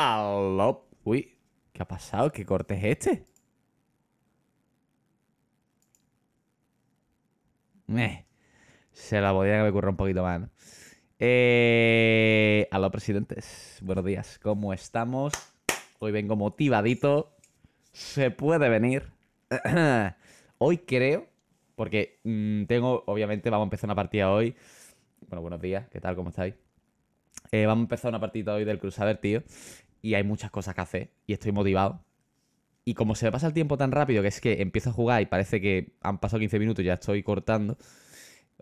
Aló, Uy, ¿qué ha pasado? ¿Qué corte es este? Eh, se la podía que me ocurra un poquito más. Eh, a presidentes, buenos días. ¿Cómo estamos? Hoy vengo motivadito. Se puede venir. hoy creo, porque mm, tengo, obviamente, vamos a empezar una partida hoy. Bueno, buenos días, ¿qué tal? ¿Cómo estáis? Eh, vamos a empezar una partida hoy del Crusader, tío y hay muchas cosas que hacer y estoy motivado. Y como se me pasa el tiempo tan rápido que es que empiezo a jugar y parece que han pasado 15 minutos y ya estoy cortando,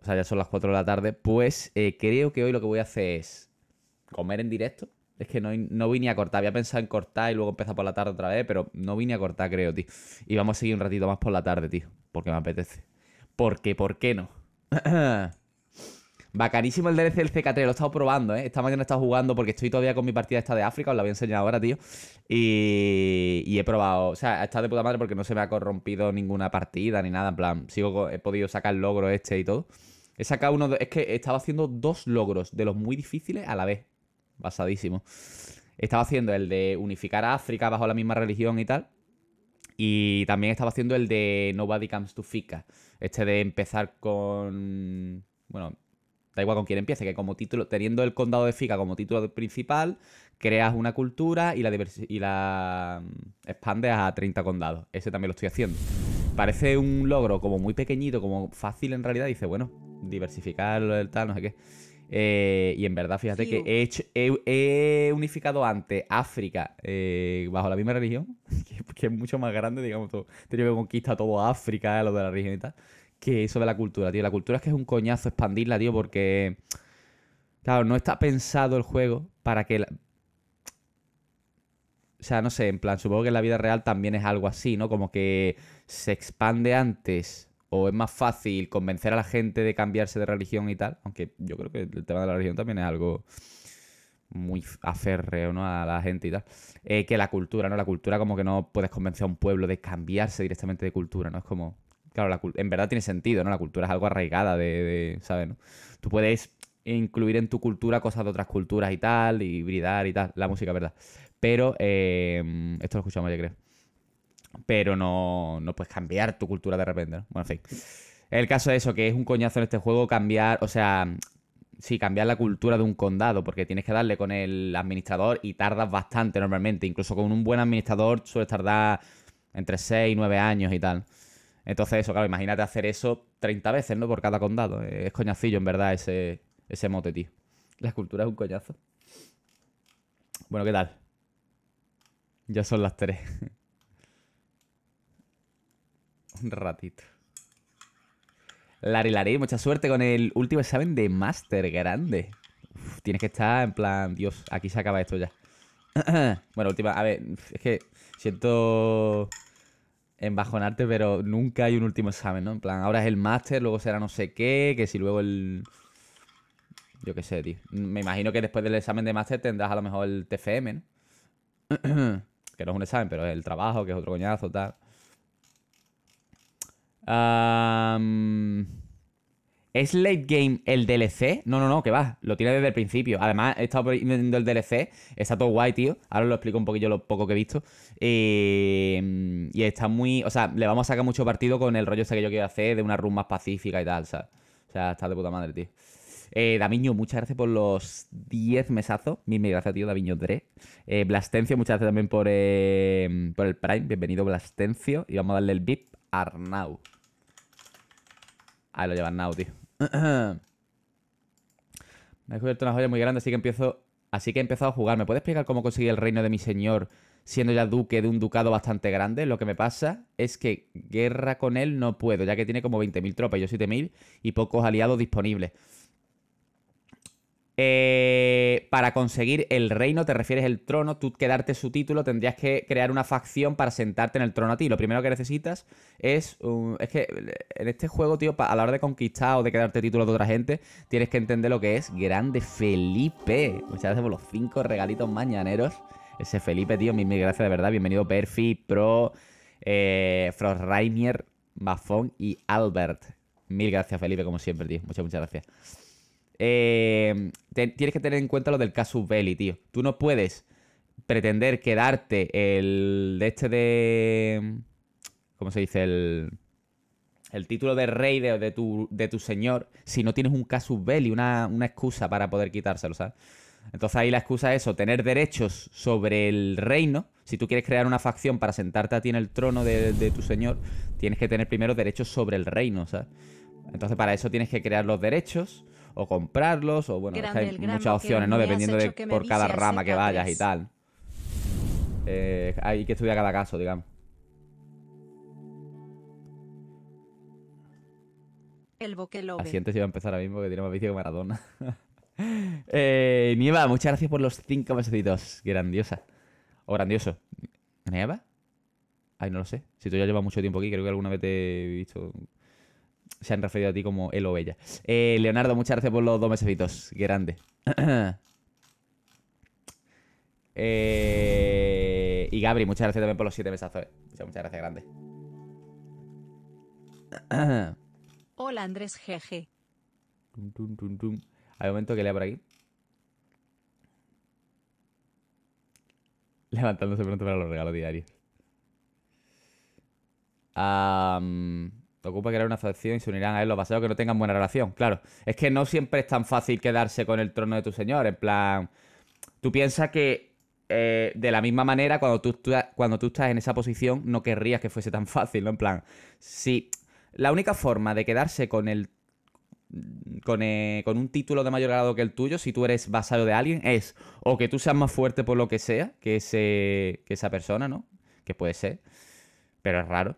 o sea, ya son las 4 de la tarde, pues eh, creo que hoy lo que voy a hacer es comer en directo. Es que no, no vine a cortar, había pensado en cortar y luego empezar por la tarde otra vez, pero no vine a cortar, creo, tío. Y vamos a seguir un ratito más por la tarde, tío, porque me apetece. Porque, ¿por qué no? Bacanísimo el DLC del CK3, lo he estado probando, ¿eh? Esta mañana he estado jugando porque estoy todavía con mi partida esta de África, os la había enseñado ahora, tío. Y, y he probado, o sea, está de puta madre porque no se me ha corrompido ninguna partida ni nada, en plan, sigo, he podido sacar logros este y todo. He sacado uno, es que estaba haciendo dos logros de los muy difíciles a la vez, basadísimo. Estaba haciendo el de unificar África bajo la misma religión y tal. Y también estaba haciendo el de Nobody Comes to Fika. Este de empezar con. Bueno, da igual con quién empiece, que como título, teniendo el condado de Fica como título principal, creas una cultura y la, y la mm, expandes a 30 condados. Ese también lo estoy haciendo. Parece un logro como muy pequeñito, como fácil en realidad. Dice, bueno, diversificar del tal, no sé qué. Eh, y en verdad, fíjate que he, unificado antes África eh, bajo la misma religión, que, es mucho más grande, digamos, todo. Tenía que conquistar todo África, lo de la religión y tal que eso de la cultura, tío. La cultura es que es un coñazo expandirla, tío, porque. Claro, no está pensado el juego para que. O sea, no sé, en plan, supongo que en la vida real también es algo así, ¿no? Como que se expande antes o es más fácil convencer a la gente de cambiarse de religión y tal. Aunque yo creo que el tema de la religión también es algo muy aférreo ¿no? a la gente y tal, eh, que la cultura, ¿no? La cultura como que no puedes convencer a un pueblo de cambiarse directamente de cultura, ¿no? Es como, Claro, en verdad tiene sentido, ¿no? La cultura es algo arraigada de, ¿sabes? Tú puedes incluir en tu cultura cosas de otras culturas y tal, y bridar y tal, la música, ¿verdad? Pero, em, esto lo escuchamos ya creo. Pero no, no puedes cambiar tu cultura de repente, ¿no? Bueno, en fin. El caso es eso, que es un coñazo en este juego cambiar, o sea, sí, cambiar la cultura de un condado, porque tienes que darle con el administrador y tardas bastante normalmente. Incluso con un buen administrador suele tardar entre 6 y 9 años y tal. Entonces, eso, claro, imagínate hacer eso 30 veces, ¿no? Por cada condado. Es coñacillo, en verdad, ese, ese mote, tío. La escultura es un coñazo. Bueno, ¿qué tal? Ya son las 3. un ratito. Lari Lari, mucha suerte con el último examen de máster grande. tienes que estar en plan, Dios, aquí se acaba esto ya. bueno, última, a ver, es que siento embajonarte, pero nunca hay un último examen, ¿no? En plan, ahora es el máster, luego será no sé qué, que si luego el... Yo qué sé, tío. Mm, me imagino que después del examen de máster tendrás a lo mejor el TFM, ¿no? que no es un examen, pero es el trabajo, que es otro coñazo, tal. Ah... ¿Es late game el DLC? No, no, no, que va, lo tiene desde el principio. Además, he estado viendo el DLC, está todo guay, tío. Ahora os lo explico un poquillo lo poco que he visto. Eh, y está muy. O sea, le vamos a sacar mucho partido con el rollo este que yo quiero hacer de una run más pacífica y tal, O sea, está de puta madre, tío. Eh, Damiño, muchas gracias por los 10 mesazos. Mil, mil gracias, tío, Damiño 3. Eh, Blastencio, muchas gracias también por, eh, por el Prime. Bienvenido, Blastencio. Y vamos a darle el VIP a Arnau. Ahí lo lleva Arnau, tío. Me he descubierto una joya muy grande, así que empiezo. Así que he empezado a jugar. ¿Me puedes explicar cómo conseguí el reino de mi señor siendo ya duque de un ducado bastante grande? Lo que me pasa es que guerra con él no puedo, ya que tiene como 20.000 tropas, yo 7.000 y pocos aliados disponibles. Eh, para conseguir el reino, te refieres el trono, tú quedarte su título, tendrías que crear una facción para sentarte en el trono a ti. Lo primero que necesitas es. es que eh, en este juego, tío, a la hora de conquistar o de quedarte título de otra gente, tienes que entender lo que es Grande Felipe. Muchas gracias por los cinco regalitos mañaneros. Ese Felipe, tío, mil, gracias de verdad. Bienvenido, Perfi, Pro, eh, Frostreimier, Bafón y Albert. Mil gracias, Felipe, como siempre, tío. Muchas, muchas gracias. Eh, tienes que tener en cuenta lo del casus belli, tío. Tú no puedes pretender quedarte el de este de... ¿Cómo se dice? El, el título de rey de, tu, de tu señor si no tienes un casus belli, una, una excusa para poder quitárselo, ¿sabes? Entonces ahí la excusa es eso, tener derechos sobre el reino. Si tú quieres crear una facción para sentarte a ti en el trono de, de, tu señor, tienes que tener primero derechos sobre el reino, ¿sabes? Entonces para eso tienes que crear los derechos o comprarlos, o bueno, hay muchas opciones, ¿no? Dependiendo de por cada rama que vayas y tal. Eh, hay que estudiar cada caso, digamos. El Así antes iba a empezar ahora mismo que tiene más vicio que Maradona. eh, Nieva, muchas gracias por los cinco besitos. Grandiosa. O grandioso. ¿Nieva? Ay, no lo sé. Si tú ya llevas mucho tiempo aquí, creo que alguna vez te he visto se han referido a ti como él o ella. Leonardo, muchas gracias por los dos mesecitos. Grande. Eh, y Gabri, muchas gracias también por los siete mesazos. Eh. Muchas, gracias, grande. Hola, Andrés GG. Hay un momento que lea por aquí. Levantándose pronto para los regalos diarios. Te ocupa crear una facción y se unirán a él los vasallos que no tengan buena relación. Claro, es que no siempre es tan fácil quedarse con el trono de tu señor. En plan, tú piensas que eh, de la misma manera, cuando tú, cuando tú estás en esa posición, no querrías que fuese tan fácil, ¿no? En plan, sí la única forma de quedarse con el con, eh, con, un título de mayor grado que el tuyo, si tú eres vasallo de alguien, es o que tú seas más fuerte por lo que sea que, ese, que esa persona, ¿no? Que puede ser, pero es raro.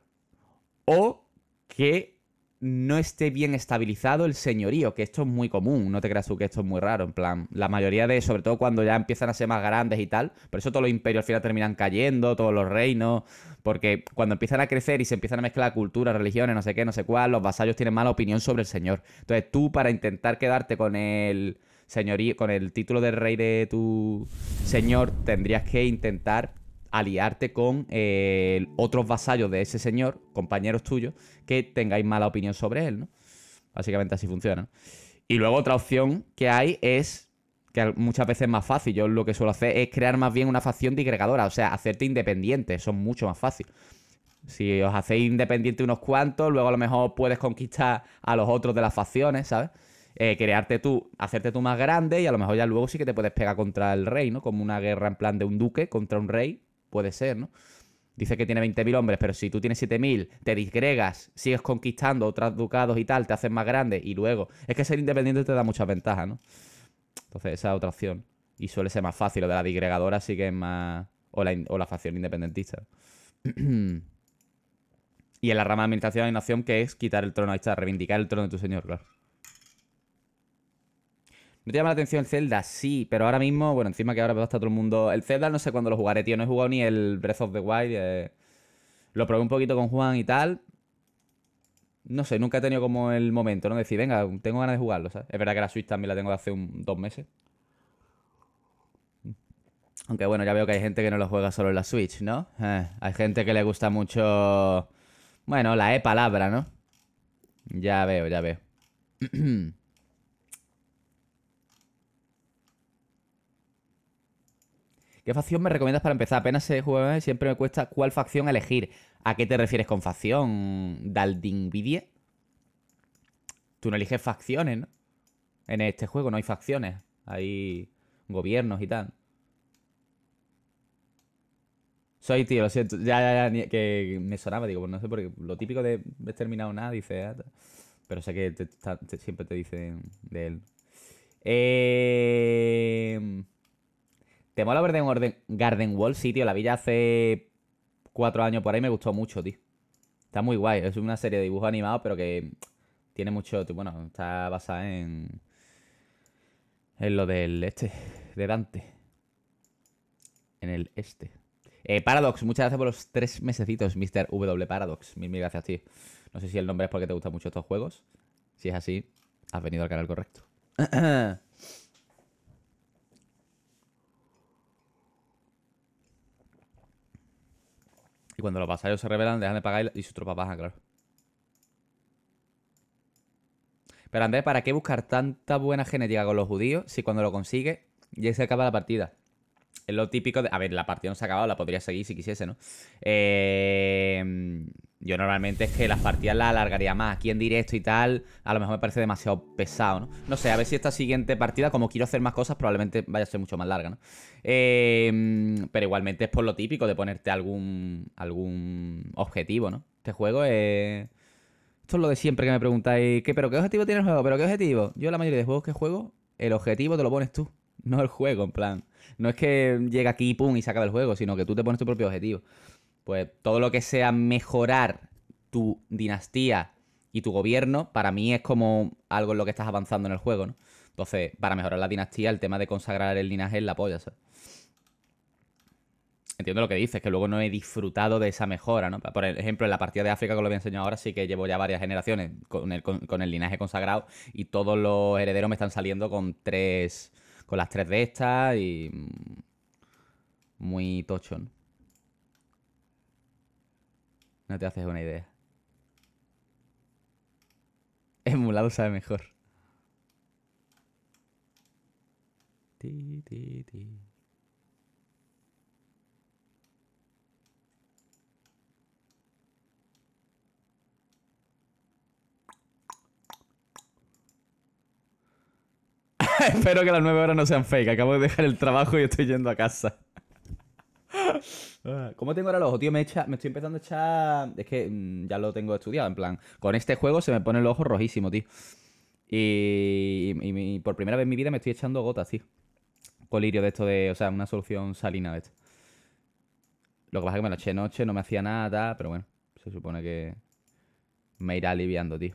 O que no esté bien estabilizado el señorío, que esto es muy común, no te creas tú que esto es muy raro, en plan, la mayoría de, sobre todo cuando ya empiezan a ser más grandes y tal, por eso todos los imperios al final terminan cayendo, todos los reinos, porque cuando empiezan a crecer y se empiezan a mezclar culturas, religiones, no sé qué, no sé cuál, los vasallos tienen mala opinión sobre el señor. Entonces tú para intentar quedarte con el señorío, con el título de rey de tu señor, tendrías que intentar aliarte con eh, otros vasallos de ese señor, compañeros tuyos, que tengáis mala opinión sobre él, ¿no? Básicamente así funciona. Y luego otra opción que hay es, que muchas veces es más fácil, yo lo que suelo hacer es crear más bien una facción digregadora, o sea, hacerte independiente, eso es mucho más fácil. Si os hacéis independiente unos cuantos, luego a lo mejor puedes conquistar a los otros de las facciones, ¿sabes? Eh, crearte tú, hacerte tú más grande y a lo mejor ya luego sí que te puedes pegar contra el rey, ¿no? Como una guerra en plan de un duque contra un rey Puede ser, ¿no? Dice que tiene 20.000 hombres, pero si tú tienes 7.000, te disgregas, sigues conquistando otros ducados y tal, te haces más grande y luego... Es que ser independiente te da muchas ventajas, ¿no? Entonces, esa es otra opción. Y suele ser más fácil, lo de la disgregadora sí que es más... O la, o la facción independentista. y en la rama de administración hay una opción que es quitar el trono, ahí está, reivindicar el trono de tu señor, claro. Me llama la atención el Zelda, sí, pero ahora mismo, bueno, encima que ahora va a todo el mundo. El Zelda no sé cuándo lo jugaré, tío. No he jugado ni el Breath of the Wild. Eh. Lo probé un poquito con Juan y tal. No sé, nunca he tenido como el momento, ¿no? decir, venga, tengo ganas de jugarlo, ¿sabes? Es verdad que la Switch también la tengo de hace un, dos meses. Aunque bueno, ya veo que hay gente que no lo juega solo en la Switch, ¿no? Eh, hay gente que le gusta mucho. Bueno, la E palabra, ¿no? Ya veo, ya veo. ¿Qué facción me recomiendas para empezar? Apenas se juega siempre me cuesta cuál facción elegir. ¿A qué te refieres con facción? ¿Daldinvidia? Tú no eliges facciones, ¿no? En este juego no hay facciones. Hay gobiernos y tal. Soy tío, lo siento. Ya, ya, ya, que me sonaba, digo, pues no sé, porque lo típico de he terminado nada, dice. Ah, pero sé que siempre te dicen de él. Eh... ¿Te mola ver en orden Garden Wall? Sí, tío, la vi ya hace cuatro años por ahí, me gustó mucho, tío. Está muy guay, es una serie de dibujos animados, pero que tiene mucho... Bueno, está basada en... En lo del este, de Dante. En el este. Eh, Paradox, muchas gracias por los tres mesecitos, Mr. W Paradox. Mil, mil gracias, tío. No sé si el nombre es porque te gustan mucho estos juegos. Si es así, has venido al canal correcto. Y cuando los vasallos se revelan, dejan de pagar y sus tropas bajan, claro. Pero Andrés, ¿para qué buscar tanta buena genética con los judíos si cuando lo consigue ya se acaba la partida? Es lo típico de... A ver, la partida no se ha acabado, la podría seguir si quisiese, ¿no? Eh... Yo normalmente es que las partidas las alargaría más. Aquí en directo y tal, a lo mejor me parece demasiado pesado, ¿no? No sé, a ver si esta siguiente partida, como quiero hacer más cosas, probablemente vaya a ser mucho más larga, ¿no? Em, pero igualmente es por lo típico de ponerte algún, algún objetivo, ¿no? Este juego es... Esto es lo de siempre que me preguntáis, ¿qué, ¿pero qué objetivo tiene el juego? ¿Pero qué objetivo? Yo la mayoría de juegos que juego, el objetivo te lo pones tú, no el juego, en plan. No es que llega aquí, y pum, y saca del el juego, sino que tú te pones tu propio objetivo. Pues todo lo que sea mejorar tu dinastía y tu gobierno, para mí es como algo en lo que estás avanzando en el juego, ¿no? Entonces, para mejorar la dinastía, el tema de consagrar el linaje es la polla, ¿sabes? Entiendo lo que dices, que luego no he disfrutado de esa mejora, ¿no? Por ejemplo, en la partida de África que os lo voy a enseñar ahora, sí que llevo ya varias generaciones con el, linaje consagrado y todos los herederos me están saliendo con tres. con las tres de estas y. Muy tocho, ¿no? No te haces una idea. Emulado sabe mejor. Espero que las nueve horas no sean fake. Acabo de dejar el trabajo y estoy yendo a casa. Ah. ¿Cómo tengo ahora el ojo, tío? Me, me estoy empezando a echar. Es que mm, ya lo tengo estudiado, en plan. Con este juego se me pone el ojo rojísimo, tío. Y, por primera vez en mi vida me estoy echando gotas, tío. Colirio de esto de. O sea, una solución salina de esto. Lo que pasa es que me lo eché noche, no me hacía nada, pero bueno. Se supone que me irá aliviando, tío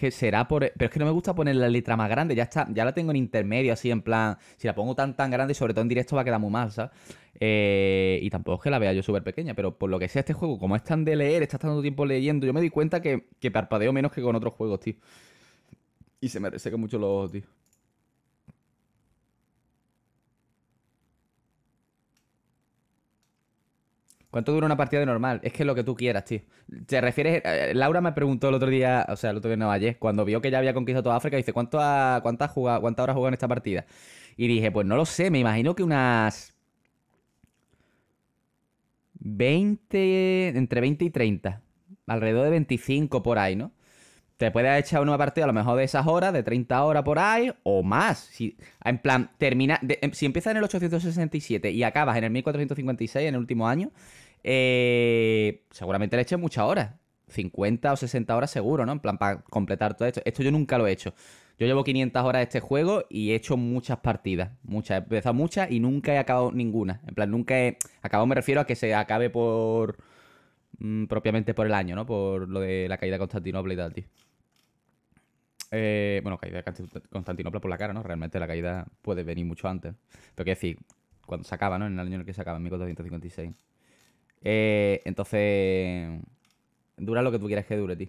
que será por. Pero es que no me gusta poner la letra más grande, ya está, ya la tengo en intermedio, así en plan. Si la pongo tan tan grande, sobre todo en directo, va a quedar muy mal, ¿sabes? Eh, y tampoco es que la vea yo súper pequeña, pero por lo que sea este juego, como es tan de leer, estás tanto tiempo leyendo, yo me di cuenta que, que parpadeo menos que con otros juegos, tío. Y se me reseca mucho los ojos, tío. ¿Cuánto dura una partida de normal? Es que lo que tú quieras, tío. ¿Te refieres? Eh, Laura me preguntó el otro día, o sea, el otro día no, ayer, cuando vio que ya había conquistado toda África, dice, ¿cuánto ha, cuántas horas jugado en esta partida? Y dije, pues no lo sé, me imagino que unas... 20, entre 20 y 30, alrededor de 25 por ahí, ¿no? te puedes echar una partida a lo mejor de esas horas, de 30 horas por ahí, o más. Si, en plan, termina, em, si empiezas en el 867 y acabas en el 1456 en el último año, eh, seguramente le eches muchas horas. 50 o 60 horas seguro, ¿no? En plan, para completar todo esto. Esto yo nunca lo he hecho. Yo llevo 500 horas de este juego y he hecho muchas partidas. Muchas. He empezado muchas y nunca he acabado ninguna. En plan, nunca he acabado, me refiero a que se acabe por... Mm, propiamente por el año, ¿no? Por lo de la caída de Constantinopla y tal, tío. Eh, bueno, caída de Constantinopla por la cara, ¿no? Realmente la caída puede venir mucho antes. Pero quiero decir, cuando se acaba, ¿no? En el año en el que se acaba, en 1456. Eh, entonces, dura lo que tú quieras que dure, tío.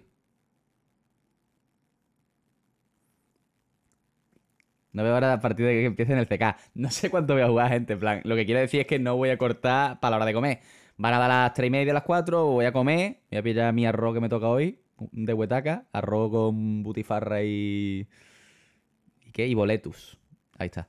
No veo ahora a partir de que empiece en el CK. No sé cuánto voy a jugar, gente. En plan, lo que quiero decir es que no voy a cortar para la hora de comer. Van a dar las 3 y media, las 4, voy a comer, voy a pillar mi arroz que me toca hoy de huetaca, arroz con butifarra y. ¿Y qué? Y boletus. Ahí está.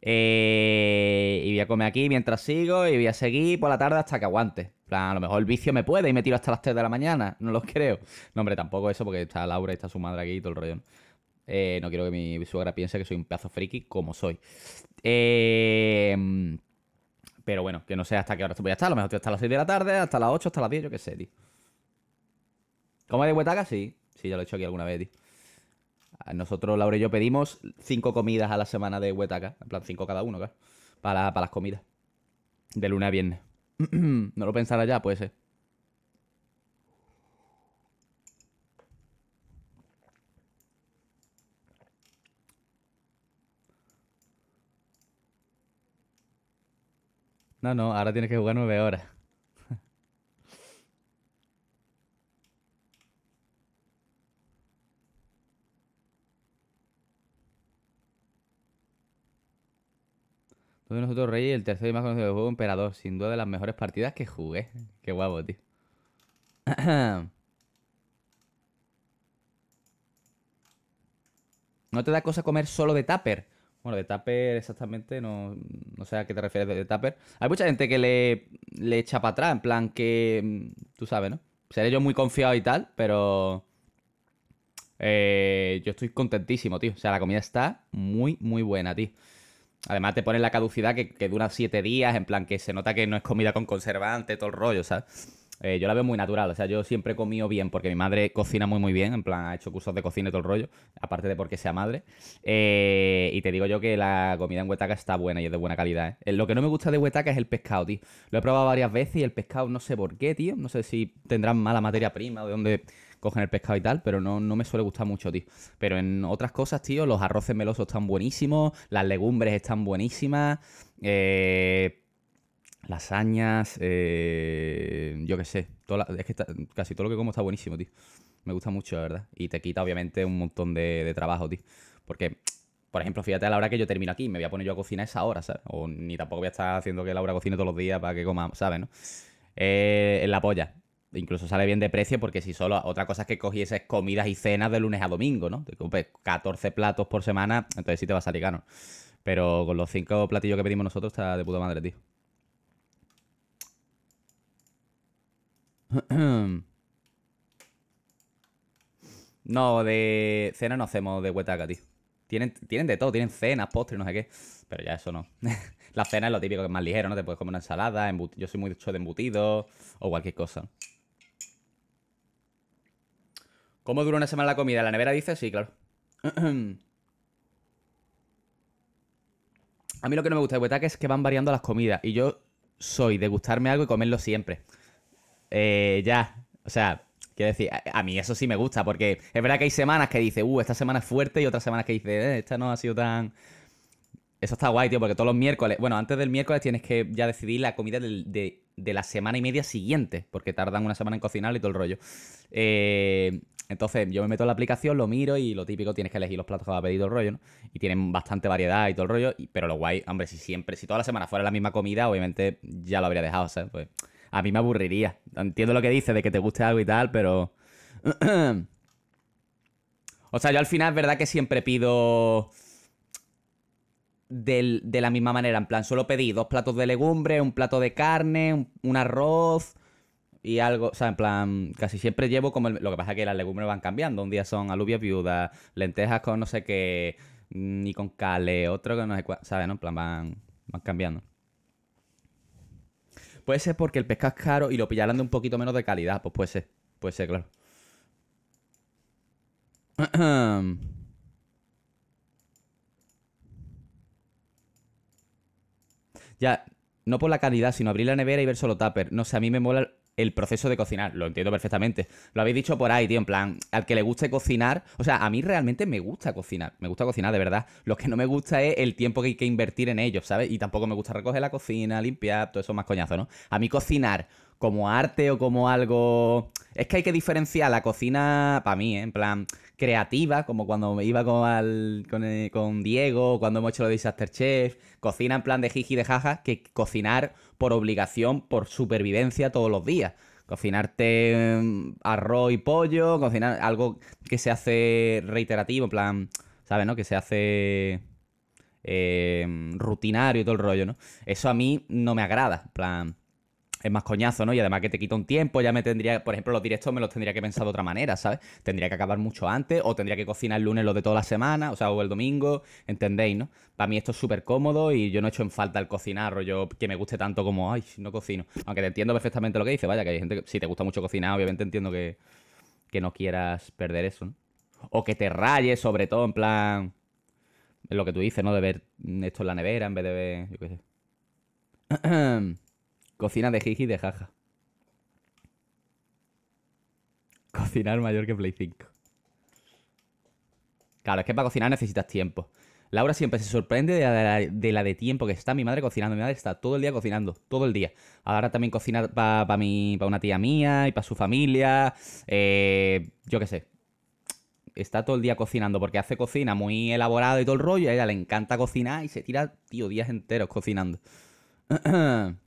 Eh, y voy a comer aquí mientras sigo y voy a seguir por la tarde hasta que aguante. plan, a lo mejor el vicio me puede y me tiro hasta las 3 de la mañana. No los creo. No, hombre, tampoco eso porque está Laura y está su madre aquí y todo el rollo. ¿no? Eh, quiero que mi suegra piense que soy un pedazo friki como soy. Em, pero bueno, que no sé hasta qué hora estoy. voy pues a estar. A lo mejor estoy hasta las 6 de la tarde, hasta las 8, hasta las 10, yo qué sé, tío es de huetaca? Sí. Sí, ya lo he hecho aquí alguna vez, Nosotros, Laura y yo, pedimos cinco comidas a la semana de huetaca. En plan, cinco cada uno, claro. Para, para las comidas. De lunes a viernes. no lo pensara ya, puede ser. No, no, ahora tienes que jugar nueve horas. de nosotros rey, el tercero y más conocido del juego, Emperador. Sin duda de las mejores partidas que jugué. Qué guapo, tío. ¿No te da cosa comer solo de tupper? Bueno, de tupper exactamente, no, no sé a qué te refieres de, tupper. Hay mucha gente que le, le echa para atrás, en plan que... Mm, tú sabes, ¿no? Seré yo muy confiado y tal, pero... Eh, yo estoy contentísimo, tío. O sea, la comida está muy, muy buena, tío. Además te ponen la caducidad que, dura siete días, en plan que se nota que no es comida con conservante, todo el rollo, ¿sabes? Eh, yo la veo muy natural, o sea, yo siempre he comido bien porque mi madre cocina muy muy bien, en plan ha hecho cursos de cocina y todo el rollo, aparte de porque sea madre. Eh, y te digo yo que la comida en Huetaca está buena y es de buena calidad. ¿eh? Lo que no me gusta de Huetaca es el pescado, tío. Lo he probado varias veces y el pescado no sé por qué, tío. No sé si tendrán mala materia prima, o de dónde cogen el pescado y tal, pero no, me suele gustar mucho, tío. Pero en otras cosas, tío, los arroces melosos están buenísimos, las legumbres están buenísimas, eh, lasañas, eh, yo qué sé. es que casi todo lo que como está buenísimo, tío. Me gusta mucho, la verdad. Y te quita, obviamente, un montón de, trabajo, tío. Porque por ejemplo, fíjate a la hora que yo termino aquí, me voy a poner yo a cocinar esa hora, ¿sabes? O ni tampoco voy a estar haciendo que Laura cocine todos los días para que coma, ¿sabes? ¿no? Eh, en la polla incluso sale bien de precio porque si solo otra cosa es que cogieses comidas y cenas de lunes a domingo, ¿no? Te compras 14 platos por semana, entonces sí te va a salir caro. Pero con los 5 platillos que pedimos nosotros está de puta madre, tío. No, de cena no hacemos de huetaca, tío. Tienen, tienen de todo, tienen cenas, postres, no sé qué. Pero ya eso no. la cena es lo típico que es más ligero, ¿no? Te puedes comer una ensalada, yo soy muy hecho de embutido o cualquier cosa. ¿Cómo dura una semana la comida? ¿La nevera dice? Sí, claro. A mí lo que no me gusta de Huetaca es que van variando las comidas. Y yo soy de gustarme algo y comerlo siempre. Eh, ya. O sea, quiero decir, a, mí eso sí me gusta. Porque es verdad que hay semanas que dice, uh, esta semana es fuerte. Y otras semanas que dice, eh, esta no ha sido tan. Eso está guay, tío, porque todos los miércoles. Bueno, antes del miércoles tienes que ya decidir la comida de, la semana y media siguiente. Porque tardan una semana en cocinar y todo el rollo. Eh, entonces yo me meto en la aplicación, lo miro y lo típico tienes que elegir los platos que vas a pedir todo el rollo, ¿no? Y tienen bastante variedad y todo el rollo, y, pero lo guay, hombre, si siempre, si toda la semana fuera la misma comida, obviamente ya lo habría dejado, ¿sabes? Pues a mí me aburriría. Entiendo lo que dices de que te guste algo y tal, pero... o sea, yo al final es verdad que siempre pido... de la misma manera. En plan, solo pedí dos platos de legumbre, un plato de carne, un, arroz, y algo, o sea, en plan, casi siempre llevo como... lo que pasa es que las legumbres van cambiando. Un día son alubias viudas, lentejas con no sé qué, ni mm, con cale, otro que no sé cuál, ¿sabes? No? En plan, van, van cambiando. Puede ser porque el pescado es caro y lo pillarán de un poquito menos de calidad. Pues puede ser, puede ser, claro. ya, no por la calidad, sino abrir la nevera y ver solo tupper. No sé, a mí me mola el proceso de cocinar. Lo entiendo perfectamente. Lo habéis dicho por ahí, tío, en plan, al que le guste cocinar, o sea, a mí realmente me gusta cocinar, me gusta cocinar de verdad. Lo que no me gusta es el tiempo que hay que invertir en ello, ¿sabes? Y tampoco me gusta recoger la cocina, limpiar, todo eso más coñazo, ¿no? A mí cocinar como arte o como algo... Es que hay que diferenciar la cocina, para mí, ¿eh? en plan, creativa, como cuando me iba con, eh, con, Diego, cuando hemos hecho lo de Disaster Chef, cocina en plan de jiji de jaja, que cocinar por obligación, por supervivencia todos los días. Cocinarte em, arroz y pollo, cocinar algo que se hace reiterativo, en plan, ¿sabes? ¿No? Que se hace em, rutinario y todo el rollo, ¿no? Eso a mí no me agrada, en plan es más coñazo, ¿no? Y además que te quita un tiempo, ya me tendría, por ejemplo, los directos me los tendría que pensar de otra manera, ¿sabes? Tendría que acabar mucho antes o tendría que cocinar el lunes los de toda la semana, o sea, o el domingo, ¿entendéis, no? Para mí esto es súper cómodo y yo no echo en falta el cocinar, yo que me guste tanto como, ay, no cocino. Aunque te entiendo perfectamente lo que dice, vaya, que hay gente que si te gusta mucho cocinar, obviamente entiendo que, que no quieras perder eso, ¿no? O que te rayes, sobre todo, en plan, lo que tú dices, ¿no? De ver esto en la nevera en vez de ver, yo qué sé. Cocina de jiji de jaja. Cocinar mayor que Play 5. Claro, es que para cocinar necesitas tiempo. Laura siempre se sorprende de la, de tiempo que está mi madre cocinando. Mi madre está todo el día cocinando, todo el día. Ahora también cocina para una tía mía y para su familia. Eh, yo qué sé. Está todo el día cocinando porque hace cocina muy elaborada y todo el rollo. a ella le encanta cocinar y se tira, tío, días enteros cocinando.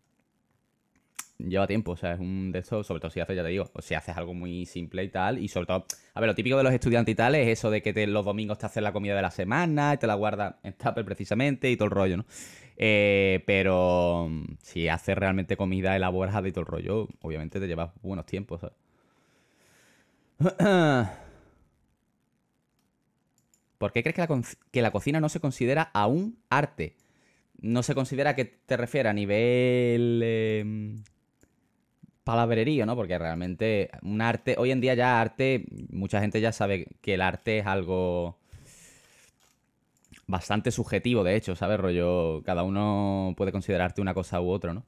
lleva tiempo, o sea, es un de estos, sobre todo si haces, ya te digo, o si haces algo muy simple y tal, y sobre todo, a ver, lo típico de los estudiantes y tal es eso de que los domingos te hacen la comida de la semana y te la guardas en tupper precisamente y todo el rollo, ¿no? Eh, pero mm, si haces realmente comida elaborada y todo el rollo, obviamente te llevas buenos tiempos, ¿sabes? ¿Por qué crees que la, que la cocina no se considera aún arte? no se considera que te refiere a nivel em, palabrería, ¿no? Porque realmente un arte, hoy en día ya arte, mucha gente ya sabe que el arte es algo bastante subjetivo, de hecho, ¿sabes? Rollo, cada uno puede considerarte una cosa u otra, ¿no?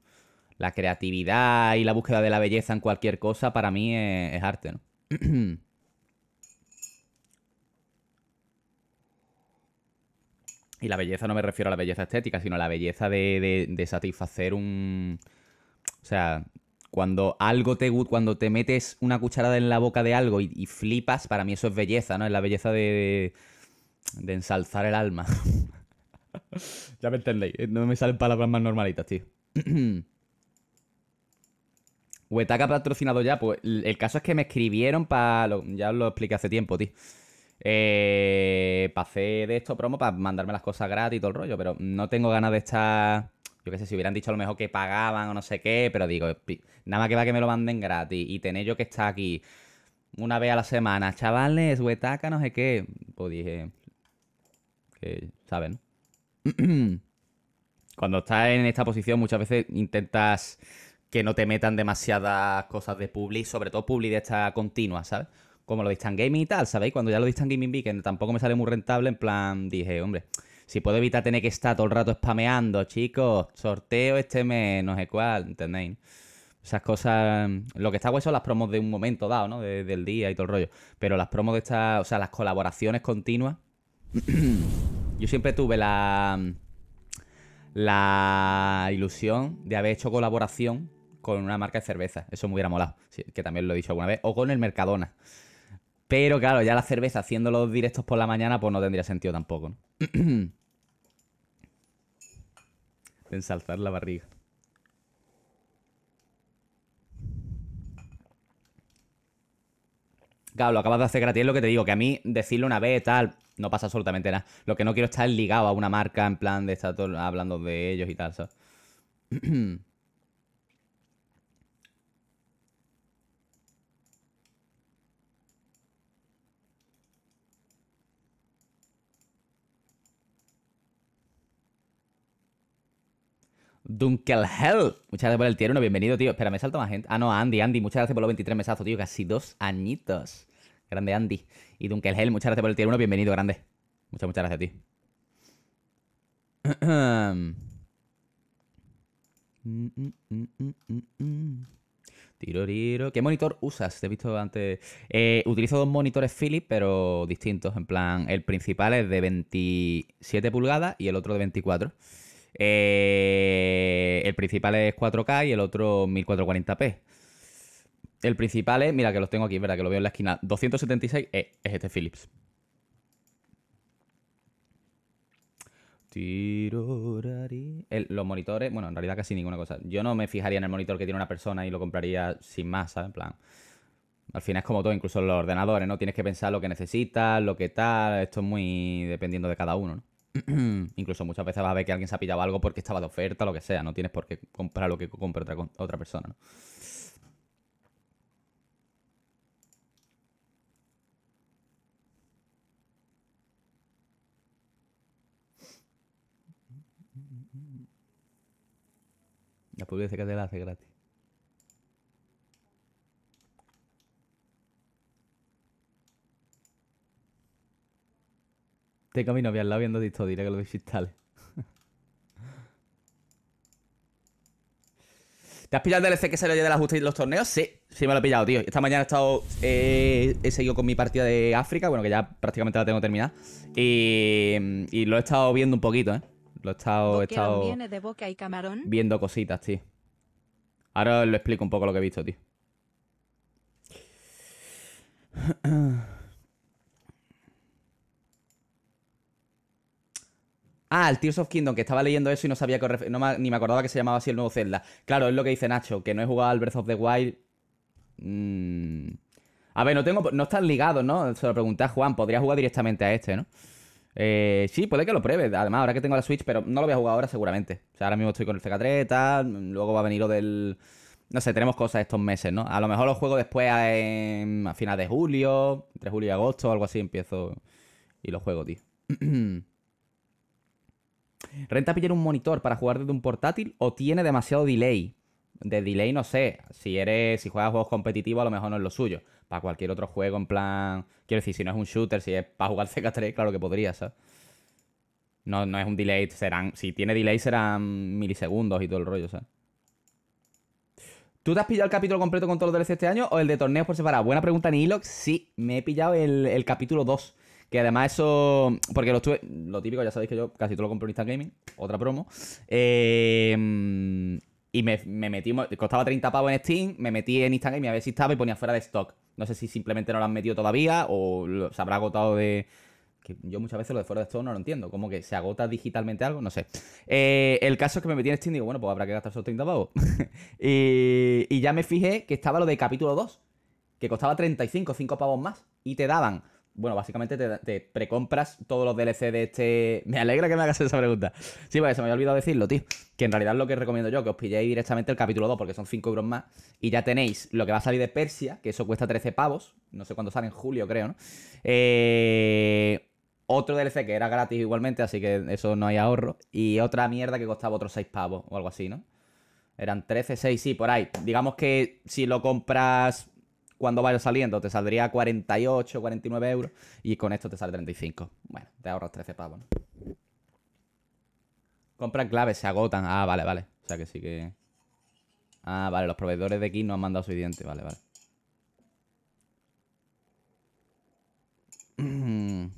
La creatividad y la búsqueda de la belleza en cualquier cosa para mí es, arte, ¿no? y la belleza no me refiero a la belleza estética, sino a la belleza de, de satisfacer un... O sea, cuando algo te gusta, cuando te metes una cucharada en la boca de algo y, flipas, para mí eso es belleza, ¿no? Es la belleza de, de, ensalzar el alma. ya me entendéis, eh, no me salen palabras más normalitas, tío. Huetaca patrocinado ya, pues el caso es que me escribieron para. Ya os lo expliqué hace tiempo, tío. Eh, para de esto promo, para mandarme las cosas gratis y todo el rollo, pero no tengo ganas de estar yo qué sé, si hubieran dicho a lo mejor que pagaban o no sé qué, pero digo, nada más que va que me lo manden gratis y tener yo que estar aquí una vez a la semana, chavales, huetaca, no sé qué, pues dije, que, ¿saben? Cuando estás en esta posición muchas veces intentas que no te metan demasiadas cosas de publi, sobre todo publi de esta continua, ¿sabes? Como lo distan Gaming y tal, ¿sabéis? Cuando ya lo distan Gaming vi que tampoco me sale muy rentable, en plan dije, hombre, si puedo evitar tener que estar todo el rato spameando, chicos, sorteo este mes, no sé cuál, ¿entendéis? Esas cosas, mm, lo que está guay son las promos de un momento dado, ¿no? del día y todo el rollo. Pero las promos de estas, o sea, las colaboraciones continuas. yo siempre tuve la, mm, la ilusión de haber hecho colaboración con una marca de cerveza. Eso me hubiera molado, que también lo he dicho alguna vez. O con el Mercadona. Pero claro, ya la cerveza haciendo los directos por la mañana, pues no tendría sentido tampoco, de ensalzar la barriga. Claro, lo acabas de hacer gratis, lo que te digo, que a mí decirlo una vez, tal, no pasa absolutamente nada. Lo que no quiero es estar ligado a una marca en plan de estar hablando de ellos y tal, ¿sabes? Dunkelhell. Muchas gracias por el tier 1. Bienvenido, tío. Espera, me salto más gente. Ah, no, Andy, Andy. Muchas gracias por los 23 mesazos, tío. Casi dos añitos. Grande Andy. Y Dunkelhell, muchas gracias por el tier 1. Bienvenido, grande. Muchas, muchas gracias, tío. Tiro, ¿Qué monitor usas? Te he visto antes. Eh, utilizo dos monitores Philips, pero distintos. En plan, el principal es de 27 pulgadas y el otro de 24. Eh, el principal es 4K y el otro 1440p. El principal es, mira que los tengo aquí, verdad que lo veo en la esquina, 276 es este Philips. los monitores, bueno, en realidad casi ninguna cosa. Yo no me fijaría en el monitor que tiene una persona y lo compraría sin más, ¿sabes? En plan. Al final es como todo, incluso los ordenadores, ¿no? Tienes que pensar lo que necesitas, lo que tal. Esto es muy dependiendo de cada uno, ¿no? Incluso muchas veces vas a ver que alguien se ha pillado algo porque estaba de oferta, lo que sea. No tienes por qué comprar lo que compra otra, otra persona, ¿no? La publicidad que te la hace gratis. Tengo camino mi novia al lado viendo esto, diré que lo digitales. ¿Te has pillado el DLC que salió oye de la Justicia y los torneos? Sí, sí me lo he pillado, tío. Esta mañana he estado. Eh, he seguido con mi partida de África, bueno, que ya prácticamente la tengo terminada. Y, lo he estado viendo un poquito, ¿eh? Lo he estado. Viendo cositas, tío. Ahora os lo explico un poco lo que he visto, tío. Ah, el Tears of Kingdom, que estaba leyendo eso y no sabía que ni me acordaba que se llamaba así el nuevo Zelda. Claro, es lo que dice Nacho, que no he jugado al Breath of the Wild. Mm. A ver, no tengo. No están ligados, ¿no? Se lo pregunté a Juan, podría jugar directamente a este, ¿no? Eh, sí, puede que lo pruebe. Además, ahora que tengo la Switch, pero no lo voy a jugar ahora seguramente. O sea, ahora mismo estoy con el CK3, Luego va a venir lo del. No sé, tenemos cosas estos meses, ¿no? A lo mejor lo juego después a, en, finales de julio, entre julio y agosto, algo así, empiezo y lo juego, tío. ¿Renta pillar un monitor para jugar desde un portátil o tiene demasiado delay? De delay no sé, si eres, si juegas juegos competitivos a lo mejor no es lo suyo. Para cualquier otro juego en plan, quiero decir, si no es un shooter, si es para jugar CK3, claro que podría, ¿sabes? No, no es un delay, serán, si tiene delay serán milisegundos y todo el rollo, ¿sabes? ¿Tú te has pillado el capítulo completo con todos los DLC este año o el de torneos por separado? Buena pregunta, Nilox. Sí, me he pillado el, el capítulo 2 que además eso. Porque lo, típico, ya sabéis que yo casi todo lo compro en Instant Gaming, otra promo. Eh, y me, me, metí. Costaba 30 pavos en Steam, me metí en Instagram y a ver si estaba y ponía fuera de stock. No sé si simplemente no lo han metido todavía o se habrá agotado de. yo muchas veces lo de fuera de stock no lo entiendo. Como que se agota digitalmente algo, no sé. Eh, el caso es que me metí en Steam y digo, bueno, pues habrá que gastar esos 30 pavos. y, y ya me fijé que estaba lo de capítulo 2, que costaba 35, 5 pavos más. Y te daban bueno, básicamente te, precompras todos los DLC de este. Me alegra que me hagas esa pregunta. Sí, porque se me había olvidado decirlo, tío. Que en realidad lo que recomiendo yo, que os pilléis directamente el capítulo 2, porque son 5 euros más. Y ya tenéis lo que va a salir de Persia, que eso cuesta 13 pavos. No sé cuándo sale, en julio, creo, ¿no? Eh, otro DLC que era gratis igualmente, así que eso no hay ahorro. Y otra mierda que costaba otros 6 pavos o algo así, ¿no? Eran 13, 6, sí, por ahí. Digamos que si lo compras cuando vaya saliendo te saldría 48, 49 euros y con esto te sale 35. Bueno, te ahorras 13 pavos, Compran claves, se agotan. Ah, vale, vale. O sea que sí que... Ah, vale, los proveedores de aquí no han mandado su diente. Vale, vale. Mm.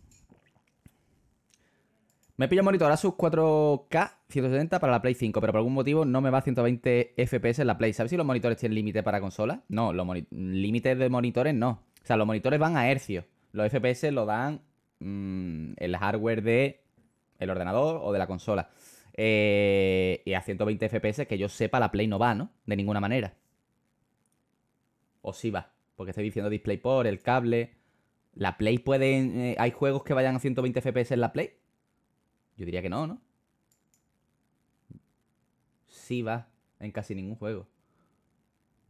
Me pillado un monitor Asus 4K 170 para la Play 5, pero por algún motivo no me va a 120 FPS en la Play. ¿Sabes si los monitores tienen límite para consola? No, los límites de monitores no. O sea, los monitores van a hercios. Los FPS lo dan mm, el hardware de el ordenador o de la consola. Eh, y a 120 FPS, que yo sepa, la Play no va, ¿no? De ninguna manera. O sí va. Porque estoy diciendo DisplayPort, el cable. La Play puede. Eh, ¿Hay juegos que vayan a 120 FPS en la Play? Yo diría que no, ¿no? Sí va en casi ningún juego.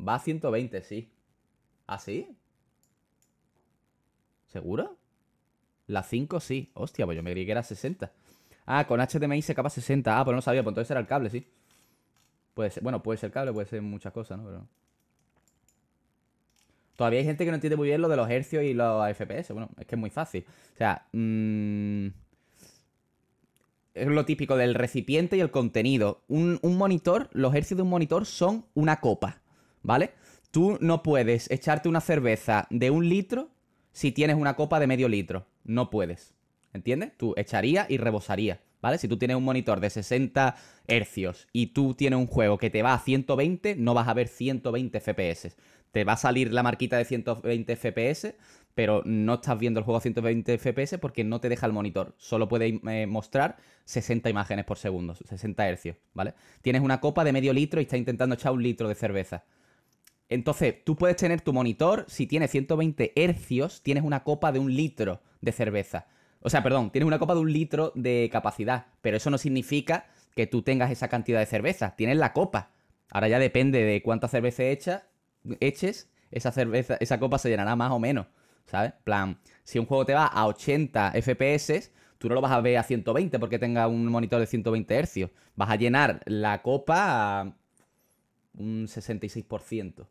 Va a 120, sí. ¿Ah, sí? ¿Seguro? La 5 sí. Hostia, pues yo me creí que era 60. Ah, con HDMI se capa 60. Ah, pues no sabía, pues entonces era el cable, sí. Puede ser, bueno, puede ser cable, puede ser muchas cosas, ¿no? Pero... Todavía hay gente que no entiende muy bien lo de los hercios y los FPS. Bueno, es que es muy fácil. O sea, mmm es lo típico del recipiente y el contenido. Un, monitor, los hercios de un monitor son una copa, ¿vale? Tú no puedes echarte una cerveza de un litro si tienes una copa de medio litro. No puedes. ¿Entiendes? Tú echaría y rebosaría, ¿vale? Si tú tienes un monitor de 60 hercios y tú tienes un juego que te va a 120, no vas a ver 120 FPS. Te va a salir la marquita de 120 FPS, pero no estás viendo el juego a 120 FPS porque no te deja el monitor. Solo puede eh, mostrar 60 imágenes por segundo, 60 hercios, ¿vale? Tienes una copa de medio litro y estás intentando echar un litro de cerveza. Entonces, tú puedes tener tu monitor, si tiene 120 hercios, tienes una copa de un litro de cerveza. O sea, perdón, tienes una copa de un litro de capacidad, pero eso no significa que tú tengas esa cantidad de cerveza, tienes la copa. Ahora ya depende de cuánta cerveza eches, esa, cerveza, esa copa se llenará más o menos. ¿sabes? plan, si un juego te va a 80 FPS, tú no lo vas a ver a 120 porque tenga un monitor de 120 Hz. Vas a llenar la copa a un 66%.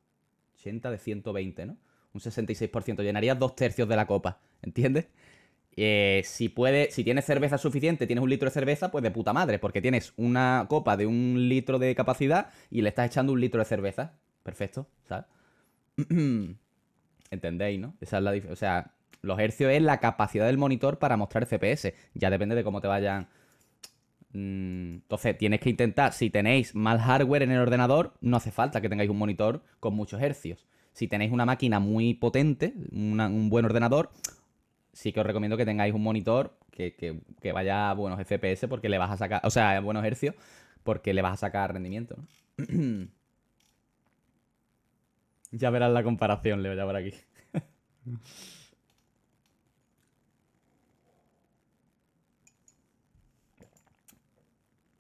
80 de 120, ¿no? Un 66%. Llenarías dos tercios de la copa, ¿entiendes? Eh, si, puede, si tienes cerveza suficiente, tienes un litro de cerveza, pues de puta madre, porque tienes una copa de un litro de capacidad y le estás echando un litro de cerveza. Perfecto, ¿sabes? ¿Entendéis, no? Esa es la O sea, los hercios es la capacidad del monitor para mostrar FPS. Ya depende de cómo te vayan. Mm, entonces, tienes que intentar, si tenéis mal hardware en el ordenador, no hace falta que tengáis un monitor con muchos hercios. Si tenéis una máquina muy potente, un buen ordenador, sí que os recomiendo que tengáis un monitor que, vaya a buenos FPS porque le vas a sacar, o sea, a buenos hercios porque le vas a sacar rendimiento. Ya verás la comparación, Leo, ya por aquí.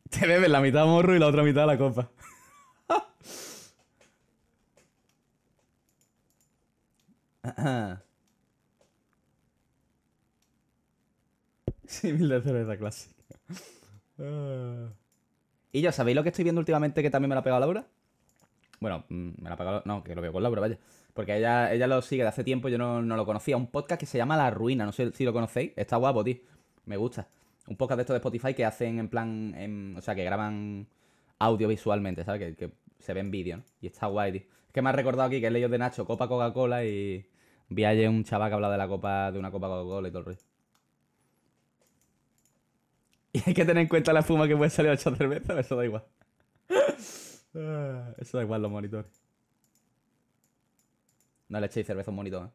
Te bebes la mitad morro y la otra mitad la copa. Sí, mil de cerveza clásica. ¿Y yo sabéis lo que estoy viendo últimamente que también me la ha pegado Laura? Bueno, mm, me la ha pagado... No, que lo veo con Laura, vaya. Porque ella, ella lo sigue de hace tiempo, yo no, lo conocía. Un podcast que se llama La Ruina, no sé si lo conocéis. Está guapo, tío. Me gusta. Un podcast de esto de Spotify que hacen en plan. o sea, que graban audiovisualmente, ¿sabes? Que, que se en vídeo, ¿no? Y está guay, tío. Es que me ha recordado aquí que he leído de Nacho Copa Coca-Cola y. Vi ayer un chaval que hablaba de la copa, de una copa Coca-Cola y todo el rollo. Y hay que tener en cuenta la fuma que puede salir ocho cerveza. eso da igual. Ah, eso da igual los monitores. No le echéis cerveza a un monitor, ¿eh?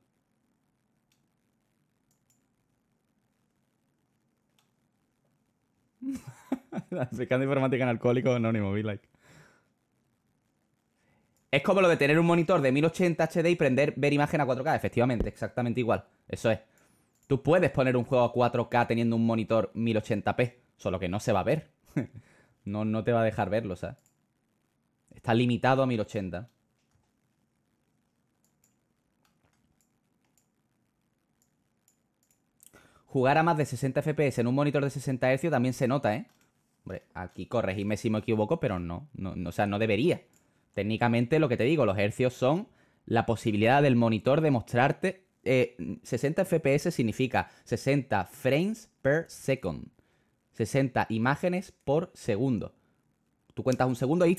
informática en alcohólico anónimo, be like. Es como lo de tener un monitor de 1080 HD y prender ver imagen a 4K, efectivamente, exactamente igual. Eso es. Tú puedes poner un juego a 4K teniendo un monitor 1080p, solo que no se va a ver. no, no te va a dejar verlo, ¿sabes? Está limitado a 1080. Jugar a más de 60 FPS en un monitor de 60 Hz también se nota, ¿eh? Hombre, aquí corregidme si me equivoco, pero no, no, O sea, no debería. Técnicamente lo que te digo, los hercios son la posibilidad del monitor de mostrarte 60 eh, FPS significa 60 frames per second. 60 imágenes por segundo. Tú cuentas un segundo y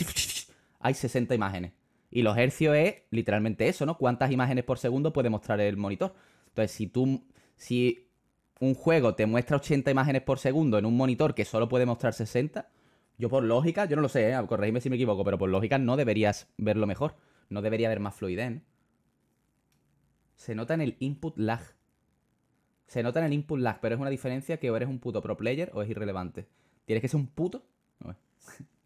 hay 60 imágenes. Y los hercios es literalmente eso, ¿no? ¿Cuántas imágenes por segundo puede mostrar el monitor? Entonces, si tú, si un juego te muestra 80 imágenes por segundo en un monitor que solo puede mostrar 60, yo por lógica, yo no lo sé, ¿eh? corregidme si me equivoco, pero por lógica no deberías verlo mejor. No debería haber más fluidez. ¿no? Se nota en el input lag. Se nota en el input lag, pero es una diferencia que o eres un puto pro player o es irrelevante. Tienes que ser un puto. ¿eh?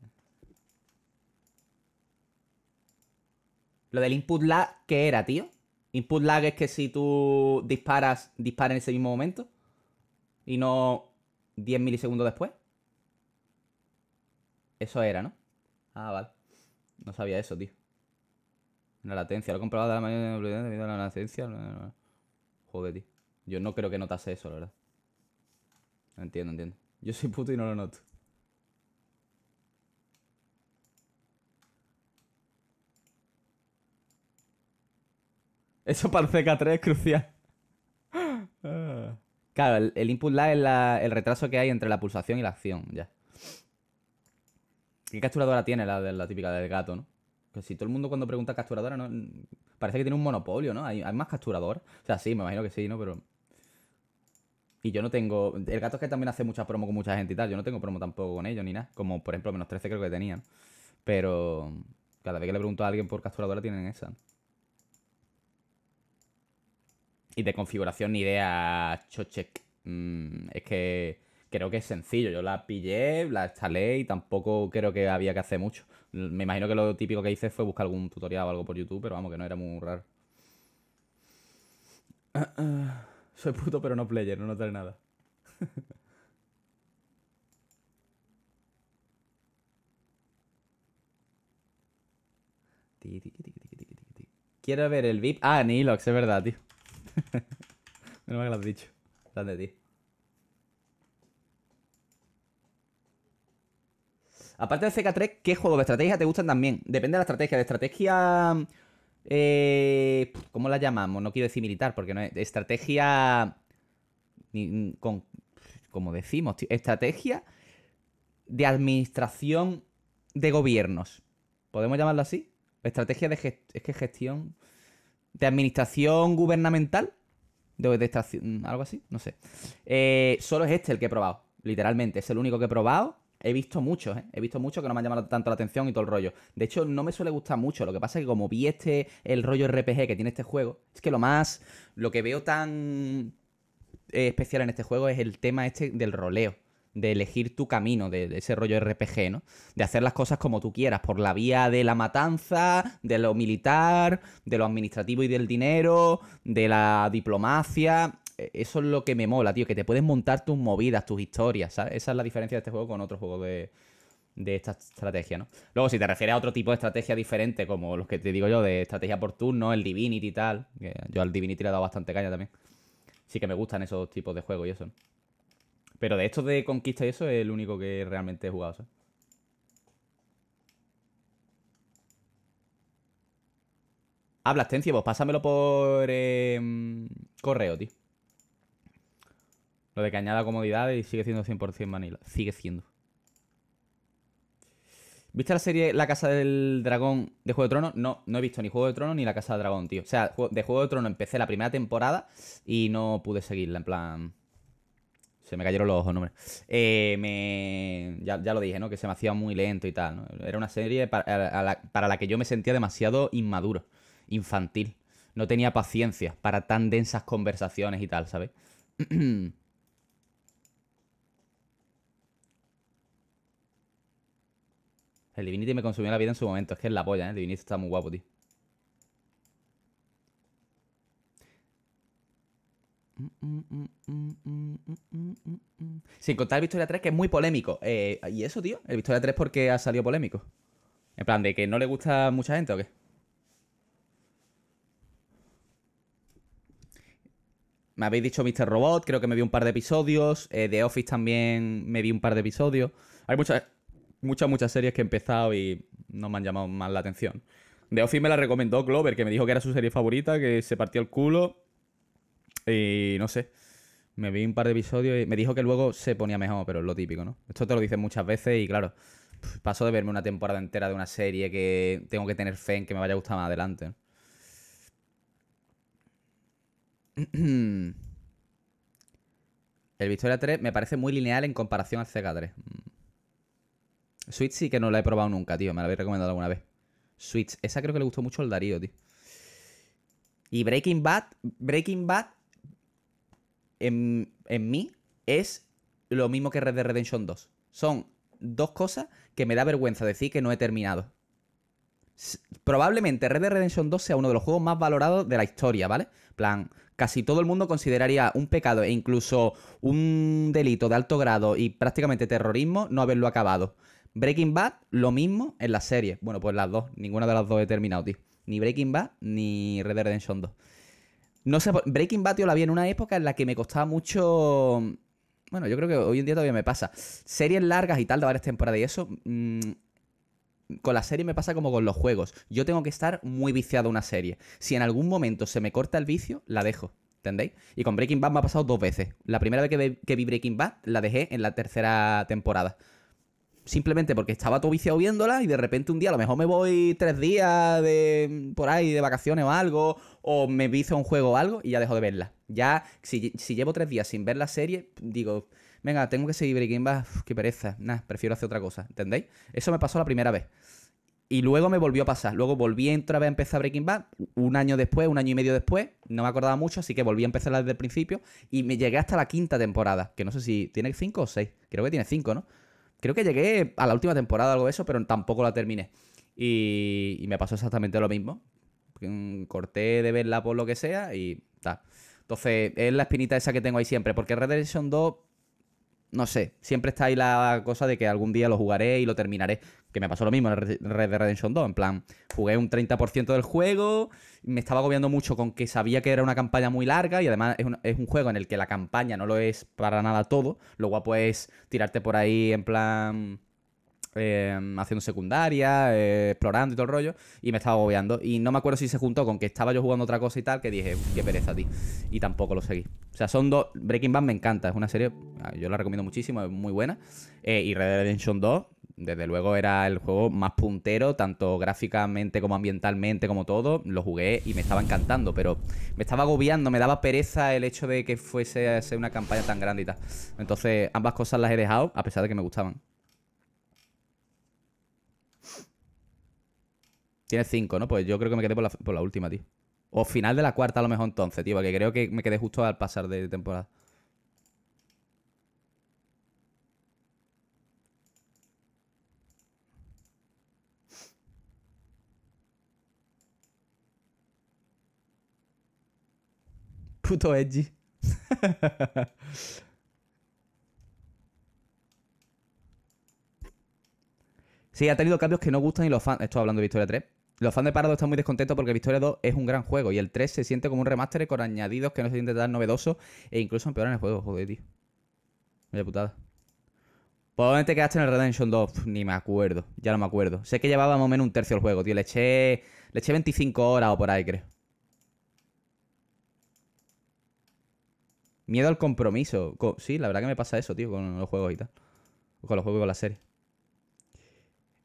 Lo del input lag, ¿qué era, tío? Input lag es que si tú disparas, dispara en ese mismo momento. Y no 10 milisegundos después. Eso era, ¿no? Ah, vale. No sabía eso, tío. La latencia, lo he comprobado de la mañana de la latencia. Joder, tío. Yo no creo que notase eso, la verdad. Entiendo, entiendo. Yo soy puto y no lo noto. Eso para el CK3 es crucial. Claro, el, input lag es el retraso que hay entre la pulsación y la acción, ya. ¿Qué capturadora tiene la, la típica del gato, no? Que si todo el mundo cuando pregunta capturadora, no parece que tiene un monopolio, ¿no? Hay, más capturador? O sea, sí, me imagino que sí, ¿no? Pero... Y yo no tengo... El gato es que también hace muchas promo con mucha gente y tal. Yo no tengo promo tampoco con ellos ni nada. Como, por ejemplo, menos 13 creo que tenían. Pero... Cada vez que le pregunto a alguien por capturadora tienen esa y de configuración ni idea Chochek. Mm, es que creo que es sencillo. Yo la pillé, la instalé y tampoco creo que había que hacer mucho. Me imagino que lo típico que hice fue buscar algún tutorial o algo por YouTube, pero vamos, que no era muy raro. soy puto, pero no player, no notaré nada. Quiero ver el VIP. Ah, Nilox, es verdad, tío. no lo has dicho. de Aparte de CK3, ¿qué juegos de estrategia te gustan también? Depende de la estrategia. De estrategia. Eh, ¿Cómo la llamamos? No quiero decir militar, porque no es. Estrategia. Con, como decimos, tío. Estrategia de administración de gobiernos. ¿Podemos llamarlo así? Estrategia de gestión. Es que gestión de administración gubernamental, de, de mm, algo así, no sé. Eh, solo es este el que he probado, literalmente, es el único que he probado. He visto muchos, ¿eh? He visto muchos que no me han llamado tanto la atención y todo el rollo. De hecho, no me suele gustar mucho. Lo que pasa es que como vi este, el rollo RPG que tiene este juego, es que lo más, lo que veo tan eh, especial en este juego es el tema este del roleo de elegir tu camino, de, ese rollo RPG, ¿no? De hacer las cosas como tú quieras, por la vía de la matanza, de lo militar, de lo administrativo y del dinero, de la diplomacia. E, eso es lo que me mola, tío, que te puedes montar tus movidas, tus historias, ¿sabes? Esa es la diferencia de este juego con otro juego de, de esta estrategia, ¿no? Luego, si te refieres a otro tipo de estrategia diferente, como los que te digo yo, de estrategia por turno, el Divinity y tal, yo al Divinity le he dado bastante caña también. Sí que me gustan esos tipos de juegos y eso, pero de estos de conquista y eso es el único que realmente he jugado, ¿sabes? Habla ah, Estencia, vos pues pásamelo por em, correo, tío. Lo de que añada comodidad y sigue siendo 100% Manila. Sigue siendo. ¿Viste la serie La Casa del Dragón de Juego de Tronos? No, no he visto ni Juego de Tronos ni La Casa del Dragón, tío. O sea, de Juego de Tronos empecé la primera temporada y no pude seguirla, en plan... Se me cayeron los ojos, no eh, Ya, lo dije, ¿no? Que se me hacía muy lento y tal. ¿no? Era una serie para la, para la que yo me sentía demasiado inmaduro, infantil. No tenía paciencia para tan densas conversaciones y tal, ¿sabes? El Divinity me consumió la vida en su momento. Es que es la polla, ¿eh? El Divinity está muy guapo, tío. Sin contar el Victoria 3, que es muy polémico. Eh, ¿Y eso, tío? ¿El Victoria 3 porque ha salido polémico? En plan, ¿de que no le gusta mucha gente o qué? Me habéis dicho Mr. Robot, creo que me vi un par de episodios. Eh, The Office también me vi un par de episodios. Hay muchas, muchas, muchas series que he empezado y no me han llamado más la atención. The Office me la recomendó Glover, que me dijo que era su serie favorita, que se partió el culo y no sé. Me vi un par de episodios y me dijo que luego se ponía mejor, pero es lo típico, ¿no? Esto te lo dicen muchas veces y claro, paso de verme una temporada entera de una serie que tengo que tener fe en que me vaya a gustar más adelante. El Victoria 3 me parece muy lineal en comparación al CK3. Switch sí que no la he probado nunca, tío. Me la habéis recomendado alguna vez. Switch. Esa creo que le gustó mucho al Darío, tío. Y Breaking Bad. Breaking Bad en, mí es lo mismo que Red Dead Redemption 2. Son dos cosas que me da vergüenza decir que no he terminado. Probablemente Red Dead Redemption 2 sea uno de los juegos más valorados de la historia, ¿vale? plan, casi todo el mundo consideraría un pecado e incluso un delito de alto grado y prácticamente terrorismo no haberlo acabado. Breaking Bad, lo mismo en la serie. Bueno, pues las dos, ninguna de las dos he terminado, tío. Ni Breaking Bad ni Red Dead Redemption 2. No sé, Breaking Bad yo la vi en una época en la que me costaba mucho. Bueno, yo creo que hoy en día todavía me pasa. Series largas y tal, de varias temporadas y eso. Mm, con la serie me pasa como con los juegos. Yo tengo que estar muy viciado a una serie. Si en algún momento se me corta el vicio, la dejo. ¿Entendéis? Y con Breaking Bad me ha pasado dos veces. La primera vez que, vi Breaking Bad, la dejé en la tercera temporada simplemente porque estaba todo viciado viéndola y de repente un día a lo mejor me voy tres días de por ahí de vacaciones o algo, o me hice un juego o algo y ya dejo de verla. Ya, si, llevo tres días sin ver la serie, digo, venga, tengo que seguir Breaking Bad, qué pereza, nada, prefiero hacer otra cosa, ¿entendéis? Eso me pasó la primera vez. Y luego me volvió a pasar. Luego volví otra vez a empezar Breaking Bad, un año después, un año y medio después. No me acordaba mucho, así que volví a empezarla desde el principio. Y me llegué hasta la quinta temporada, que no sé si tiene cinco o seis. Creo que tiene cinco, ¿no? Creo que llegué a la última temporada o algo de eso, pero tampoco la terminé. Y, me pasó exactamente lo mismo. Mm, corté de verla por lo que sea y tal. Entonces, es la espinita esa que tengo ahí siempre, porque Red Dead Redemption 2 no sé, siempre está ahí la cosa de que algún día lo jugaré y lo terminaré. Que me pasó lo mismo en Red Dead Redemption 2. En plan, jugué un 30% del juego, me estaba agobiando mucho con que sabía que era una campaña muy larga y además es un, juego en el que la campaña no lo es para nada todo. Lo guapo es tirarte por ahí en plan eh, haciendo secundaria, eh, explorando y todo el rollo, y me estaba agobiando. Y no me acuerdo si se juntó con que estaba yo jugando otra cosa y tal, que dije, qué pereza, tío. Y tampoco lo seguí. O sea, son dos. Breaking Bad me encanta, es una serie, ah, yo la recomiendo muchísimo, es muy buena. Eh, y Red Dead Redemption 2, desde luego era el juego más puntero, tanto gráficamente como ambientalmente, como todo. Lo jugué y me estaba encantando, pero me estaba agobiando, me daba pereza el hecho de que fuese a ser una campaña tan grande Entonces, ambas cosas las he dejado, a pesar de que me gustaban. Tienes cinco, ¿no? Pues yo creo que me quedé por la, última, tío. O final de la cuarta a lo mejor entonces, tío, Que creo que me quedé justo al pasar de temporada. Puto edgy. sí, ha tenido cambios que no gustan y los fans... Estoy hablando de Victoria 3 los fans de Parado están muy descontentos porque Victoria 2 es un gran juego y el 3 se siente como un remaster con añadidos que no se siente tan novedoso e incluso empeoran el juego, joder, tío. Vaya putada. ¿Por te quedaste en el Redemption 2? ni me acuerdo, ya no me acuerdo. Sé que llevaba más o menos un tercio del juego, tío. Le eché, le eché 25 horas o por ahí, creo. Miedo al compromiso. sí, la verdad que me pasa eso, tío, con los juegos y tal. Con los juegos y con la serie.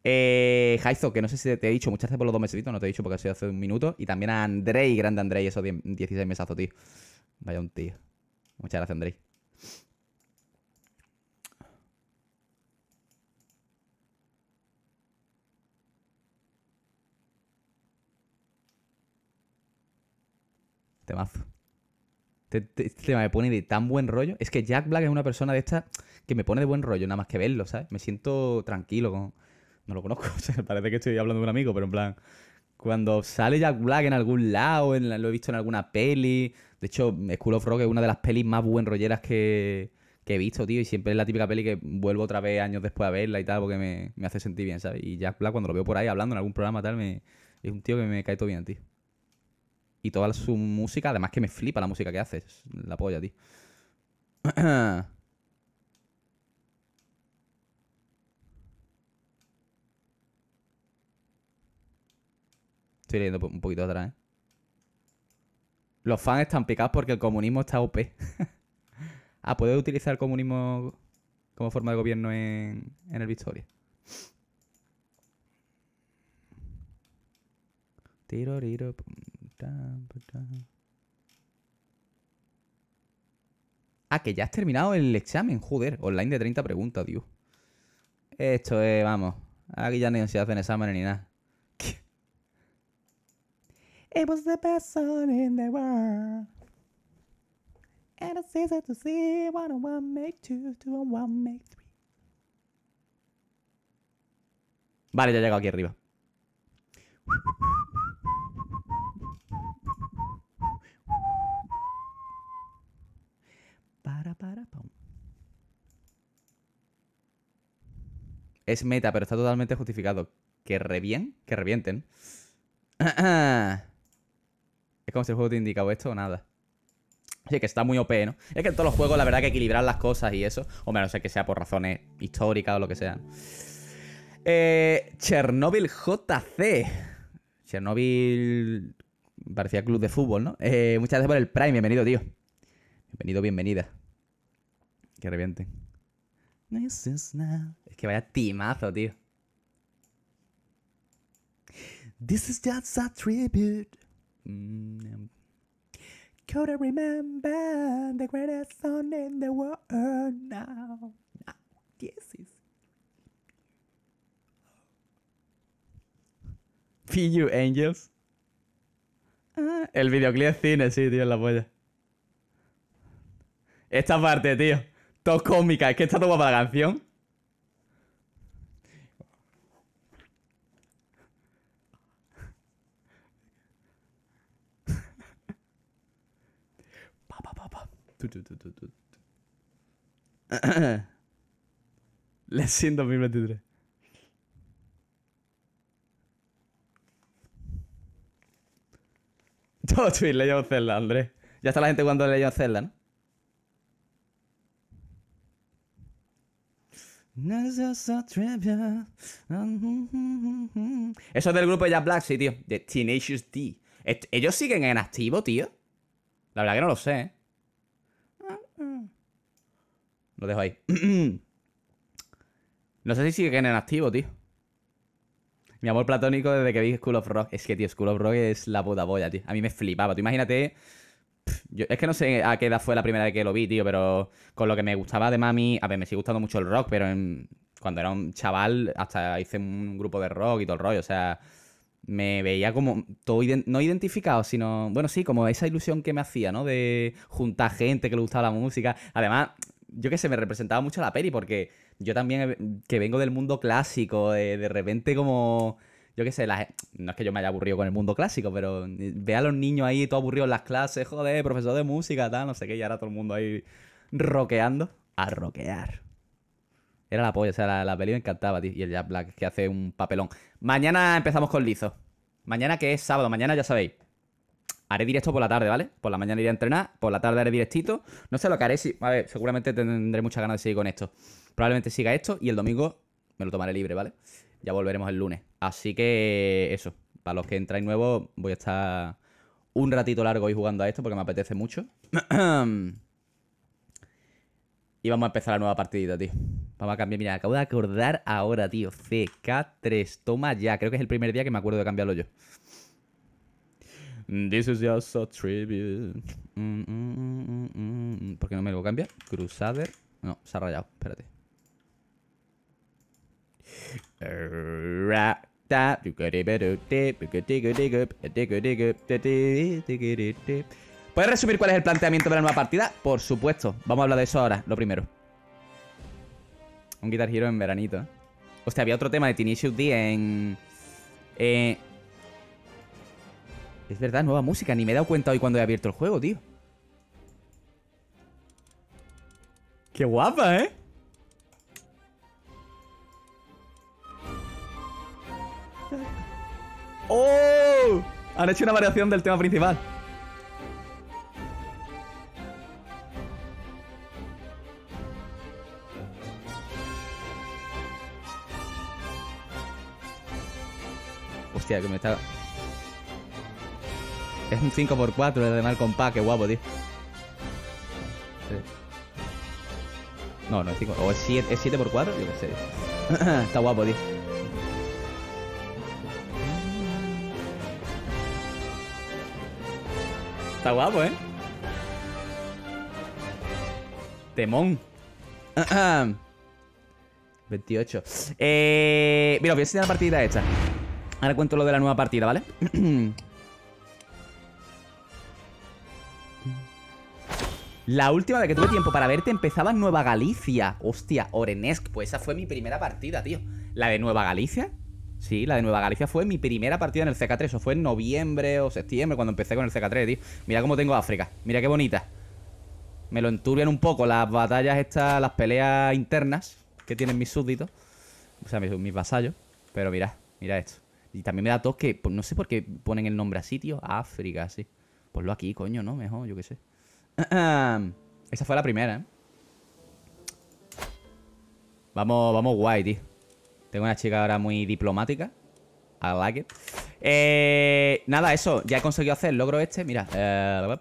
Eh, Haizo, que no sé si te he dicho, muchas gracias por los dos mesitos no te he dicho porque ha sido hace un minuto. Y también a Andrei, grande Andrei, esos 16 mesazos, tío. Vaya un tío. Muchas gracias, Andrei. Este, este, este tema me pone de tan buen rollo. Es que Jack Black es una persona de esta que me pone de buen rollo, nada más que verlo, ¿sabes? Me siento tranquilo con no lo conozco, o sea, parece que estoy hablando de un amigo, pero en plan, cuando sale Jack Black en algún lado, en lo he visto en alguna peli. De hecho, School of Rock es una de las pelis más buen rolleras que he visto, tío. Y siempre es la típica peli que vuelvo otra vez años después a verla y tal, porque me, hace sentir bien, ¿sabes? Y Jack Black, cuando lo veo por ahí hablando en algún programa tal, me, es un tío que me cae todo bien, tío. Y toda su música, además que me flipa la música que hace La polla, tío. Estoy leyendo un poquito atrás. ¿eh? Los fans están picados porque el comunismo está OP. a poder ah, utilizar el comunismo como forma de gobierno en, en el Victoria? Tiro, tiro. Ah, que ya has terminado el examen, joder. Online de 30 preguntas, tío. Esto es, vamos. Aquí ya ni se hacen exámenes ni nada. It was the best song in the world. And it's easy to see one and one make two, two and one make three. Vale, ya he llegado aquí arriba. Para, para, pum. Es meta, pero está totalmente justificado. Que revien, que revienten. Ah, ah. Es como si el juego te indicaba esto o nada. Así que está muy OP, ¿no? Es que en todos los juegos, la verdad, que equilibrar las cosas y eso. Hombre, menos, sé, que sea por razones históricas o lo que sea. Eh, Chernobyl JC. Chernobyl. Parecía club de fútbol, ¿no? Eh, muchas gracias por el Prime. Bienvenido, tío. Bienvenido, bienvenida. Que revienten. Es que vaya timazo, tío. This is just a tribute. Mm. Could I remember the greatest song in the world now? now. Yes, yes. You Angels. Ah, el videoclip es cine, sí, tío, en la polla. Esta parte, tío. Todo cómica. Es que está todo para la canción. La 2023. Todo Twitch, Legend of Zelda, André. Ya está la gente jugando Legend of Zelda, ¿no? Eso es del grupo de Jack Black, sí, tío. De Tenacious D. ¿Ellos siguen en activo, tío? La verdad que no lo sé, ¿eh? Lo dejo ahí. no sé si sigue en activo, tío. Mi amor platónico desde que vi School of Rock. Es que, tío, School of Rock es la puta boya, tío. A mí me flipaba. Tú imagínate... es que no sé a qué edad fue la primera vez que lo vi, tío, pero con lo que me gustaba de mami, a ver, me sigue gustando mucho el rock, pero cuando era un chaval hasta hice un grupo de rock y todo el rollo, o sea, me veía como todo no identificado, sino, bueno, sí, como esa ilusión que me hacía, ¿no? De juntar gente que le gustaba la música. Además, yo qué sé, me representaba mucho la peli porque yo también eh, que vengo del mundo clásico, de, de repente como yo qué sé, no es que yo me haya aburrido con el mundo clásico, pero ve a los niños ahí todos aburridos en las clases, joder, profesor de música, tal, no sé qué, y ahora todo el mundo ahí roqueando. A roquear. Era la polla, o sea, la, la peli me encantaba, tío. Y el Jack Black que hace un papelón. Mañana empezamos con Lizo. Mañana que es sábado, mañana ya sabéis haré directo por la tarde, ¿vale? Por la mañana iré a entrenar, por la tarde haré directito. No sé lo que haré, si, a ver, seguramente tendré muchas ganas de seguir con esto. Probablemente siga esto y el domingo me lo tomaré libre, ¿vale? Ya volveremos el lunes. Así que eso, para los que entráis nuevos voy a estar un ratito largo hoy jugando a esto porque me apetece mucho. y vamos a empezar la nueva partida, tío. Vamos a cambiar, mira, acabo de acordar ahora, tío. CK3, toma ya. Creo que es el primer día que me acuerdo de cambiarlo yo. Mm, this is just a tribute. Mm, mm, ¿Por qué no me lo cambia? Crusader. No, se ha rayado. Espérate. ¿Puedes resumir cuál es el planteamiento de la nueva partida? Por supuesto. Vamos a hablar de eso ahora, lo primero. Un Guitar Hero en veranito. Hostia, había otro tema de Tenacious D en... Eh, es verdad, nueva música. Ni me he dado cuenta hoy cuando he abierto el juego, tío. Qué guapa, ¿eh? ¡Oh! Han hecho una variación del tema principal. Hostia, que me está... Es un 5x4 el de mal compa, qué guapo, tío. No, no es 5. O es 7, es 7x4, yo qué sé. Está guapo, tío. Está guapo, ¿eh? Temón. 28. Eh, mira, voy a enseñar la partida hecha. Ahora cuento lo de la nueva partida, ¿vale? La última de que tuve tiempo para verte empezaba en Nueva Galicia. Hostia, Orenesk. Pues esa fue mi primera partida, tío. ¿La de Nueva Galicia? Sí, la de Nueva Galicia fue mi primera partida en el CK3. Eso fue en noviembre o septiembre cuando empecé con el CK3, tío. Mira cómo tengo África. Mira qué bonita. Me lo enturbian un poco las batallas estas, las peleas internas que tienen mis súbditos. O sea, mis, vasallos. Pero mira, mira esto. Y también me da tos que... Pues, no sé por qué ponen el nombre así, tío. África, sí. Ponlo aquí, coño, ¿no? Mejor, yo qué sé. Esa fue la primera, ¿eh? Vamos, vamos guay, tío. Tengo una chica ahora muy diplomática. I like it. Eh, nada, eso. Ya he conseguido hacer el logro este. Mira. Eh,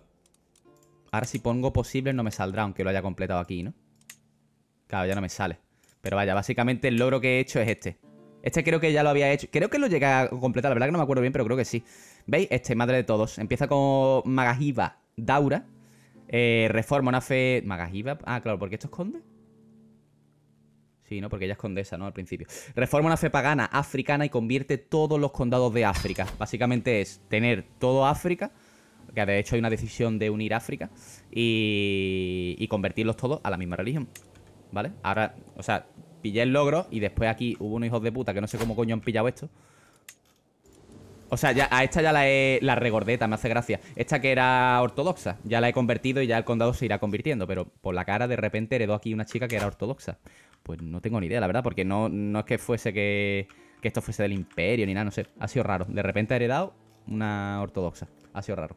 ahora si pongo posible no me saldrá, aunque lo haya completado aquí, ¿no? Claro, ya no me sale. Pero vaya, básicamente el logro que he hecho es este. Este creo que ya lo había hecho. Creo que lo llegué a completar. La verdad que no me acuerdo bien, pero creo que sí. ¿Veis? Este, madre de todos. Empieza con Magajiva Daura. Eh, reforma, una fe... Ah, claro, porque esto esconde. Sí, ¿no? Porque ella es condesa, ¿no? Al principio. Reforma una fe pagana africana y convierte todos los condados de África. Básicamente es tener todo África, que de hecho hay una decisión de unir África, y, y convertirlos todos a la misma religión. ¿Vale? Ahora, o sea, pillé el logro y después aquí hubo unos hijos de puta que no sé cómo coño han pillado esto. O sea, ya, a esta ya la, he, la regordeta, me hace gracia. Esta que era ortodoxa, ya la he convertido y ya el condado se irá convirtiendo, pero por la cara de repente heredó aquí una chica que era ortodoxa. Pues no tengo ni idea, la verdad, porque no, no es que fuese que, que esto fuese del imperio ni nada, no sé. Ha sido raro. De repente ha heredado una ortodoxa. Ha sido raro.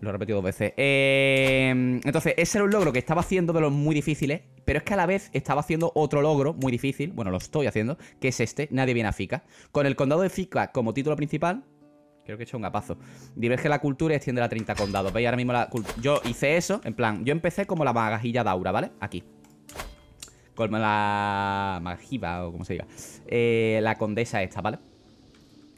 Lo he repetido dos veces. Eh, entonces, ese era un logro que estaba haciendo de los muy difíciles, pero es que a la vez estaba haciendo otro logro muy difícil, bueno, lo estoy haciendo, que es este, Nadie viene a Fica. Con el condado de Fica como título principal, creo que he hecho un gapazo. Diverge la cultura y extiende la 30 condados. ¿Veis? Ahora mismo la Yo hice eso, en plan, yo empecé como la magajilla de Aura, ¿vale? Aquí. Con la magiva o como se diga. Eh, la condesa esta, ¿vale?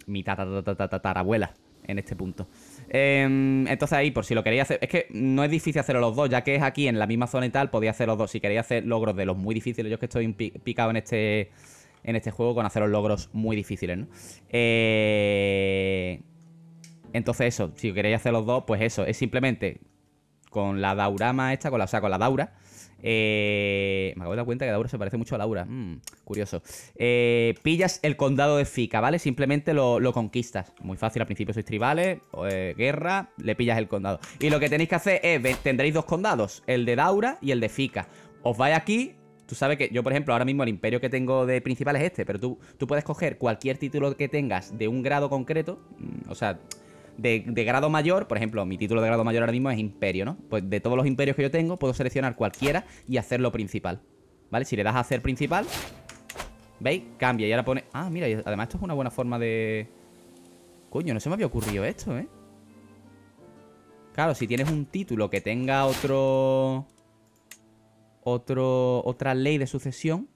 Mi tatarabuela en este punto. Em, entonces ahí, por si lo queréis hacer, es que no es difícil hacerlo los dos, ya que es aquí en la misma zona y tal, podéis hacer los dos. Si queréis hacer logros de los muy difíciles, yo es que estoy picado en este, en este juego con hacer los logros muy difíciles, ¿no? Eh, entonces eso, si queréis hacer los dos, pues eso, es simplemente con la daurama esta, con la, o sea, con la daura, eh, me acabo de dar cuenta que Daura se parece mucho a Laura. Mm, curioso. Eh, pillas el condado de Fica, ¿vale? Simplemente lo, conquistas. Muy fácil, al principio sois tribales, eh, guerra, le pillas el condado. Y lo que tenéis que hacer es, tendréis dos condados, el de Daura y el de Fica. Os vais aquí, tú sabes que yo, por ejemplo, ahora mismo el imperio que tengo de principal es este, pero tú, tú puedes coger cualquier título que tengas de un grado concreto, mm, o sea, de, grado mayor, por ejemplo, mi título de grado mayor ahora mismo es imperio, ¿no? Pues de todos los imperios que yo tengo, puedo seleccionar cualquiera y hacerlo principal. ¿Vale? Si le das a hacer principal, ¿veis? Cambia y ahora pone... Ah, mira, además esto es una buena forma de... Coño, no se me había ocurrido esto, ¿eh? Claro, si tienes un título que tenga otro... Otro... Otra ley de sucesión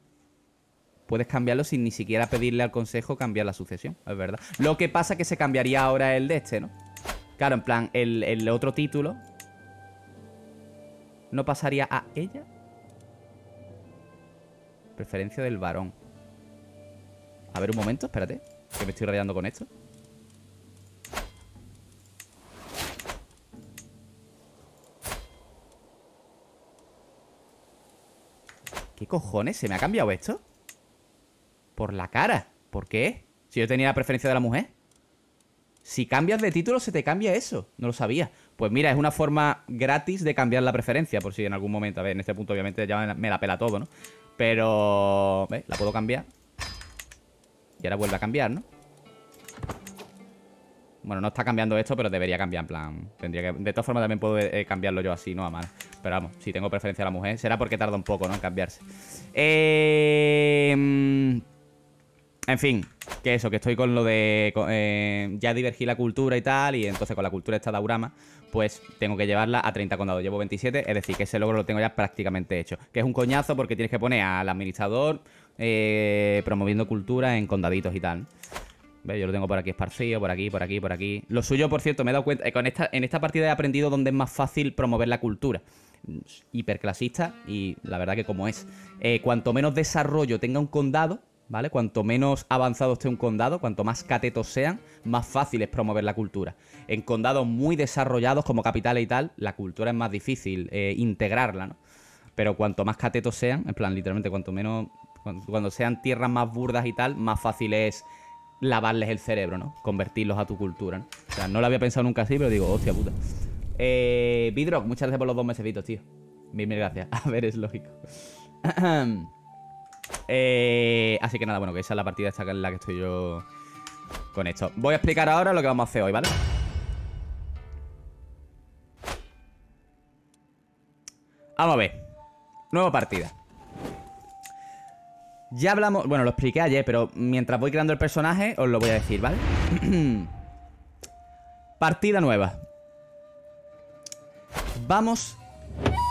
Puedes cambiarlo sin ni siquiera pedirle al consejo cambiar la sucesión, es verdad. Lo que pasa es que se cambiaría ahora el de este, ¿no? Claro, en plan, el, otro título no pasaría a ella. Preferencia del varón. A ver un momento, espérate, que me estoy rayando con esto. ¿Qué cojones? ¿Se me ha cambiado esto? Por la cara. ¿Por qué? Si yo tenía la preferencia de la mujer. Si cambias de título, se te cambia eso. No lo sabía. Pues mira, es una forma gratis de cambiar la preferencia. Por si en algún momento. A ver, en este punto, obviamente, ya me la pela todo, ¿no? Pero. ¿Ves? La puedo cambiar. Y ahora vuelve a cambiar, ¿no? Bueno, no está cambiando esto, pero debería cambiar en plan. Tendría que. De todas formas, también puedo eh, cambiarlo yo así, no a mal Pero vamos, si tengo preferencia a la mujer, será porque tarda un poco, ¿no? En cambiarse. Eh. En fin, que eso, que estoy con lo de... Eh, ya divergí la cultura y tal, y entonces con la cultura esta daurama, pues tengo que llevarla a 30 condados. Llevo 27, es decir, que ese logro lo tengo ya prácticamente hecho. Que es un coñazo porque tienes que poner al administrador eh, promoviendo cultura en condaditos y tal. Ve, Yo lo tengo por aquí esparcido, por aquí, por aquí, por aquí. Lo suyo, por cierto, me he dado cuenta... Eh, esta, en esta partida he aprendido dónde es más fácil promover la cultura hiperclasista y la verdad que como es. cuanto menos desarrollo tenga un condado, ¿vale? Cuanto menos avanzado esté un condado, cuanto más catetos sean, más fácil es promover la cultura. En condados muy desarrollados como capital y tal, la cultura es más difícil eh, integrarla, ¿no? Pero cuanto más catetos sean, en plan, literalmente, cuanto menos, cuando, sean tierras más burdas y tal, más fácil es lavarles el cerebro, ¿no? Convertirlos a tu cultura, ¿no? O sea, no lo había pensado nunca así, pero digo, hostia puta. Eh, Bidrock, muchas gracias por los dos mesecitos, tío. Mil, mil gracias. A ver, es lógico. Eh, así que nada, bueno, que esa es la partida esta en la que estoy yo con esto. Voy a explicar ahora lo que vamos a hacer hoy, ¿vale? Vamos a ver. Nueva partida. Ya hablamos... Bueno, lo expliqué ayer, pero mientras voy creando el personaje os lo voy a decir, ¿vale? partida nueva. Vamos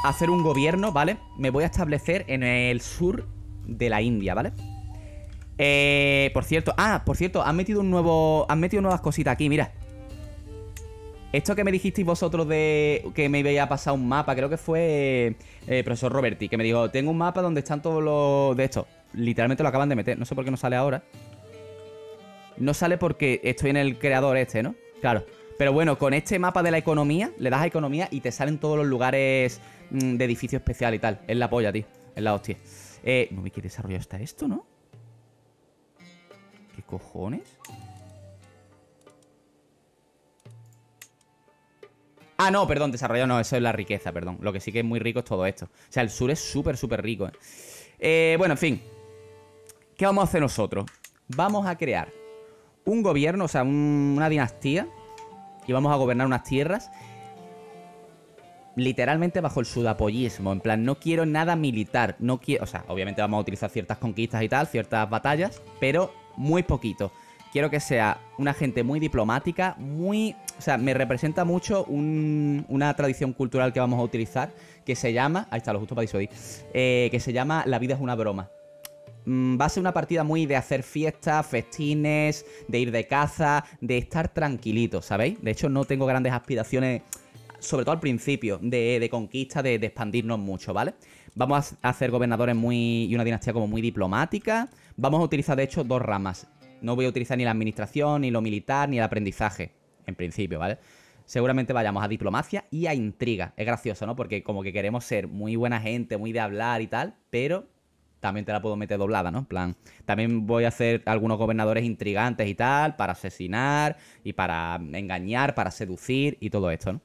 a hacer un gobierno, ¿vale? Me voy a establecer en el sur de la India, ¿vale? Eh, por cierto, ah, por cierto, han metido un nuevo. Han metido nuevas cositas aquí, mira. Esto que me dijisteis vosotros de que me iba a pasar un mapa, creo que fue eh, profesor Roberti, que me dijo, tengo un mapa donde están todos los de estos. Literalmente lo acaban de meter, no sé por qué no sale ahora. No sale porque estoy en el creador este, ¿no? Claro. Pero bueno, con este mapa de la economía, le das a economía y te salen todos los lugares mm, de edificio especial y tal. Es la polla, tío. Es la hostia. Eh, no me quiere desarrollar hasta esto, ¿no? ¿Qué cojones? Ah, no, perdón, desarrollado no, eso es la riqueza, perdón. Lo que sí que es muy rico es todo esto. O sea, el sur es súper, súper rico. ¿eh? Eh, bueno, en fin. ¿Qué vamos a hacer nosotros? Vamos a crear un gobierno, o sea, una dinastía. Y vamos a gobernar unas tierras literalmente bajo el sudapollismo. En plan, no quiero nada militar. No quiero. O sea, obviamente vamos a utilizar ciertas conquistas y tal, ciertas batallas, pero muy poquito. Quiero que sea una gente muy diplomática, muy. O sea, me representa mucho una tradición cultural que vamos a utilizar que se llama. Ahí está, lo justo para disuadir. Eh, que se llama La vida es una broma mm, va a ser una partida muy de hacer fiestas, festines, de ir de caza, de estar tranquilito, ¿sabéis? De hecho, no tengo grandes aspiraciones sobre todo al principio, de, conquista, de, de, expandirnos mucho, ¿vale? Vamos a hacer gobernadores muy. y una dinastía como muy diplomática. Vamos a utilizar, de hecho, dos ramas. No voy a utilizar ni la administración, ni lo militar, ni el aprendizaje, en principio, ¿vale? Seguramente vayamos a diplomacia y a intriga. Es gracioso, ¿no? Porque como que queremos ser muy buena gente, muy de hablar y tal, pero también te la puedo meter doblada, ¿no? En plan, también voy a hacer algunos gobernadores intrigantes y tal, para asesinar y para engañar, para seducir y todo esto, ¿no?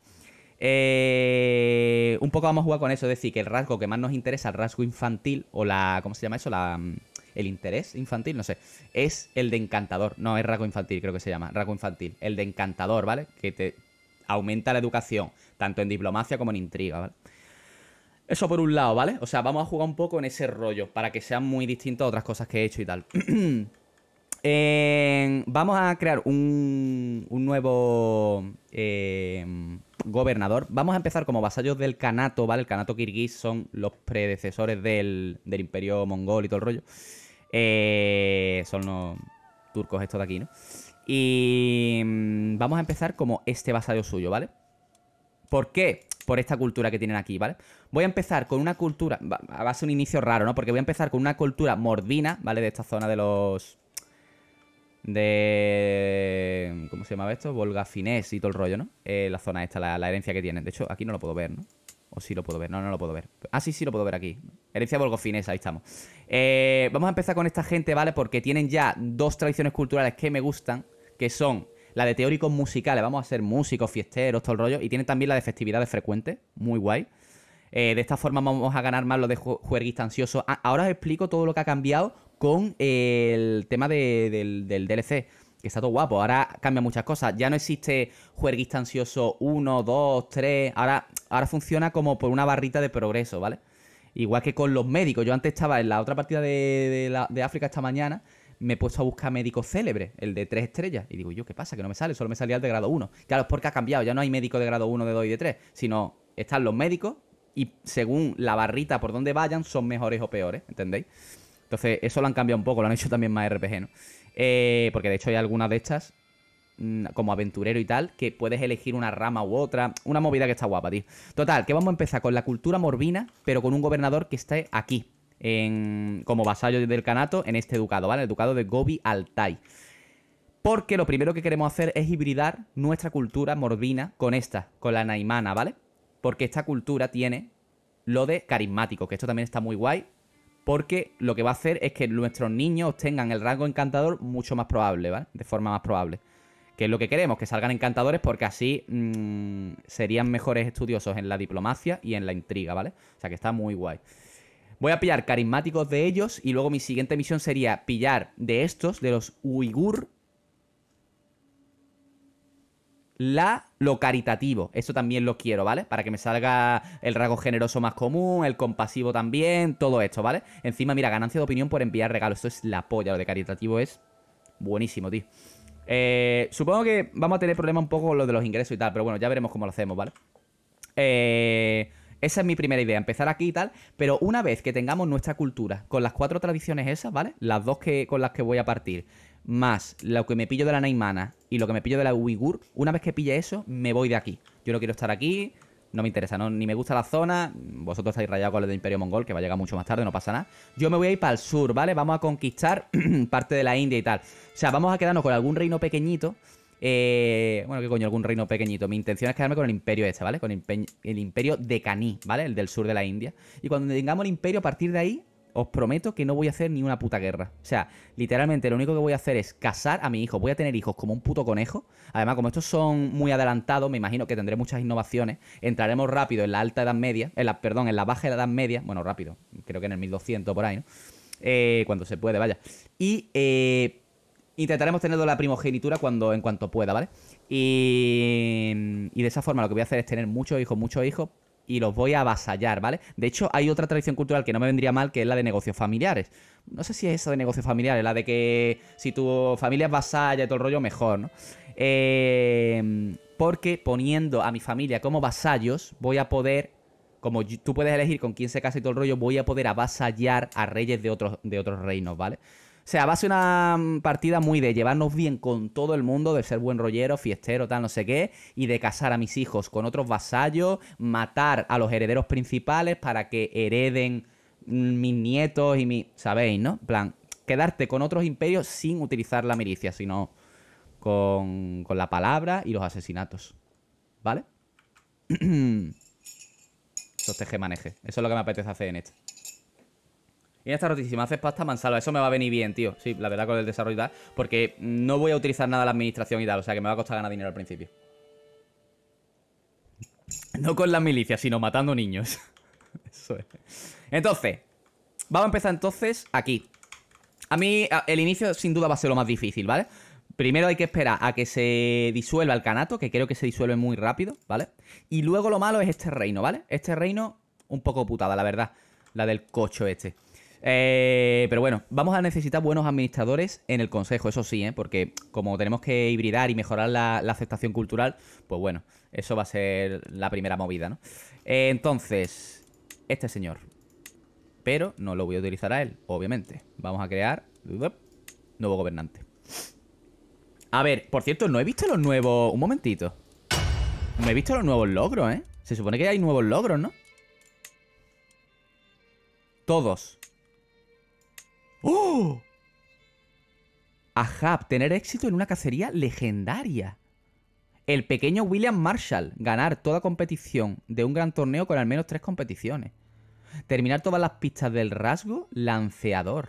Eh, un poco vamos a jugar con eso, es decir, que el rasgo que más nos interesa, el rasgo infantil, o la. ¿Cómo se llama eso? La, mm, el interés infantil, no sé. Es el de encantador. No, es rasgo infantil, creo que se llama. Rasgo infantil. El de encantador, ¿vale? Que te aumenta la educación, tanto en diplomacia como en intriga, ¿vale? Eso por un lado, ¿vale? O sea, vamos a jugar un poco en ese rollo, para que sean muy distinto a otras cosas que he hecho y tal. vamos a crear un, un nuevo... Eh, gobernador. Vamos a empezar como vasallos del Kanato, ¿vale? El Kanato kirguís son los predecesores del, imperio mongol y todo el rollo. Eh, son los turcos estos de aquí, ¿no? Y mm, vamos a empezar como este vasallo suyo, ¿vale? ¿Por qué? Por esta cultura que tienen aquí, ¿vale? Voy a empezar con una cultura... va a ser un inicio raro, ¿no? Porque voy a empezar con una cultura mordina, ¿vale? De esta zona de los de. ¿Cómo se llamaba esto? Volgafinés y todo el rollo, ¿no? Eh, la zona esta, la, herencia que tienen. De hecho, aquí no lo puedo ver, ¿no? O sí lo puedo ver. No, no lo puedo ver. Ah, sí, sí lo puedo ver aquí. Herencia volgafinés, ahí estamos. Eh, vamos a empezar con esta gente, ¿vale? Porque tienen ya dos tradiciones culturales que me gustan, que son la de teóricos musicales. Vamos a ser músicos, fiesteros, todo el rollo. Y tienen también la de festividades frecuentes. Muy guay. Eh, de esta forma vamos a ganar más lo de juerguista ansioso. Ahora os explico todo lo que ha cambiado con el tema del, DLC que está todo guapo. Ahora cambia muchas cosas. Ya no existe Jueguista ansioso 1, 2, 3. Ahora, ahora funciona como por una barrita de progreso, ¿vale? Igual que con los médicos. Yo antes estaba en la otra partida de, África esta mañana. Me he puesto a buscar médicos célebres, el de tres estrellas. Y digo, yo, ¿qué pasa? Que no me sale, solo me salía el de grado 1. Claro, es porque ha cambiado. Ya no hay médico de grado 1, de 2 y de 3. Sino están los médicos y según la barrita por donde vayan, son mejores o peores, ¿entendéis? Entonces, eso lo han cambiado un poco, lo han hecho también más RPG, ¿no? Eh, porque de hecho hay algunas de estas, mm, como aventurero y tal, que puedes elegir una rama u otra. Una movida que está guapa, tío. Total, que vamos a empezar con la cultura morbina, pero con un gobernador que esté aquí, como vasallo del canato, en este ducado, ¿vale? El ducado de Gobi Altai. Porque lo primero que queremos hacer es hibridar nuestra cultura morbina con esta, con la naimana, ¿vale? Porque esta cultura tiene lo de carismático, que esto también está muy guay porque lo que va a hacer es que nuestros niños tengan el rango encantador mucho más probable, ¿vale? De forma más probable. Que es lo que queremos, que salgan encantadores porque así mm, serían mejores estudiosos en la diplomacia y en la intriga, ¿vale? O sea que está muy guay. Voy a pillar carismáticos de ellos y luego mi siguiente misión sería pillar de estos, de los uigur, la lo caritativo. Eso también lo quiero, ¿vale? Para que me salga el rasgo generoso más común, el compasivo también, todo esto, ¿vale? Encima, mira, ganancia de opinión por enviar regalos. Esto es la polla, lo de caritativo es buenísimo, tío. Eh, supongo que vamos a tener problemas un poco con lo de los ingresos y tal, pero bueno, ya veremos cómo lo hacemos, ¿vale? Eh, esa es mi primera idea, empezar aquí y tal, pero una vez que tengamos nuestra cultura con las cuatro tradiciones esas, ¿vale? Las dos que, con las que voy a partir más lo que me pillo de la Naimana y lo que me pillo de la Uigur, una vez que pille eso, me voy de aquí. Yo no quiero estar aquí, no me interesa, no, ni me gusta la zona. Vosotros estáis rayados con el de Imperio Mongol, que va a llegar mucho más tarde, no pasa nada. Yo me voy a ir para el sur, ¿vale? Vamos a conquistar parte de la India y tal. O sea, vamos a quedarnos con algún reino pequeñito. Eh, bueno, ¿qué coño? Algún reino pequeñito. Mi intención es quedarme con el imperio este, ¿vale? Con el, imperio de Caní, ¿vale? El del sur de la India. Y cuando tengamos el imperio, a partir de ahí, os prometo que no voy a hacer ni una puta guerra. O sea, literalmente lo único que voy a hacer es casar a mi hijo. Voy a tener hijos como un puto conejo. Además, como estos son muy adelantados, me imagino que tendré muchas innovaciones. Entraremos rápido en la alta edad media, en la, perdón, en la baja edad media. Bueno, rápido, creo que en el 1200 por ahí, ¿no? Eh, cuando se puede, vaya. Y eh, intentaremos tener la primogenitura cuando, en cuanto pueda, ¿vale? Y, y de esa forma lo que voy a hacer es tener muchos hijos, muchos hijos, y los voy a avasallar, ¿vale? De hecho, hay otra tradición cultural que no me vendría mal, que es la de negocios familiares. No sé si es esa de negocios familiares, la de que si tu familia es vasalla y todo el rollo, mejor, ¿no? Eh, porque poniendo a mi familia como vasallos, voy a poder como tú puedes elegir con quién se casa y todo el rollo, voy a poder avasallar a reyes de otros, de otros reinos, ¿vale? sea, va a ser una mm, partida muy de llevarnos bien con todo el mundo, de ser buen rollero, fiestero, tal, no sé qué, y de casar a mis hijos con otros vasallos, matar a los herederos principales para que hereden mm, mis nietos y mi... ¿Sabéis, no? plan, quedarte con otros imperios sin utilizar la milicia, sino con, la palabra y los asesinatos. ¿Vale? Eso es maneje. Eso es lo que me apetece hacer en este. Y en esta rotísima haces pasta, mansalva. Eso me va a venir bien, tío. Sí, la verdad, con el desarrollo y tal. Porque no voy a utilizar nada la administración y tal. O sea, que me va a costar ganar dinero al principio. No con las milicias, sino matando niños. Eso es. Entonces, vamos a empezar entonces aquí. A mí el inicio sin duda va a ser lo más difícil, ¿vale? Primero hay que esperar a que se disuelva el canato, que creo que se disuelve muy rápido, ¿vale? Y luego lo malo es este reino, ¿vale? Este reino un poco putada, la verdad. La del cocho este. Eh, pero bueno, vamos a necesitar buenos administradores en el consejo, eso sí, ¿eh? porque como tenemos que hibridar y mejorar la, aceptación cultural, pues bueno, eso va a ser la primera movida, ¿no? Eh, entonces, este señor. Pero no lo voy a utilizar a él, obviamente. Vamos a crear nuevo gobernante. A ver, por cierto, no he visto los nuevos... Un momentito. No he visto los nuevos logros, ¿eh? Se supone que hay nuevos logros, ¿no? Todos. ¡Oh! Ahab, tener éxito en una cacería legendaria. El pequeño William Marshall, ganar toda competición de un gran torneo con al menos tres competiciones. Terminar todas las pistas del rasgo lanceador.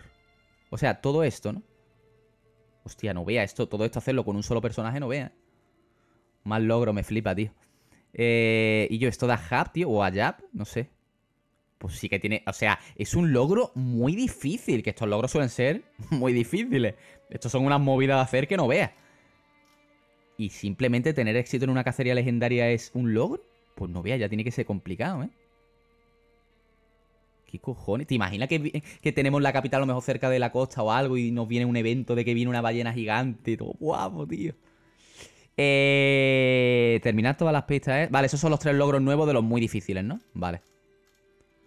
O sea, todo esto, ¿no? Hostia, no vea esto, todo esto hacerlo con un solo personaje, no vea. Mal logro, me flipa, tío. Eh, y yo, esto da Ajab, tío, o Ayab, no sé pues sí que tiene, o sea, es un logro muy difícil, que estos logros suelen ser muy difíciles. Estos son unas movidas de hacer que no veas. Y simplemente tener éxito en una cacería legendaria es un logro, pues no veas, ya tiene que ser complicado, ¿eh? ¿Qué cojones? ¿Te imaginas que, tenemos la capital a lo mejor cerca de la costa o algo y nos viene un evento de que viene una ballena gigante y todo guapo, tío? Eh, terminar todas las pistas, ¿eh? Vale, esos son los tres logros nuevos de los muy difíciles, ¿no? Vale.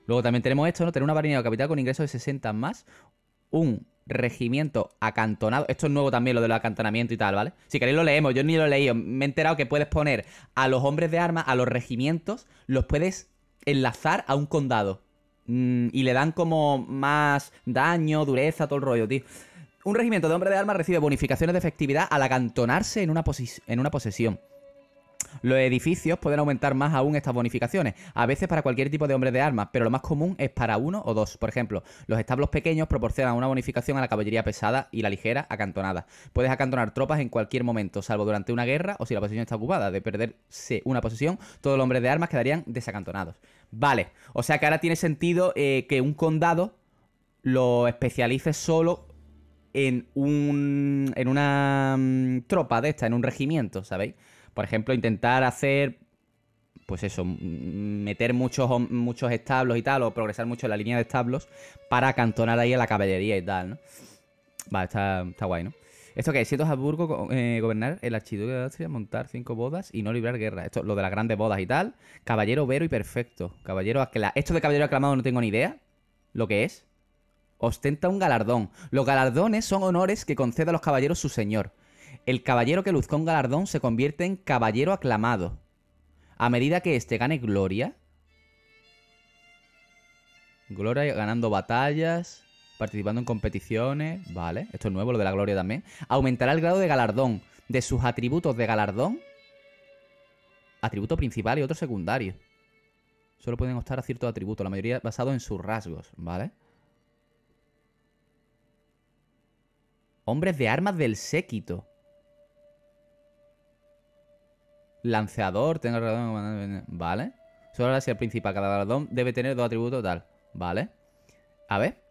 Luego también tenemos esto, ¿no? Tener una variedad de capital con ingresos de 60 más, un regimiento acantonado. Esto es nuevo también, lo del acantonamiento y tal, ¿vale? Si queréis lo leemos, yo ni lo he leído. Me he enterado que puedes poner a los hombres de armas, a los regimientos, los puedes enlazar a un condado. Mm, y le dan como más daño, dureza, todo el rollo, tío. Un regimiento de hombres de armas recibe bonificaciones de efectividad al acantonarse en una, en una posesión. Los edificios pueden aumentar más aún estas bonificaciones, a veces para cualquier tipo de hombre de armas, pero lo más común es para uno o dos. Por ejemplo, los establos pequeños proporcionan una bonificación a la caballería pesada y la ligera acantonada. Puedes acantonar tropas en cualquier momento, salvo durante una guerra o si la posición está ocupada. De perderse una posición, todos los hombres de armas quedarían desacantonados. Vale, o sea que ahora tiene sentido eh, que un condado lo especialice solo en un en una mm, tropa de esta, en un regimiento, ¿sabéis? por ejemplo, intentar hacer, pues eso, meter muchos, muchos establos y tal, o progresar mucho en la línea de establos para acantonar ahí a la caballería y tal, ¿no? Va, está, guay, ¿no? Esto que siendo Habsburgo eh, gobernar el archiduque de Austria, montar cinco bodas y no librar guerra. Esto, lo de las grandes bodas y tal. Caballero vero y perfecto. Caballero Esto de caballero aclamado no tengo ni idea. Lo que es. Ostenta un galardón. Los galardones son honores que concede a los caballeros su señor el caballero que luzca un galardón se convierte en caballero aclamado. A medida que éste gane gloria. Gloria ganando batallas, participando en competiciones. Vale, esto es nuevo, lo de la gloria también. Aumentará el grado de galardón de sus atributos de galardón. Atributo principal y otro secundario. Solo pueden optar a ciertos atributos, la mayoría basado en sus rasgos, ¿vale? Hombres de armas del séquito. Lanceador, tengo galardón. Vale. Solo ahora si el principal cada galardón debe tener dos atributos tal. Vale. A ver.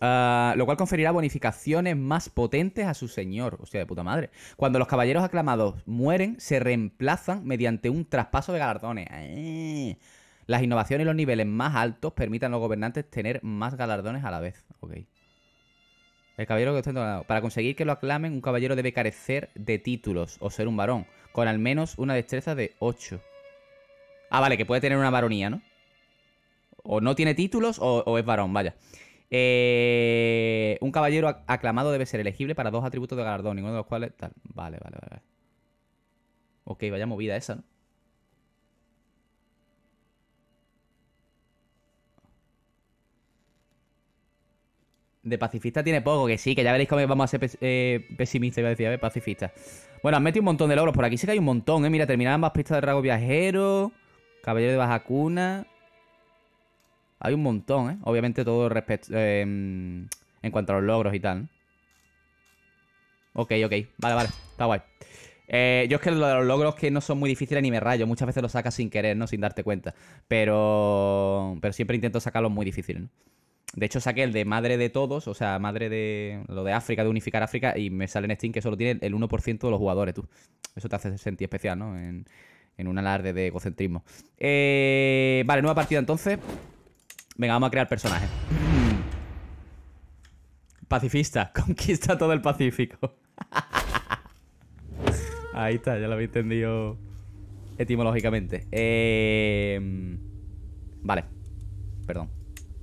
Ah, lo cual conferirá bonificaciones más potentes a su señor. Hostia, de puta madre. Cuando los caballeros aclamados mueren, se reemplazan mediante un traspaso de galardones. Eh. Las innovaciones y los niveles más altos permitan a los gobernantes tener más galardones a la vez. Ok. El caballero que está Para conseguir que lo aclamen, un caballero debe carecer de títulos o ser un varón con al menos una destreza de 8. Ah, vale, que puede tener una varonía, ¿no? O no tiene títulos o, es varón, vaya. Eh, un caballero aclamado debe ser elegible para dos atributos de galardón, ninguno de los cuales... Tal. Vale, vale, vale. Ok, vaya movida esa, ¿no? De pacifista tiene poco, que sí, que ya veréis cómo vamos a ser eh, pesimistas, iba a decir, a ver, pacifista. Bueno, han metido un montón de logros. Por aquí sí que hay un montón, ¿eh? Mira, terminaban más pistas de rago Viajero, Caballero de Baja Cuna. Hay un montón, ¿eh? Obviamente todo respecto... Em, en cuanto a los logros y tal. Ok, ok. Vale, vale. Está guay. Eh, yo es que los logros que no son muy difíciles ni me rayo. Muchas veces los sacas sin querer, ¿no? Sin darte cuenta. Pero... Pero siempre intento sacarlos muy difíciles, ¿no? De hecho, saqué el de madre de todos, o sea, madre de lo de África, de unificar África, y me sale en Steam que solo tiene el 1% de los jugadores, tú. Eso te hace sentir especial, ¿no? En, un alarde de egocentrismo. Eh, vale, nueva partida entonces. Venga, vamos a crear personajes. Mm. Pacifista, conquista todo el Pacífico. Ahí está, ya lo habéis entendido etimológicamente. Eh, vale, perdón.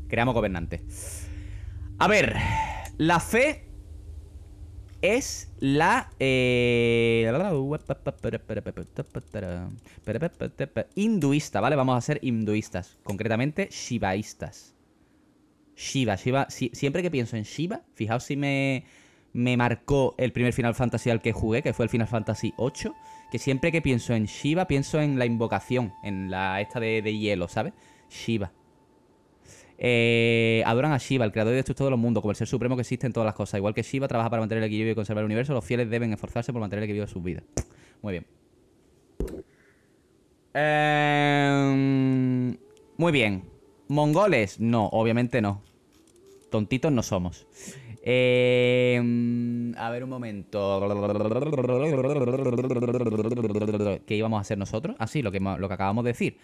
Creamos gobernantes. A ver, la fe es la... Eh, hinduista, ¿vale? Vamos a ser hinduistas, concretamente shivaístas. Shiva, Shiva, siempre que pienso en Shiva, fijaos si me, marcó el primer Final Fantasy al que jugué, que fue el Final Fantasy VIII, que siempre que pienso en Shiva, pienso en la invocación, en la esta de, de hielo, ¿sabes? Shiva. Eh, adoran a Shiva, el creador y destructor de los mundos, como el ser supremo que existe en todas las cosas. Igual que Shiva trabaja para mantener el equilibrio y conservar el universo, los fieles deben esforzarse por mantener el equilibrio de sus vidas. Muy bien. Em, muy bien. ¿Mongoles? No, obviamente no. Tontitos no somos. Em, a ver un momento. ¿Qué íbamos a hacer nosotros? Así, ah, lo, que, lo que acabamos de decir.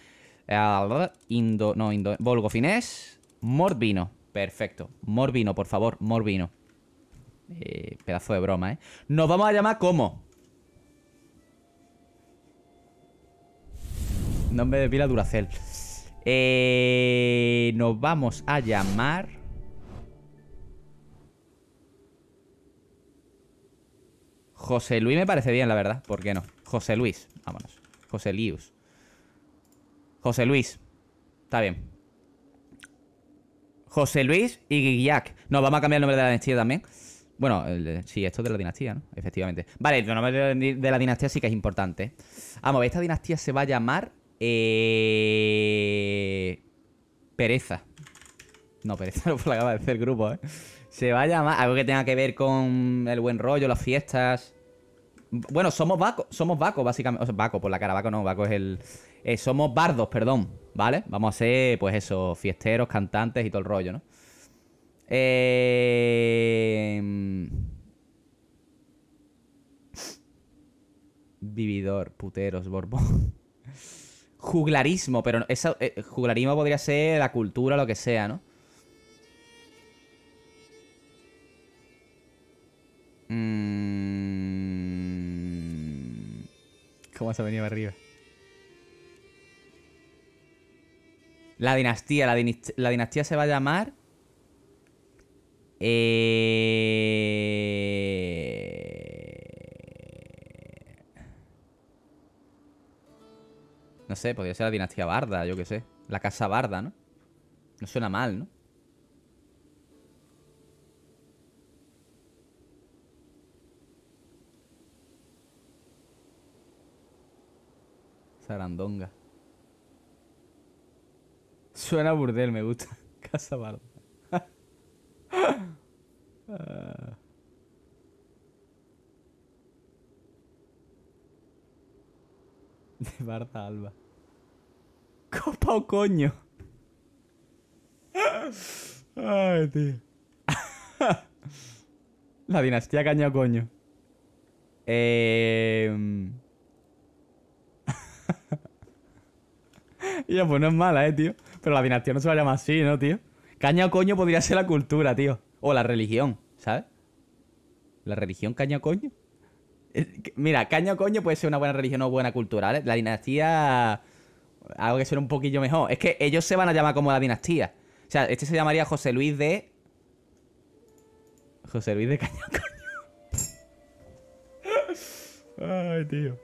Ah, indo. No, Volgo finés. Morvino. Perfecto. Morvino, por favor. Morvino. Eh, pedazo de broma, ¿eh? Nos vamos a llamar como Nombre de pila Duracel. Eh, nos vamos a llamar... José Luis me parece bien, la verdad. ¿Por qué no? José Luis. Vámonos. José Lius. José Luis. Está bien. José Luis y Guillac. No, vamos a cambiar el nombre de la dinastía también. Bueno, sí, esto es de la dinastía, ¿no? Efectivamente. Vale, el nombre de la dinastía sí que es importante. Vamos, esta dinastía se va a llamar... Eh... Pereza. No, Pereza no fue la de hacer el grupo, ¿eh? Se va a llamar... Algo que tenga que ver con el buen rollo, las fiestas... Bueno, somos Baco, somos Baco, básicamente. O sea, por la cara, Vaco no, vaco es el, eh, somos bardos, perdón, ¿vale? Vamos a ser, pues eso, fiesteros, cantantes y todo el rollo, ¿no? Eh... Vividor, puteros, borbón. Juglarismo, pero esa, eh, juglarismo podría ser la cultura, lo que sea, ¿no? Mm. ¿Cómo se venía arriba? La dinastía, la, la dinastía se va a llamar... Eh, no sé, podría ser la dinastía Barda, yo qué sé. La casa Barda, ¿no? No suena mal, ¿no? Sarandonga. Suena burdel, me gusta. Casa Barda. Ah. De Barta Alba. Copa o coño. Ay, tío. La dinastía caña o coño. Eh... ya, pues no es mala, eh, tío. Pero la dinastía no se va a llamar así, ¿no, tío? Caña o coño podría ser la cultura, tío. O la religión, ¿sabes? ¿La religión caña o coño? Mira, caña o coño puede ser una buena religión o buena cultura, ¿vale? La dinastía. Algo que ser un poquillo mejor. Es que ellos se van a llamar como la dinastía. O sea, este se llamaría José Luis de. José Luis de Caña o coño. Ay, tío.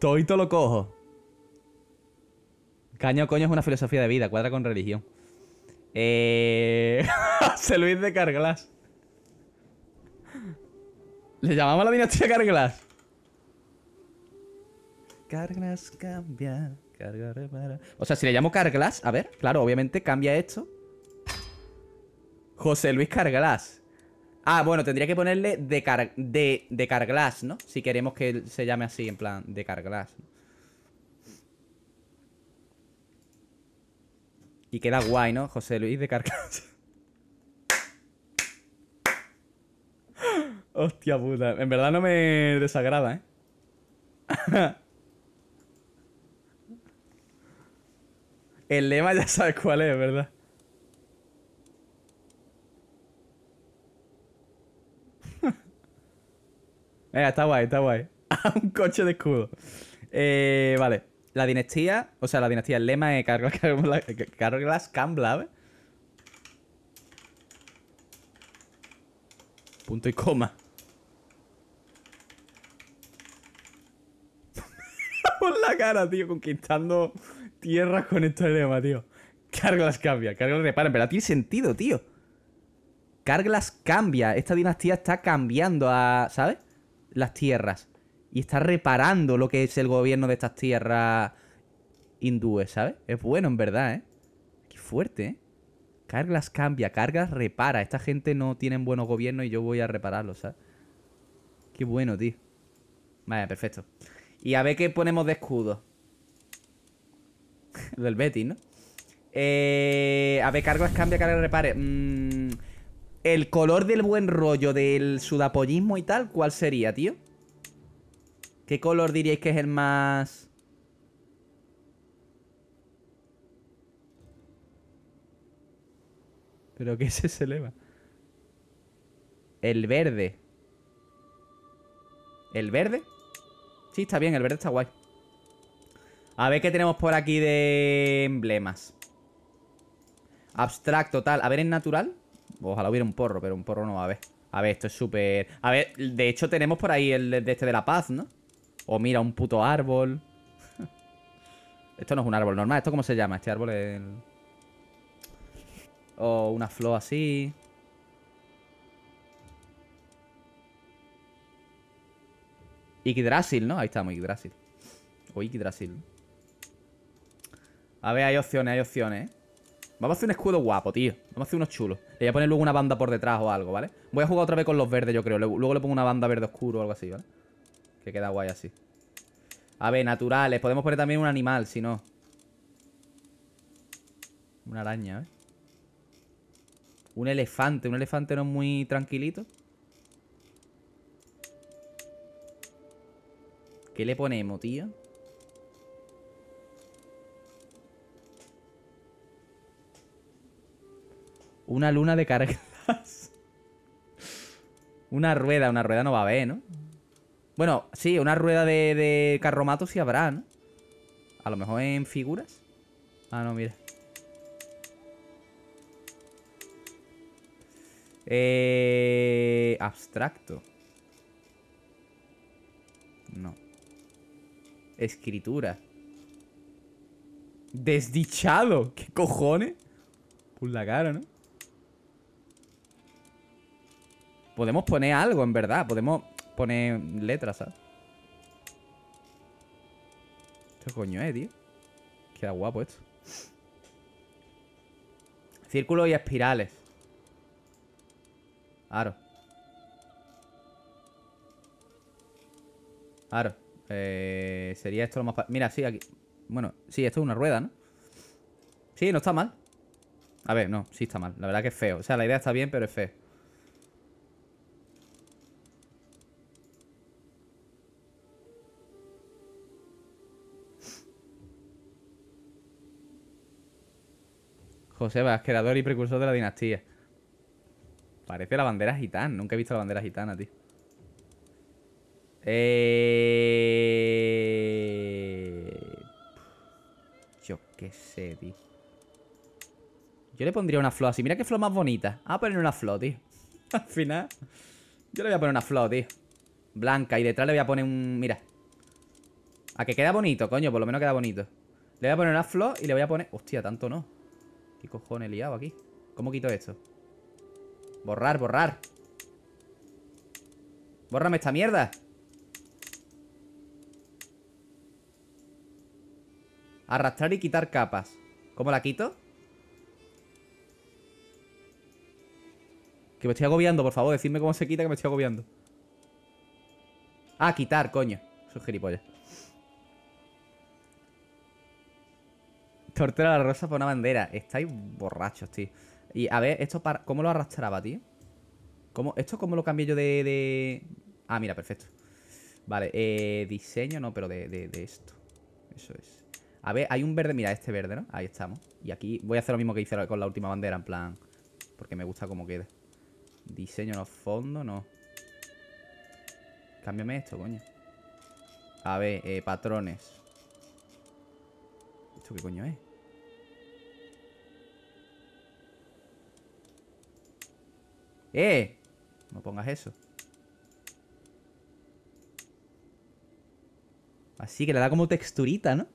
todo lo cojo. Caño coño es una filosofía de vida, cuadra con religión. Eh... José Luis de Carglass. ¿Le llamamos a la dinastía Carglass? Carglass cambia, carga repara. O sea, si le llamo Carglass, a ver, claro, obviamente cambia esto. José Luis Carglass. Ah, bueno, tendría que ponerle de, de, de Carglass, ¿no? Si queremos que se llame así, en plan, de Carglass. ¿no? Y queda guay, ¿no? José Luis de Carcas. Hostia puta. En verdad no me desagrada, ¿eh? El lema ya sabes cuál es, ¿verdad? Venga, está guay, está guay. un coche de escudo. Eh, vale. La dinastía, o sea, la dinastía, el lema es Carglass las ver. Punto y coma. Por la cara, tío, conquistando tierras con este lema, tío. Carglas cambia, Carglass repara, pero tiene sentido, tío. Carglas cambia, esta dinastía está cambiando a, ¿sabes? Las tierras y está reparando lo que es el gobierno de estas tierras hindúes, ¿sabes? Es bueno, en verdad, ¿eh? Qué fuerte, ¿eh? Cargas cambia, cargas repara. Esta gente no tiene buenos gobiernos y yo voy a repararlo, ¿sabes? Qué bueno, tío. Vaya, perfecto. Y a ver qué ponemos de escudo. Del Betis, ¿no? Eh, a ver, cargas cambia, cargas repara. Mm, el color del buen rollo, del sudapollismo y tal, ¿cuál sería, tío? ¿Qué color diríais que es el más...? Pero que ese se eleva. El verde. ¿El verde? Sí, está bien, el verde está guay. A ver qué tenemos por aquí de emblemas. Abstracto, tal. A ver, en natural. Ojalá hubiera un porro, pero un porro no a ver. A ver, esto es súper... A ver, de hecho tenemos por ahí el de este de la paz, ¿no? O mira un puto árbol. esto no es un árbol normal. ¿Esto cómo se llama? Este árbol es... O una flor así. Yggdrasil, ¿no? Ahí estamos, Yggdrasil. O Yggdrasil. A ver, hay opciones, hay opciones, Vamos a hacer un escudo guapo, tío. Vamos a hacer unos chulos. Le voy a poner luego una banda por detrás o algo, ¿vale? Voy a jugar otra vez con los verdes, yo creo. Luego le pongo una banda verde oscuro o algo así, ¿vale? Que queda guay así. A ver, naturales. Podemos poner también un animal, si no. Una araña, ¿eh? Un elefante. Un elefante no es muy tranquilito. ¿Qué le ponemos, tío? Una luna de cargas. una rueda. Una rueda no va a haber, ¿no? Bueno, sí, una rueda de, de carromato sí habrá, ¿no? A lo mejor en figuras. Ah, no, mira. Eh, abstracto. No. Escritura. Desdichado. ¿Qué cojones? Pues la cara, ¿no? Podemos poner algo, en verdad. Podemos pone letras, ¿sabes? ¿Qué este coño es, eh, tío? Queda guapo esto. Círculos y espirales. Aro. Aro. Eh, sería esto lo más... Mira, sí, aquí... Bueno, sí, esto es una rueda, ¿no? Sí, no está mal. A ver, no, sí está mal. La verdad que es feo. O sea, la idea está bien, pero es feo. Joseba, creador y precursor de la dinastía. Parece la bandera gitana. Nunca he visto la bandera gitana, tío. Eh, yo qué sé, tío. Yo le pondría una flor así. Mira qué flor más bonita. Ah, poner una flor, tío. Al final. Yo le voy a poner una flor, tío. Blanca. Y detrás le voy a poner un... Mira. A que queda bonito, coño. Por lo menos queda bonito. Le voy a poner una flor y le voy a poner... Hostia, tanto no. ¿Qué cojones liado aquí? ¿Cómo quito esto? Borrar, borrar Bórrame esta mierda Arrastrar y quitar capas ¿Cómo la quito? Que me estoy agobiando, por favor Decidme cómo se quita que me estoy agobiando Ah, quitar, coño Eso de la rosa por una bandera. Estáis borrachos, tío. Y a ver, esto para... ¿Cómo lo arrastraba, tío? ¿Cómo... ¿Esto cómo lo cambié yo de, Ah, mira, perfecto. Vale, eh, diseño no, pero de, de, esto. Eso es. A ver, hay un verde. Mira, este verde, ¿no? Ahí estamos. Y aquí voy a hacer lo mismo que hice con la última bandera, en plan... Porque me gusta cómo queda. Diseño no, fondo no. Cámbiame esto, coño. A ver, eh, patrones qué coño es? ¡Eh! No pongas eso. Así que le da como texturita, ¿no?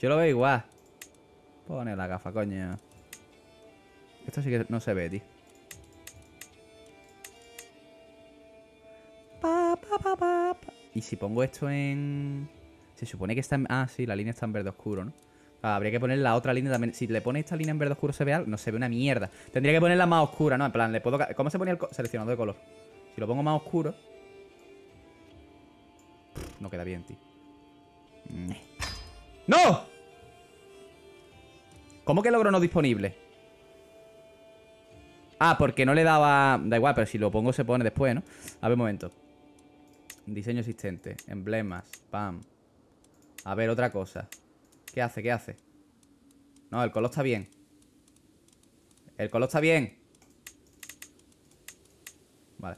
Yo lo veo igual. Pone la gafa, coño. Esto sí que no se ve, tío. y si pongo esto en... Se supone que está en... Ah, sí, la línea está en verde oscuro, ¿no? Ah, habría que poner la otra línea también. Si le pone esta línea en verde oscuro se ve algo. No se ve una mierda. Tendría que ponerla más oscura, ¿no? En plan, le puedo... ¿Cómo se pone el seleccionador de color? Si lo pongo más oscuro... no queda bien, tío. ¡No! ¿Cómo que logro no disponible? Ah, porque no le daba... Da igual, pero si lo pongo se pone después, ¿no? A ver, un momento. Diseño existente. Emblemas. Pam. A ver, otra cosa. ¿Qué hace? ¿Qué hace? No, el color está bien. El color está bien. Vale.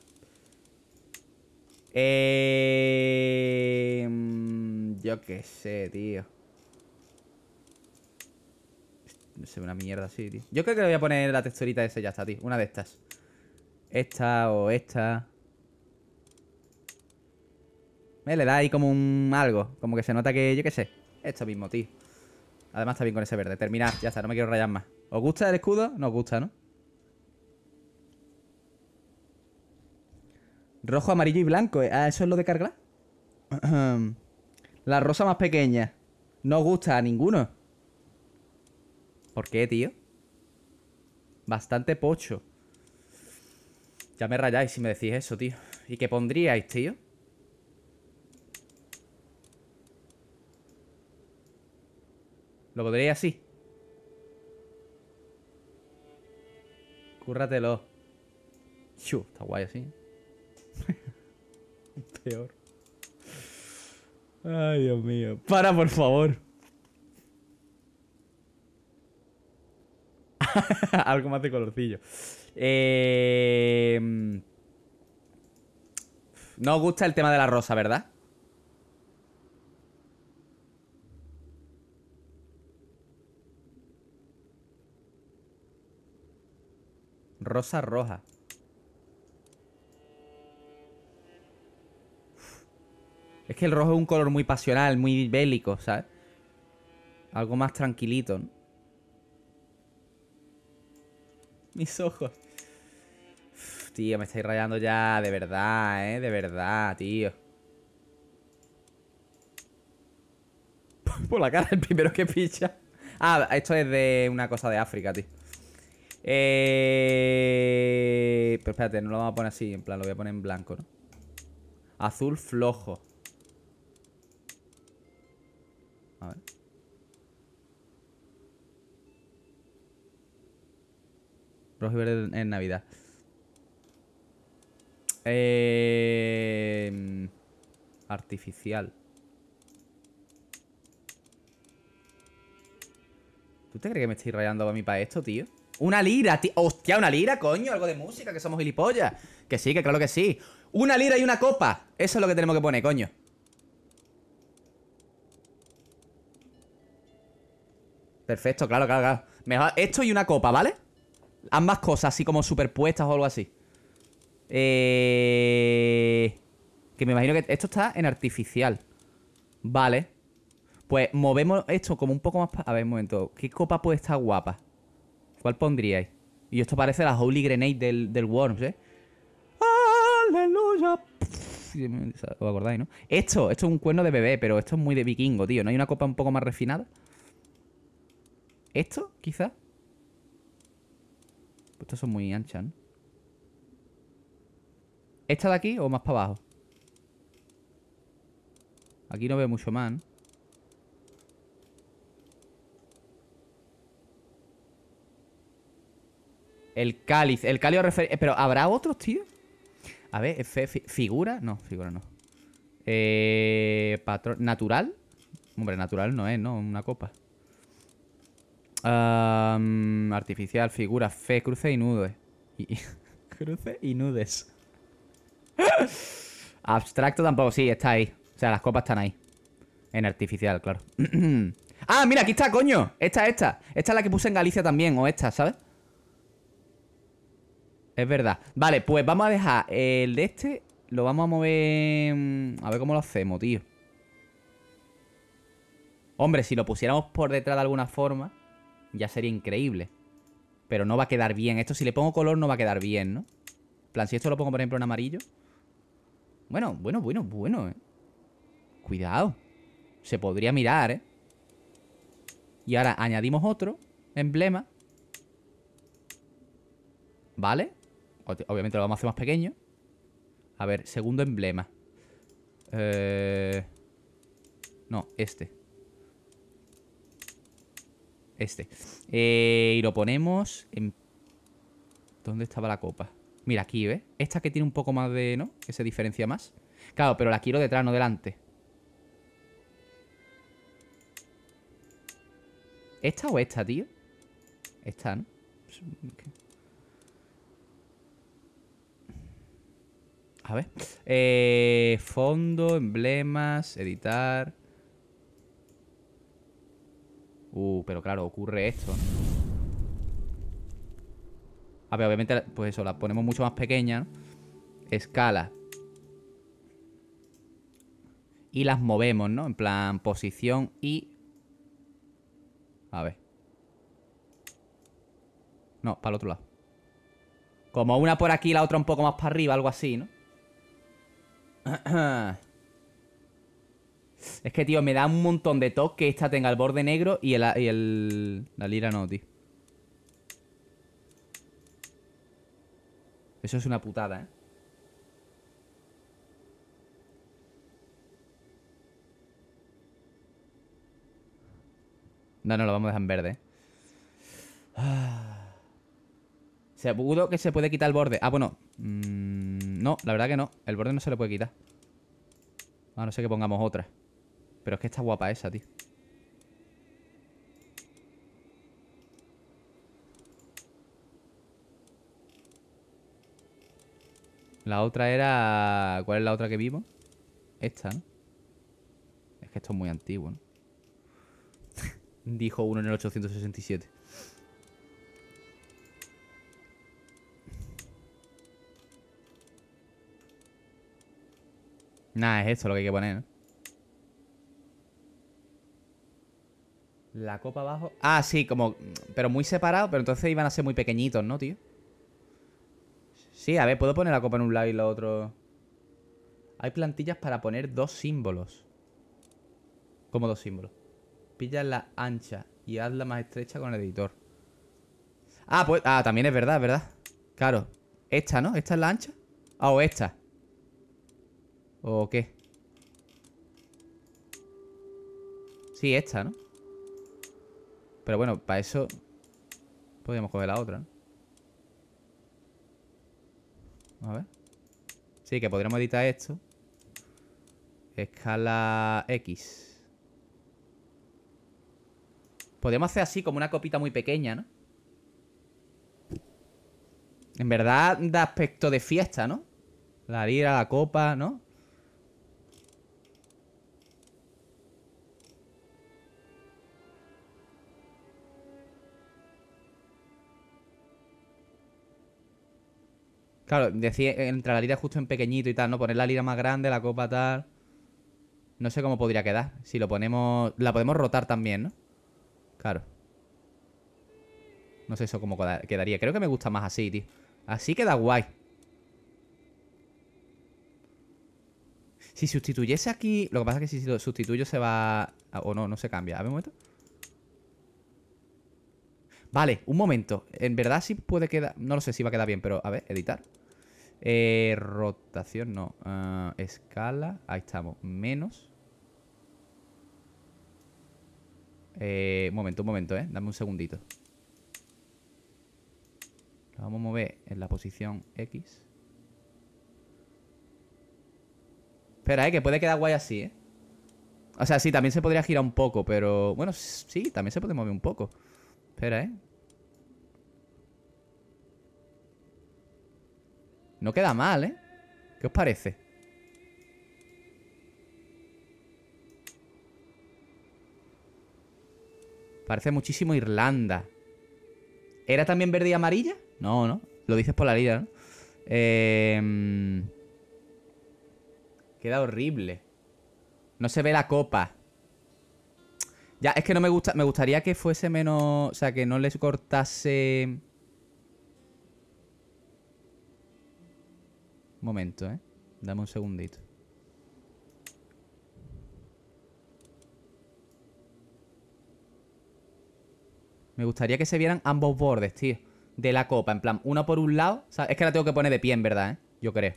Eh... Mm, yo qué sé, tío. No sé, una mierda así, tío. Yo creo que le voy a poner la texturita ese ya está, tío. Una de estas. Esta o esta. Me eh, le da ahí como un algo. Como que se nota que, yo qué sé. Esto mismo, tío. Además está bien con ese verde. Terminar, ya está, no me quiero rayar más. ¿Os gusta el escudo? Nos gusta, ¿no? Rojo, amarillo y blanco. ¿eh? Ah, eso es lo de cargar. la rosa más pequeña. No gusta a ninguno. ¿Por qué, tío? Bastante pocho. Ya me rayáis si me decís eso, tío. ¿Y qué pondríais, tío? ¿Lo podría así? Cúrratelo. Chu, está guay así. ¿eh? Peor. Ay, Dios mío. Para, por favor. Algo más de colorcillo. Em, no os gusta el tema de la rosa, ¿verdad? Rosa roja. Es que el rojo es un color muy pasional, muy bélico, ¿sabes? Algo más tranquilito, ¿no? Mis ojos. tío, me estáis rayando ya, de verdad, ¿eh? De verdad, tío. Por la cara, el primero que picha. Ah, esto es de una cosa de África, tío. Eh... Pero espérate, no lo vamos a poner así, en plan, lo voy a poner en blanco, ¿no? Azul flojo. A ver. Rojo en Navidad. Eh, artificial. ¿Tú te crees que me estoy rayando a mí para esto, tío? Una lira, tío. Hostia, una lira, coño. Algo de música, que somos gilipollas. Que sí, que claro que sí. Una lira y una copa. Eso es lo que tenemos que poner, coño. Perfecto, claro, claro, claro. Mejor esto y una copa, ¿vale? Ambas cosas, así como superpuestas o algo así. Eh... Que me imagino que esto está en artificial. Vale. Pues movemos esto como un poco más... A ver, un momento. ¿Qué copa puede estar guapa? ¿Cuál pondríais? Y esto parece la Holy Grenade del, del Worms, ¿eh? ¡Aleluya! ¿Os acordáis, no? Esto, esto es un cuerno de bebé, pero esto es muy de vikingo, tío. ¿No hay una copa un poco más refinada? ¿Esto, quizás? Estos son muy anchas, ¿no? ¿Esta de aquí o más para abajo? Aquí no veo mucho más, El cáliz. El cáliz eh, Pero ¿habrá otros, tío? A ver, figura. No, figura no. Eh, patrón. ¿Natural? Hombre, natural no es, ¿no? Una copa artificial, figura, fe, cruce y nudes Y, cruce y nudes. Abstracto tampoco, sí, está ahí. O sea, las copas están ahí. En artificial, claro. ah, mira, aquí está, coño. Esta, esta. Esta es la que puse en Galicia también, o esta, ¿sabes? Es verdad. Vale, pues vamos a dejar el de este. Lo vamos a mover... Mm, a ver cómo lo hacemos, tío. Hombre, si lo pusiéramos por detrás de alguna forma ya sería increíble. Pero no va a quedar bien. Esto si le pongo color no va a quedar bien, ¿no? plan, si esto lo pongo, por ejemplo, en amarillo. Bueno, bueno, bueno, bueno, eh. Cuidado. Se podría mirar, ¿eh? Y ahora añadimos otro emblema. ¿Vale? Obviamente lo vamos a hacer más pequeño. A ver, segundo emblema. Eh, no, este este. Eh, y lo ponemos en... ¿Dónde estaba la copa? Mira, aquí, ¿ves? Esta que tiene un poco más de... ¿no? Que se diferencia más. Claro, pero la quiero detrás, no delante. ¿Esta o esta, tío? Esta, ¿no? A ver. Eh, fondo, emblemas, editar... Uh, pero claro, ocurre esto. A ver, obviamente, pues eso, las ponemos mucho más pequeñas Escala. Y las movemos, ¿no? En plan, posición y... A ver. No, para el otro lado. Como una por aquí y la otra un poco más para arriba, algo así, ¿no? Ah, es que, tío, me da un montón de toque que esta tenga el borde negro y el, La lira no, tío. Eso es una putada, ¿eh? No, no, lo vamos a dejar en verde. ¿eh? Ah. Seguro que se puede quitar el borde. Ah, bueno. Mm, no, la verdad que no. El borde no se le puede quitar. A ah, no ser que pongamos otra. Pero es que está guapa esa, tío. La otra era... ¿Cuál es la otra que vimos? Esta, ¿no? Es que esto es muy antiguo, ¿no? Dijo uno en el 867. Nada, es esto lo que hay que poner, ¿no? La copa abajo. Ah, sí, como. Pero muy separado, pero entonces iban a ser muy pequeñitos, ¿no, tío? Sí, a ver, puedo poner la copa en un lado y la otro. Hay plantillas para poner dos símbolos. Como dos símbolos. Pilla la ancha y hazla más estrecha con el editor. Ah, pues. Ah, también es verdad, verdad. Claro. Esta, ¿no? ¿Esta es la ancha? Ah, o esta. ¿O qué? Sí, esta, ¿no? Pero bueno, para eso podríamos coger la otra, ¿no? A ver. Sí, que podríamos editar esto. Escala X. Podríamos hacer así como una copita muy pequeña, ¿no? En verdad da aspecto de fiesta, ¿no? La lira, la copa, ¿no? Claro, decía entre la lira justo en pequeñito y tal, ¿no? Poner la lira más grande, la copa tal. No sé cómo podría quedar. Si lo ponemos. La podemos rotar también, ¿no? Claro. No sé eso cómo quedaría. Creo que me gusta más así, tío. Así queda guay. Si sustituyese aquí... Lo que pasa es que si lo sustituyo se va... O no, no se cambia. A ver un momento. Vale, un momento. En verdad sí puede quedar... No lo sé si va a quedar bien, pero a ver, editar. Eh, rotación, no. Ah, escala, ahí estamos. Menos. Eh, un momento, un momento, ¿eh? Dame un segundito. Lo vamos a mover en la posición X. Espera, ¿eh? Que puede quedar guay así, ¿eh? O sea, sí, también se podría girar un poco, pero... Bueno, sí, también se puede mover un poco. Espera, ¿eh? No queda mal, ¿eh? ¿Qué os parece? Parece muchísimo Irlanda. ¿Era también verde y amarilla? No, no. Lo dices por la vida, ¿no? Em, queda horrible. No se ve la copa. Ya, es que no me gusta. Me gustaría que fuese menos. O sea, que no les cortase. Un momento, eh. Dame un segundito. Me gustaría que se vieran ambos bordes, tío. De la copa, en plan, una por un lado. O sea, es que la tengo que poner de pie, en verdad, ¿eh? Yo creo.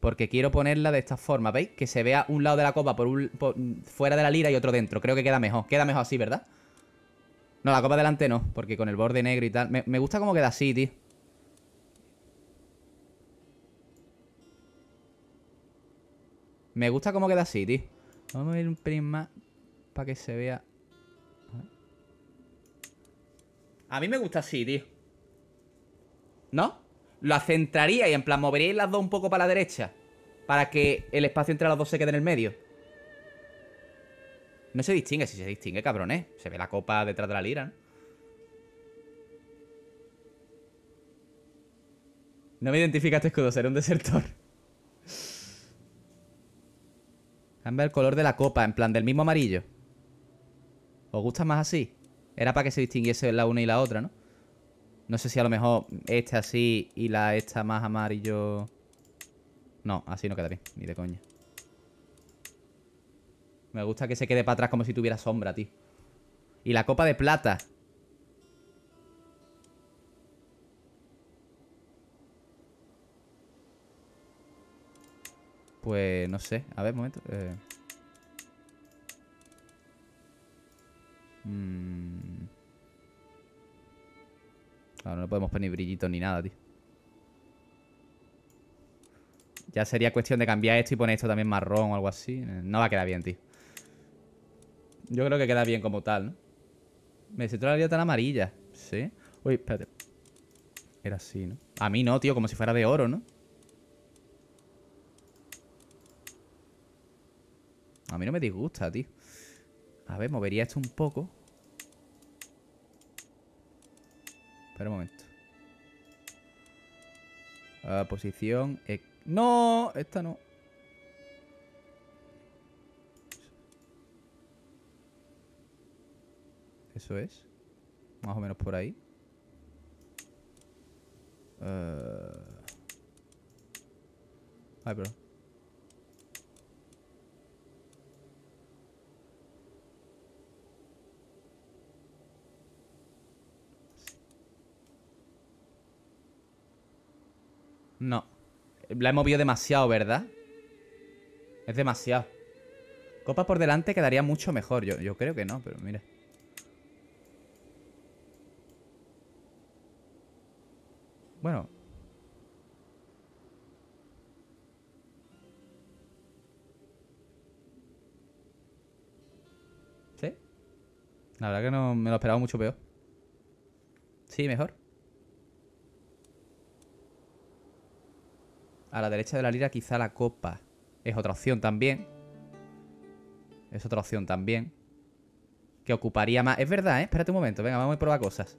Porque quiero ponerla de esta forma, ¿veis? Que se vea un lado de la copa por fuera de la lira y otro dentro. Creo que queda mejor. Queda mejor así, ¿verdad? No, la copa delante no, porque con el borde negro y tal. Me, gusta cómo queda así, tío. Me gusta cómo queda así, tío. Vamos a ir un pelín para que se vea. A mí me gusta así, tío. ¿No? Lo centraría y en plan movería las dos un poco para la derecha. Para que el espacio entre las dos se quede en el medio. No se distingue, si se distingue, cabrón, ¿eh? Se ve la copa detrás de la lira, ¿no? No me identificaste, este escudo, seré un desertor. Cambia el color de la copa, en plan del mismo amarillo. ¿Os gusta más así? Era para que se distinguiese la una y la otra, ¿no? No sé si a lo mejor este así y la esta más amarillo... No, así no queda bien, ni de coña. Me gusta que se quede para atrás como si tuviera sombra, tío. Y la copa de plata. Pues no sé. A ver, momento. Mmm no podemos poner brillitos ni nada, tío. Ya sería cuestión de cambiar esto y poner esto también marrón o algo así. No va a quedar bien, tío. Yo creo que queda bien como tal, ¿no? Me siento la vida tan amarilla. ¿Sí? Uy, espérate. Era así, ¿no? A mí no, tío, como si fuera de oro, ¿no? A mí no me disgusta, tío. A ver, movería esto un poco. Espera un momento. posición... E-. ¡No! Esta no. Eso es. Más o menos por ahí. Eh. Ay, pero... No. La he movido demasiado, ¿verdad? Es demasiado. Copa por delante quedaría mucho mejor. Yo, yo creo que no, pero mira. Bueno. ¿Sí? La verdad que no me lo esperaba mucho peor. Sí, mejor. A la derecha de la lira quizá la copa. Es otra opción también. Es otra opción también. Que ocuparía más... Es verdad, ¿eh? Espérate un momento. Venga, vamos a probar cosas.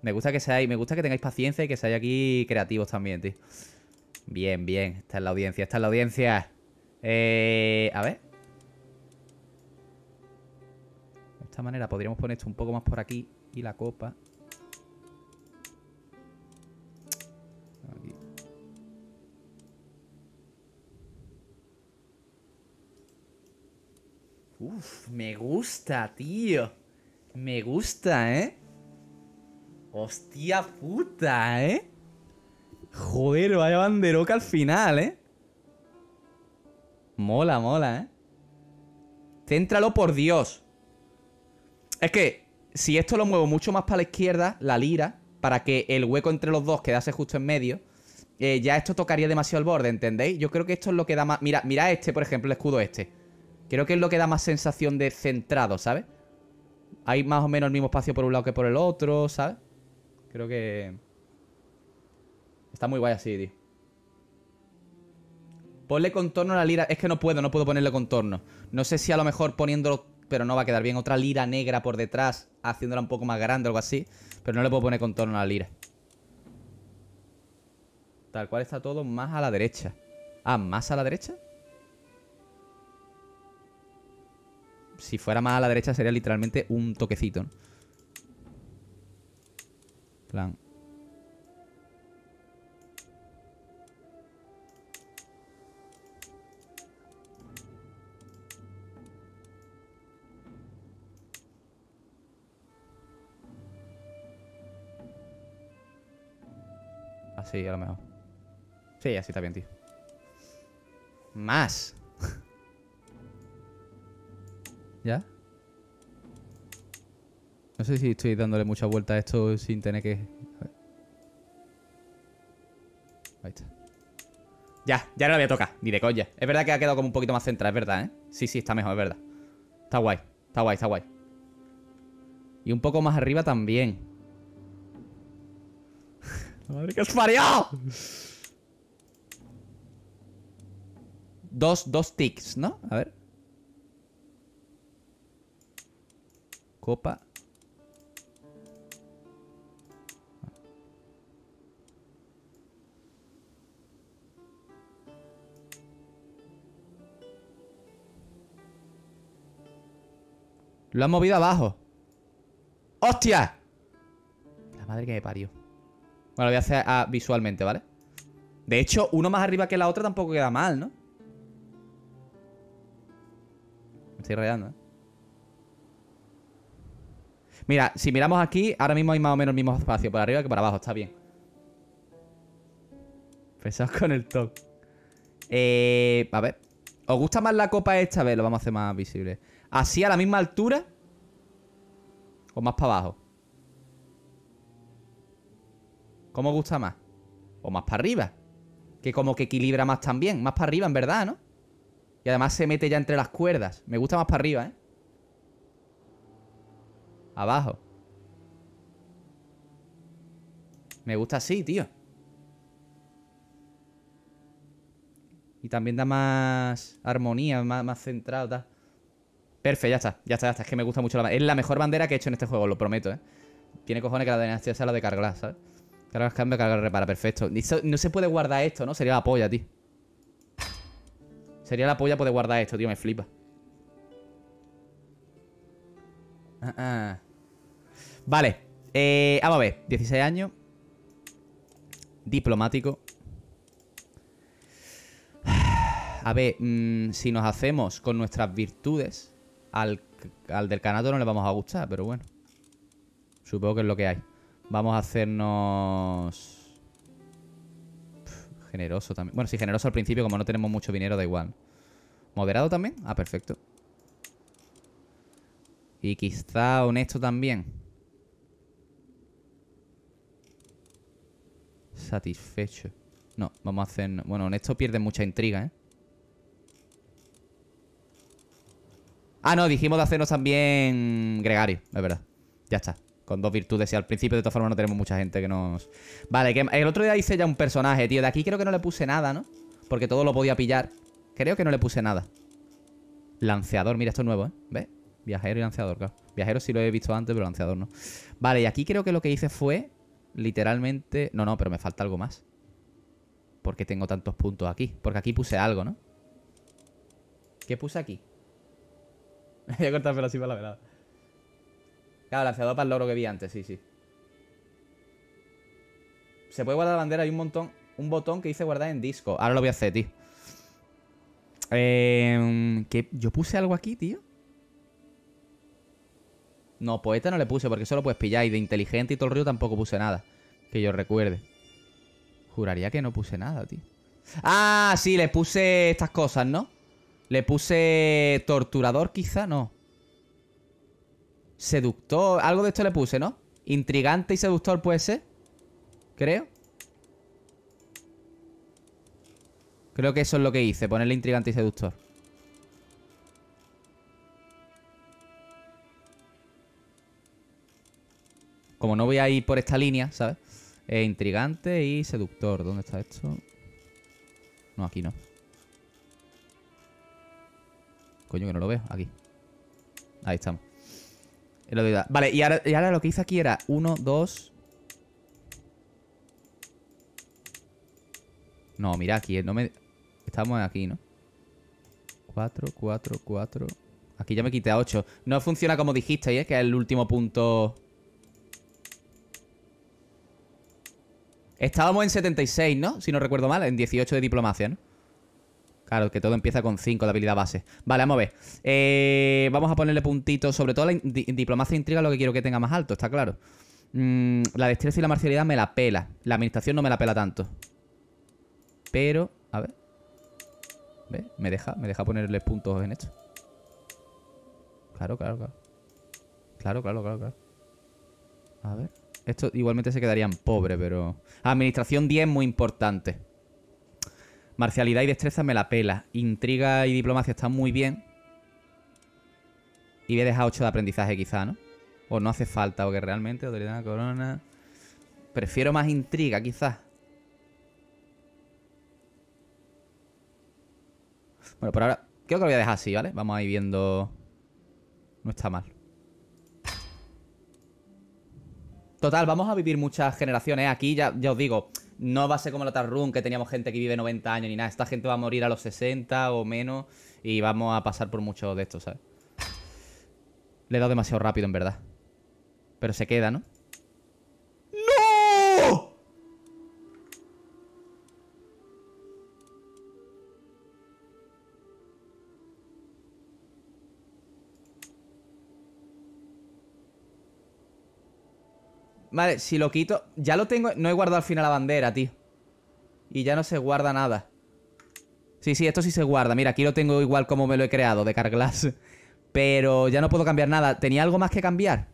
Me gusta que seáis... Me gusta que tengáis paciencia y que seáis aquí creativos también, tío. Bien, bien. Está es la audiencia. Está es la audiencia. Eh... A ver. De esta manera podríamos poner esto un poco más por aquí. Y la copa... me gusta, tío. Me gusta, ¿eh? Hostia puta, ¿eh? Joder, vaya banderoca al final, ¿eh? Mola, mola, ¿eh? Céntralo por Dios. Es que si esto lo muevo mucho más para la izquierda, la lira, para que el hueco entre los dos quedase justo en medio, eh, ya esto tocaría demasiado el borde, ¿entendéis? Yo creo que esto es lo que da más... Mira, mira este, por ejemplo, el escudo este. Creo que es lo que da más sensación de centrado, ¿sabes? Hay más o menos el mismo espacio por un lado que por el otro, ¿sabes? Creo que... Está muy guay así, tío. Ponle contorno a la lira... Es que no puedo, no puedo ponerle contorno. No sé si a lo mejor poniéndolo... Pero no va a quedar bien. Otra lira negra por detrás, haciéndola un poco más grande o algo así. Pero no le puedo poner contorno a la lira. Tal cual está todo más a la derecha. Ah, ¿más a la derecha? si fuera más a la derecha sería literalmente un toquecito, Plan. Así, ah, a lo mejor. Sí, así está bien, tío. Más. ¿Ya? No sé si estoy dándole mucha vuelta a esto sin tener que... Ahí está. Ya, ya no la voy a ni de coña. Es verdad que ha quedado como un poquito más central, es verdad, ¿eh? Sí, sí, está mejor, es verdad. Está guay, está guay, está guay. Y un poco más arriba también. ¡Madre que os parió! Dos, dos tics, ¿no? A ver. Copa. Lo han movido abajo. ¡Hostia! La madre que me parió. Bueno, lo voy a hacer ah, visualmente, ¿vale? De hecho, uno más arriba que la otra tampoco queda mal, ¿no? Me estoy rayando, ¿eh? Mira, si miramos aquí, ahora mismo hay más o menos el mismo espacio por arriba que por abajo, está bien. Empezamos con el top. Eh, a ver. ¿Os gusta más la copa esta? vez? lo vamos a hacer más visible. ¿Así a la misma altura? ¿O más para abajo? ¿Cómo os gusta más? ¿O más para arriba? Que como que equilibra más también. Más para arriba, en verdad, ¿no? Y además se mete ya entre las cuerdas. Me gusta más para arriba, ¿eh? Abajo. Me gusta así, tío. Y también da más armonía, más, más centrado, Perfecto, ya está, ya está, ya está. Es que me gusta mucho la Es la mejor bandera que he hecho en este juego, lo prometo, ¿eh? Tiene cojones que la dinastía sea la de cargar, ¿sabes? Cargas, cambio, Carglass repara, perfecto. No se puede guardar esto, ¿no? Sería la polla, tío. Sería la polla poder guardar esto, tío, me flipa. Ah, ah. Vale. Eh, vamos a ver. 16 años. Diplomático. A ver, mm, si nos hacemos con nuestras virtudes, al, al del canato no le vamos a gustar, pero bueno. Supongo que es lo que hay. Vamos a hacernos... generoso también. Bueno, sí, generoso al principio, como no tenemos mucho dinero, da igual. ¿Moderado también? Ah, perfecto. Y quizá honesto también. Satisfecho. No, vamos a hacer... Bueno, honesto pierde mucha intriga, ¿eh? Ah, no, dijimos de hacernos también gregario, es verdad. Ya está. Con dos virtudes y al principio de todas formas no tenemos mucha gente que nos... Vale, que el otro día hice ya un personaje, tío. De aquí creo que no le puse nada, ¿no? Porque todo lo podía pillar. Creo que no le puse nada. Lanceador, mira, esto es nuevo, ¿eh? ¿Ves? Viajero y lanceador, claro. Viajero sí lo he visto antes, pero lanceador no. Vale, y aquí creo que lo que hice fue literalmente... No, no, pero me falta algo más. Porque tengo tantos puntos aquí? Porque aquí puse algo, ¿no? ¿Qué puse aquí? Me Voy a cortar así para la verdad. Claro, lanceador para el logro que vi antes, sí, sí. Se puede guardar la bandera, hay un montón... Un botón que dice guardar en disco. Ahora lo voy a hacer, tío. Em, ¿qué? Yo puse algo aquí, tío. No, poeta pues este no le puse porque solo puedes pillar. Y de inteligente y todo el río tampoco puse nada. Que yo recuerde. Juraría que no puse nada, tío. Ah, sí, le puse estas cosas, ¿no? Le puse torturador, quizá, no. Seductor, algo de esto le puse, ¿no? Intrigante y seductor puede ser. Creo. Creo que eso es lo que hice, ponerle intrigante y seductor. Como no voy a ir por esta línea, ¿sabes? intrigante y seductor. ¿Dónde está esto? No, aquí no. Coño, que no lo veo. Aquí. Ahí estamos. Vale, y ahora, lo que hice aquí era 1, 2... No, mira aquí, no me... Estamos aquí, ¿no? 4, 4, 4... Aquí ya me quité a 8. No funciona como dijisteis, ¿eh? Que es el último punto... Estábamos en 76, ¿no? Si no recuerdo mal, en 18 de diplomacia, ¿no? Claro, que todo empieza con 5 de habilidad base. Vale, vamos a ver. Eh, vamos a ponerle puntitos. Sobre todo la diplomacia e intriga lo que quiero que tenga más alto, está claro. Mm, la destreza y la marcialidad me la pela. La administración no me la pela tanto. Pero, a ver. ¿Ve? Me deja, me deja ponerle puntos en esto. Claro, claro, claro. Claro, claro, claro, claro. A ver. Esto igualmente se quedarían pobres, pero... Administración 10 muy importante. Marcialidad y destreza me la pela. Intriga y diplomacia están muy bien. Y voy a dejar 8 de aprendizaje quizá, ¿no? O no hace falta, o que realmente autoridad de corona... Prefiero más intriga, quizás. Bueno, por ahora... Creo que lo voy a dejar así, ¿vale? Vamos a ir viendo... No está mal. Total, vamos a vivir muchas generaciones. Aquí ya, os digo, no va a ser como la Tarrun, que teníamos gente que vive 90 años ni nada. Esta gente va a morir a los 60 o menos y vamos a pasar por mucho de esto, ¿sabes? Le he dado demasiado rápido, en verdad. Pero se queda, ¿no? ¡No! Vale, si lo quito... Ya lo tengo... No he guardado al final la bandera, tío. Y ya no se guarda nada. Sí, sí, esto sí se guarda. Mira, aquí lo tengo igual como me lo he creado, de Carglass. Pero ya no puedo cambiar nada. ¿Tenía algo más que cambiar?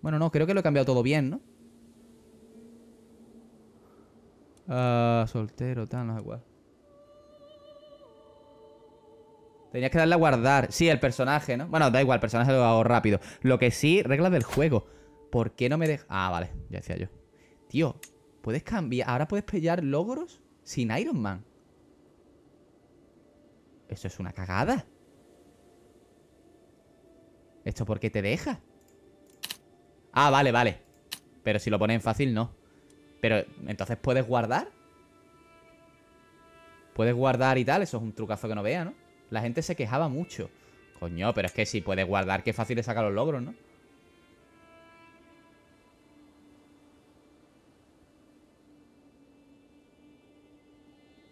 Bueno, no, creo que lo he cambiado todo bien, ¿no? Ah, soltero, tal, no es igual. Tenías que darle a guardar. Sí, el personaje, ¿no? Bueno, da igual, el personaje lo hago rápido. Lo que sí, reglas del juego. ¿Por qué no me deja...? Ah, vale, ya decía yo. Tío, puedes cambiar... Ahora puedes pelear logros sin Iron Man. Eso es una cagada. ¿Esto por qué te deja? Ah, vale, vale. Pero si lo ponen fácil, no. Pero, ¿entonces puedes guardar? Puedes guardar y tal. Eso es un trucazo que no vea, ¿no? La gente se quejaba mucho. Coño, pero es que si puedes guardar, qué fácil es sacar los logros, ¿no?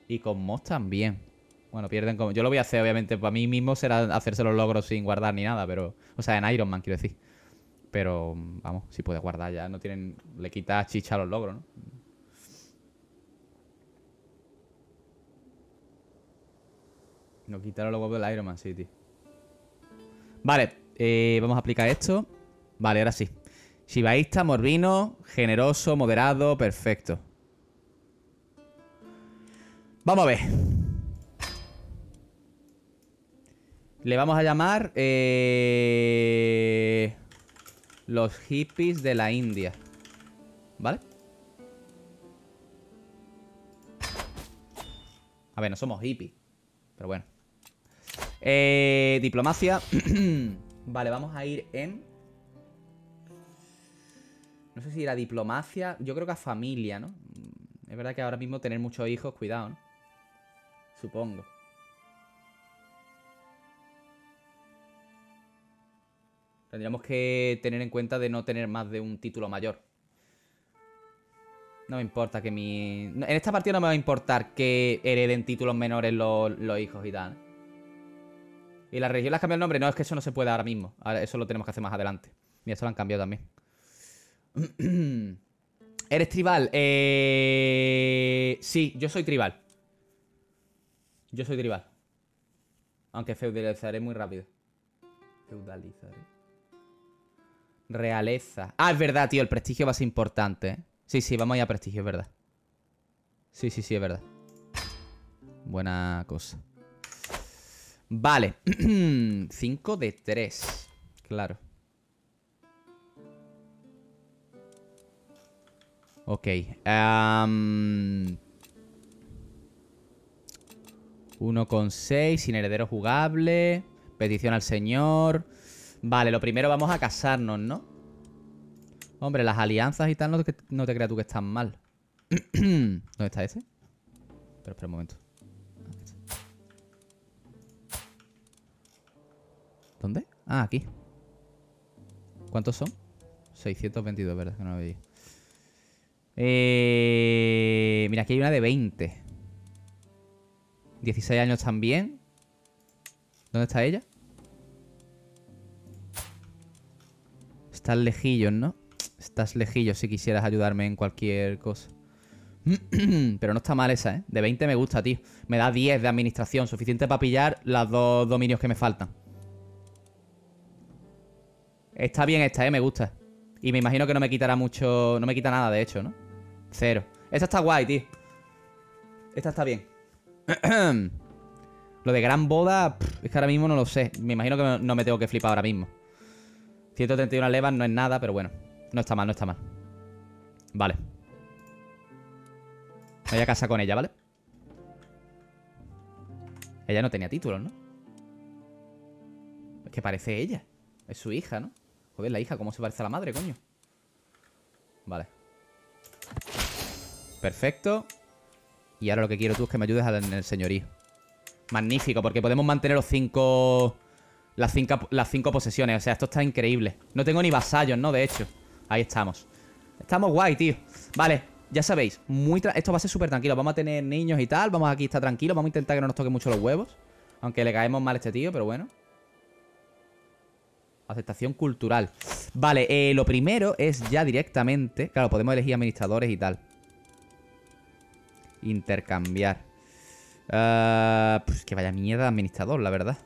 Y con mods también. Bueno, pierden como. Yo lo voy a hacer, obviamente. Para mí mismo será hacerse los logros sin guardar ni nada, pero. O sea, en Iron Man, quiero decir. Pero, vamos, si puede guardar ya. No tienen. Le quita chicha a los logros, ¿no? No quitaron los logros del Iron Man, sí, tío. Vale, eh, vamos a aplicar esto. Vale, ahora sí. Shibaísta, Morbino, generoso, moderado, perfecto. Vamos a ver. Le vamos a llamar... Eh, los hippies de la India. ¿Vale? A ver, no somos hippies. Pero bueno. Eh, diplomacia. vale, vamos a ir en... No sé si la diplomacia... Yo creo que a familia, ¿no? Es verdad que ahora mismo tener muchos hijos, cuidado, ¿no? supongo. Tendríamos que tener en cuenta de no tener más de un título mayor. No me importa que mi... En esta partida no me va a importar que hereden títulos menores los, los hijos y tal. Y la región ha cambiado el nombre. No, es que eso no se puede ahora mismo. eso lo tenemos que hacer más adelante. Mira, eso lo han cambiado también. ¿Eres tribal? Eh, sí, yo soy tribal. Yo soy rival Aunque feudalizaré muy rápido. Feudalizaré. Realeza. Ah, es verdad, tío. El prestigio va a ser importante. ¿eh? Sí, sí, vamos a ir a prestigio, es verdad. Sí, sí, sí, es verdad. Buena cosa. Vale. 5 de 3. Claro. Ok. 1,6 sin heredero jugable. Petición al señor. Vale, lo primero vamos a casarnos, ¿no? Hombre, las alianzas y tal no te, creas tú que están mal. ¿Dónde está ese? Pero espera un momento. ¿Dónde? Ah, aquí. ¿Cuántos son? 622, verdad, que no lo veía. Eh, mira, aquí hay una de 20. 16 años también. ¿Dónde está ella? Estás lejillos, ¿no? Estás lejillo si quisieras ayudarme en cualquier cosa. Pero no está mal esa, ¿eh? De 20 me gusta, tío. Me da 10 de administración, suficiente para pillar los dos dominios que me faltan. Está bien esta, ¿eh? Me gusta. Y me imagino que no me quitará mucho... No me quita nada, de hecho, ¿no? Cero. Esta está guay, tío. Esta está bien. lo de gran boda, es que ahora mismo no lo sé. Me imagino que no me tengo que flipar ahora mismo. 131 levas no es nada, pero bueno. No está mal, no está mal. Vale. Me voy a casa con ella, ¿vale? Ella no tenía títulos, ¿no? Es que parece ella. Es su hija, ¿no? Joder, la hija, ¿cómo se parece a la madre, coño? Vale. Perfecto. Y ahora lo que quiero tú es que me ayudes en el señorío. Magnífico, porque podemos mantener los cinco... Las cinco, las cinco posesiones. O sea, esto está increíble. No tengo ni vasallos, ¿no? De hecho. Ahí estamos. Estamos guay, tío. Vale, ya sabéis. Muy esto va a ser súper tranquilo. Vamos a tener niños y tal. Vamos aquí está tranquilo Vamos a intentar que no nos toquen mucho los huevos. Aunque le caemos mal a este tío, pero bueno. Aceptación cultural. Vale, eh, lo primero es ya directamente... Claro, podemos elegir administradores y tal. Intercambiar. Ah, pues que vaya mierda administrador, la verdad.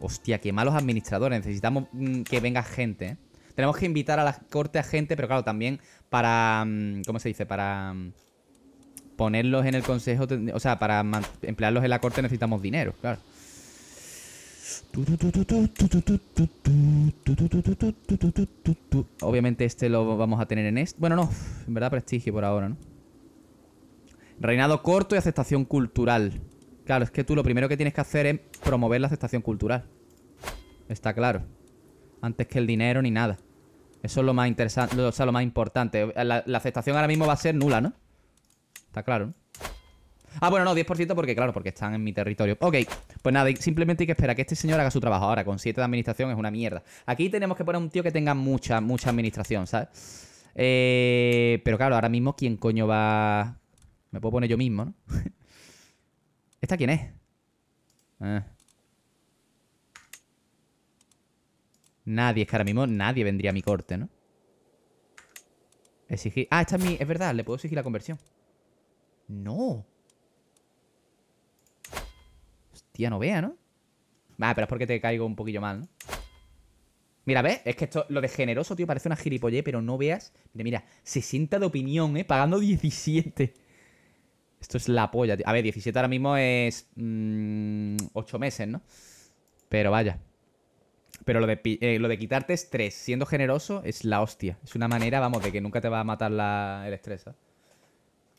Hostia, qué malos administradores. Necesitamos mm, que venga gente, ¿eh? Tenemos que invitar a la corte a gente, pero claro, también para... Mm, ¿Cómo se dice? Para mm, ponerlos en el consejo... O sea, para emplearlos en la corte necesitamos dinero, claro. Obviamente este lo vamos a tener en este... Bueno, no, en verdad prestigio por ahora, ¿no? Reinado corto y aceptación cultural. Claro, es que tú lo primero que tienes que hacer es promover la aceptación cultural. Está claro. Antes que el dinero ni nada. Eso es lo más interesante, o sea, lo más importante. La, aceptación ahora mismo va a ser nula, ¿no? Está claro, ¿no? Ah, bueno, no, 10% porque, claro, porque están en mi territorio. Ok, pues nada, simplemente hay que esperar a que este señor haga su trabajo. Ahora, con 7 de administración es una mierda. Aquí tenemos que poner un tío que tenga mucha, mucha administración, ¿sabes? Eh, pero claro, ahora mismo, ¿quién coño va...? Me puedo poner yo mismo, ¿no? ¿Esta quién es? Ah. Nadie, es que ahora mismo nadie vendría a mi corte, ¿no? Exigir... Ah, esta es mi... Es verdad, le puedo exigir la conversión. No. Hostia, no vea, ¿no? Va, pero es porque te caigo un poquillo mal, ¿no? Mira, ¿ves? Es que esto, lo de generoso, tío, parece una gilipollez, pero no veas. Mira, mira, sienta de opinión, ¿eh? Pagando 17. Esto es la polla, A ver, 17 ahora mismo es. 8 mm, meses, ¿no? Pero vaya. Pero lo de, eh, lo de quitarte estrés siendo generoso es la hostia. Es una manera, vamos, de que nunca te va a matar la, el estrés.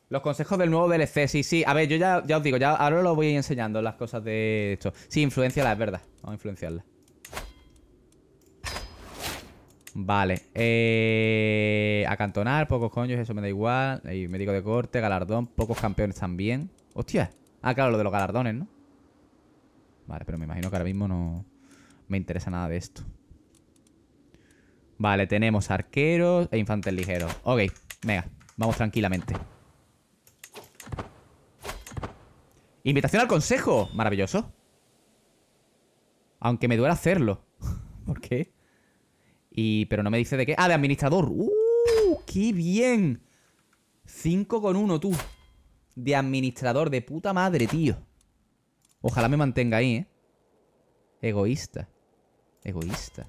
Los consejos del nuevo DLC, sí, sí. A ver, yo ya, ya os digo, ya ahora lo voy enseñando las cosas de esto. Sí, influenciala, es verdad. Vamos a influenciarla. Vale. Eh, acantonar, pocos coños, eso me da igual. médico de corte, galardón, pocos campeones también. ¡Hostia! Ah, claro, lo de los galardones, ¿no? Vale, pero me imagino que ahora mismo no me interesa nada de esto. Vale, tenemos arqueros e infantes ligeros. Ok, venga, vamos tranquilamente. Invitación al consejo. Maravilloso. Aunque me duela hacerlo. ¿Por qué? Y, pero no me dice de qué. Ah, de administrador. ¡Uh! ¡Qué bien! 5 con 1, tú. De administrador, de puta madre, tío. Ojalá me mantenga ahí, ¿eh? Egoísta. Egoísta.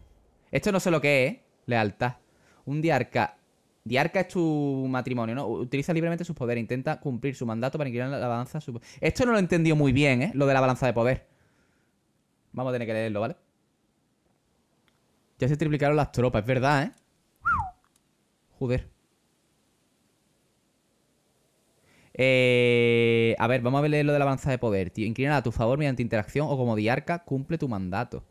Esto no sé lo que es, ¿eh? Lealtad. Un diarca. Diarca es tu matrimonio, ¿no? Utiliza libremente sus poderes. Intenta cumplir su mandato para inclinar la balanza. Esto no lo he entendido muy bien, ¿eh? Lo de la balanza de poder. Vamos a tener que leerlo, ¿vale? Ya se triplicaron las tropas, es verdad, ¿eh? Joder. Eh, a ver, vamos a ver lo de la balanza de poder, tío. Inclinada a tu favor mediante interacción o como diarca, cumple tu mandato.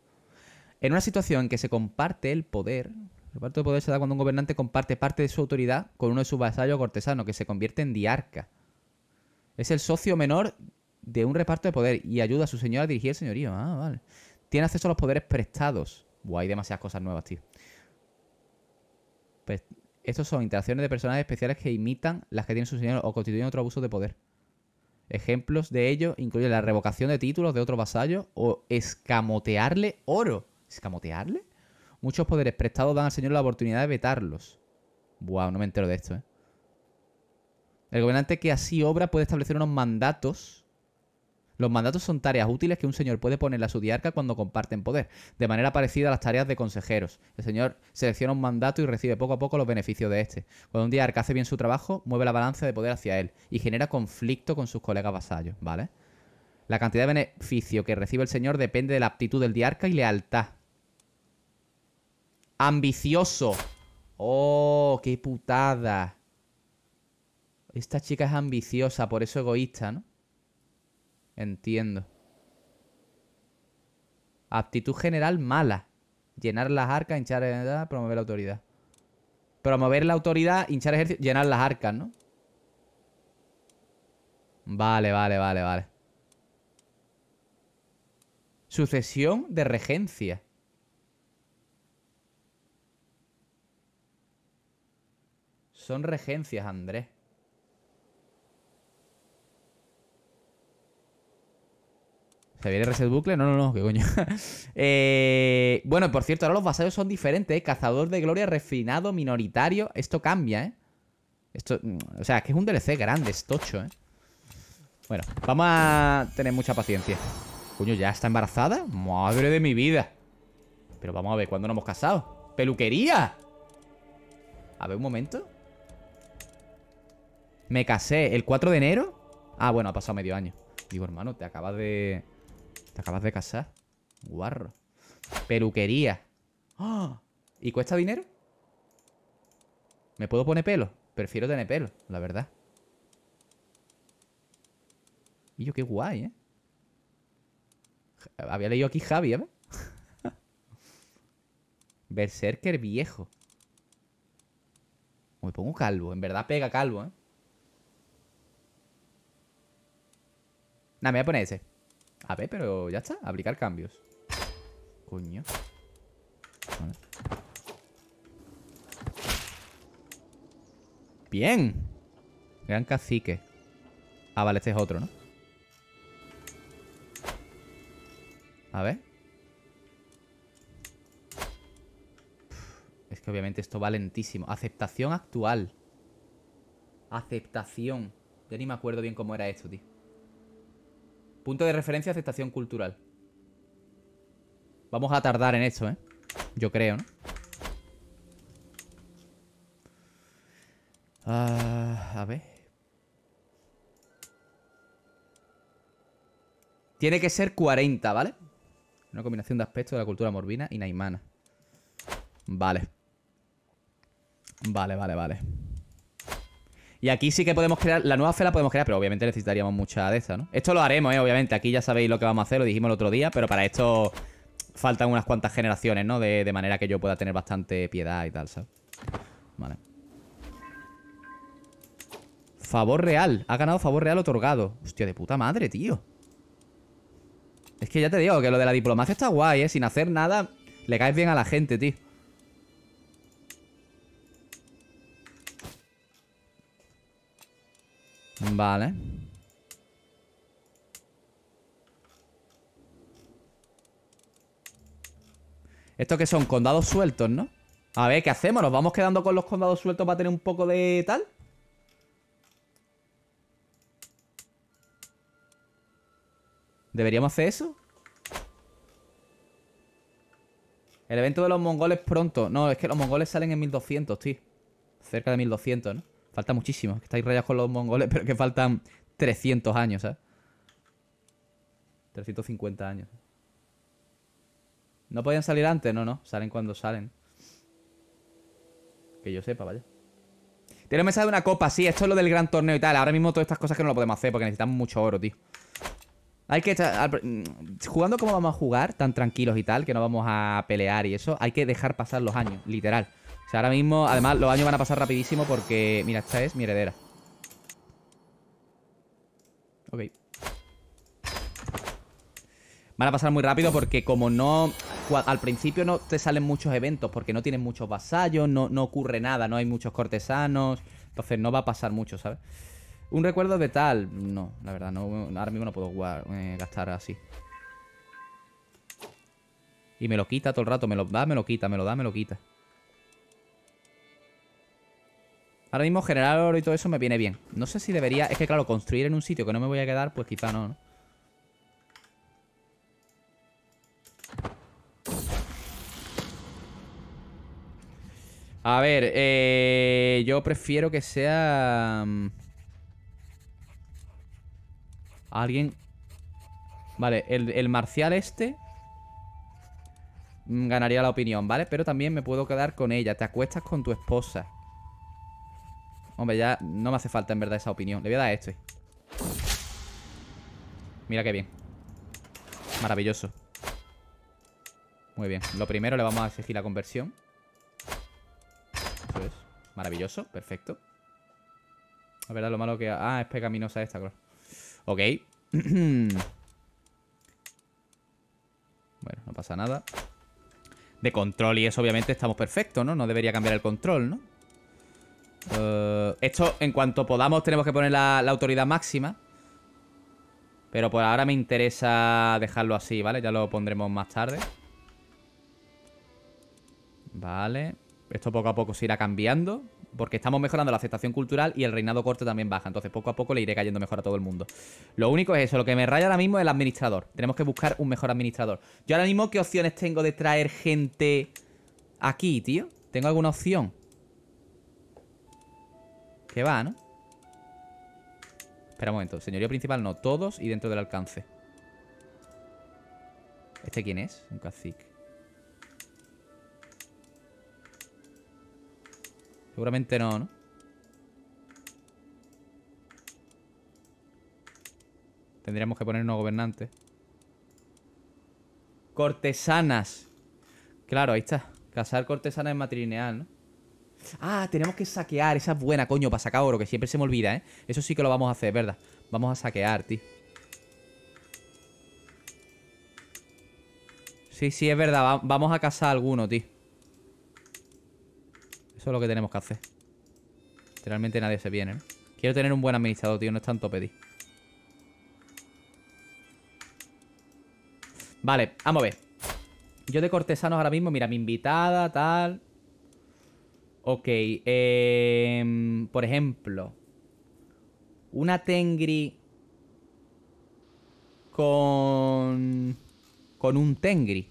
En una situación en que se comparte el poder, el reparto de poder se da cuando un gobernante comparte parte de su autoridad con uno de sus vasallos cortesanos, que se convierte en diarca. Es el socio menor de un reparto de poder y ayuda a su señor a dirigir el señorío. Ah, vale. Tiene acceso a los poderes prestados. Buah, hay demasiadas cosas nuevas, tío. Pues, estos son interacciones de personajes especiales que imitan las que tienen su señor o constituyen otro abuso de poder. Ejemplos de ello incluyen la revocación de títulos de otro vasallo o escamotearle oro. ¿Escamotearle? Muchos poderes prestados dan al señor la oportunidad de vetarlos. Buah, no me entero de esto, ¿eh? El gobernante que así obra puede establecer unos mandatos los mandatos son tareas útiles que un señor puede ponerle a su diarca cuando comparten poder, de manera parecida a las tareas de consejeros. El señor selecciona un mandato y recibe poco a poco los beneficios de este. Cuando un diarca hace bien su trabajo, mueve la balanza de poder hacia él y genera conflicto con sus colegas vasallos, ¿vale? La cantidad de beneficio que recibe el señor depende de la aptitud del diarca y lealtad. ¡Ambicioso! ¡Oh, qué putada! Esta chica es ambiciosa, por eso egoísta, ¿no? Entiendo. Aptitud general mala. Llenar las arcas, hinchar... Edad, eh, promover la autoridad. Promover la autoridad, hinchar ejército, llenar las arcas, ¿no? Vale, vale, vale, vale. Sucesión de regencia. Son regencias, Andrés. ¿Se viene reset bucle? No, no, no, qué coño. Eh, bueno, por cierto, ahora los vasallos son diferentes, ¿eh? Cazador de gloria refinado, minoritario. Esto cambia, ¿eh? Esto, mm, o sea, es que es un DLC grande, estocho, ¿eh? Bueno, vamos a tener mucha paciencia. Coño, ¿ya está embarazada? Madre de mi vida. Pero vamos a ver, ¿cuándo nos hemos casado? ¡Peluquería! A ver, un momento. Me casé el 4 de enero. Ah, bueno, ha pasado medio año. Digo, hermano, te acabas de... Te acabas de casar. Guarro. Peluquería. ¡Ah! ¿Y cuesta dinero? ¿Me puedo poner pelo? Prefiero tener pelo, la verdad. Y yo, qué guay, ¿eh? Había leído aquí Javi, ¿eh? Berserker viejo. Me pongo calvo. En verdad pega calvo, ¿eh? Nada, me voy a poner ese. A ver, pero ya está. Aplicar cambios. Coño. Bien. Gran cacique. Ah, vale, este es otro, ¿no? A ver. Es que obviamente esto va lentísimo. Aceptación actual. Aceptación. Ya ni me acuerdo bien cómo era esto, tío. Punto de referencia, aceptación cultural. Vamos a tardar en esto, ¿eh? Yo creo, ¿no? Ah, a ver. Tiene que ser 40, ¿vale? Una combinación de aspectos de la cultura morbina y naimana. Vale. Vale, vale, vale. Y aquí sí que podemos crear, la nueva fe la podemos crear, pero obviamente necesitaríamos mucha de esa ¿no? Esto lo haremos, ¿eh? Obviamente, aquí ya sabéis lo que vamos a hacer, lo dijimos el otro día, pero para esto faltan unas cuantas generaciones, ¿no? De, de manera que yo pueda tener bastante piedad y tal, ¿sabes? Vale. Favor real. Ha ganado favor real otorgado. Hostia, de puta madre, tío. Es que ya te digo que lo de la diplomacia está guay, ¿eh? Sin hacer nada, le caes bien a la gente, tío. Vale. ¿Esto que son? Condados sueltos, ¿no? A ver, ¿qué hacemos? ¿Nos vamos quedando con los condados sueltos para tener un poco de tal? ¿Deberíamos hacer eso? El evento de los mongoles pronto. No, es que los mongoles salen en 1200, tío. Cerca de 1200, ¿no? Falta muchísimo. estáis rayados con los mongoles, pero que faltan 300 años, ¿sabes? 350 años. ¿No podían salir antes? No, no. Salen cuando salen. Que yo sepa, vaya. Tiene mesa de una copa, sí. Esto es lo del gran torneo y tal. Ahora mismo todas estas cosas que no lo podemos hacer porque necesitamos mucho oro, tío. Hay que mm, Jugando como vamos a jugar, tan tranquilos y tal, que no vamos a pelear y eso, hay que dejar pasar los años, literal sea, ahora mismo, además, los años van a pasar rapidísimo porque, mira, esta es mi heredera. Ok. Van a pasar muy rápido porque como no... Al principio no te salen muchos eventos porque no tienes muchos vasallos, no, ocurre nada, no hay muchos cortesanos. Entonces no va a pasar mucho, ¿sabes? Un recuerdo de tal... No, la verdad, no, ahora mismo no puedo eh, gastar así. Y me lo quita todo el rato, me lo da, me lo quita, me lo da, me lo quita. Ahora mismo generar oro y todo eso me viene bien. No sé si debería... Es que claro, construir en un sitio que no me voy a quedar, pues quizá no, ¿no? A ver, eh, yo prefiero que sea... Mm, alguien... Vale, el, el marcial este mm, ganaría la opinión, ¿vale? Pero también me puedo quedar con ella. Te acuestas con tu esposa. Hombre, ya no me hace falta en verdad esa opinión. Le voy a dar a este. Mira qué bien. Maravilloso. Muy bien. Lo primero le vamos a exigir la conversión. Eso es. Maravilloso. Perfecto. La verdad, lo malo que... Ah, es pecaminosa esta, claro. Ok. bueno, no pasa nada. De control y eso, obviamente, estamos perfectos, ¿no? No debería cambiar el control, ¿no? Eh, esto, en cuanto podamos, tenemos que poner la, la, autoridad máxima. Pero por ahora me interesa dejarlo así, ¿vale? Ya lo pondremos más tarde. Vale. Esto poco a poco se irá cambiando. Porque estamos mejorando la aceptación cultural y el reinado corto también baja. Entonces poco a poco le iré cayendo mejor a todo el mundo. Lo único es eso. Lo que me raya ahora mismo es el administrador. Tenemos que buscar un mejor administrador. Yo ahora mismo, ¿qué opciones tengo de traer gente aquí, tío? ¿Tengo alguna opción? Que va, ¿no? Espera un momento. Señorío principal no. Todos y dentro del alcance. ¿Este quién es? Un cacique. Seguramente no, ¿no? Tendríamos que poner nuevo gobernantes. Cortesanas. Claro, ahí está. Casar cortesanas es matrilineal, ¿no? Ah, tenemos que saquear. Esa es buena, coño, para sacar oro, que siempre se me olvida, ¿eh? Eso sí que lo vamos a hacer, ¿verdad? Vamos a saquear, tío. Sí, sí, es verdad. vamos a cazar alguno, tío. Eso es lo que tenemos que hacer. Literalmente nadie se viene, ¿no? Quiero tener un buen administrador, tío. No es tanto pedir. Vale, vamos a ver. Yo de cortesanos ahora mismo, mira, mi invitada, tal... Ok, em, por ejemplo, una Tengri con, con un Tengri.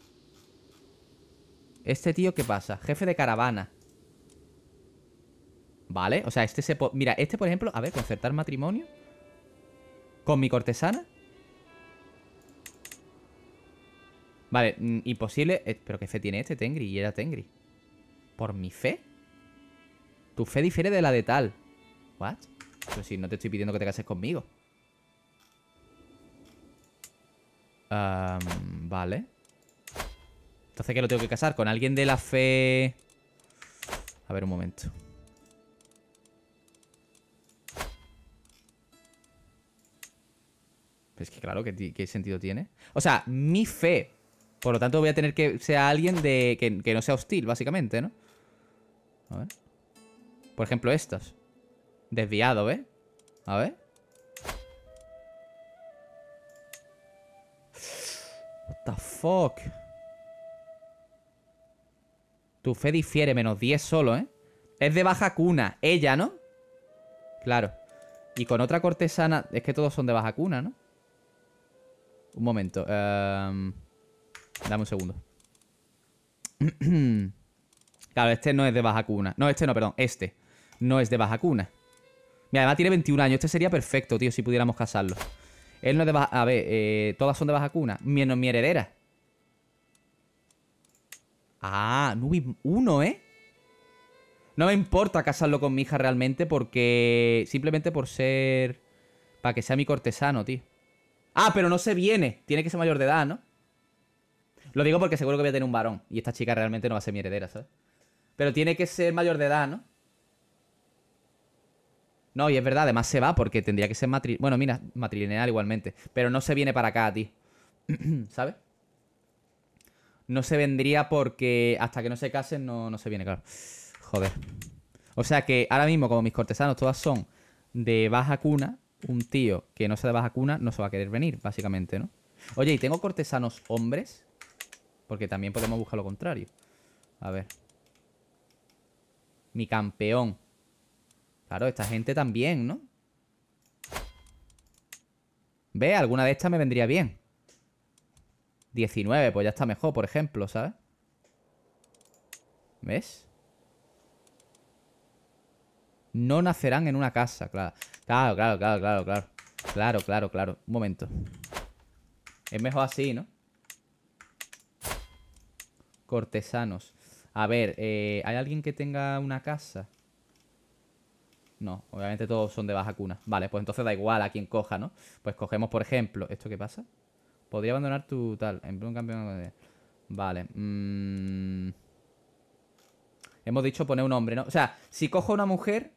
¿Este tío qué pasa? Jefe de caravana. Vale, o sea, este se... Mira, este por ejemplo... A ver, concertar matrimonio. Con mi cortesana. Vale, mm, imposible... Eh, ¿Pero qué fe tiene este Tengri? Y era Tengri. ¿Por mi fe? Tu fe difiere de la de tal. ¿What? Pues si no te estoy pidiendo que te cases conmigo. vale. Entonces, ¿qué lo tengo que casar? ¿Con alguien de la fe...? A ver, un momento. Es que claro, ¿qué, sentido tiene? O sea, mi fe. Por lo tanto, voy a tener que sea alguien de que, que no sea hostil, básicamente, ¿no? A ver. Por ejemplo, estos. Desviado, ¿eh? A ver. What the fuck? Tu fe difiere, menos 10 solo, ¿eh? Es de baja cuna. Ella, ¿no? Claro. Y con otra cortesana... Es que todos son de baja cuna, ¿no? Un momento. Em, dame un segundo. claro, este no es de baja cuna. No, este no, perdón. Este no es de baja cuna. Mira, además tiene 21 años. Este sería perfecto, tío, si pudiéramos casarlo. Él no es de baja... A ver, eh, todas son de baja cuna. Menos mi heredera. Ah, hubo uno, ¿eh? No me importa casarlo con mi hija realmente porque... Simplemente por ser... Para que sea mi cortesano, tío. Ah, pero no se viene. Tiene que ser mayor de edad, ¿no? Lo digo porque seguro que voy a tener un varón. Y esta chica realmente no va a ser mi heredera, ¿sabes? Pero tiene que ser mayor de edad, ¿no? No, y es verdad, además se va porque tendría que ser matrilineal. Bueno, mira, matrilineal igualmente. Pero no se viene para acá a ti. ¿Sabes? No se vendría porque hasta que no se casen no, no se viene, claro. Joder. O sea que ahora mismo, como mis cortesanos todas son de baja cuna, un tío que no sea de baja cuna no se va a querer venir, básicamente, ¿no? Oye, ¿y tengo cortesanos hombres? Porque también podemos buscar lo contrario. A ver. Mi campeón. Claro, esta gente también, ¿no? Ve, alguna de estas me vendría bien. 19, pues ya está mejor, por ejemplo, ¿sabes? ¿Ves? No nacerán en una casa, claro. Claro, claro, claro, claro, claro. Claro, claro, claro. Un momento. Es mejor así, ¿no? Cortesanos. A ver, eh, ¿hay alguien que tenga una casa? No, obviamente todos son de baja cuna. Vale, pues entonces da igual a quién coja, ¿no? Pues cogemos, por ejemplo... ¿Esto qué pasa? Podría abandonar tu tal. En un campeón... Vale. Mm. Hemos dicho poner un hombre, ¿no? O sea, si cojo una mujer...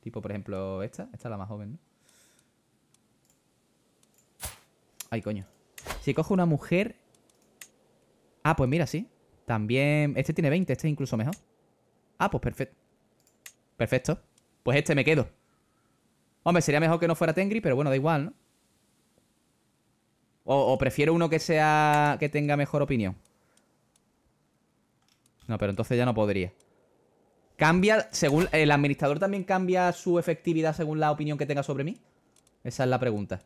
Tipo, por ejemplo, esta. Esta es la más joven, ¿no? Ay, coño. Si cojo una mujer... Ah, pues mira, sí. También... Este tiene 20, este es incluso mejor. Ah, pues perfecto. Perfecto. Pues este me quedo. Hombre, sería mejor que no fuera Tengri, pero bueno, da igual, ¿no? O, o, prefiero uno que sea... Que tenga mejor opinión. No, pero entonces ya no podría. Cambia... Según... ¿El administrador también cambia su efectividad según la opinión que tenga sobre mí? Esa es la pregunta.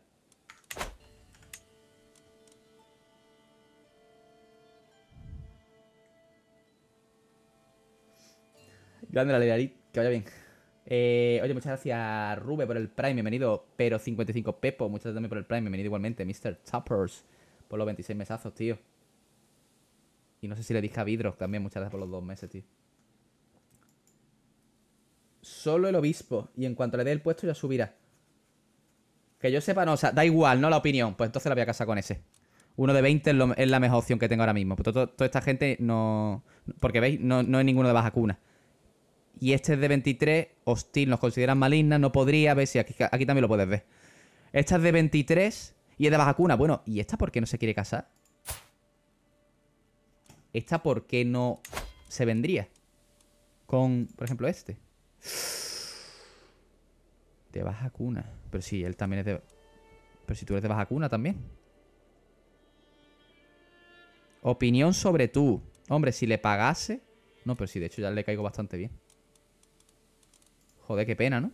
Grande la que vaya bien. Eh, oye, muchas gracias Rube por el Prime, bienvenido. Pero 55 Pepo, muchas gracias también por el Prime, bienvenido igualmente. Mr. Tuppers, por los 26 mesazos, tío. Y no sé si le dije a Vidro también, muchas gracias por los dos meses, tío. Solo el obispo, y en cuanto le dé el puesto ya subirá. Que yo sepa, no, o sea, da igual, ¿no? La opinión. Pues entonces la voy a casar con ese. Uno de 20 es, la mejor opción que tengo ahora mismo. Porque toda esta gente no. Porque veis, no, no hay ninguno de baja cuna y este es de 23, hostil, nos consideran malignas, no podría, ver si aquí, también lo puedes ver. Esta es de 23 y es de baja cuna. Bueno, ¿y esta por qué no se quiere casar? ¿Esta por qué no se vendría? Con, por ejemplo, este. De baja cuna. Pero sí, él también es de... Pero si tú eres de baja cuna también. Opinión sobre tú. Hombre, si le pagase... No, pero sí, de hecho ya le caigo bastante bien. Joder, qué pena, ¿no?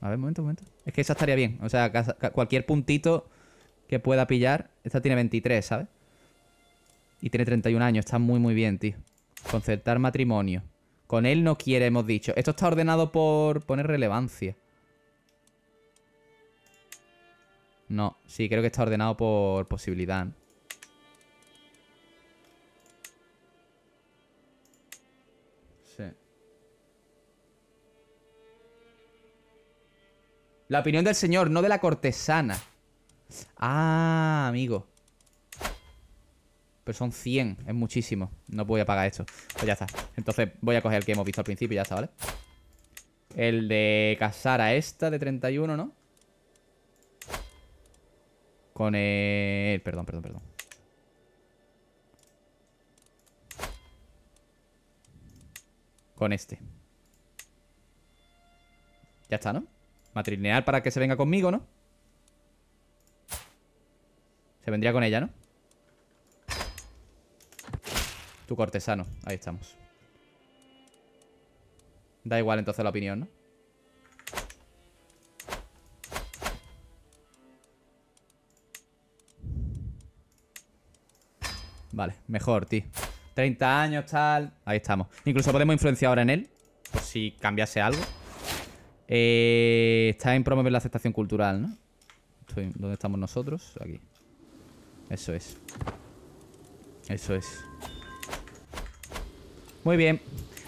A ver, un momento, un momento. Es que esa estaría bien. O sea, cualquier puntito que pueda pillar. Esta tiene 23, ¿sabes? Y tiene 31 años. Está muy, muy bien, tío. Concertar matrimonio. Con él no quiere, hemos dicho. Esto está ordenado por poner relevancia. No, sí, creo que está ordenado por posibilidad. ¿no? La opinión del señor, no de la cortesana. Ah, amigo. Pero son 100, es muchísimo. No voy a pagar esto. Pues ya está. Entonces voy a coger el que hemos visto al principio y ya está, ¿vale? El de casar a esta de 31, ¿no? Con el... Perdón, perdón, perdón. Con este. Ya está, ¿no? Matrilineal para que se venga conmigo, ¿no? Se vendría con ella, ¿no? Tu cortesano. Ahí estamos. Da igual entonces la opinión, ¿no? Vale, mejor, tío 30 años, tal Ahí estamos Incluso podemos influenciar ahora en él si cambiase algo eh, está en promover la aceptación cultural, ¿no? ¿Dónde estamos nosotros? Aquí. Eso es. Eso es. Muy bien.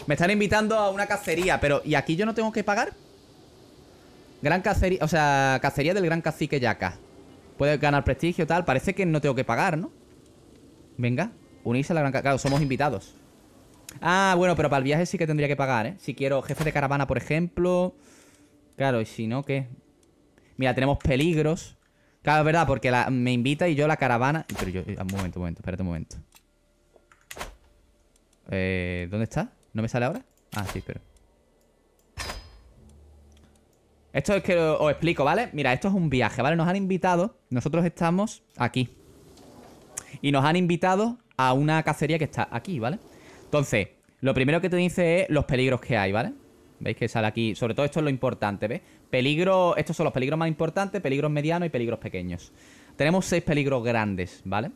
Me están invitando a una cacería, pero ¿y aquí yo no tengo que pagar? Gran cacería, o sea, cacería del gran cacique Yaka. Puede ganar prestigio, tal. Parece que no tengo que pagar, ¿no? Venga, unirse a la gran cacería. Claro, somos invitados. Ah, bueno, pero para el viaje sí que tendría que pagar, ¿eh? Si quiero jefe de caravana, por ejemplo... Claro, y si no, ¿qué? Mira, tenemos peligros. Claro, es verdad, porque me invita y yo la caravana... Pero yo... Eh, un momento, un momento, espérate un momento. Eh, ¿Dónde está? ¿No me sale ahora? Ah, sí, pero... Esto es que os explico, ¿vale? Mira, esto es un viaje, ¿vale? Nos han invitado, nosotros estamos aquí. Y nos han invitado a una cacería que está aquí, ¿vale? Entonces, lo primero que te dice es los peligros que hay, ¿vale? ¿Veis que sale aquí? Sobre todo esto es lo importante, ¿ves? Peligro, estos son los peligros más importantes, peligros medianos y peligros pequeños. Tenemos seis peligros grandes, ¿vale?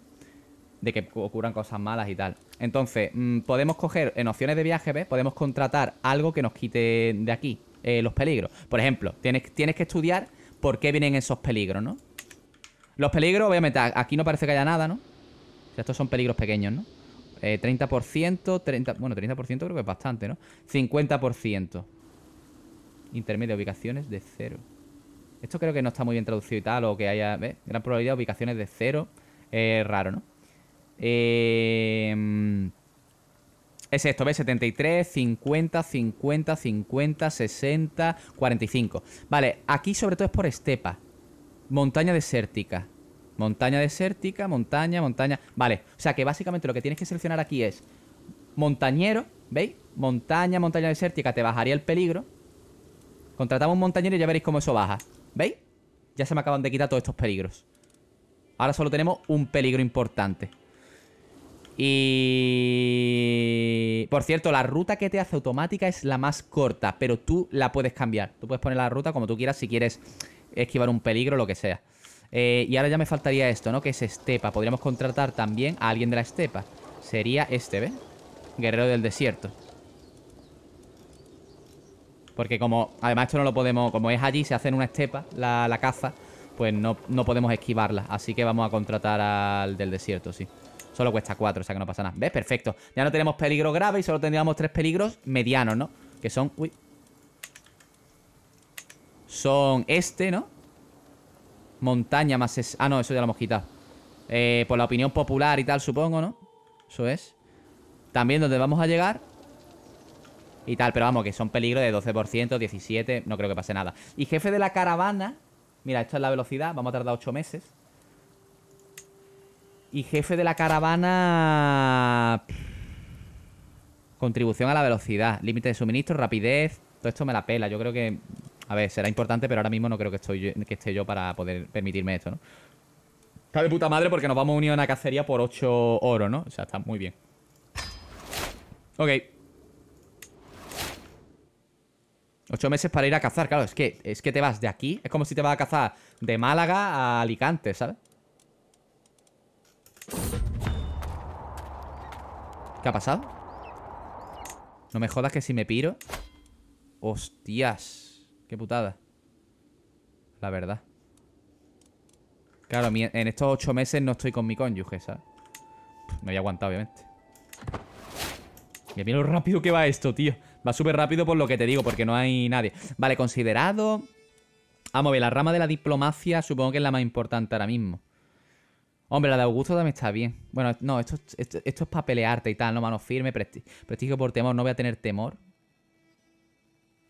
De que ocurran cosas malas y tal. Entonces, mm, podemos coger en opciones de viaje, ¿ves? Podemos contratar algo que nos quite de aquí eh, los peligros. Por ejemplo, tienes, tienes que estudiar por qué vienen esos peligros, ¿no? Los peligros, meter, aquí no parece que haya nada, ¿no? O sea, estos son peligros pequeños, ¿no? 30%, eh, 30, bueno, 30% creo que es bastante, ¿no? 50%. Intermedio, ubicaciones de cero. Esto creo que no está muy bien traducido y tal, o que haya, ¿ves? Gran probabilidad de ubicaciones de cero. Eh, raro, ¿no? Eh, es esto, ¿ves? 73, 50, 50, 50, 60, 45. Vale, aquí sobre todo es por estepa. Montaña desértica. Montaña desértica, montaña, montaña. Vale, o sea que básicamente lo que tienes que seleccionar aquí es montañero, ¿veis? Montaña, montaña desértica, te bajaría el peligro. Contratamos un montañero y ya veréis cómo eso baja. ¿Veis? Ya se me acaban de quitar todos estos peligros. Ahora solo tenemos un peligro importante. Y... Por cierto, la ruta que te hace automática es la más corta, pero tú la puedes cambiar. Tú puedes poner la ruta como tú quieras si quieres esquivar un peligro, lo que sea. Eh, y ahora ya me faltaría esto, ¿no? Que es estepa. Podríamos contratar también a alguien de la estepa. Sería este, ¿ves? Guerrero del desierto. Porque como... Además esto no lo podemos... Como es allí, se hace en una estepa la, caza. Pues no, no podemos esquivarla. Así que vamos a contratar al del desierto, sí. Solo cuesta 4, o sea que no pasa nada. ¿Ves? Perfecto. Ya no tenemos peligro grave y solo tendríamos tres peligros medianos, ¿no? Que son... Uy. Son este, ¿no? Montaña más... Ah, no, eso ya lo hemos quitado. Eh, por la opinión popular y tal, supongo, ¿no? Eso es. También donde vamos a llegar y tal, pero vamos, que son peligros de 12%, 17%, no creo que pase nada. Y jefe de la caravana, mira, esto es la velocidad, vamos a tardar 8 meses. Y jefe de la caravana... Contribución a la velocidad, límite de suministro, rapidez, todo esto me la pela, yo creo que a ver, será importante, pero ahora mismo no creo que, esté yo para poder permitirme esto, ¿no? Está de puta madre porque nos vamos a unir a una cacería por 8 oro, ¿no? O sea, está muy bien. Ok. 8 meses para ir a cazar, claro, es que, es que te vas de aquí. Es como si te vas a cazar de Málaga a Alicante, ¿sabes? ¿Qué ha pasado? No me jodas que si me piro... Hostias. Qué putada. La verdad. Claro, en estos ocho meses no estoy con mi cónyuge, ¿sabes? Me voy a obviamente. Y mira lo rápido que va esto, tío. Va súper rápido por lo que te digo, porque no hay nadie. Vale, considerado... Vamos a ver, la rama de la diplomacia supongo que es la más importante ahora mismo. Hombre, la de Augusto también está bien. Bueno, no, esto, esto, es para pelearte y tal, no mano firme, prestigio por temor, no voy a tener temor.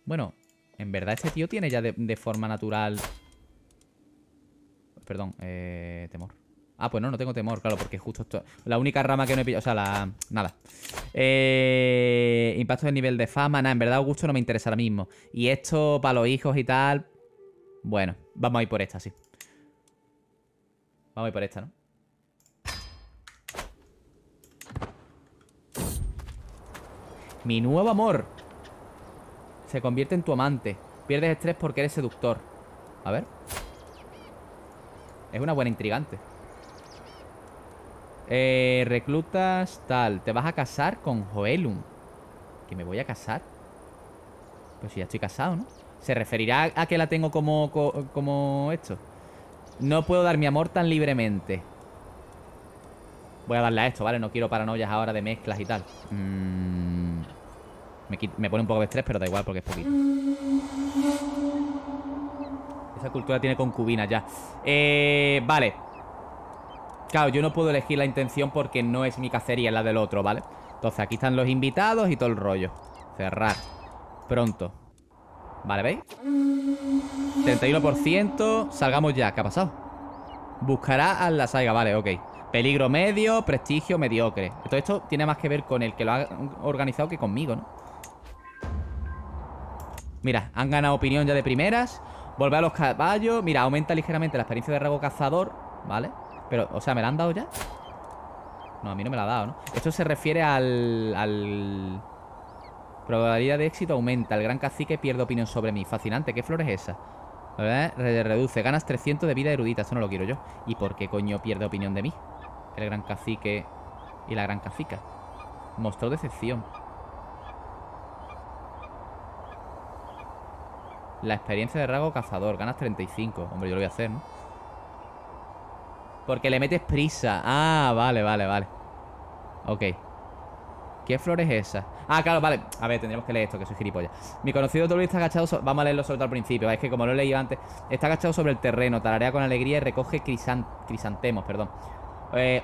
Bueno, en verdad, este tío tiene ya de, forma natural... Perdón, eh, temor. Ah, pues no, no tengo temor, claro, porque justo esto... La única rama que no he pillado... O sea, la... Nada. Eh, impacto del nivel de fama. Nada, en verdad Augusto no me interesa ahora mismo. Y esto para los hijos y tal... Bueno, vamos a ir por esta, sí. Vamos a ir por esta, ¿no? Mi nuevo amor. Se convierte en tu amante. Pierdes estrés porque eres seductor. A ver. Es una buena intrigante. Eh, reclutas tal. Te vas a casar con Joelum. ¿Que me voy a casar? Pues si ya estoy casado, ¿no? Se referirá a que la tengo como, como esto. No puedo dar mi amor tan libremente. Voy a darle a esto, ¿vale? No quiero paranoias ahora de mezclas y tal. Mmm... Me, pone un poco de estrés, pero da igual porque es poquito. Esa cultura tiene concubinas ya. Eh, vale. Claro, yo no puedo elegir la intención porque no es mi cacería, es la del otro, ¿vale? Entonces aquí están los invitados y todo el rollo. Cerrar. Pronto. Vale, ¿veis? 31%. Salgamos ya. ¿Qué ha pasado? Buscará a la saiga. Vale, ok. Peligro medio, prestigio mediocre. Todo esto tiene más que ver con el que lo ha organizado que conmigo, ¿no? Mira, han ganado opinión ya de primeras. Volver a los caballos. Mira, aumenta ligeramente la experiencia de Rago cazador. ¿Vale? Pero, o sea, ¿me la han dado ya? No, a mí no me la ha dado, ¿no? Esto se refiere al... Probabilidad de éxito aumenta. El gran cacique pierde opinión sobre mí. Fascinante. ¿Qué flor es esa? Reduce. Ganas 300 de vida erudita. Eso no lo quiero yo. ¿Y por qué coño pierde opinión de mí? El gran cacique y la gran cacica. Mostró decepción. La experiencia de rago cazador. Ganas 35. Hombre, yo lo voy a hacer, ¿no? Porque le metes prisa. Ah, vale, vale, vale. Ok. ¿Qué flores es esa? Ah, claro, vale. A ver, tendríamos que leer esto, que soy gilipollas. Mi conocido que está agachado. Vamos a leerlo sobre todo al principio. Es que como lo he leído antes, está agachado sobre el terreno, Talarea con alegría y recoge crisantemos, perdón. Eh,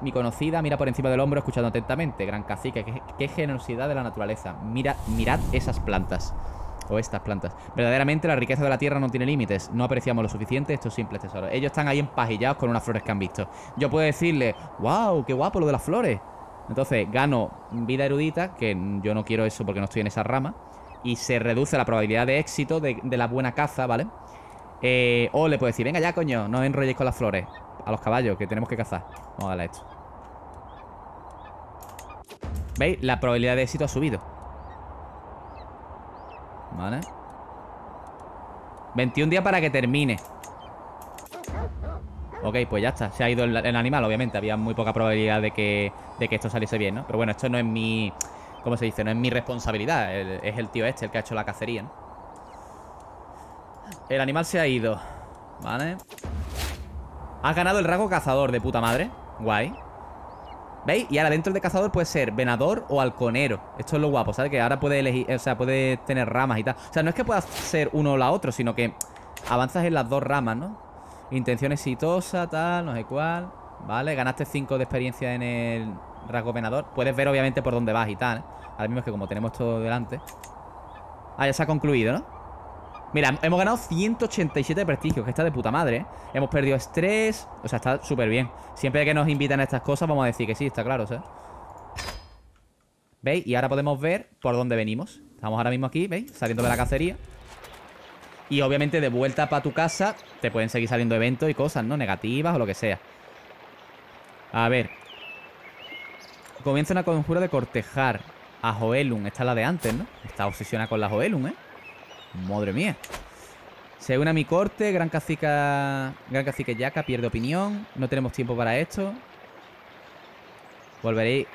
mi conocida, mira por encima del hombro escuchando atentamente. Gran cacique, qué, generosidad de la naturaleza. Mira, mirad esas plantas. O estas plantas. Verdaderamente la riqueza de la tierra no tiene límites. No apreciamos lo suficiente estos simples tesoros. Ellos están ahí empajillados con unas flores que han visto. Yo puedo decirle, wow, qué guapo lo de las flores. Entonces gano vida erudita, que yo no quiero eso porque no estoy en esa rama. Y se reduce la probabilidad de éxito de, la buena caza, ¿vale? Eh, o le puedo decir, venga ya, coño, no enrolléis con las flores. A los caballos, que tenemos que cazar. Vamos a darle esto. ¿Veis? La probabilidad de éxito ha subido. Vale 21 días para que termine Ok, pues ya está Se ha ido el, animal, obviamente Había muy poca probabilidad de que, que esto saliese bien, ¿no? Pero bueno, esto no es mi... ¿Cómo se dice? No es mi responsabilidad Es el tío este el que ha hecho la cacería, ¿no? El animal se ha ido Vale Has ganado el rango cazador de puta madre Guay ¿Veis? Y ahora dentro de cazador puede ser venador o halconero. Esto es lo guapo, ¿sabes? Que ahora puede elegir, o sea, puede tener ramas y tal. O sea, no es que puedas ser uno o la otro sino que avanzas en las dos ramas, ¿no? Intención exitosa, tal, no sé cuál. Vale, ganaste 5 de experiencia en el rasgo venador. Puedes ver, obviamente, por dónde vas y tal. ¿eh? Ahora mismo es que como tenemos todo delante. Ah, ya se ha concluido, ¿no? Mira, hemos ganado 187 de prestigios, que está de puta madre. Hemos perdido estrés. O sea, está súper bien. Siempre que nos invitan a estas cosas, vamos a decir que sí, está claro, ¿sabes? ¿Veis? Y ahora podemos ver por dónde venimos. Estamos ahora mismo aquí, ¿veis? Saliendo de la cacería. Y obviamente de vuelta para tu casa te pueden seguir saliendo eventos y cosas, ¿no? Negativas o lo que sea. A ver. Comienza una conjura de cortejar a Joelun. Esta es la de antes, ¿no? Está obsesionada con la Joelun, ¿eh? Madre mía. Se une a mi corte, gran cacica. Gran cacique Yaka pierde opinión. No tenemos tiempo para esto. Volveréis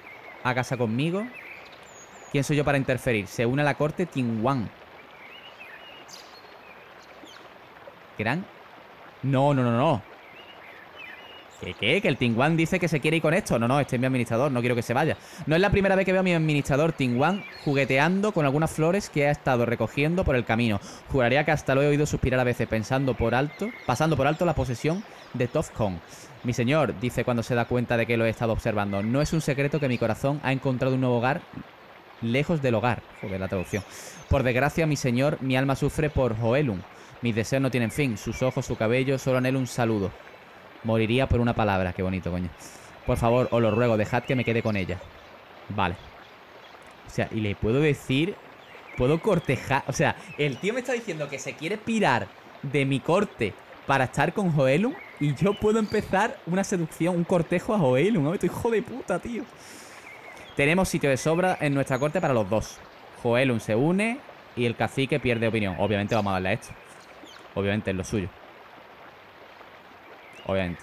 a casa conmigo. ¿Quién soy yo para interferir? Se une a la corte Tingwan. Gran. No, no, no, no. ¿Qué, qué? Que el Tingwan dice que se quiere ir con esto. No, no, este es mi administrador, no quiero que se vaya. No es la primera vez que veo a mi administrador Tingwan jugueteando con algunas flores que ha estado recogiendo por el camino. Juraría que hasta lo he oído suspirar a veces pensando por alto, pasando por alto la posesión de Kong. Mi señor, dice cuando se da cuenta de que lo he estado observando, no es un secreto que mi corazón ha encontrado un nuevo hogar lejos del hogar. Joder, la traducción. Por desgracia, mi señor, mi alma sufre por Joelun. Mis deseos no tienen fin. Sus ojos, su cabello, solo en un saludo. Moriría por una palabra. Qué bonito, coño. Por favor, os lo ruego, dejad que me quede con ella. Vale. O sea, y le puedo decir... Puedo cortejar... O sea, el tío me está diciendo que se quiere pirar de mi corte para estar con Joelum y yo puedo empezar una seducción, un cortejo a Joelum. ¿no? Estoy hijo de puta, tío. Tenemos sitio de sobra en nuestra corte para los dos. Joelum se une y el cacique pierde opinión. Obviamente vamos a darle a esto. Obviamente es lo suyo obviamente.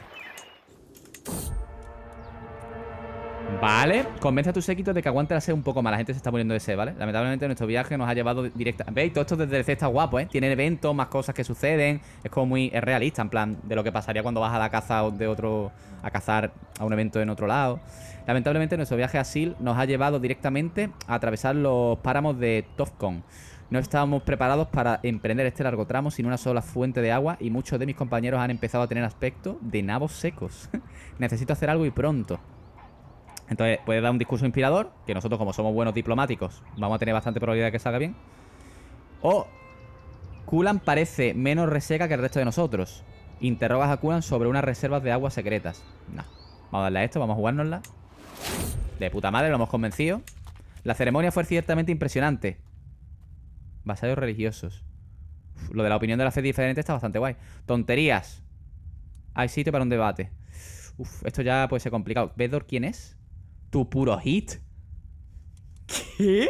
Vale, convence a tus séquitos de que aguante la sed un poco más. La gente se está muriendo de sed, ¿vale? Lamentablemente nuestro viaje nos ha llevado Directamente ¿Veis? Todo esto desde el C está guapo, ¿eh? Tiene eventos, más cosas que suceden. Es como muy realista, en plan, de lo que pasaría cuando vas a la caza de otro. a cazar a un evento en otro lado. Lamentablemente nuestro viaje a Sil e nos ha llevado directamente a atravesar los páramos de Tofcon no estábamos preparados para emprender este largo tramo sin una sola fuente de agua y muchos de mis compañeros han empezado a tener aspecto de nabos secos. Necesito hacer algo y pronto. Entonces, puede dar un discurso inspirador, que nosotros como somos buenos diplomáticos, vamos a tener bastante probabilidad de que salga bien. O Culan parece menos reseca que el resto de nosotros. Interrogas a Kulan sobre unas reservas de aguas secretas. No. Vamos a darle a esto, vamos a jugárnosla. De puta madre, lo hemos convencido. La ceremonia fue ciertamente impresionante. Vasallos religiosos. lo de la opinión de la fe diferente está bastante guay. Tonterías. Hay sitio para un debate. esto ya puede ser complicado. ¿Vedor quién es? Tu puro hit. ¿Qué?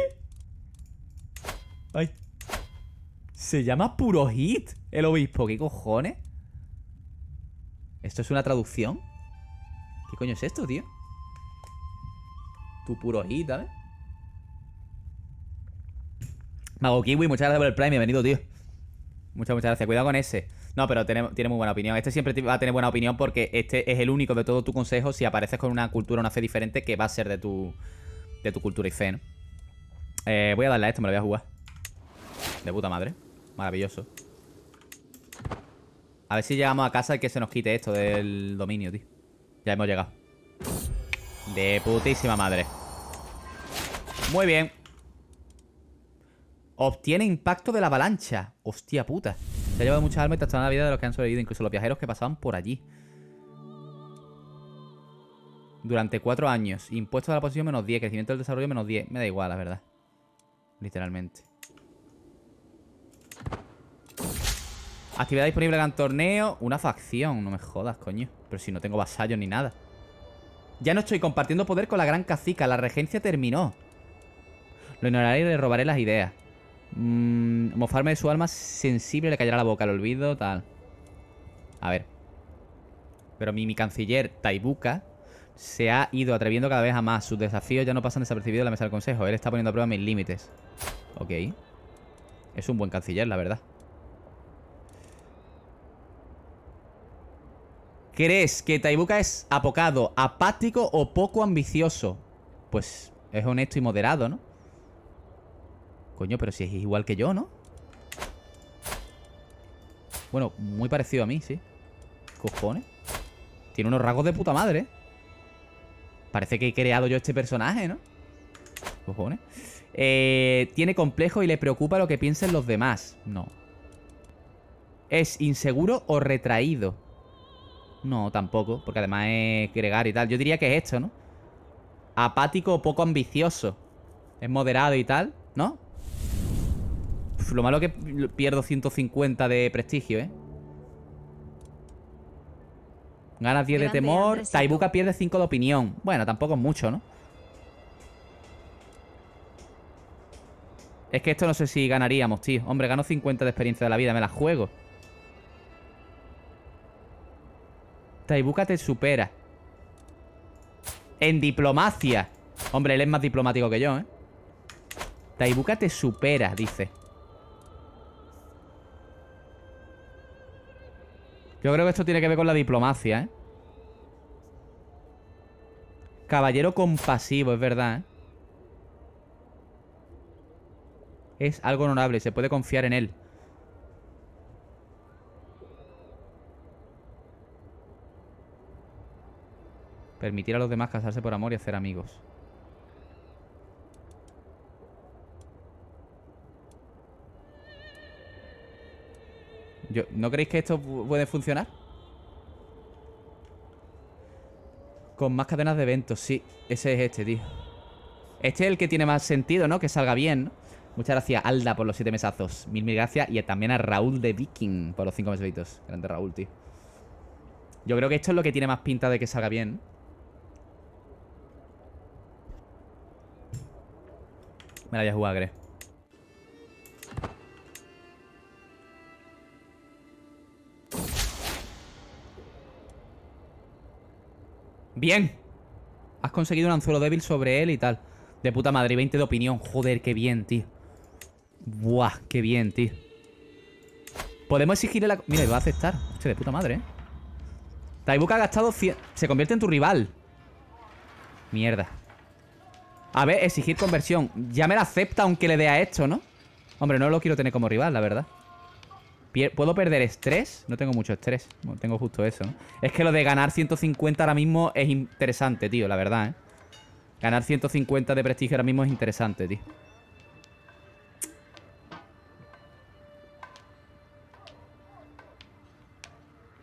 Se llama puro hit el obispo. ¿Qué cojones? ¿Esto es una traducción? ¿Qué coño es esto, tío? Tu puro hit, ¿sabes? Mago Kiwi, muchas gracias por el Prime, bienvenido, tío. Muchas, muchas gracias. Cuidado con ese. No, pero tiene, muy buena opinión. Este siempre va a tener buena opinión porque este es el único de todo tu consejo si apareces con una cultura, una fe diferente que va a ser de tu, de tu cultura y fe, ¿no? Eh, voy a darle a esto, me lo voy a jugar. De puta madre. Maravilloso. A ver si llegamos a casa y que se nos quite esto del dominio, tío. Ya hemos llegado. De putísima madre. Muy bien. Obtiene impacto de la avalancha. Hostia puta. Se ha llevado muchas armas y trastornado la vida de los que han sobrevivido, incluso los viajeros que pasaban por allí. Durante cuatro años. Impuesto de la posición menos 10. Crecimiento del desarrollo menos 10. Me da igual, la verdad. Literalmente. Actividad disponible en torneo. Una facción. No me jodas, coño. Pero si no tengo vasallos ni nada. Ya no estoy compartiendo poder con la gran cacica. La regencia terminó. Lo ignoraré y le robaré las ideas. Mmm. mofarme de su alma sensible le caerá la boca, al olvido, tal. A ver. Pero mi, canciller, Taibuka, se ha ido atreviendo cada vez a más. Sus desafíos ya no pasan desapercibidos en la mesa del consejo. Él está poniendo a prueba mis límites. Ok. Es un buen canciller, la verdad. ¿Crees que Taibuka es apocado, apático o poco ambicioso? Pues es honesto y moderado, ¿no? Coño, pero si es igual que yo, ¿no? Bueno, muy parecido a mí, sí. Cojones. Tiene unos rasgos de puta madre. Parece que he creado yo este personaje, ¿no? Cojones. Eh, tiene complejo y le preocupa lo que piensen los demás. No. Es inseguro o retraído. No, tampoco, porque además es gregar y tal. Yo diría que es esto, ¿no? Apático o poco ambicioso. Es moderado y tal, ¿no? lo malo es que pierdo 150 de prestigio, ¿eh? Ganas 10 de temor. Taibuka pierde 5 de opinión. Bueno, tampoco es mucho, ¿no? Es que esto no sé si ganaríamos, tío. Hombre, gano 50 de experiencia de la vida. Me la juego. Taibuka te supera. En diplomacia. Hombre, él es más diplomático que yo, ¿eh? Taibuka te supera, dice. Yo creo que esto tiene que ver con la diplomacia, ¿eh? Caballero compasivo, es verdad, ¿eh? Es algo honorable, se puede confiar en él. Permitir a los demás casarse por amor y hacer amigos. ¿No creéis que esto puede funcionar? Con más cadenas de eventos, sí. Ese es este, tío. Este es el que tiene más sentido, ¿no? Que salga bien, Muchas gracias, Alda, por los siete mesazos. Mil, mil gracias. Y también a Raúl de Viking por los cinco mesaditos. Grande Raúl, tío. Yo creo que esto es lo que tiene más pinta de que salga bien. Me la voy a jugar, creo. Bien. Has conseguido un anzuelo débil sobre él y tal. De puta madre, 20 de opinión. Joder, qué bien, tío. Buah, qué bien, tío. Podemos exigirle la... Mira, va a aceptar. Hostia, de puta madre, ¿eh? Taibuka ha gastado Se convierte en tu rival. Mierda. A ver, exigir conversión. Ya me la acepta aunque le dé a esto, ¿no? Hombre, no lo quiero tener como rival, la verdad. ¿Puedo perder estrés? No tengo mucho estrés. tengo justo eso. Es que lo de ganar 150 ahora mismo es interesante, tío, la verdad, ¿eh? Ganar 150 de prestigio ahora mismo es interesante, tío.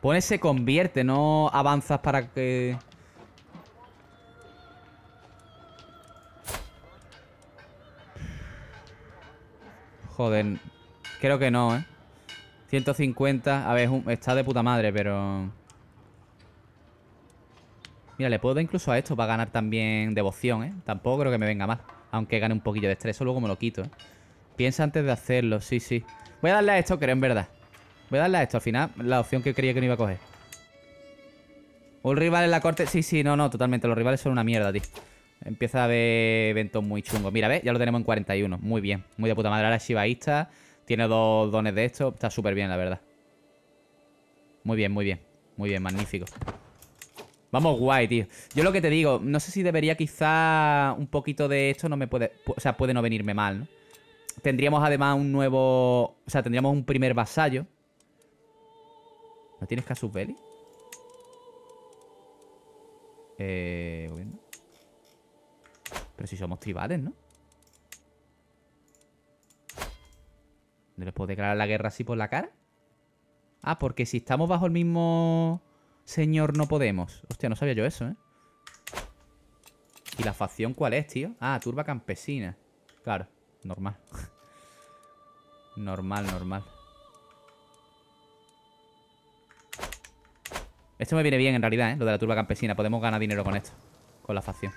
Pones se convierte, no avanzas para que... Joder, creo que no, ¿eh? 150. A ver, está de puta madre, pero... Mira, le puedo dar incluso a esto para ganar también devoción, ¿eh? Tampoco creo que me venga mal. Aunque gane un poquillo de estrés, luego me lo quito, ¿eh? Piensa antes de hacerlo, sí, sí. Voy a darle a esto, creo, en verdad. Voy a darle a esto. Al final, la opción que creía que no iba a coger. Un rival en la corte... Sí, sí, no, no, totalmente. Los rivales son una mierda, tío. Empieza a haber eventos muy chungos. Mira, ¿ves? Ya lo tenemos en 41. Muy bien. Muy de puta madre. Ahora Shibaísta. Tiene dos dones de esto. Está súper bien, la verdad. Muy bien, muy bien. Muy bien, magnífico. Vamos guay, tío. Yo lo que te digo, no sé si debería quizá un poquito de esto no me puede... O sea, puede no venirme mal, ¿no? Tendríamos además un nuevo... O sea, tendríamos un primer vasallo. ¿No tienes Casus Belli? Eh... Pero si somos tribales, ¿no? ¿No le puedo declarar la guerra así por la cara? Ah, porque si estamos bajo el mismo señor no podemos. Hostia, no sabía yo eso, ¿eh? ¿Y la facción cuál es, tío? Ah, turba campesina. Claro, normal. normal, normal. Esto me viene bien en realidad, ¿eh? Lo de la turba campesina. Podemos ganar dinero con esto. Con la facción.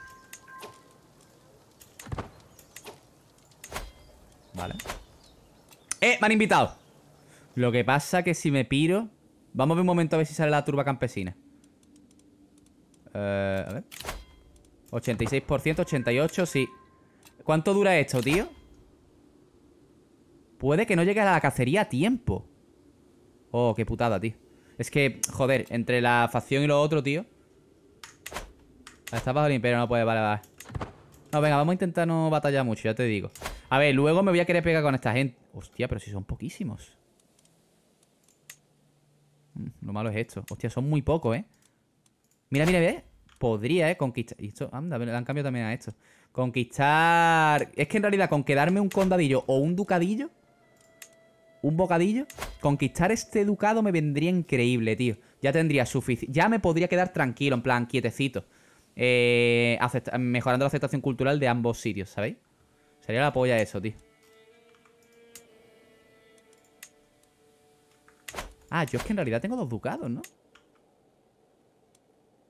Vale. ¡Eh! Me han invitado. Lo que pasa que si me piro... Vamos a ver un momento a ver si sale la turba campesina. Eh... a ver. 86%, 88%, sí. ¿Cuánto dura esto, tío? Puede que no llegue a la cacería a tiempo. Oh, qué putada, tío. Es que, joder, entre la facción y lo otro, tío. Está bajo el imperio, no puede, vale, vale. No, venga, vamos a intentar no batallar mucho, ya te digo. A ver, luego me voy a querer pegar con esta gente. Hostia, pero si son poquísimos. Mm, lo malo es esto. Hostia, son muy pocos, ¿eh? Mira, mira, ve. ¿eh? Podría, ¿eh? Conquistar... Y esto, anda, le han cambiado también a esto. Conquistar... Es que en realidad con quedarme un condadillo o un ducadillo... Un bocadillo. Conquistar este ducado me vendría increíble, tío. Ya tendría suficiente... Ya me podría quedar tranquilo, en plan, quietecito. Eh, mejorando la aceptación cultural de ambos sitios, ¿sabéis? Sería la polla eso, tío. Ah, yo es que en realidad tengo dos ducados, ¿no?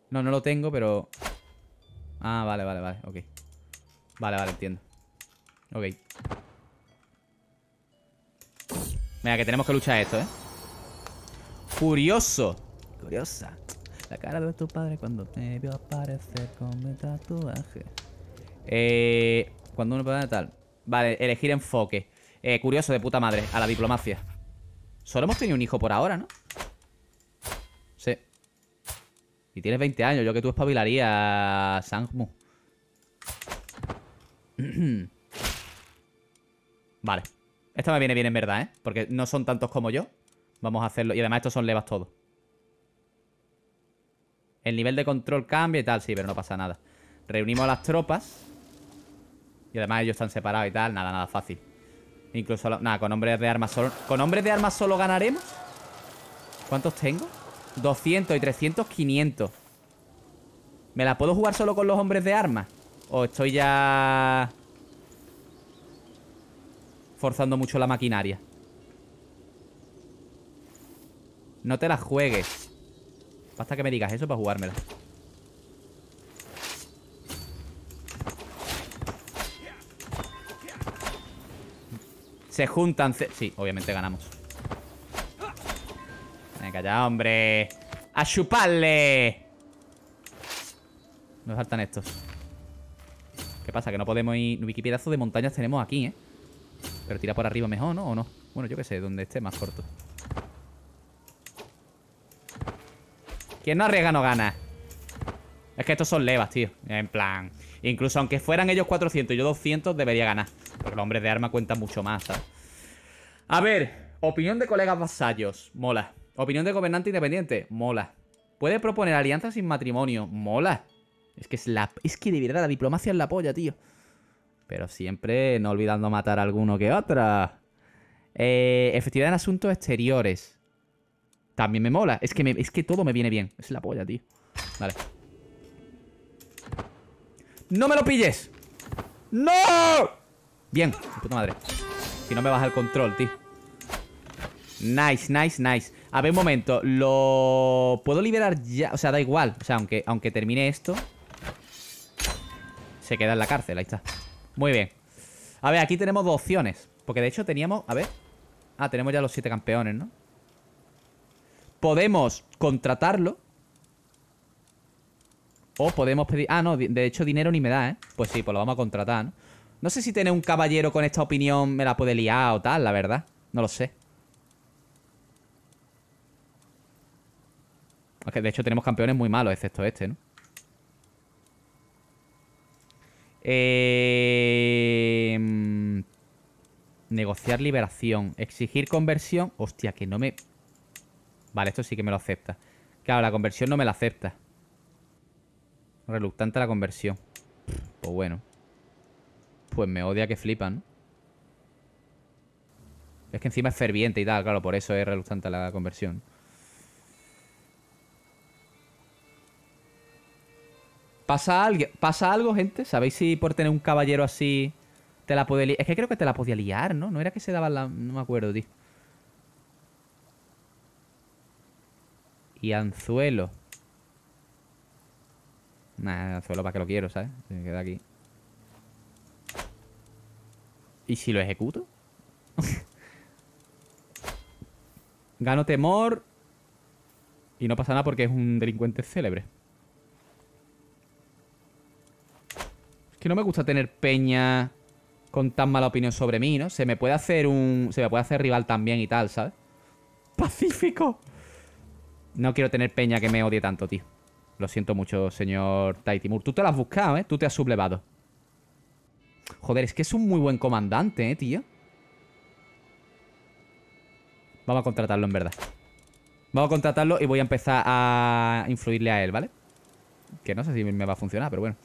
No, no lo tengo, pero... Ah, vale, vale, vale, ok Vale, vale, entiendo Ok Venga, que tenemos que luchar esto, ¿eh? Curioso Curiosa La cara de tu padre cuando te vio aparecer con mi tatuaje Eh... Cuando uno puede tal. Vale, elegir enfoque. Eh, curioso, de puta madre. A la diplomacia. Solo hemos tenido un hijo por ahora, ¿no? Sí. Y tienes 20 años. Yo que tú espabilaría, Sangmu. vale. Esto me viene bien en verdad, ¿eh? Porque no son tantos como yo. Vamos a hacerlo. Y además estos son levas todos. El nivel de control cambia y tal. Sí, pero no pasa nada. Reunimos a las tropas. Y además ellos están separados y tal. Nada, nada fácil. Incluso, nada, con hombres de armas solo... ¿Con hombres de armas solo ganaremos? ¿Cuántos tengo? 200 y 300, 500. ¿Me la puedo jugar solo con los hombres de armas? ¿O estoy ya... Forzando mucho la maquinaria? No te la juegues. Basta que me digas eso para jugármela. Se juntan... Sí, obviamente ganamos. Venga ya, hombre. ¡A chuparle! Nos faltan estos. ¿Qué pasa? Que no podemos ir... nubiquipedazo de montañas tenemos aquí, ¿eh? Pero tira por arriba mejor, ¿no? ¿O no? Bueno, yo qué sé, donde esté más corto. Quien no arriesga no gana. Es que estos son levas, tío. En plan... Incluso aunque fueran ellos 400 y yo 200, debería ganar los hombres de arma cuentan mucho más, ¿sabes? A ver, opinión de colegas vasallos, mola. Opinión de gobernante independiente, mola. Puede proponer alianzas sin matrimonio, mola. Es que es la. Es que de verdad la diplomacia es la polla, tío. Pero siempre no olvidando matar a alguno que otra. Eh, efectividad en asuntos exteriores. También me mola. Es que, es que todo me viene bien. Es la polla, tío. Vale. ¡No me lo pilles! ¡No! Bien, puta madre. Si no me baja el control, tío. Nice, nice, nice. A ver, un momento. Lo puedo liberar ya. O sea, da igual. O sea, aunque, aunque termine esto. Se queda en la cárcel. Ahí está. Muy bien. A ver, aquí tenemos dos opciones. Porque de hecho teníamos. A ver. Ah, tenemos ya los siete campeones, ¿no? Podemos contratarlo. O podemos pedir... Ah, no, de hecho dinero ni me da, ¿eh? Pues sí, pues lo vamos a contratar, ¿no? No sé si tener un caballero con esta opinión me la puede liar o tal, la verdad. No lo sé. de hecho tenemos campeones muy malos, excepto este, ¿no? Eh, negociar liberación. Exigir conversión. Hostia, que no me... Vale, esto sí que me lo acepta. Claro, la conversión no me la acepta. Reluctante la conversión. Pues bueno pues me odia que flipan. Es que encima es ferviente y tal, claro, por eso es reluctante la conversión. ¿Pasa, alguien ¿Pasa algo, gente? ¿Sabéis si por tener un caballero así te la puede liar? Es que creo que te la podía liar, ¿no? No era que se daba la... No me acuerdo, tío. Y anzuelo. Nah, anzuelo para que lo quiero, ¿sabes? Se me queda aquí. ¿Y si lo ejecuto? Gano temor. Y no pasa nada porque es un delincuente célebre. Es que no me gusta tener peña con tan mala opinión sobre mí, ¿no? Se me puede hacer un... Se me puede hacer rival también y tal, ¿sabes? ¡Pacífico! No quiero tener peña que me odie tanto, tío. Lo siento mucho, señor Taitimur. Tú te lo has buscado, ¿eh? Tú te has sublevado. Joder, es que es un muy buen comandante, eh, tío. Vamos a contratarlo, en verdad. Vamos a contratarlo y voy a empezar a influirle a él, ¿vale? Que no sé si me va a funcionar, pero bueno.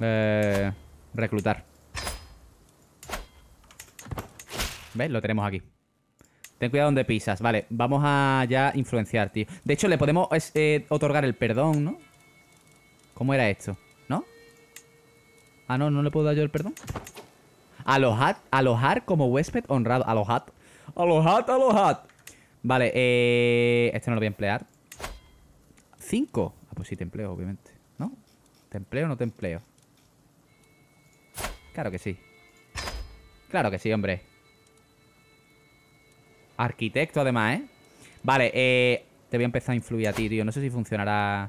Eh, reclutar. ¿Ves? Lo tenemos aquí. Ten cuidado donde pisas. Vale, vamos a ya influenciar, tío. De hecho, le podemos eh, otorgar el perdón, ¿no? ¿Cómo era esto? Ah, no, no le puedo dar yo el perdón. Alojar alojar como huésped honrado. Alojar Alojar, alojad. Vale, eh, este no lo voy a emplear. Cinco. Ah, pues sí, te empleo, obviamente. ¿No? ¿Te empleo o no te empleo? Claro que sí. Claro que sí, hombre. Arquitecto, además, ¿eh? Vale, eh, te voy a empezar a influir a ti, tío. No sé si funcionará...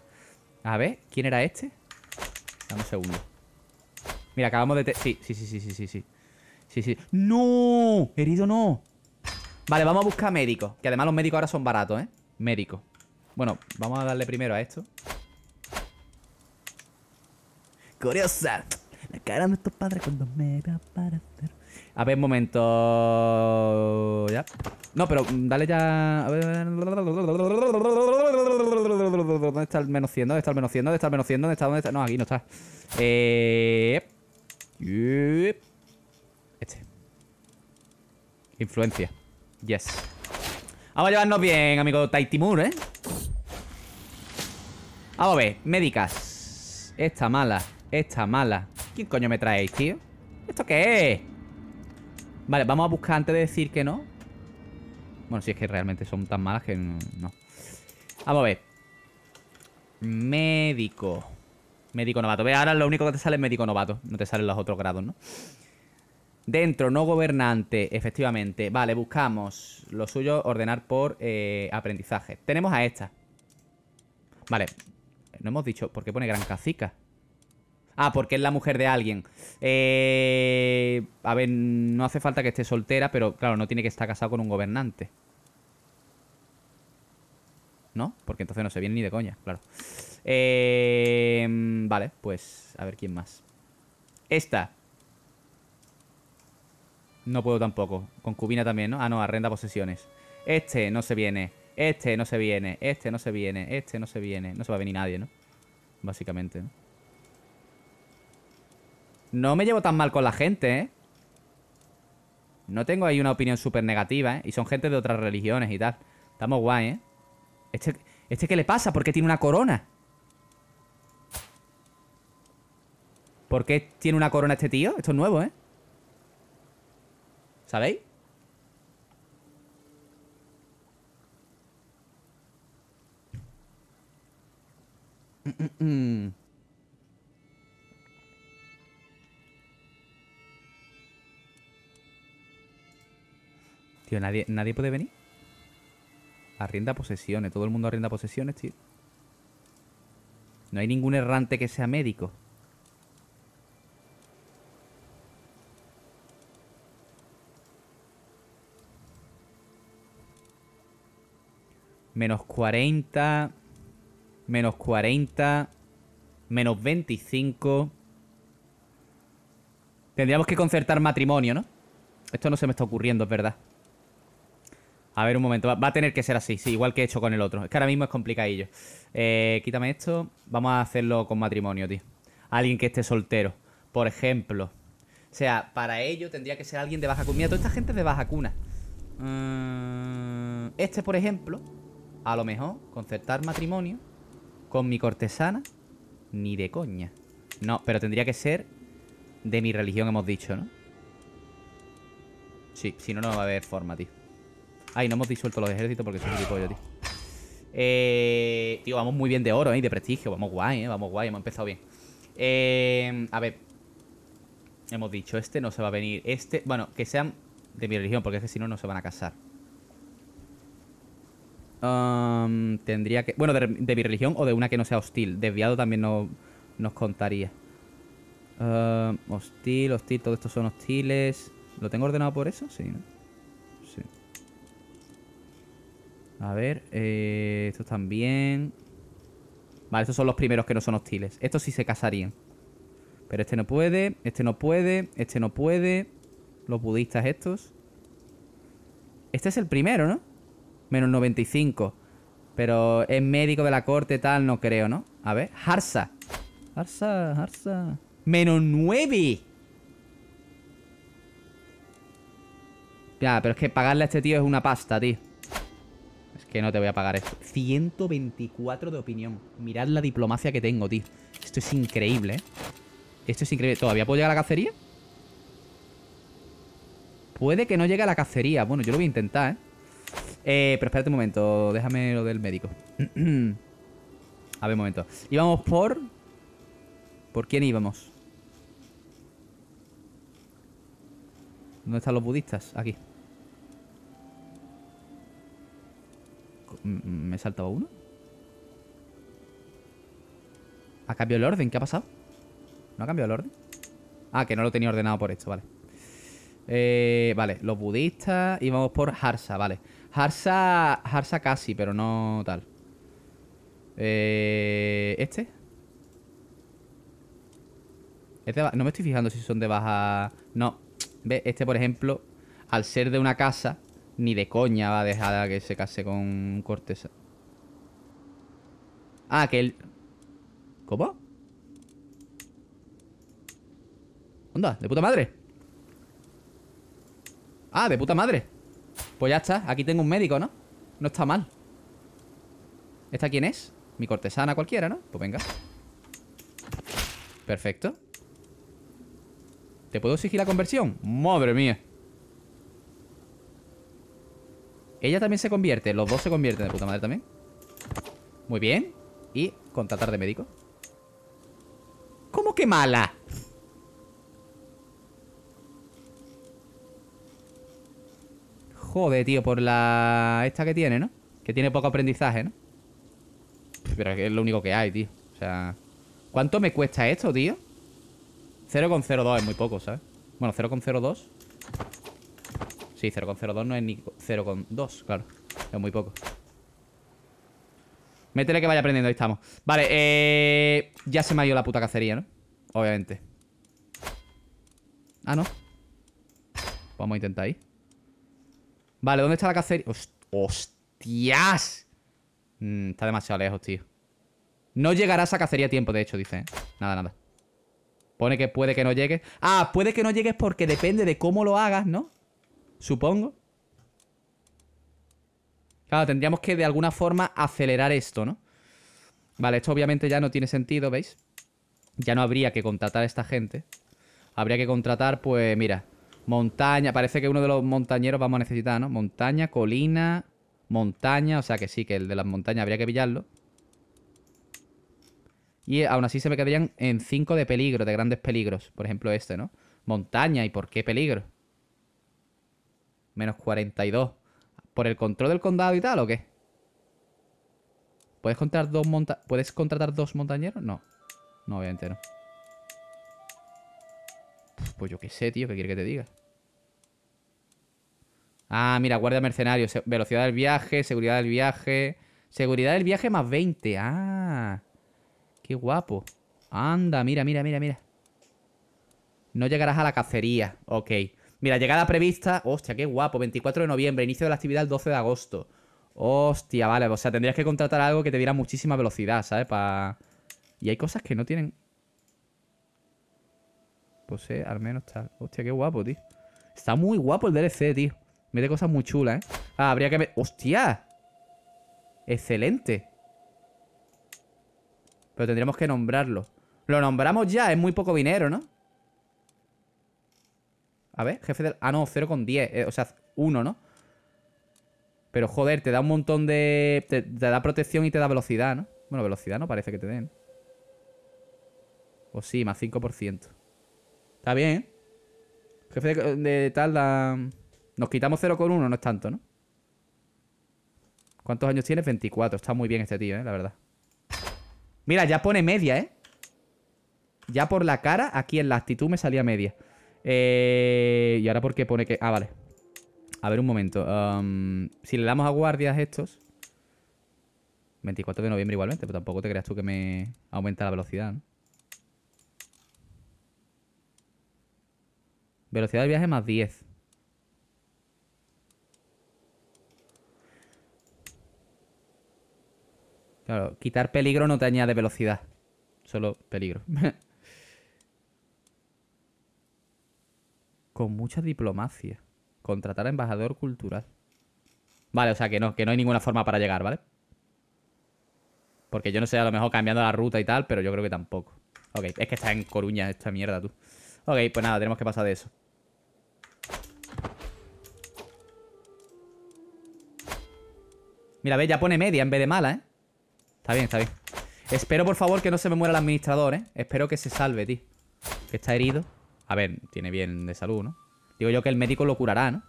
A ver, ¿quién era este? Dame un segundo. Mira, acabamos de... Sí, sí, sí, sí, sí, sí, sí. Sí, sí. ¡No! Herido no. Vale, vamos a buscar médicos. Que además los médicos ahora son baratos, ¿eh? Médicos. Bueno, vamos a darle primero a esto. Curiosa. La cara de nuestros padres cuando me va a ver, un momento. Ya. No, pero mm, dale ya. ¿Dónde está el menos 100? ¿Dónde está el menos 100? ¿Dónde está el menos ¿Dónde está? ¿Dónde está? No, aquí no está. Eh. Este. Influencia. Yes. Vamos a llevarnos bien, amigo Taitimur, ¿eh? Vamos a ver. Médicas. Esta mala. Esta mala. ¿Quién coño me traéis, tío? ¿Esto qué es? Vale, vamos a buscar antes de decir que no. Bueno, si es que realmente son tan malas que no. Vamos a ver. Médico. Médico novato. Ve, ahora lo único que te sale es médico novato. No te salen los otros grados, ¿no? Dentro, no gobernante, efectivamente. Vale, buscamos lo suyo, ordenar por eh, aprendizaje. Tenemos a esta. Vale. No hemos dicho, ¿por qué pone gran cacica? Ah, porque es la mujer de alguien. Eh, a ver, no hace falta que esté soltera, pero claro, no tiene que estar casado con un gobernante. ¿No? Porque entonces no se viene ni de coña, claro. Eh, vale, pues a ver quién más. Esta. No puedo tampoco. Concubina también, ¿no? Ah, no, arrenda posesiones. Este no se viene. Este no se viene. Este no se viene. Este no se viene. No se va a venir nadie, ¿no? Básicamente, ¿no? No me llevo tan mal con la gente, ¿eh? No tengo ahí una opinión súper negativa, ¿eh? Y son gente de otras religiones y tal. Estamos guay, ¿eh? Este, ¿Este qué le pasa? ¿Por qué tiene una corona? ¿Por qué tiene una corona este tío? Esto es nuevo, ¿eh? ¿Sabéis? Tío, ¿nadie, ¿nadie puede venir? Arrienda posesiones. Todo el mundo arrienda posesiones, tío. No hay ningún errante que sea médico. menos 40, menos 40, menos 25. Tendríamos que concertar matrimonio, ¿no? Esto no se me está ocurriendo, es verdad. A ver, un momento. Va, a tener que ser así, sí, igual que he hecho con el otro. Es que ahora mismo es complicadillo. Eh, quítame esto. Vamos a hacerlo con matrimonio, tío. Alguien que esté soltero, por ejemplo. O sea, para ello tendría que ser alguien de baja cuna. Mira, toda esta gente es de baja cuna. Mm, este, por ejemplo, a lo mejor concertar matrimonio con mi cortesana, ni de coña. No, pero tendría que ser de mi religión, hemos dicho, ¿no? Sí, si no, no va a haber forma, tío. Ay, no hemos disuelto los ejércitos porque soy un tipo tío. Eh, tío, vamos muy bien de oro, ¿eh? De prestigio. Vamos guay, ¿eh? Vamos guay, hemos empezado bien. Eh, a ver. Hemos dicho, este no se va a venir. Este, bueno, que sean de mi religión, porque es que si no, no se van a casar tendría que. Bueno, de, mi religión o de una que no sea hostil. Desviado también no, nos contaría. hostil, hostil, todos estos son hostiles. ¿Lo tengo ordenado por eso? Sí, Sí. A ver, eh, estos también. Vale, estos son los primeros que no son hostiles. Estos sí se casarían. Pero este no puede, este no puede, este no puede. Los budistas estos. Este es el primero, ¿no? menos 95. Pero es médico de la corte, tal, no creo, ¿no? A ver, Harsa. Harsa, Harsa. Menos 9. Ya, pero es que pagarle a este tío es una pasta, tío. Es que no te voy a pagar esto. 124 de opinión. Mirad la diplomacia que tengo, tío. Esto es increíble, ¿eh? Esto es increíble. ¿Todavía puedo llegar a la cacería? Puede que no llegue a la cacería. Bueno, yo lo voy a intentar, ¿eh? Eh, pero espérate un momento, déjame lo del médico. a ver, un momento. Íbamos por... ¿Por quién íbamos? ¿Dónde están los budistas? Aquí. Mm, mm, ¿Me he saltado uno? ¿Ha cambiado el orden? ¿Qué ha pasado? ¿No ha cambiado el orden? Ah, que no lo tenía ordenado por esto, vale. Eh, vale, los budistas íbamos por Harsa, vale. Harsa. Harsa casi, pero no tal. Eh, ¿Este? no me estoy fijando si son de baja. No. ¿Ves? Este, por ejemplo, al ser de una casa, ni de coña va a dejar que se case con Cortesa. Ah, que él. ¿Cómo? ¿Onda? ¿De puta madre? Ah, de puta madre. Pues ya está, aquí tengo un médico, ¿no? No está mal ¿Esta quién es? Mi cortesana cualquiera, ¿no? Pues venga Perfecto ¿Te puedo exigir la conversión? ¡Madre mía! Ella también se convierte Los dos se convierten de puta madre también Muy bien Y contratar de médico ¿Cómo que mala? Joder, tío, por la... Esta que tiene, ¿no? Que tiene poco aprendizaje, ¿no? Pero es lo único que hay, tío. O sea... ¿Cuánto me cuesta esto, tío? 0,02 es muy poco, ¿sabes? Bueno, 0,02. Sí, 0,02 no es ni 0,2, claro. Es muy poco. Métele que vaya aprendiendo, ahí estamos. Vale, eh... Ya se me ha ido la puta cacería, ¿no? Obviamente. Ah, no. Vamos a intentar ahí. Vale, ¿dónde está la cacería? ¡Hostias! Mm, está demasiado lejos, tío. No llegarás a cacería a tiempo, de hecho, dice. ¿eh? Nada, nada. Pone que puede que no llegue. Ah, puede que no llegues porque depende de cómo lo hagas, ¿no? Supongo. Claro, tendríamos que de alguna forma acelerar esto, ¿no? Vale, esto obviamente ya no tiene sentido, ¿veis? Ya no habría que contratar a esta gente. Habría que contratar, pues, mira... Montaña, parece que uno de los montañeros vamos a necesitar, ¿no? Montaña, colina, montaña, o sea que sí, que el de las montañas habría que pillarlo. Y aún así se me quedarían en 5 de peligro, de grandes peligros. Por ejemplo este, ¿no? Montaña, ¿y por qué peligro? Menos 42. ¿Por el control del condado y tal o qué? ¿Puedes contratar dos, ¿Puedes contratar dos montañeros? No. No, obviamente no. Pues yo qué sé, tío, ¿qué quiere que te diga? Ah, mira, guardia mercenario, velocidad del viaje, seguridad del viaje. Seguridad del viaje más 20. Ah, qué guapo. Anda, mira, mira, mira, mira. No llegarás a la cacería. Ok. Mira, llegada prevista. Hostia, qué guapo. 24 de noviembre, inicio de la actividad el 12 de agosto. Hostia, vale. O sea, tendrías que contratar algo que te diera muchísima velocidad, ¿sabes? Para... Y hay cosas que no tienen... José al menos tal. Hostia, qué guapo, tío. Está muy guapo el DLC, tío. Mete cosas muy chulas, ¿eh? Ah, habría que... Me... ¡Hostia! Excelente. Pero tendríamos que nombrarlo. Lo nombramos ya, es muy poco dinero, ¿no? A ver, jefe del... Ah, no, 0,10. Eh, o sea, 1, ¿no? Pero joder, te da un montón de... te, da protección y te da velocidad, ¿no? Bueno, velocidad no parece que te den. O sí, más 5%. Está bien, Jefe de, eh, de tal, Nos quitamos 0 con 1, no es tanto, ¿no? ¿Cuántos años tienes? 24. Está muy bien este tío, ¿eh? La verdad. Mira, ya pone media, ¿eh? Ya por la cara, aquí en la actitud me salía media. Eh, ¿Y ahora porque pone que...? Ah, vale. A ver, un momento. Um, si le damos a guardias estos... 24 de noviembre igualmente, pero tampoco te creas tú que me aumenta la velocidad, ¿no? Velocidad de viaje más 10. Claro, quitar peligro no te añade velocidad. Solo peligro. Con mucha diplomacia. Contratar a embajador cultural. Vale, o sea que no, que no hay ninguna forma para llegar, ¿vale? Porque yo no sé, a lo mejor cambiando la ruta y tal, pero yo creo que tampoco. Ok, es que está en Coruña esta mierda, tú. Ok, pues nada, tenemos que pasar de eso. Mira, ve, ya pone media en vez de mala, ¿eh? Está bien, está bien. Espero, por favor, que no se me muera el administrador, ¿eh? Espero que se salve, tío. Que está herido. A ver, tiene bien de salud, ¿no? Digo yo que el médico lo curará, ¿no?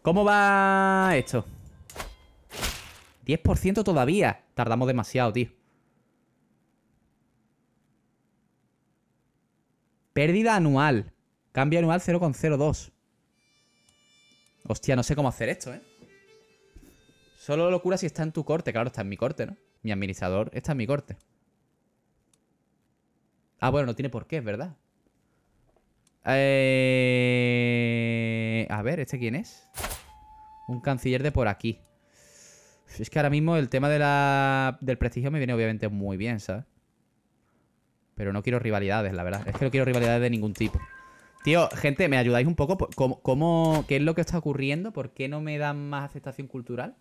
¿Cómo va esto? 10% todavía. Tardamos demasiado, tío. Pérdida anual. Cambio anual 0,02. Hostia, no sé cómo hacer esto, ¿eh? Solo locura si está en tu corte. Claro, está en mi corte, ¿no? Mi administrador está en mi corte. Ah, bueno, no tiene por qué, es verdad. Eh, a ver, ¿este quién es? Un canciller de por aquí. Es que ahora mismo el tema del prestigio me viene obviamente muy bien, ¿sabes? Pero no quiero rivalidades, la verdad. Es que no quiero rivalidades de ningún tipo. Tío, gente, ¿me ayudáis un poco? ¿Cómo, qué es lo que está ocurriendo? ¿Por qué no me dan más aceptación cultural?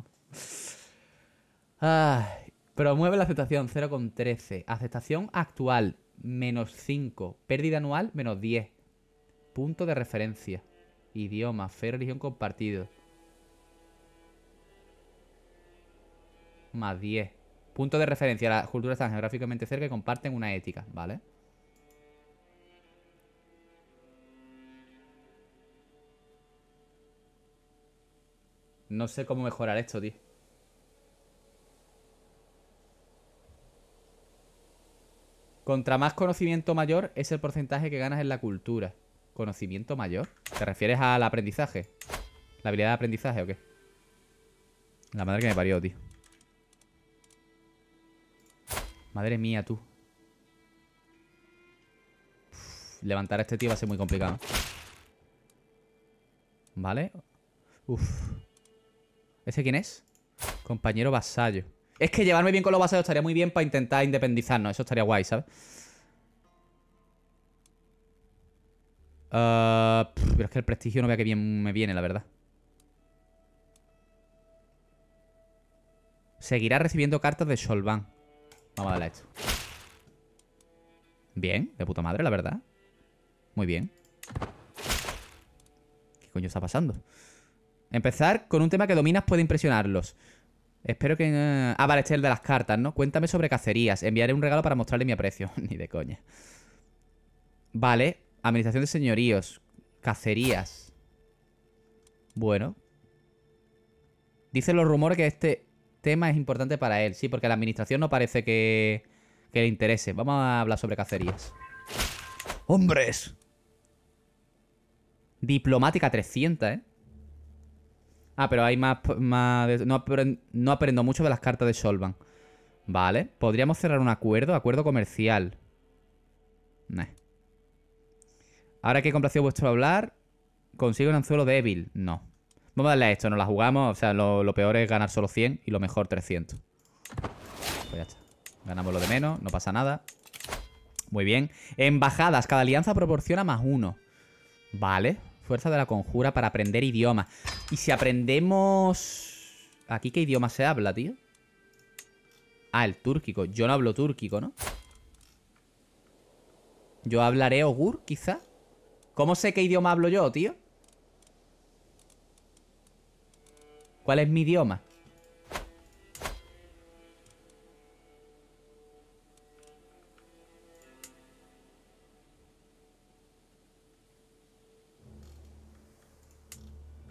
promueve la aceptación 0,13. Aceptación actual menos 5. Pérdida anual menos 10. Punto de referencia. Idioma, fe, religión compartido. Más 10. Punto de referencia. Las culturas están geográficamente cerca y comparten una ética, ¿vale? No sé cómo mejorar esto, tío. Contra más conocimiento mayor es el porcentaje que ganas en la cultura. ¿Conocimiento mayor? ¿Te refieres al aprendizaje? ¿La habilidad de aprendizaje o qué? La madre que me parió, tío. Madre mía, tú. levantar a este tío va a ser muy complicado. ¿Vale? ¿Ese quién es? Compañero vasallo. Es que llevarme bien con los vasallos estaría muy bien para intentar independizarnos. Eso estaría guay, ¿sabes? Ah, pero es que el prestigio no vea que bien me viene, la verdad. Seguirá recibiendo cartas de Solvan. Vamos a darle a Bien, de puta madre, la verdad. Muy bien. ¿Qué coño está pasando? Empezar con un tema que dominas puede impresionarlos. Espero que... Eh, ah, vale, este es el de las cartas, ¿no? Cuéntame sobre cacerías. Enviaré un regalo para mostrarle mi aprecio. Ni de coña. Vale. Administración de señoríos. Cacerías. Bueno. Dicen los rumores que este es importante para él, sí, porque a la administración no parece que, le interese. Vamos a hablar sobre cacerías. ¡Hombres! Diplomática 300, ¿eh? Ah, pero hay más... más no, aprendo, mucho de las cartas de Solvan. Vale. Podríamos cerrar un acuerdo. Acuerdo comercial. Ahora que he complacido vuestro hablar, Consigo un anzuelo débil. No. Vamos a darle a esto, no la jugamos. O sea, lo, peor es ganar solo 100 y lo mejor 300. Pues ya está. Ganamos lo de menos, no pasa nada. Muy bien. Embajadas. Cada alianza proporciona más uno. Vale. Fuerza de la conjura para aprender idiomas. Y si aprendemos... ¿Aquí qué idioma se habla, tío? Ah, el túrquico. Yo no hablo túrquico, ¿no? Yo hablaré ogur, quizá. ¿Cómo sé qué idioma hablo yo, tío? ¿Cuál es mi idioma?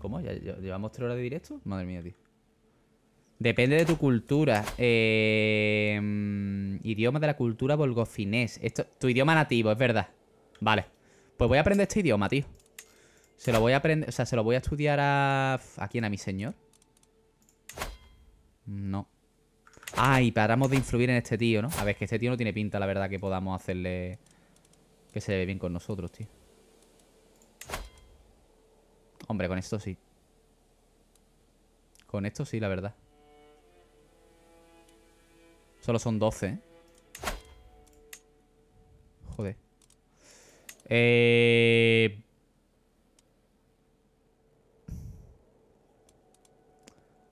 ¿Cómo? llevamos tres horas de directo? Madre mía, tío. Depende de tu cultura. Eh, idioma de la cultura volgofinés Esto, tu idioma nativo, es verdad. Vale. Pues voy a aprender este idioma, tío. Se lo voy a aprender. O sea, se lo voy a estudiar a. ¿A quién? A mi señor. No. Ay, ah, paramos de influir en este tío, ¿no? A ver, que este tío no tiene pinta, la verdad, que podamos hacerle... Que se ve bien con nosotros, tío. Hombre, con esto sí. Con esto sí, la verdad. Solo son 12, ¿eh? Joder. Eh...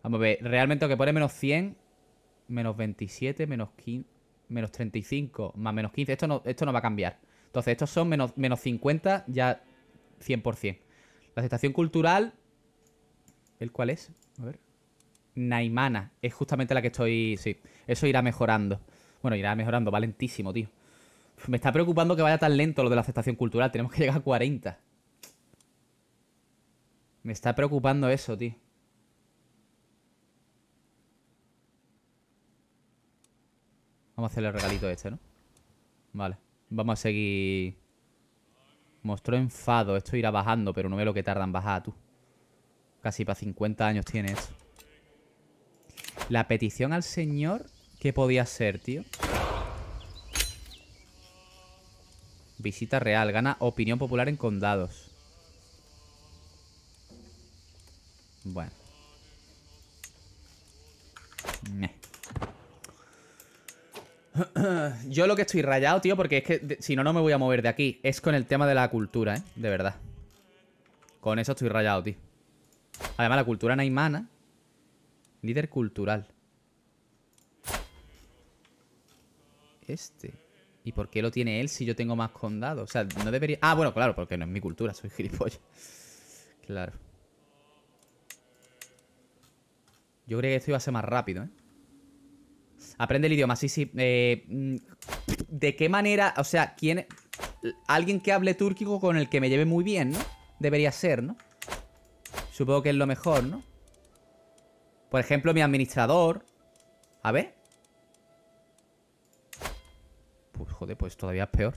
Vamos a ver, realmente lo que pone menos 100, menos 27, menos 15, menos 35, más menos 15, esto no, esto no va a cambiar. Entonces, estos son menos, menos 50, ya 100%. La aceptación cultural, ¿el cuál es? A ver. Naimana, es justamente la que estoy... Sí, eso irá mejorando. Bueno, irá mejorando, va lentísimo, tío. Me está preocupando que vaya tan lento lo de la aceptación cultural. Tenemos que llegar a 40. Me está preocupando eso, tío. Vamos a hacerle el regalito este, ¿no? Vale. Vamos a seguir... Mostró enfado. Esto irá bajando, pero no veo lo que tarda en bajar, tú. Casi para 50 años tiene eso. La petición al señor... ¿Qué podía ser, tío? Visita real. Gana opinión popular en condados. Bueno. Meh. Yo lo que estoy rayado, tío, porque es que si no, no me voy a mover de aquí. Es con el tema de la cultura, ¿eh? De verdad. Con eso estoy rayado, tío. Además, la cultura naimana. Líder cultural. Este. ¿Y por qué lo tiene él si yo tengo más condado? O sea, no debería... Ah, bueno, claro, porque no es mi cultura. Soy gilipollas. Claro. Yo creía que esto iba a ser más rápido, ¿eh? Aprende el idioma, sí, sí. Eh, mm, ¿De qué manera? O sea, ¿quién. Alguien que hable túrquico con el que me lleve muy bien, ¿no? Debería ser, ¿no? Supongo que es lo mejor, ¿no? Por ejemplo, mi administrador. A ver. Pues joder, pues todavía es peor.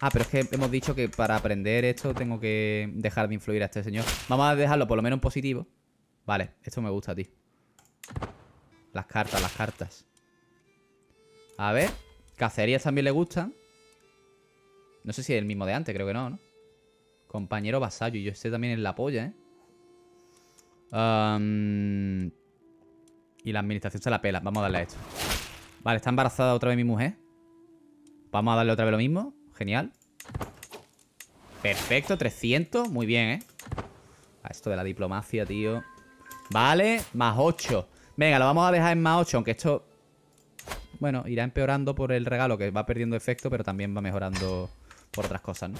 Ah, pero es que hemos dicho que para aprender esto tengo que dejar de influir a este señor. Vamos a dejarlo por lo menos en positivo. Vale, esto me gusta a ti. Las cartas, las cartas. A ver. Cacerías también le gustan. No sé si es el mismo de antes, creo que no, ¿no? Compañero vasallo. Y yo estoy también en la polla, ¿eh? Y la administración se la pela. Vamos a darle a esto. Vale, está embarazada otra vez mi mujer. Vamos a darle otra vez lo mismo. Genial. Perfecto, 300. Muy bien, ¿eh? A esto de la diplomacia, tío. Vale, más 8. Venga, lo vamos a dejar en más 8, aunque esto bueno, irá empeorando por el regalo que va perdiendo efecto, pero también va mejorando por otras cosas, ¿no?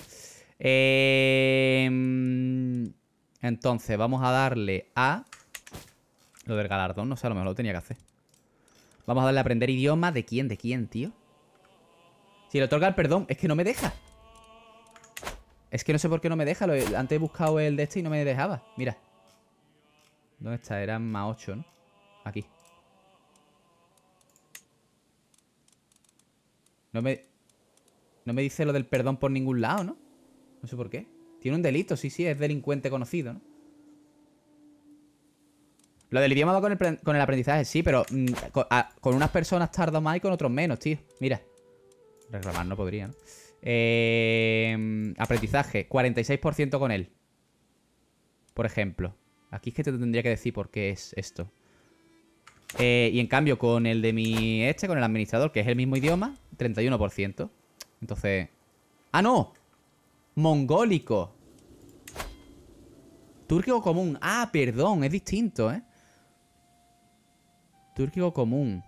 Em, entonces, vamos a darle a... Lo del galardón, no sé, a lo mejor lo tenía que hacer. Vamos a darle a aprender idioma. ¿De quién? ¿De quién, tío? Si le otorga el perdón, es que no me deja. Es que no sé por qué no me deja. antes he buscado el de este y no me dejaba. Mira. ¿Dónde está? Era más 8, ¿no? Aquí. No me... No me dice lo del perdón por ningún lado, ¿no? No sé por qué. Tiene un delito, sí, sí, es delincuente conocido, ¿no? Lo del idioma va con el, aprendizaje, sí, pero mm, con, unas personas tarda más y con otros menos, tío. Mira. Reclamar no podría, ¿no? Eh, aprendizaje, 46% con él. Por ejemplo. Aquí es que te tendría que decir por qué es esto. Eh, y en cambio, con el de mi este, con el administrador, que es el mismo idioma, 31%. Entonces... ¡Ah, no! Mongólico. Turco común. Ah, perdón, es distinto, ¿eh? Turco común.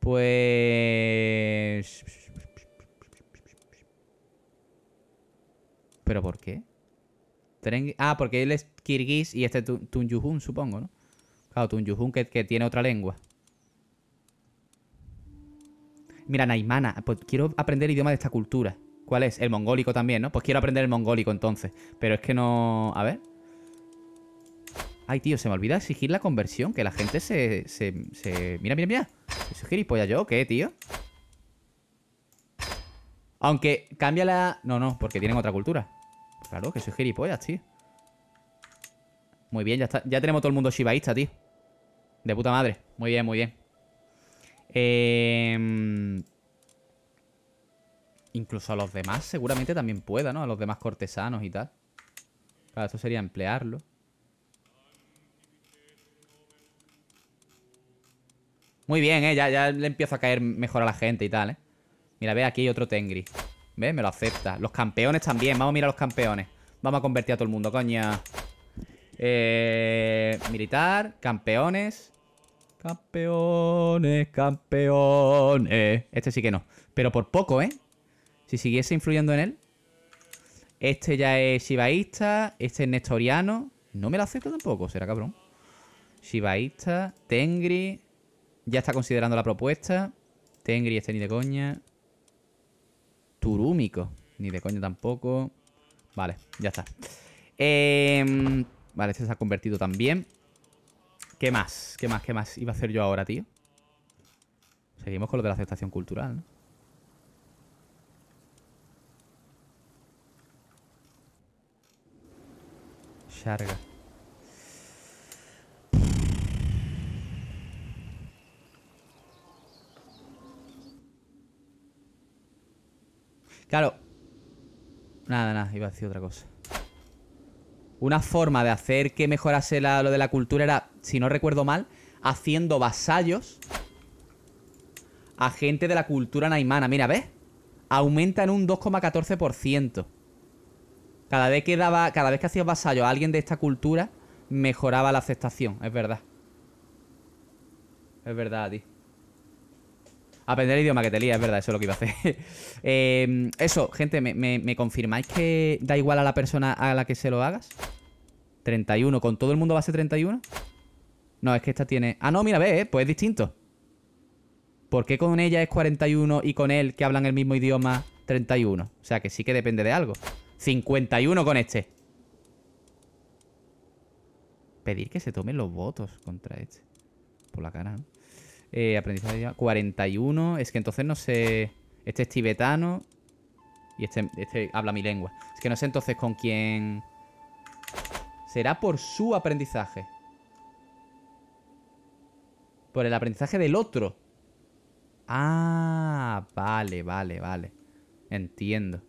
Pues... ¿Pero por qué? Ah, porque él es kirguís y este es Tunyuhun, supongo, ¿no? Claro, Tunyuhun que tiene otra lengua mira, Naimana, pues quiero aprender idioma de esta cultura. ¿Cuál es? El mongólico también, ¿no? Pues quiero aprender el mongólico entonces. Pero es que no... A ver. Ay, tío, se me olvida exigir la conversión, que la gente se... Mira, mira, mira. ¿Eso es gilipollas yo qué, tío? Aunque cambia la... No, no, porque tienen otra cultura. Claro, que soy gilipollas, tío. Muy bien, ya Ya tenemos todo el mundo shibaísta, tío. De puta madre. Muy bien, muy bien. Em, incluso a los demás seguramente también pueda, ¿no? A los demás cortesanos y tal. Claro, eso sería emplearlo. Muy bien, ¿eh? Ya, le empiezo a caer mejor a la gente y tal, ¿eh? Mira, ve, aquí hay otro Tengri. ¿Ves? Me lo acepta. Los campeones también. Vamos a mirar a los campeones. Vamos a convertir a todo el mundo, coña. Eh, militar, campeones. Campeones, campeones. Este sí que no. Pero por poco, ¿eh? Si siguiese influyendo en él. Este ya es shibaísta. Este es nestoriano. No me lo acepto tampoco, será cabrón. Shibaísta. Tengri. Ya está considerando la propuesta. Tengri este ni de coña. Turúmico. Ni de coña tampoco. Vale, ya está. Em, vale, este se ha convertido también. ¿Qué más? ¿Qué más? ¿Qué más iba a hacer yo ahora, tío? Seguimos con lo de la aceptación cultural, ¿no? Charga. Claro. Nada, nada, iba a decir otra cosa una forma de hacer que mejorase lo de la cultura era, si no recuerdo mal, haciendo vasallos a gente de la cultura naimana. Mira, ¿ves? Aumenta en un 2,14%. Cada vez que daba, cada vez que hacías vasallo a alguien de esta cultura, mejoraba la aceptación, es verdad. Es verdad, tío. Aprender el idioma que te lía, es verdad, eso es lo que iba a hacer. Em, eso, gente, ¿me, confirmáis que da igual a la persona a la que se lo hagas? 31, ¿con todo el mundo va a ser 31? No, es que esta tiene... Ah, no, mira, ve, eh, pues es distinto. ¿Por qué con ella es 41 y con él, que hablan el mismo idioma, 31? O sea, que sí que depende de algo. 51 con este. Pedir que se tomen los votos contra este. Por la cara, ¿no? Eh, aprendizaje 41. Es que entonces no sé... Este es tibetano. Y este, este habla mi lengua. Es que no sé entonces con quién... Será por su aprendizaje. Por el aprendizaje del otro. Ah, vale, vale, vale. Entiendo.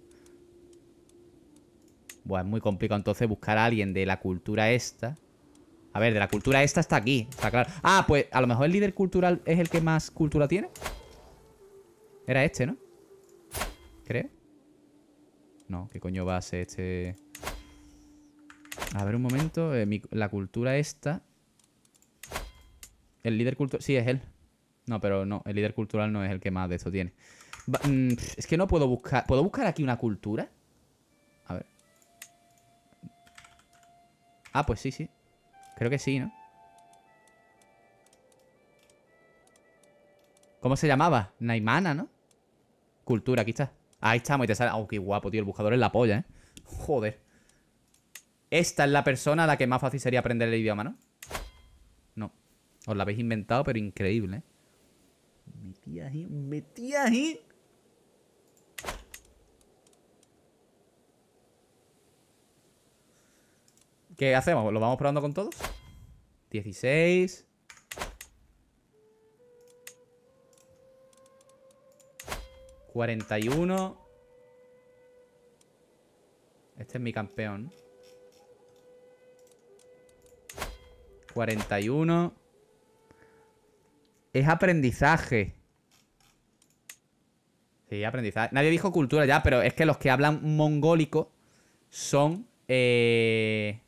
Bueno, es muy complicado entonces buscar a alguien de la cultura esta a ver, de la cultura esta está aquí, está claro. Ah, pues a lo mejor el líder cultural es el que más cultura tiene. Era este, ¿no? Creo. No, ¿qué coño va a ser este...? A ver un momento, eh, la cultura esta... El líder cultural... Sí, es él. No, pero no, el líder cultural no es el que más de esto tiene. Mm, es que no puedo buscar... ¿Puedo buscar aquí una cultura? A ver. Ah, pues sí, sí. Creo que sí, ¿no? ¿Cómo se llamaba? Naimana, ¿no? Cultura, aquí está. Ahí estamos y te sale... Oh, qué guapo, tío. El buscador es la polla, ¿eh? Joder. Esta es la persona a la que más fácil sería aprender el idioma, ¿no? No. Os la habéis inventado, pero increíble, ¿eh? Metí ahí, metí ahí. ¿Qué hacemos? ¿Lo vamos probando con todos? 16. ¿41? Este es mi campeón. 41. Es aprendizaje. Sí, aprendizaje. Nadie dijo cultura ya, pero es que los que hablan mongólico son... Eh,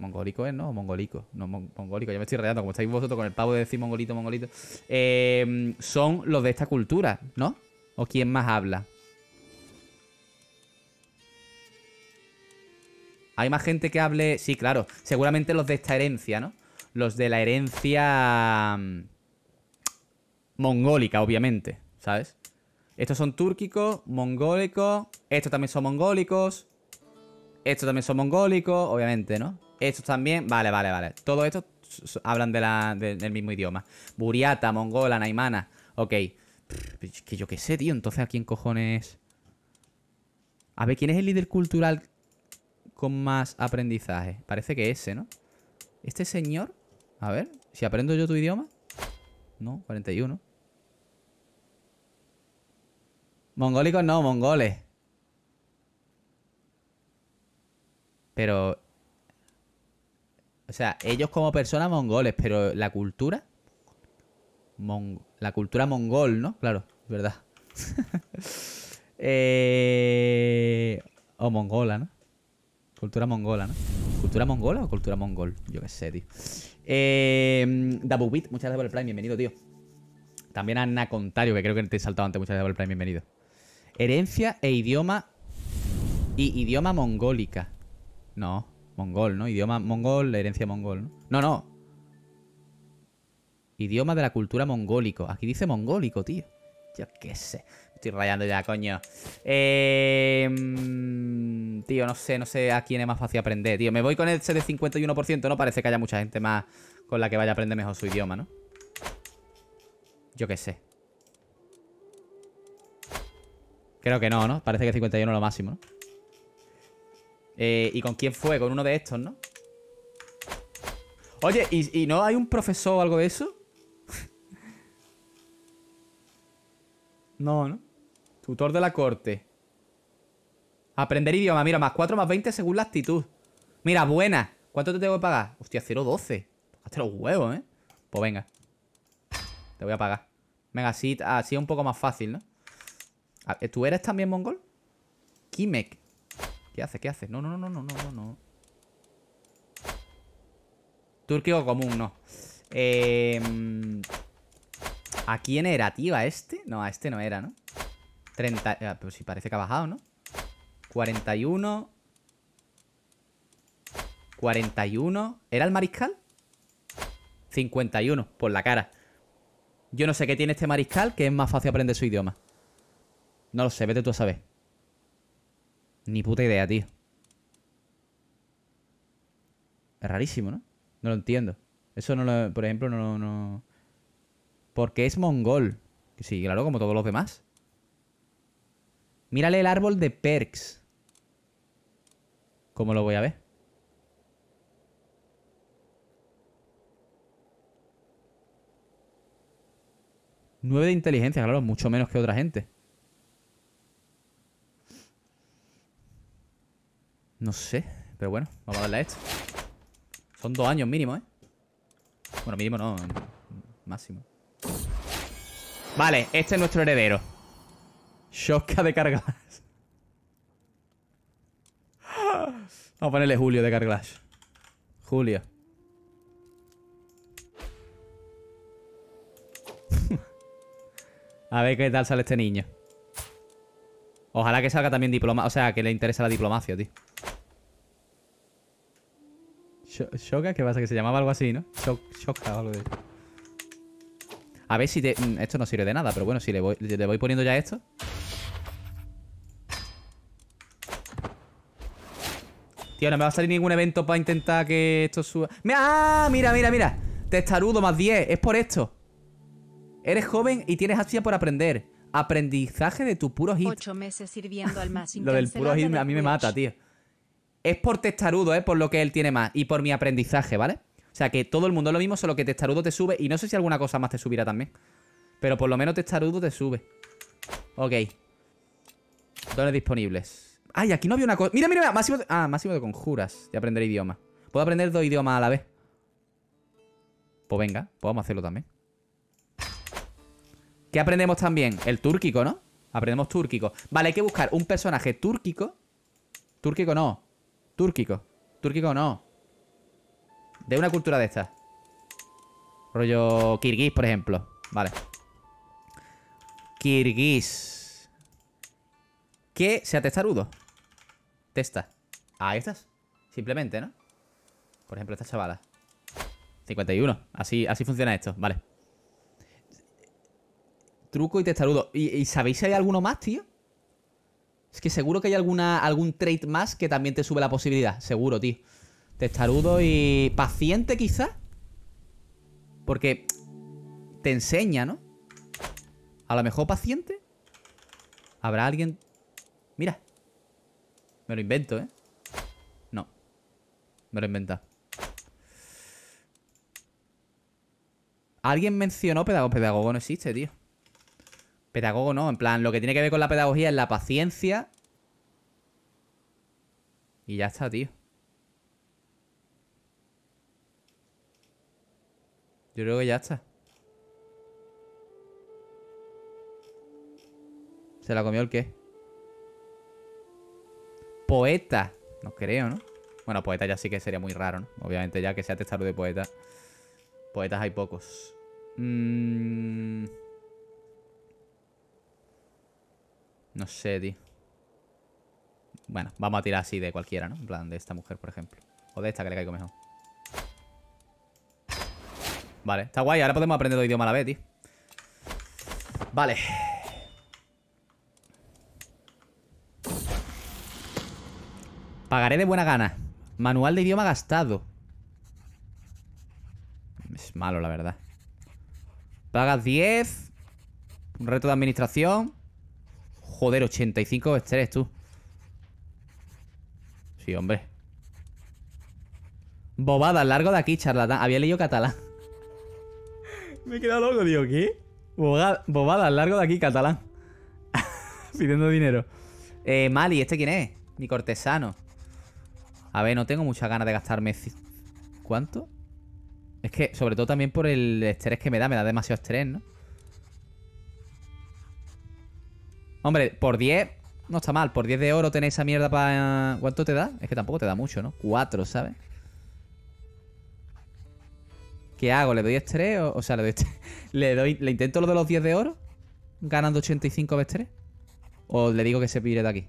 Mongolico es, ¿no? mongolico. No, mongolico, ya me estoy rayando como estáis vosotros con el pavo de decir mongolito, mongolito. Em, son los de esta cultura, ¿no? ¿O quién más habla? Hay más gente que hable. Sí, claro. Seguramente los de esta herencia, ¿no? Los de la herencia. Mm, mongólica, obviamente. ¿Sabes? Estos son túrquicos, mongólicos. Estos también son mongólicos. Estos también son mongólicos, obviamente, ¿no? Estos también. Vale, vale, vale. Todos estos hablan del mismo idioma. Buriata, mongola, naimana. Ok. que yo qué sé, tío. Entonces, ¿a quién cojones? A ver, ¿quién es el líder cultural con más aprendizaje? Parece que ese, ¿no? Este señor. A ver, si aprendo yo tu idioma. No, 41. Mongólicos no, mongoles. Pero o sea, ellos como personas mongoles, pero la cultura. la cultura mongol, ¿no? Claro, es verdad. Eh, o mongola, ¿no? Cultura mongola, ¿no? ¿Cultura mongola o cultura mongol? Yo qué sé, tío. Eh, Dabubit, muchas gracias por el Prime, bienvenido, tío. También a Contario, que creo que te he saltado antes, muchas gracias por el Prime, bienvenido. Herencia e idioma. Y idioma mongólica. No. Mongol, ¿no? Idioma mongol, la herencia mongol, ¿no? No, no. Idioma de la cultura mongólico. Aquí dice mongólico, tío. Yo qué sé. Estoy rayando ya, coño. Em, tío, no sé, no sé a quién es más fácil aprender, tío. Me voy con ese de 51%, ¿no? Parece que haya mucha gente más con la que vaya a aprender mejor su idioma, ¿no? Yo qué sé. Creo que no, ¿no? Parece que 51 es lo máximo, ¿no? Eh, ¿Y con quién fue? Con uno de estos, ¿no? Oye, ¿y, no hay un profesor o algo de eso? no, ¿no? Tutor de la corte. Aprender idioma. Mira, más 4, más 20 según la actitud. Mira, buena. ¿Cuánto te tengo que pagar? Hostia, 0,12. Pagaste los huevos, ¿eh? Pues venga. Te voy a pagar. Venga, así, así es un poco más fácil, ¿no? Ah, ¿Tú eres también mongol? Kimek. ¿Qué hace? ¿Qué hace? No, no, no, no, no, no, no. o común, no. Em, ¿A quién era, tío? ¿A este? No, a este no era, ¿no? 30... pero ah, pues sí, parece que ha bajado, ¿no? 41... 41... ¿Era el mariscal? 51, por la cara. Yo no sé qué tiene este mariscal, que es más fácil aprender su idioma. No lo sé, vete tú a saber. Ni puta idea, tío. Es rarísimo, ¿no? No lo entiendo. Eso no lo... Por ejemplo, no... no... Porque es mongol. sí, claro, como todos los demás. Mírale el árbol de perks. ¿Cómo lo voy a ver? Nueve de inteligencia, claro, mucho menos que otra gente. No sé, pero bueno, vamos a darle a esto. Son dos años mínimo, ¿eh? Bueno, mínimo no, máximo. Vale, este es nuestro heredero. Shoska de Carglass. Vamos a ponerle Julio de Carglass. Julio. a ver qué tal sale este niño. Ojalá que salga también diploma... O sea, que le interesa la diplomacia, tío. Shoka, ¿qué pasa? Que se llamaba algo así, ¿no? Shoka o algo de A ver si te... Mm, esto no sirve de nada, pero bueno, si le voy, poniendo ya esto. Tío, no me va a salir ningún evento para intentar que esto suba. ¡Ah! Mira, mira, mira. Testarudo más 10. Es por esto. Eres joven y tienes ansia por aprender. Aprendizaje de tu puro hit. Ocho meses sirviendo al más Lo del puro hit a mí me mata, tío. Es por testarudo, ¿eh? Por lo que él tiene más y por mi aprendizaje, ¿vale? O sea, que todo el mundo es lo mismo, solo que testarudo te sube y no sé si alguna cosa más te subirá también. Pero por lo menos testarudo te sube. Ok. Dones disponibles. Ay, aquí no había una cosa. Mira, mira, Máximo de... Ah, máximo de conjuras. De aprender idioma. Puedo aprender dos idiomas a la vez. Pues venga, podemos hacerlo también. ¿Qué aprendemos también? El túrquico, ¿no? Aprendemos túrquico. Vale, hay que buscar un personaje túrquico. Túrquico no. Túrquico. Túrquico no. De una cultura de estas. Rollo kirguís, por ejemplo. Vale. Kirguís. ¿Qué sea testarudo. Testa. Ahí estás. Simplemente, ¿no? Por ejemplo, esta chavala. 51. Así, así funciona esto. Vale. Truco y testarudo. ¿Y sabéis si hay alguno más, tío? Es que seguro que hay alguna, algún trait más que también te sube la posibilidad. Seguro, tío. Testarudo y paciente, quizás. Porque te enseña, ¿no? A lo mejor paciente. ¿Habrá alguien...? Mira. Me lo invento, ¿eh? No. Me lo inventa. Alguien mencionó pedagogo. Pedagogo no existe, tío. Pedagogo no, en plan, lo que tiene que ver con la pedagogía es la paciencia. Y ya está, tío. Yo creo que ya está. ¿Se la comió el qué? Poeta. No creo, ¿no? Bueno, poeta ya sí que sería muy raro, ¿no? Obviamente ya que sea testado de poeta. Poetas hay pocos. Mmm... No sé, tío. Bueno, vamos a tirar así de cualquiera, ¿no? En plan, de esta mujer, por ejemplo. O de esta, que le caigo mejor. Vale, está guay. Ahora podemos aprender dos idiomas a la vez, tío. Vale. Pagaré de buena gana. Manual de idioma gastado. Es malo, la verdad. Pagas 10. Un reto de administración. Joder, 85 estrés, tú. Sí, hombre. Bobada, largo de aquí, charlatán. Había leído catalán. Me he quedado loco, tío ¿qué? Bobada, al largo de aquí, catalán. Pidiendo dinero. Eh, Mali, ¿este quién es? Mi cortesano. A ver, no tengo muchas ganas de gastarme... ¿Cuánto? Es que, sobre todo también por el estrés que me da. Me da demasiado estrés, ¿no? Hombre, por 10 no está mal. Por 10 de oro tenéis esa mierda para... ¿Cuánto te da? Es que tampoco te da mucho, ¿no? 4, ¿sabes? ¿Qué hago? ¿Le doy estrés? O, sea, le doy estrés. ¿Le, intento lo de los 10 de oro? Ganando 85 de 3. ¿O le digo que se pire de aquí?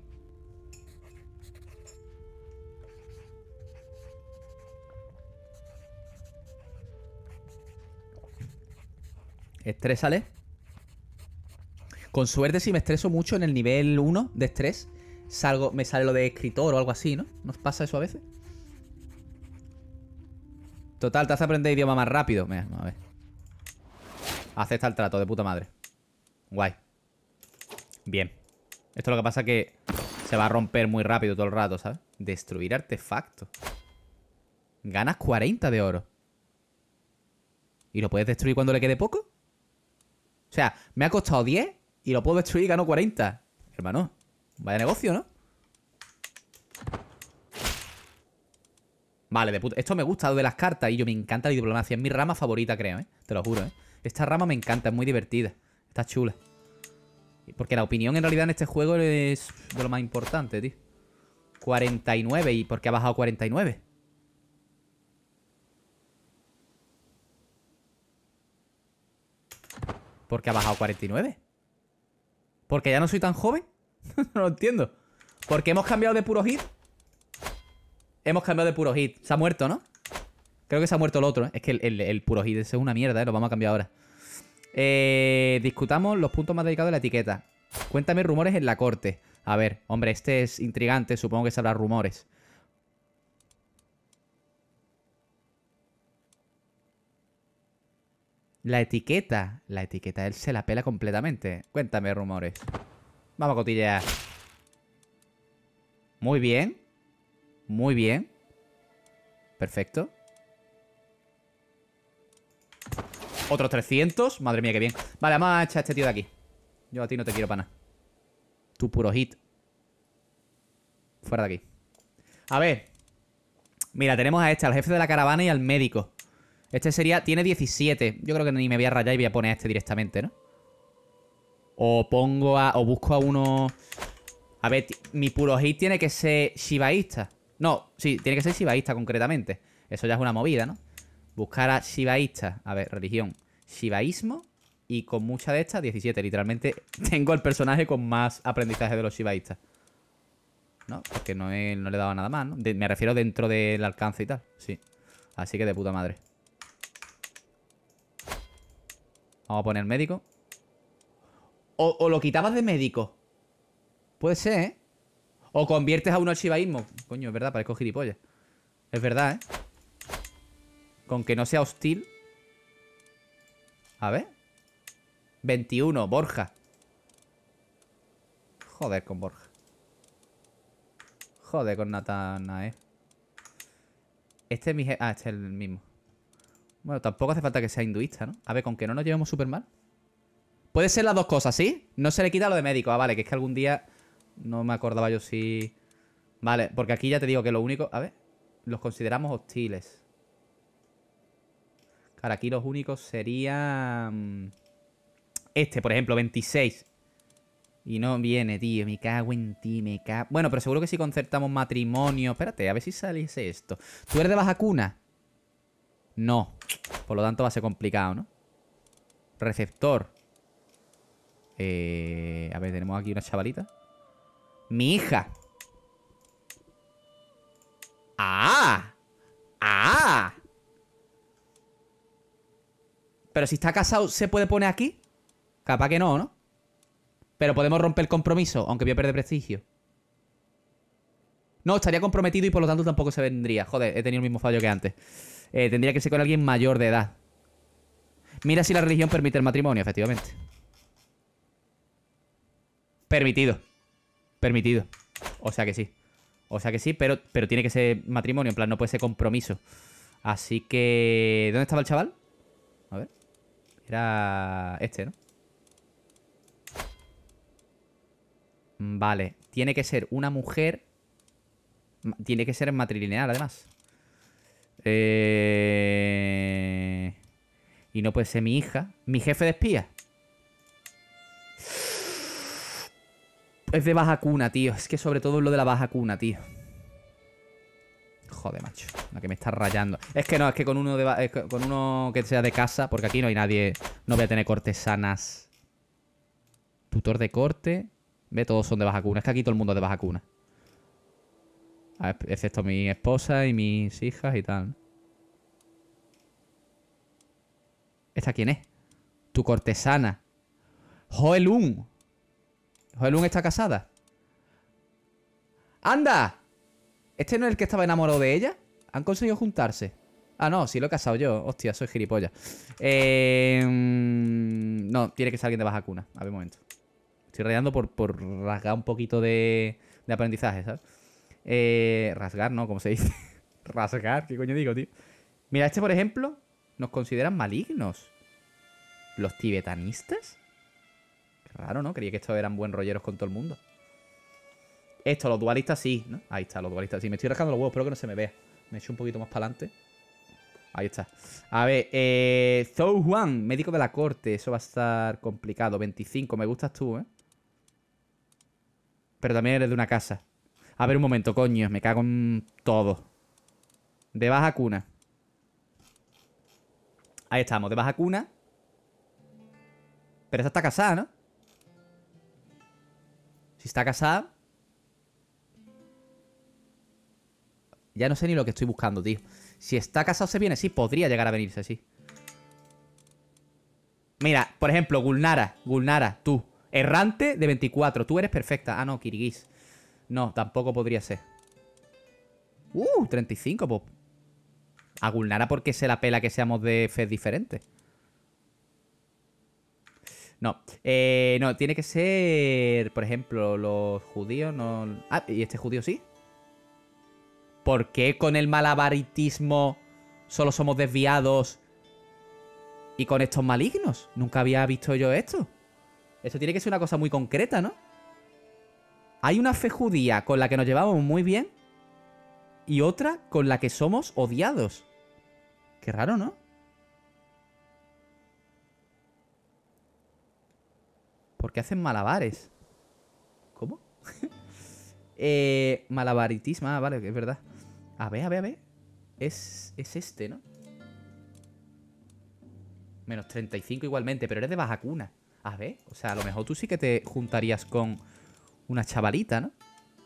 Estrés sale. Con suerte, si me estreso mucho en el nivel 1 de estrés, salgo, me sale lo de escritor o algo así, ¿no? ¿Nos pasa eso a veces? Total, te hace aprender idioma más rápido. Mira, a ver. Acepta el trato, de puta madre. Guay. Bien. Esto lo que pasa que se va a romper muy rápido todo el rato, ¿sabes? Destruir artefactos. Ganas 40 de oro. ¿Y lo puedes destruir cuando le quede poco? O sea, me ha costado 10 y lo puedo destruir y gano 40. Hermano, vaya negocio, ¿no? Vale, de puta. Esto me gusta, lo de las cartas. Y yo me encanta la diplomacia. Es mi rama favorita, creo, ¿eh? Te lo juro, ¿eh? Esta rama me encanta, es muy divertida. Está chula. Porque la opinión en realidad en este juego es de lo más importante, tío. 49. ¿Y por qué ha bajado 49? ¿Por qué ha bajado 49? ¿Porque ya no soy tan joven? no lo entiendo. ¿Porque hemos cambiado de puro hit? Hemos cambiado de puro hit. Se ha muerto, ¿no? Creo que se ha muerto el otro. ¿eh? Es que el, puro hit ese es una mierda, ¿eh? Lo vamos a cambiar ahora. Eh, discutamos los puntos más delicados de la etiqueta. Cuéntame rumores en la corte. A ver, hombre, este es intrigante. Supongo que se rumores. La etiqueta. La etiqueta, él se la pela completamente. Cuéntame rumores. Vamos a cotillear. Muy bien. Muy bien. Perfecto. Otros 300. Madre mía, qué bien. Vale, vamos a echar a este tío de aquí. Yo a ti no te quiero para nada. Tu puro hit. Fuera de aquí. A ver. Mira, tenemos a este, al jefe de la caravana y al médico. Este sería... Tiene 17. Yo creo que ni me voy a rayar y voy a poner este directamente, ¿no? O pongo a... O busco a uno... A ver, mi puro hit tiene que ser shibaísta. No, sí, tiene que ser shibaísta concretamente. Eso ya es una movida, ¿no? Buscar a shibaísta. A ver, religión. Shibaísmo. Y con mucha de estas, 17. Literalmente tengo el personaje con más aprendizaje de los shibaístas. ¿No? Porque no, le he dado nada más, ¿no? me refiero dentro del alcance y tal. Sí. Así que de puta madre. Vamos a poner médico. O, lo quitabas de médico. Puede ser, ¿eh? O conviertes a uno al Coño, es verdad, parezco gilipollas. Es verdad, ¿eh? Con que no sea hostil. A ver. 21, Borja. Joder con Borja. Joder con eh. Este es mi... Ah, este es el mismo. Bueno, tampoco hace falta que sea hinduista, ¿no? A ver, con que no nos llevemos súper mal. Puede ser las dos cosas, ¿sí? No se le quita lo de médico. Ah, vale, que es que algún día no me acordaba yo si... Vale, porque aquí ya te digo que lo único... A ver, los consideramos hostiles. Claro, aquí los únicos serían... Este, por ejemplo, 26. Y no viene, tío. Me cago en ti, me cago... Bueno, pero seguro que si concertamos matrimonio... Espérate, a ver si saliese esto. ¿Tú eres de Baja Cuna? No. Por lo tanto va a ser complicado, ¿no? Receptor. Eh, a ver, tenemos aquí una chavalita. Mi hija. ¡Ah! ¡Ah! Pero si está casado, ¿se puede poner aquí? Capaz que no, ¿no? Pero podemos romper el compromiso, aunque voy a perder prestigio. No, estaría comprometido y por lo tanto tampoco se vendría. Joder, he tenido el mismo fallo que antes. Eh, tendría que ser con alguien mayor de edad. Mira si la religión permite el matrimonio, efectivamente. Permitido. Permitido. O sea que sí. O sea que sí, pero, pero tiene que ser matrimonio, en plan, no puede ser compromiso. Así que... ¿Dónde estaba el chaval? A ver. Era este, ¿no? Vale. Tiene que ser una mujer... Tiene que ser matrilineal, además. Eh, y no puede ser mi hija. Mi jefe de espía. Es de baja cuna, tío. Es que sobre todo es lo de la baja cuna, tío. Joder, macho. La que me está rayando. Es que no, es que con uno, con uno que sea de casa, porque aquí no hay nadie. No voy a tener cortesanas. Tutor de corte. Ve, todos son de baja cuna. Es que aquí todo el mundo es de baja cuna. Excepto mi esposa y mis hijas y tal. ¿Esta quién es? Tu cortesana. Joelun. Joelun está casada. ¡Anda! ¿Este no es el que estaba enamorado de ella? ¿Han conseguido juntarse? Ah, no, sí lo he casado yo. Hostia, soy gilipollas. Eh, mm, no, tiene que ser alguien de baja cuna. A ver, un momento. Estoy rayando por, por rasgar un poquito de, de aprendizaje, ¿sabes? Eh, rasgar, ¿no? Como se dice. rasgar, ¿qué coño digo, tío? Mira, este, por ejemplo, nos consideran malignos. ¿Los tibetanistas? raro, ¿no? Creía que estos eran buen rolleros con todo el mundo. Esto, los dualistas sí, ¿no? Ahí está, los dualistas sí. Me estoy rascando los huevos, espero que no se me vea. Me echo un poquito más para adelante. Ahí está. A ver, eh, Zhou Juan, médico de la corte. Eso va a estar complicado. 25, me gustas tú, ¿eh? Pero también eres de una casa. A ver un momento, coño. Me cago en todo. De baja cuna. Ahí estamos, de baja cuna. Pero esta está casada, ¿no? Si está casada... Ya no sé ni lo que estoy buscando, tío. Si está casado se viene, sí, podría llegar a venirse, sí. Mira, por ejemplo, Gulnara, Gulnara, tú. Errante de 24, tú eres perfecta. Ah, no, Kirguís. No, tampoco podría ser. Uh, 35, pop. Pues. Agulnara, porque se la pela que seamos de fe diferente? No, eh, no, tiene que ser, por ejemplo, los judíos no... Ah, ¿y este judío sí? ¿Por qué con el malabaritismo solo somos desviados y con estos malignos? Nunca había visto yo esto. Eso tiene que ser una cosa muy concreta, ¿no? Hay una fe judía con la que nos llevamos muy bien y otra con la que somos odiados. Qué raro, ¿no? ¿Por qué hacen malabares? ¿Cómo? eh, malabaritismo, ah, vale, es verdad. A ver, a ver, a ver. Es, es este, ¿no? Menos 35 igualmente, pero eres de baja cuna. A ver, o sea, a lo mejor tú sí que te juntarías con una chavalita, ¿no?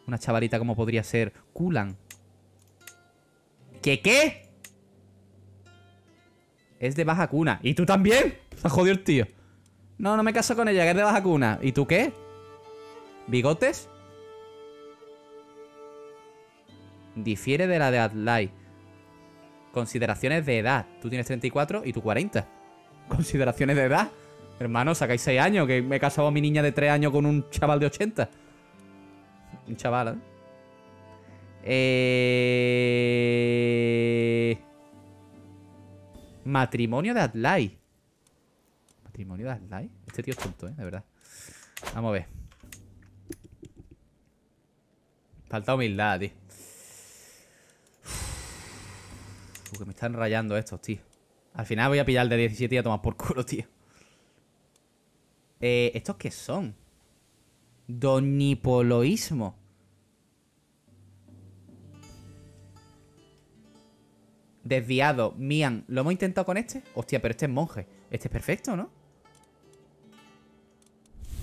Una chavalita como podría ser Kulan. ¿Qué qué? Es de baja cuna. ¿Y tú también? Se jodido el tío. No, no me caso con ella, que es de baja cuna. ¿Y tú qué? ¿Bigotes? Difiere de la de Adlai. Consideraciones de edad. Tú tienes 34 y tú 40. Consideraciones de edad. Hermano, sacáis 6 años, que me he casado a mi niña de 3 años con un chaval de 80. Un chaval, ¿eh? eh matrimonio de Atlai. Matrimonio de Atlai. Este tío es tonto, ¿eh? De verdad. Vamos a ver. Falta humildad, tío. Uf, que me están rayando estos, tío. Al final voy a pillar el de 17 y a tomar por culo, tío. Eh, ¿Estos qué son? donipoloísmo. Desviado, Mian. ¿Lo hemos intentado con este? Hostia, pero este es monje. Este es perfecto, ¿no?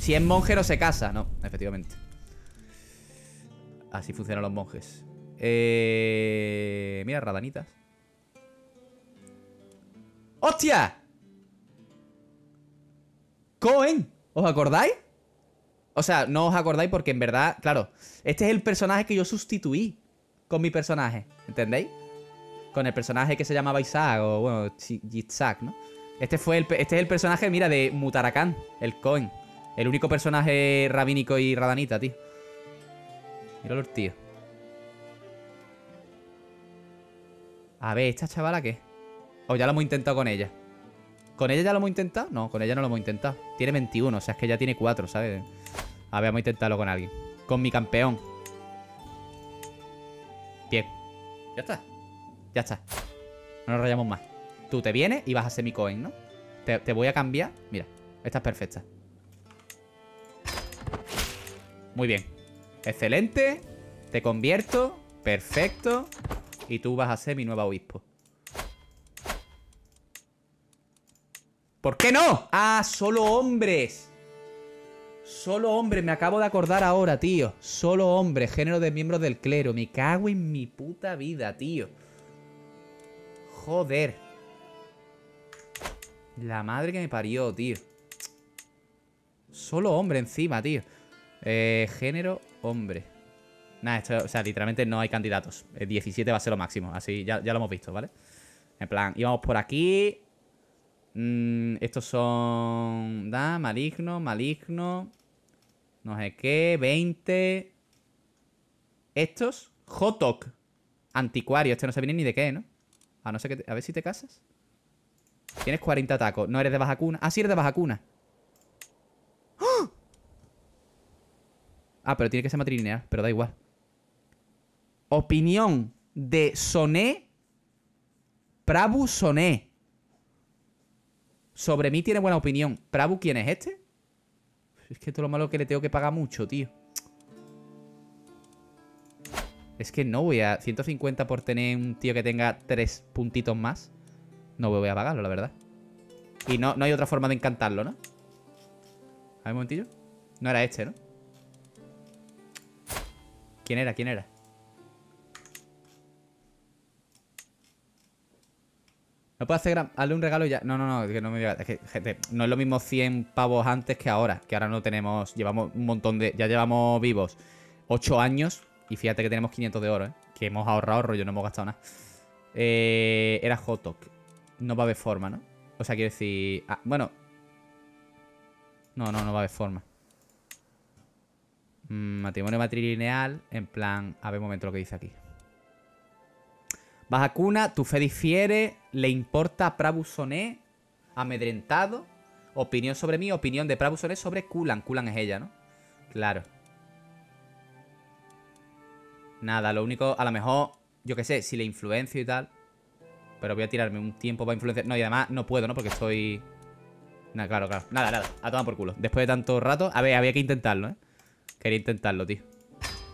Si es monje no se casa. No, efectivamente. Así funcionan los monjes. Eh... Mira, radanitas. ¡Hostia! ¡Cohen! ¿Os acordáis? O sea, no os acordáis porque en verdad, claro, este es el personaje que yo sustituí con mi personaje, ¿entendéis? Con el personaje que se llamaba Isaac o, bueno, Yitzhak, ¿no? Este, fue el, este es el personaje, mira, de Mutarakan, el coin, El único personaje rabínico y radanita, tío. Míralo los tío. A ver, ¿esta chavala qué? O ya lo hemos intentado con ella. ¿Con ella ya lo hemos intentado? No, con ella no lo hemos intentado. Tiene 21, o sea, es que ya tiene 4, ¿sabes? A ver, vamos a intentarlo con alguien. Con mi campeón. Bien. Ya está. Ya está. No nos rayamos más. Tú te vienes y vas a ser mi coin, ¿no? Te, te voy a cambiar. Mira, esta es perfecta. Muy bien. Excelente. Te convierto. Perfecto. Y tú vas a ser mi nuevo obispo. ¿Por qué no? Ah, solo hombres. Solo hombre, me acabo de acordar ahora, tío. Solo hombre, género de miembro del clero. Me cago en mi puta vida, tío. Joder. La madre que me parió, tío. Solo hombre encima, tío. Eh, género hombre. Nada, esto, o sea, literalmente no hay candidatos. El eh, 17 va a ser lo máximo, así ya, ya lo hemos visto, ¿vale? En plan, íbamos por aquí, Mm, estos son... Da, maligno, maligno. No sé qué, 20. Estos, Hotok, Anticuario, este no se viene ni de qué, ¿no? A no A ver si te casas. Tienes 40 tacos. No eres de baja cuna. Ah, sí eres de baja cuna. ¡Ah! ah, pero tiene que ser matrilineal, pero da igual. Opinión de Soné. Prabu Soné. Sobre mí tiene buena opinión. ¿Prabu quién es este? Es que todo lo malo que le tengo que pagar mucho, tío. Es que no voy a... 150 por tener un tío que tenga tres puntitos más. No voy a pagarlo, la verdad. Y no, no hay otra forma de encantarlo, ¿no? A ver, un momentillo. No era este, ¿no? ¿Quién era? ¿Quién era? No puedo hacer un regalo ya? No, no, no, que no me Es que, gente, no es lo mismo 100 pavos antes que ahora. Que ahora no tenemos. Llevamos un montón de. Ya llevamos vivos 8 años. Y fíjate que tenemos 500 de oro, ¿eh? Que hemos ahorrado rollo, no hemos gastado nada. Eh, era Hotok. No va a haber forma, ¿no? O sea, quiero decir. Ah, bueno. No, no, no va a haber forma. Mm, matrimonio matrilineal. En plan. A ver un momento lo que dice aquí. Vas a cuna, tu fe difiere. ¿Le importa a Prabusoné? Amedrentado. Opinión sobre mí, opinión de Prabusoné sobre Kulan. Kulan es ella, ¿no? Claro. Nada, lo único, a lo mejor, yo qué sé, si le influencio y tal. Pero voy a tirarme un tiempo para influenciar. No, y además no puedo, ¿no? Porque estoy... Nada, claro, claro. Nada, nada. A tomar por culo. Después de tanto rato... A ver, había que intentarlo, ¿eh? Quería intentarlo, tío.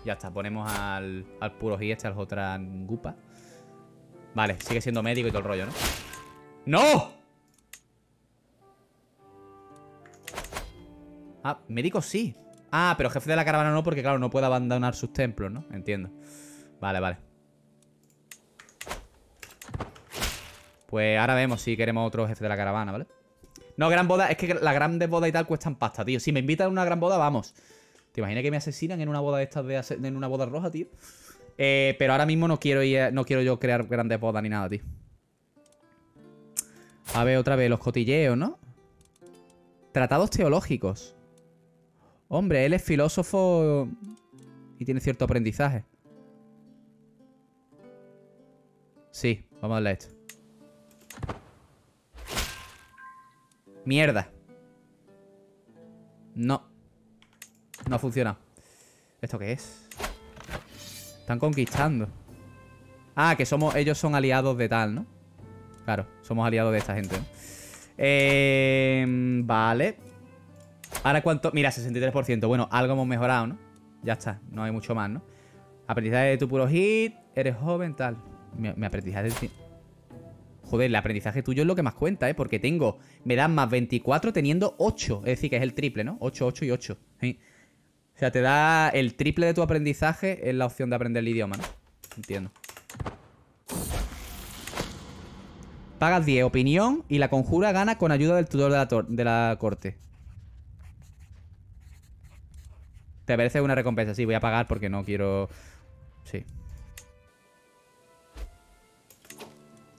Ya está, ponemos al, al puro y este, al otra gupa. Vale, sigue siendo médico y todo el rollo, ¿no? ¡No! Ah, médico sí Ah, pero jefe de la caravana no Porque claro, no puede abandonar sus templos, ¿no? Entiendo Vale, vale Pues ahora vemos si queremos otro jefe de la caravana, ¿vale? No, gran boda, es que las grandes bodas y tal cuestan pasta, tío Si me invitan a una gran boda, vamos ¿Te imaginas que me asesinan en una boda de estas de en una boda roja, tío? Eh, pero ahora mismo no quiero, no quiero yo crear grandes bodas ni nada, tío. A ver, otra vez, los cotilleos, ¿no? Tratados teológicos. Hombre, él es filósofo y tiene cierto aprendizaje. Sí, vamos a darle a esto. Mierda. No. No ha funcionado. ¿Esto qué es? Están conquistando. Ah, que somos, ellos son aliados de tal, ¿no? Claro, somos aliados de esta gente. Em, vale. Ahora cuánto... Mira, 63%. Bueno, algo hemos mejorado, ¿no? Ya está, no hay mucho más, ¿no? Aprendizaje de tu puro hit, eres joven, tal. Mi, aprendizaje... Joder, el aprendizaje tuyo es lo que más cuenta, ¿eh? Porque tengo... Me dan más 24 teniendo 8. Es decir, que es el triple, ¿no? 8, 8 y 8. ¿sí? O sea, te da el triple de tu aprendizaje en la opción de aprender el idioma, ¿no? Entiendo. Pagas 10, opinión y la conjura gana con ayuda del tutor de la, corte. Te merece una recompensa. Sí, voy a pagar porque no quiero... Sí.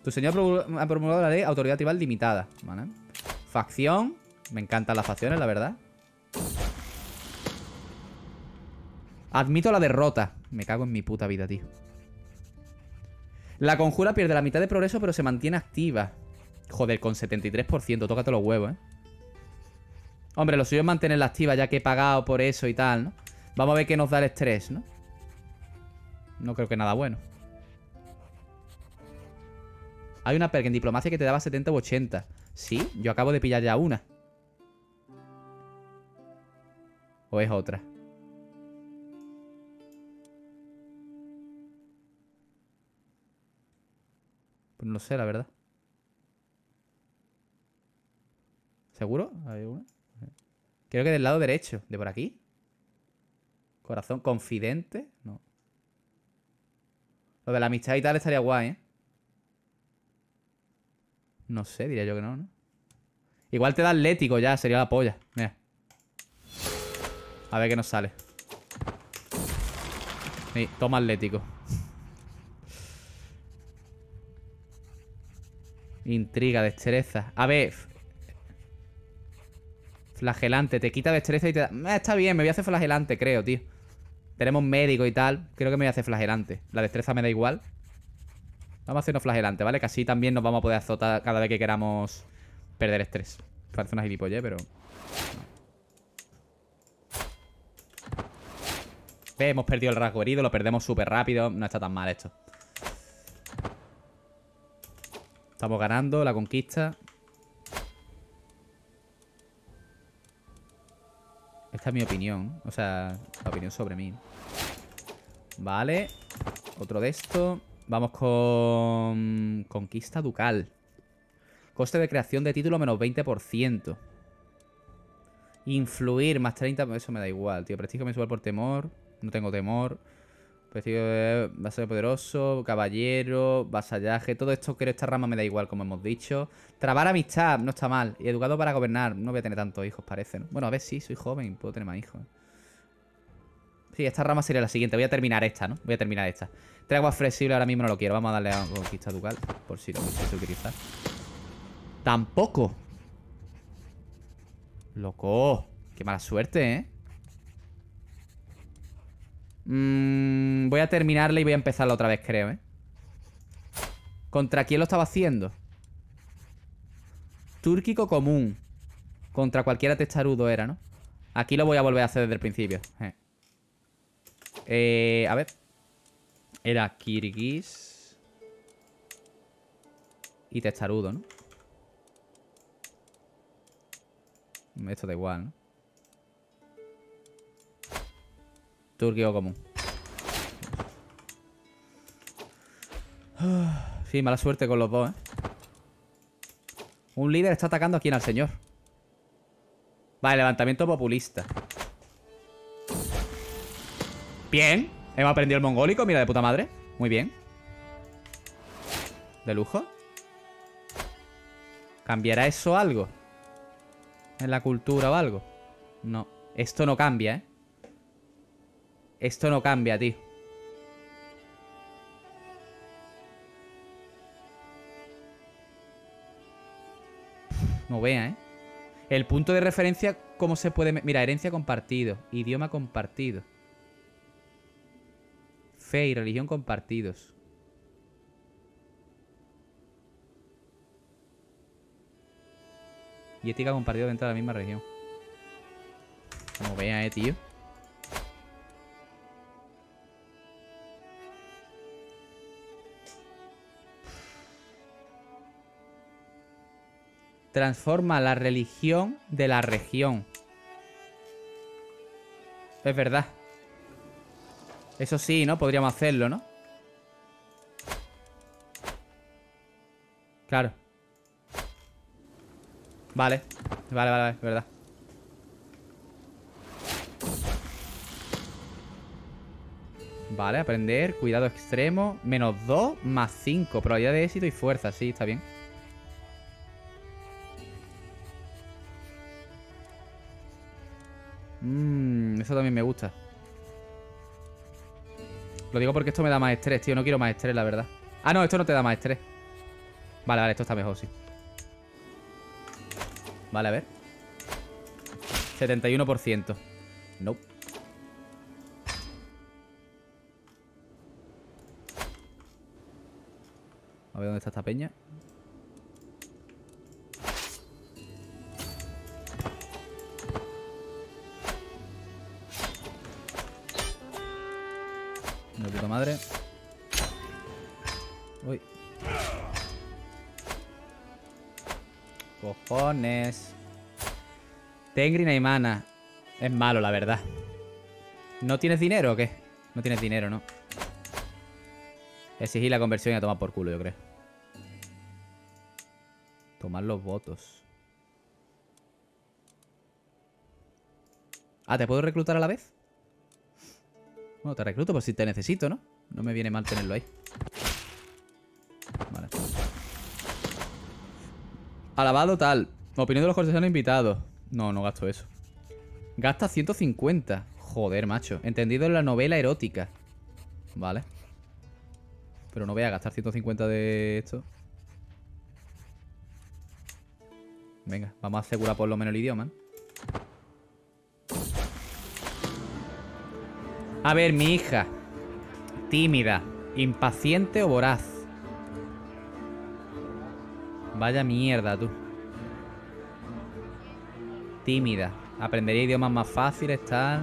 Tu señor ha promulgado la ley Autoridad Tribal Limitada. ¿Vale? Facción. Me encantan las facciones, la verdad. Admito la derrota. Me cago en mi puta vida, tío. La conjura pierde la mitad de progreso, pero se mantiene activa. Joder, con 73%. Tócate los huevos, ¿eh? Hombre, lo suyo es mantenerla activa, ya que he pagado por eso y tal, ¿no? Vamos a ver qué nos da el estrés, ¿no? No creo que nada bueno. Hay una perk en diplomacia que te daba 70 u 80. Sí, yo acabo de pillar ya una. ¿O es otra? Pues no sé, la verdad. ¿Seguro? ¿Hay una? Creo que del lado derecho, de por aquí. Corazón confidente. No. Lo de la amistad y tal estaría guay, ¿eh? No sé, diría yo que no, ¿no? Igual te da atlético ya, sería la polla. Mira. A ver qué nos sale. toma atlético. Intriga, destreza. A ver. Flagelante. Te quita destreza y te da... Eh, está bien, me voy a hacer flagelante, creo, tío. Tenemos médico y tal. Creo que me voy a hacer flagelante. La destreza me da igual. Vamos a hacernos flagelante, ¿vale? Que así también nos vamos a poder azotar cada vez que queramos perder estrés. Parece una gilipollez, pero... hemos perdido el rasgo herido, lo perdemos súper rápido. No está tan mal esto. Estamos ganando la conquista. Esta es mi opinión. O sea, la opinión sobre mí. Vale. Otro de esto. Vamos con... Conquista ducal. Coste de creación de título menos 20%. Influir más 30... Eso me da igual, tío. Prestigio mensual por temor. No tengo temor. Prestigio va a ser poderoso, caballero, vasallaje, todo esto que esta rama me da igual, como hemos dicho. Trabar amistad, no está mal. Y educado para gobernar, no voy a tener tantos hijos, parece. Bueno, a ver si soy joven, puedo tener más hijos. Sí, esta rama sería la siguiente. Voy a terminar esta, ¿no? Voy a terminar esta. Tregua flexible ahora mismo no lo quiero. Vamos a darle a conquista ducal, por si lo quieres utilizar. Tampoco. Loco. Qué mala suerte, ¿eh? Mm, voy a terminarla y voy a empezarla otra vez, creo, ¿eh? ¿Contra quién lo estaba haciendo? Túrquico común. Contra cualquiera testarudo era, ¿no? Aquí lo voy a volver a hacer desde el principio. Eh. eh a ver. Era kirguis... Y testarudo, ¿no? Esto da igual, ¿no? Turquía común. Sí, mala suerte con los dos, ¿eh? Un líder está atacando aquí en al señor. Vale, levantamiento populista. Bien. Hemos aprendido el mongólico, mira, de puta madre. Muy bien. De lujo. ¿Cambiará eso algo? ¿En la cultura o algo? No. Esto no cambia, ¿eh? Esto no cambia, tío. no vea, ¿eh? El punto de referencia, ¿cómo se puede...? Mira, herencia compartido, idioma compartido. Fe y religión compartidos. Y ética compartida dentro de la misma región. Como vea, eh, tío. transforma la religión de la región. Es verdad. Eso sí, ¿no? Podríamos hacerlo, ¿no? Claro. Vale. Vale, vale, vale, verdad. Vale, aprender, cuidado extremo Menos 2, más 5 Probabilidad de éxito y fuerza, sí, está bien Mmm, eso también me gusta. Lo digo porque esto me da más estrés, tío. No quiero más estrés, la verdad. Ah, no, esto no te da más estrés. Vale, vale, esto está mejor, sí. Vale, a ver. 71%. Nope. A ver dónde está esta peña. y Mana, Es malo, la verdad. ¿No tienes dinero o qué? No tienes dinero, ¿no? Exigir la conversión y a tomar por culo, yo creo. Tomar los votos. Ah, ¿te puedo reclutar a la vez? Bueno, te recluto por si te necesito, ¿no? No me viene mal tenerlo ahí. Vale. Alabado tal. Opinión de los cortesanos invitados. No, no gasto eso. Gasta 150. Joder, macho. Entendido en la novela erótica. Vale. Pero no voy a gastar 150 de esto. Venga, vamos a asegurar por lo menos el idioma. A ver, mi hija. Tímida, impaciente o voraz. Vaya mierda, tú tímida. Aprendería idiomas más fáciles, está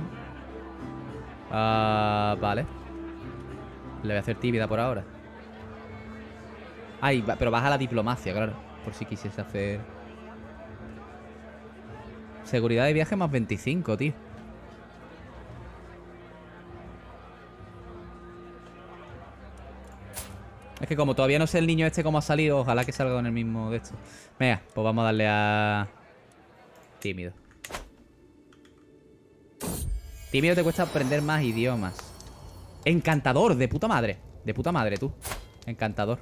ah, vale. Le voy a hacer tímida por ahora. Ay, pero baja la diplomacia, claro. Por si quisiese hacer... Seguridad de viaje más 25, tío. Es que como todavía no sé el niño este cómo ha salido, ojalá que salga con el mismo de esto. Venga, pues vamos a darle a... Tímido. Tímido te cuesta aprender más idiomas. Encantador, de puta madre. De puta madre, tú. Encantador.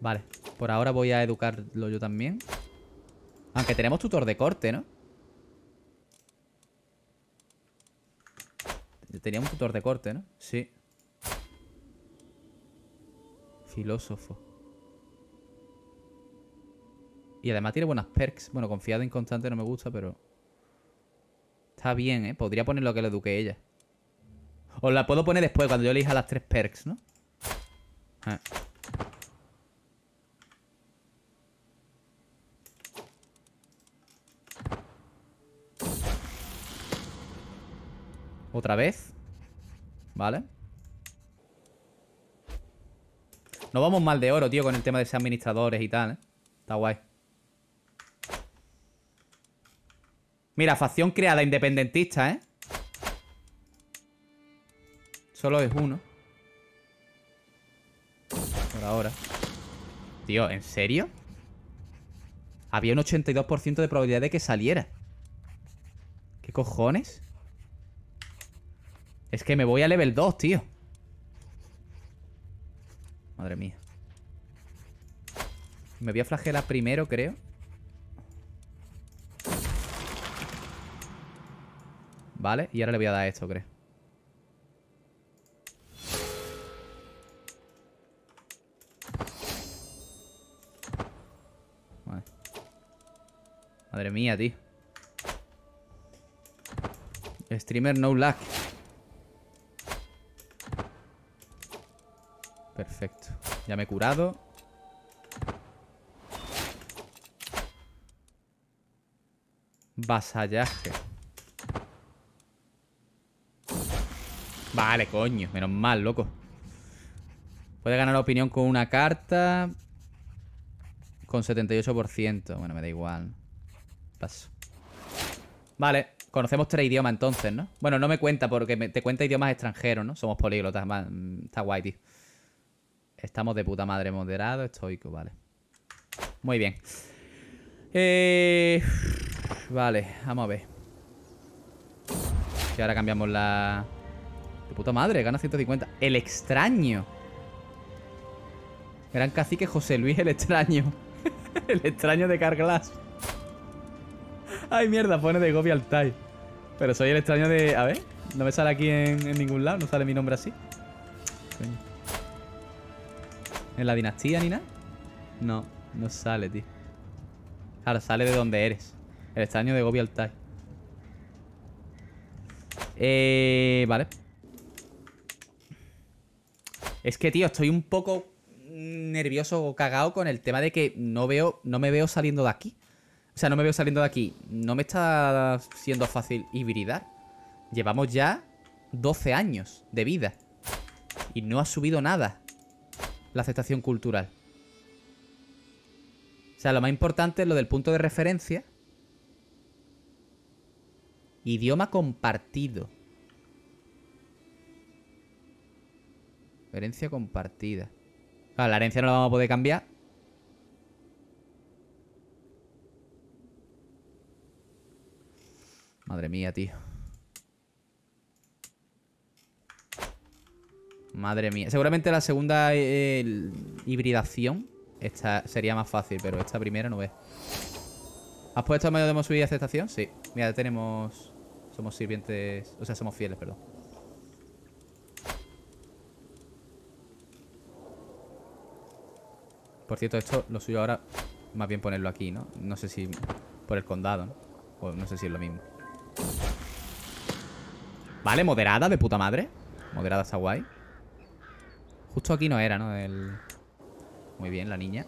Vale. Por ahora voy a educarlo yo también. Aunque tenemos tutor de corte, ¿no? Tenía un tutor de corte, ¿no? Sí. Filósofo. Y además tiene buenas perks. Bueno, confiado en constante no me gusta, pero... Está bien, ¿eh? Podría poner lo que le eduque ella. O la puedo poner después, cuando yo elija las tres perks, ¿no? Ah. Otra vez. Vale. No vamos mal de oro, tío, con el tema de ser administradores y tal, ¿eh? Está guay. Mira, facción creada independentista, ¿eh? Solo es uno. Por ahora. Tío, ¿en serio? Había un 82% de probabilidad de que saliera. ¿Qué cojones? Es que me voy a level 2, tío. Madre mía. Me voy a flagelar primero, creo. Vale, y ahora le voy a dar esto, creo. Madre mía, tío. Streamer no lag. Perfecto. Ya me he curado. Vasallaje. Vale, coño. Menos mal, loco. Puede ganar la opinión con una carta. Con 78%. Bueno, me da igual. Paso. Vale. Conocemos tres idiomas entonces, ¿no? Bueno, no me cuenta porque te cuenta idiomas extranjeros, ¿no? Somos políglotas. Mm, está guay, tío. Estamos de puta madre. Moderado, estoico, vale. Muy bien. Eh... Vale, vamos a ver. Y ahora cambiamos la... De puta madre, gana 150. El extraño. Gran cacique José Luis el extraño. el extraño de Carglass. Ay, mierda, pone de Gobi Altai. Pero soy el extraño de... A ver, no me sale aquí en, ningún lado, no sale mi nombre así. ¿En la dinastía ni nada? No, no sale, tío. Ahora sale de donde eres. El extraño de Gobi Altai. Eh, vale. Es que, tío, estoy un poco nervioso o cagado con el tema de que no veo, no me veo saliendo de aquí. O sea, no me veo saliendo de aquí. No me está siendo fácil hibridar. Llevamos ya 12 años de vida. Y no ha subido nada la aceptación cultural. O sea, lo más importante es lo del punto de referencia. Idioma compartido. Herencia compartida. Claro, la herencia no la vamos a poder cambiar. Madre mía, tío. Madre mía. Seguramente la segunda hibridación esta sería más fácil, pero esta primera no es. ¿Has puesto medio de subir aceptación? Sí. Mira, tenemos... Somos sirvientes... O sea, somos fieles, perdón. Por cierto, esto lo suyo ahora más bien ponerlo aquí, ¿no? No sé si por el condado, ¿no? O no sé si es lo mismo. Vale, moderada, de puta madre. Moderada está guay. Justo aquí no era, ¿no? Muy bien, la niña.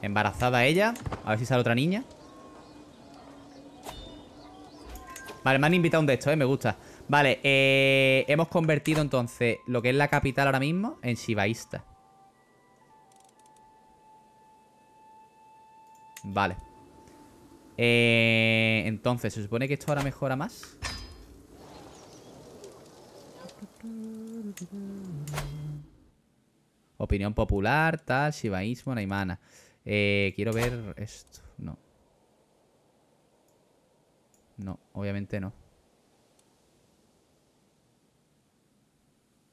Embarazada ella. A ver si sale otra niña. Vale, me han invitado un de estos, ¿eh? Me gusta. Vale, eh, hemos convertido entonces lo que es la capital ahora mismo en Shibaísta. Vale. Eh, entonces, ¿se supone que esto ahora mejora más? Opinión popular, tal, shibaísmo, naimana. Eh, quiero ver esto. No. No, obviamente no.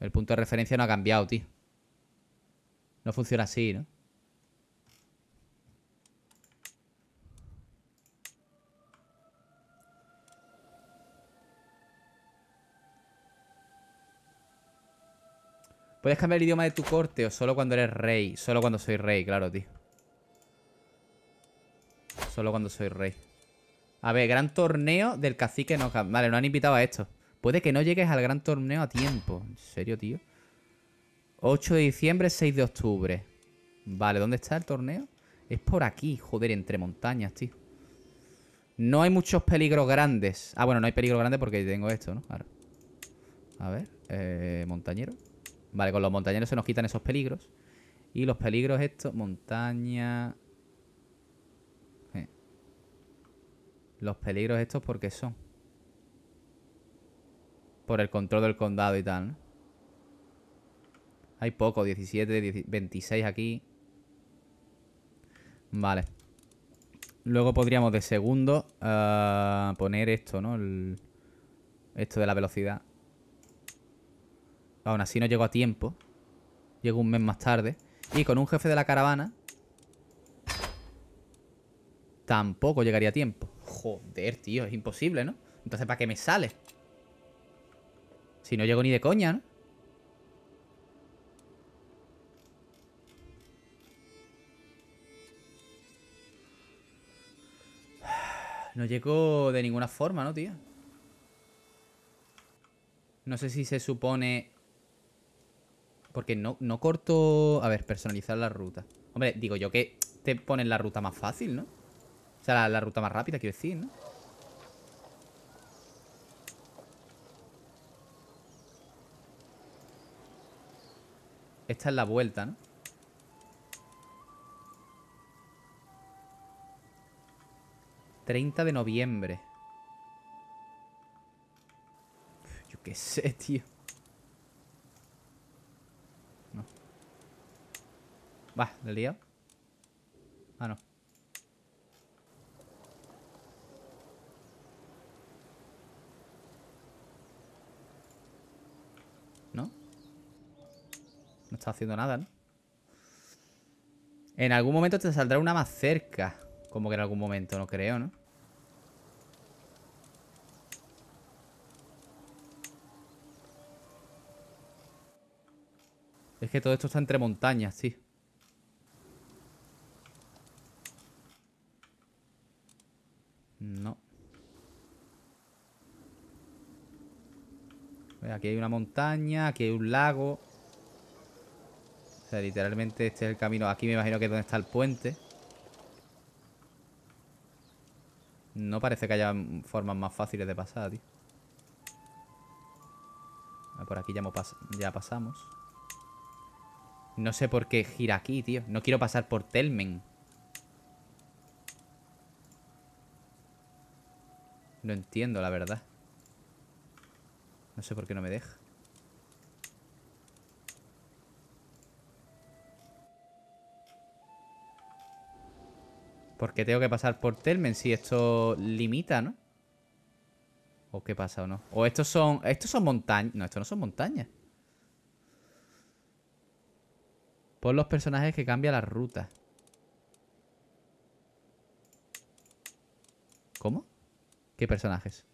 El punto de referencia no ha cambiado, tío. No funciona así, ¿no? ¿Puedes cambiar el idioma de tu corte o solo cuando eres rey? Solo cuando soy rey, claro, tío. Solo cuando soy rey. A ver, gran torneo del cacique no... Vale, no han invitado a esto. Puede que no llegues al gran torneo a tiempo. ¿En serio, tío? 8 de diciembre, 6 de octubre. Vale, ¿dónde está el torneo? Es por aquí, joder, entre montañas, tío. No hay muchos peligros grandes. Ah, bueno, no hay peligro grande porque tengo esto, ¿no? Claro. A ver, eh, montañero. Vale, con los montañeros se nos quitan esos peligros. Y los peligros estos, montaña... Eh. Los peligros estos porque son... Por el control del condado y tal. Hay poco, 17, 26 aquí. Vale. Luego podríamos de segundo eh, poner esto, ¿no? esto de la velocidad. Aún así no llego a tiempo. Llego un mes más tarde. Y con un jefe de la caravana... Tampoco llegaría a tiempo. Joder, tío, es imposible, ¿no? Entonces, ¿para qué me sale? Si no llego ni de coña, ¿no? No llego de ninguna forma, ¿no, tío? No sé si se supone... Porque no, corto... A ver, personalizar la ruta. Hombre, digo yo que te ponen la ruta más fácil, ¿no? O sea, la, la ruta más rápida, quiero decir, ¿no? esta es la vuelta, ¿no? ...30 de noviembre... ...yo qué sé, tío... ...no... ...va, le he liado... ...ah, no... No está haciendo nada, ¿no? En algún momento te saldrá una más cerca. Como que en algún momento, no creo, ¿no? Es que todo esto está entre montañas, sí. No. Aquí hay una montaña, aquí hay un lago sea, literalmente este es el camino. Aquí me imagino que es donde está el puente. No parece que haya formas más fáciles de pasar, tío. Ah, por aquí ya, ya pasamos. No sé por qué gira aquí, tío. No quiero pasar por Telmen. No entiendo, la verdad. No sé por qué no me deja. Porque tengo que pasar por Telmen si esto limita, ¿no? ¿O qué pasa o no? O estos son. Estos son montañas. No, estos no son montañas. Pon los personajes que cambia la ruta. ¿Cómo? ¿Qué personajes?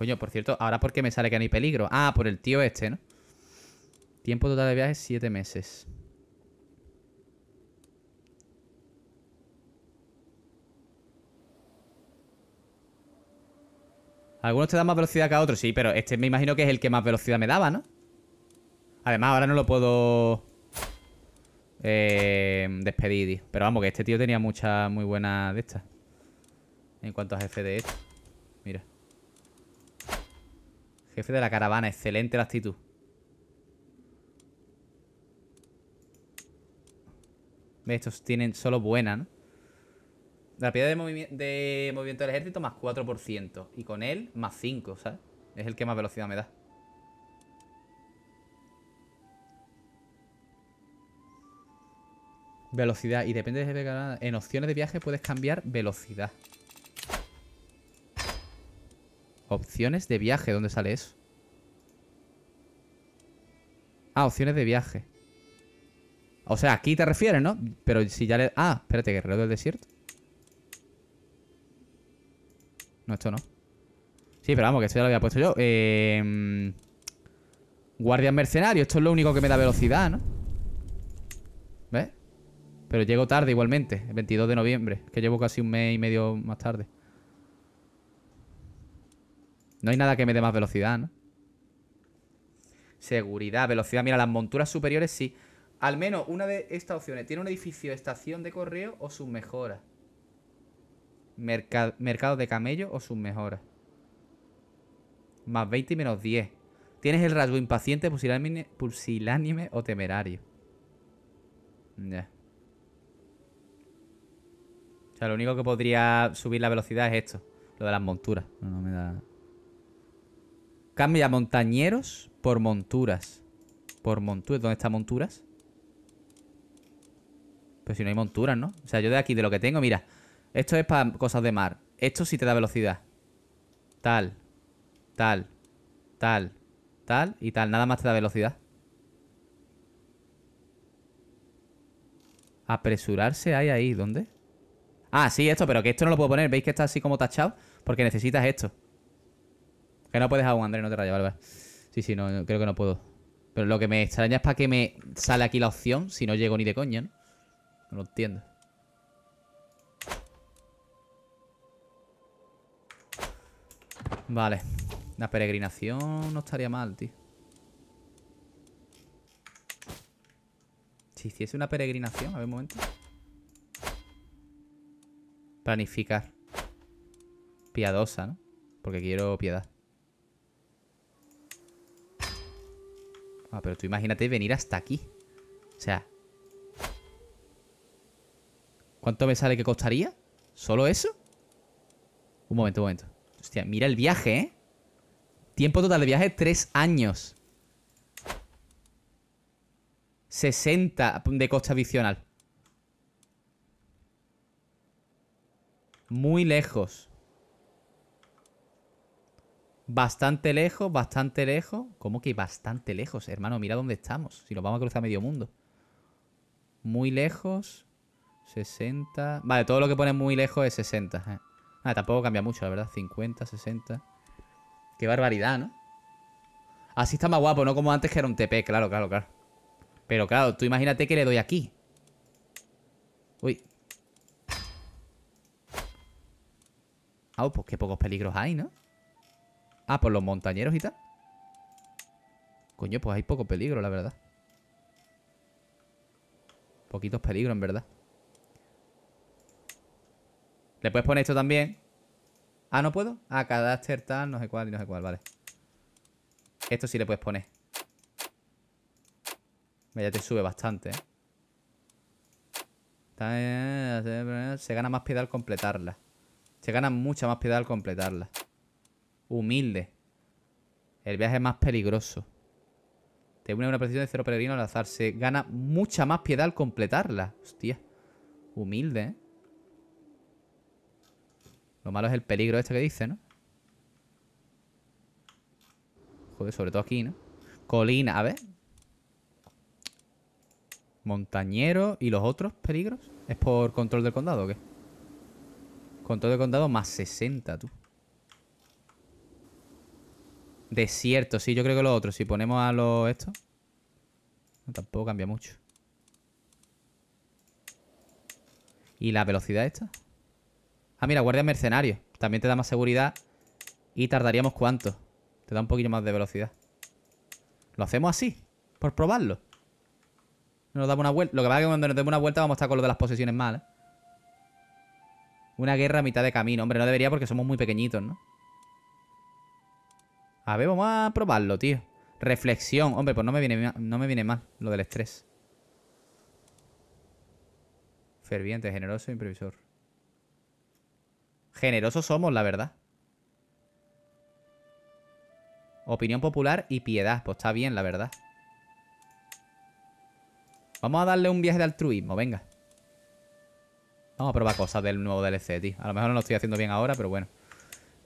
Coño, por cierto, ¿ahora por qué me sale que no hay peligro? Ah, por el tío este, ¿no? Tiempo total de viaje, 7 meses. Algunos te dan más velocidad que a otros, sí, pero este me imagino que es el que más velocidad me daba, ¿no? Además, ahora no lo puedo eh, despedir, Pero vamos, que este tío tenía muchas muy buenas de estas. En cuanto a jefe de este. Mira. Jefe de la caravana, excelente la actitud. Estos tienen solo buena, ¿no? La de, de movimiento del ejército más 4%. Y con él más 5, ¿sabes? Es el que más velocidad me da. Velocidad. Y depende de... En opciones de viaje puedes cambiar velocidad. Opciones de viaje, ¿dónde sale eso? Ah, opciones de viaje. O sea, aquí te refieres, ¿no? Pero si ya le... Ah, espérate, guerrero del desierto. No, esto no. Sí, pero vamos, que esto ya lo había puesto yo. Eh... Guardias mercenarios. Esto es lo único que me da velocidad, ¿no? ¿Ves? Pero llego tarde igualmente. El 22 de noviembre. Que llevo casi un mes y medio más tarde. No hay nada que me dé más velocidad, ¿no? Seguridad, velocidad. Mira, las monturas superiores sí. Al menos una de estas opciones. Tiene un edificio, estación de correo o sus mejoras. mercado de camello o sus mejoras. Más 20 y menos 10. Tienes el rasgo impaciente, pusilánime, o temerario. Ya. O sea, lo único que podría subir la velocidad es esto. Lo de las monturas. no me da... Cambia montañeros por monturas. Por monturas. ¿Dónde están monturas? Pues si no hay monturas, ¿no? O sea, yo de aquí, de lo que tengo, mira. Esto es para cosas de mar. Esto sí te da velocidad. Tal. Tal. Tal. Tal. Y tal. Nada más te da velocidad. Apresurarse hay ahí. ¿Dónde? Ah, sí, esto. Pero que esto no lo puedo poner. ¿Veis que está así como tachado? Porque necesitas esto. Que no puedes aún, Andrés, no te rayes, vale, vale. Sí, sí, no, creo que no puedo. Pero lo que me extraña es para que me sale aquí la opción si no llego ni de coña, ¿no? No lo entiendo. Vale. La peregrinación no estaría mal, tío. Si hiciese una peregrinación, a ver un momento. Planificar. Piadosa, ¿no? Porque quiero piedad. Ah, pero tú imagínate venir hasta aquí. O sea... ¿Cuánto me sale que costaría? ¿Solo eso? Un momento, un momento. Hostia, mira el viaje, ¿eh? Tiempo total de viaje, tres años. 60 de coste adicional. Muy lejos bastante lejos, bastante lejos. ¿Cómo que bastante lejos, hermano? Mira dónde estamos. Si nos vamos a cruzar medio mundo. Muy lejos. 60. Vale, todo lo que pone muy lejos es 60. Eh. Ah, tampoco cambia mucho, la verdad. 50, 60. Qué barbaridad, ¿no? Así está más guapo, no como antes que era un TP, claro, claro, claro. Pero claro, tú imagínate que le doy aquí. Uy. Ah, pues qué pocos peligros hay, ¿no? Ah, por los montañeros y tal. Coño, pues hay poco peligro, la verdad. Poquitos peligros, en verdad. Le puedes poner esto también. Ah, ¿no puedo? Ah, cadáster tal, no sé cuál y no sé cuál, vale. Esto sí le puedes poner. Ya te sube bastante, ¿eh? Se gana más pedal completarla. Se gana mucha más pedal completarla humilde. El viaje más peligroso. Te une una precisión de cero peregrino al azar. gana mucha más piedad al completarla. Hostia. Humilde, ¿eh? Lo malo es el peligro este que dice, ¿no? Joder, sobre todo aquí, ¿no? Colina, a ver. Montañero y los otros peligros. ¿Es por control del condado o qué? Control del condado más 60, tú. Desierto, sí, yo creo que lo otro. Si ponemos a lo... esto. tampoco cambia mucho. ¿Y la velocidad esta? Ah, mira, guardia mercenario. También te da más seguridad. Y tardaríamos cuánto. Te da un poquito más de velocidad. Lo hacemos así. Por probarlo. Nos damos una vuelta. Lo que pasa es que cuando nos demos una vuelta vamos a estar con lo de las posesiones mal, ¿eh? Una guerra a mitad de camino. Hombre, no debería porque somos muy pequeñitos, ¿no? A ver, vamos a probarlo, tío. Reflexión. Hombre, pues no me viene, no me viene mal lo del estrés. Ferviente, generoso, e imprevisor. Generosos somos, la verdad. Opinión popular y piedad. Pues está bien, la verdad. Vamos a darle un viaje de altruismo, venga. Vamos a probar cosas del nuevo DLC, tío. A lo mejor no lo estoy haciendo bien ahora, pero bueno.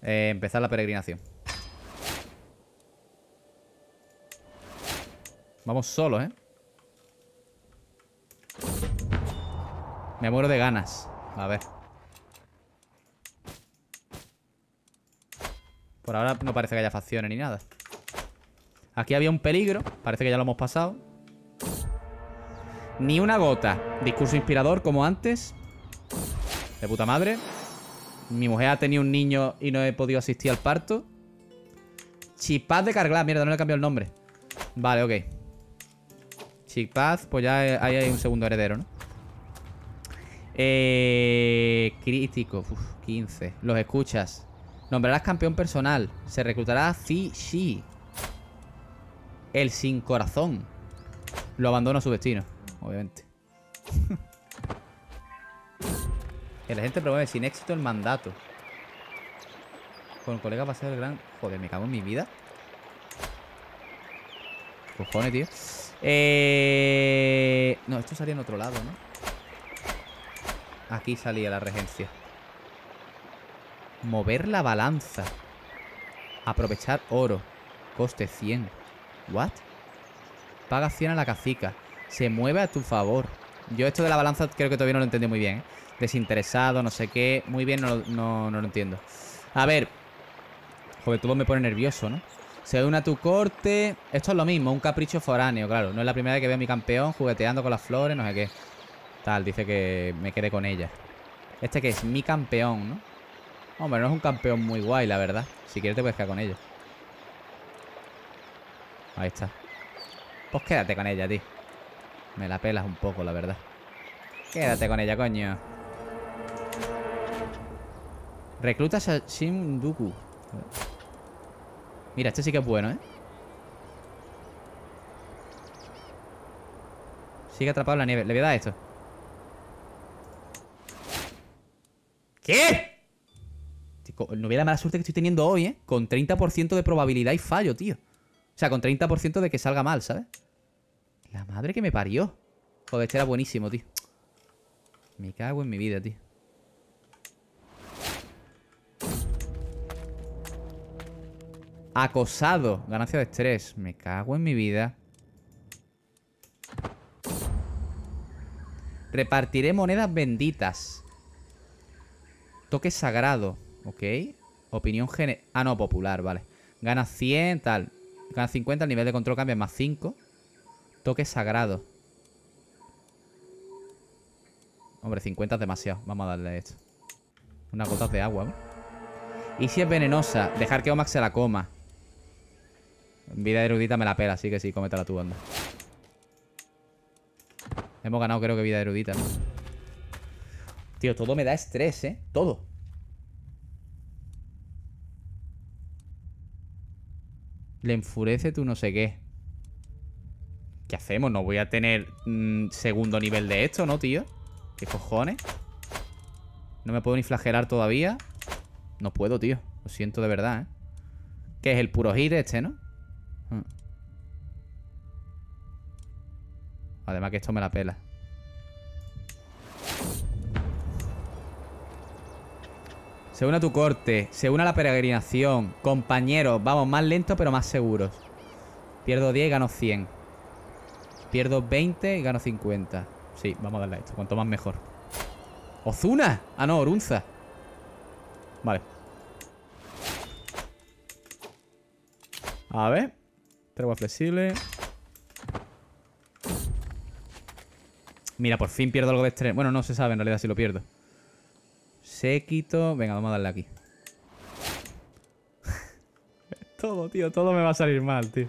Eh, empezar la peregrinación. Vamos solos, ¿eh? Me muero de ganas. A ver. Por ahora no parece que haya facciones ni nada. Aquí había un peligro. Parece que ya lo hemos pasado. Ni una gota. Discurso inspirador como antes. De puta madre. Mi mujer ha tenido un niño y no he podido asistir al parto. Chipaz de carglas. Mierda, no le he cambiado el nombre. Vale, ok. Chipaz, pues ya eh, ahí hay un segundo heredero, ¿no? Eh, crítico, 15. Los escuchas. Nombrarás campeón personal. Se reclutará a Shi. El sin corazón. Lo abandona a su destino, obviamente. el agente promueve sin éxito el mandato. Con el colega ser el gran... Joder, me cago en mi vida. Cojones, tío. Eh... No, esto salía en otro lado, ¿no? Aquí salía la regencia. Mover la balanza. Aprovechar oro. Coste 100. ¿What? Paga 100 a la cacica. Se mueve a tu favor. Yo esto de la balanza creo que todavía no lo entiendo muy bien. ¿eh? Desinteresado, no sé qué. Muy bien, no, lo entiendo. A ver. Joder, todo me pone nervioso, ¿no? Se une a tu corte. Esto es lo mismo, un capricho foráneo, claro. No es la primera vez que veo a mi campeón jugueteando con las flores, no sé qué. Tal, dice que me quede con ella. Este que es mi campeón, ¿no? Hombre, no es un campeón muy guay, la verdad. Si quieres te puedes quedar con ella. Ahí está. Pues quédate con ella, tío. Me la pelas un poco, la verdad. Quédate con ella, coño. Recluta a Shinduku. Mira, este sí que es bueno, ¿eh? Sigue atrapado en la nieve. Le voy a dar esto. ¿Qué? No hubiera la mala suerte que estoy teniendo hoy, ¿eh? Con 30% de probabilidad y fallo, tío. O sea, con 30% de que salga mal, ¿sabes? La madre que me parió. Joder, este era buenísimo, tío. Me cago en mi vida, tío. Acosado. Ganancia de estrés. Me cago en mi vida. Repartiré monedas benditas. Toque sagrado. Ok. Opinión general. Ah, no, popular, vale. Gana 100, tal. Gana 50, el nivel de control cambia más 5. Toque sagrado. Hombre, 50 es demasiado. Vamos a darle esto. Unas gotas de agua. Y si es venenosa, dejar que Omax se la coma. Vida erudita me la pela, así que sí, cómetela tú, anda. Hemos ganado, creo que vida erudita. Tío, todo me da estrés, ¿eh? Todo. Le enfurece tú no sé qué. ¿Qué hacemos? No voy a tener mm, segundo nivel de esto, ¿no, tío? ¿Qué cojones? No me puedo ni flagelar todavía. No puedo, tío. Lo siento de verdad, ¿eh? Que es el puro hit este, ¿no? Mm. Además que esto me la pela. Se une tu corte, se una la peregrinación. Compañeros, vamos más lento pero más seguros. Pierdo 10 y gano 100. Pierdo 20 y gano 50. Sí, vamos a darle a esto. Cuanto más mejor. ¡Ozuna! Ah, no, Orunza. Vale. A ver. Tregua flexible. Mira, por fin pierdo algo de estrés. Bueno, no se sabe en realidad si lo pierdo. quito Venga, vamos a darle aquí. todo, tío. Todo me va a salir mal, tío.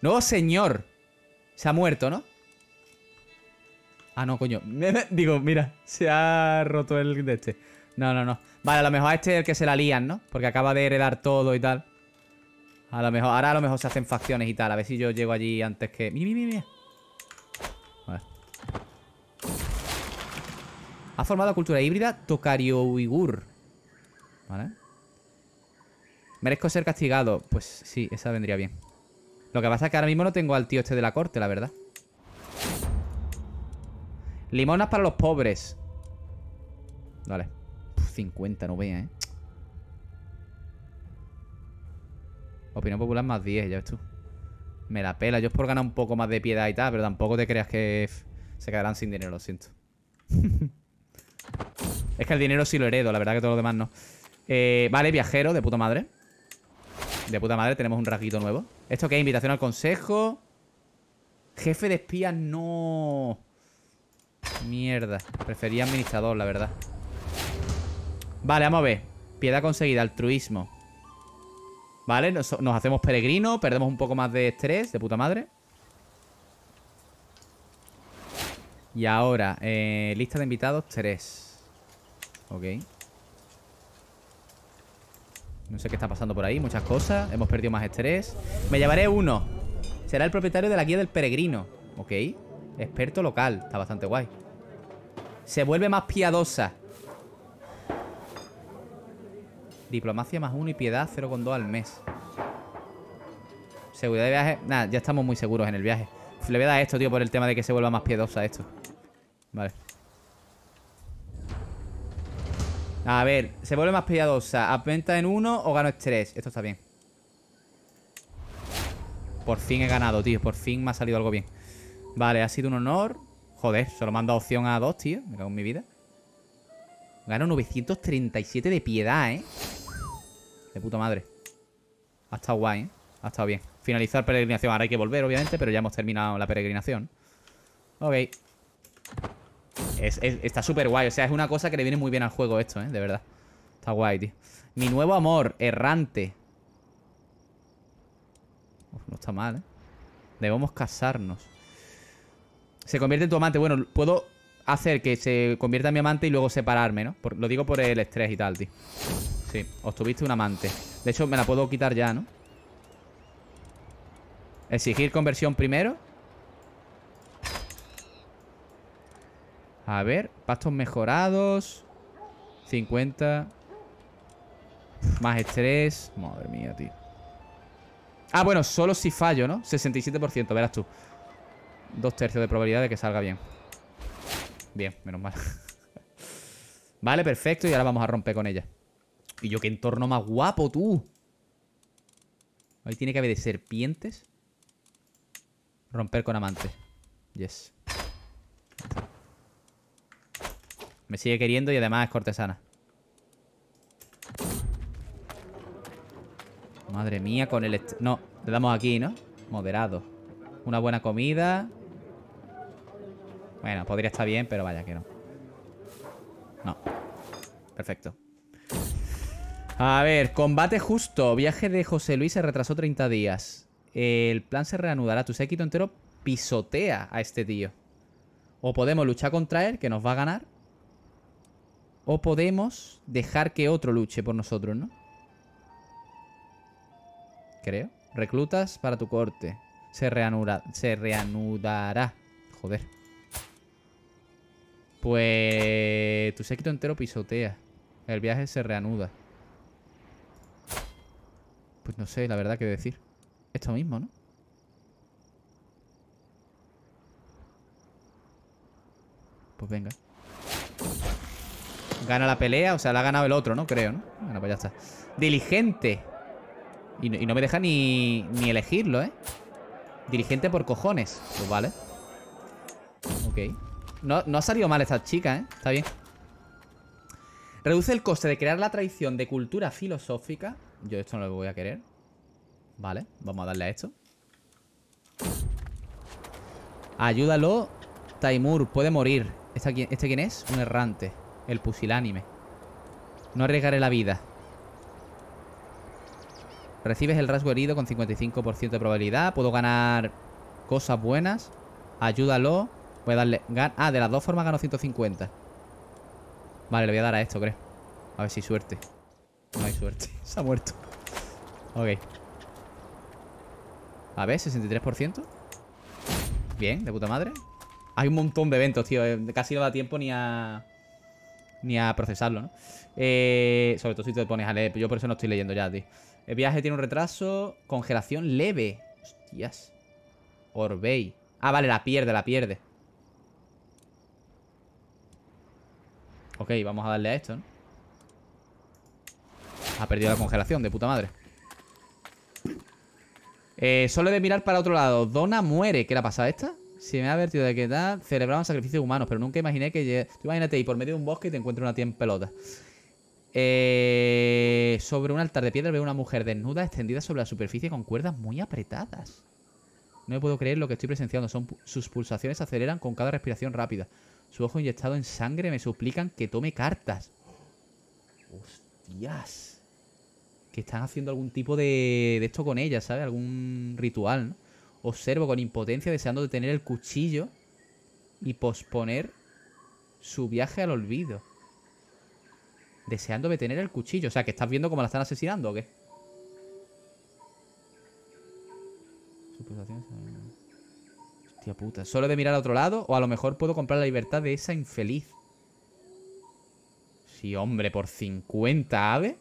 ¡No, señor! Se ha muerto, ¿no? Ah, no, coño. Digo, mira, se ha roto el de este. No, no, no. Vale, a lo mejor este es el que se la lían, ¿no? Porque acaba de heredar todo y tal. A lo mejor, ahora a lo mejor se hacen facciones y tal. A ver si yo llego allí antes que... mi, mi, mira! Ha formado cultura híbrida tocario-uigur. Vale. Merezco ser castigado. Pues sí, esa vendría bien. Lo que pasa es que ahora mismo no tengo al tío este de la corte, la verdad. Limonas para los pobres. Vale. 50, no vea, ¿eh? Opinión popular más 10, ya ves tú. Me la pela. Yo es por ganar un poco más de piedad y tal, pero tampoco te creas que se quedarán sin dinero, lo siento. es que el dinero sí lo heredo, la verdad que todo lo demás no. Eh, vale, viajero, de puta madre. De puta madre, tenemos un rasguito nuevo. ¿Esto qué? Invitación al consejo. Jefe de espías, no. Mierda. Prefería administrador, la verdad. Vale, vamos a ver. Piedad conseguida, altruismo. ¿Vale? Nos, hacemos peregrino perdemos un poco más de estrés, de puta madre. Y ahora, eh, lista de invitados Tres Ok. No sé qué está pasando por ahí, muchas cosas. Hemos perdido más estrés. Me llevaré uno. Será el propietario de la guía del peregrino. Ok. Experto local. Está bastante guay. Se vuelve más piadosa. Diplomacia más uno y piedad 0,2 al mes. Seguridad de viaje. Nada, ya estamos muy seguros en el viaje. Le voy a dar esto, tío, por el tema de que se vuelva más piedosa esto. Vale. A ver, se vuelve más piadosa. Aventa en uno o gano estrés? Esto está bien. Por fin he ganado, tío. Por fin me ha salido algo bien. Vale, ha sido un honor. Joder, solo mando opción a dos tío. Me cago en mi vida. Gano 937 de piedad, ¿eh? De puta madre. Ha estado guay, ¿eh? Ha estado bien. Finalizar peregrinación. Ahora hay que volver, obviamente, pero ya hemos terminado la peregrinación. Ok. está súper guay. O sea, es una cosa que le viene muy bien al juego esto, ¿eh? De verdad. Está guay, tío. Mi nuevo amor, errante. no está mal, ¿eh? Debemos casarnos. Se convierte en tu amante. Bueno, puedo hacer que se convierta en mi amante y luego separarme, ¿no? lo digo por el estrés y tal, tío. Sí, obtuviste un amante. De hecho, me la puedo quitar ya, ¿no? Exigir conversión primero. A ver, pastos mejorados. 50. Más estrés. Madre mía, tío. Ah, bueno, solo si fallo, ¿no? 67%, verás tú. Dos tercios de probabilidad de que salga bien. Bien, menos mal. vale, perfecto. Y ahora vamos a romper con ella. Y yo, qué entorno más guapo, tú. Ahí tiene que haber de serpientes. Romper con amante. Yes. Me sigue queriendo y además es cortesana. Madre mía, con el... No, le damos aquí, ¿no? Moderado. Una buena comida. Bueno, podría estar bien, pero vaya que no. No. Perfecto. A ver, combate justo. Viaje de José Luis se retrasó 30 días. El plan se reanudará. Tu séquito entero pisotea a este tío. O podemos luchar contra él, que nos va a ganar. O podemos dejar que otro luche por nosotros, ¿no? Creo. Reclutas para tu corte. Se, se reanudará. Joder. Pues tu séquito entero pisotea. El viaje se reanuda. Pues no sé, la verdad que decir. Esto mismo, ¿no? Pues venga. Gana la pelea, o sea, la ha ganado el otro, ¿no? Creo, ¿no? Bueno, pues ya está. Diligente. Y no, me deja ni, ni elegirlo, ¿eh? Dirigente por cojones. Pues vale. Ok. No, ha salido mal esta chica, ¿eh? Está bien. Reduce el coste de crear la traición de cultura filosófica. Yo esto no lo voy a querer. Vale, vamos a darle a esto. Ayúdalo. Taimur, puede morir. ¿Este quién es? Un errante. El pusilánime. No arriesgaré la vida. Recibes el rasgo herido con 55% de probabilidad. Puedo ganar cosas buenas. Ayúdalo. Voy a darle... Ah, de las dos formas gano 150. Vale, le voy a dar a esto, creo. A ver si suerte. No hay suerte. Se ha muerto. Ok. A ver, 63%. Bien, de puta madre. Hay un montón de eventos, tío. Eh, casi no da tiempo ni a... Ni a procesarlo, ¿no? Eh, sobre todo si te pones a leer. Yo por eso no estoy leyendo ya, tío. El viaje tiene un retraso. Congelación leve. Hostias. Orbey. Ah, vale, la pierde, la pierde. Ok, vamos a darle a esto, Ha perdido la congelación, de puta madre. Eh, solo de mirar para otro lado. Donna muere. ¿Qué le ha pasado a esta? Se me ha advertido de que da, celebraban sacrificios humanos, pero nunca imaginé que... Tú imagínate ir por medio de un bosque y te encuentras una tía en pelota. Eh, sobre un altar de piedra veo una mujer desnuda extendida sobre la superficie con cuerdas muy apretadas. No me puedo creer lo que estoy presenciando. Son, sus pulsaciones aceleran con cada respiración rápida. Su ojo inyectado en sangre me suplican que tome cartas. ¡Hostias! Que están haciendo algún tipo de, de esto con ella, ¿sabes? Algún ritual, ¿no? Observo con impotencia deseando detener el cuchillo y posponer su viaje al olvido. Deseando detener el cuchillo. O sea, que estás viendo cómo la están asesinando o qué puta. Solo de mirar a otro lado o a lo mejor puedo comprar la libertad de esa infeliz. Si hombre, por 50 aves.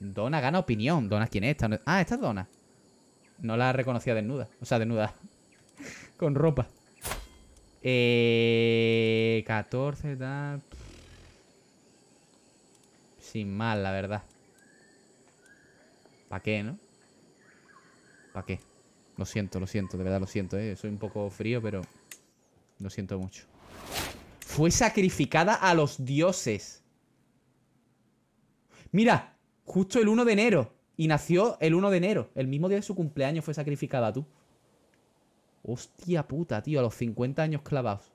Dona gana opinión. Dona, ¿quién es esta? Ah, esta es Dona. No la reconocía desnuda. O sea, desnuda. Con ropa. 14, eh, Sin mal, la verdad. ¿Para qué, no? ¿Para qué? Lo siento, lo siento, de verdad lo siento, ¿eh? Soy un poco frío, pero lo siento mucho. Fue sacrificada a los dioses. Mira, justo el 1 de enero. Y nació el 1 de enero. El mismo día de su cumpleaños fue sacrificada, tú. Hostia puta, tío, a los 50 años clavados.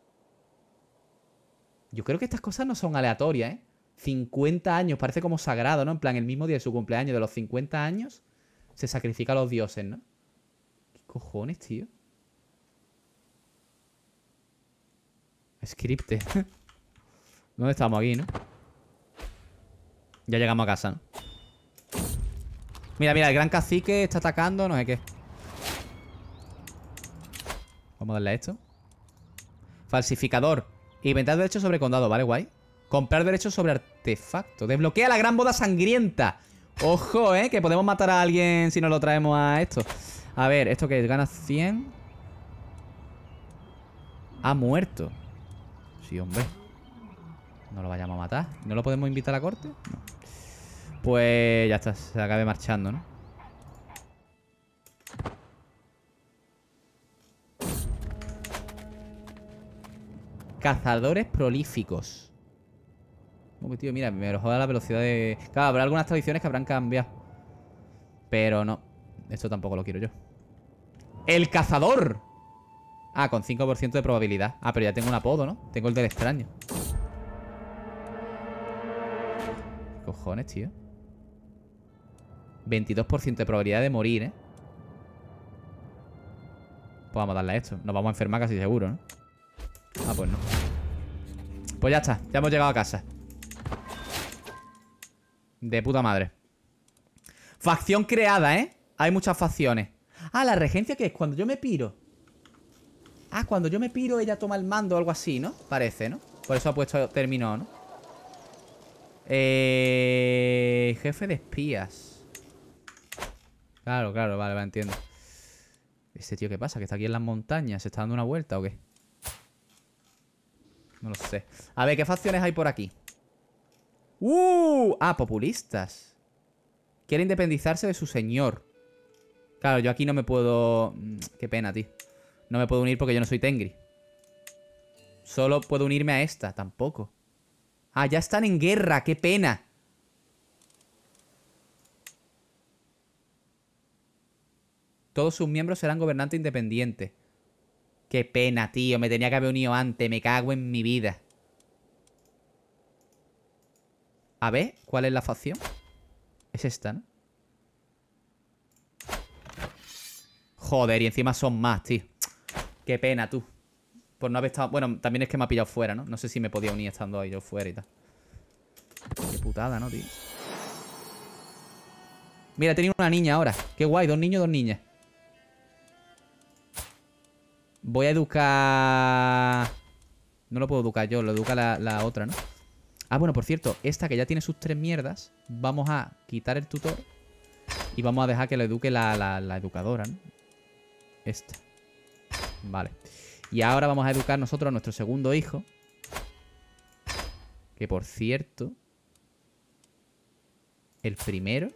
Yo creo que estas cosas no son aleatorias, ¿eh? 50 años, parece como sagrado, ¿no? En plan, el mismo día de su cumpleaños, de los 50 años, se sacrifica a los dioses, ¿no? Cojones, tío. Scripte. ¿Dónde estamos aquí, no? Ya llegamos a casa, Mira, mira, el gran cacique está atacando, no sé qué. Vamos a darle a esto. Falsificador. Inventar derechos sobre condado, vale, guay. Comprar derechos sobre artefacto. Desbloquea la gran boda sangrienta. Ojo, ¿eh? Que podemos matar a alguien si no lo traemos a esto. A ver, ¿esto que ¿Gana 100? Ha muerto. Sí, hombre. No lo vayamos a matar. ¿No lo podemos invitar a la corte? Pues ya está, se acabe marchando, ¿no? Cazadores prolíficos. tío, mira, me lo joda la velocidad de... Claro, habrá algunas tradiciones que habrán cambiado. Pero no, esto tampoco lo quiero yo. ¡El cazador! Ah, con 5% de probabilidad. Ah, pero ya tengo un apodo, ¿no? Tengo el del extraño. ¿Qué cojones, tío? 22% de probabilidad de morir, ¿eh? Pues vamos a darle a esto. Nos vamos a enfermar casi seguro, ¿no? Ah, pues no. Pues ya está. Ya hemos llegado a casa. De puta madre. Facción creada, ¿eh? Hay muchas facciones. Ah, la regencia que es cuando yo me piro. Ah, cuando yo me piro ella toma el mando o algo así, ¿no? Parece, ¿no? Por eso ha puesto terminado, ¿no? Eh, jefe de espías. Claro, claro, vale, vale, entiendo. ¿Este tío qué pasa? ¿Que está aquí en las montañas? ¿Se está dando una vuelta o qué? No lo sé. A ver, ¿qué facciones hay por aquí? ¡Uh! Ah, populistas. Quiere independizarse de su señor. Claro, yo aquí no me puedo... Mm, qué pena, tío. No me puedo unir porque yo no soy Tengri. Solo puedo unirme a esta, tampoco. Ah, ya están en guerra, qué pena. Todos sus miembros serán gobernante independiente. Qué pena, tío. Me tenía que haber unido antes. Me cago en mi vida. A ver, ¿cuál es la facción? Es esta, ¿no? Joder, y encima son más, tío. Qué pena, tú. Por no haber estado... Bueno, también es que me ha pillado fuera, ¿no? No sé si me podía unir estando ahí yo fuera y tal. Qué putada, ¿no, tío? Mira, he tenido una niña ahora. Qué guay, dos niños, dos niñas. Voy a educar... No lo puedo educar yo, lo educa la, otra, ¿no? Ah, bueno, por cierto, esta que ya tiene sus tres mierdas, vamos a quitar el tutor y vamos a dejar que lo eduque la educadora, ¿no? esto Vale. Y ahora vamos a educar nosotros a nuestro segundo hijo. Que por cierto... El primero...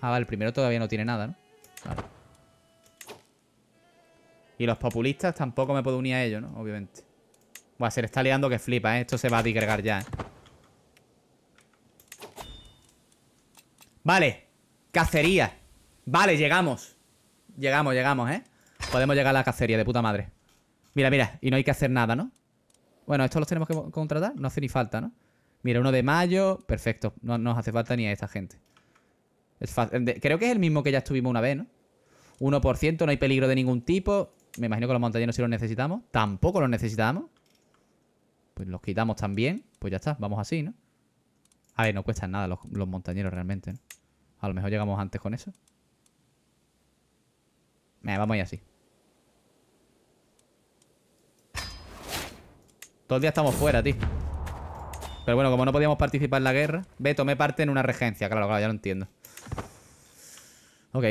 Ah, vale, el primero todavía no tiene nada, ¿no? Vale. Y los populistas tampoco me puedo unir a ellos, ¿no? Obviamente. Buah, se le está liando que flipa, ¿eh? Esto se va a digregar ya, ¿eh? Vale. Cacería. Vale, llegamos. Llegamos, llegamos, ¿eh? Podemos llegar a la cacería de puta madre. Mira, mira, y no hay que hacer nada, ¿no? Bueno, estos los tenemos que contratar, no hace ni falta, ¿no? Mira, uno de mayo, perfecto, no nos hace falta ni a esta gente. Creo que es el mismo que ya estuvimos una vez, ¿no? 1%, no hay peligro de ningún tipo. Me imagino que los montañeros sí los necesitamos. Tampoco los necesitamos. Pues los quitamos también. Pues ya está, vamos así, ¿no? A ver, no cuestan nada los, montañeros realmente, ¿no? A lo mejor llegamos antes con eso. vamos a así. Todo el día estamos fuera, tío. Pero bueno, como no podíamos participar en la guerra... Ve, tomé parte en una regencia. Claro, claro, ya lo entiendo. Ok.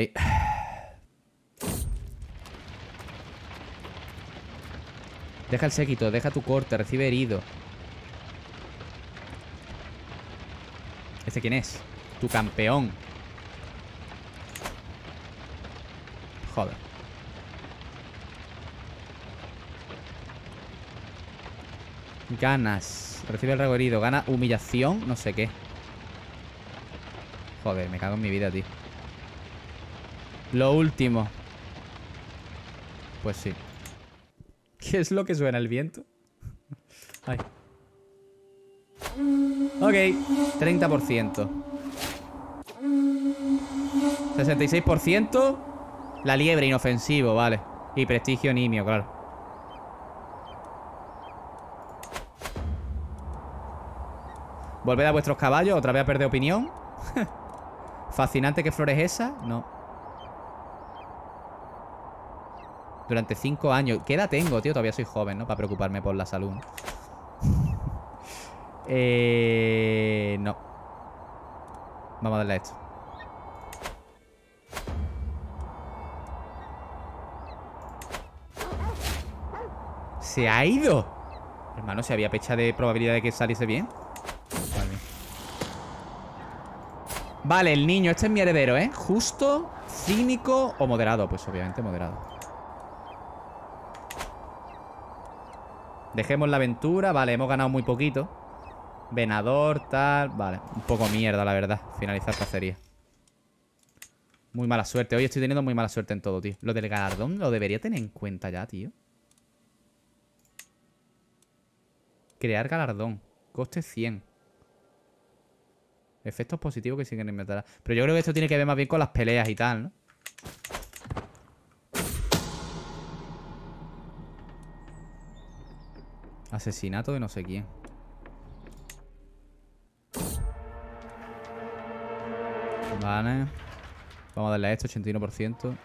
Deja el séquito, deja tu corte, recibe herido. ¿Este quién es? Tu campeón. Joder. Ganas. Recibe el rego herido. Gana humillación. No sé qué. Joder, me cago en mi vida, tío. Lo último. Pues sí. ¿Qué es lo que suena el viento? Ay. Ok, 30%. 66%. La liebre, inofensivo, vale. Y prestigio nimio, claro. Volved a vuestros caballos, otra vez a perder opinión. Fascinante, ¿qué flor es esa? No. Durante cinco años. ¿Qué edad tengo, tío? Todavía soy joven, ¿no? Para preocuparme por la salud. eh, no. Vamos a darle a esto. Se ha ido. Hermano, se había pecha de probabilidad de que saliese bien. Vale, el niño, este es mi heredero, ¿eh? Justo, cínico o moderado Pues obviamente moderado Dejemos la aventura, vale, hemos ganado muy poquito Venador, tal, vale Un poco mierda, la verdad, finalizar cacería Muy mala suerte, hoy estoy teniendo muy mala suerte en todo, tío Lo del galardón lo debería tener en cuenta ya, tío Crear galardón, coste 100 Efectos positivos que siguen inventar. Pero yo creo que esto tiene que ver más bien con las peleas y tal, ¿no? Asesinato de no sé quién. Vale. Vamos a darle a esto, 81%.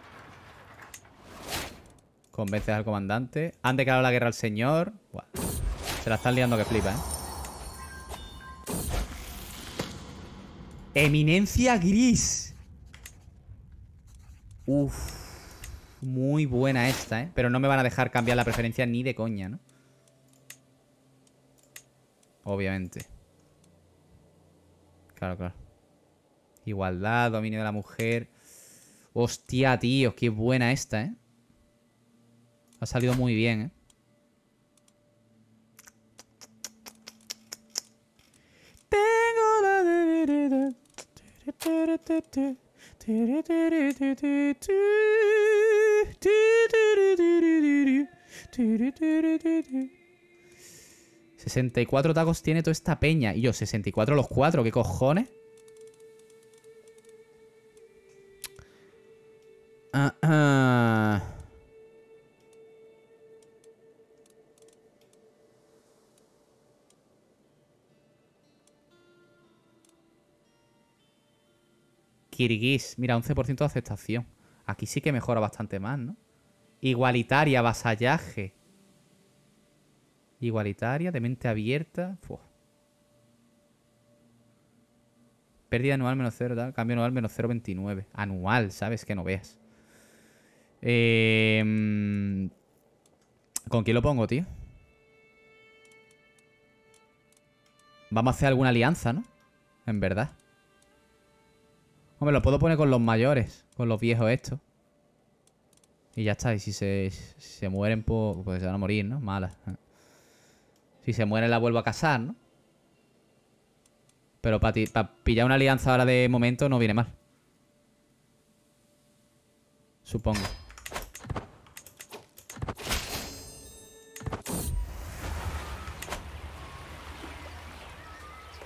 Convences al comandante. Han declarado la guerra al señor. Se la están liando que flipa, ¿eh? Eminencia gris. Uf. Muy buena esta, ¿eh? Pero no me van a dejar cambiar la preferencia ni de coña, ¿no? Obviamente. Claro, claro. Igualdad, dominio de la mujer. Hostia, tío, qué buena esta, ¿eh? Ha salido muy bien, ¿eh? Tengo la debilidad. 64 tacos tiene toda esta peña. Y yo, 64 los cuatro, ¿qué cojones? Ah, ah. Kirguis. mira, 11% de aceptación. Aquí sí que mejora bastante más, ¿no? Igualitaria, vasallaje. Igualitaria, de mente abierta. Pérdida anual menos 0, Cambio anual menos 0,29. Anual, ¿sabes? Que no veas. Em, ¿Con quién lo pongo, tío? Vamos a hacer alguna alianza, ¿no? En verdad. Hombre, lo puedo poner con los mayores, con los viejos estos. Y ya está, y si se, mueren, pues, pues, se van a morir, ¿no? Malas. Si se mueren la vuelvo a casar, ¿no? Pero para pillar una alianza ahora de momento no viene mal. Supongo.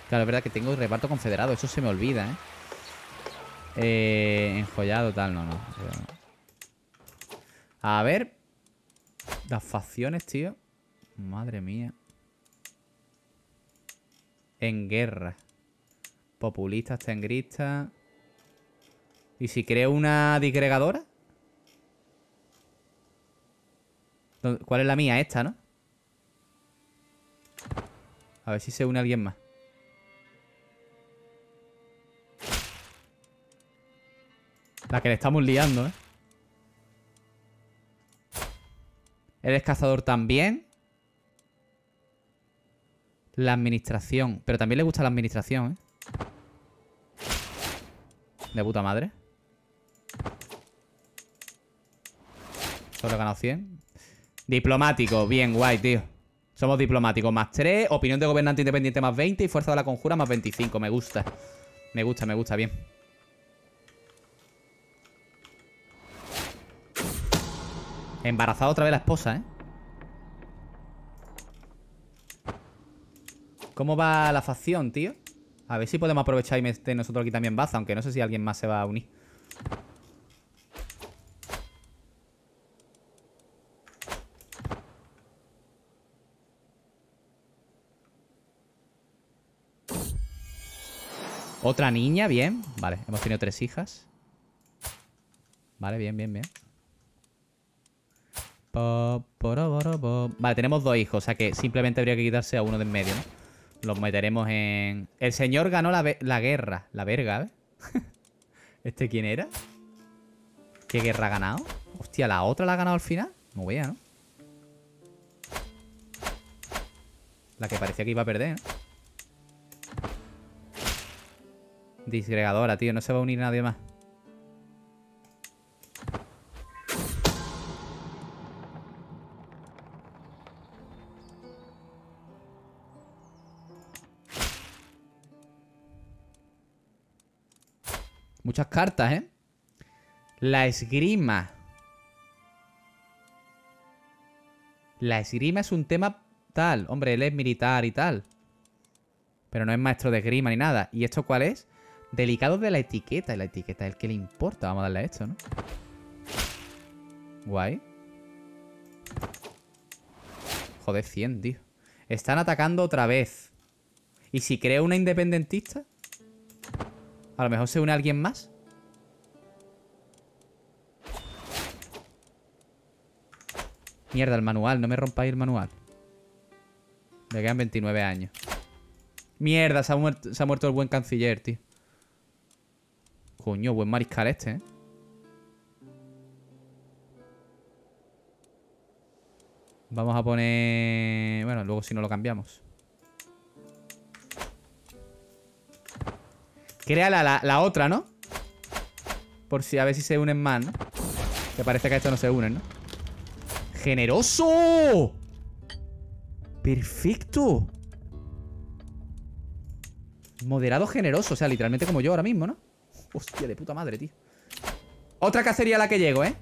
Claro, es verdad que tengo reparto confederado. Eso se me olvida, ¿eh? Eh, enjollado, tal, no, no. A ver. Las facciones, tío. Madre mía. En guerra. Populistas, tengristas. ¿Y si creo una disgregadora? ¿Cuál es la mía? Esta, ¿no? A ver si se une alguien más. La que le estamos liando, ¿eh? Eres cazador también. La administración. Pero también le gusta la administración, ¿eh? De puta madre. Solo he ganado 100. Diplomático. Bien, guay, tío. Somos diplomáticos. Más 3. Opinión de gobernante independiente más 20. Y fuerza de la conjura más 25. Me gusta. Me gusta, me gusta. Bien. Embarazada otra vez la esposa, ¿eh? ¿Cómo va la facción, tío? A ver si podemos aprovechar y meter nosotros aquí también baza, aunque no sé si alguien más se va a unir. Otra niña, bien. Vale, hemos tenido tres hijas. Vale, bien, bien, bien. Vale, tenemos dos hijos, o sea que simplemente habría que quitarse a uno de en medio, ¿no? Los meteremos en... El señor ganó la, guerra. La verga, ¿eh? ¿Este quién era? ¿Qué guerra ha ganado? Hostia, ¿la otra la ha ganado al final? No bien ¿no? La que parecía que iba a perder, ¿no? Disgregadora, tío. No se va a unir nadie más. Muchas cartas, ¿eh? La esgrima. La esgrima es un tema tal. Hombre, él es militar y tal. Pero no es maestro de esgrima ni nada. ¿Y esto cuál es? Delicado de la etiqueta. Y la etiqueta es el que le importa. Vamos a darle a esto, ¿no? Guay. Joder, 100, tío. Están atacando otra vez. ¿Y si creo una independentista? A lo mejor se une alguien más. Mierda, el manual. No me rompáis el manual. Me quedan 29 años. Mierda, se ha muerto, se ha muerto el buen canciller, tío. Coño, buen mariscal este, ¿eh? Vamos a poner... Bueno, luego si no lo cambiamos. Crea la, otra, ¿no? Por si a ver si se unen más, ¿no? Que parece que a esto no se unen, ¿no? ¡Generoso! ¡Perfecto! Moderado generoso, o sea, literalmente como yo ahora mismo, ¿no? Hostia, de puta madre, tío Otra cacería la que llego, ¿eh?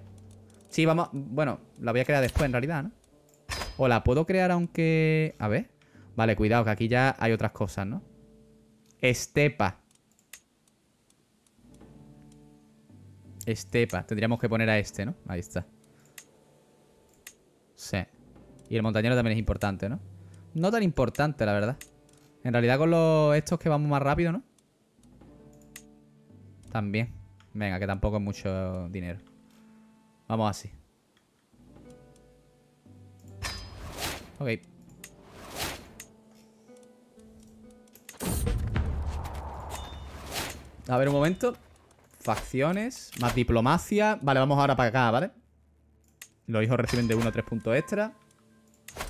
Sí, vamos... Bueno, la voy a crear después en realidad, ¿no? O la puedo crear aunque... A ver Vale, cuidado, que aquí ya hay otras cosas, ¿no? Estepa Estepa. Tendríamos que poner a este, ¿no? Ahí está. Sí. Y el montañero también es importante, ¿no? No tan importante, la verdad. En realidad con los estos que vamos más rápido, ¿no? También. Venga, que tampoco es mucho dinero. Vamos así. Ok. A ver un momento. Facciones, más diplomacia. Vale, vamos ahora para acá, ¿vale? Los hijos reciben de uno a 3 puntos extra.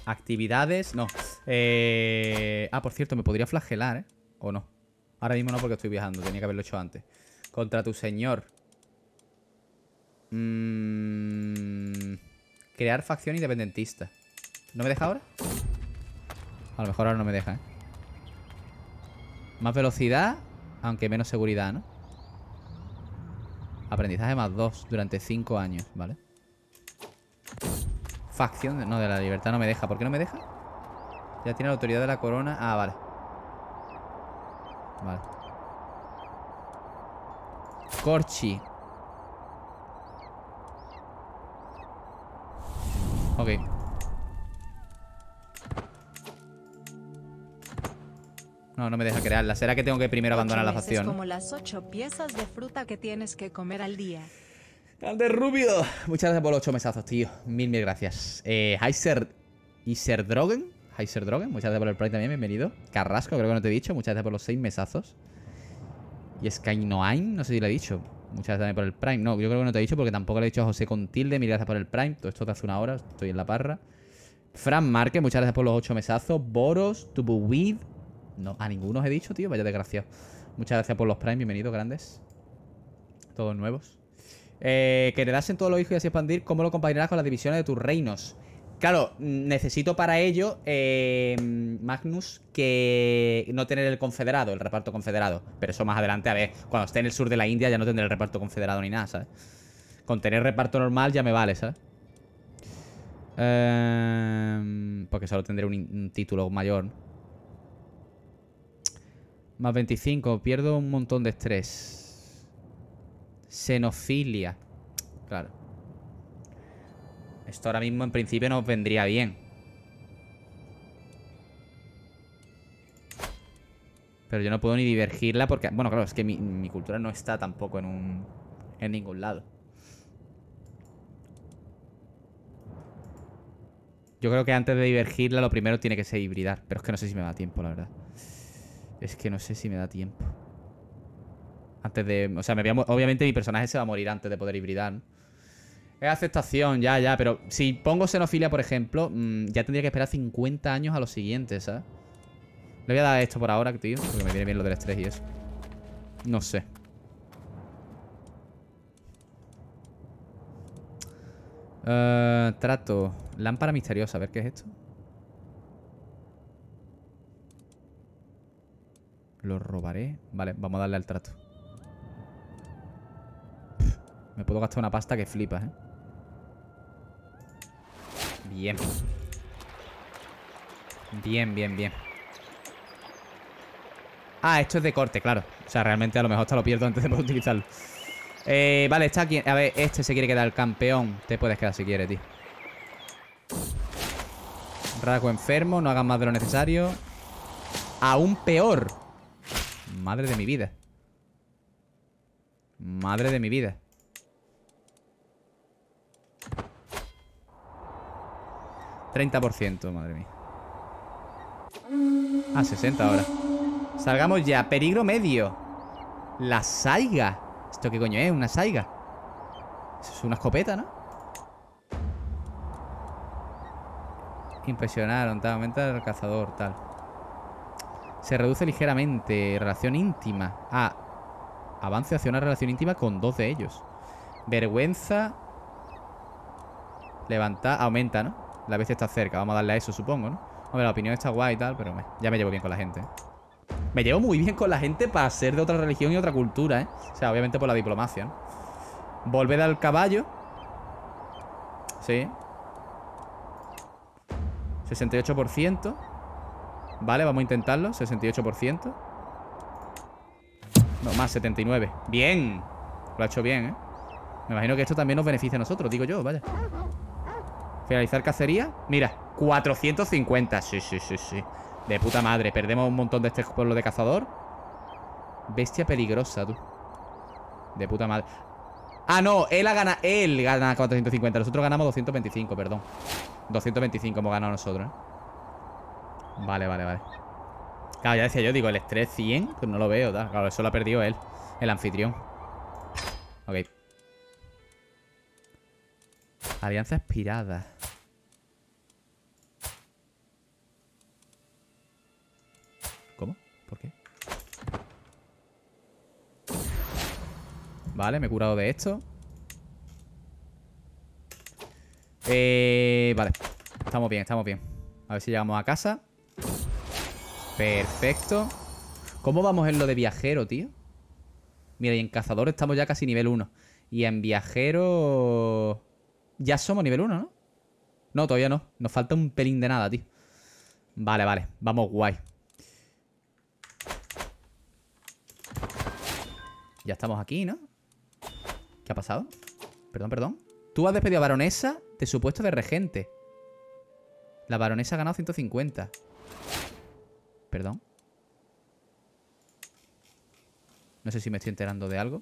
Actividades, no. Eh... Ah, por cierto, me podría flagelar, ¿eh? ¿O no? Ahora mismo no porque estoy viajando, tenía que haberlo hecho antes. Contra tu señor. Mm, crear facción independentista. ¿No me deja ahora? A lo mejor ahora no me deja, ¿eh? Más velocidad, aunque menos seguridad, ¿no? Aprendizaje más dos durante cinco años, ¿vale? Facción, no, de la libertad no me deja. ¿Por qué no me deja? Ya tiene la autoridad de la corona. Ah, vale. Vale. Corchi. Ok. No, no me deja crearla. ¿Será que tengo que primero abandonar la facción? como las ocho piezas de fruta que tienes que comer al día. de Rubio. Muchas gracias por los ocho mesazos, tío. Mil, mil gracias. Eh, Heiser... heiser Heiserdrogen. Muchas gracias por el prime también. Bienvenido. Carrasco, creo que no te he dicho. Muchas gracias por los seis mesazos. Y Skynoain. No sé si lo he dicho. Muchas gracias también por el Prime. No, yo creo que no te he dicho porque tampoco le he dicho a José con tilde. Mil gracias por el Prime. Todo esto te hace una hora. Estoy en la parra. Fran Marque, muchas gracias por los ocho mesazos. Boros, Tubuwid, no, a ninguno os he dicho, tío. Vaya desgraciado. Muchas gracias por los Prime. Bienvenidos, grandes. Todos nuevos. Eh, que en todos los hijos y así expandir. ¿Cómo lo compaginarás con las divisiones de tus reinos? Claro, necesito para ello, eh, Magnus, que no tener el confederado, el reparto confederado. Pero eso más adelante, a ver, cuando esté en el sur de la India ya no tendré el reparto confederado ni nada, ¿sabes? Con tener reparto normal ya me vale, ¿sabes? Em, porque solo tendré un, un título mayor. Más 25. Pierdo un montón de estrés. Xenofilia. Claro. Esto ahora mismo en principio nos vendría bien. Pero yo no puedo ni divergirla porque... Bueno, claro, es que mi, cultura no está tampoco en En ningún lado. Yo creo que antes de divergirla lo primero tiene que ser hibridar. Pero es que no sé si me da tiempo, la verdad. Es que no sé si me da tiempo. Antes de... O sea, obviamente mi personaje se va a morir antes de poder hibridar. Es aceptación, ya, ya. Pero si pongo xenofilia, por ejemplo, mm, ya tendría que esperar 50 años a los siguientes, ¿sabes? Le voy a dar esto por ahora, tío. Porque me viene bien lo del estrés y eso. No sé. Eh, trato. Lámpara misteriosa. A ver qué es esto. Lo robaré. Vale, vamos a darle al trato. me puedo gastar una pasta que flipa, ¿eh? Bien. Bien, bien, bien. Ah, esto es de corte, claro. O sea, realmente a lo mejor hasta lo pierdo antes de poder utilizarlo. Eh, vale, está aquí. A ver, este se quiere quedar el campeón. Te puedes quedar si quieres, tío. Raco enfermo, no hagas más de lo necesario. Aún peor. Madre de mi vida. Madre de mi vida. ¿30%? Madre mía. Ah, 60 ahora. Salgamos ya. Peligro medio. La saiga. ¿Esto qué coño es? Una saiga. Eso es una escopeta, ¿no? Impresionaron, tal. Aumenta el cazador, tal se reduce ligeramente. Relación íntima. A. Avance hacia una relación íntima con dos de ellos. Vergüenza. Levanta Aumenta, ¿no? La vez está cerca. Vamos a darle a eso, supongo, ¿no? Hombre, la opinión está guay y tal, pero ya me llevo bien con la gente. ¿eh? Me llevo muy bien con la gente para ser de otra religión y otra cultura, ¿eh? O sea, obviamente por la diplomacia, ¿no? Volver al caballo. Sí. 68%. Vale, vamos a intentarlo. 68%. No, más 79. ¡Bien! Lo ha hecho bien, ¿eh? Me imagino que esto también nos beneficia a nosotros, digo yo, vaya. Finalizar cacería. Mira, 450. Sí, sí, sí, sí. De puta madre. Perdemos un montón de este pueblo de cazador. Bestia peligrosa, tú. De puta madre. Ah, no, él ha ganado. Él gana 450. Nosotros ganamos 225, perdón. 225 hemos ganado nosotros, ¿eh? Vale, vale, vale. Claro, ya decía yo, digo, el estrés 100, pues no lo veo, da Claro, eso lo ha perdido él, el anfitrión. Ok. Alianza expirada. ¿Cómo? ¿Por qué? Vale, me he curado de esto. Eh, vale. Estamos bien, estamos bien. A ver si llegamos a casa. Perfecto. ¿Cómo vamos en lo de viajero, tío? Mira, y en cazador estamos ya casi nivel 1. Y en viajero... Ya somos nivel 1, ¿no? No, todavía no. Nos falta un pelín de nada, tío. Vale, vale. Vamos guay. Ya estamos aquí, ¿no? ¿Qué ha pasado? Perdón, perdón. Tú has despedido a Baronesa de su puesto de regente. La Baronesa ha ganado 150. Perdón. No sé si me estoy enterando de algo.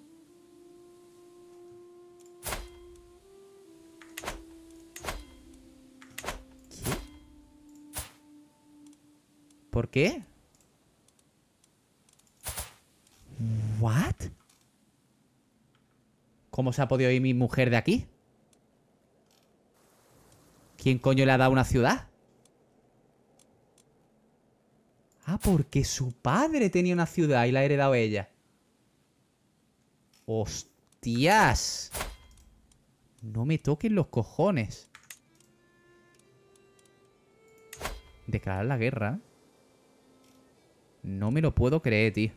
¿Qué? ¿Por ¿What? ¿Cómo se ha podido ir mi mujer de aquí? ¿Quién coño le ha dado una ciudad? Ah, porque su padre tenía una ciudad y la ha heredado ella. ¡Hostias! No me toquen los cojones. Declarar la guerra. No me lo puedo creer, tío.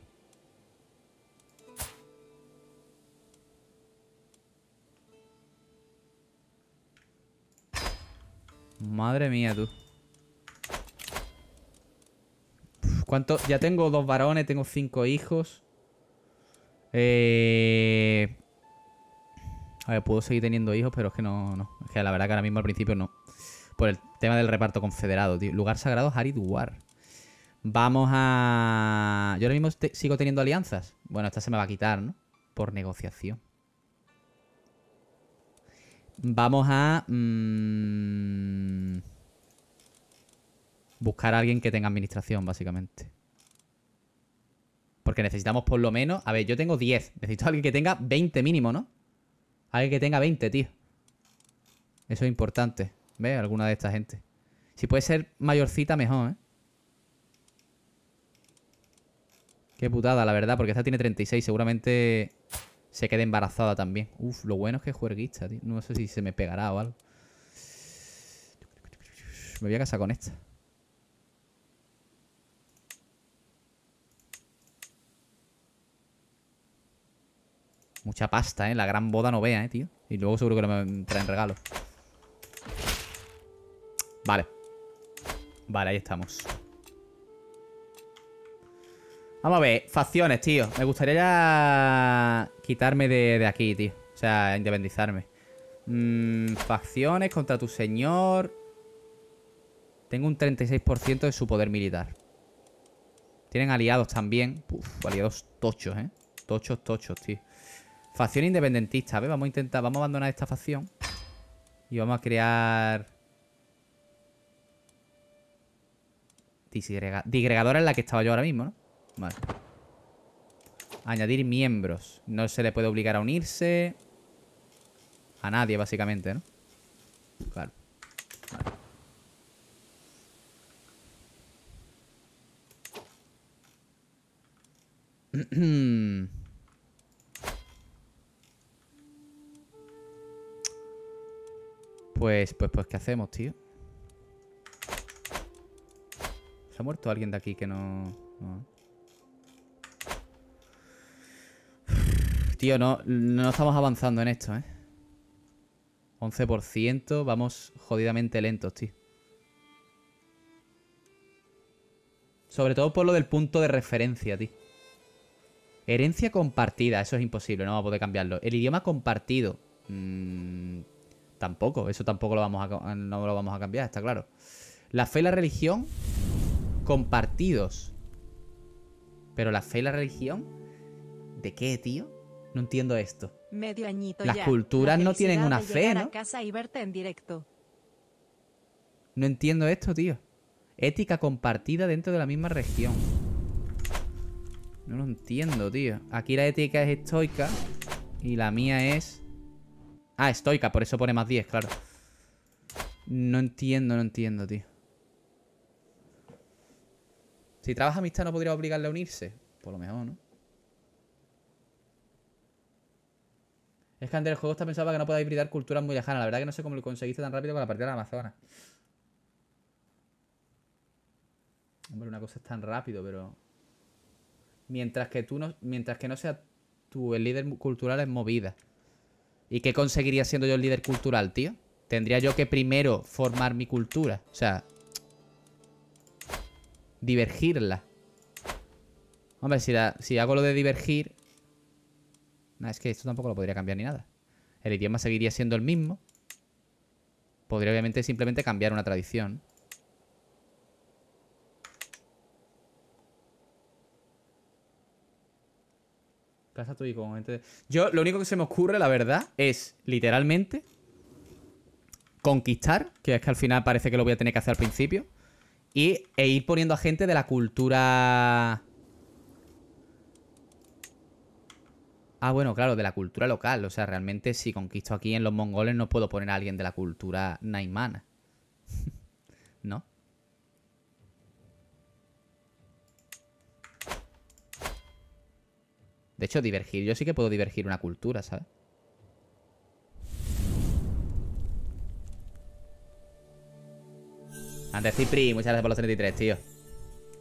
Madre mía, tú. ¿Cuánto? Ya tengo dos varones, tengo cinco hijos. Eh... A ver, puedo seguir teniendo hijos, pero es que no, no. Es que la verdad que ahora mismo al principio no. Por el tema del reparto confederado, tío. Lugar sagrado, Haridwar. Vamos a... Yo ahora mismo sigo teniendo alianzas. Bueno, esta se me va a quitar, ¿no? Por negociación. Vamos a... Mmm buscar a alguien que tenga administración, básicamente. Porque necesitamos por lo menos... A ver, yo tengo 10. Necesito a alguien que tenga 20 mínimo, ¿no? Alguien que tenga 20, tío. Eso es importante. ¿Ves? Alguna de esta gente. Si puede ser mayorcita, mejor, ¿eh? Qué putada, la verdad, porque esta tiene 36. Seguramente se quede embarazada también. Uf, lo bueno es que es juerguista, tío. No sé si se me pegará o algo. Me voy a casar con esta. Mucha pasta, ¿eh? La gran boda no vea, ¿eh, tío? Y luego seguro que no me traen regalos. Vale. Vale, ahí estamos. Vamos a ver, facciones, tío. Me gustaría ya quitarme de, aquí, tío. O sea, independizarme. Mm, facciones contra tu señor. Tengo un 36% de su poder militar. Tienen aliados también. Uf, aliados tochos, ¿eh? Tochos, tochos, tío. Facción independentista. A vamos a intentar... Vamos a abandonar esta facción. Y vamos a crear... Disgrega... Digregadora en la que estaba yo ahora mismo, ¿no? Vale. Añadir miembros. No se le puede obligar a unirse. A nadie, básicamente, ¿no? Claro. Vale. Mm-hmm. Pues, pues, pues, ¿qué hacemos, tío? ¿Se ha muerto alguien de aquí que no...? Tío, no, no estamos avanzando en esto, ¿eh? 11%, vamos jodidamente lentos, tío. Sobre todo por lo del punto de referencia, tío. Herencia compartida, eso es imposible, no vamos a poder cambiarlo. El idioma compartido. mmm... Tampoco, eso tampoco lo vamos a, no lo vamos a cambiar, está claro. La fe y la religión compartidos. Pero la fe y la religión, ¿de qué, tío? No entiendo esto. Medio añito Las culturas no tienen una fe, ¿no? No entiendo esto, tío. Ética compartida dentro de la misma región. No lo entiendo, tío. Aquí la ética es estoica y la mía es Ah, estoica, por eso pone más 10, claro. No entiendo, no entiendo, tío. Si trabaja amistad no podría obligarle a unirse. Por lo mejor, ¿no? Es que antes el juego está pensado para que no pueda hibridar culturas muy lejanas. La verdad que no sé cómo lo conseguiste tan rápido con la partida de la Amazonas. Hombre, una cosa es tan rápido, pero... Mientras que tú no... Mientras que no sea tú el líder cultural es movida. ¿Y qué conseguiría siendo yo el líder cultural, tío? Tendría yo que primero formar mi cultura. O sea, divergirla. Hombre, si, si hago lo de divergir... No, es que esto tampoco lo podría cambiar ni nada. El idioma seguiría siendo el mismo. Podría obviamente simplemente cambiar una tradición. Yo lo único que se me ocurre, la verdad, es literalmente conquistar, que es que al final parece que lo voy a tener que hacer al principio, e ir poniendo a gente de la cultura... Ah, bueno, claro, de la cultura local. O sea, realmente si conquisto aquí en los mongoles no puedo poner a alguien de la cultura naimana. ¿No? De hecho, divergir, yo sí que puedo divergir una cultura, ¿sabes? Antes Cipri, muchas gracias por los 33, tío.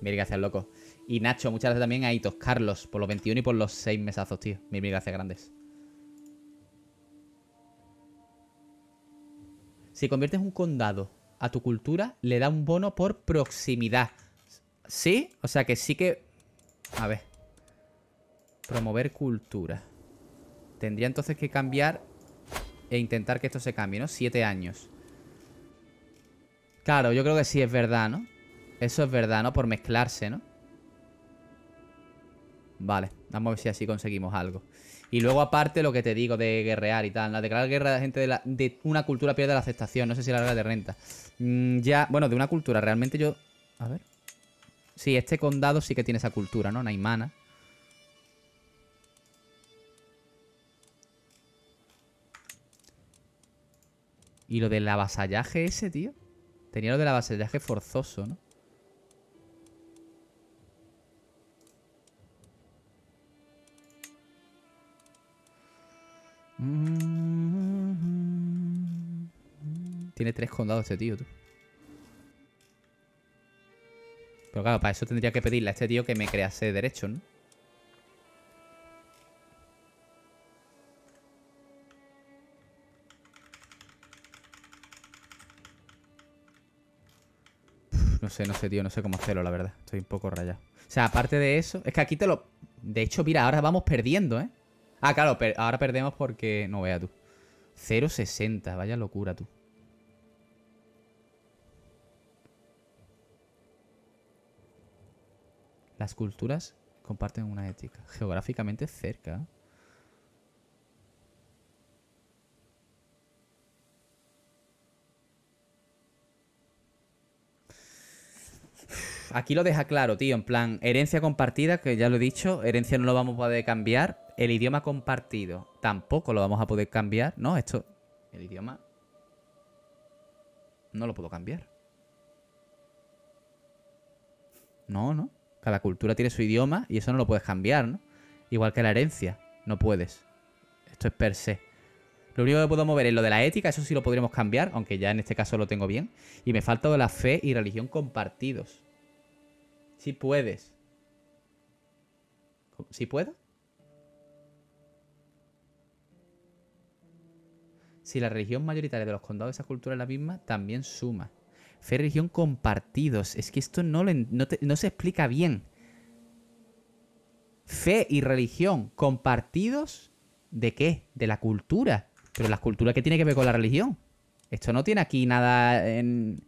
Mil gracias, loco. Y Nacho, muchas gracias también a Itos Carlos por los 21 y por los 6 mesazos, tío. Mil, mil gracias grandes. Si conviertes un condado a tu cultura, le da un bono por proximidad. ¿Sí? O sea que sí que... A ver. Promover cultura. Tendría entonces que cambiar e intentar que esto se cambie, ¿no? Siete años. Claro, yo creo que sí es verdad, ¿no? Eso es verdad, ¿no? Por mezclarse, ¿no? Vale, vamos a ver si así conseguimos algo. Y luego aparte lo que te digo de guerrear y tal. La declarar guerra de gente de, de una cultura pierde la aceptación. No sé si la regla de renta. Mm, ya, bueno, de una cultura. Realmente yo... A ver. Sí, este condado sí que tiene esa cultura, ¿no? Naimana. Y lo del avasallaje ese, tío. Tenía lo del avasallaje forzoso, ¿no? Tiene tres condados este tío, tú. Pero claro, para eso tendría que pedirle a este tío que me crease derecho, ¿no? no sé, no sé, tío. No sé cómo hacerlo, la verdad. Estoy un poco rayado. O sea, aparte de eso... Es que aquí te lo... De hecho, mira, ahora vamos perdiendo, ¿eh? Ah, claro, ahora perdemos porque... No, vea tú. 0.60. Vaya locura, tú. Las culturas comparten una ética. Geográficamente cerca. aquí lo deja claro, tío, en plan, herencia compartida, que ya lo he dicho, herencia no lo vamos a poder cambiar, el idioma compartido tampoco lo vamos a poder cambiar, ¿no? Esto, el idioma, no lo puedo cambiar. No, no. Cada cultura tiene su idioma y eso no lo puedes cambiar, ¿no? Igual que la herencia, no puedes. Esto es per se. Lo único que puedo mover es lo de la ética, eso sí lo podríamos cambiar, aunque ya en este caso lo tengo bien. Y me falta de la fe y religión compartidos. Si puedes. ¿Si puedo? Si la religión mayoritaria de los condados de esa cultura es la misma, también suma. Fe y religión compartidos. Es que esto no, no, se explica bien. Fe y religión compartidos de qué? De la cultura. Pero la cultura ¿qué tiene que ver con la religión. Esto no tiene aquí nada en,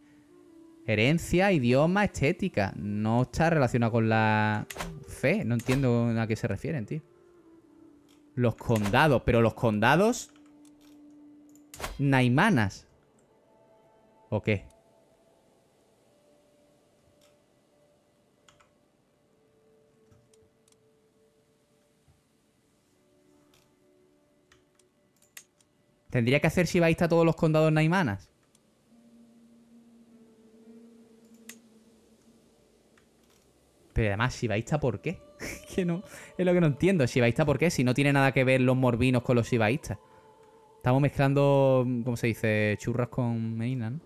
Herencia, idioma, estética. No está relacionado con la fe. No entiendo a qué se refieren, tío. Los condados. Pero los condados... Naimanas. ¿O qué? Tendría que hacer si vais a todos los condados naimanas. Pero además, Shibaísta, ¿por qué? que no, es lo que no entiendo. Shibaísta, ¿por qué? Si no tiene nada que ver los morbinos con los shibaístas. Estamos mezclando, ¿cómo se dice? Churras con meina,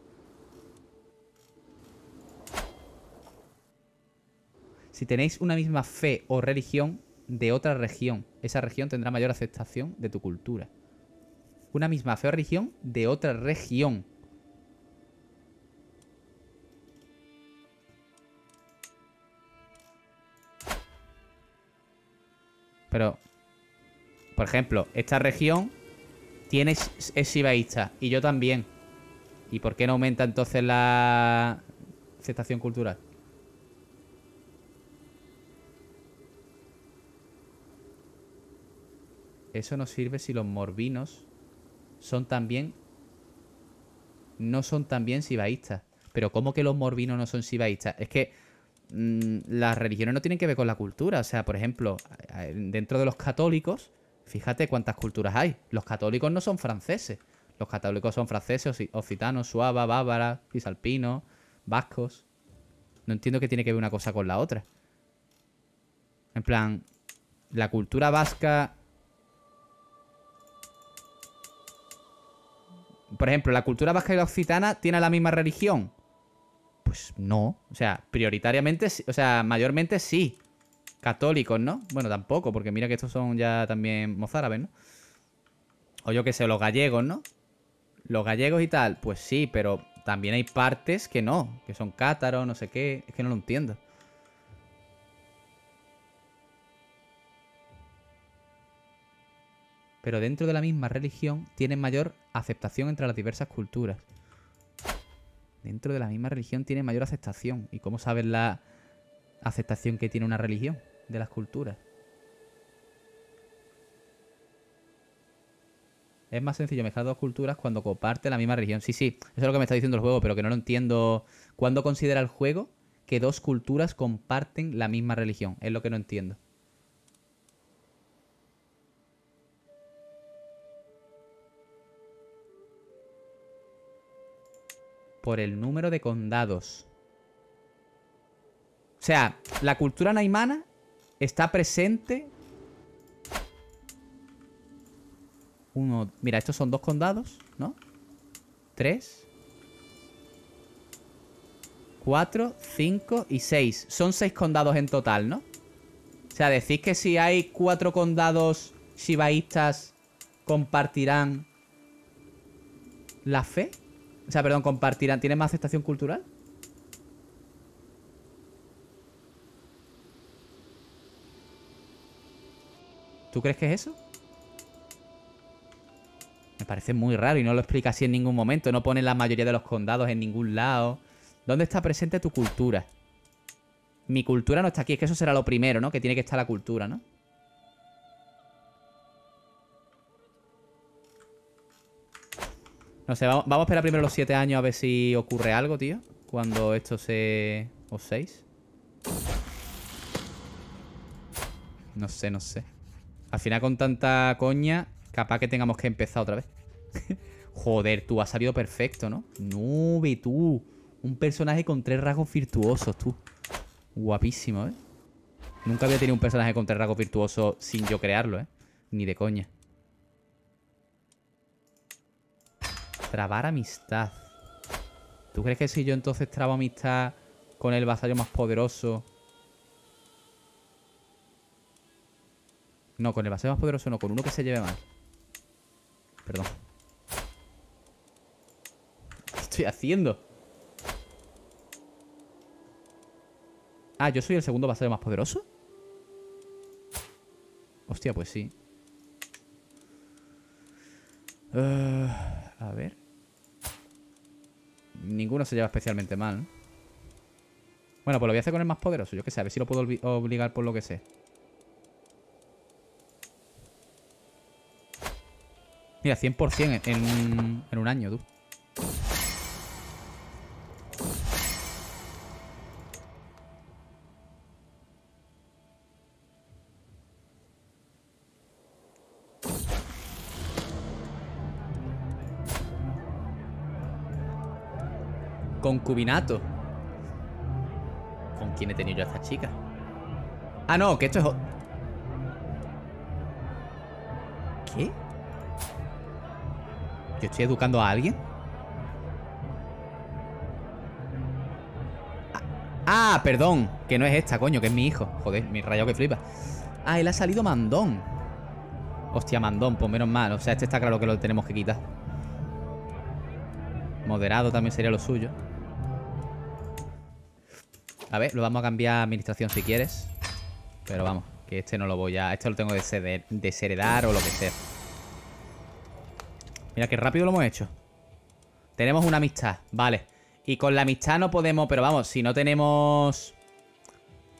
Si tenéis una misma fe o religión de otra región, esa región tendrá mayor aceptación de tu cultura. Una misma fe o religión de otra región Pero, por ejemplo, esta región tiene, es y yo también. ¿Y por qué no aumenta entonces la aceptación cultural? Eso no sirve si los morbinos son también... No son también sibaístas. Pero ¿cómo que los morbinos no son sibaístas? Es que Mm, las religiones no tienen que ver con la cultura. O sea, por ejemplo, dentro de los católicos, fíjate cuántas culturas hay. Los católicos no son franceses. Los católicos son franceses, occitanos, suaba, bávara, salpino vascos. No entiendo qué tiene que ver una cosa con la otra. En plan, la cultura vasca... Por ejemplo, la cultura vasca y la occitana tienen la misma religión. Pues no. O sea, prioritariamente, o sea, mayormente sí. Católicos, ¿no? Bueno, tampoco, porque mira que estos son ya también mozárabes, ¿no? O yo qué sé, los gallegos, ¿no? Los gallegos y tal, pues sí, pero también hay partes que no, que son cátaros, no sé qué, es que no lo entiendo. Pero dentro de la misma religión tienen mayor aceptación entre las diversas culturas dentro de la misma religión tiene mayor aceptación. ¿Y cómo sabes la aceptación que tiene una religión de las culturas? Es más sencillo mezclar dos culturas cuando comparte la misma religión. Sí, sí, eso es lo que me está diciendo el juego, pero que no lo entiendo. ¿Cuándo considera el juego que dos culturas comparten la misma religión? Es lo que no entiendo. por el número de condados. O sea, la cultura naimana está presente... Uno... Mira, estos son dos condados, ¿no? Tres. Cuatro, cinco y seis. Son seis condados en total, ¿no? O sea, decís que si hay cuatro condados shibaístas... compartirán la fe. O sea, perdón, compartirán. ¿Tiene más aceptación cultural? ¿Tú crees que es eso? Me parece muy raro y no lo explica así en ningún momento. No pone la mayoría de los condados en ningún lado. ¿Dónde está presente tu cultura? Mi cultura no está aquí. Es que eso será lo primero, ¿no? Que tiene que estar la cultura, ¿no? No sé, vamos, a esperar primero los 7 años a ver si ocurre algo, tío. Cuando esto se... ¿O 6? No sé, no sé. Al final con tanta coña, capaz que tengamos que empezar otra vez. Joder, tú, ha salido perfecto, ¿no? No, ve tú. Un personaje con tres rasgos virtuosos, tú. Guapísimo, ¿eh? Nunca había tenido un personaje con tres rasgos virtuosos sin yo crearlo, ¿eh? Ni de coña. Trabar amistad. ¿Tú crees que si yo entonces trabo amistad con el vasallo más poderoso... No, con el vasallo más poderoso no, con uno que se lleve mal. Perdón. ¿Qué estoy haciendo? Ah, ¿yo soy el segundo vasallo más poderoso? Hostia, pues sí. Eh, a ver ninguno se lleva especialmente mal. Bueno, pues lo voy a hacer con el más poderoso. Yo qué sé, a ver si lo puedo obligar por lo que sé. Mira, 100% en, un, un año, tú. concubinato. ¿Con quién he tenido yo a esta chica? Ah, no, que esto es... ¿Qué? ¿Yo estoy educando a alguien? Ah, ah, perdón, que no es esta, coño, que es mi hijo. Joder, mi rayo que flipa. Ah, él ha salido mandón. Hostia, mandón, pues menos mal. O sea, este está claro que lo tenemos que quitar. Moderado también sería lo suyo. A ver, lo vamos a cambiar a administración si quieres. Pero vamos, que este no lo voy a... Este lo tengo que desheredar o lo que sea. Mira qué rápido lo hemos hecho. Tenemos una amistad, vale. Y con la amistad no podemos... Pero vamos, si no tenemos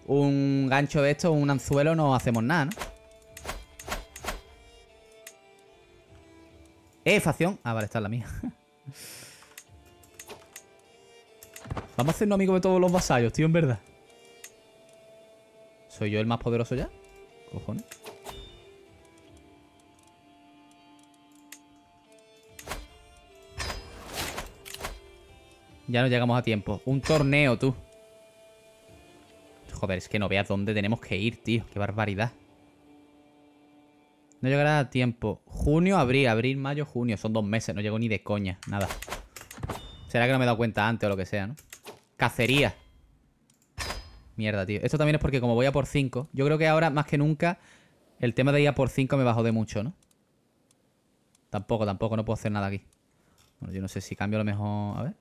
un gancho de esto, un anzuelo, no hacemos nada, ¿no? Eh, facción. Ah, vale, esta es la mía. Vamos a hacernos amigos de todos los vasallos, tío, en verdad. ¿Soy yo el más poderoso ya? Cojones. Ya no llegamos a tiempo. Un torneo, tú. Joder, es que no veas dónde tenemos que ir, tío. Qué barbaridad. No llegará a tiempo. Junio, abril, abril, mayo, junio. Son dos meses. No llego ni de coña. Nada. Será que no me he dado cuenta antes o lo que sea, ¿no? Cacería. Mierda, tío. Esto también es porque como voy a por 5, yo creo que ahora más que nunca el tema de ir a por 5 me bajó de mucho, ¿no? Tampoco, tampoco, no puedo hacer nada aquí. Bueno, yo no sé si cambio a lo mejor... A ver.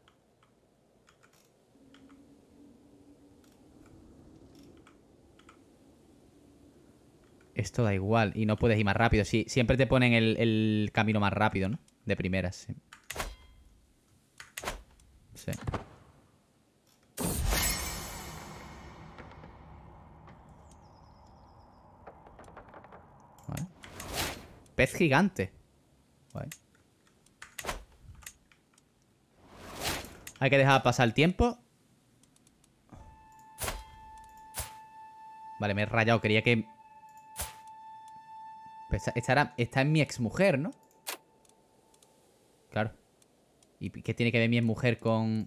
Esto da igual. Y no puedes ir más rápido. Sí, siempre te ponen el, camino más rápido, ¿no? De primeras, sí. Pez gigante. Hay que dejar pasar el tiempo. Vale, me he rayado. Quería que... Pues esta, era, esta es mi mujer, ¿no? Claro. ¿Y qué tiene que ver mi mujer con...?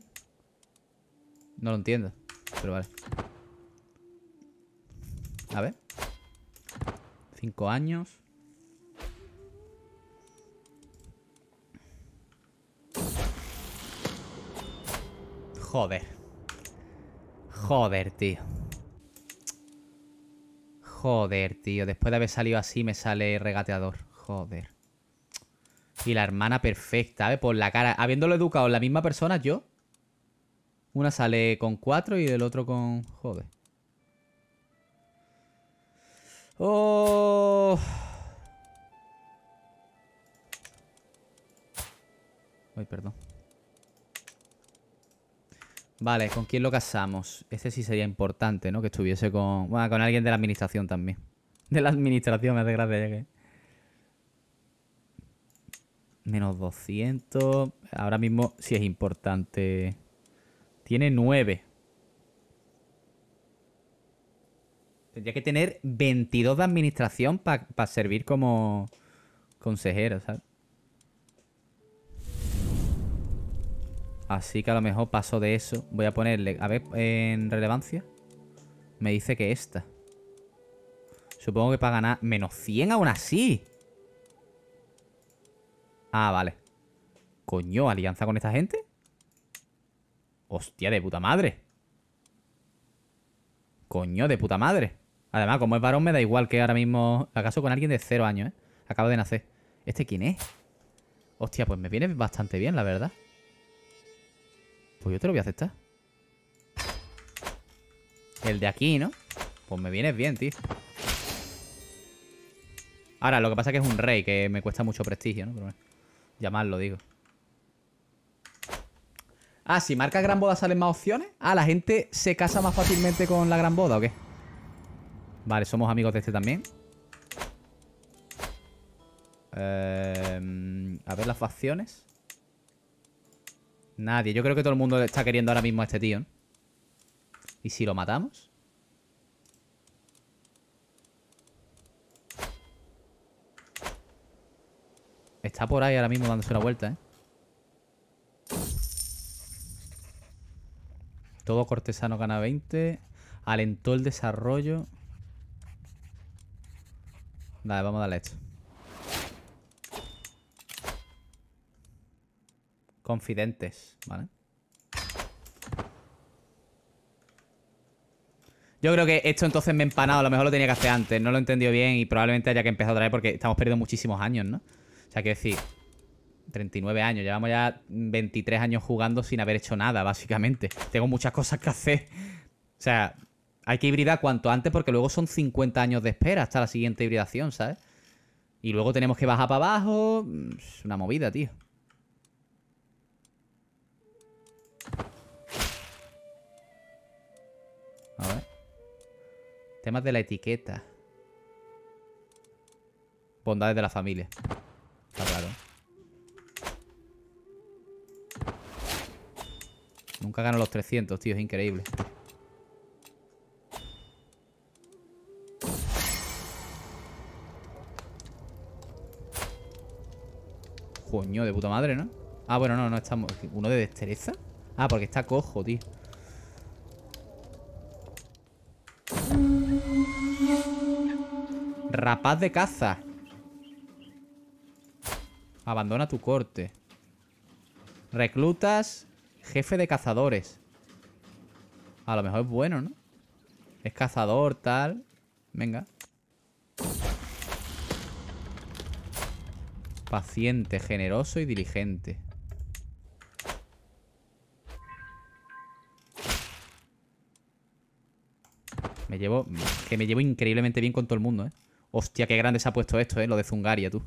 No lo entiendo. Pero vale. A ver. Cinco años. Joder. Joder, tío. Joder, tío. Después de haber salido así me sale regateador. Joder. Y la hermana perfecta, ¿sabes? Por la cara. Habiéndolo educado la misma persona, yo. Una sale con cuatro y el otro con... Joder. Oh... Ay, perdón. Vale, ¿con quién lo casamos? Este sí sería importante, ¿no? Que estuviese con... Bueno, con alguien de la administración también. De la administración, me hace gracia ya que... Menos 200. Ahora mismo sí es importante. Tiene 9. Tendría que tener 22 de administración para servir como consejero, ¿sabes? Así que a lo mejor paso de eso. Voy a ponerle, a ver, en relevancia. Me dice que esta. Supongo que para ganar menos 100 aún así. Ah, vale. Coño, ¿alianza con esta gente? Hostia, de puta madre. Coño, de puta madre. Además, como es varón, me da igual que ahora mismo Acaso con alguien de cero años, ¿eh? Acabo de nacer. ¿Este quién es? Hostia, pues me viene bastante bien, la verdad. Pues yo te lo voy a aceptar. El de aquí, ¿no? Pues me viene bien, tío. Ahora, lo que pasa es que es un rey, que me cuesta mucho prestigio, ¿no? Pero bueno. Llamarlo, digo. Ah, si marca gran boda salen más opciones. Ah, la gente se casa más fácilmente con la gran boda, ¿o qué? Vale, somos amigos de este también. Eh, a ver las facciones. Nadie. Yo creo que todo el mundo está queriendo ahora mismo a este tío. ¿Y si lo matamos? Está por ahí ahora mismo dándose una vuelta, ¿eh? Todo cortesano gana 20. Alentó el desarrollo. Dale, vamos a darle esto. Confidentes, ¿vale? Yo creo que esto entonces me he empanado. A lo mejor lo tenía que hacer antes. No lo he entendido bien y probablemente haya que empezar otra vez porque estamos perdiendo muchísimos años, ¿no? sea, que decir, 39 años, llevamos ya 23 años jugando sin haber hecho nada, básicamente. Tengo muchas cosas que hacer. O sea, hay que hibridar cuanto antes porque luego son 50 años de espera hasta la siguiente hibridación, ¿sabes? Y luego tenemos que bajar para abajo. Es una movida, tío. A ver. Temas de la etiqueta. Bondades de la familia. Nunca gano los 300, tío. Es increíble. Coño, de puta madre, ¿no? Ah, bueno, no, no estamos... ¿Uno de destreza? Ah, porque está cojo, tío. Rapaz de caza. Abandona tu corte. Reclutas jefe de cazadores. A lo mejor es bueno, ¿no? Es cazador, tal. Venga. Paciente, generoso y diligente. Me llevo... Que me llevo increíblemente bien con todo el mundo, ¿eh? Hostia, qué grande se ha puesto esto, ¿eh? Lo de Zungaria, tú.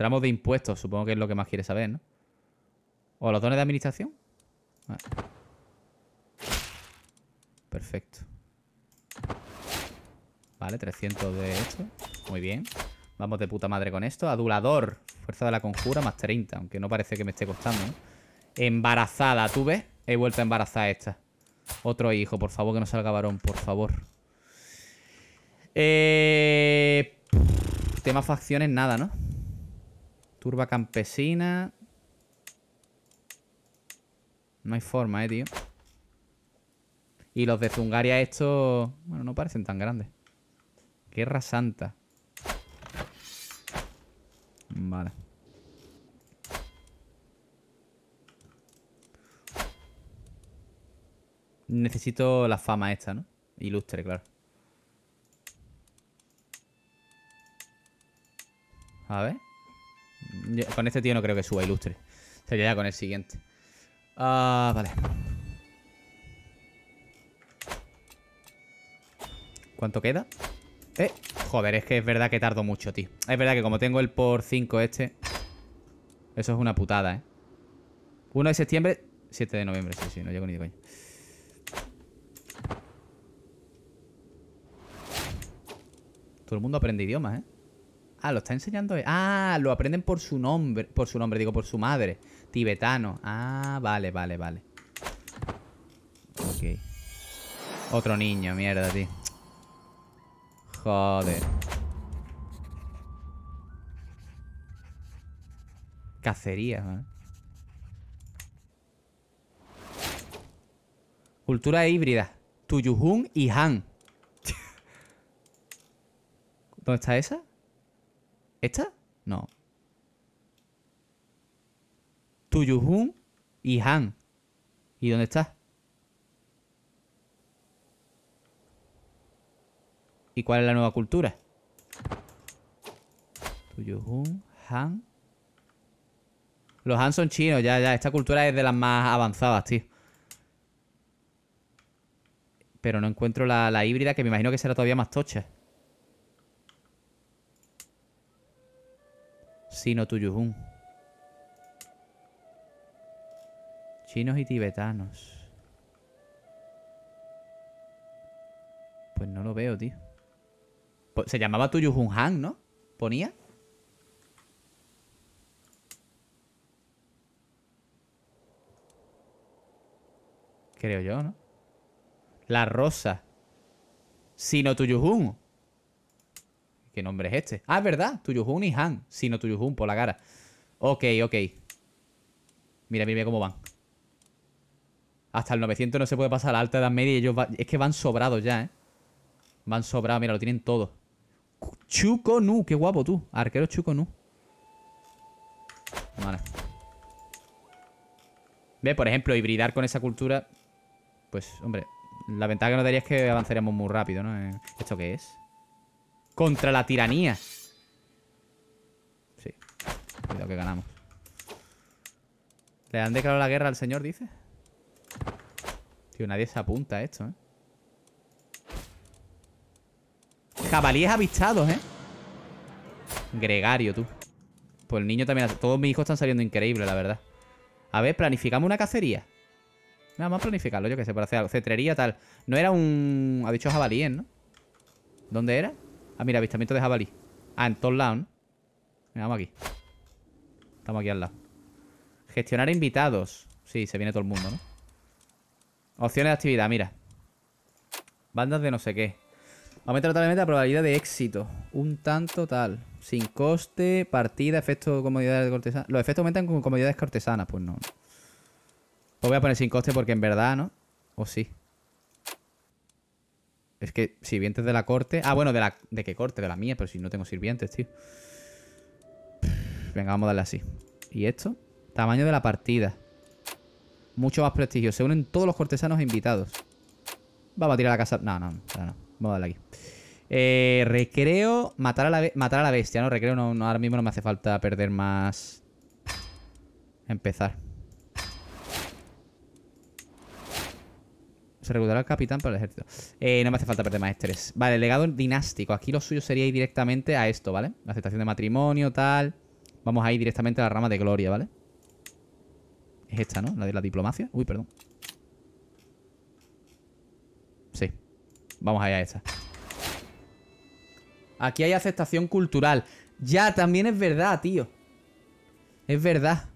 Tramos de impuestos, supongo que es lo que más quiere saber, ¿no? ¿O los dones de administración? Perfecto. Vale, 300 de esto. Muy bien. Vamos de puta madre con esto. Adulador. Fuerza de la conjura más 30. Aunque no parece que me esté costando, ¿no? ¿eh? Embarazada. ¿Tú ves? He vuelto a embarazar esta. Otro hijo. Por favor, que no salga varón. Por favor. Eh... Tema facciones, nada, ¿no? Turba campesina. No hay forma, eh, tío. Y los de Zungaria estos... Bueno, no parecen tan grandes. Guerra Santa. Vale. Necesito la fama esta, ¿no? Ilustre, claro. A ver con este tío no creo que suba ilustre. Sería ya con el siguiente. Ah, vale. ¿Cuánto queda? Eh, joder, es que es verdad que tardo mucho, tío. Es verdad que como tengo el por 5 este... Eso es una putada, ¿eh? 1 de septiembre, 7 de noviembre, sí, sí, no llego ni de coño. Todo el mundo aprende idiomas, ¿eh? Ah, lo está enseñando. Ah, lo aprenden por su nombre. Por su nombre, digo, por su madre. Tibetano. Ah, vale, vale, vale. Ok. Otro niño, mierda, tío. Joder. Cacería, ¿eh? Cultura híbrida. Tuyuhun y Han. ¿Dónde está esa? ¿Esta? No. Tuyuhun y Han. ¿Y dónde está? ¿Y cuál es la nueva cultura? Tuyuhun, Han. Los Han son chinos, ya, ya. Esta cultura es de las más avanzadas, tío. Pero no encuentro la, la híbrida, que me imagino que será todavía más tocha. sino Tuyuhun. Chinos y tibetanos. Pues no lo veo, tío. Pues se llamaba Tuyujun Han, ¿no? ¿Ponía? Creo yo, ¿no? La rosa. Sino Tuyujun. ¿Qué nombre es este? Ah, es verdad. Tuyujun y Han. Sí, no Tuyujun, por la cara. Ok, ok. Mira, mira cómo van. Hasta el 900 no se puede pasar a la alta edad media y ellos Es que van sobrados ya, ¿eh? Van sobrados, mira, lo tienen todo. Chuko qué guapo tú. Arquero Chuko Vale. Ve, por ejemplo, hibridar con esa cultura... Pues, hombre, la ventaja que nos daría es que avanzaríamos muy rápido, ¿no? ¿Esto qué es? Contra la tiranía. Sí. Cuidado que ganamos. ¿Le han declarado la guerra al señor, dice? Tío, nadie se apunta a esto, ¿eh? Jabalíes avistados, ¿eh? Gregario, tú. Pues el niño también... Todos mis hijos están saliendo increíbles, la verdad. A ver, planificamos una cacería. Nada más planificarlo, yo que sé, para hacer algo. Cetrería, tal. No era un... Ha dicho jabalíes, ¿no? ¿Dónde era? Ah, mira, avistamiento de jabalí. Ah, en todos lados, vamos aquí. Estamos aquí al lado. Gestionar invitados. Sí, se viene todo el mundo, ¿no? Opciones de actividad, mira. Bandas de no sé qué. Aumenta totalmente la probabilidad de éxito. Un tanto tal. Sin coste, partida, efecto, comodidades cortesanas. Los efectos aumentan con comodidades cortesanas, pues no. Pues voy a poner sin coste porque en verdad, ¿no? O sí. Es que sirvientes de la corte. Ah, bueno, de la. ¿De qué corte? De la mía, pero si no tengo sirvientes, tío. Venga, vamos a darle así. ¿Y esto? Tamaño de la partida. Mucho más prestigio. Se unen todos los cortesanos e invitados. Vamos a tirar a la casa. No, no, no. Vamos a darle aquí. Eh, recreo. Matar a, la matar a la bestia, ¿no? Recreo ahora mismo no me hace falta perder más. Empezar. Se al capitán para el ejército. Eh, no me hace falta perder más Vale, legado dinástico. Aquí lo suyo sería ir directamente a esto, ¿vale? La aceptación de matrimonio, tal. Vamos a ir directamente a la rama de gloria, ¿vale? Es esta, ¿no? La de la diplomacia. Uy, perdón. Sí. Vamos allá a esta. Aquí hay aceptación cultural. Ya, también es verdad, tío. Es verdad.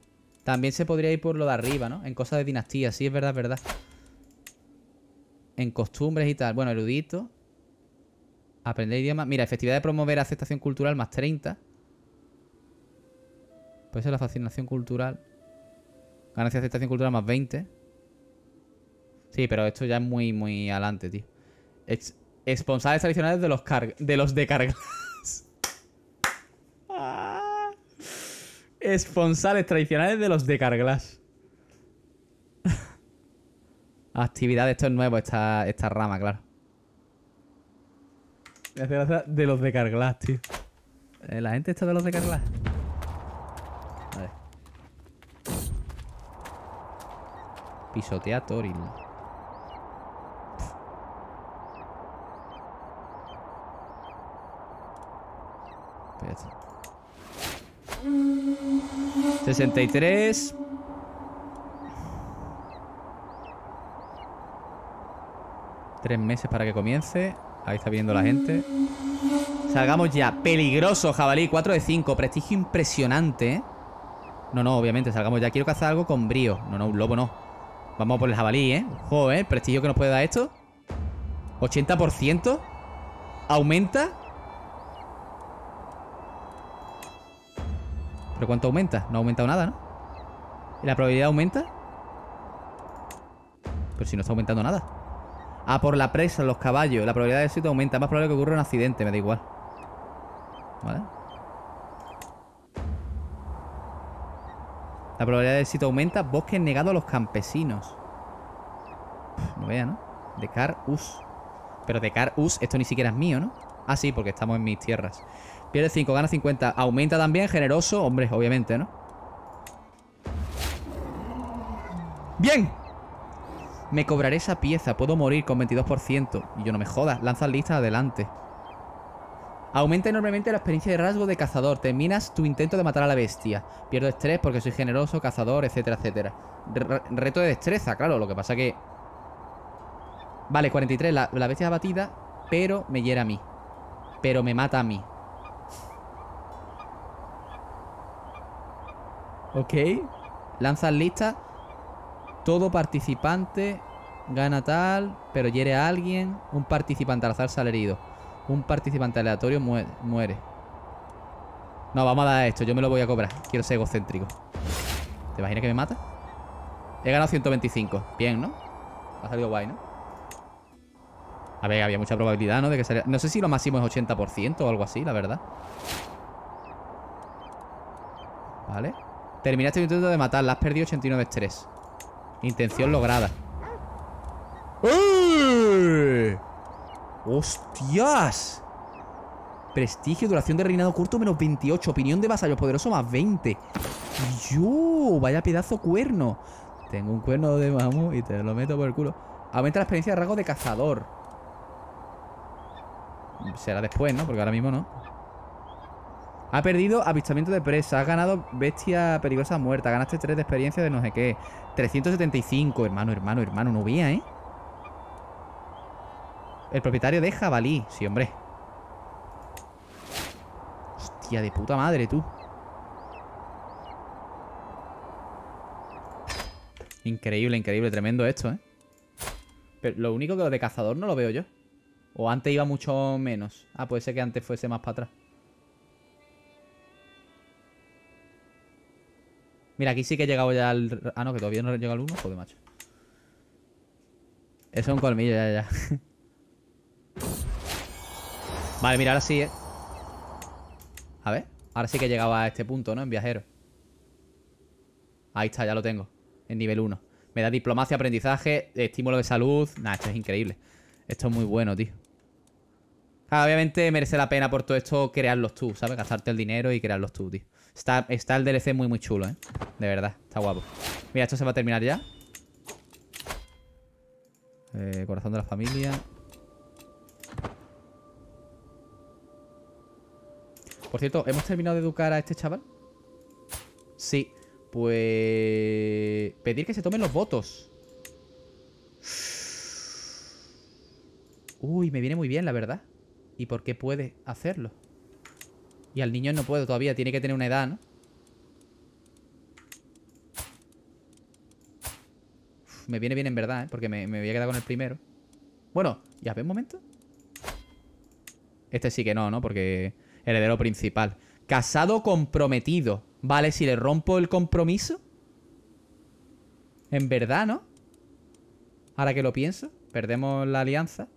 También se podría ir por lo de arriba, ¿no? En cosas de dinastía, sí, es verdad, es verdad en costumbres y tal. Bueno, erudito. Aprender idiomas. Mira, efectividad de promover aceptación cultural más 30. Puede ser la fascinación cultural. Ganancia de aceptación cultural más 20. Sí, pero esto ya es muy, muy adelante, tío. Esponsales tradicionales de los, de los de ah. Esponsales tradicionales de los de Carglass actividad esto es nuevo, esta, esta rama, claro. de los de Carglass, tío. Eh, la gente está de los de Carglass. ver. Pisotea Toril. Pues y 63 Tres meses para que comience. Ahí está viendo la gente. Salgamos ya. Peligroso, jabalí. 4 de 5. Prestigio impresionante, No, no, obviamente, salgamos ya. Quiero cazar algo con brío. No, no, un lobo no. Vamos por el jabalí, ¿eh? Joder, ¿eh? prestigio que nos puede dar esto. 80%. ¿Aumenta? ¿Pero cuánto aumenta? No ha aumentado nada, ¿no? ¿Y la probabilidad aumenta? Pero si no está aumentando nada. A por la presa, los caballos. La probabilidad de éxito aumenta. más probable que ocurra un accidente, me da igual. ¿Vale? La probabilidad de éxito aumenta. Bosque negado a los campesinos. no vea, ¿no? De Car Us. Pero de Car Us, esto ni siquiera es mío, ¿no? Ah, sí, porque estamos en mis tierras. Pierde 5, gana 50. Aumenta también, generoso. Hombre, obviamente, ¿no? ¡Bien! Me cobraré esa pieza, puedo morir con 22%. Y yo no me jodas, lanzas lista adelante. Aumenta enormemente la experiencia de rasgo de cazador. Terminas tu intento de matar a la bestia. Pierdo estrés porque soy generoso, cazador, etcétera, etcétera. reto de destreza, claro. Lo que pasa que... Vale, 43. La, bestia es abatida, pero me hiera a mí. Pero me mata a mí. Ok. Lanzas lista todo participante gana tal, pero hiere a alguien. Un participante al azar sale herido. Un participante aleatorio muere. No, vamos a dar esto. Yo me lo voy a cobrar. Quiero ser egocéntrico. ¿Te imaginas que me mata? He ganado 125. Bien, ¿no? Ha salido guay, ¿no? A ver, había mucha probabilidad, ¿no? De que saliera... No sé si lo máximo es 80% o algo así, la verdad. Vale. Terminaste el intento de matar. Has perdido 89 estrés. Intención lograda. ¡Ey! ¡Hostias! Prestigio, duración de reinado corto menos 28. Opinión de vasallo poderoso más 20. ¡Yo! Vaya pedazo cuerno. Tengo un cuerno de mamu y te lo meto por el culo. Aumenta la experiencia de rasgo de cazador. Será después, ¿no? Porque ahora mismo no. Ha perdido avistamiento de presa, ha ganado bestia peligrosa muerta, ganaste 3 de experiencia de no sé qué. 375, hermano, hermano, hermano, no había ¿eh? El propietario de jabalí, sí, hombre. Hostia, de puta madre, tú. Increíble, increíble, tremendo esto, ¿eh? Pero lo único que lo de cazador no lo veo yo. O antes iba mucho menos. Ah, puede ser que antes fuese más para atrás. Mira, aquí sí que he llegado ya al... Ah, no, que todavía no he llegado al 1. Joder, macho. Eso es un colmillo, ya, ya. vale, mira, ahora sí, ¿eh? A ver. Ahora sí que he llegado a este punto, ¿no? En viajero. Ahí está, ya lo tengo. En nivel 1. Me da diplomacia, aprendizaje, estímulo de salud. Nah, esto es increíble. Esto es muy bueno, tío. obviamente merece la pena por todo esto crearlos tú, ¿sabes? Gastarte el dinero y crearlos tú, tío. Está, el DLC muy, muy chulo, ¿eh? De verdad, está guapo. Mira, esto se va a terminar ya. Eh, corazón de la familia. Por cierto, ¿hemos terminado de educar a este chaval? Sí. Pues... Pedir que se tomen los votos. Uy, me viene muy bien, la verdad. ¿Y por qué puede hacerlo? Y al niño no puedo todavía, tiene que tener una edad, ¿no? me viene bien en verdad, ¿eh? Porque me, me voy a quedar con el primero. Bueno, ya ve un momento. Este sí que no, ¿no? Porque heredero principal. Casado comprometido. Vale, si le rompo el compromiso. En verdad, ¿no? Ahora que lo pienso, perdemos la alianza.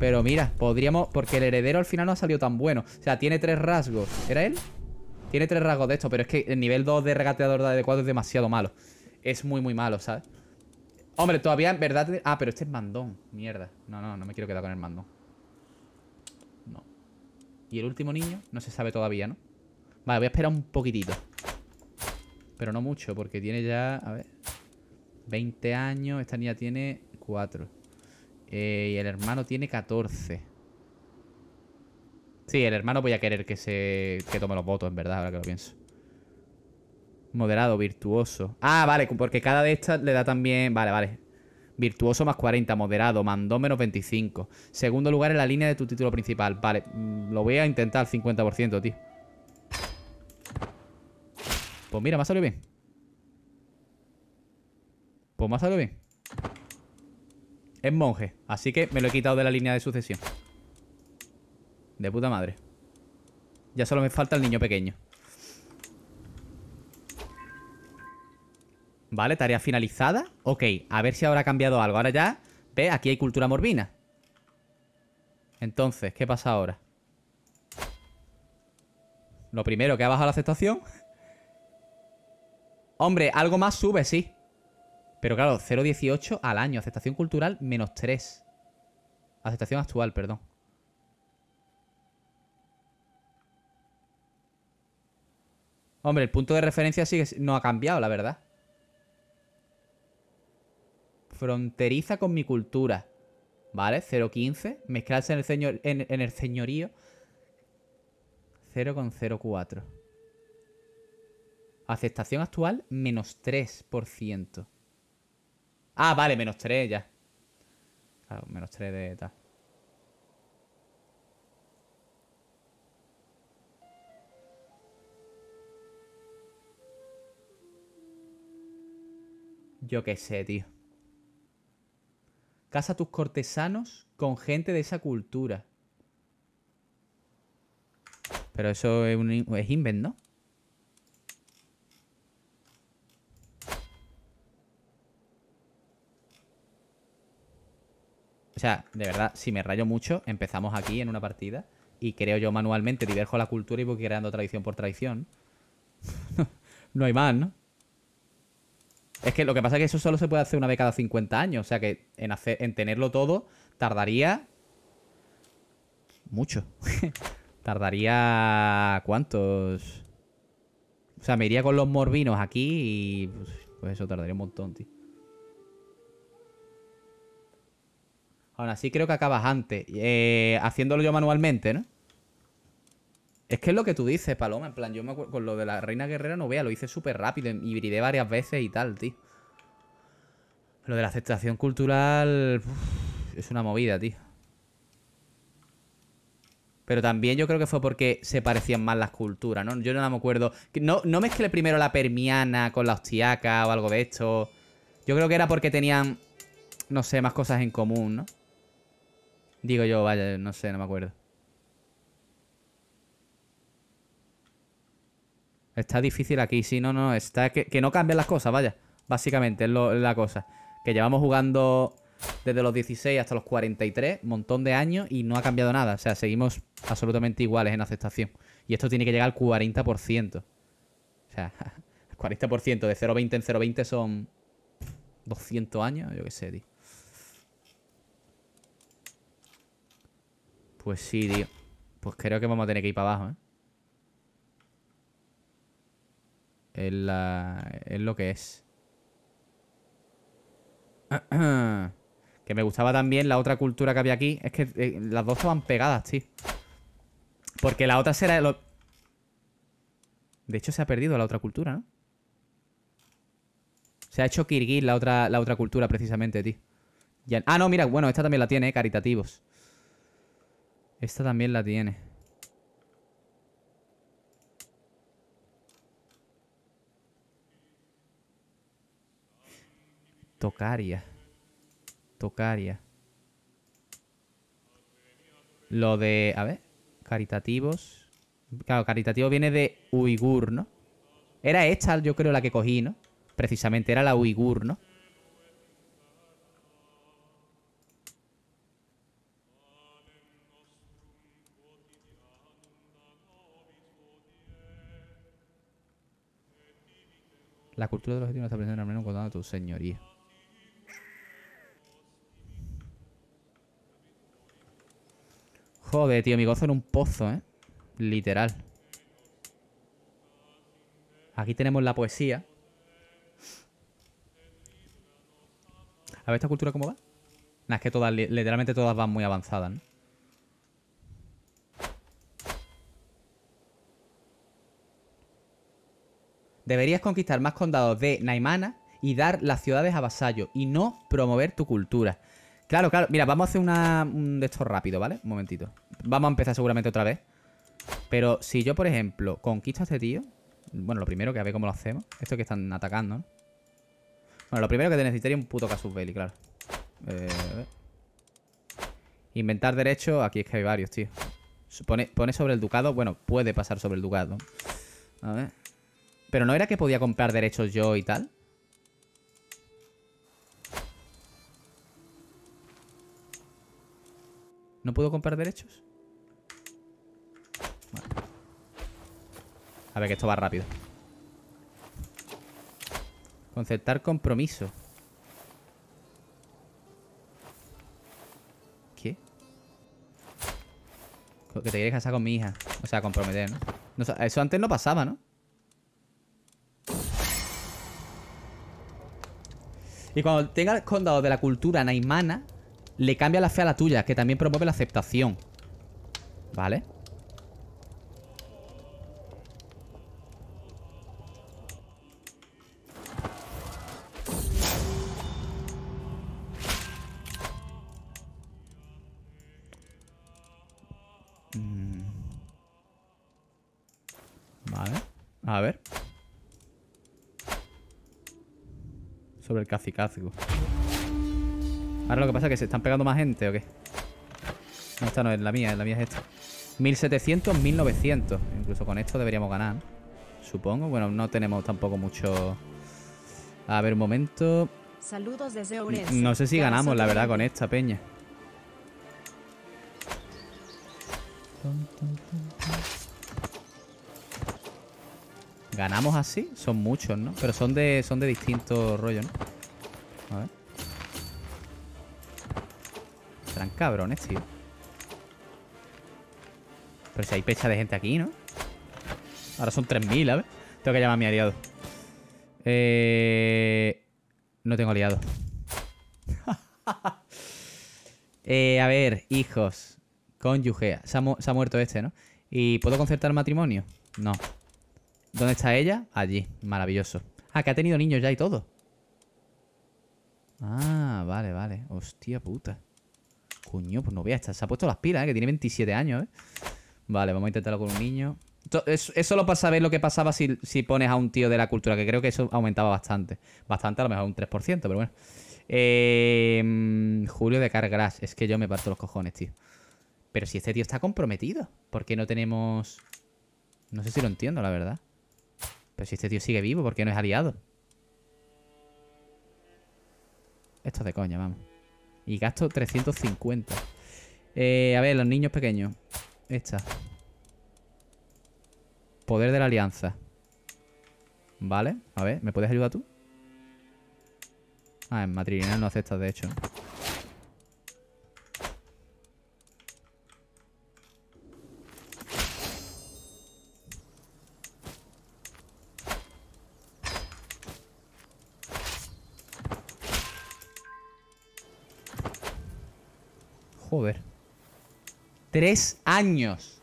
Pero mira, podríamos... Porque el heredero al final no ha salido tan bueno. O sea, tiene tres rasgos. ¿Era él? Tiene tres rasgos de esto, pero es que el nivel 2 de regateador de adecuado es demasiado malo. Es muy, muy malo, ¿sabes? Hombre, todavía en verdad... Ah, pero este es mandón. Mierda. No, no, no me quiero quedar con el mandón. No. Y el último niño no se sabe todavía, ¿no? Vale, voy a esperar un poquitito. Pero no mucho, porque tiene ya... A ver... 20 años. Esta niña tiene 4. Eh, y el hermano tiene 14. Sí, el hermano voy a querer que se que tome los votos, en verdad, ahora que lo pienso. Moderado, virtuoso. Ah, vale, porque cada de estas le da también... Vale, vale. Virtuoso más 40, moderado, mandó menos 25. Segundo lugar en la línea de tu título principal. Vale, mm, lo voy a intentar 50%, tío. Pues mira, me ha bien. Pues me ha bien. Es monje, así que me lo he quitado de la línea de sucesión. De puta madre. Ya solo me falta el niño pequeño. Vale, tarea finalizada. Ok, a ver si ahora ha cambiado algo. Ahora ya, ve, aquí hay cultura morbina. Entonces, ¿qué pasa ahora? Lo primero, que ha bajado la aceptación. Hombre, algo más sube, sí. Pero claro, 0,18 al año. Aceptación cultural menos 3. Aceptación actual, perdón. Hombre, el punto de referencia sigue, no ha cambiado, la verdad. Fronteriza con mi cultura. ¿Vale? 0.15. Mezclarse en el, señor, en, en el señorío. 0,04. Aceptación actual, menos 3%. Ah, vale, menos 3 ya. Claro, menos 3 de tal. Yo qué sé, tío. Casa tus cortesanos con gente de esa cultura. Pero eso es, un, es invent, ¿no? O sea, de verdad, si me rayo mucho, empezamos aquí en una partida y creo yo manualmente, diverjo la cultura y voy creando tradición por tradición. no hay más, ¿no? Es que lo que pasa es que eso solo se puede hacer una vez cada 50 años. O sea que en, tenerlo todo tardaría... Mucho. tardaría... ¿Cuántos? O sea, me iría con los morbinos aquí y... pues, pues eso tardaría un montón, tío. Aún así creo que acabas antes. Eh, haciéndolo yo manualmente, ¿no? Es que es lo que tú dices, Paloma. En plan, yo me con lo de la Reina Guerrera no vea, lo hice súper rápido y bridé varias veces y tal, tío. Lo de la aceptación cultural es una movida, tío. Pero también yo creo que fue porque se parecían más las culturas, ¿no? Yo no me acuerdo. No, no mezclé primero la permiana con la hostiaca o algo de esto. Yo creo que era porque tenían, no sé, más cosas en común, ¿no? Digo yo, vaya, no sé, no me acuerdo. Está difícil aquí, sí, no, no, está que, no cambien las cosas, vaya. Básicamente es la cosa. Que llevamos jugando desde los 16 hasta los 43, montón de años, y no ha cambiado nada. O sea, seguimos absolutamente iguales en aceptación. Y esto tiene que llegar al 40%. O sea, 40% de 0,20 en 0,20 son 200 años, yo qué sé, tío. Pues sí, tío. Pues creo que vamos a tener que ir para abajo, ¿eh? Es, es lo que es. que me gustaba también la otra cultura que había aquí. Es que eh, las dos estaban pegadas, tío. Porque la otra será... Lo... De hecho, se ha perdido la otra cultura, ¿no? Se ha hecho kirguir la otra, la otra cultura, precisamente, tío. Ah, no, mira, bueno, esta también la tiene, ¿eh? caritativos. Esta también la tiene. Tocaria. Tocaria. Lo de... A ver. Caritativos. Claro, caritativo viene de Uigur, ¿no? Era esta, yo creo, la que cogí, ¿no? Precisamente, era la Uigur, ¿no? La cultura de los objetivos está presente en el a tu señoría. Joder, tío, mi gozo en un pozo, ¿eh? Literal. Aquí tenemos la poesía. A ver esta cultura cómo va. es que todas, literalmente todas van muy avanzadas, ¿no? Deberías conquistar más condados de Naimana y dar las ciudades a vasallo y no promover tu cultura. Claro, claro. Mira, vamos a hacer una, un de estos rápido, ¿vale? Un momentito. Vamos a empezar seguramente otra vez. Pero si yo, por ejemplo, conquisto a este tío... Bueno, lo primero que a ver cómo lo hacemos. Esto que están atacando, Bueno, lo primero que te necesitaría un puto Casus Belli, claro. Eh, Inventar derecho. Aquí es que hay varios, tío. pone sobre el ducado. Bueno, puede pasar sobre el ducado. A ver. Pero no era que podía comprar derechos yo y tal. ¿No puedo comprar derechos? A ver, que esto va rápido. Concertar compromiso. ¿Qué? Que te quieres casar con mi hija. O sea, comprometer, no eso antes no pasaba, ¿no? Y cuando tenga el condado de la cultura naimana, le cambia la fe a la tuya, que también promueve la aceptación. ¿Vale? cacicazgo. Ahora lo que pasa es que se están pegando más gente, ¿o qué? esta no es la mía, la mía es esta. 1700, 1900. Incluso con esto deberíamos ganar, supongo. Bueno, no tenemos tampoco mucho... A ver, un momento. Saludos desde Ourense. No sé si ganamos, la verdad, con esta peña. Ganamos así, son muchos, ¿no? Pero son de son de distintos rollos, ¿no? Están cabrones, tío. Pero si hay pecha de gente aquí, ¿no? Ahora son 3.000, a ver. Tengo que llamar a mi aliado. Eh... No tengo aliado. Eh, a ver, hijos. Cónyugea. se ha muerto este, ¿no? ¿Y puedo concertar matrimonio? No. ¿Dónde está ella? Allí. Maravilloso. Ah, que ha tenido niños ya y todo. Ah, vale, vale. Hostia puta. Coño, pues no voy a estar. se ha puesto las pilas, ¿eh? que tiene 27 años, ¿eh? Vale, vamos a intentarlo con un niño. es solo para saber lo que pasaba si, pones a un tío de la cultura, que creo que eso aumentaba bastante. Bastante, a lo mejor un 3%, pero bueno. Eh, Julio de Cargras. Es que yo me parto los cojones, tío. Pero si este tío está comprometido, ¿por qué no tenemos...? No sé si lo entiendo, la verdad. Pero si este tío sigue vivo, ¿por qué no es aliado? Esto es de coña, vamos. Y gasto 350. Eh, a ver, los niños pequeños. Esta. Poder de la alianza. Vale, a ver, ¿me puedes ayudar tú? Ah, en matrilineal no aceptas, de hecho. Joder. Tres años.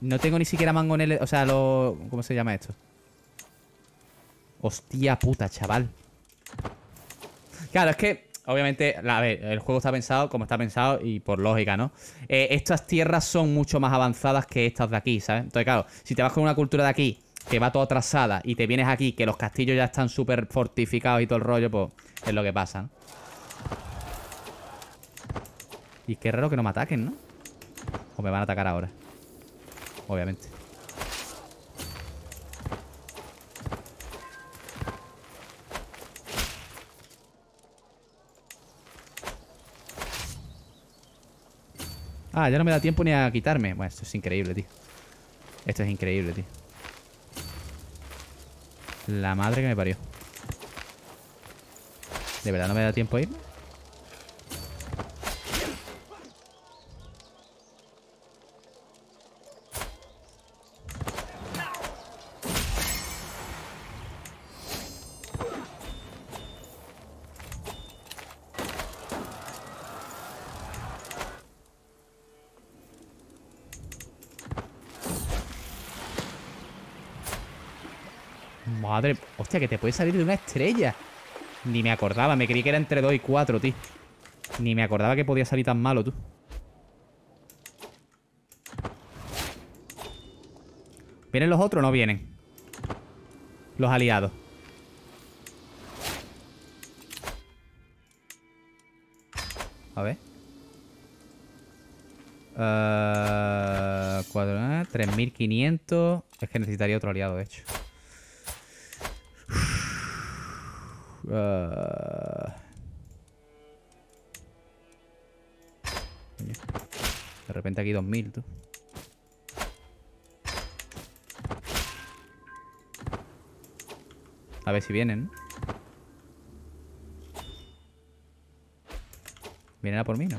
No tengo ni siquiera mango en el... O sea, lo... ¿Cómo se llama esto? Hostia puta, chaval. Claro, es que... Obviamente, a el juego está pensado como está pensado y por lógica, ¿no? Eh, estas tierras son mucho más avanzadas que estas de aquí, ¿sabes? Entonces, claro, si te vas con una cultura de aquí que va toda atrasada y te vienes aquí, que los castillos ya están súper fortificados y todo el rollo, pues es lo que pasa, ¿no? Y qué raro que no me ataquen, ¿no? O me van a atacar ahora. Obviamente. Ah, ya no me da tiempo ni a quitarme. Bueno, esto es increíble, tío. Esto es increíble, tío. La madre que me parió. ¿De verdad no me da tiempo a irme? que te puede salir de una estrella. Ni me acordaba, me creí que era entre 2 y 4, tío. Ni me acordaba que podía salir tan malo, tú. ¿Vienen los otros o no vienen? Los aliados. A ver. 3.500. Eh, eh, es que necesitaría otro aliado, de hecho. Ah. De repente aquí 2000, tú. A ver si vienen. ¿Vienen a por mí? No.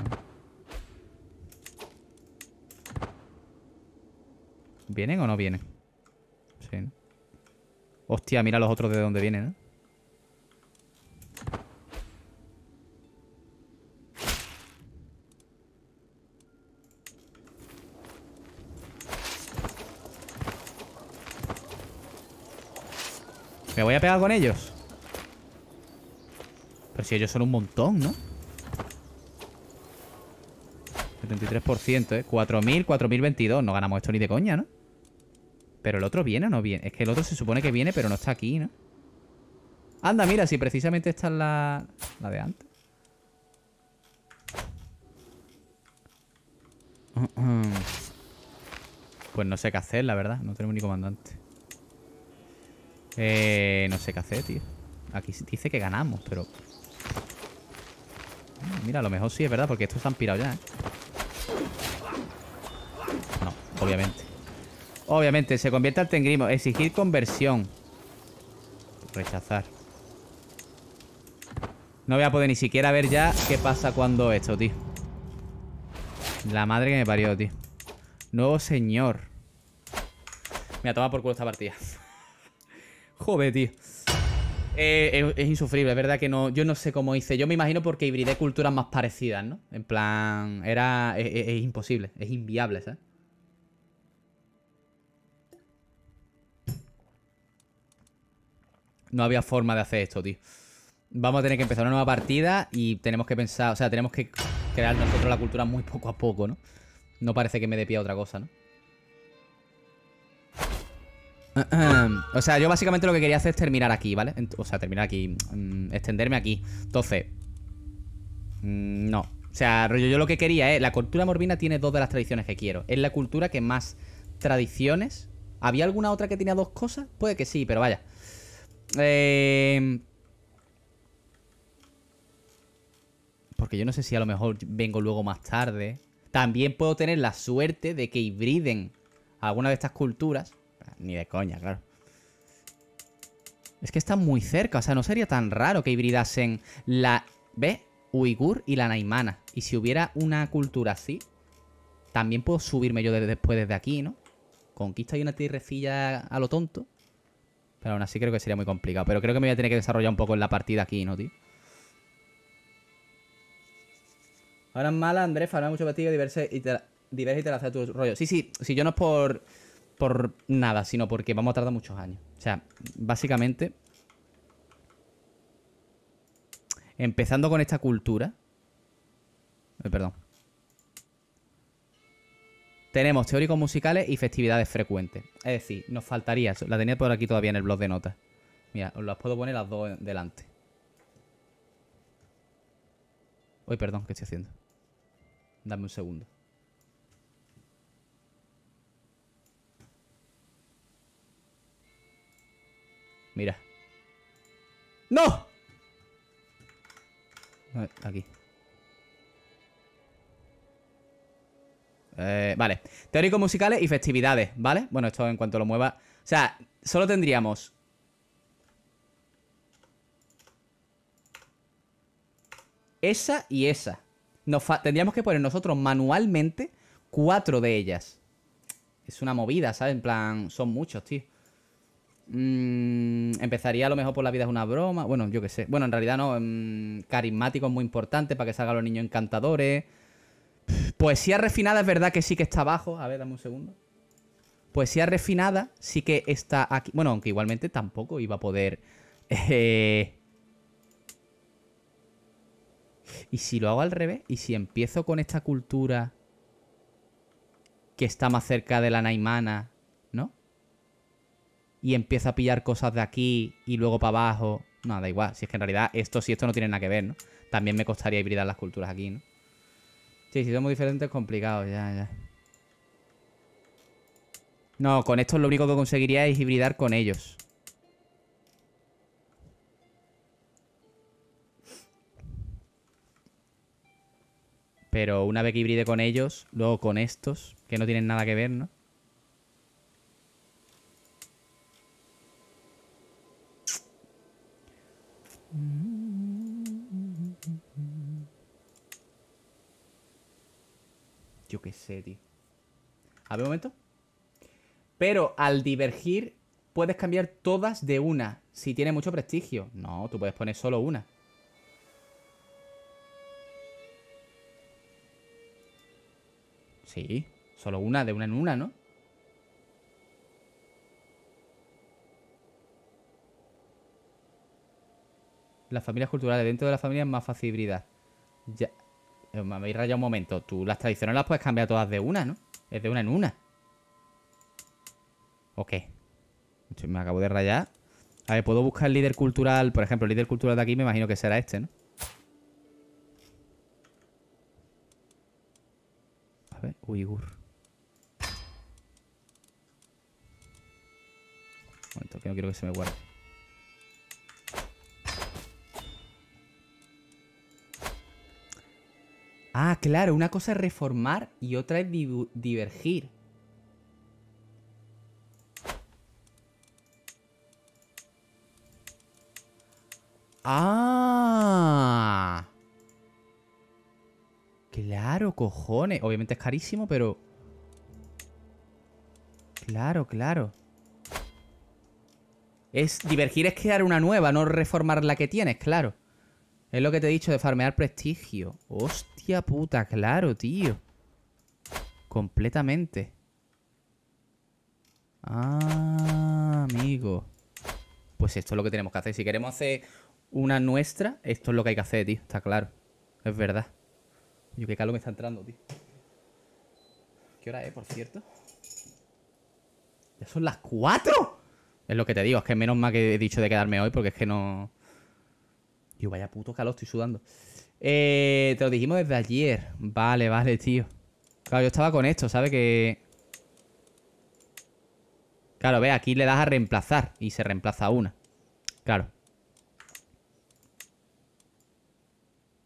¿Vienen o no vienen? Sí. Hostia, mira los otros de dónde vienen, ¿eh? ¿Me voy a pegar con ellos? Pero si ellos son un montón, ¿no? 73%, ¿eh? 4.000, 4.022. No ganamos esto ni de coña, ¿no? Pero el otro viene o no viene. Es que el otro se supone que viene, pero no está aquí, ¿no? Anda, mira, si precisamente está la, la de antes. Ah, ah. Pues no sé qué hacer, la verdad. No tenemos ni comandante. Eh, no sé qué hacer, tío. Aquí dice que ganamos, pero... Ah, mira, a lo mejor sí es verdad, porque estos se han pirado ya, ¿eh? No, obviamente. Obviamente, se convierte al tengrimo. Exigir conversión. Rechazar. No voy a poder ni siquiera ver ya qué pasa cuando esto, tío. La madre que me parió, tío. Nuevo señor. ha tomado por culo esta partida. Joder, tío. Eh, es, insufrible, es verdad que no. Yo no sé cómo hice. Yo me imagino porque hibridé culturas más parecidas, ¿no? En plan, era. es imposible, es inviable, ¿sabes? No había forma de hacer esto, tío. Vamos a tener que empezar una nueva partida y tenemos que pensar, o sea, tenemos que crear nosotros la cultura muy poco a poco, ¿no? No parece que me dé pie a otra cosa, ¿no? o sea, yo básicamente lo que quería hacer es terminar aquí, ¿vale? O sea, terminar aquí, mm, extenderme aquí. Entonces, mm, no. O sea, yo lo que quería es, la cultura morbina tiene dos de las tradiciones que quiero. Es la cultura que más tradiciones... ¿Había alguna otra que tenía dos cosas? Puede que sí, pero vaya. Em, porque yo no sé si a lo mejor vengo luego más tarde. También puedo tener la suerte de que hibriden alguna de estas culturas ni de coña, claro. Es que está muy cerca, o sea, no sería tan raro que hibridasen la... ve Uigur y la Naimana. Y si hubiera una cultura así, también puedo subirme yo después desde aquí, ¿no? Conquista y una tierrecilla a lo tonto. Pero aún así creo que sería muy complicado. Pero creo que me voy a tener que desarrollar un poco en la partida aquí, ¿no, tío? Ahora es mala, Andrés, habla mucho contigo, la iteraciones a tu rollo. Sí, sí, si yo no es por por nada, sino porque vamos a tardar muchos años. O sea, básicamente, empezando con esta cultura, eh, perdón, tenemos teóricos musicales y festividades frecuentes. Es decir, nos faltaría, la tenía por aquí todavía en el blog de notas. Mira, os las puedo poner las dos delante. Uy, perdón, ¿qué estoy haciendo? Dame un segundo. Mira. ¡No! Aquí. Eh, vale. Teóricos musicales y festividades, ¿vale? Bueno, esto en cuanto lo mueva. O sea, solo tendríamos. Esa y esa. Nos tendríamos que poner nosotros manualmente cuatro de ellas. Es una movida, ¿sabes? En plan, son muchos, tío. Mm, empezaría a lo mejor por La vida es una broma. Bueno, yo qué sé. Bueno, en realidad no. Mm, carismático es muy importante para que salgan los niños encantadores. Poesía refinada es verdad que sí que está abajo. A ver, dame un segundo. Poesía refinada sí que está aquí. Bueno, aunque igualmente tampoco iba a poder... Eh, ¿Y si lo hago al revés? ¿Y si empiezo con esta cultura que está más cerca de la naimana y empieza a pillar cosas de aquí y luego para abajo. nada da igual. Si es que en realidad esto si esto no tiene nada que ver, ¿no? También me costaría hibridar las culturas aquí, ¿no? Sí, si somos diferentes, Es complicado, ya, ya. No, con estos lo único que conseguiría es hibridar con ellos. Pero una vez que hibride con ellos, luego con estos, que no tienen nada que ver, ¿no? Yo qué sé, tío. A ver un momento. Pero al divergir, puedes cambiar todas de una. Si tiene mucho prestigio. No, tú puedes poner solo una. Sí, solo una de una en una, ¿no? las familias culturales. Dentro de la familia familias más fácil Ya. Eh, me habéis rayado un momento. Tú las tradiciones las puedes cambiar todas de una, ¿no? Es de una en una. Ok. Me acabo de rayar. A ver, puedo buscar el líder cultural. Por ejemplo, líder cultural de aquí me imagino que será este, ¿no? A ver, Uigur. Un momento, que no quiero que se me guarde. Ah, claro, una cosa es reformar y otra es divergir. Ah. Claro, cojones. Obviamente es carísimo, pero... Claro, claro. Es divergir es crear una nueva, no reformar la que tienes, claro. Es lo que te he dicho de farmear prestigio. Hostia puta, claro, tío. Completamente. Ah, amigo. Pues esto es lo que tenemos que hacer. Si queremos hacer una nuestra, esto es lo que hay que hacer, tío. Está claro. Es verdad. Yo qué calor me está entrando, tío. ¿Qué hora es, por cierto? Ya son las cuatro! Es lo que te digo, es que menos mal que he dicho de quedarme hoy porque es que no... Yo, vaya puto calor, estoy sudando. Eh, te lo dijimos desde ayer. Vale, vale, tío. Claro, yo estaba con esto, ¿sabes? Que... Claro, ve, aquí le das a reemplazar y se reemplaza una. Claro.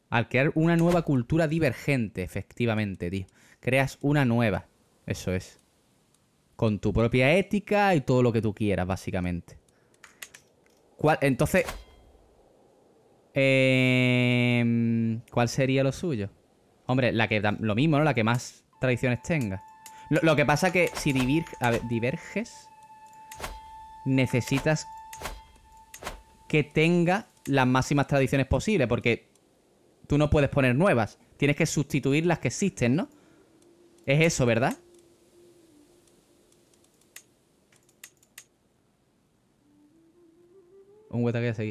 Al crear una nueva cultura divergente, efectivamente, tío. Creas una nueva. Eso es. Con tu propia ética y todo lo que tú quieras, básicamente. ¿Cuál? Entonces, eh, ¿Cuál sería lo suyo? Hombre, la que lo mismo, ¿no? La que más tradiciones tenga. Lo, que pasa que si diverges, necesitas que tenga las máximas tradiciones posibles, porque tú no puedes poner nuevas. Tienes que sustituir las que existen, ¿no? Es eso, ¿verdad?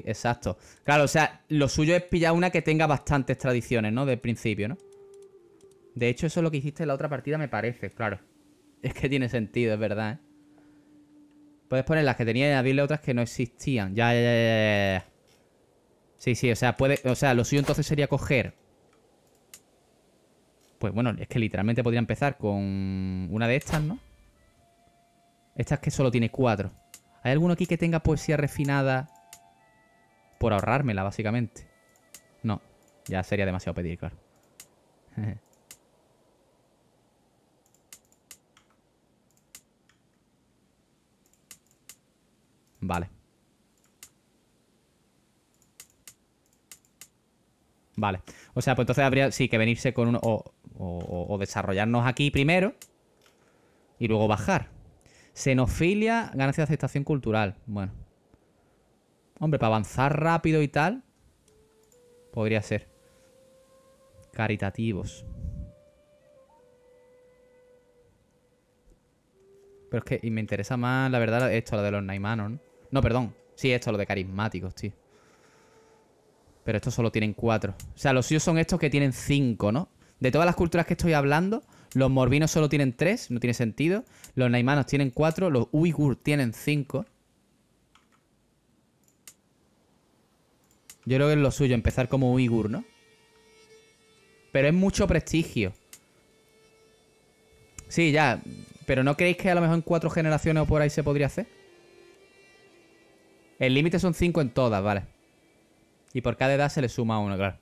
Exacto. Claro, o sea, lo suyo es pillar una que tenga bastantes tradiciones, ¿no? Del principio, ¿no? De hecho, eso es lo que hiciste en la otra partida, me parece, claro. Es que tiene sentido, es verdad, ¿eh? Puedes poner las que tenía y añadirle otras que no existían. Ya, ya, ya, ya. Sí, sí, o sea, puede, o sea, lo suyo entonces sería coger. Pues bueno, es que literalmente podría empezar con una de estas, ¿no? Estas que solo tiene cuatro. ¿Hay alguno aquí que tenga poesía refinada por ahorrármela, básicamente. No, ya sería demasiado pedir, claro. vale. Vale. O sea, pues entonces habría, sí, que venirse con uno... O, o desarrollarnos aquí primero. Y luego bajar. Xenofilia, ganancia de aceptación cultural. Bueno. Hombre, para avanzar rápido y tal. Podría ser. Caritativos. Pero es que me interesa más, la verdad, esto, lo de los Naimanos. ¿no? perdón. Sí, esto, lo de carismáticos, tío. Pero estos solo tienen cuatro. O sea, los suyos son estos que tienen cinco, ¿no? De todas las culturas que estoy hablando, los morbinos solo tienen tres, no tiene sentido. Los naimanos tienen cuatro, los uigur tienen cinco. Yo creo que es lo suyo, empezar como Uigur, ¿no? Pero es mucho prestigio. Sí, ya. Pero ¿no creéis que a lo mejor en cuatro generaciones o por ahí se podría hacer? El límite son cinco en todas, vale. Y por cada edad se le suma uno, claro.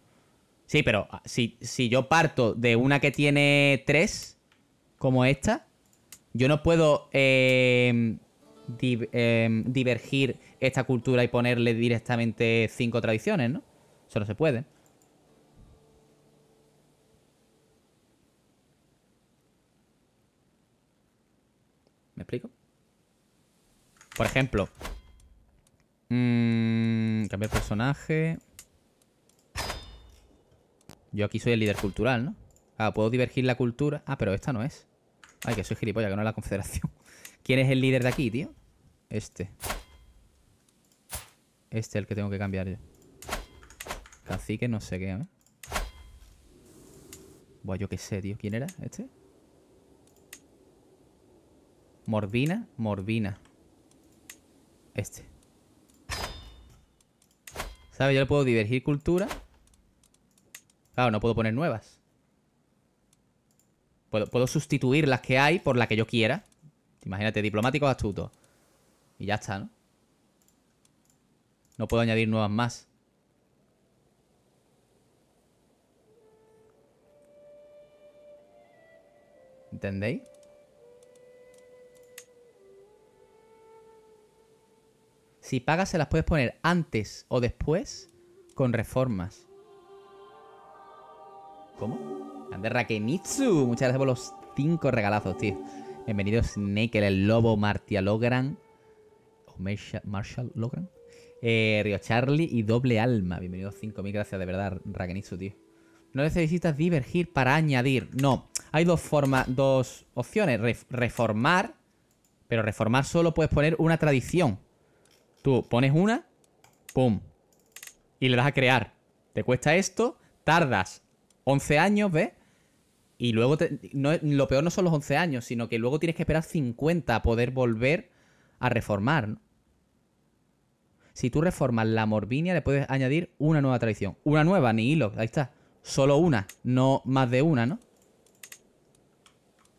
Sí, pero ah, si, si yo parto de una que tiene tres, como esta, yo no puedo eh, Em, divergir esta cultura y ponerle directamente cinco tradiciones, ¿no? Eso no se puede. ¿Me explico? Por ejemplo. Mm, cambiar personaje. Yo aquí soy el líder cultural, ¿no? Ah, puedo divergir la cultura. Ah, pero esta no es. Ay, que soy gilipollas, que no es la confederación. ¿Quién es el líder de aquí, tío? Este. Este es el que tengo que cambiar yo. Cacique no sé qué, ¿eh? Buah, yo qué sé, tío. ¿Quién era este? Morvina, Morvina. Este. ¿Sabes? Yo le puedo divergir cultura. Claro, no puedo poner nuevas. Puedo, sustituir las que hay por las que yo quiera. Imagínate, diplomático astuto y ya está, ¿no? No puedo añadir nuevas más. ¿Entendéis? Si pagas se las puedes poner antes o después con reformas. ¿Cómo? Ande Rakenitsu. Muchas gracias por los cinco regalazos, tío. Bienvenidos Snake, el lobo martialogran. Marshall Logan. Eh, Río Charlie y Doble Alma. Bienvenidos 5000, gracias de verdad, tío. No necesitas divergir para añadir. No, hay dos formas, dos opciones. reformar, pero reformar solo puedes poner una tradición. Tú pones una, pum, y le das a crear. Te cuesta esto, tardas 11 años, ¿ves? Y luego, lo peor no son los 11 años, sino que luego tienes que esperar 50 a poder volver a reformar. ¿no? Si tú reformas la Morvinia le puedes añadir una nueva tradición. Una nueva, ni hilo, ahí está. Solo una, no más de una, ¿no?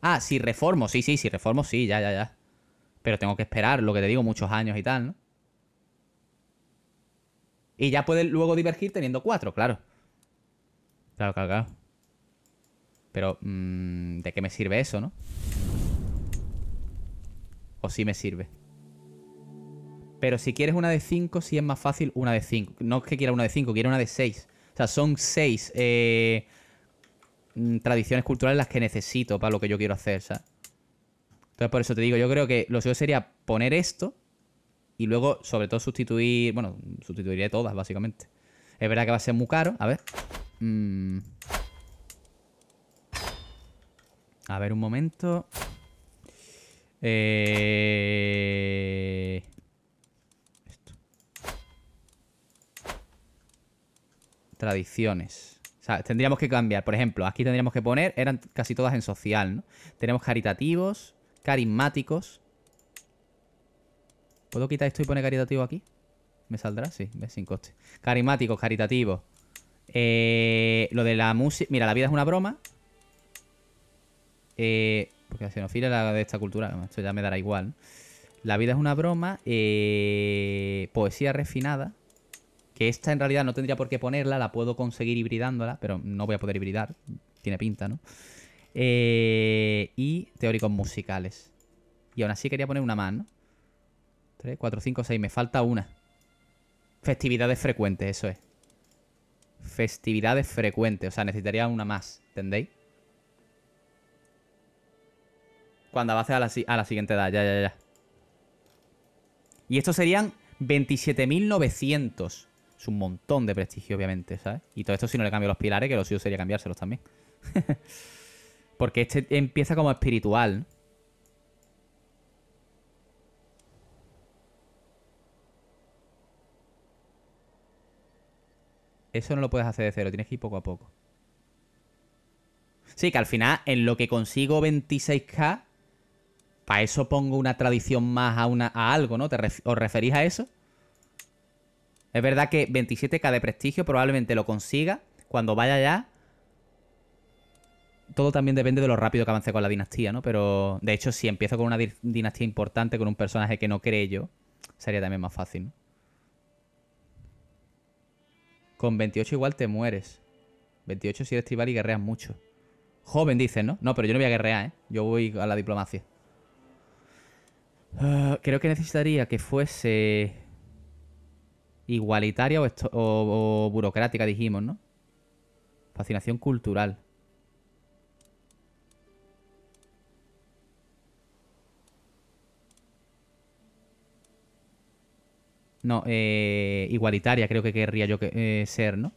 Ah, si reformo, sí, sí, si reformo, sí, ya, ya, ya. Pero tengo que esperar, lo que te digo, muchos años y tal, ¿no? Y ya puedes luego divergir teniendo cuatro, claro. Claro, claro, claro. Pero, mm, ¿de qué me sirve eso, no? ¿O sí me sirve? Pero si quieres una de 5, sí es más fácil una de 5. No es que quiera una de 5, quiero una de 6. O sea, son 6 eh, mm, tradiciones culturales las que necesito para lo que yo quiero hacer, ¿sabes? Entonces, por eso te digo, yo creo que lo suyo sería poner esto y luego, sobre todo, sustituir. Bueno, sustituiré todas, básicamente. Es verdad que va a ser muy caro. A ver. Mm. A ver, un momento. Eh... Tradiciones. O sea, tendríamos que cambiar. Por ejemplo, aquí tendríamos que poner, eran casi todas en social, ¿no? Tenemos caritativos, carismáticos. ¿Puedo quitar esto y poner caritativo aquí? ¿Me saldrá? Sí, ¿ves? sin coste. carismático caritativos. Eh, lo de la música... Mira, la vida es una broma. Eh, porque nos fila la de esta cultura. Esto ya me dará igual. La vida es una broma. Eh, poesía refinada que esta en realidad no tendría por qué ponerla, la puedo conseguir hibridándola, pero no voy a poder hibridar, tiene pinta, ¿no? Eh, y teóricos musicales. Y aún así quería poner una más, ¿no? 3, 4, 5, 6, me falta una. Festividades frecuentes, eso es. Festividades frecuentes, o sea, necesitaría una más, ¿entendéis? Cuando avance a la, a la siguiente edad, ya, ya, ya. Y estos serían 27.900 un montón de prestigio, obviamente, ¿sabes? Y todo esto si no le cambio los pilares, que lo suyo sería cambiárselos también. Porque este empieza como espiritual. Eso no lo puedes hacer de cero, tienes que ir poco a poco. Sí, que al final en lo que consigo 26k, para eso pongo una tradición más a, una, a algo, ¿no? ¿Te ¿Os referís a eso? Es verdad que 27k de prestigio probablemente lo consiga cuando vaya ya. Todo también depende de lo rápido que avance con la dinastía, ¿no? Pero de hecho, si empiezo con una dinastía importante, con un personaje que no cree yo, sería también más fácil, ¿no? Con 28 igual te mueres. 28 si eres tribal y guerreas mucho. Joven, dices, ¿no? No, pero yo no voy a guerrear, ¿eh? Yo voy a la diplomacia. Ah, creo que necesitaría que fuese Igualitaria o, burocrática, dijimos, ¿no? Fascinación cultural. No, eh, igualitaria creo que querría yo que, eh, ser, ¿no?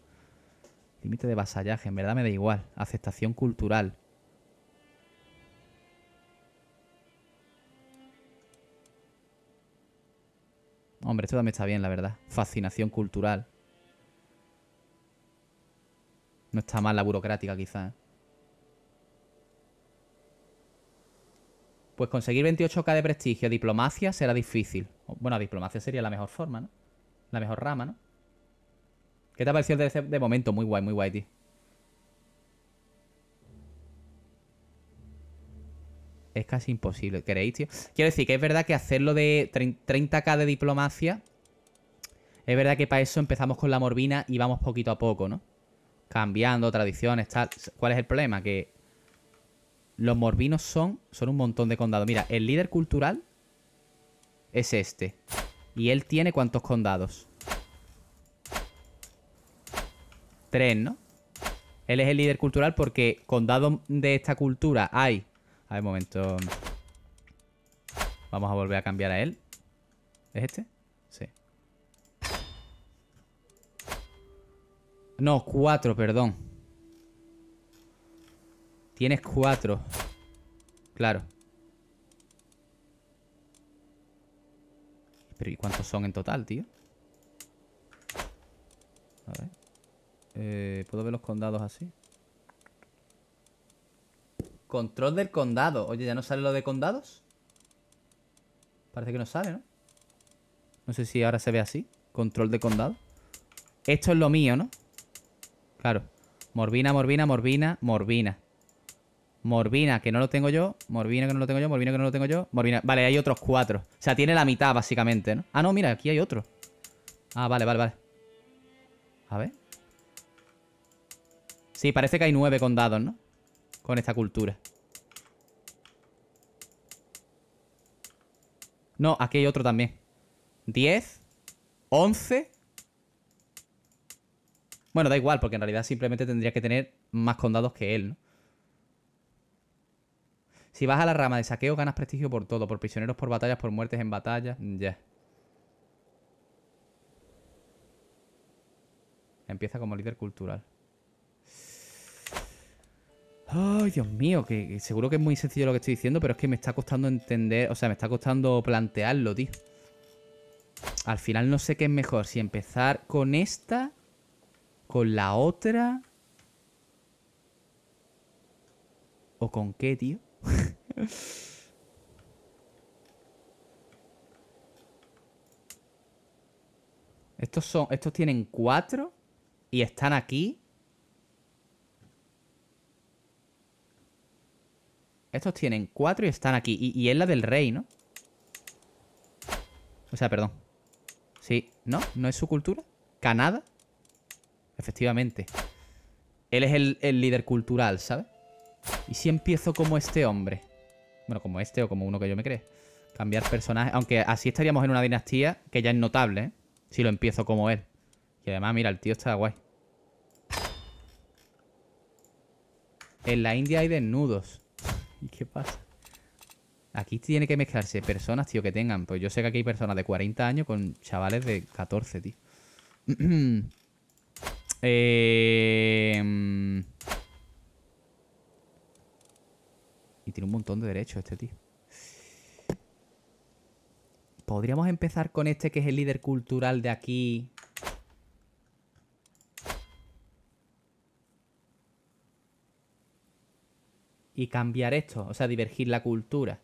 Límite de vasallaje, en verdad me da igual. Aceptación cultural. Hombre, esto también está bien, la verdad. Fascinación cultural. No está mal la burocrática, quizás. ¿eh? Pues conseguir 28k de prestigio, diplomacia, será difícil. Bueno, diplomacia sería la mejor forma, ¿no? La mejor rama, ¿no? ¿Qué te ha parecido de, de momento? Muy guay, muy guay, tío. es casi imposible, ¿queréis, tío? Quiero decir que es verdad que hacerlo de 30k de diplomacia... Es verdad que para eso empezamos con la morbina y vamos poquito a poco, ¿no? Cambiando tradiciones, tal... ¿Cuál es el problema? Que los morbinos son, son un montón de condados. Mira, el líder cultural es este. Y él tiene cuántos condados. Tres, ¿no? Él es el líder cultural porque condado de esta cultura hay a ver, momento. Vamos a volver a cambiar a él. ¿Es este? Sí. No, cuatro, perdón. Tienes cuatro. Claro. Pero ¿y cuántos son en total, tío? A ver. Eh, ¿Puedo ver los condados así? Control del condado. Oye, ¿ya no sale lo de condados? Parece que no sale, ¿no? No sé si ahora se ve así. Control de condado. Esto es lo mío, ¿no? Claro. Morbina, Morbina, Morbina, Morbina. Morbina, que no lo tengo yo. Morbina, que no lo tengo yo. Morbina, que no lo tengo yo. Morbina. Vale, hay otros cuatro. O sea, tiene la mitad, básicamente, ¿no? Ah, no, mira, aquí hay otro. Ah, vale, vale, vale. A ver. Sí, parece que hay nueve condados, ¿no? con esta cultura. No, aquí hay otro también. 10, 11. Bueno, da igual, porque en realidad simplemente tendría que tener más condados que él, ¿no? Si vas a la rama de saqueo, ganas prestigio por todo, por prisioneros, por batallas, por muertes en batalla mm, Ya. Empieza como líder cultural. Ay, Dios mío, que, seguro que es muy sencillo lo que estoy diciendo, pero es que me está costando entender, o sea, me está costando plantearlo, tío. Al final no sé qué es mejor, si empezar con esta, con la otra... ¿O con qué, tío? estos son, estos tienen cuatro y están aquí Estos tienen cuatro y están aquí. Y, es la del rey, ¿no? O sea, perdón. Sí, ¿no? ¿No es su cultura? ¿Canada? Efectivamente. Él es el, el líder cultural, ¿sabes? ¿Y si empiezo como este hombre? Bueno, como este o como uno que yo me cree. Cambiar personaje. Aunque así estaríamos en una dinastía que ya es notable, ¿eh? Si lo empiezo como él. Y además, mira, el tío está guay. En la India hay desnudos. ¿Y qué pasa? Aquí tiene que mezclarse personas, tío, que tengan. Pues yo sé que aquí hay personas de 40 años con chavales de 14, tío. Em, y tiene un montón de derechos este tío. Podríamos empezar con este que es el líder cultural de aquí. y cambiar esto, o sea, divergir la cultura.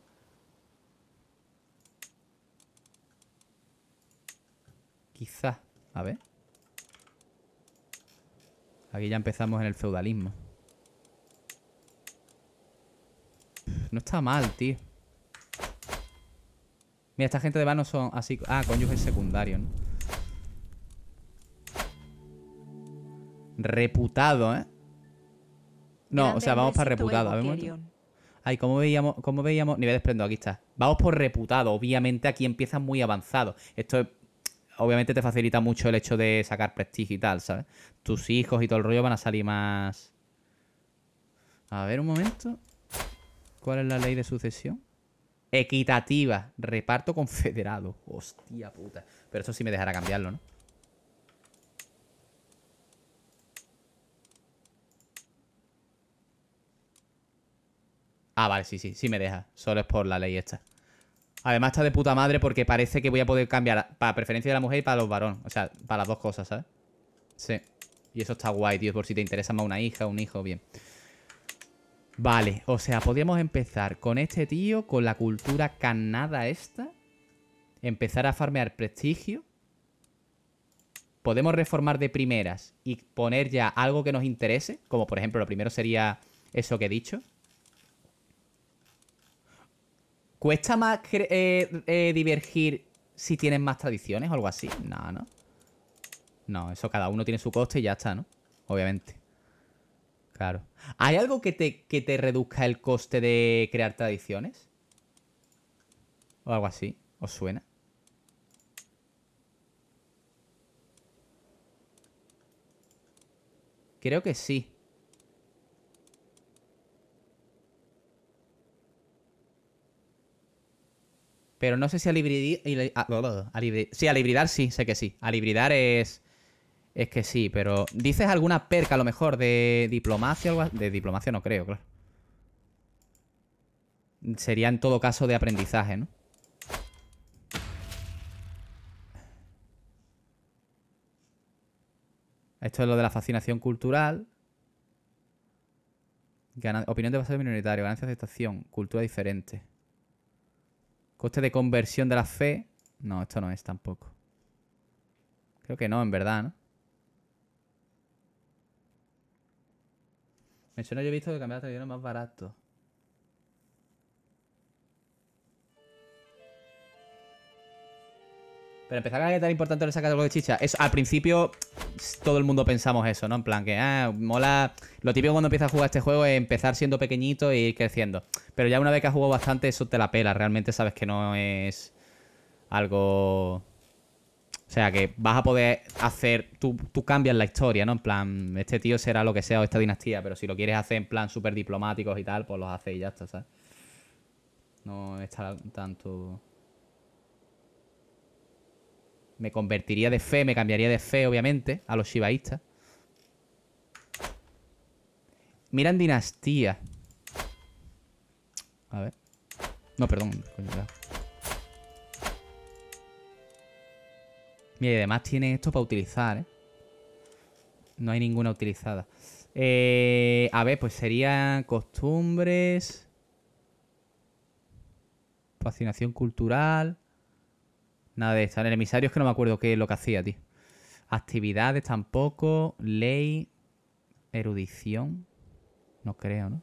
Quizás, a ver. Aquí ya empezamos en el feudalismo. No está mal, tío. Mira, esta gente de vano son así... Ah, cónyuge secundario, ¿no? Reputado, ¿eh? No, o sea, vamos para reputado. Ay, ¿cómo veíamos, ¿cómo veíamos? Nivel desprendo. aquí está. Vamos por reputado. Obviamente aquí empiezas muy avanzado. Esto obviamente te facilita mucho el hecho de sacar prestigio y tal, ¿sabes? Tus hijos y todo el rollo van a salir más... A ver un momento. ¿Cuál es la ley de sucesión? Equitativa. Reparto confederado. Hostia puta. Pero eso sí me dejará cambiarlo, ¿no? Ah, vale, sí, sí, sí me deja. Solo es por la ley esta. Además está de puta madre porque parece que voy a poder cambiar para preferencia de la mujer y para los varones. O sea, para las dos cosas, ¿sabes? Sí. Y eso está guay, tío, por si te interesa más una hija, un hijo, bien. Vale, o sea, podríamos empezar con este tío, con la cultura canada esta. Empezar a farmear prestigio. Podemos reformar de primeras y poner ya algo que nos interese, como por ejemplo lo primero sería eso que he dicho. ¿Cuesta más eh, eh, divergir si tienen más tradiciones o algo así? No, no. No, eso cada uno tiene su coste y ya está, ¿no? Obviamente. Claro. ¿Hay algo que te, que te reduzca el coste de crear tradiciones? O algo así. ¿Os suena? Creo que sí. Pero no sé si al hibridar. sí, al hibridar sí, sé que sí. Al hibridar es. Es que sí, pero. ¿Dices alguna perca a lo mejor de diplomacia o algo De diplomacia no creo, claro. Sería en todo caso de aprendizaje, ¿no? Esto es lo de la fascinación cultural. opinión de base minoritario, ganancia de estación, cultura diferente. Coste de conversión de la fe... No, esto no es tampoco. Creo que no, en verdad, ¿no? Me suena yo he visto que cambiaste de dinero más barato. Pero empezar a qué tan importante le saca algo de chicha. al principio todo el mundo pensamos eso, ¿no? En plan que, ah, mola. Lo típico cuando empiezas a jugar este juego es empezar siendo pequeñito y e ir creciendo. Pero ya una vez que has jugado bastante, eso te la pela. Realmente sabes que no es algo. O sea, que vas a poder hacer. Tú, tú, cambias la historia, ¿no? En plan, este tío será lo que sea o esta dinastía, pero si lo quieres hacer en plan súper diplomáticos y tal, pues los haces y ya está, ¿sabes? No está tanto. Me convertiría de fe, me cambiaría de fe, obviamente, a los shibaístas. Miran dinastía. A ver. No, perdón. Mira, y además tiene esto para utilizar, ¿eh? No hay ninguna utilizada. Eh, a ver, pues serían costumbres. Fascinación cultural. Nada de esto. En el emisario es que no me acuerdo qué es lo que hacía, tío. Actividades tampoco. Ley. Erudición. No creo, ¿no?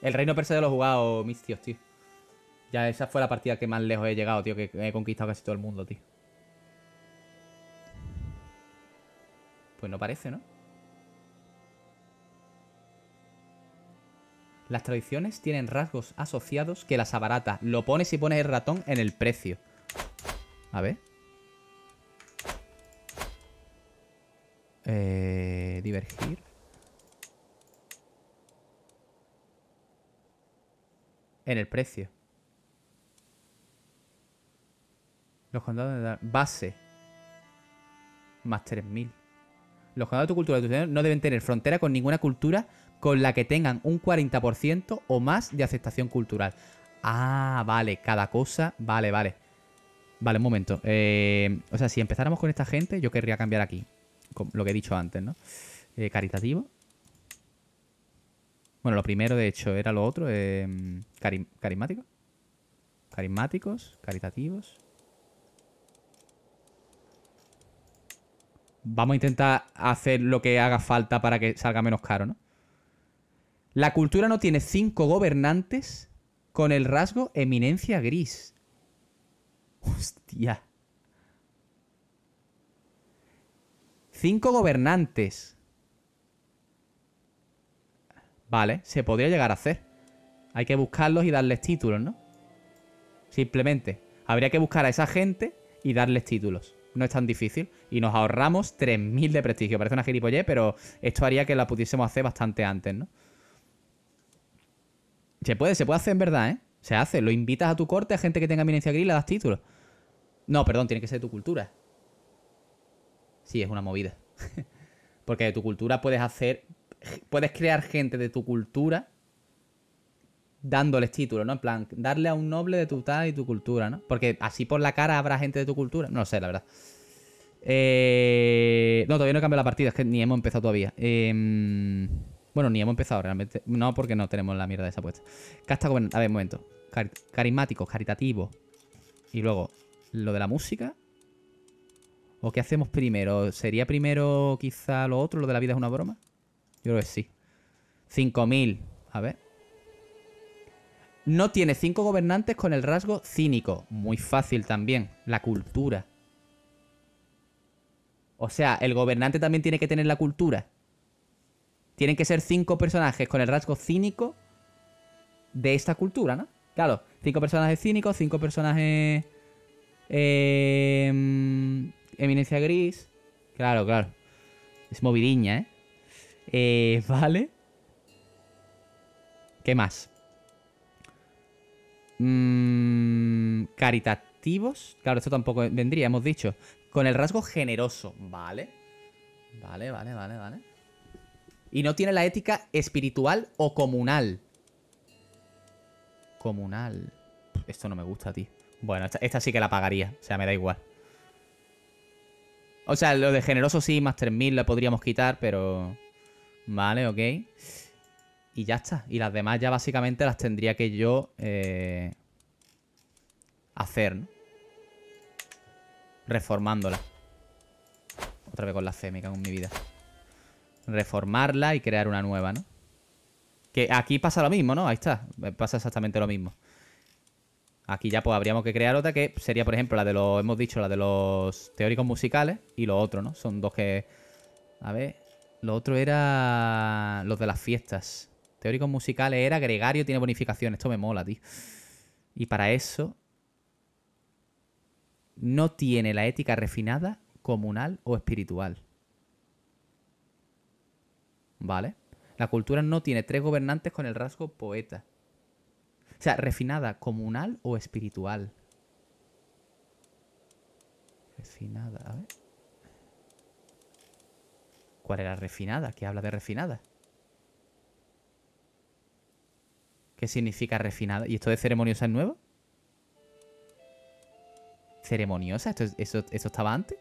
El reino persa de los jugados, mis tíos, tío. Ya esa fue la partida que más lejos he llegado, tío, que he conquistado casi todo el mundo, tío. Pues no parece, ¿no? Las tradiciones tienen rasgos asociados que las abarata. Lo pones y pones el ratón en el precio. A ver. Eh, divergir. En el precio. Los condados de base. Más 3000. Los condados de tu cultura no deben tener frontera con ninguna cultura con la que tengan un 40% o más de aceptación cultural. Ah, vale, cada cosa. Vale, vale. Vale, un momento. Eh, o sea, si empezáramos con esta gente, yo querría cambiar aquí. lo que he dicho antes, ¿no? Eh, caritativo. Bueno, lo primero, de hecho, era lo otro. Eh, carismático. Carismáticos, caritativos. vamos a intentar hacer lo que haga falta para que salga menos caro, ¿no? La cultura no tiene cinco gobernantes con el rasgo eminencia gris. Hostia. Cinco gobernantes. Vale, se podría llegar a hacer. Hay que buscarlos y darles títulos, ¿no? Simplemente. Habría que buscar a esa gente y darles títulos no es tan difícil. Y nos ahorramos 3.000 de prestigio. Parece una gilipollez, pero esto haría que la pudiésemos hacer bastante antes, ¿no? Se puede, se puede hacer en verdad, ¿eh? Se hace. Lo invitas a tu corte a gente que tenga eminencia gris le das título. No, perdón, tiene que ser de tu cultura. Sí, es una movida. Porque de tu cultura puedes hacer. Puedes crear gente de tu cultura dándoles título, ¿no? En plan, darle a un noble de tu tal y tu cultura, ¿no? Porque así por la cara habrá gente de tu cultura. No lo sé, la verdad. Eh... No, todavía no he cambiado la partida, es que ni hemos empezado todavía. Em, bueno, ni hemos empezado realmente. No, porque no tenemos la mierda de esa puesta. Casta A ver, un momento. carismático, caritativo. Y luego, lo de la música. ¿O qué hacemos primero? ¿Sería primero quizá lo otro, lo de la vida es una broma? Yo creo que sí. 5000. A ver. No tiene cinco gobernantes con el rasgo cínico. Muy fácil también. La cultura. O sea, el gobernante también tiene que tener la cultura. Tienen que ser cinco personajes con el rasgo cínico de esta cultura, ¿no? Claro, cinco personajes cínicos, cinco personajes... Eh, mm, eminencia gris. Claro, claro. Es movidiña, ¿eh? eh vale. ¿Qué más? mmm, caritativos. Claro, esto tampoco vendría, hemos dicho. Con el rasgo generoso, ¿vale? Vale, vale, vale, vale. Y no tiene la ética espiritual o comunal. Comunal. Esto no me gusta, a ti Bueno, esta, esta sí que la pagaría. O sea, me da igual. O sea, lo de generoso sí, más 3.000 la podríamos quitar, pero... Vale, ok y ya está. Y las demás ya básicamente las tendría que yo eh, hacer, ¿no? Reformándolas. Otra vez con la C, me cago en mi vida. Reformarla y crear una nueva, ¿no? Que aquí pasa lo mismo, ¿no? Ahí está. Pasa exactamente lo mismo. Aquí ya pues habríamos que crear otra que sería, por ejemplo, la de los, hemos dicho, la de los teóricos musicales y lo otro, ¿no? Son dos que... A ver, lo otro era los de las fiestas. Teóricos musicales era gregario, tiene bonificación. Esto me mola, tío. Y para eso no tiene la ética refinada, comunal o espiritual. ¿Vale? La cultura no tiene tres gobernantes con el rasgo poeta. O sea, refinada, comunal o espiritual. Refinada, a ver. ¿Cuál era refinada? ¿Qué habla de refinada? ¿Qué significa refinada. ¿Y esto de ceremoniosa es nuevo? ¿Ceremoniosa? ¿Esto, eso, ¿Eso estaba antes?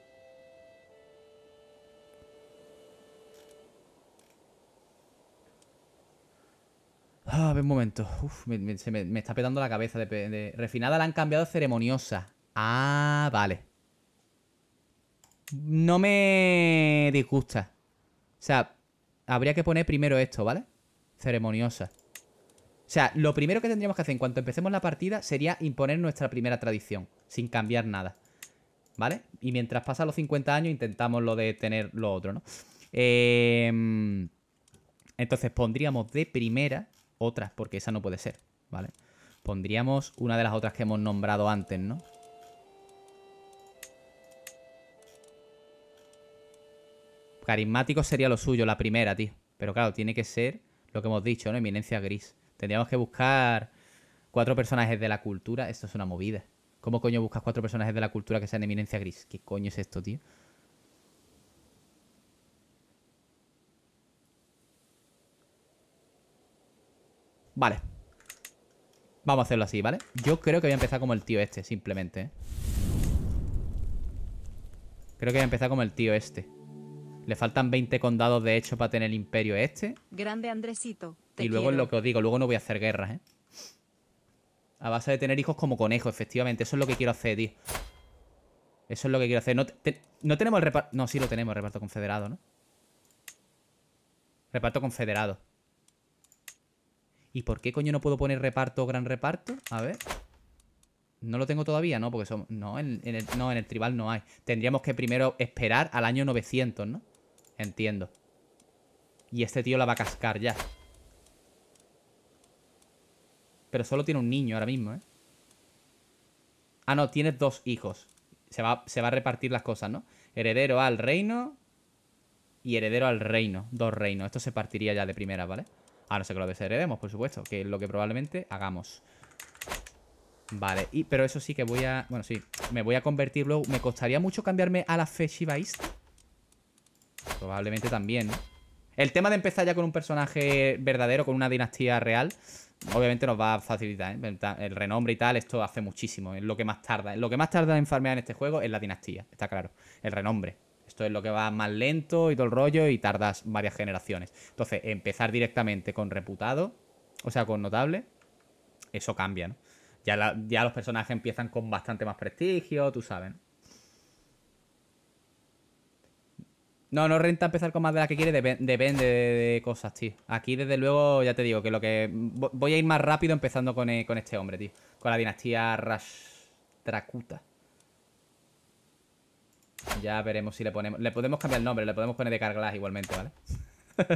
Ah, a ver, un momento. Uf, me, está petando la cabeza. refinada la han cambiado a ceremoniosa. Ah, vale. No me disgusta. O sea, habría que poner primero esto, ¿vale? Ceremoniosa. O sea, lo primero que tendríamos que hacer en cuanto empecemos la partida sería imponer nuestra primera tradición, sin cambiar nada. ¿Vale? Y mientras pasan los 50 años intentamos lo de tener lo otro, ¿no? Em, entonces pondríamos de primera otras, porque esa no puede ser, ¿vale? Pondríamos una de las otras que hemos nombrado antes, ¿no? Carismático sería lo suyo, la primera, tío. Pero claro, tiene que ser lo que hemos dicho, ¿no? Eminencia gris. Tendríamos que buscar cuatro personajes de la cultura. Esto es una movida. ¿Cómo coño buscas cuatro personajes de la cultura que sean eminencia gris? ¿Qué coño es esto, tío? Vale. Vamos a hacerlo así, ¿vale? Yo creo que voy a empezar como el tío este, simplemente. ¿eh? Creo que voy a empezar como el tío este. Le faltan 20 condados de hecho para tener el imperio este. Grande Andresito y luego es lo que os digo, luego no voy a hacer guerras, ¿eh? A base de tener hijos como conejos efectivamente. Eso es lo que quiero hacer, tío. Eso es lo que quiero hacer. No, tenemos el reparto... No, sí lo tenemos, reparto confederado, ¿no? Reparto confederado. ¿Y por qué coño no puedo poner reparto o gran reparto? A ver. No lo tengo todavía, ¿no? Porque son... No en, el, no, en el tribal no hay. Tendríamos que primero esperar al año 900, ¿no? Entiendo. Y este tío la va a cascar ya. Pero solo tiene un niño ahora mismo, ¿eh? Ah, no, tiene dos hijos. Se va, se va a repartir las cosas, ¿no? Heredero al reino y heredero al reino. Dos reinos. Esto se partiría ya de primera, ¿vale? A no ser que lo desheredemos, por supuesto, que es lo que probablemente hagamos. Vale, pero eso sí que voy a... Bueno, sí, me voy a convertir luego... Me costaría mucho cambiarme a la fe Probablemente también, ¿no? El tema de empezar ya con un personaje verdadero, con una dinastía real, obviamente nos va a facilitar ¿eh? el renombre y tal, esto hace muchísimo, es lo que más tarda, lo que más tarda en farmear en este juego es la dinastía, está claro, el renombre. Esto es lo que va más lento y todo el rollo y tardas varias generaciones. Entonces, empezar directamente con reputado, o sea, con notable, eso cambia, ¿no? Ya, ya los personajes empiezan con bastante más prestigio, tú sabes. ¿no? No, no renta empezar con más de la que quiere depende de, cosas, tío. Aquí, desde luego, ya te digo que lo que. Voy a ir más rápido empezando con, eh, este hombre, tío. Con la dinastía Rashtrakuta. Ya veremos si le ponemos. Le podemos cambiar el nombre, le podemos poner de Carglass igualmente, ¿vale?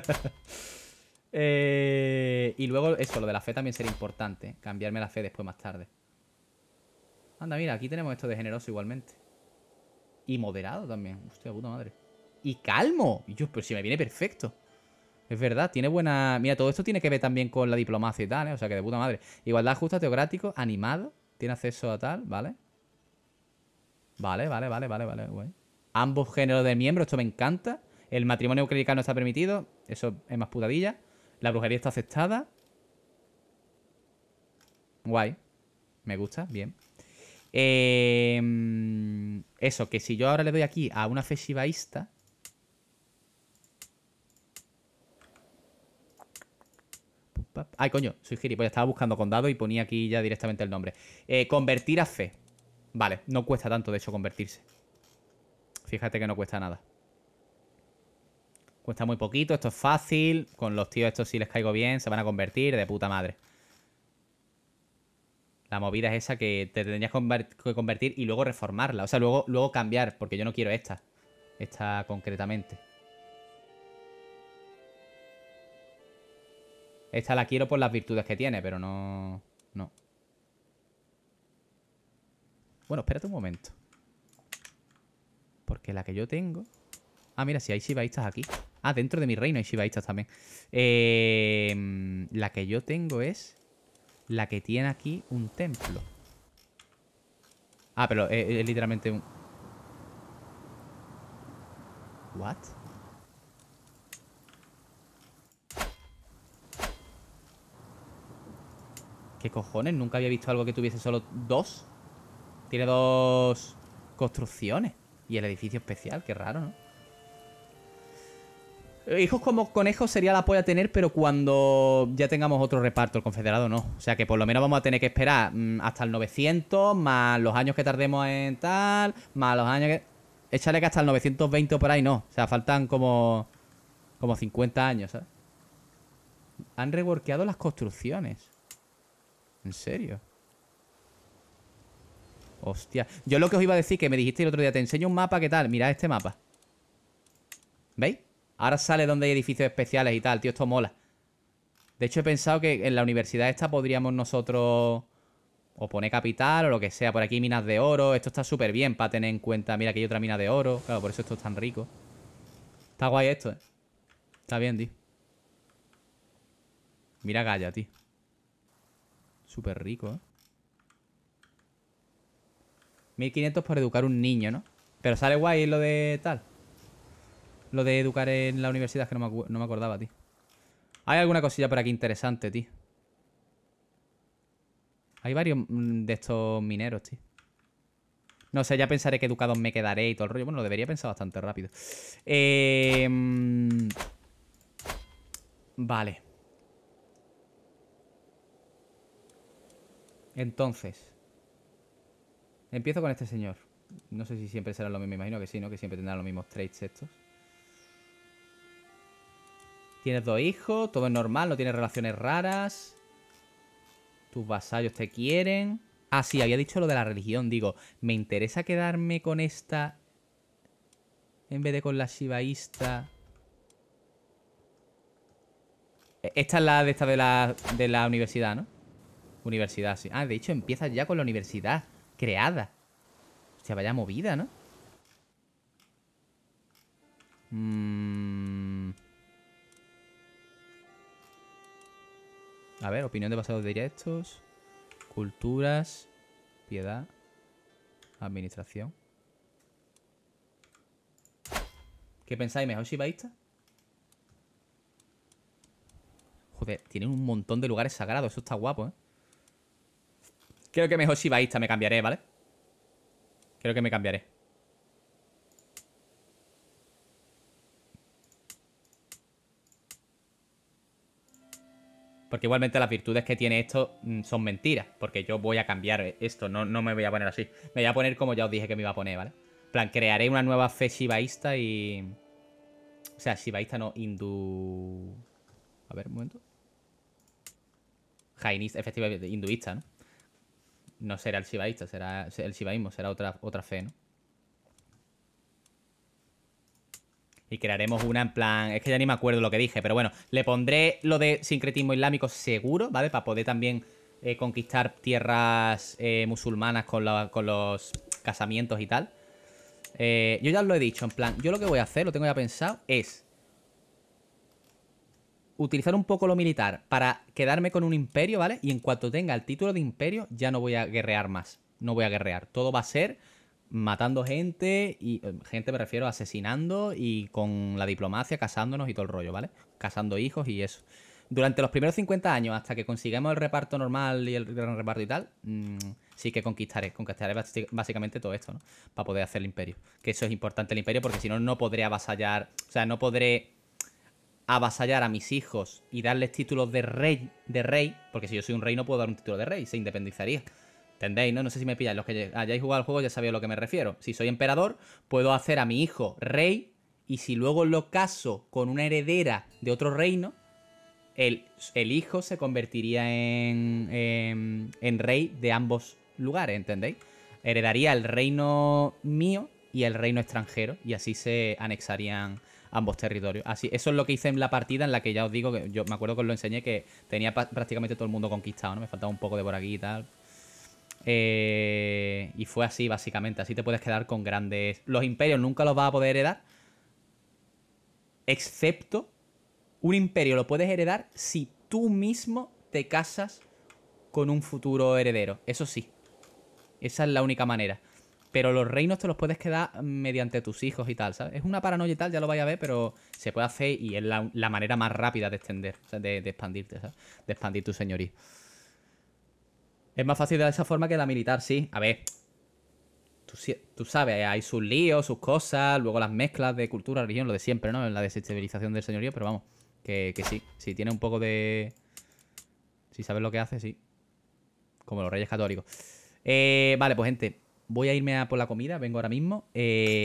Eh, y luego, eso, lo de la fe también sería importante. ¿eh? Cambiarme la fe después más tarde. Anda, mira, aquí tenemos esto de generoso igualmente. Y moderado también. Hostia, puta madre y calmo. Y yo, pero si me viene perfecto. Es verdad, tiene buena... Mira, todo esto tiene que ver también con la diplomacia y tal, ¿eh? O sea, que de puta madre. Igualdad justa, teocrático, animado. Tiene acceso a tal, ¿vale? Vale, vale, vale, vale, vale, güey. Ambos géneros de miembros, esto me encanta. El matrimonio clerical no está permitido. Eso es más putadilla. La brujería está aceptada. Guay. Me gusta, bien. Em, eso, que si yo ahora le doy aquí a una fesivaísta Ay, coño, soy gilipollas. Estaba buscando condado y ponía aquí ya directamente el nombre. Eh, convertir a fe. Vale, no cuesta tanto, de hecho, convertirse. Fíjate que no cuesta nada. Cuesta muy poquito, esto es fácil. Con los tíos estos sí les caigo bien, se van a convertir de puta madre. La movida es esa que te tendrías que convertir y luego reformarla. O sea, luego, luego cambiar, porque yo no quiero esta. Esta concretamente. Esta la quiero por las virtudes que tiene, pero no... No. Bueno, espérate un momento. Porque la que yo tengo... Ah, mira, si sí, hay shibaístas aquí. Ah, dentro de mi reino hay shibaístas también. Eh, la que yo tengo es... La que tiene aquí un templo. Ah, pero es, es literalmente un... ¿What? ¿Qué cojones? Nunca había visto algo que tuviese solo dos. Tiene dos construcciones. Y el edificio especial, qué raro, ¿no? Hijos como conejos sería la polla tener, pero cuando ya tengamos otro reparto, el confederado no. O sea que por lo menos vamos a tener que esperar mm, hasta el 900, más los años que tardemos en tal, más los años que... Échale que hasta el 920 por ahí no. O sea, faltan como... Como 50 años, ¿sabes? Han reworkeado las construcciones. ¿En serio? Hostia. Yo lo que os iba a decir, que me dijiste el otro día, te enseño un mapa, ¿qué tal? Mira este mapa. ¿Veis? Ahora sale donde hay edificios especiales y tal, tío, esto mola. De hecho, he pensado que en la universidad esta podríamos nosotros... O poner capital o lo que sea. Por aquí minas de oro. Esto está súper bien para tener en cuenta. Mira, aquí hay otra mina de oro. Claro, por eso esto es tan rico. Está guay esto, ¿eh? Está bien, tío. Mira gaya, tío. Súper rico, ¿eh? 1500 por educar un niño, ¿no? Pero sale guay lo de tal. Lo de educar en la universidad, que no me, no me acordaba, tío. Hay alguna cosilla por aquí interesante, tío. Hay varios mm, de estos mineros, tío. No sé, ya pensaré que educados me quedaré y todo el rollo. Bueno, lo debería pensar bastante rápido. Eh, mm, vale. Entonces, empiezo con este señor. No sé si siempre será lo mismo, me imagino que sí, ¿no? Que siempre tendrán los mismos traits estos. Tienes dos hijos, todo es normal, no tienes relaciones raras. Tus vasallos te quieren. Ah, sí, había dicho lo de la religión. Digo, me interesa quedarme con esta en vez de con la shivaísta. E, esta es la de esta de la, de la universidad, ¿no? Universidad, sí. Ah, de hecho, empieza ya con la universidad creada. Hostia, vaya movida, ¿no? Mm. A ver, opinión de pasados directos. Culturas. Piedad. Administración. ¿Qué pensáis? ¿Mejor si Shibaísta? Joder, tienen un montón de lugares sagrados. Eso está guapo, ¿eh? Creo que mejor shibaísta me cambiaré, ¿vale? Creo que me cambiaré. Porque igualmente las virtudes que tiene esto mm, son mentiras. Porque yo voy a cambiar esto, no, no me voy a poner así. Me voy a poner como ya os dije que me iba a poner, ¿vale? plan, crearé una nueva fe shibaísta y... O sea, shibaísta no, hindú... A ver, un momento. Jainista, efectivamente, hinduista, ¿no? no será el sibaísta, será el sibaísmo, será otra, otra fe, ¿no? Y crearemos una en plan. Es que ya ni me acuerdo lo que dije, pero bueno, le pondré lo de sincretismo islámico seguro, ¿vale? Para poder también eh, conquistar tierras eh, musulmanas con, los casamientos y tal. Eh, yo ya os lo he dicho, en plan, yo lo que voy a hacer, lo tengo ya pensado, es utilizar un poco lo militar para quedarme con un imperio, ¿vale? Y en cuanto tenga el título de imperio, ya no voy a guerrear más. No voy a guerrear. Todo va a ser matando gente y eh, gente me refiero asesinando y con la diplomacia casándonos y todo el rollo, ¿vale? Casando hijos y eso. Durante los primeros 50 años, hasta que consigamos el reparto normal y el gran reparto y tal, mm, sí que conquistaré, conquistaré básicamente todo esto, ¿no? Para poder hacer el imperio. Que eso es importante el imperio porque si no, no podré avasallar, o sea, no podré avasallar a mis hijos y darles títulos de rey, de rey, porque si yo soy un rey no puedo dar un título de rey, se independizaría. ¿Entendéis? No, no sé si me pilláis. Los que hayáis jugado al juego ya sabéis a lo que me refiero. Si soy emperador, puedo hacer a mi hijo rey y si luego lo caso con una heredera de otro reino, el, hijo se convertiría en, em, en rey de ambos lugares, ¿entendéis? Heredaría el reino mío y el reino extranjero y así se anexarían ambos territorios. Así, eso es lo que hice en la partida en la que ya os digo, que yo me acuerdo que os lo enseñé, que tenía prácticamente todo el mundo conquistado, ¿no? Me faltaba un poco de por aquí y tal. Eh, y fue así, básicamente. Así te puedes quedar con grandes... Los imperios nunca los vas a poder heredar. Excepto... Un imperio lo puedes heredar si tú mismo te casas con un futuro heredero. Eso sí. Esa es la única manera. Pero los reinos te los puedes quedar mediante tus hijos y tal, ¿sabes? Es una paranoia y tal, ya lo vais a ver, pero se puede hacer y es la, manera más rápida de extender, de, expandirte, ¿sabes? De expandir tu señoría. Es más fácil de esa forma que la militar, sí. A ver, tú, sabes, hay sus líos, sus cosas, luego las mezclas de cultura, religión, lo de siempre, ¿no? En la desestabilización del señorío, pero vamos, que, sí. Si tiene un poco de... Si sabes lo que hace, sí. Como los reyes católicos. Eh, vale, pues gente, voy a irme a por la comida, vengo ahora mismo. Eh,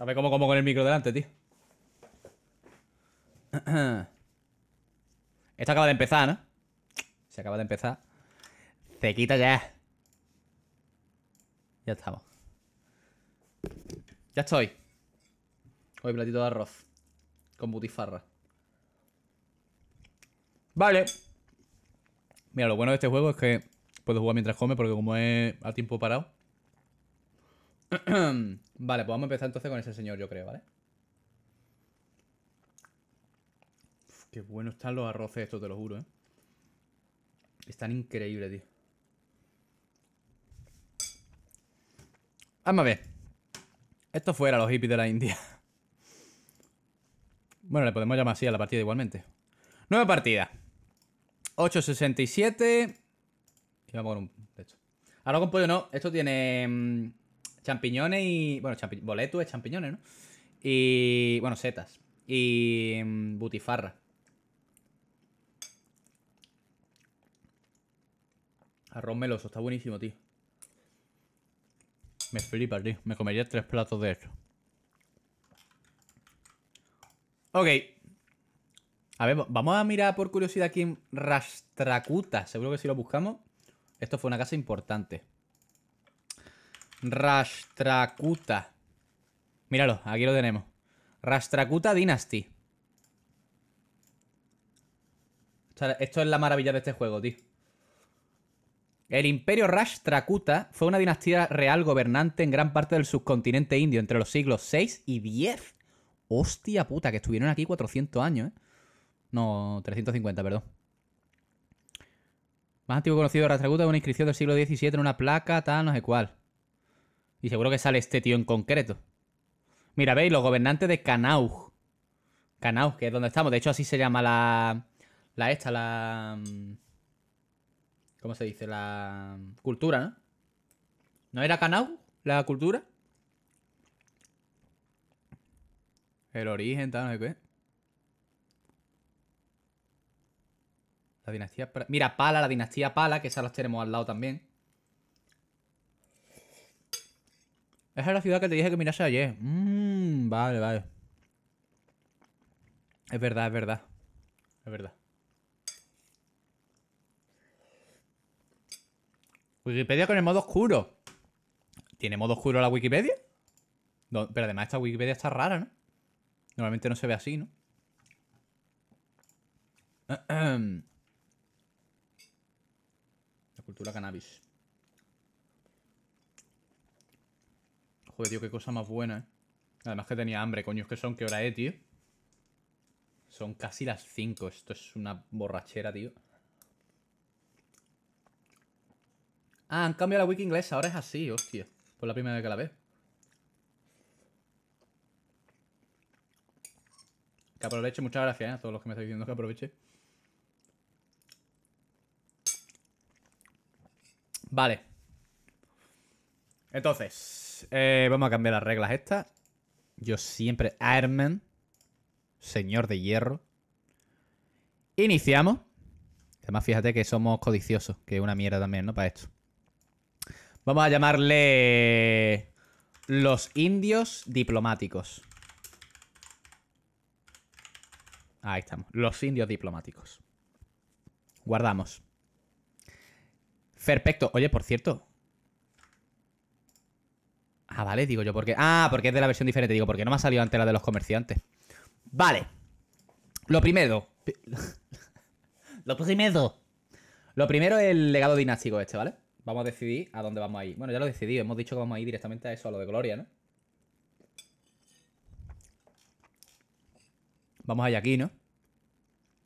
A ver cómo como con el micro delante, tío. Esto acaba de empezar, ¿no? Se acaba de empezar. Se quita ya. Ya estamos. Ya estoy. Hoy platito de arroz. Con butifarra. Vale. Mira, lo bueno de este juego es que puedo jugar mientras come porque como es a tiempo parado, vale, pues vamos a empezar entonces con ese señor, yo creo, ¿vale? qué bueno están los arroces estos, te lo juro, ¿eh? Están increíbles, tío. Vamos a ver. Esto fuera los hippies de la India. Bueno, le podemos llamar así a la partida igualmente. Nueva partida. 8.67. Y vamos con un... De hecho. Ahora con pollo no. Esto tiene... Mm, champiñones y. Bueno, boletos es champiñones, ¿no? Y. Bueno, setas. Y. Mm, butifarra. Arroz meloso, está buenísimo, tío. Me flipa, tío. Me comería tres platos de esto. Ok. A ver, vamos a mirar por curiosidad aquí en Rastracuta. Seguro que si lo buscamos. Esto fue una casa importante. Rashtrakuta. Míralo, aquí lo tenemos. Rashtrakuta Dynasty. Esto es la maravilla de este juego, tío. El imperio Rashtrakuta fue una dinastía real gobernante en gran parte del subcontinente indio entre los siglos 6 y 10. Hostia puta, que estuvieron aquí 400 años, ¿eh? No, 350, perdón. Más antiguo conocido de Rashtrakuta es una inscripción del siglo XVII en una placa, tal, no sé cuál. Y seguro que sale este tío en concreto. Mira, veis, los gobernantes de Canaú Canauj, que es donde estamos. De hecho, así se llama la... La esta, la... Mm, ¿Cómo se dice? La mm, cultura, ¿no? ¿No era Canau la cultura? El origen, tal, no sé qué. La dinastía... Mira, Pala, la dinastía Pala, que esas las tenemos al lado también. Esa es la ciudad que te dije que mirase ayer. Mmm, vale, vale. Es verdad, es verdad. Es verdad. Wikipedia con el modo oscuro. ¿Tiene modo oscuro la Wikipedia? pero además esta Wikipedia está rara, ¿no? Normalmente no se ve así, ¿no? La cultura cannabis. Joder, qué cosa más buena, ¿eh? Además que tenía hambre, coño, que son, que hora es, tío? Son casi las 5, esto es una borrachera, tío. Ah, han cambiado la wiki inglesa, ahora es así, hostia. Por la primera vez que la ve. Que aproveche, muchas gracias ¿eh? a todos los que me estáis diciendo que aproveche. Vale. Entonces, eh, vamos a cambiar las reglas estas. Yo siempre... Man. Señor de hierro. Iniciamos. Además, fíjate que somos codiciosos, que es una mierda también, ¿no? Para esto. Vamos a llamarle... Los indios diplomáticos. Ahí estamos. Los indios diplomáticos. Guardamos. Perfecto. Oye, por cierto, Ah, vale, digo yo, porque. Ah, porque es de la versión diferente, digo, porque no me ha salido antes la de los comerciantes. Vale. Lo primero. Lo primero. Lo primero es el legado dinástico este, ¿vale? Vamos a decidir a dónde vamos a ir. Bueno, ya lo he decidido, hemos dicho que vamos a ir directamente a eso, a lo de Gloria, ¿no? Vamos allá aquí, ¿no?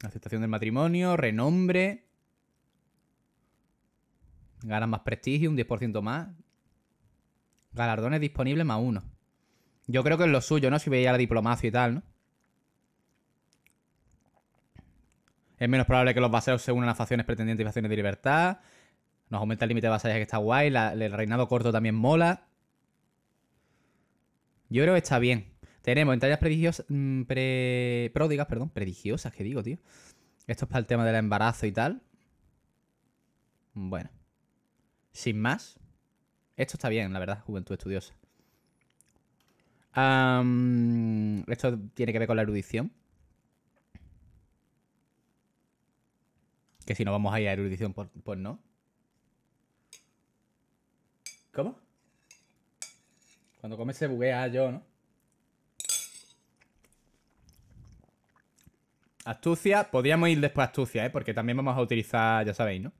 Aceptación del matrimonio, renombre. Ganas más prestigio, un 10% más. Galardones disponibles más uno. Yo creo que es lo suyo, ¿no? Si veía la diplomacia y tal, ¿no? Es menos probable que los vaseos se unan a facciones pretendientes y facciones de libertad. Nos aumenta el límite de vasallas que está guay. el reinado corto también mola. Yo creo que está bien. Tenemos entallas prodigiosas. Mm, pródigas, perdón. Prodigiosas, que digo, tío. Esto es para el tema del embarazo y tal. Bueno. Sin más. Esto está bien, la verdad, juventud estudiosa. esto tiene que ver con la erudición. Que si no vamos a ir a erudición, pues, pues no. ¿Cómo? Cuando comes se buguea yo, ¿no? Astucia, podríamos ir después a astucia, ¿eh? Porque también vamos a utilizar, ya sabéis, ¿no?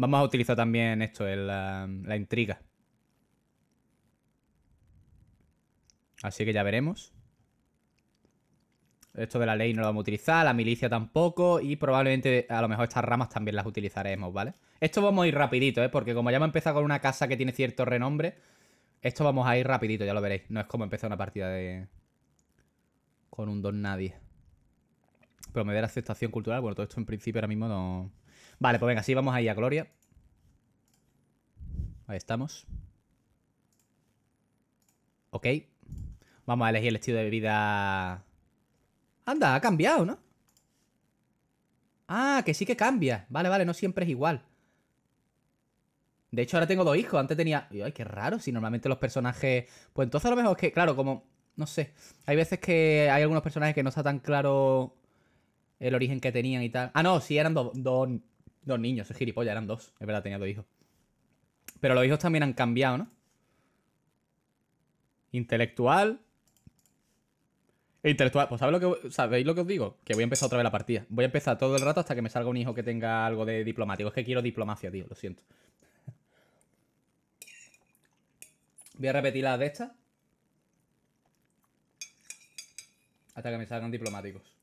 Vamos a utilizar también esto, la, intriga. Así que ya veremos. Esto de la ley no lo vamos a utilizar, la milicia tampoco y probablemente a lo mejor estas ramas también las utilizaremos, ¿vale? Esto vamos a ir rapidito, ¿eh? Porque como ya he empezado con una casa que tiene cierto renombre, esto vamos a ir rapidito, ya lo veréis. No es como empezar una partida de... con un don nadie. Pero me da la aceptación cultural, bueno, todo esto en principio ahora mismo no... Vale, pues venga, sí, vamos ahí a Gloria. Ahí estamos. Ok. Vamos a elegir el estilo de bebida... Anda, ha cambiado, ¿no? Ah, que sí que cambia. Vale, vale, no siempre es igual. De hecho, ahora tengo dos hijos. Antes tenía... Ay, qué raro, si normalmente los personajes... Pues entonces a lo mejor es que, claro, como... No sé. Hay veces que hay algunos personajes que no está tan claro el origen que tenían y tal. Ah, no, sí, eran dos Dos niños, es gilipollas, eran dos. Es verdad, tenía dos hijos. Pero los hijos también han cambiado, ¿no? Intelectual. Intelectual. Pues ¿sabéis lo, que, os digo? Que voy a empezar otra vez la partida. Voy a empezar todo el rato hasta que me salga un hijo que tenga algo de diplomático. Es que quiero diplomacia, tío, lo siento. Voy a repetir la de esta. Hasta que me salgan diplomáticos.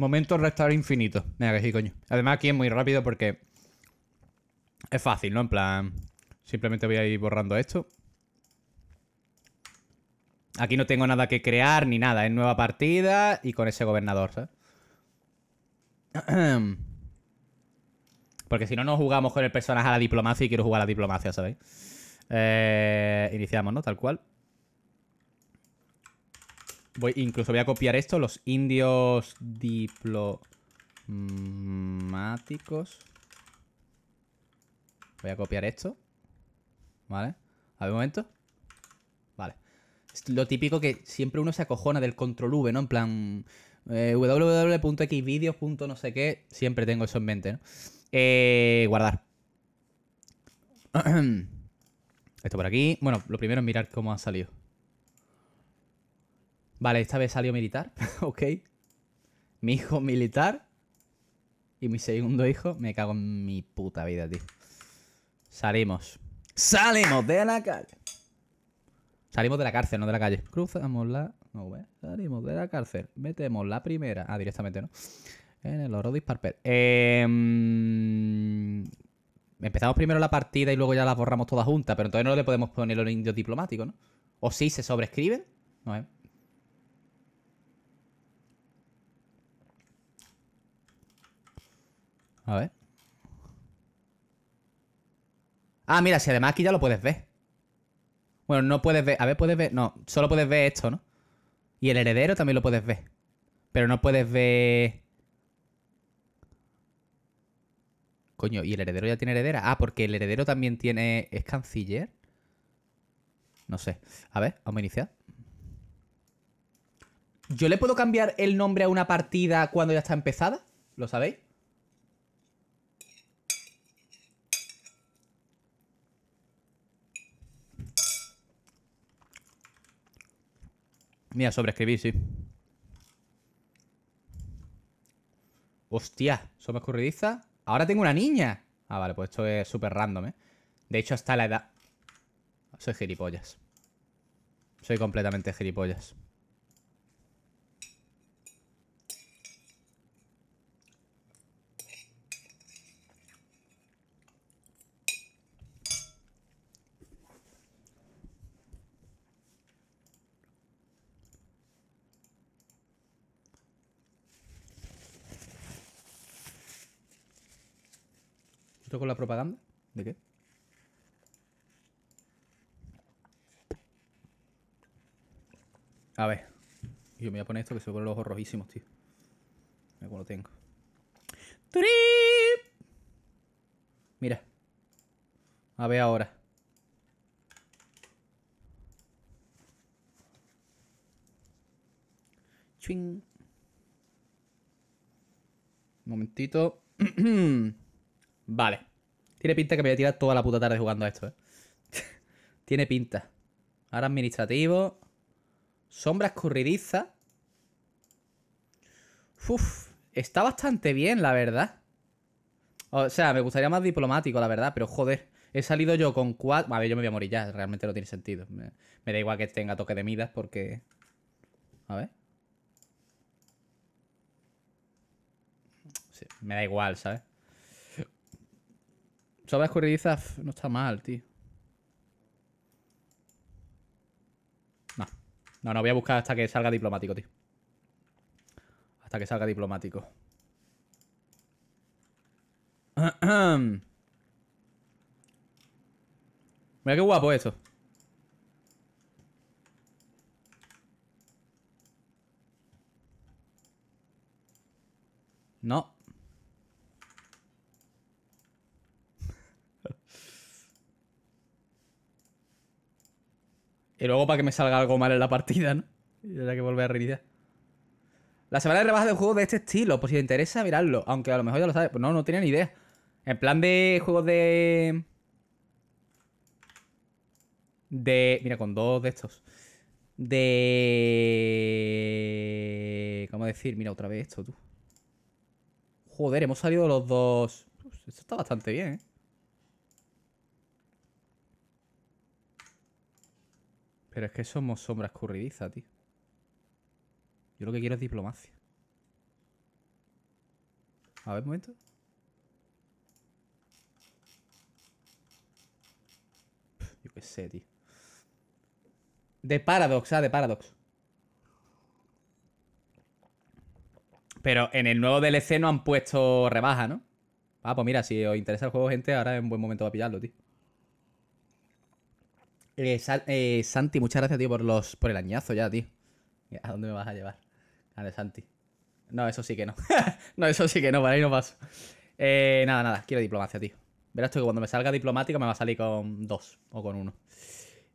Momento restar infinito. Mira que sí, coño. Además aquí es muy rápido porque es fácil, ¿no? En plan, simplemente voy a ir borrando esto. Aquí no tengo nada que crear ni nada. Es nueva partida y con ese gobernador, ¿sabes? Porque si no, no jugamos con el personaje a la diplomacia y quiero jugar a la diplomacia, ¿sabéis? Eh, iniciamos, ¿no? Tal cual incluso voy a copiar esto, los indios diplomáticos. Voy a copiar esto. ¿Vale? A ver un momento. Vale. lo típico que siempre uno se acojona del control V, ¿no? En plan, eh, no sé qué. Siempre tengo eso en mente, ¿no? Eh, guardar. Esto por aquí. Bueno, lo primero es mirar cómo ha salido. Vale, esta vez salió militar, ok. Mi hijo militar. Y mi segundo hijo, me cago en mi puta vida, tío. Salimos. Salimos de la calle. Salimos de la cárcel, no de la calle. Cruzamos la... No, Salimos de la cárcel. Metemos la primera... Ah, directamente, ¿no? En el oro disparper. Eh... Empezamos primero la partida y luego ya la borramos toda junta, pero entonces no le podemos poner los indios diplomático, ¿no? ¿O si se sobrescriben. No, es... A ver. Ah, mira, si además aquí ya lo puedes ver. Bueno, no puedes ver. A ver, puedes ver. No, solo puedes ver esto, ¿no? Y el heredero también lo puedes ver. Pero no puedes ver. Coño, ¿y el heredero ya tiene heredera? Ah, porque el heredero también tiene. ¿Es canciller? No sé. A ver, vamos a iniciar. ¿Yo le puedo cambiar el nombre a una partida cuando ya está empezada? ¿Lo sabéis? Mira, sobreescribí, sí. Hostia, ¿Somos escurridiza. Ahora tengo una niña. Ah, vale, pues esto es súper random, ¿eh? De hecho, hasta la edad... Soy gilipollas. Soy completamente gilipollas. ¿Esto con la propaganda? ¿De qué? A ver. Yo me voy a poner esto que se ponen los ojos rojísimos, tío. Mira cómo lo tengo. Mira. A ver ahora. Ching. momentito. Vale. Tiene pinta que me voy a tirar toda la puta tarde jugando a esto, ¿eh? Tiene pinta. Ahora administrativo. Sombra escurridiza. Uf, está bastante bien, la verdad. O sea, me gustaría más diplomático, la verdad, pero joder. He salido yo con cuatro... A ver, yo me voy a morir ya, realmente no tiene sentido. Me, da igual que tenga toque de midas porque... A ver. Sí, me da igual, ¿sabes? Sobre escurridiza no está mal, tío. No. No, no, voy a buscar hasta que salga diplomático, tío. Hasta que salga diplomático. Mira qué guapo eso. No. Y luego para que me salga algo mal en la partida, ¿no? Y tendrá que volver a realidad La semana de rebajas de juegos de este estilo, por pues si te interesa, mirarlo Aunque a lo mejor ya lo sabes. Pues no, no tenía ni idea. En plan de juegos de... De... Mira, con dos de estos. De... ¿Cómo decir? Mira, otra vez esto, tú. Joder, hemos salido los dos... esto está bastante bien, ¿eh? Pero es que somos sombra escurridiza, tío. Yo lo que quiero es diplomacia. A ver, un momento. yo qué sé, tío. De Paradox, ah, de Paradox. Pero en el nuevo DLC no han puesto rebaja, ¿no? Ah, pues mira, si os interesa el juego, gente, ahora es un buen momento para pillarlo, tío. Eh, eh, Santi, muchas gracias, tío, por, los, por el añazo ya, tío. ¿A dónde me vas a llevar? A ah, ver, Santi. No, eso sí que no. no, eso sí que no, por ahí no paso. Eh, nada, nada, quiero diplomacia, tío. Verás tú que cuando me salga diplomático me va a salir con dos o con uno.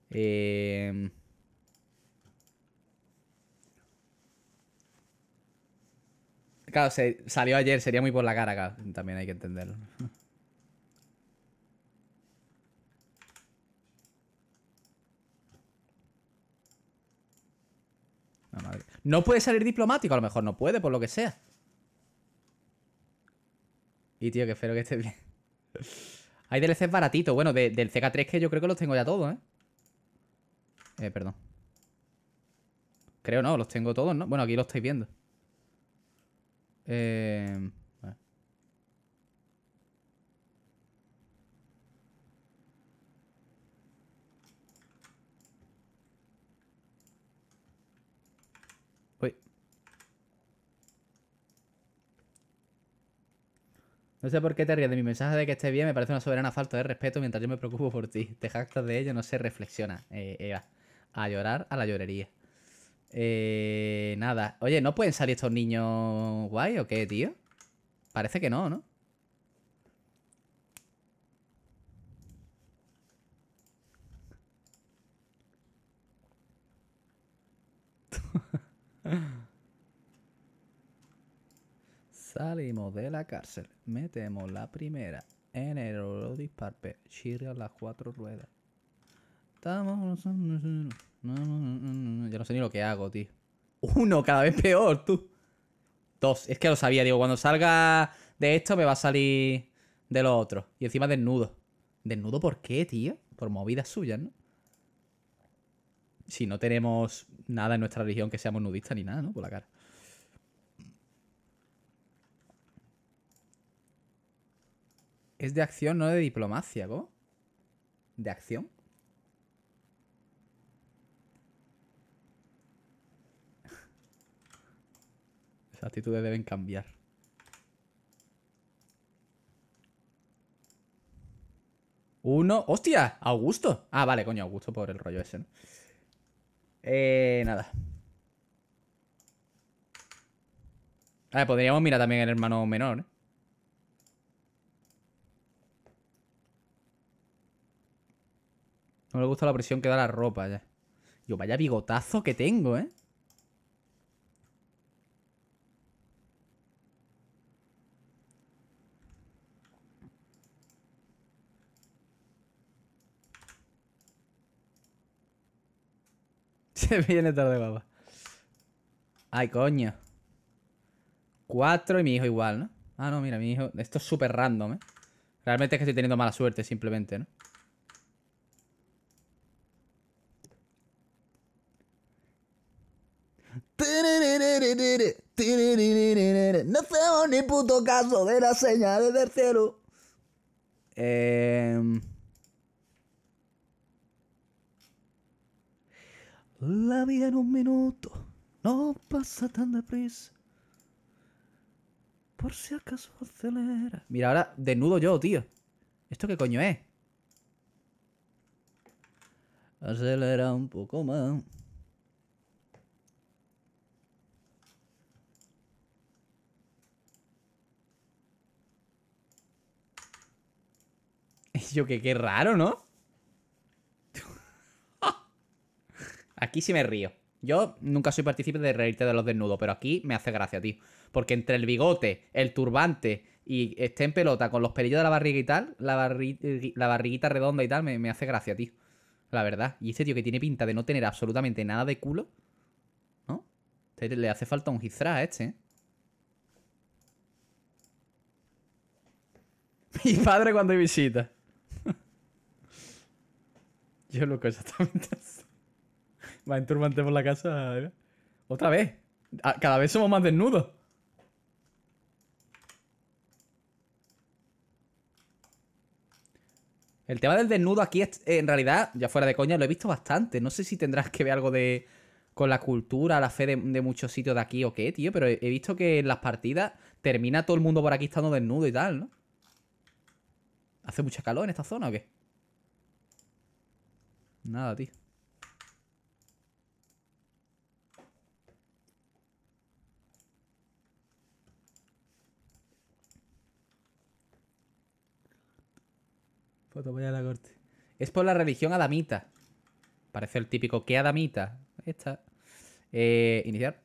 Eh... Claro, se salió ayer, sería muy por la cara, También hay que entenderlo. No puede salir diplomático, a lo mejor no puede, por lo que sea. Y tío, que espero que esté bien. Hay DLCs baratitos. Bueno, del CK3 que yo creo que los tengo ya todos, ¿eh? Eh, perdón. Creo no, los tengo todos, ¿no? Bueno, aquí lo estáis viendo. Eh... No sé por qué te ríes de mi mensaje de que esté bien, me parece una soberana falta de respeto mientras yo me preocupo por ti. Te jactas de ello, no se reflexiona, eh, Eva. A llorar a la llorería. Eh, nada. Oye, ¿no pueden salir estos niños guay o qué, tío? Parece que no, ¿no? Salimos de la cárcel, metemos la primera en el oro disparpe, las cuatro ruedas. Estamos... Yo no sé ni lo que hago, tío. Uno, cada vez peor, tú. Dos, es que lo sabía, digo, cuando salga de esto me va a salir de lo otro. Y encima desnudo. ¿Desnudo por qué, tío? Por movidas suyas, ¿no? Si no tenemos nada en nuestra religión que seamos nudistas ni nada, ¿no? Por la cara. Es de acción, no de diplomacia, ¿no? ¿De acción? Esas actitudes deben cambiar. Uno... ¡Hostia! ¡Augusto! Ah, vale, coño, Augusto por el rollo ese, ¿no? Eh, nada. ver, podríamos mirar también el hermano menor, ¿eh? No le gusta la presión que da la ropa ya. Yo, vaya bigotazo que tengo, ¿eh? Se viene tarde, papá. Ay, coño. Cuatro y mi hijo igual, ¿no? Ah, no, mira, mi hijo... Esto es súper random, ¿eh? Realmente es que estoy teniendo mala suerte, simplemente, ¿no? No hacemos ni puto caso de las señales del cielo. Em. La vida en un minuto no pasa tan deprisa. Por si acaso acelera. Mira, ahora desnudo yo, tío. ¿Esto qué coño es? Acelera un poco más. yo que qué raro, ¿no? aquí sí me río. Yo nunca soy partícipe de reírte de los desnudos, pero aquí me hace gracia, tío. Porque entre el bigote, el turbante y esté en pelota con los pelillos de la barriga y tal, la, barriguita redonda y tal, me, hace gracia, tío. La verdad. Y este tío que tiene pinta de no tener absolutamente nada de culo, ¿no? Este le hace falta un gizra a este, ¿eh? Mi padre cuando visita. Yo loco, exactamente Va en turbante por la casa. Otra vez. Ah, cada vez somos más desnudos. El tema del desnudo aquí, es, eh, en realidad, ya fuera de coña, lo he visto bastante. No sé si tendrás que ver algo de con la cultura, la fe de, muchos sitios de aquí o qué, tío. Pero he, he, visto que en las partidas termina todo el mundo por aquí estando desnudo y tal, ¿no? ¿Hace mucha calor en esta zona o qué? Nada, tío. Foto, voy a la corte. Es por la religión adamita. Parece el típico que adamita. Esta. Eh, iniciar.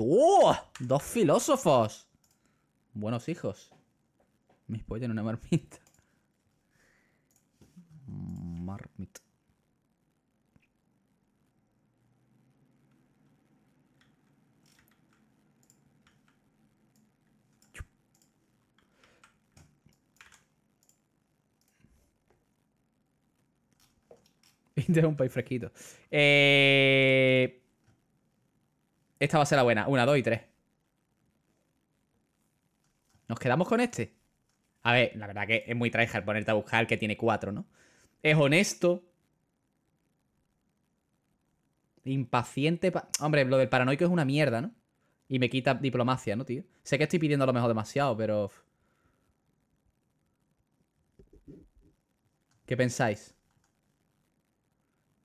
¡Oh! ¡Dos filósofos! Buenos hijos. Mis pollos en una marmita. Marmita. Interrumpa es un país fresquito. Eh, esta va a ser la buena. Una, dos y tres. ¿Nos quedamos con este? A ver, la verdad que es muy tryhard ponerte a buscar el que tiene cuatro, ¿no? Es honesto. Impaciente. Hombre, lo del paranoico es una mierda, ¿no? Y me quita diplomacia, ¿no, tío? Sé que estoy pidiendo a lo mejor demasiado, pero... ¿Qué pensáis?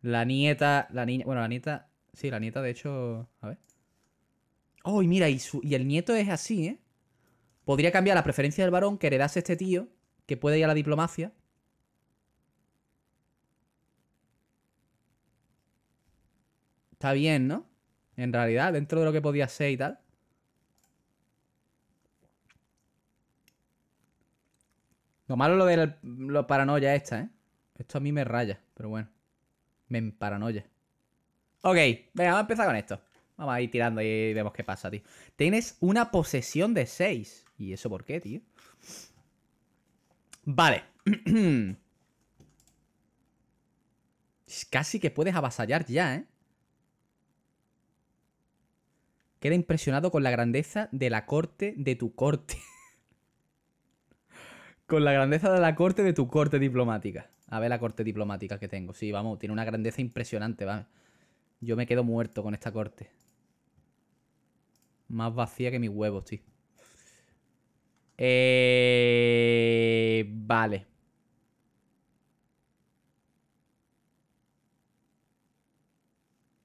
La nieta... La niña... Bueno, la nieta... Sí, la nieta, de hecho... A ver. Oh, mira, y, y el nieto es así, ¿eh? Podría cambiar la preferencia del varón que heredase este tío, que puede ir a la diplomacia. Está bien, ¿no? En realidad, dentro de lo que podía ser y tal. Lo malo es lo de la paranoia esta, ¿eh? Esto a mí me raya, pero bueno. Me paranoia. Ok, venga, vamos a empezar con esto. Vamos a ir tirando y vemos qué pasa, tío. Tienes una posesión de 6. ¿Y eso por qué, tío? Vale. Casi que puedes avasallar ya, ¿eh? Queda impresionado con la grandeza de la corte de tu corte. con la grandeza de la corte de tu corte diplomática. A ver la corte diplomática que tengo. Sí, vamos, tiene una grandeza impresionante, vale Yo me quedo muerto con esta corte. Más vacía que mis huevos, tío. Eh, vale.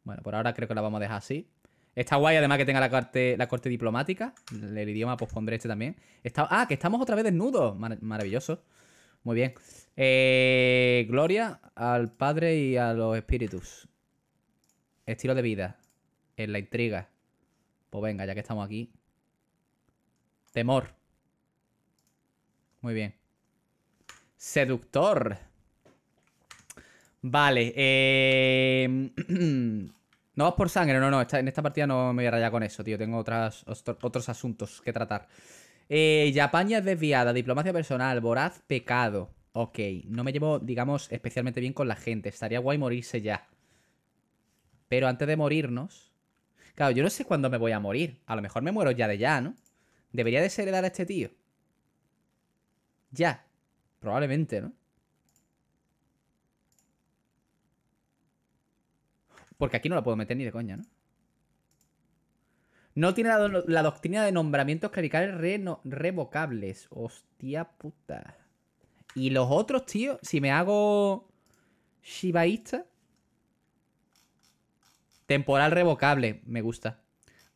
Bueno, por ahora creo que la vamos a dejar así. Está guay, además que tenga la corte, la corte diplomática. El idioma, pues pondré este también. ah, que estamos otra vez desnudos. maravilloso. Muy bien. Eh, gloria al Padre y a los espíritus. Estilo de vida. En la intriga. Pues venga, ya que estamos aquí. Temor. Muy bien. Seductor. Vale. Em, no vas por sangre. No, no, en esta partida no me voy a rayar con eso, tío. Tengo otras, otros asuntos que tratar. Eh, Yapaña es desviada. Diplomacia personal. Voraz pecado. Ok. No me llevo, digamos, especialmente bien con la gente. Estaría guay morirse ya. Pero antes de morirnos... Claro, yo no sé cuándo me voy a morir. A lo mejor me muero ya de ya, ¿no? Debería desheredar a este tío. Ya. Probablemente, ¿no? Porque aquí no la puedo meter ni de coña, ¿no? No tiene la, doctrina de nombramientos clericales revocables. Hostia puta. Y los otros, tío, si me hago shibaísta, Temporal revocable. Me gusta.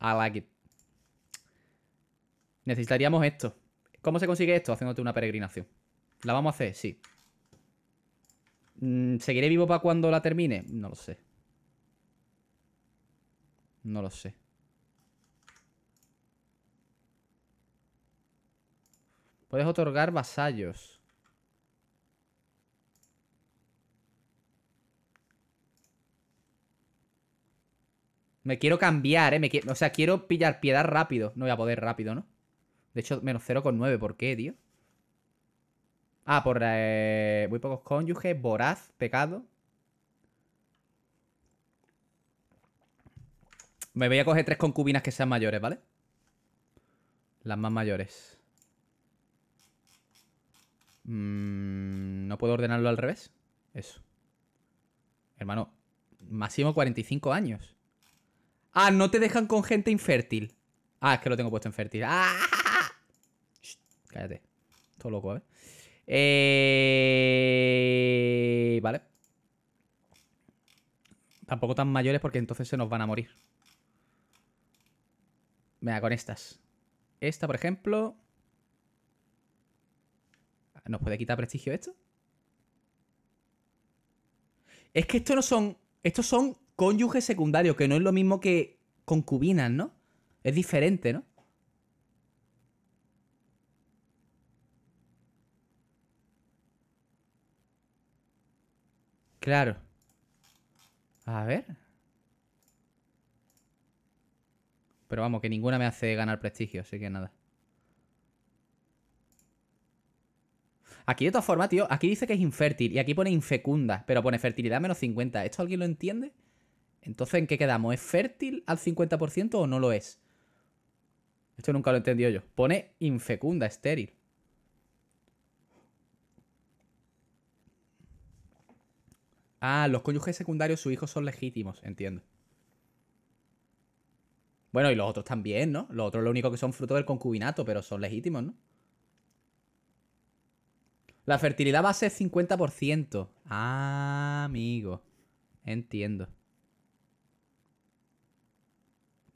I like it. Necesitaríamos esto. ¿Cómo se consigue esto? Haciéndote una peregrinación. ¿La vamos a hacer? Sí. Mm, ¿Seguiré vivo para cuando la termine? No lo sé. No lo sé. Puedes otorgar vasallos. Me quiero cambiar, ¿eh? o sea, quiero pillar piedad rápido. No voy a poder rápido, ¿no? De hecho, menos 0,9. ¿Por qué, tío? Ah, por muy eh, pocos cónyuges, voraz, pecado. Me voy a coger tres concubinas que sean mayores, ¿vale? Las más mayores. Mm, no puedo ordenarlo al revés. Eso. Hermano, máximo 45 años. Ah, no te dejan con gente infértil. Ah, es que lo tengo puesto infértil. ¡Ah! cállate. Todo loco, ¿eh? eh... Vale. Tampoco tan mayores porque entonces se nos van a morir. Venga, con estas. Esta, por ejemplo. ¿Nos puede quitar prestigio esto? Es que esto no son... Estos son cónyuge secundario, que no es lo mismo que concubinas, ¿no? Es diferente, ¿no? Claro. A ver. Pero vamos, que ninguna me hace ganar prestigio, así que nada. Aquí de todas formas, tío, aquí dice que es infértil y aquí pone infecunda, pero pone fertilidad menos 50. ¿Esto alguien lo entiende? Entonces, ¿en qué quedamos? ¿Es fértil al 50% o no lo es? Esto nunca lo he entendido yo. Pone infecunda, estéril. Ah, los cónyuges secundarios, sus hijos son legítimos, entiendo. Bueno, y los otros también, ¿no? Los otros lo único que son fruto del concubinato, pero son legítimos, ¿no? La fertilidad va a ser 50%. Ah, amigo. Entiendo.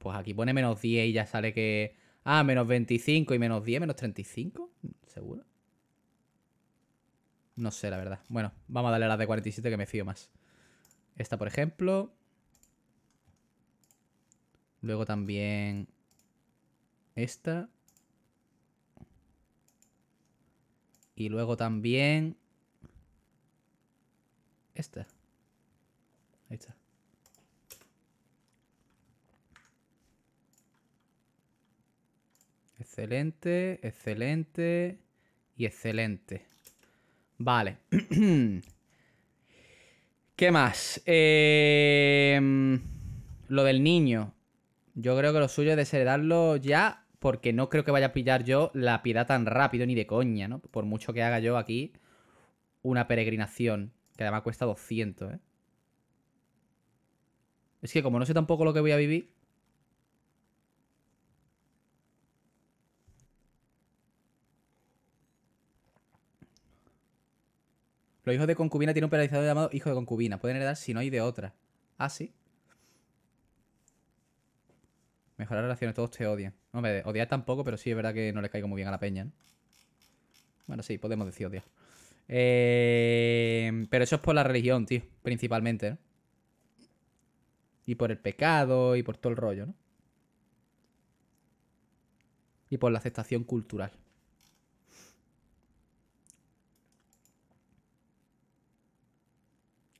Pues aquí pone menos 10 y ya sale que... Ah, menos 25 y menos 10, menos 35, seguro. No sé, la verdad. Bueno, vamos a darle a las de 47 que me fío más. Esta, por ejemplo. Luego también esta. Y luego también esta. Ahí está. excelente, excelente y excelente. Vale. ¿Qué más? Em, lo del niño. Yo creo que lo suyo es desheredarlo ya, porque no creo que vaya a pillar yo la piedad tan rápido ni de coña, ¿no? Por mucho que haga yo aquí una peregrinación, que además cuesta 200, ¿eh? Es que como no sé tampoco lo que voy a vivir, Los hijos de concubina tienen un penalizador llamado hijo de concubina. Pueden heredar si no hay de otra. Ah, sí. Mejorar relaciones, todos te odian. No, me odiar tampoco, pero sí es verdad que no les caigo muy bien a la peña, ¿no? Bueno, sí, podemos decir odiar. Eh, pero eso es por la religión, tío, principalmente, ¿no? Y por el pecado y por todo el rollo, ¿no? Y por la aceptación cultural.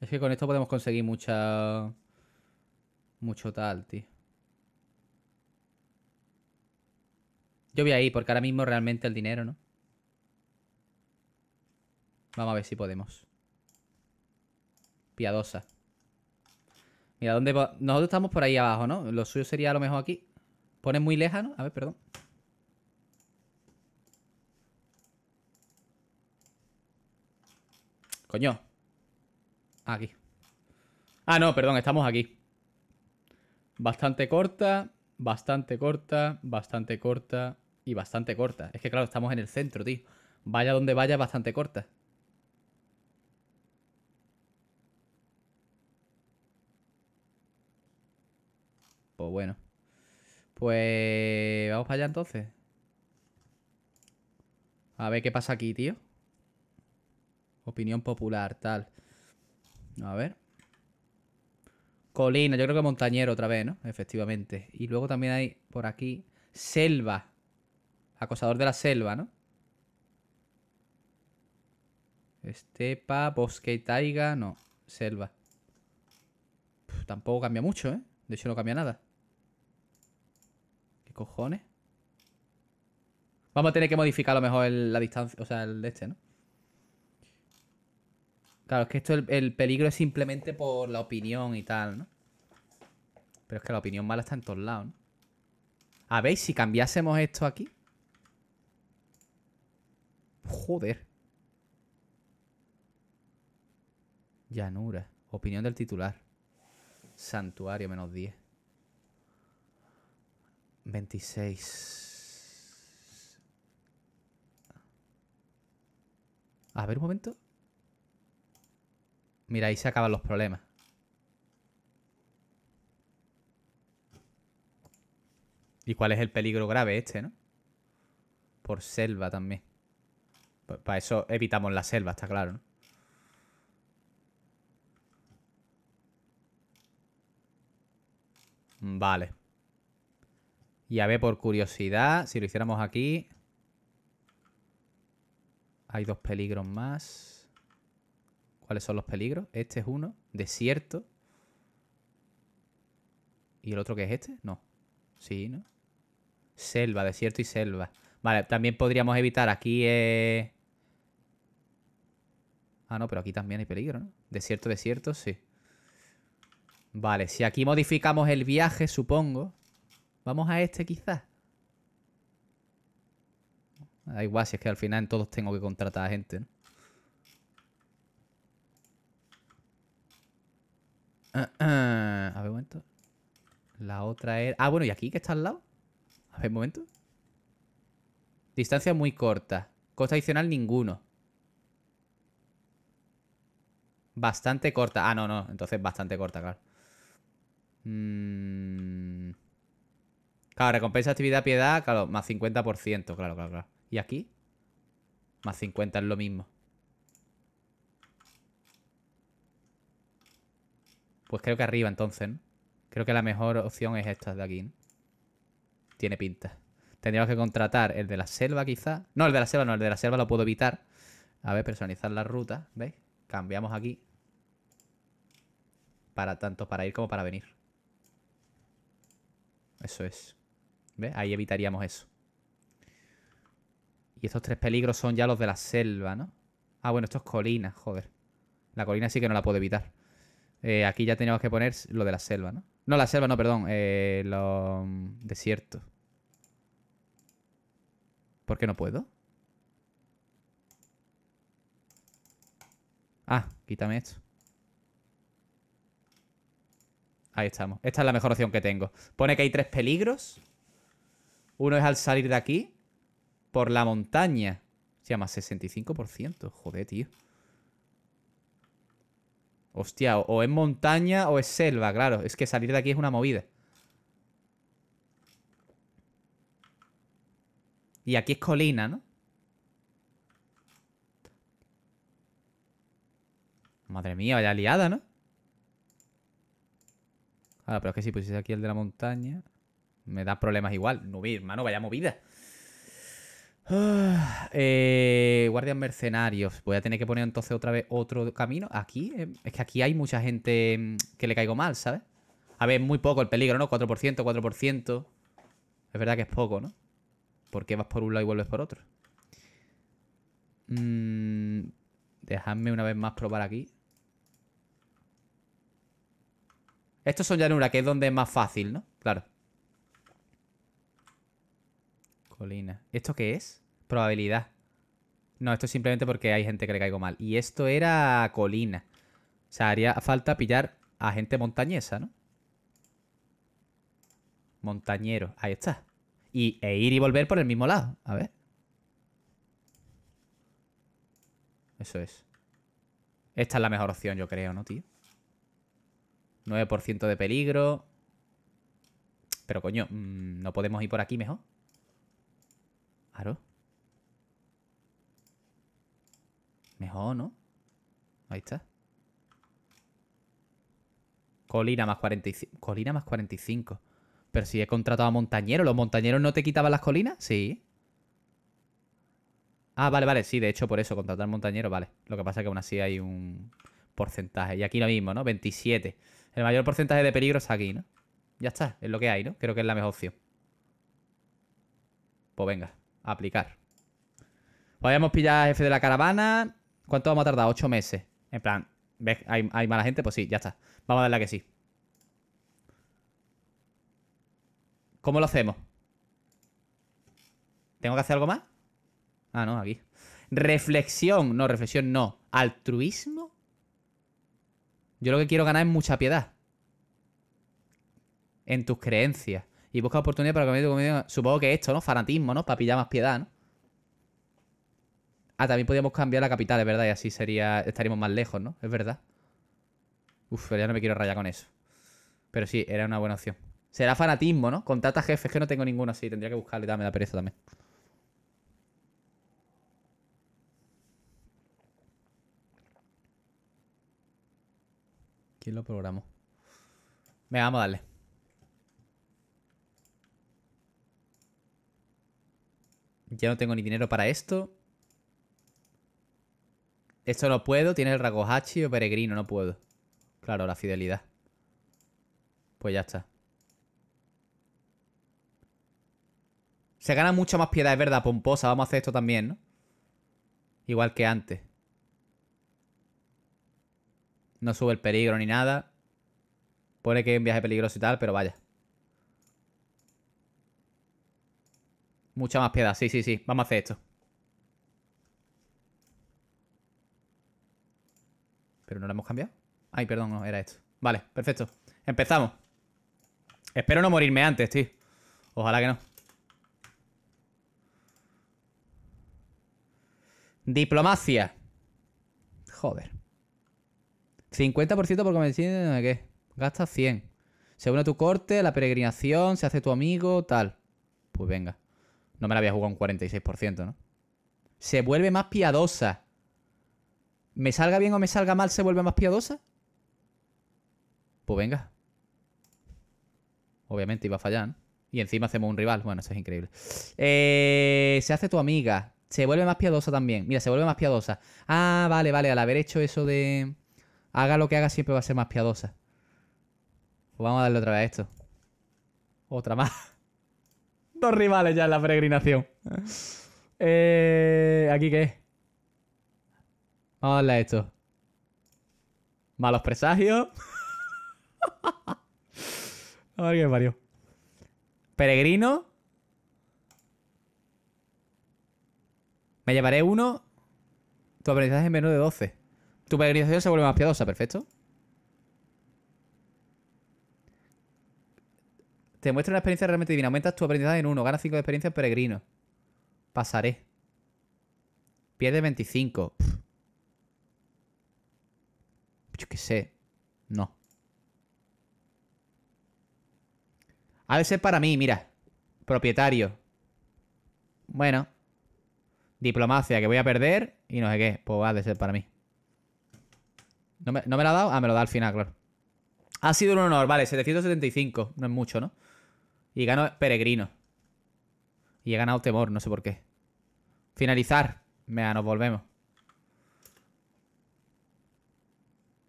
Es que con esto podemos conseguir mucha... Mucho tal, tío. Yo voy ahí, porque ahora mismo realmente el dinero, ¿no? Vamos a ver si podemos. Piadosa. Mira, ¿dónde nosotros estamos por ahí abajo, ¿no? Lo suyo sería a lo mejor aquí. Pone muy lejano. A ver, perdón. Coño. Aquí. Ah, no, perdón, estamos aquí. Bastante corta, bastante corta, bastante corta y bastante corta. Es que claro, estamos en el centro, tío. Vaya donde vaya, bastante corta. Pues bueno. Pues vamos para allá entonces. A ver qué pasa aquí, tío. Opinión popular, tal. A ver. Colina, yo creo que montañero otra vez, ¿no? Efectivamente. Y luego también hay por aquí selva. Acosador de la selva, ¿no? Estepa, bosque y taiga, no, selva. tampoco cambia mucho, ¿eh? De hecho no cambia nada. ¿Qué cojones? Vamos a tener que modificar a lo mejor la distancia, o sea, el de este, ¿no? Claro, es que esto el, peligro es simplemente por la opinión y tal, ¿no? Pero es que la opinión mala está en todos lados, ¿no? A ver, si cambiásemos esto aquí. Joder. Llanura. Opinión del titular. Santuario, menos 10. 26. A ver un momento. Mira, ahí se acaban los problemas. ¿Y cuál es el peligro grave este, no? Por selva también. Pues, para eso evitamos la selva, está claro, ¿no? Vale. Y a ver, por curiosidad, si lo hiciéramos aquí... Hay dos peligros más. ¿Cuáles son los peligros? Este es uno. Desierto. ¿Y el otro que es este? No. Sí, ¿no? Selva, desierto y selva. Vale, también podríamos evitar aquí... Ah, no, pero aquí también hay peligro, ¿no? Desierto, desierto, sí. Vale, si aquí modificamos el viaje, supongo. Vamos a este quizás. Da igual si es que al final en todos tengo que contratar a gente, ¿no? Ah, ah. A ver, un momento. La otra era... Ah, bueno, ¿y aquí que está al lado? A ver, un momento. Distancia muy corta. Costa adicional ninguno. Bastante corta. Ah, no, no. Entonces bastante corta, claro. Mm. Claro, recompensa, actividad, piedad, claro, más 50%, claro, claro, claro. ¿Y aquí? Más 50 es lo mismo. Pues creo que arriba entonces, Creo que la mejor opción es esta de aquí. Tiene pinta. Tendríamos que contratar el de la selva quizá. No, el de la selva no, el de la selva lo puedo evitar. A ver, personalizar la ruta, ¿veis? Cambiamos aquí. Para tanto para ir como para venir. Eso es. ¿Ves? Ahí evitaríamos eso. Y estos tres peligros son ya los de la selva, ¿no? Ah, bueno, esto es colina, joder. La colina sí que no la puedo evitar. Eh, aquí ya teníamos que poner lo de la selva, ¿no? No, la selva, no, perdón. Eh, lo mm, desierto. ¿Por qué no puedo? Ah, quítame esto. Ahí estamos. Esta es la mejor opción que tengo. Pone que hay tres peligros. Uno es al salir de aquí. Por la montaña. Se llama 65%. Joder, tío. Hostia, o, es montaña o es selva, claro. Es que salir de aquí es una movida. Y aquí es colina, ¿no? Madre mía, vaya liada, ¿no? Claro, pero es que si pusiese aquí el de la montaña... Me da problemas igual. No, hermano, vaya movida. Eh, guardias mercenarios. Voy a tener que poner entonces otra vez otro camino. Aquí, eh, es que aquí hay mucha gente mm, que le caigo mal, ¿sabes? A ver, muy poco el peligro, ¿no? 4%, 4%. Es verdad que es poco, ¿no? Porque vas por un lado y vuelves por otro? Mmm... dejadme una vez más probar aquí. Estos son llanura, que es donde es más fácil, ¿no? Claro. Colina. ¿Esto qué es? Probabilidad. No, esto es simplemente porque hay gente que le caigo mal. Y esto era colina. O sea, haría falta pillar a gente montañesa, ¿no? Montañero. Ahí está. Y, e ir y volver por el mismo lado. A ver. Eso es. Esta es la mejor opción, yo creo, ¿no, tío? 9% de peligro. Pero coño, mm, ¿no podemos ir por aquí mejor? Mejor, ¿no? Ahí está. Colina más 45. Colina más 45. Pero si he contratado a montañeros, ¿los montañeros no te quitaban las colinas? Sí. Ah, vale, vale, sí, de hecho por eso, contratar montañero, vale. Lo que pasa es que aún así hay un porcentaje. Y aquí lo mismo, ¿no? 27. El mayor porcentaje de peligro es aquí, ¿no? Ya está, es lo que hay, ¿no? Creo que es la mejor opción. Pues venga aplicar. Podríamos pillar jefe de la caravana. ¿Cuánto vamos a tardar? Ocho meses. En plan, ¿ves? ¿Hay, hay mala gente? Pues sí, ya está. Vamos a darle a que sí. ¿Cómo lo hacemos? ¿Tengo que hacer algo más? Ah, no, aquí. Reflexión. No, reflexión no. ¿Altruismo? Yo lo que quiero ganar es mucha piedad. En tus creencias. Y busca oportunidad para comer Supongo que esto, ¿no? Fanatismo, ¿no? Para pillar más piedad, ¿no? Ah, también podríamos cambiar la capital, es verdad, y así sería. estaríamos más lejos, ¿no? Es verdad. Uf, pero ya no me quiero rayar con eso. Pero sí, era una buena opción. Será fanatismo, ¿no? Contrata jefes, que no tengo ninguno así. Tendría que buscarle, Me da pereza también. ¿Quién lo programó? Venga, vamos a darle. Ya no tengo ni dinero para esto. Esto no puedo. Tiene el Ragohachi o Peregrino. No puedo. Claro, la fidelidad. Pues ya está. Se gana mucho más piedad, es verdad, pomposa. Vamos a hacer esto también, ¿no? Igual que antes. No sube el peligro ni nada. Pone que es un viaje peligroso y tal, pero vaya. Mucha más piedad. Sí, sí, sí. Vamos a hacer esto. ¿Pero no lo hemos cambiado? Ay, perdón, era esto. Vale, perfecto. Empezamos. Espero no morirme antes, tío. Ojalá que no. Diplomacia. Joder. 50% por convencimiento de qué. Gasta 100. Se une a tu corte, la peregrinación, se hace tu amigo, tal. Pues venga. No me la había jugado un 46%, ¿no? Se vuelve más piadosa. ¿Me salga bien o me salga mal, se vuelve más piadosa? Pues venga. Obviamente iba a fallar, ¿no? Y encima hacemos un rival. Bueno, eso es increíble. Eh, se hace tu amiga. Se vuelve más piadosa también. Mira, se vuelve más piadosa. Ah, vale, vale. Al haber hecho eso de... Haga lo que haga, siempre va a ser más piadosa. Pues vamos a darle otra vez a esto. Otra más. Dos rivales ya en la peregrinación. Eh, ¿Aquí qué? Vamos a darle esto. Malos presagios. a ver qué parió. Peregrino. Me llevaré uno. Tu aprendizaje es menú de 12. Tu peregrinación se vuelve más piadosa, perfecto. Te muestra una experiencia realmente divina. Aumentas tu aprendizaje en uno. Ganas 5 de experiencia en peregrino. Pasaré. Pierde 25. Yo qué sé. No. Ha de ser para mí, mira. Propietario. Bueno. Diplomacia, que voy a perder. Y no sé qué. Pues ha de ser para mí. ¿No me, lo ha dado? Ah, me lo da al final, claro. Ha sido un honor, vale, 775. No es mucho, ¿no? Y gano Peregrino. Y he ganado Temor, no sé por qué. Finalizar. Mira, nos volvemos.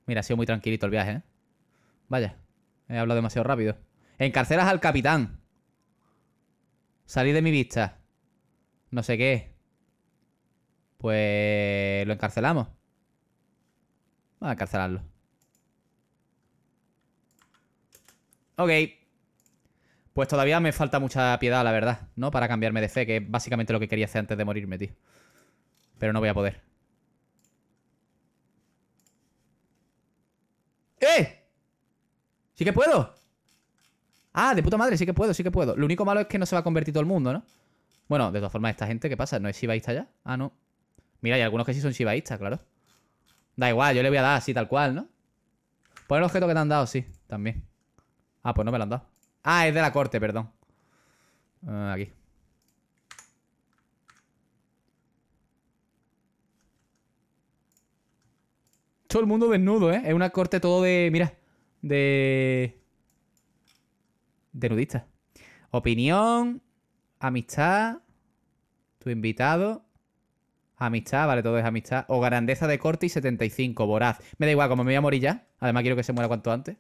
Mira, ha sido muy tranquilito el viaje, ¿eh? Vaya, he hablado demasiado rápido. Encarcelas al capitán. Salí de mi vista. No sé qué. Pues lo encarcelamos. Vamos a encarcelarlo. Ok. Pues todavía me falta mucha piedad, la verdad, ¿no? Para cambiarme de fe, que es básicamente lo que quería hacer antes de morirme, tío. Pero no voy a poder. ¡Eh! ¡Sí que puedo! Ah, de puta madre, sí que puedo, sí que puedo. Lo único malo es que no se va a convertir todo el mundo, ¿no? Bueno, de todas formas, esta gente, ¿qué pasa? ¿No es shibaísta ya? Ah, no. Mira, hay algunos que sí son shibaístas, claro. Da igual, yo le voy a dar así, tal cual, ¿no? Pon el objeto que te han dado, sí, también. Ah, pues no me lo han dado. Ah, es de la corte, perdón. Ah, aquí. Todo el mundo desnudo, ¿eh? Es una corte todo de... Mira. De... De nudistas. Opinión. Amistad. Tu invitado. Amistad, vale, todo es amistad. O grandeza de corte y 75, voraz. Me da igual, como me voy a morir ya. Además quiero que se muera cuanto antes.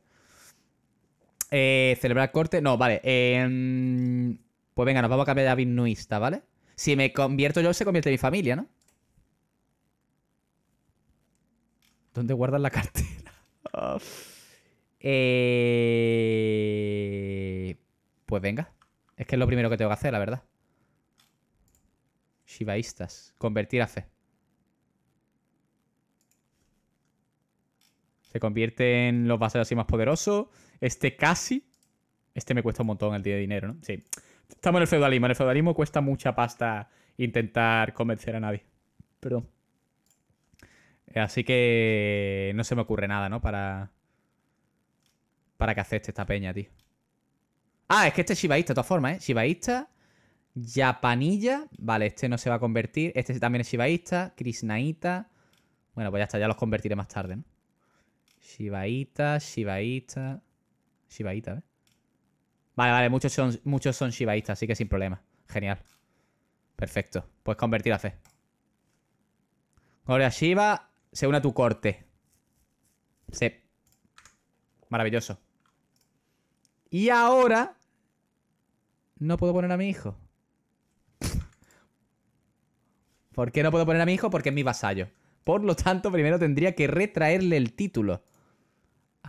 Eh, celebrar corte. No, vale. Em, pues venga, nos vamos a cambiar de abinuista, ¿vale? Si me convierto yo, se convierte en mi familia, ¿no? ¿Dónde guardas la cartera? Eh... Pues venga. Es que es lo primero que tengo que hacer, la verdad. Shivaístas. Convertir a fe. Se convierte en los vasallos así más poderosos. Este casi. Este me cuesta un montón el día de dinero, ¿no? Sí. Estamos en el feudalismo. En el feudalismo cuesta mucha pasta intentar convencer a nadie. Perdón. Eh, así que no se me ocurre nada, ¿no? Para. Para que acepte esta peña, tío. Ah, es que este es shibaísta, de todas formas, ¿eh? Shibaísta, Japanilla. Vale, este no se va a convertir. Este también es shibaísta. Krishnaíta. Bueno, pues ya está, ya los convertiré más tarde, ¿no? Shibaíta, shibaíta. Shibaíta, ¿eh? Vale, vale, muchos son, muchos son shibaístas, así que sin problema. Genial. Perfecto. Puedes convertir a fe. Gloria Shiva se une a tu corte. Sí. Maravilloso. Y ahora... No puedo poner a mi hijo. ¿Por qué no puedo poner a mi hijo? Porque es mi vasallo. Por lo tanto, primero tendría que retraerle el título.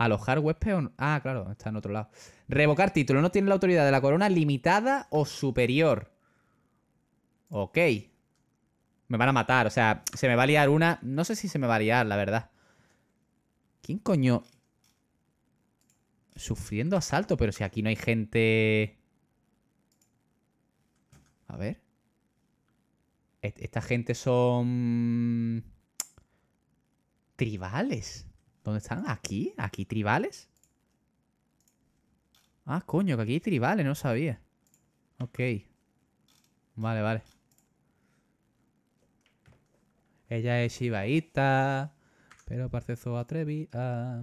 Alojar huésped Ah, claro, está en otro lado. Revocar título. No tiene la autoridad de la corona limitada o superior. Ok. Me van a matar. O sea, se me va a liar una. No sé si se me va a liar, la verdad. ¿Quién coño? Sufriendo asalto, pero si aquí no hay gente... A ver. E-, esta gente son... Tribales. ¿Dónde están? ¿Aquí? ¿Aquí tribales? Ah, coño, que aquí hay tribales, no sabía. Ok. Vale, vale. Ella es Shibaita. Pero parece Zoa Trevi. Ah.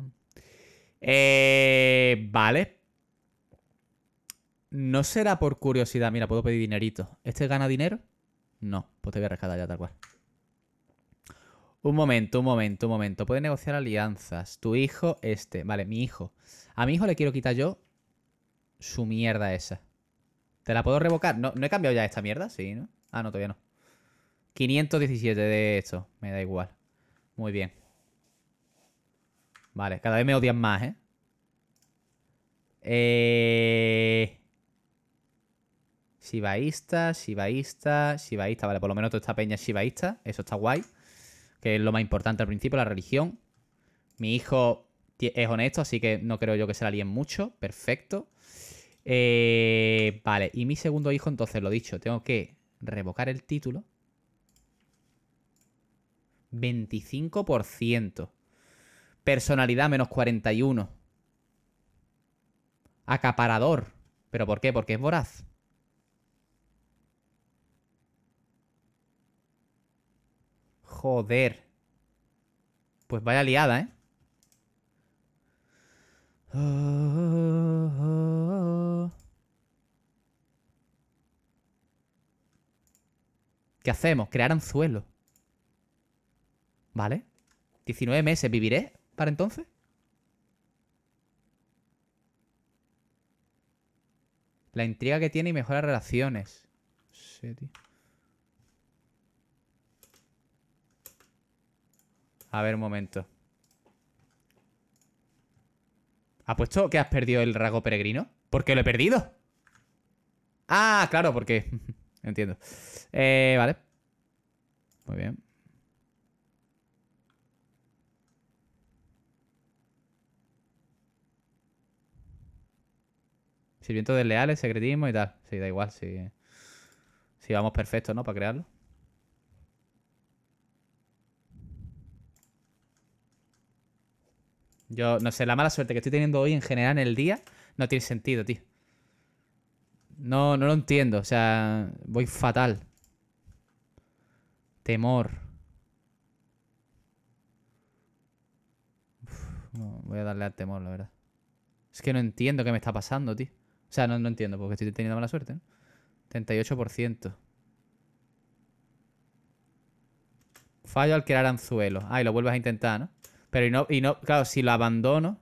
Eh, vale. No será por curiosidad. Mira, puedo pedir dinerito. ¿Este gana dinero? No, pues te voy a rescatar ya tal cual. Un momento, un momento, un momento. Puedes negociar alianzas. Tu hijo, este. Vale, mi hijo. A mi hijo le quiero quitar yo su mierda esa. ¿Te la puedo revocar? ¿No, ¿No he cambiado ya esta mierda? Sí, ¿no? Ah, no, todavía no. 517 de esto. Me da igual. Muy bien. Vale, cada vez me odian más, ¿eh? Eh... Shibaísta, shibaísta, shibaísta. Vale, por lo menos toda esta peña es Eso está guay que es lo más importante al principio, la religión. Mi hijo es honesto, así que no creo yo que se la líen mucho. Perfecto. Eh, vale, y mi segundo hijo, entonces, lo dicho, tengo que revocar el título. 25%. Personalidad menos 41. Acaparador. ¿Pero por qué? Porque es voraz. Joder. Pues vaya liada, ¿eh? ¿Qué hacemos? Crear anzuelo. ¿Vale? 19 meses, ¿viviré para entonces? La intriga que tiene y mejora relaciones. Sí, tío. A ver un momento. puesto que has perdido el rasgo peregrino? Porque lo he perdido. Ah, claro, porque... Entiendo. Eh, vale. Muy bien. Sirvientos desleales, secretismo y tal. Sí, da igual si, si vamos perfectos, ¿no? Para crearlo. Yo no sé, la mala suerte que estoy teniendo hoy en general en el día no tiene sentido, tío. No, no lo entiendo. O sea, voy fatal. Temor. voy a darle al temor, la verdad. Es que no entiendo qué me está pasando, tío. O sea, no, no entiendo porque estoy teniendo mala suerte, ¿no? 38%. Fallo al crear anzuelo. Ah, lo vuelves a intentar, ¿no? Pero y no, y no, claro, si la abandono.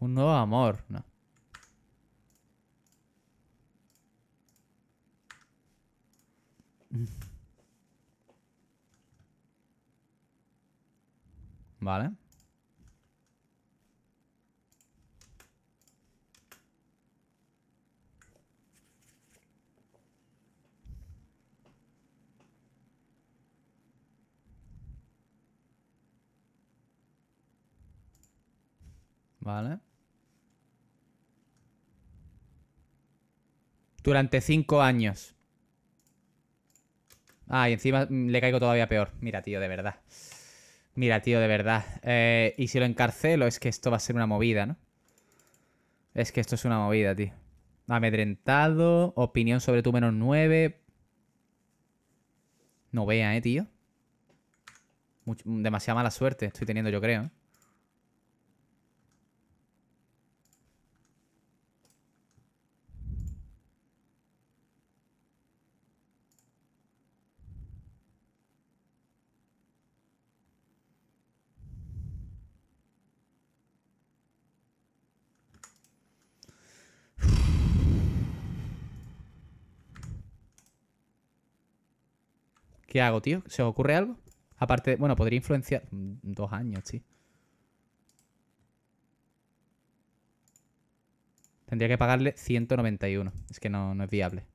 Un nuevo amor, no. Vale. Vale. Durante cinco años. Ah, y encima mm, le caigo todavía peor. Mira, tío, de verdad. Mira, tío, de verdad. Eh, y si lo encarcelo, es que esto va a ser una movida, ¿no? Es que esto es una movida, tío. Amedrentado, opinión sobre tu menos nueve. No vea, eh, tío. demasiada mala suerte estoy teniendo, yo creo. ¿eh? ¿Qué hago, tío? ¿Se os ocurre algo? Aparte, bueno, podría influenciar... Mm, dos años, sí. Tendría que pagarle 191. Es que no, no es viable.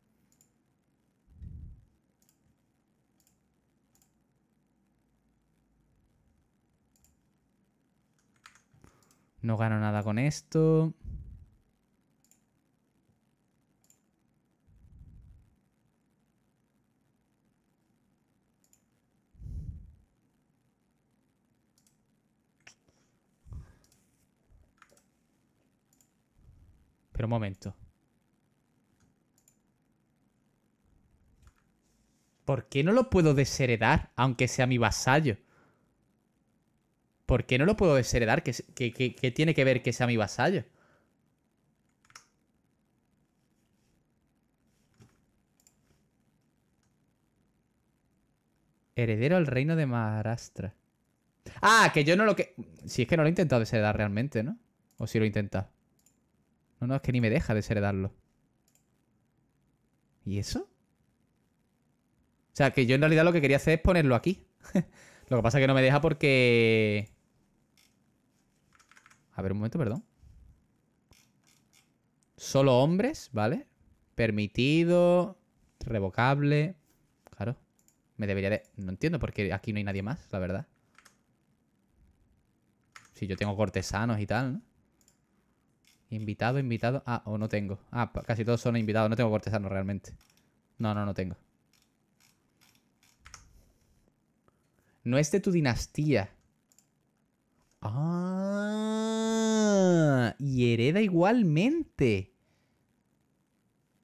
No gano nada con esto. un momento. ¿Por qué no lo puedo desheredar, aunque sea mi vasallo? ¿Por qué no lo puedo desheredar? ¿Qué, tiene que ver que sea mi vasallo? Heredero al reino de Marastra Ah, que yo no lo que... Si es que no lo he intentado desheredar realmente, ¿no? O si lo he intentado. No, no, es que ni me deja de desheredarlo. ¿Y eso? O sea, que yo en realidad lo que quería hacer es ponerlo aquí. lo que pasa es que no me deja porque... A ver, un momento, perdón. Solo hombres, ¿vale? Permitido, revocable. Claro. Me debería de... No entiendo por qué aquí no hay nadie más, la verdad. Si yo tengo cortesanos y tal, ¿no? Invitado, invitado. Ah, o no tengo. Ah, casi todos son invitados. No tengo cortesano realmente. No, no, no tengo. No es de tu dinastía. Ah, y hereda igualmente.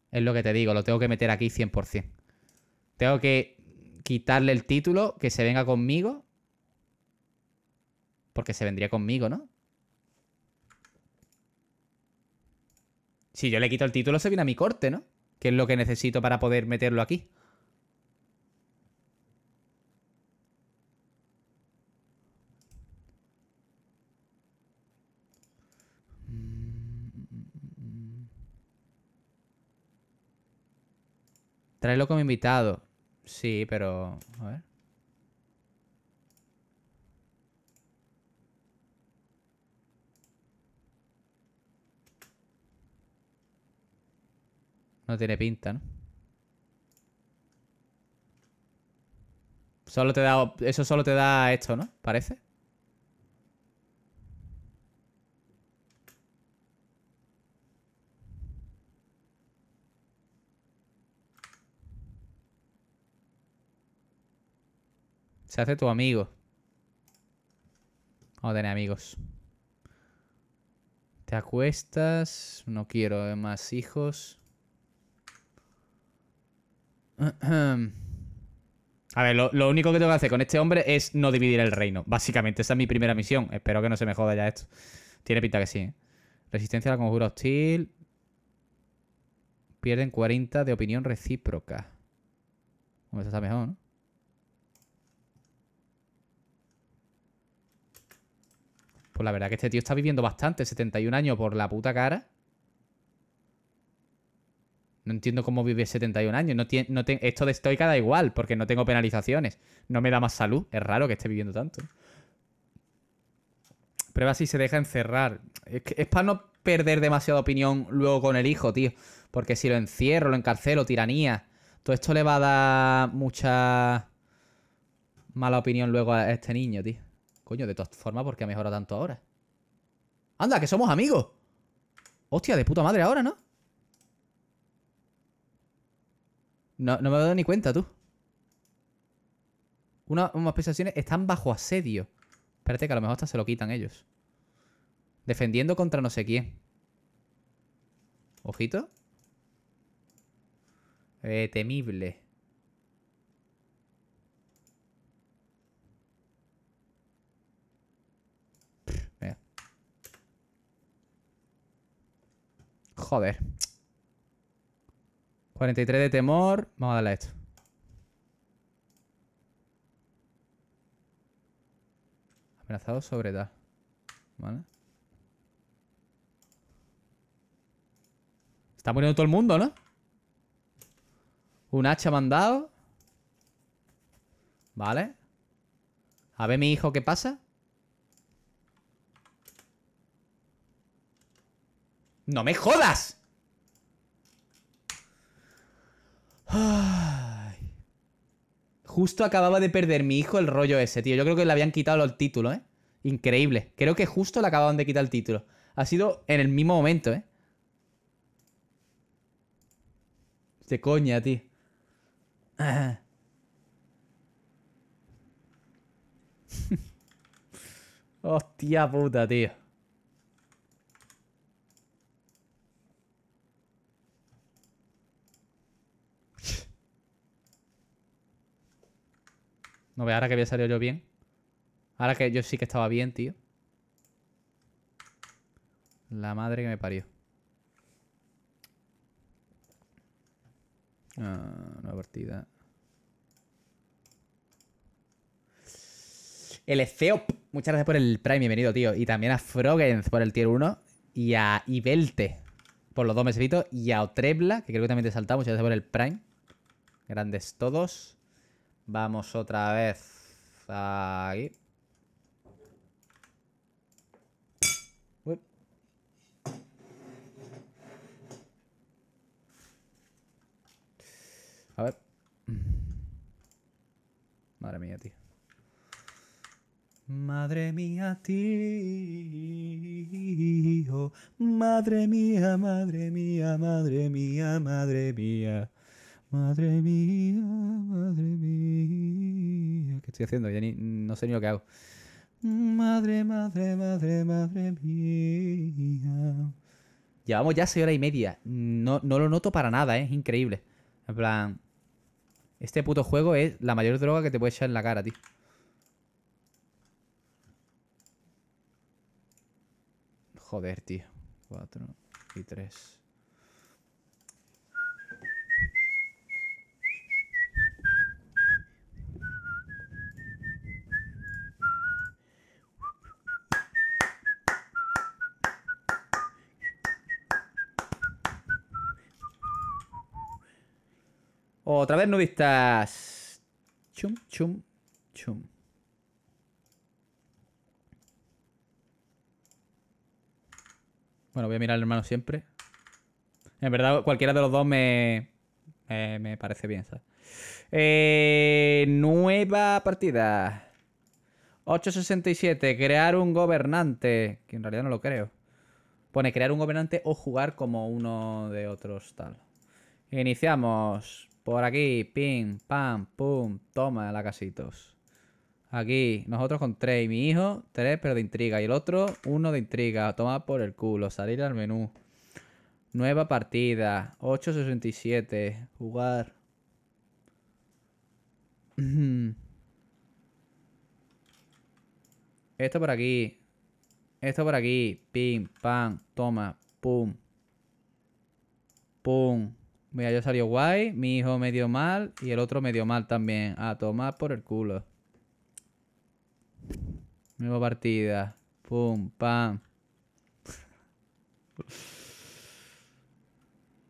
Es lo que te digo, lo tengo que meter aquí 100%. Tengo que quitarle el título, que se venga conmigo. Porque se vendría conmigo, ¿no? Si yo le quito el título, se viene a mi corte, ¿no? Que es lo que necesito para poder meterlo aquí. Traerlo como invitado. Sí, pero... A ver. No tiene pinta, ¿no? Solo te da... Eso solo te da esto, ¿no? Parece. Se hace tu amigo. Vamos a amigos. Te acuestas. No quiero más hijos. A ver, lo, único que tengo que hacer con este hombre es no dividir el reino. Básicamente, esa es mi primera misión. Espero que no se me joda ya esto. Tiene pinta que sí. ¿eh? Resistencia a la conjura hostil. Pierden 40 de opinión recíproca. Hombre, está mejor, Pues la verdad que este tío está viviendo bastante. 71 años por la puta cara. No entiendo cómo vive 71 años. No, tiene, no esto de estoica da igual, porque no tengo penalizaciones. No me da más salud. Es raro que esté viviendo tanto. Prueba si se deja encerrar. Es, es para no perder demasiada opinión luego con el hijo, tío. Porque si lo encierro, lo encarcelo, tiranía. Todo esto le va a dar mucha mala opinión luego a este niño, tío. Coño, de todas formas, ¿por qué ha mejorado tanto ahora? ¡Anda, que somos amigos! Hostia, de puta madre ahora, ¿no? No, no me he dado ni cuenta, tú. Una, unas pesaciones están bajo asedio. Espérate que a lo mejor hasta se lo quitan ellos. Defendiendo contra no sé quién. Ojito. Eh, temible. Pff, Joder. 43 de temor. Vamos a darle a esto. Amenazado sobre tal. ¿Vale? Está muriendo todo el mundo, ¿no? Un hacha mandado. Vale. A ver, mi hijo, ¿qué pasa? ¡No me jodas! Justo acababa de perder mi hijo el rollo ese, tío. Yo creo que le habían quitado el título, ¿eh? Increíble. Creo que justo le acababan de quitar el título. Ha sido en el mismo momento, ¿eh? De coña, tío. Hostia puta, tío. No ve, ahora que había salido yo bien. Ahora que yo sí que estaba bien, tío. La madre que me parió. Ah, nueva partida. El Efeop. Muchas gracias por el Prime, bienvenido, tío. Y también a Frogens por el Tier 1. Y a Ibelte por los dos meseritos. Y a Otrebla, que creo que también te he saltado. Muchas gracias por el Prime. Grandes todos. Vamos otra vez Ahí A ver. Madre mía, tío. Madre mía, tío. Madre mía, madre mía, madre mía, madre mía. Madre mía, madre mía. ¿Qué estoy haciendo? Ya no sé ni lo que hago. Madre, madre, madre, madre mía. Llevamos ya seis horas y media. No, lo noto para nada, ¿eh? es increíble. En plan, este puto juego es la mayor droga que te puede echar en la cara, tío. Joder, tío. cuatro y tres. Otra vez nudistas! Chum, chum, chum. Bueno, voy a mirar el hermano siempre. En verdad, cualquiera de los dos me, me parece bien, ¿sabes? Eh, nueva partida. 867. Crear un gobernante. Que en realidad no lo creo. Pone crear un gobernante o jugar como uno de otros tal. Iniciamos. Por aquí, pim, pam, pum. Toma, la casitos Aquí, nosotros con tres. Y mi hijo, tres, pero de intriga. Y el otro, uno de intriga. Toma por el culo. Salir al menú. Nueva partida. 8.67. Jugar. Esto por aquí. Esto por aquí. Pim, pam, toma. Pum. Pum. Mira, yo salió guay, mi hijo medio mal y el otro medio mal también. A tomar por el culo. Nueva partida. Pum, pam.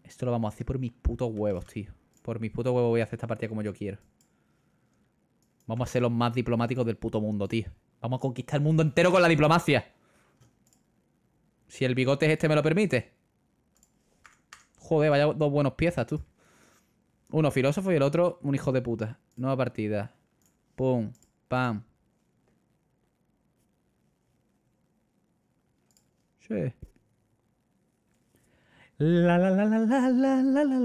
Esto lo vamos a hacer por mis putos huevos, tío. Por mis putos huevos voy a hacer esta partida como yo quiero. Vamos a ser los más diplomáticos del puto mundo, tío. Vamos a conquistar el mundo entero con la diplomacia. Si el bigote este me lo permite. Joder, vaya dos buenos piezas, tú. Uno filósofo y el otro un hijo de puta. Nueva partida. Pum, pam. Sí. La la la la la la la la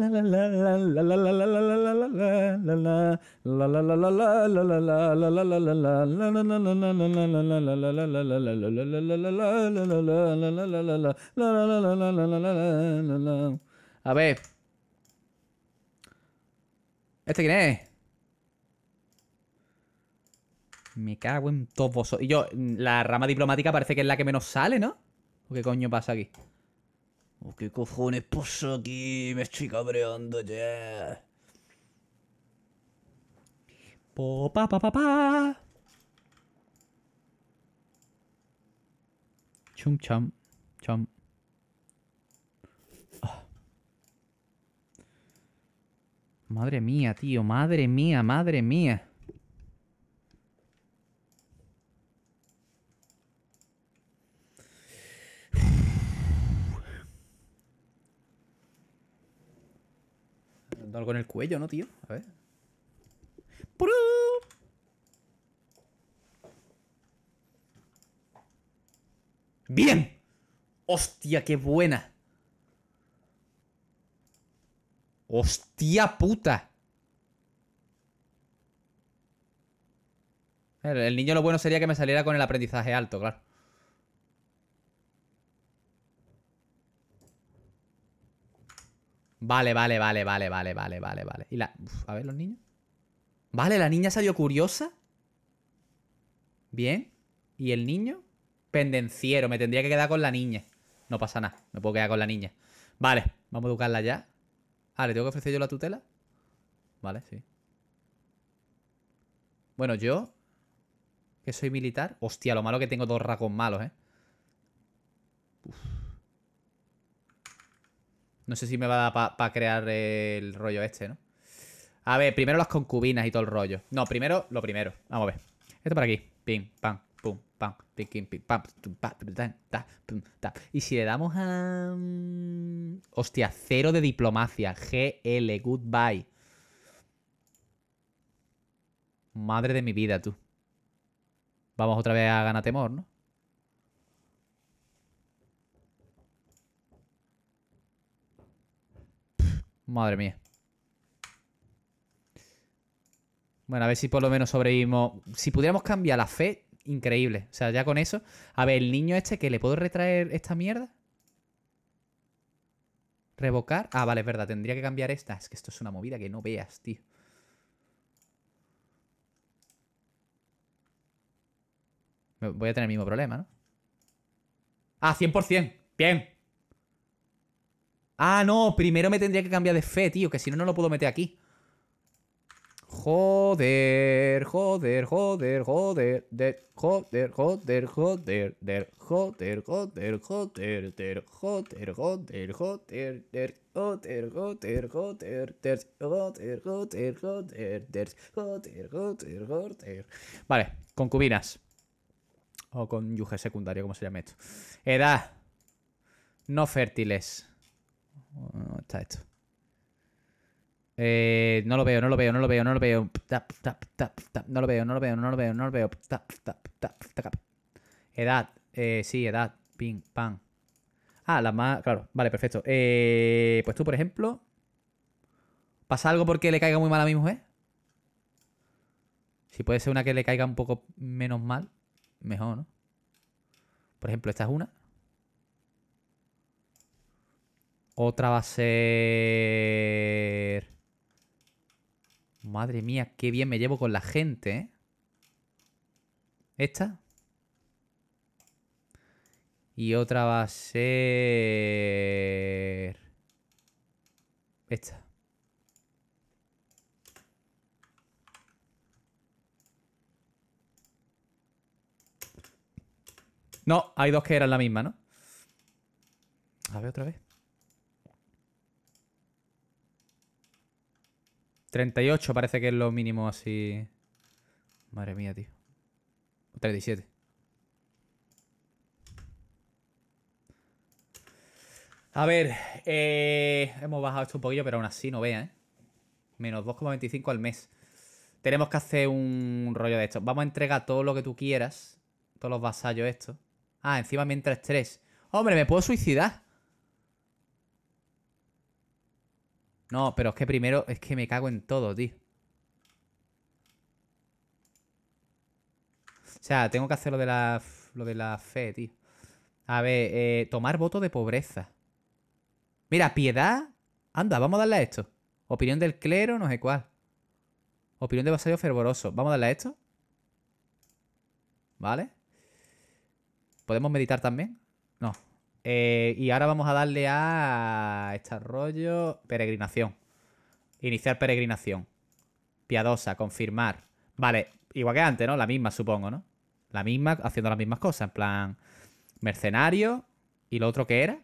la la la la la a ver. ¿Este quién es? Me cago en todos vosotros. Y yo, la rama diplomática parece que es la que menos sale, ¿no? ¿O qué coño pasa aquí? Qué oh, ¿Qué cojones pasa aquí? Me estoy cabreando ya. Po, pa, pa, Chum, chum, chum. Madre mía, tío. Madre mía, madre mía. algo en el cuello, ¿no, tío? A ver. ¡Bien! ¡Hostia, qué buena! Hostia puta. El niño lo bueno sería que me saliera con el aprendizaje alto, claro. Vale, vale, vale, vale, vale, vale, vale, vale. Y la... a ver, los niños. Vale, la niña salió curiosa. Bien. ¿Y el niño? Pendenciero. Me tendría que quedar con la niña. No pasa nada. Me puedo quedar con la niña. Vale, vamos a educarla ya. Ah, ¿le tengo que ofrecer yo la tutela? Vale, sí. Bueno, yo, que soy militar. Hostia, lo malo que tengo dos rasgos malos, ¿eh? No sé si me va a dar para crear el rollo este, ¿no? A ver, primero las concubinas y todo el rollo. No, primero, lo primero. Vamos a ver. Esto por aquí. Pim, pam. Y si le damos a... Mm, hostia, cero de diplomacia. GL, goodbye. Madre de mi vida, tú. Vamos otra vez a ganar temor, ¿no? Madre mía. Bueno, a ver si por lo menos sobrevivimos. Si pudiéramos cambiar la fe, increíble. O sea, ya con eso. A ver, el niño este que le puedo retraer esta mierda. Revocar. Ah, vale, es verdad. Tendría que cambiar esta. Es que esto es una movida que no veas, tío. Voy a tener el mismo problema, ¿no? Ah, 100%. Bien. Ah, no. Primero me tendría que cambiar de fe, tío. Que si no, no lo puedo meter aquí. Joder, joder, joder, joder, joder, joder, joder, der, joder, joder, joder, der, joder, joder, joder, der, joder, joder, joder, der, joder, joder, joder, der, joder, joder, joder. Vale, concubinas. O yuge secundario, como se llama esto. Edad. No fértiles. está esto? Eh, no lo veo, no lo veo, no lo veo, no lo veo. No lo veo, no lo veo, no lo veo, no lo veo. Edad. Eh, sí, edad. Ping, pan. Ah, la más... Claro, vale, perfecto. Eh, pues tú, por ejemplo... ¿Pasa algo porque le caiga muy mal a mi mujer? Si puede ser una que le caiga un poco menos mal, mejor, ¿no? Por ejemplo, esta es una. Otra va a ser... Madre mía, qué bien me llevo con la gente, ¿eh? Esta. Y otra va a ser... Esta. No, hay dos que eran la misma, ¿no? A ver otra vez. 38 parece que es lo mínimo así. Madre mía, tío. 37. A ver, eh, hemos bajado esto un poquillo, pero aún así no vea, ¿eh? Menos 2,25 al mes. Tenemos que hacer un rollo de esto. Vamos a entregar todo lo que tú quieras. Todos los vasallos estos. Ah, encima mientras tres. Hombre, me puedo suicidar. No, pero es que primero es que me cago en todo, tío. O sea, tengo que hacer lo de la, lo de la fe, tío. A ver, eh, tomar voto de pobreza. Mira, piedad. Anda, vamos a darle a esto. Opinión del clero, no sé cuál. Opinión de vasallo fervoroso. Vamos a darle a esto. ¿Vale? ¿Podemos meditar también? Eh, y ahora vamos a darle a este rollo. Peregrinación. Iniciar peregrinación. Piadosa, confirmar. Vale, igual que antes, ¿no? La misma, supongo, ¿no? La misma, haciendo las mismas cosas. En plan, mercenario. ¿Y lo otro que era?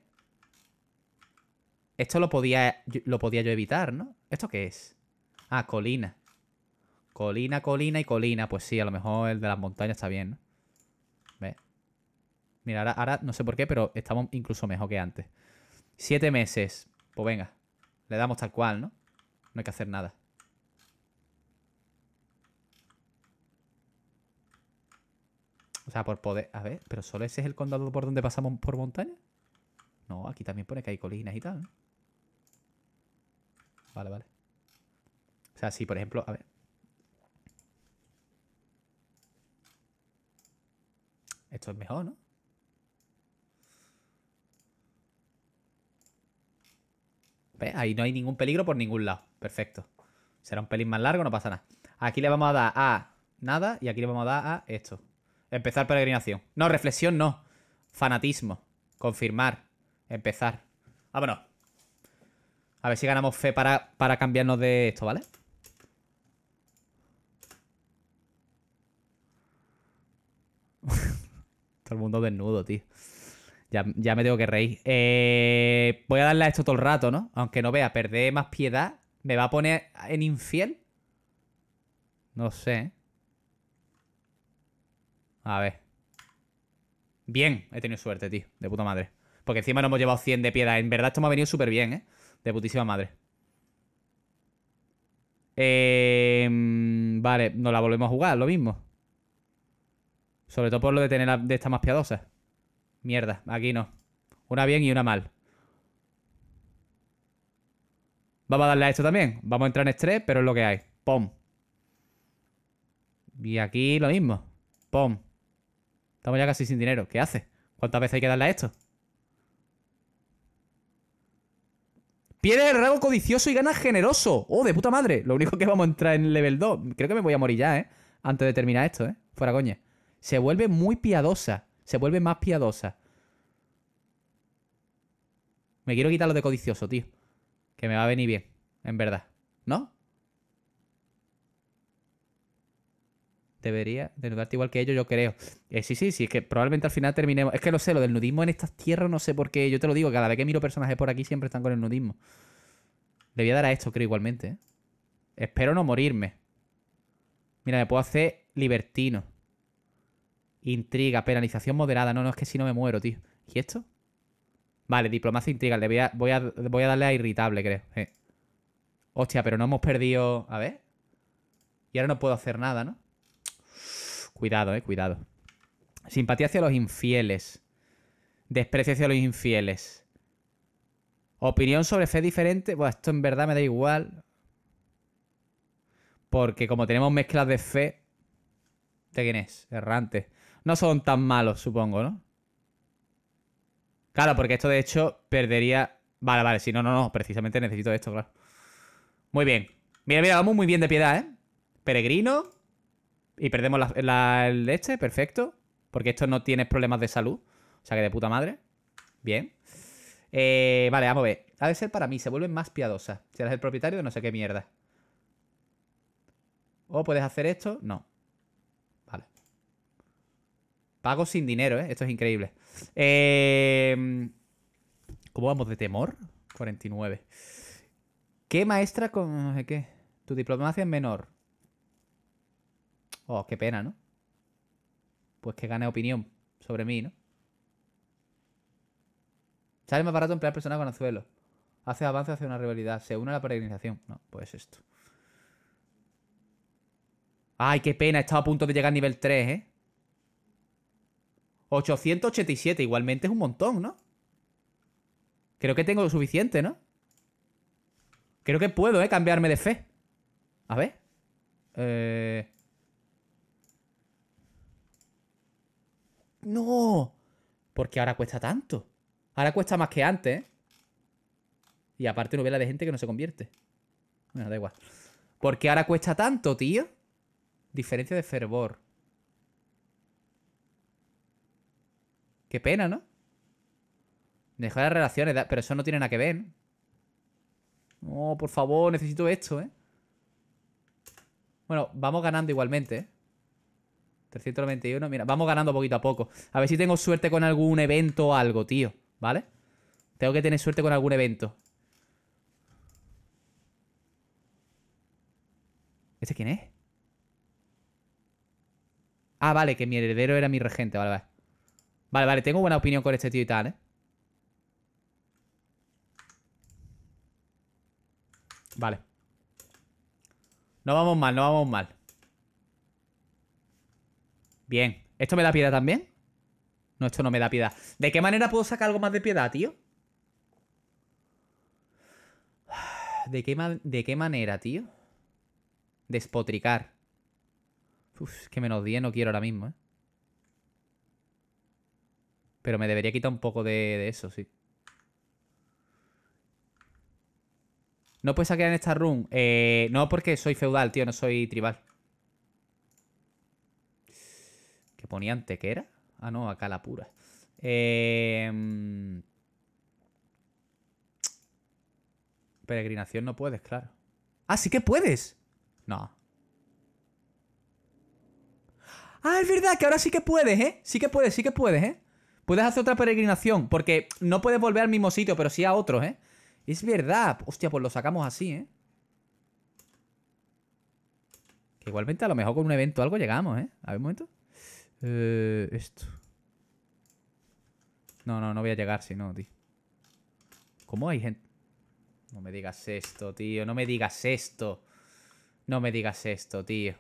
Esto lo podía, lo podía yo evitar, ¿no? ¿Esto qué es? Ah, colina. Colina, colina y colina. Pues sí, a lo mejor el de las montañas está bien, ¿no? Mira, ahora, no sé por qué, pero estamos incluso mejor que antes. Siete meses. Pues venga, le damos tal cual, ¿no? No hay que hacer nada. O sea, por poder... A ver, pero solo ese es el condado por donde pasamos por montaña. No, aquí también pone que hay colinas y tal. Vale, vale. O sea, si por ejemplo... A ver. Esto es mejor, ¿no? Pues ahí no hay ningún peligro por ningún lado. Perfecto. Será un pelín más largo, no pasa nada. Aquí le vamos a dar a nada y aquí le vamos a dar a esto. Empezar peregrinación. No, reflexión no. Fanatismo. Confirmar. Empezar. Vámonos. A ver si ganamos fe para, para cambiarnos de esto, ¿vale? Todo el mundo desnudo, tío. Ya, me tengo que reír. Eh, voy a darle a esto todo el rato, ¿no? Aunque no vea, perder más piedad. ¿Me va a poner en infiel? No sé. A ver. Bien, he tenido suerte, tío. De puta madre. Porque encima no hemos llevado 100 de piedad. En verdad esto me ha venido súper bien, ¿eh? De putísima madre. Em, vale, nos la volvemos a jugar, lo mismo. Sobre todo por lo de tener de estas más piadosas. Mierda, aquí no. Una bien y una mal. Vamos a darle a esto también. Vamos a entrar en estrés, pero es lo que hay. Pom. Y aquí lo mismo. Pom. Estamos ya casi sin dinero. ¿Qué hace? ¿Cuántas veces hay que darle a esto? Pierde el rago codicioso y gana generoso. ¡Oh, de puta madre! Lo único que vamos a entrar en level 2. Creo que me voy a morir ya, ¿eh? Antes de terminar esto, ¿eh? Fuera coña. Se vuelve muy piadosa se vuelve más piadosa. Me quiero quitar lo de codicioso, tío. Que me va a venir bien, en verdad. ¿No? Debería desnudarte igual que ellos, yo creo. Eh, sí, sí, sí, es que probablemente al final terminemos. Es que lo sé, lo del nudismo en estas tierras no sé por qué. Yo te lo digo, cada vez que miro personajes por aquí siempre están con el nudismo. Le voy a dar a esto, creo, igualmente. ¿eh? Espero no morirme. Mira, me puedo hacer libertino. Intriga, penalización moderada. No, no, es que si no me muero, tío. ¿Y esto? Vale, diplomacia e intriga. Le voy a, voy a, darle a irritable, creo. Eh. Hostia, pero no hemos perdido... A ver. Y ahora no puedo hacer nada, ¿no? Cuidado, eh, cuidado. Simpatía hacia los infieles. Desprecio hacia los infieles. Opinión sobre fe diferente. Bueno, esto en verdad me da igual. Porque como tenemos mezclas de fe... ¿De quién es? Errante no son tan malos, supongo, ¿no? Claro, porque esto de hecho perdería... Vale, vale, si no, no, no, precisamente necesito esto, claro. Muy bien. Mira, mira, vamos muy bien de piedad, ¿eh? Peregrino. Y perdemos la, el este, perfecto. Porque esto no tiene problemas de salud. O sea que de puta madre. Bien. Eh, vale, vamos a ver. Ha de ser para mí, se vuelven más piadosas. eres el propietario de no sé qué mierda. O puedes hacer esto. No. Pago sin dinero, ¿eh? Esto es increíble. Eh, ¿Cómo vamos de temor? 49. ¿Qué maestra con... No sé ¿Qué? Tu diplomacia es menor. Oh, qué pena, ¿no? Pues que gane opinión sobre mí, ¿no? Sale más barato emplear personas con azuelo. Hace avance hacia una rivalidad. Se une a la peregrinación. No, pues esto. Ay, qué pena. He estado a punto de llegar a nivel 3, ¿eh? 887, igualmente es un montón, ¿no? Creo que tengo lo suficiente, ¿no? Creo que puedo, ¿eh? Cambiarme de fe. A ver. Eh... ¡No! Porque ahora cuesta tanto. Ahora cuesta más que antes, ¿eh? Y aparte no la de gente que no se convierte. Bueno, da igual. Porque ahora cuesta tanto, tío. Diferencia de fervor. Qué pena, ¿no? Dejar las relaciones, pero eso no tiene nada que ver, ¿no? por favor, necesito esto, ¿eh? Bueno, vamos ganando igualmente, ¿eh? 391, mira, vamos ganando poquito a poco. A ver si tengo suerte con algún evento o algo, tío, ¿vale? Tengo que tener suerte con algún evento. ¿Ese quién es? Ah, vale, que mi heredero era mi regente, vale, vale. Vale, vale, tengo buena opinión con este tío y tal, ¿eh? Vale. No vamos mal, no vamos mal. Bien. ¿Esto me da piedad también? No, esto no me da piedad. ¿De qué manera puedo sacar algo más de piedad, tío? ¿De qué, de qué manera, tío? Despotricar. Uf, que menos 10 no quiero ahora mismo, ¿eh? Pero me debería quitar un poco de, eso, sí. ¿No puedes saquear en esta run? Eh, no, porque soy feudal, tío, no soy tribal. ¿Qué ponía antes? ¿Qué era? Ah, no, acá la pura. Em, peregrinación no puedes, claro. ¡Ah, sí que puedes! No. Ah, es verdad que ahora sí que puedes, ¿eh? Sí que puedes, sí que puedes, ¿eh? Puedes hacer otra peregrinación, porque no puedes volver al mismo sitio, pero sí a otros, ¿eh? Es verdad. Hostia, pues lo sacamos así, ¿eh? Que igualmente a lo mejor con un evento o algo llegamos, ¿eh? A ver un momento. Eh, esto. No, no, no voy a llegar si no, tío. ¿Cómo hay gente? No me digas esto, tío. No me digas esto. No me digas esto, tío.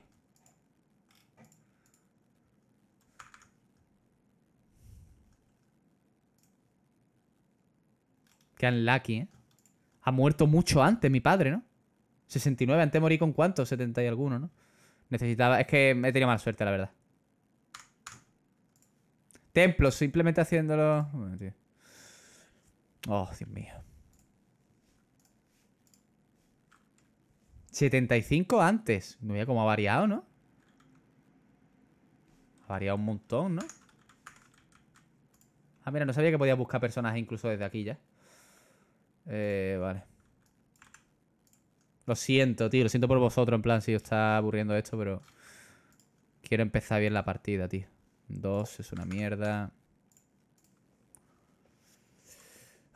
Qué lucky, ¿eh? Ha muerto mucho antes mi padre, ¿no? 69, antes morí con cuánto? 70 y alguno, ¿no? Necesitaba... Es que he tenido mala suerte, la verdad. Templos, simplemente haciéndolo... Oh, Dios mío. 75 antes. No había cómo ha variado, ¿no? Ha variado un montón, ¿no? Ah, mira, no sabía que podía buscar personas incluso desde aquí ya. Eh, vale. Lo siento, tío. Lo siento por vosotros. En plan, si os está aburriendo esto, pero... Quiero empezar bien la partida, tío. Dos es una mierda.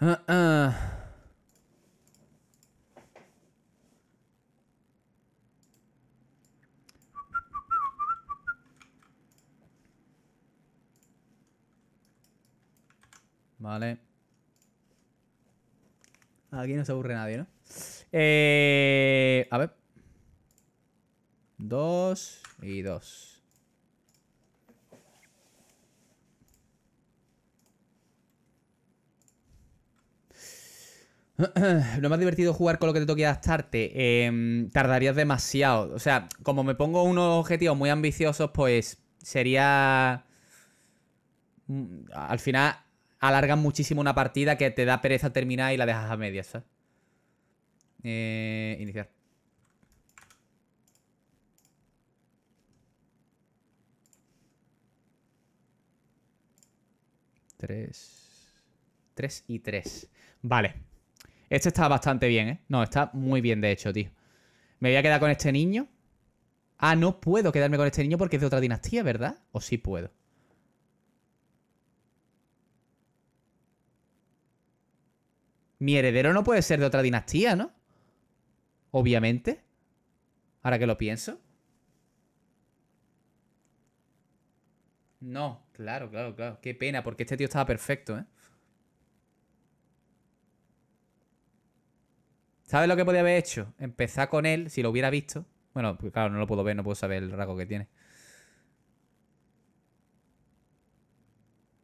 Ah, ah. Vale. Aquí no se aburre nadie, ¿no? Eh, a ver. Dos y dos. Lo más divertido jugar con lo que te toque adaptarte. Em, tardarías demasiado. O sea, como me pongo unos objetivos muy ambiciosos, pues sería... Mm, al final alargan muchísimo una partida que te da pereza terminar y la dejas a medias, ¿sabes? Eh, iniciar. Tres. Tres y tres. Vale. Este está bastante bien, ¿eh? No, está muy bien, de hecho, tío. Me voy a quedar con este niño. Ah, no puedo quedarme con este niño porque es de otra dinastía, ¿verdad? O sí puedo. Mi heredero no puede ser de otra dinastía, ¿no? Obviamente. Ahora que lo pienso. No, claro, claro, claro. Qué pena, porque este tío estaba perfecto, ¿eh? ¿Sabes lo que podía haber hecho? Empezar con él, si lo hubiera visto. Bueno, pues claro, no lo puedo ver, no puedo saber el rasgo que tiene.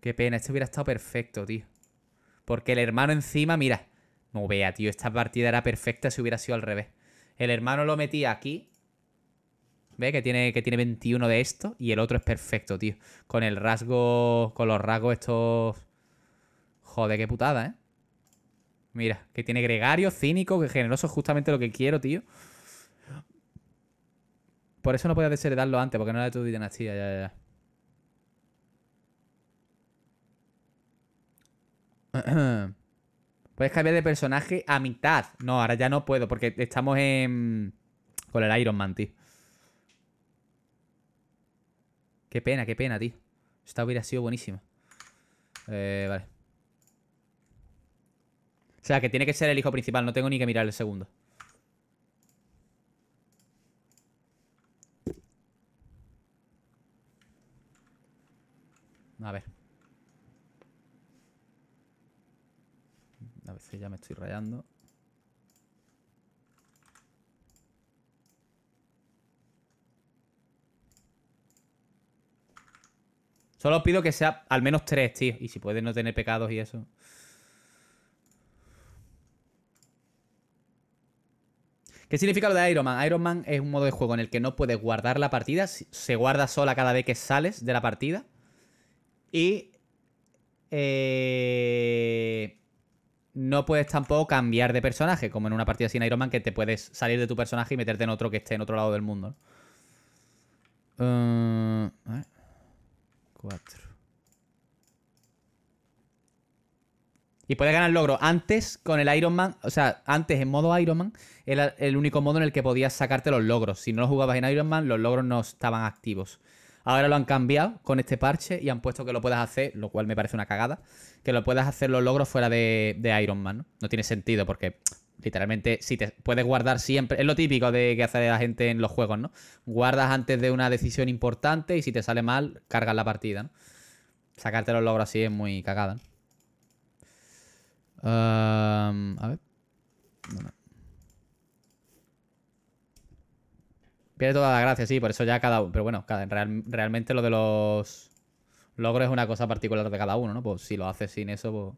Qué pena, este hubiera estado perfecto, tío. Porque el hermano encima, mira, no vea, tío, esta partida era perfecta si hubiera sido al revés. El hermano lo metía aquí. Ve que tiene, que tiene 21 de estos y el otro es perfecto, tío. Con el rasgo, con los rasgos estos... Joder, qué putada, ¿eh? Mira, que tiene gregario, cínico, que generoso, justamente lo que quiero, tío. Por eso no podía desheredarlo antes, porque no era de tu dinastía, ya, ya, ya. Puedes cambiar de personaje a mitad. No, ahora ya no puedo porque estamos en... Con el Iron Man, tío. Qué pena, qué pena, tío. Esta hubiera sido buenísima. Eh, vale. O sea, que tiene que ser el hijo principal. No tengo ni que mirar el segundo. A ver. Que ya me estoy rayando. Solo pido que sea al menos tres, tío. Y si puedes no tener pecados y eso. ¿Qué significa lo de Iron Man? Iron Man es un modo de juego en el que no puedes guardar la partida. Se guarda sola cada vez que sales de la partida. Y... Eh, no puedes tampoco cambiar de personaje, como en una partida sin Iron Man, que te puedes salir de tu personaje y meterte en otro que esté en otro lado del mundo. 4. Eh, y puedes ganar logro. Antes, con el Iron Man, o sea, antes en modo Iron Man, era el único modo en el que podías sacarte los logros. Si no lo jugabas en Iron Man, los logros no estaban activos. Ahora lo han cambiado con este parche y han puesto que lo puedas hacer, lo cual me parece una cagada, que lo puedas hacer los logros fuera de, Iron Man, ¿no? No tiene sentido porque literalmente si te puedes guardar siempre, es lo típico de que hace la gente en los juegos, ¿no? Guardas antes de una decisión importante y si te sale mal, cargas la partida, ¿no? Sacarte los logros así es muy cagada, a ver. Pierde toda la gracia, sí, por eso ya cada uno. Pero bueno, realmente lo de los logros es una cosa particular de cada uno, ¿no? Pues si lo haces sin eso, pues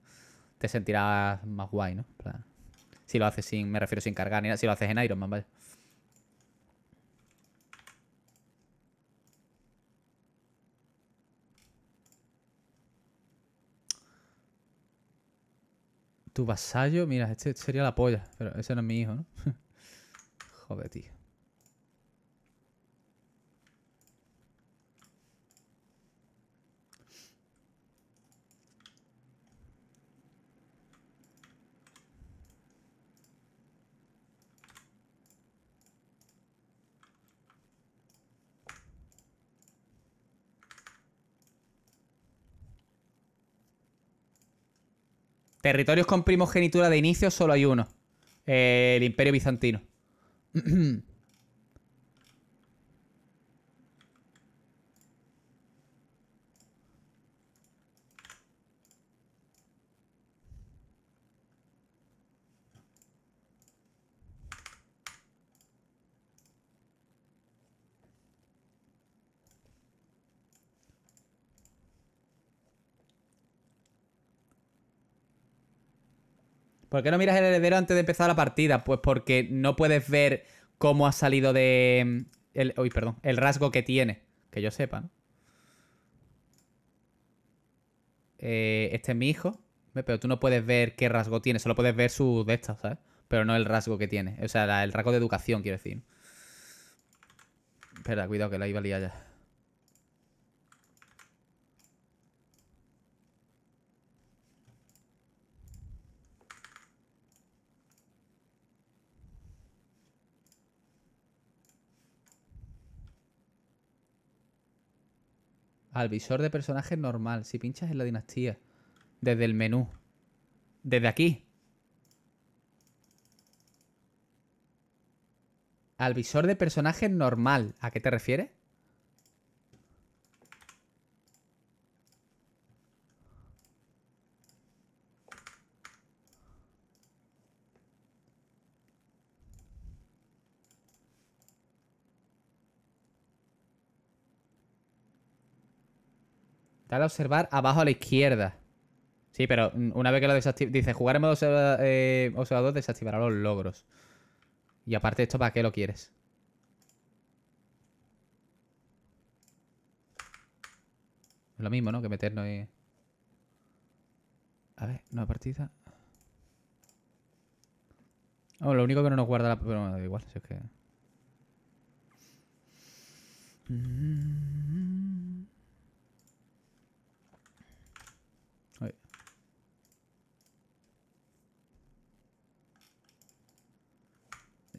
te sentirás más guay, ¿no? si lo haces sin, me refiero sin cargar, si lo haces en Iron Man, vaya. Tu vasallo, mira, este sería la polla, pero ese no es mi hijo, ¿no? Joder, tío. Territorios con primogenitura de inicio solo hay uno. Eh, el Imperio Bizantino. ¿Por qué no miras el heredero antes de empezar la partida? Pues porque no puedes ver cómo ha salido de... Mm, el, perdón. El rasgo que tiene. Que yo sepa, ¿no? Eh, este es mi hijo. Pero tú no puedes ver qué rasgo tiene. Solo puedes ver su de ¿sabes? Pero no el rasgo que tiene. O sea, el rasgo de educación, quiero decir. Espera, cuidado que la iba a liar ya. Al visor de personaje normal. Si pinchas en la dinastía. Desde el menú. Desde aquí. Al visor de personaje normal. ¿A qué te refieres? Dale a observar abajo a la izquierda. Sí, pero una vez que lo desactive... Dice, jugar en modo eh, observador desactivará los logros. Y aparte esto, ¿para qué lo quieres? Es lo mismo, ¿no? Que meternos y... A ver, nueva partida. Oh, lo único que no nos guarda la... Pero da igual, si es que...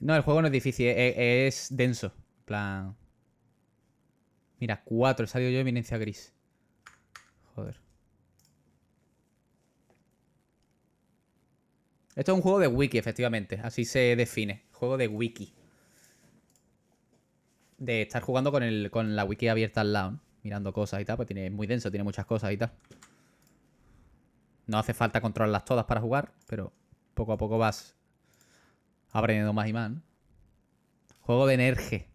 No, el juego no es difícil, e, e, es, denso. denso. plan. Mira, cuatro, he salido yo eminencia gris. Joder. Esto es un juego de wiki, efectivamente. Así se define. Juego de wiki. De estar jugando con, el, con la wiki abierta al lado. Mirando cosas y tal. Pues tiene, muy denso, tiene muchas cosas y tal. No hace falta controlarlas todas para jugar, pero poco a poco vas Aprendiendo más y Juego de energe.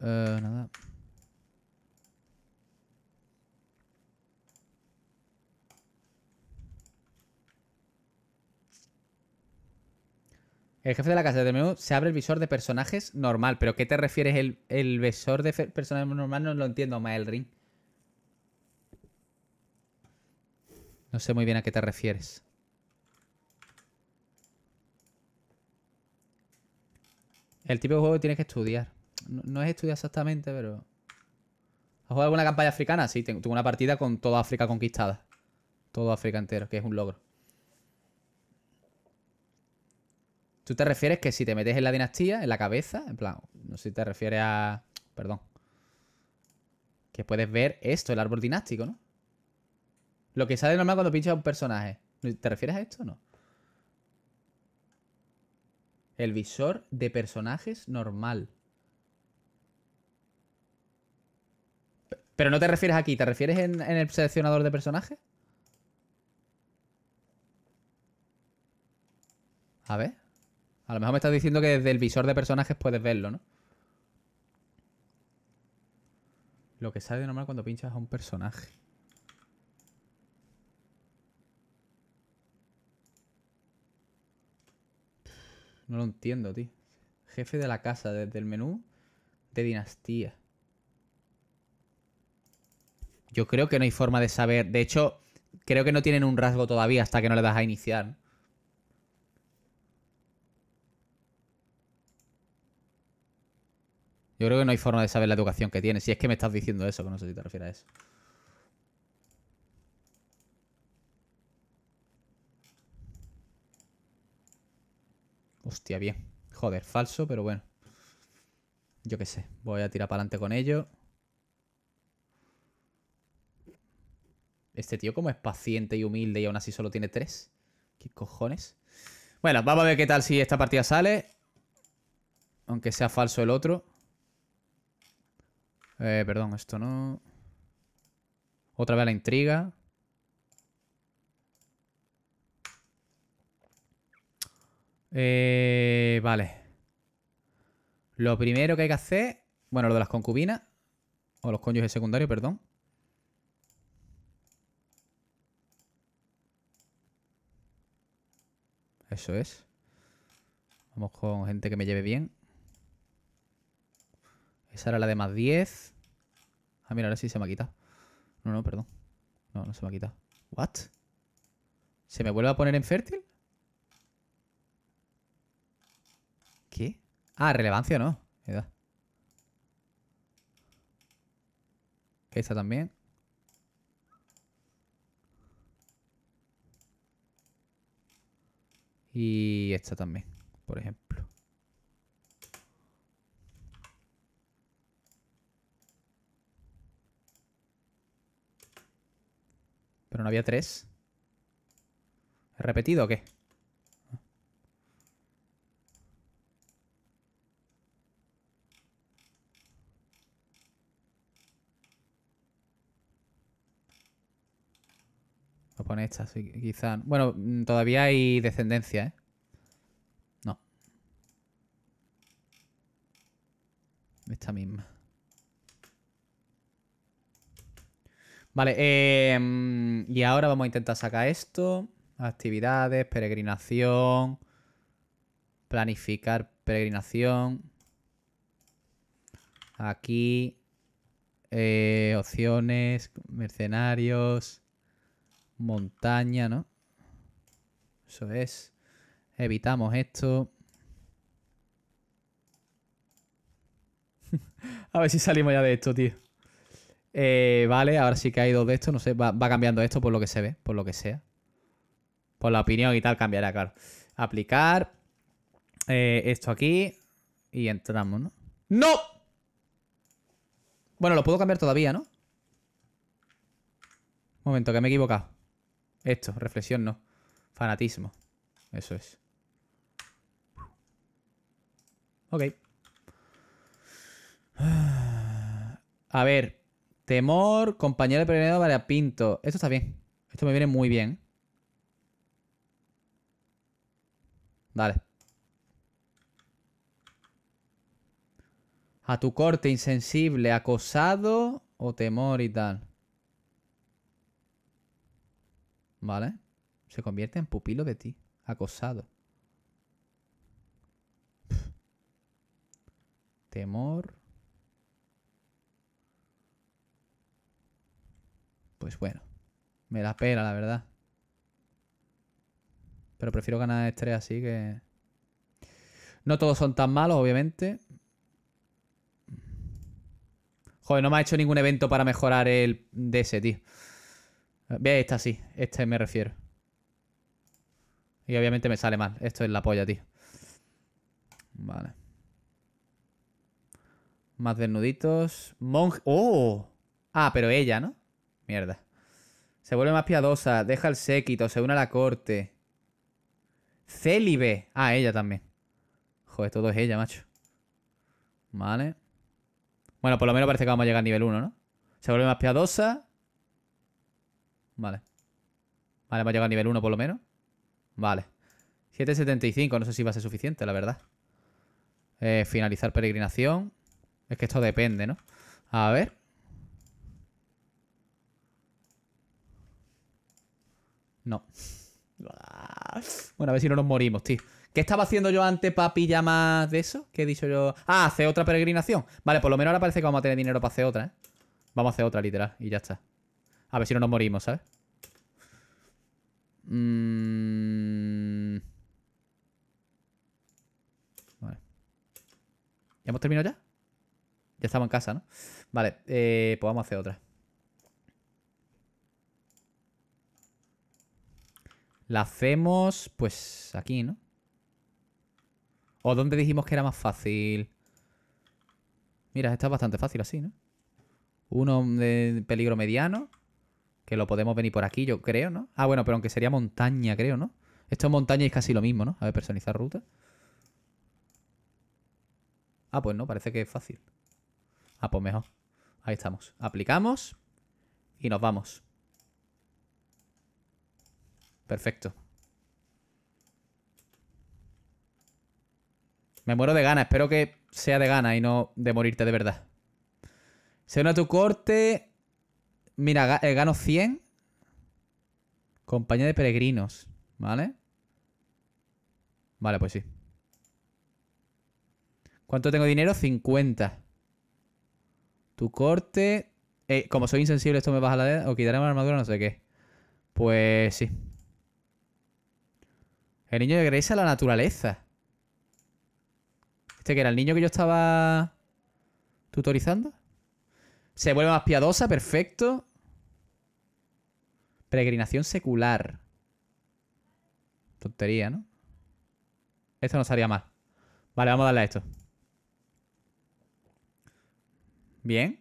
Eh, nada. El jefe de la casa de menú se abre el visor de personajes normal. ¿Pero qué te refieres el, el visor de personajes normal? No lo entiendo, Maelring. No sé muy bien a qué te refieres. El tipo de juego que tienes que estudiar. No, es estudiar exactamente, pero. ¿Has jugado alguna campaña africana? Sí, tengo, una partida con toda África conquistada. Todo África entero, que es un logro. ¿Tú te refieres que si te metes en la dinastía, en la cabeza, en plan, no sé si te refieres a... Perdón. Que puedes ver esto, el árbol dinástico, ¿no? Lo que sale normal cuando pinchas a un personaje. ¿Te refieres a esto o no? El visor de personajes normal. Pero no te refieres aquí, ¿te refieres en, el seleccionador de personajes? A ver. A lo mejor me estás diciendo que desde el visor de personajes puedes verlo, ¿no? Lo que sale normal cuando pinchas a un personaje. No lo entiendo, tío. Jefe de la casa, desde el menú de dinastía. Yo creo que no hay forma de saber. De hecho, creo que no tienen un rasgo todavía hasta que no le das a iniciar. Yo creo que no hay forma de saber la educación que tiene. Si es que me estás diciendo eso, que no sé si te refieres a eso. Hostia, bien. Joder, falso, pero bueno. Yo qué sé. Voy a tirar para adelante con ello. Este tío como es paciente y humilde y aún así solo tiene tres. ¿Qué cojones? Bueno, vamos a ver qué tal si esta partida sale. Aunque sea falso el otro. Eh, perdón, esto no... Otra vez la intriga. Eh, vale. Lo primero que hay que hacer... Bueno, lo de las concubinas. O los cónyuges secundarios, perdón. Eso es. Vamos con gente que me lleve bien. Esa era la de más 10. Ah, mira, ahora sí se me ha quitado. No, no, perdón. No, no se me ha quitado. ¿What? ¿Se me vuelve a poner en fértil? Ah, relevancia no. Esta también. Y esta también, por ejemplo. Pero no había tres. repetido o qué? Lo pone esta, quizá... Bueno, mm, todavía hay descendencia, ¿eh? No. Esta misma. Vale, eh, y ahora vamos a intentar sacar esto. Actividades, peregrinación. Planificar peregrinación. Aquí. Eh, opciones, mercenarios montaña, ¿no? Eso es. Evitamos esto. a ver si salimos ya de esto, tío. Eh, vale, ahora sí que hay dos de esto No sé, va, cambiando esto por lo que se ve, por lo que sea. Por la opinión y tal cambiará, claro. Aplicar eh, esto aquí y entramos, ¿no? ¡No! Bueno, lo puedo cambiar todavía, ¿no? momento, que me he equivocado. Esto, reflexión no. Fanatismo. Eso es. Ok. Ah, a ver. Temor, compañero de Vale pinto, Esto está bien. Esto me viene muy bien. Dale. A tu corte, insensible, acosado o temor y tal. ¿Vale? Se convierte en pupilo de ti, acosado. Temor. Pues bueno, me la pena, la verdad. Pero prefiero ganar estrés así que... No todos son tan malos, obviamente. Joder, no me ha hecho ningún evento para mejorar el DS, tío. Eh, ve esta, sí. Este me refiero. Y obviamente me sale mal. Esto es la polla, tío. Vale. Más desnuditos. Monje. ¡Oh! Ah, pero ella, ¿no? Mierda. Se vuelve más piadosa. Deja el séquito. Se une a la corte. Célibe. Ah, ella también. Joder, todo es ella, macho. Vale. Bueno, por lo menos parece que vamos a llegar a nivel 1, ¿no? Se vuelve más piadosa. Vale. Vale, hemos llegado a nivel 1 por lo menos. Vale. 7.75, no sé si va a ser suficiente, la verdad. Eh, finalizar peregrinación. Es que esto depende, ¿no? A ver. No. Bueno, a ver si no nos morimos, tío. ¿Qué estaba haciendo yo antes para pillar más de eso? ¿Qué he dicho yo? Ah, hacer otra peregrinación. Vale, por lo menos ahora parece que vamos a tener dinero para hacer otra, ¿eh? Vamos a hacer otra, literal, y ya está. A ver si no nos morimos, ¿sabes? Mm. Vale. ¿Ya hemos terminado ya? Ya estamos en casa, ¿no? Vale, eh, pues vamos a hacer otra. La hacemos, pues, aquí, ¿no? ¿O dónde dijimos que era más fácil? Mira, esta es bastante fácil así, ¿no? Uno de peligro mediano. Que lo podemos venir por aquí, yo creo, ¿no? Ah, bueno, pero aunque sería montaña, creo, ¿no? Esto es montaña y es casi lo mismo, ¿no? A ver, personalizar ruta. Ah, pues no, parece que es fácil. Ah, pues mejor. Ahí estamos. Aplicamos y nos vamos. Perfecto. Me muero de gana. Espero que sea de gana y no de morirte de verdad. Se una tu corte, Mira, eh, gano 100. Compañía de peregrinos, ¿vale? Vale, pues sí. ¿Cuánto tengo dinero? 50. Tu corte... Eh, como soy insensible, esto me baja la edad O quitaré la armadura, no sé qué. Pues sí. El niño regresa a la naturaleza. Este que era el niño que yo estaba... ¿Tutorizando? Se vuelve más piadosa, perfecto. Peregrinación secular. Tontería, ¿no? Esto no salía mal. Vale, vamos a darle a esto. Bien.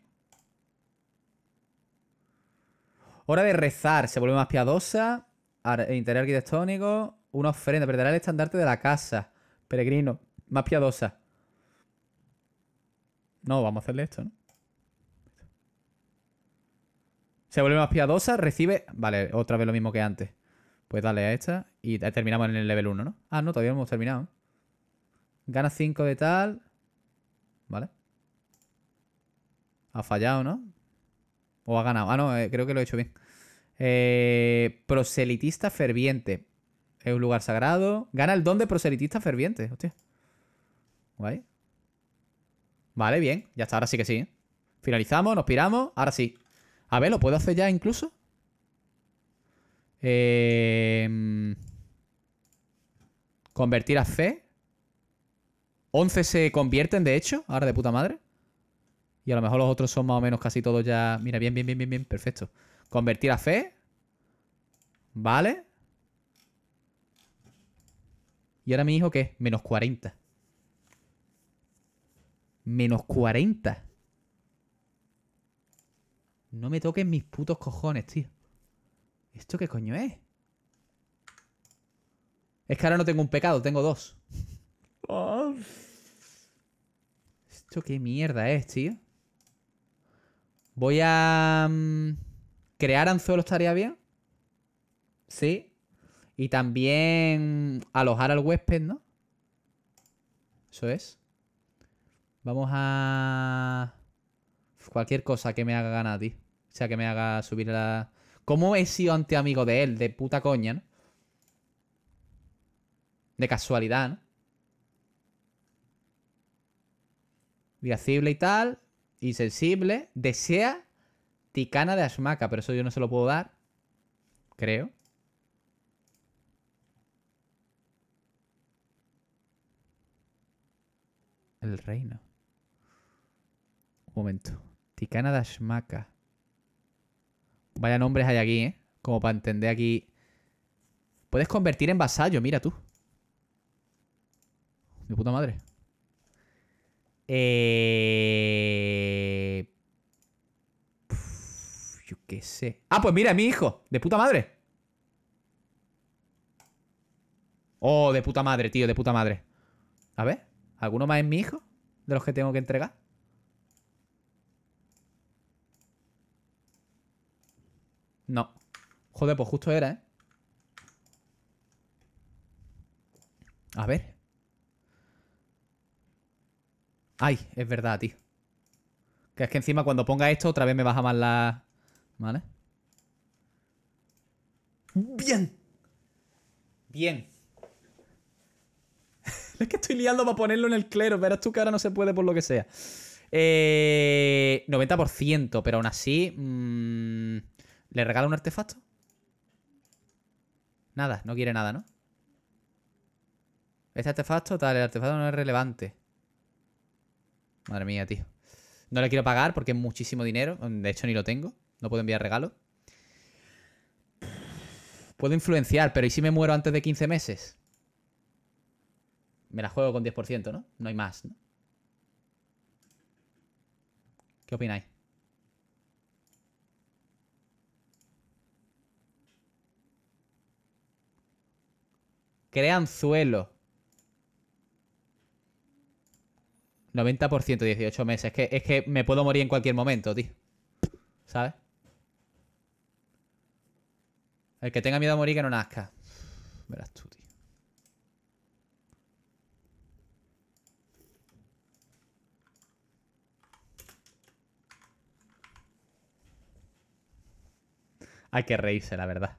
Hora de rezar. Se vuelve más piadosa. Interior arquitectónico. Una ofrenda. Perderá el estandarte de la casa. Peregrino. Más piadosa. No, vamos a hacerle esto, ¿no? Se vuelve más piadosa, recibe... Vale, otra vez lo mismo que antes. Pues dale a esta y terminamos en el level 1, ¿no? Ah, no, todavía no hemos terminado. Gana 5 de tal. Vale. Ha fallado, ¿no? O ha ganado. Ah, no, eh, creo que lo he hecho bien. Eh, proselitista ferviente. Es un lugar sagrado. Gana el don de proselitista ferviente. Hostia. Guay. Vale, bien. Ya está, ahora sí que sí. ¿eh? Finalizamos, nos piramos. Ahora sí. A ver, ¿lo puedo hacer ya incluso? Em, convertir a fe. 11 se convierten, de hecho, ahora de puta madre. Y a lo mejor los otros son más o menos casi todos ya... Mira, bien, bien, bien, bien, bien, perfecto. Convertir a fe. Vale. ¿Y ahora mi hijo qué? Menos 40. Menos 40. No me toquen mis putos cojones, tío. ¿Esto qué coño es? Es que ahora no tengo un pecado, tengo dos. ¿Esto qué mierda es, tío? Voy a... Mm, ¿Crear anzuelo estaría bien? Sí. Y también alojar al huésped, ¿no? Eso es. Vamos a... Cualquier cosa que me haga ganar, tío. O sea, que me haga subir la... ¿Cómo he sido ante amigo de él? De puta coña, ¿no? De casualidad, ¿no? Viacible y tal. Insensible. Desea Ticana de Ashmaka, pero eso yo no se lo puedo dar. Creo. El reino. Un momento. Ticana de Ashmaka. Vaya nombres hay aquí, ¿eh? Como para entender aquí. Puedes convertir en vasallo, mira tú. De puta madre. Eh... yo qué sé. Ah, pues mira, es mi hijo. De puta madre. Oh, de puta madre, tío, de puta madre. A ver, ¿alguno más es mi hijo? De los que tengo que entregar. No. Joder, pues justo era, ¿eh? A ver. Ay, es verdad, tío. Que es que encima cuando ponga esto otra vez me baja más la... ¿Vale? ¡Bien! Bien. es que estoy liando para ponerlo en el clero. Verás tú que ahora no se puede por lo que sea. Eh, 90%, pero aún así... Mmm... ¿Le regala un artefacto? Nada, no quiere nada, ¿no? Este artefacto, tal, el artefacto no es relevante. Madre mía, tío. No le quiero pagar porque es muchísimo dinero. De hecho, ni lo tengo. No puedo enviar regalo. Puedo influenciar, pero ¿y si me muero antes de 15 meses? Me la juego con 10%, ¿no? No hay más, ¿no? ¿Qué opináis? Crean suelo. 90%, 18 meses. Es que, es que me puedo morir en cualquier momento, tío. ¿Sabes? El que tenga miedo a morir que no nazca. Verás tú, tío. Hay que reírse, la verdad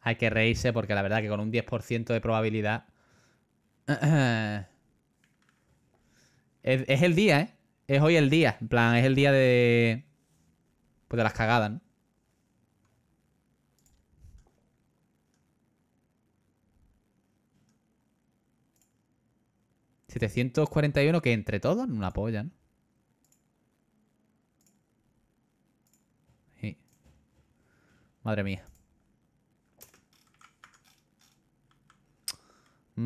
hay que reírse porque la verdad que con un 10% de probabilidad... es, el día, ¿eh? Es hoy el día. En plan, es el día de... Pues de las cagadas, ¿no? ¿741 que entre todos? No la apoyan. ¿no? Madre mía.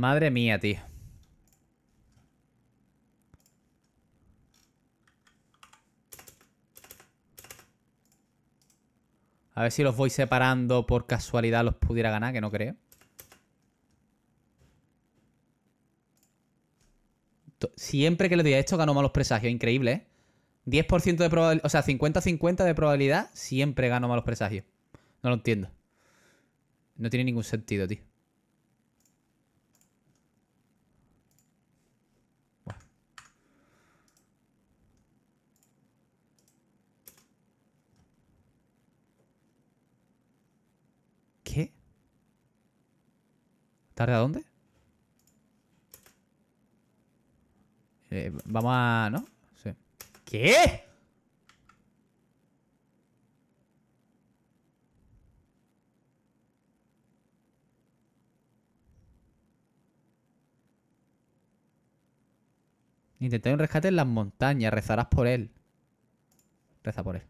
Madre mía, tío. A ver si los voy separando por casualidad los pudiera ganar, que no creo. Siempre que le doy a esto gano malos presagios, increíble, ¿eh? 10% de probabilidad, o sea, 50-50 de probabilidad, siempre gano malos presagios. No lo entiendo. No tiene ningún sentido, tío. ¿Tarde a dónde? Eh, vamos a... ¿No? Sí. ¿Qué? Intenté un rescate en las montañas. Rezarás por él. Reza por él.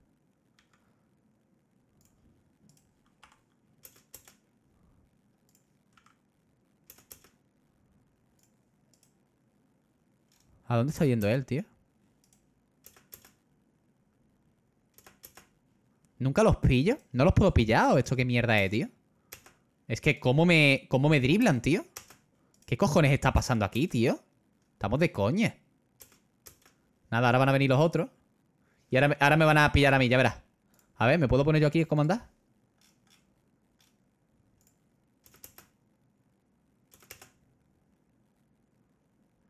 ¿A dónde está yendo él, tío? ¿Nunca los pillo? ¿No los puedo pillar o esto qué mierda es, tío? Es que cómo me, cómo me driblan, tío. ¿Qué cojones está pasando aquí, tío? Estamos de coña. Nada, ahora van a venir los otros. Y ahora, ahora me van a pillar a mí, ya verás. A ver, ¿me puedo poner yo aquí ¿Cómo comandar?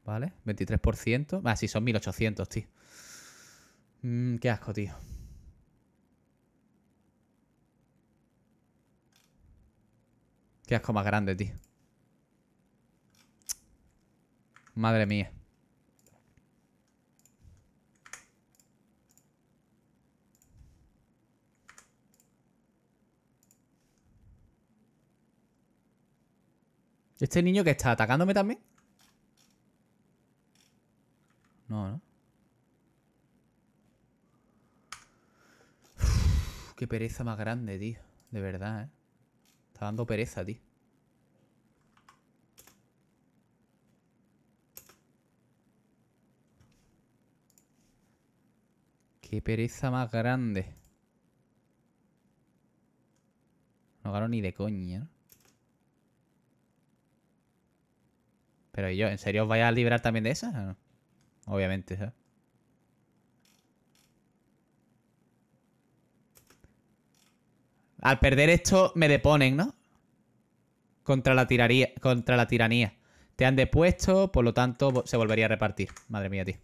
¿vale? 23%. Ah, sí, son 1800, tío. Mmm, qué asco, tío. Qué asco más grande, tío. Madre mía. ¿Este niño que está atacándome también? No, ¿no? qué pereza más grande, tío. De verdad, ¿eh? Está dando pereza, tío. Qué pereza más grande. No gano ni de coña, ¿no? Pero yo, ¿en serio os vais a librar también de esas o no? obviamente. Al perder esto me deponen, ¿no? Contra la, tiraría, contra la tiranía. Te han depuesto, por lo tanto se volvería a repartir. Madre mía, tío.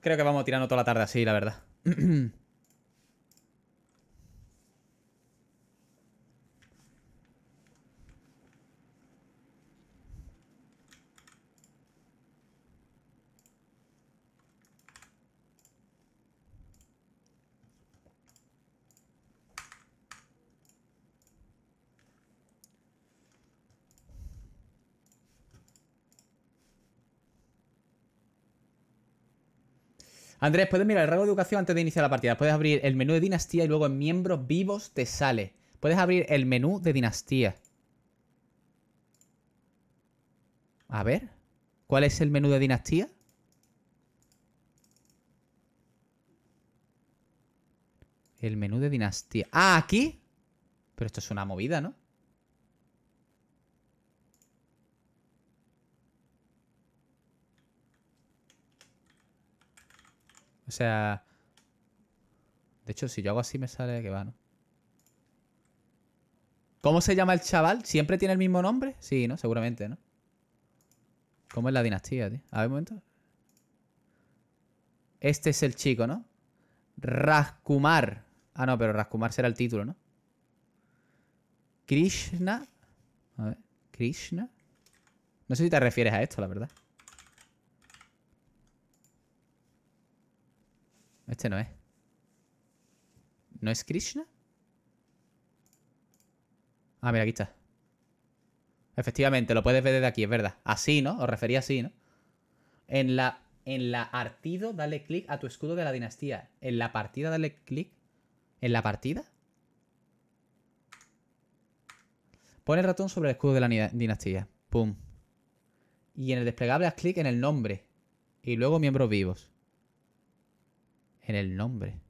Creo que vamos tirando toda la tarde así, la verdad. Andrés, puedes mirar el rango de educación antes de iniciar la partida. Puedes abrir el menú de dinastía y luego en miembros vivos te sale. Puedes abrir el menú de dinastía. A ver. ¿Cuál es el menú de dinastía? El menú de dinastía. Ah, aquí. Pero esto es una movida, ¿no? O sea... De hecho, si yo hago así me sale que va, ¿no? ¿Cómo se llama el chaval? ¿Siempre tiene el mismo nombre? Sí, ¿no? Seguramente, ¿no? ¿Cómo es la dinastía, tío? A ver, un momento. Este es el chico, ¿no? Raskumar. Ah, no, pero Raskumar será el título, ¿no? Krishna. A ver. Krishna. No sé si te refieres a esto, la verdad. Este no es. ¿No es Krishna? Ah, mira, aquí está. Efectivamente, lo puedes ver desde aquí, es verdad. Así, ¿no? Os refería así, ¿no? En la, en la dale clic a tu escudo de la dinastía. En la partida, dale clic. ¿En la partida? Pon el ratón sobre el escudo de la dinastía. Pum. Y en el desplegable haz clic en el nombre. Y luego miembros vivos en el nombre.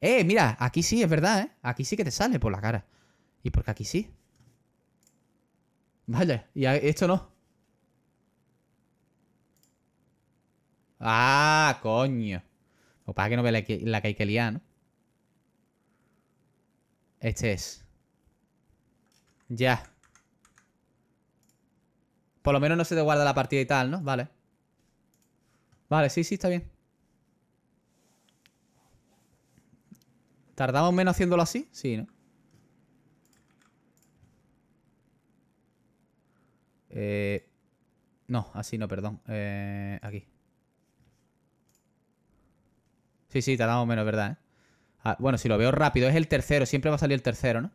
Eh, mira, aquí sí, es verdad, ¿eh? Aquí sí que te sale por la cara. ¿Y por qué aquí sí? Vaya y esto no. Ah, coño. O para que no ve la que, la que hay que liar, ¿no? Este es. Ya. Por lo menos no se te guarda la partida y tal, ¿no? Vale. Vale, sí, sí, está bien. ¿Tardamos menos haciéndolo así? Sí, ¿no? Eh, no, así no, perdón. Eh, aquí. Sí, sí, tardamos menos, ¿verdad? ¿eh? Ah, bueno, si lo veo rápido, es el tercero. Siempre va a salir el tercero, ¿no?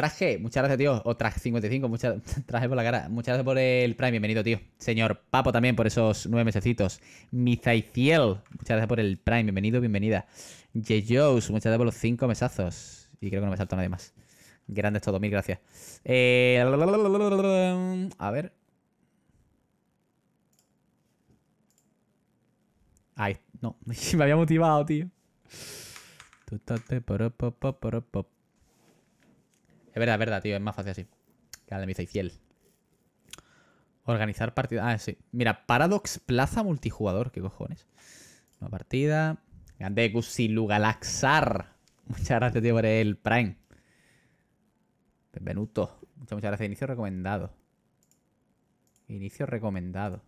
Traje, muchas gracias, tío. O traje 55, muchas, traje por la cara. Muchas gracias por el Prime, bienvenido, tío. Señor Papo también por esos nueve mesecitos. Mizaiciel, muchas gracias por el Prime, bienvenido, bienvenida. Jejous, muchas gracias por los cinco mesazos. Y creo que no me salto nadie más. Grandes todos, mil gracias. Eh, a ver. Ay, no, me había motivado, tío. Es verdad, es verdad, tío. Es más fácil así. Que Misa y Ciel. Organizar partida. Ah, sí. Mira, Paradox Plaza multijugador. ¿Qué cojones? Una partida. Grande Gusilugalaxar. Muchas gracias, tío, por el Prime. Benvenuto. Muchas, muchas gracias. Inicio recomendado. Inicio recomendado.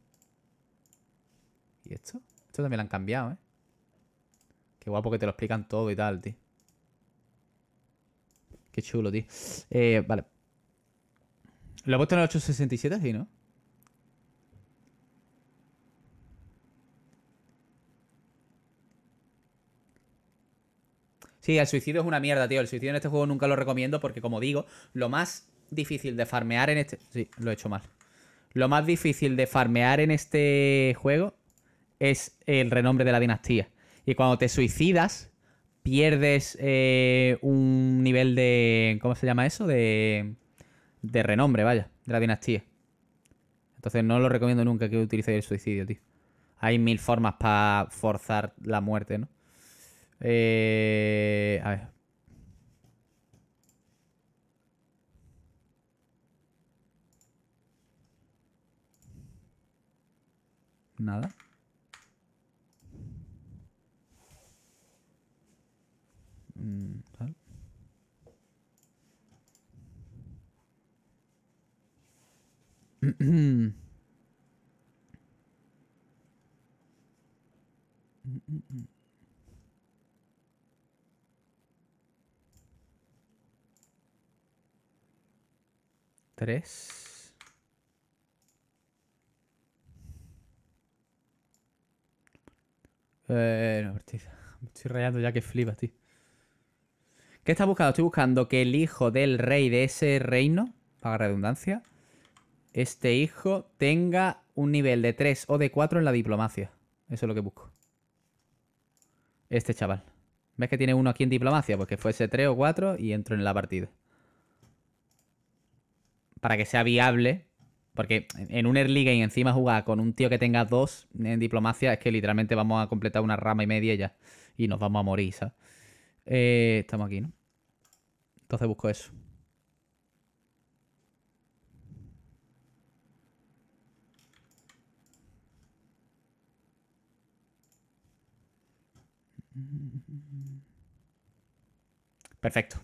¿Y esto? Esto también lo han cambiado, ¿eh? Qué guapo que te lo explican todo y tal, tío. Qué chulo, tío. Eh, vale. ¿Lo he puesto en el 867? Sí, ¿no? Sí, el suicidio es una mierda, tío. El suicidio en este juego nunca lo recomiendo porque, como digo, lo más difícil de farmear en este... Sí, lo he hecho mal. Lo más difícil de farmear en este juego es el renombre de la dinastía. Y cuando te suicidas, pierdes eh, un nivel de. ¿Cómo se llama eso? De, de renombre, vaya, de la dinastía. Entonces no lo recomiendo nunca que utilices el suicidio, tío. Hay mil formas para forzar la muerte, ¿no? Eh, a ver. Nada. ¿Tal? Tres. Eh, partida. estoy rayando ya que flipa, tío. ¿Qué estás buscando? Estoy buscando que el hijo del rey de ese reino, para redundancia, este hijo tenga un nivel de 3 o de 4 en la diplomacia. Eso es lo que busco. Este chaval. ¿Ves que tiene uno aquí en diplomacia? Pues que fuese 3 o 4 y entro en la partida. Para que sea viable. Porque en un early game encima jugar con un tío que tenga 2 en diplomacia es que literalmente vamos a completar una rama y media ya. Y nos vamos a morir, ¿sabes? Eh, estamos aquí, ¿no? Entonces busco eso. Perfecto.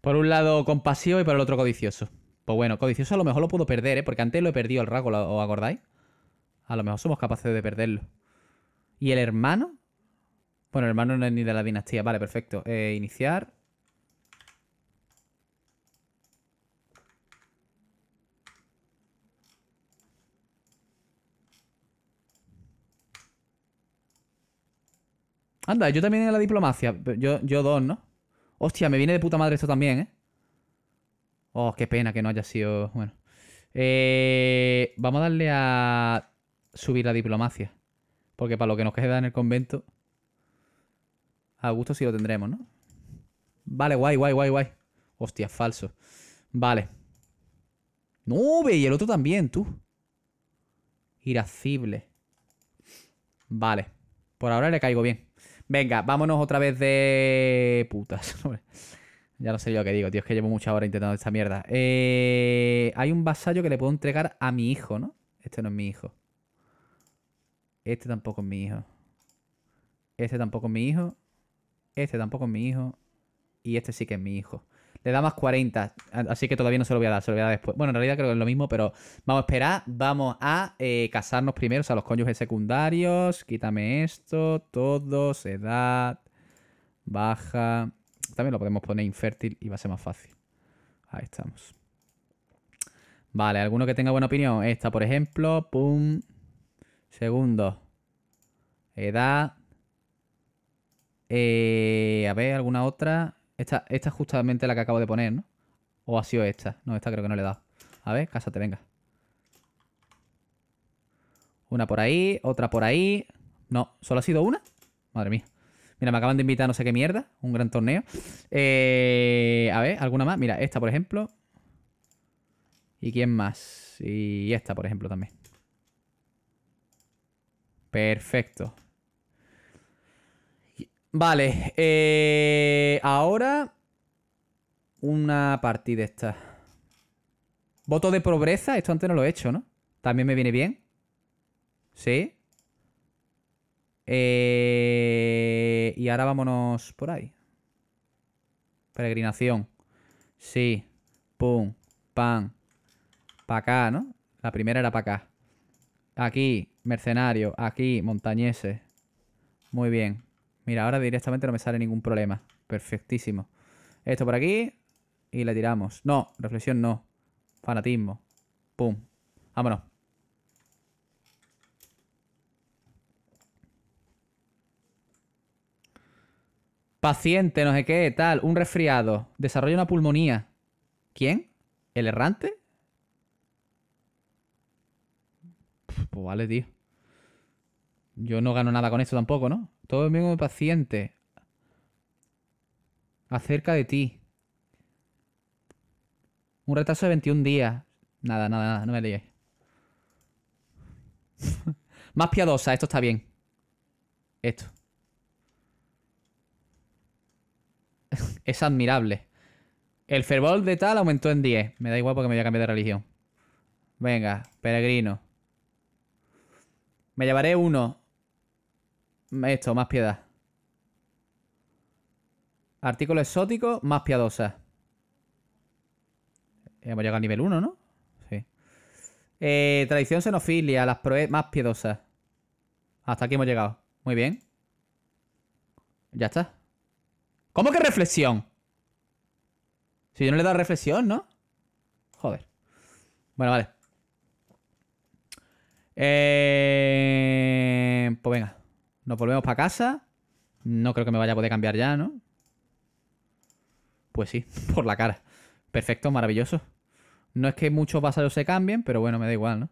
Por un lado compasivo y por el otro codicioso. Pues bueno, codicioso a lo mejor lo puedo perder, ¿eh? Porque antes lo he perdido el rasgo, ¿os acordáis? A lo mejor somos capaces de perderlo. ¿Y el hermano? Bueno, el hermano no es ni de la dinastía. Vale, perfecto. Eh, iniciar. Anda, yo también en la diplomacia. Yo, dos, ¿no? Hostia, me viene de puta madre esto también, ¿eh? Oh, qué pena que no haya sido... Bueno. Eh, vamos a darle a subir la diplomacia. Porque para lo que nos queda en el convento... A gusto sí lo tendremos, ¿no? Vale, guay, guay, guay, guay. Hostia, falso. Vale. No, y el otro también, tú. Iracible. Vale. Por ahora le caigo bien. Venga, vámonos otra vez de... Putas. ya no sé yo que digo, tío. Es que llevo mucha hora intentando esta mierda. Eh, hay un vasallo que le puedo entregar a mi hijo, ¿no? Este no es mi hijo. Este tampoco es mi hijo. Este tampoco es mi hijo. Este tampoco es mi hijo. Y este sí que es mi hijo. Le da más 40, así que todavía no se lo voy a dar, se lo voy a dar después. Bueno, en realidad creo que es lo mismo, pero vamos a esperar. Vamos a eh, casarnos primero, o sea, los cónyuges secundarios. Quítame esto, todos, edad, baja. También lo podemos poner infértil y va a ser más fácil. Ahí estamos. Vale, ¿alguno que tenga buena opinión? Esta, por ejemplo, pum. Segundo. Edad, eh, a ver, ¿alguna otra? Esta, es justamente la que acabo de poner, ¿no? O ha sido esta. No, esta creo que no le he dado. A ver, cásate, venga. Una por ahí, otra por ahí. No, ¿solo ha sido una? Madre mía. Mira, me acaban de invitar a no sé qué mierda. Un gran torneo. Eh, a ver, ¿alguna más? Mira, esta, por ejemplo. ¿Y quién más? Y esta, por ejemplo, también. Perfecto. Vale, eh, ahora una partida esta. Voto de pobreza, esto antes no lo he hecho, ¿no? También me viene bien. Sí. Eh, y ahora vámonos por ahí. Peregrinación. Sí. Pum. Pan. Pa' acá, ¿no? La primera era para acá. Aquí, mercenario. Aquí, montañese. Muy bien. Mira, ahora directamente no me sale ningún problema. Perfectísimo. Esto por aquí. Y le tiramos. No, reflexión no. Fanatismo. Pum. Vámonos. Paciente, no sé qué, tal. Un resfriado. Desarrolla una pulmonía. ¿Quién? ¿El errante? Pues vale, tío. Yo no gano nada con esto tampoco, ¿no? Todo el mismo paciente. Acerca de ti. Un retraso de 21 días. Nada, nada, nada, no me líes. Más piadosa, esto está bien. Esto. es admirable. El fervor de tal aumentó en 10. Me da igual porque me voy a cambiar de religión. Venga, peregrino. Me llevaré uno esto, más piedad. Artículo exótico, más piadosa. Hemos llegado a nivel 1, ¿no? Sí. Eh, tradición xenofilia, las pruebas más piedosas. Hasta aquí hemos llegado. Muy bien. Ya está. ¿Cómo que reflexión? Si yo no le he dado reflexión, ¿no? Joder. Bueno, vale. Eh, pues venga. Nos volvemos para casa. No creo que me vaya a poder cambiar ya, ¿no? Pues sí, por la cara. Perfecto, maravilloso. No es que muchos vasallos se cambien, pero bueno, me da igual, ¿no?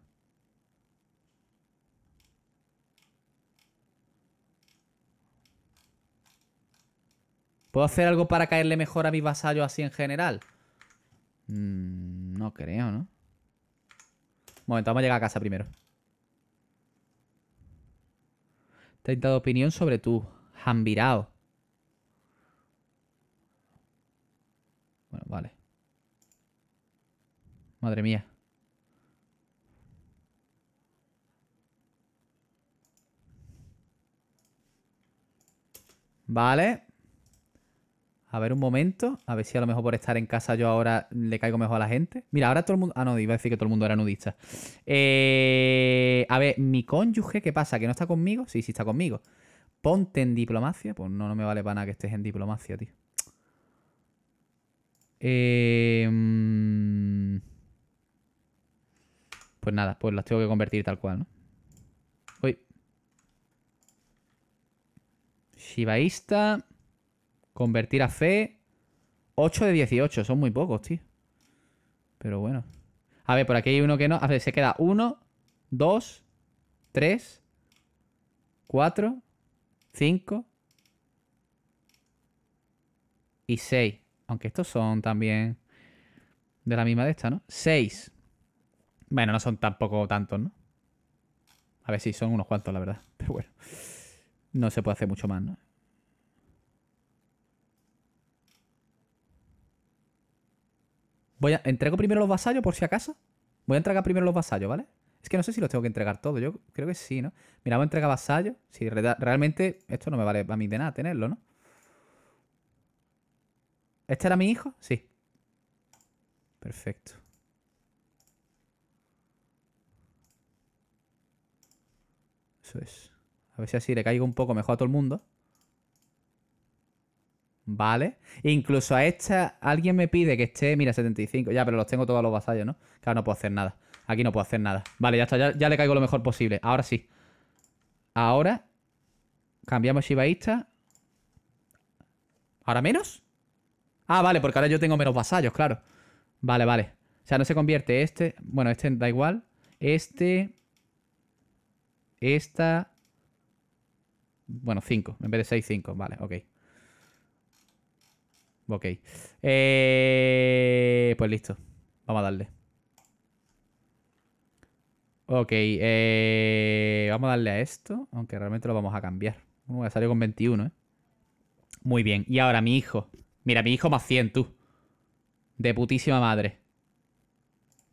¿Puedo hacer algo para caerle mejor a mis vasallos así en general? Mm, no creo, ¿no? momento, vamos a llegar a casa primero. te he dado opinión sobre tu jambirao. Bueno, vale. Madre mía. Vale. A ver un momento, a ver si a lo mejor por estar en casa yo ahora le caigo mejor a la gente. Mira, ahora todo el mundo... Ah, no, iba a decir que todo el mundo era nudista. Eh, a ver, mi cónyuge, ¿qué pasa? ¿Que no está conmigo? Sí, sí está conmigo. Ponte en diplomacia. Pues no, no me vale para nada que estés en diplomacia, tío. Em, pues nada, pues las tengo que convertir tal cual, ¿no? Uy. Shibaísta. Convertir a fe 8 de 18. Son muy pocos, tío. Pero bueno. A ver, por aquí hay uno que no. A ver, se queda 1, 2, 3, 4, 5 y 6. Aunque estos son también de la misma de esta, ¿no? 6. Bueno, no son tampoco tantos, ¿no? A ver si son unos cuantos, la verdad. Pero bueno. No se puede hacer mucho más, ¿no? Voy a, entrego primero los vasallos por si acaso. Voy a entregar primero los vasallos, ¿vale? Es que no sé si los tengo que entregar todos. Yo creo que sí, ¿no? Mira, voy a entregar vasallos. Si realmente esto no me vale a mí de nada tenerlo, ¿no? ¿Este era mi hijo? Sí. Perfecto. Eso es. A ver si así le caigo un poco mejor a todo el mundo. ¿vale? Incluso a esta, alguien me pide que esté, mira, 75. Ya, pero los tengo todos los vasallos, ¿no? Claro, no puedo hacer nada. Aquí no puedo hacer nada. Vale, ya está, ya, le caigo lo mejor posible. Ahora sí. Ahora cambiamos Shibaísta. ¿Ahora menos? Ah, vale, porque ahora yo tengo menos vasallos, claro. Vale, vale. O sea, no se convierte este. Bueno, este da igual. Este. Esta. Bueno, 5. En vez de 6, 5. Vale, ok. Ok. Eh, pues listo. Vamos a darle. Ok. Eh, vamos a darle a esto. Aunque realmente lo vamos a cambiar. Ha salió con 21, ¿eh? Muy bien. Y ahora mi hijo. Mira, mi hijo más 100, tú. De putísima madre.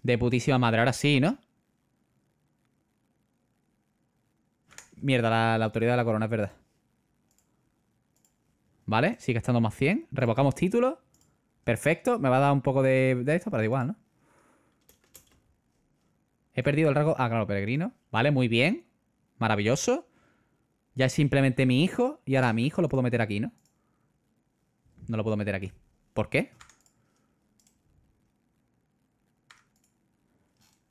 De putísima madre. Ahora sí, ¿no? Mierda, la, la autoridad de la corona es verdad. Vale, sigue estando más 100. Revocamos títulos. Perfecto. Me va a dar un poco de, esto, pero da igual, ¿no? He perdido el rasgo Ah, claro, peregrino. Vale, muy bien. Maravilloso. Ya es simplemente mi hijo. Y ahora mi hijo lo puedo meter aquí, ¿no? No lo puedo meter aquí. ¿Por qué?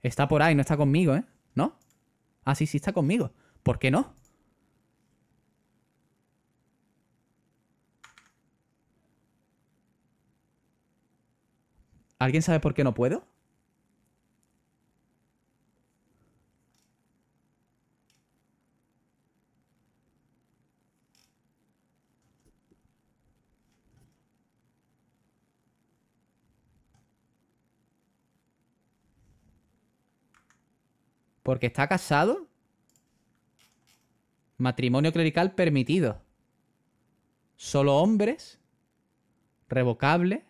Está por ahí, no está conmigo, ¿eh? ¿No? Ah, sí, sí está conmigo. ¿Por qué no? ¿Alguien sabe por qué no puedo? Porque está casado. Matrimonio clerical permitido. Solo hombres. Revocable.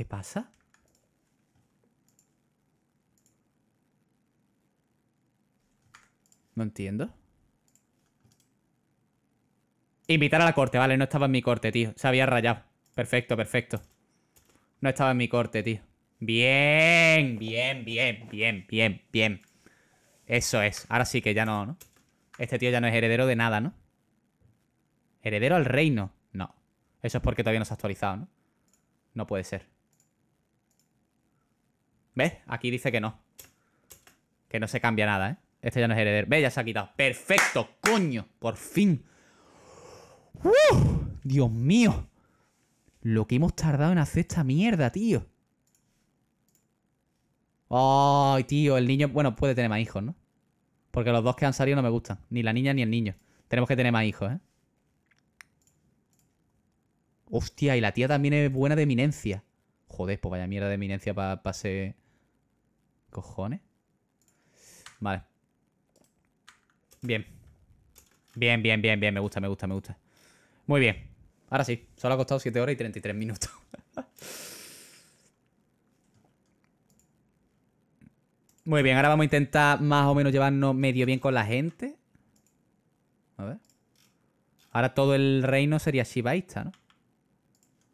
¿Qué pasa? No entiendo. Invitar a la corte, vale, no estaba en mi corte, tío. Se había rayado. Perfecto, perfecto. No estaba en mi corte, tío. Bien, bien, bien, bien, bien, bien. Eso es. Ahora sí que ya no, ¿no? Este tío ya no es heredero de nada, ¿no? Heredero al reino. No. Eso es porque todavía no se ha actualizado, ¿no? No puede ser. ¿Ves? Aquí dice que no. Que no se cambia nada, ¿eh? Este ya no es heredero. ¿Ves? ya se ha quitado. ¡Perfecto! ¡Coño! ¡Por fin! ¡Uf! ¡Dios mío! Lo que hemos tardado en hacer esta mierda, tío. ¡Ay, tío! El niño... Bueno, puede tener más hijos, ¿no? Porque los dos que han salido no me gustan. Ni la niña ni el niño. Tenemos que tener más hijos, ¿eh? Hostia, y la tía también es buena de eminencia. Joder, pues vaya mierda de eminencia para pase. Cojones. Vale. Bien. Bien, bien, bien, bien. Me gusta, me gusta, me gusta. Muy bien. Ahora sí. Solo ha costado 7 horas y 33 minutos. Muy bien, ahora vamos a intentar más o menos llevarnos medio bien con la gente. A ver. Ahora todo el reino sería shibaísta, ¿no?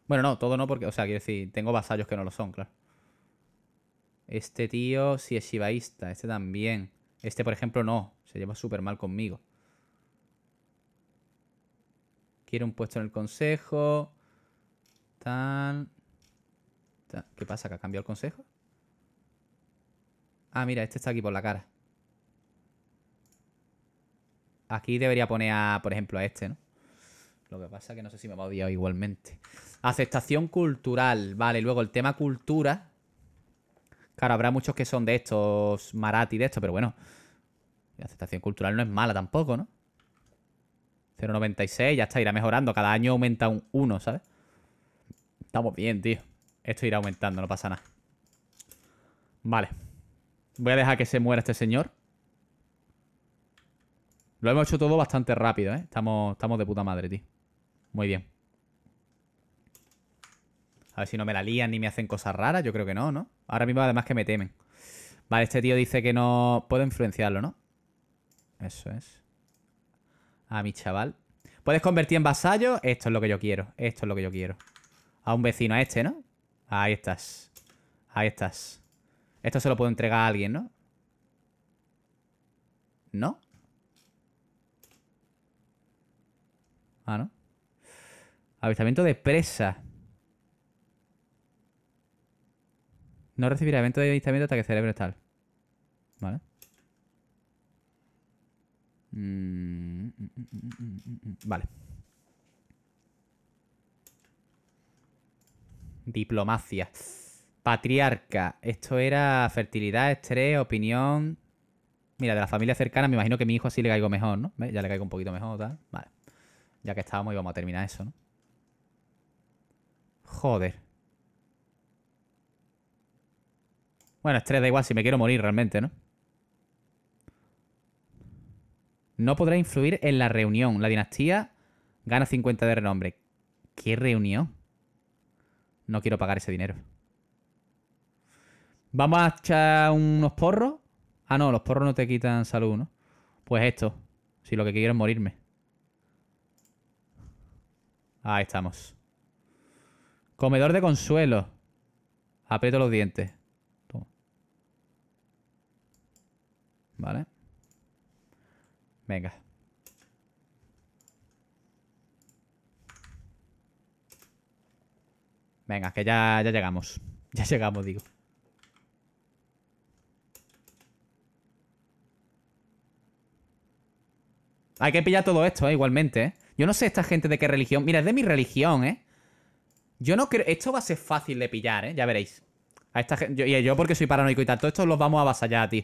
Bueno, no, todo no, porque, o sea, quiero decir, tengo vasallos que no lo son, claro. Este tío sí es shibaísta. este también. Este, por ejemplo, no, se lleva súper mal conmigo. Quiero un puesto en el consejo. Tan. ¿Qué pasa? ¿Que ha cambiado el consejo? Ah, mira, este está aquí por la cara. Aquí debería poner a, por ejemplo, a este, ¿no? Lo que pasa es que no sé si me va a odiar igualmente. Aceptación cultural. Vale, luego el tema cultura. Claro, habrá muchos que son de estos, y de estos, pero bueno. La aceptación cultural no es mala tampoco, ¿no? 0,96, ya está, irá mejorando. Cada año aumenta un 1, ¿sabes? Estamos bien, tío. Esto irá aumentando, no pasa nada. Vale. Voy a dejar que se muera este señor. Lo hemos hecho todo bastante rápido, ¿eh? Estamos, estamos de puta madre, tío. Muy bien. A ver si no me la lían ni me hacen cosas raras. Yo creo que no, ¿no? Ahora mismo además que me temen. Vale, este tío dice que no puedo influenciarlo, ¿no? Eso es. A ah, mi chaval. Puedes convertir en vasallo. Esto es lo que yo quiero. Esto es lo que yo quiero. A un vecino, a este, ¿no? Ahí estás. Ahí estás. Esto se lo puedo entregar a alguien, ¿no? ¿No? Ah, ¿no? Avistamiento de presa. No recibirá evento de avistamiento hasta que celebre tal. Vale. Mm, mm, mm, vale. Diplomacia. Patriarca. Esto era fertilidad, estrés, opinión. Mira, de la familia cercana, me imagino que a mi hijo así le caigo mejor, ¿no? Ya le caigo un poquito mejor, tal. Vale. Ya que estábamos, íbamos a terminar eso, ¿no? Joder. Bueno, estrés da igual si me quiero morir realmente, ¿no? No podrá influir en la reunión. La dinastía gana 50 de renombre. ¿Qué reunión? No quiero pagar ese dinero. Vamos a echar unos porros. Ah, no, los porros no te quitan salud, ¿no? Pues esto. Si lo que quiero es morirme. Ahí estamos. Comedor de consuelo. Aprieto los dientes. Vale. Venga. Venga, que ya, ya llegamos. Ya llegamos, digo. Hay que pillar todo esto, ¿eh? igualmente, ¿eh? Yo no sé esta gente de qué religión. Mira, es de mi religión, ¿eh? Yo no creo... Esto va a ser fácil de pillar, ¿eh? Ya veréis. A esta gente... Yo, y yo porque soy paranoico y tal. Todos estos los vamos a avasallar, tío.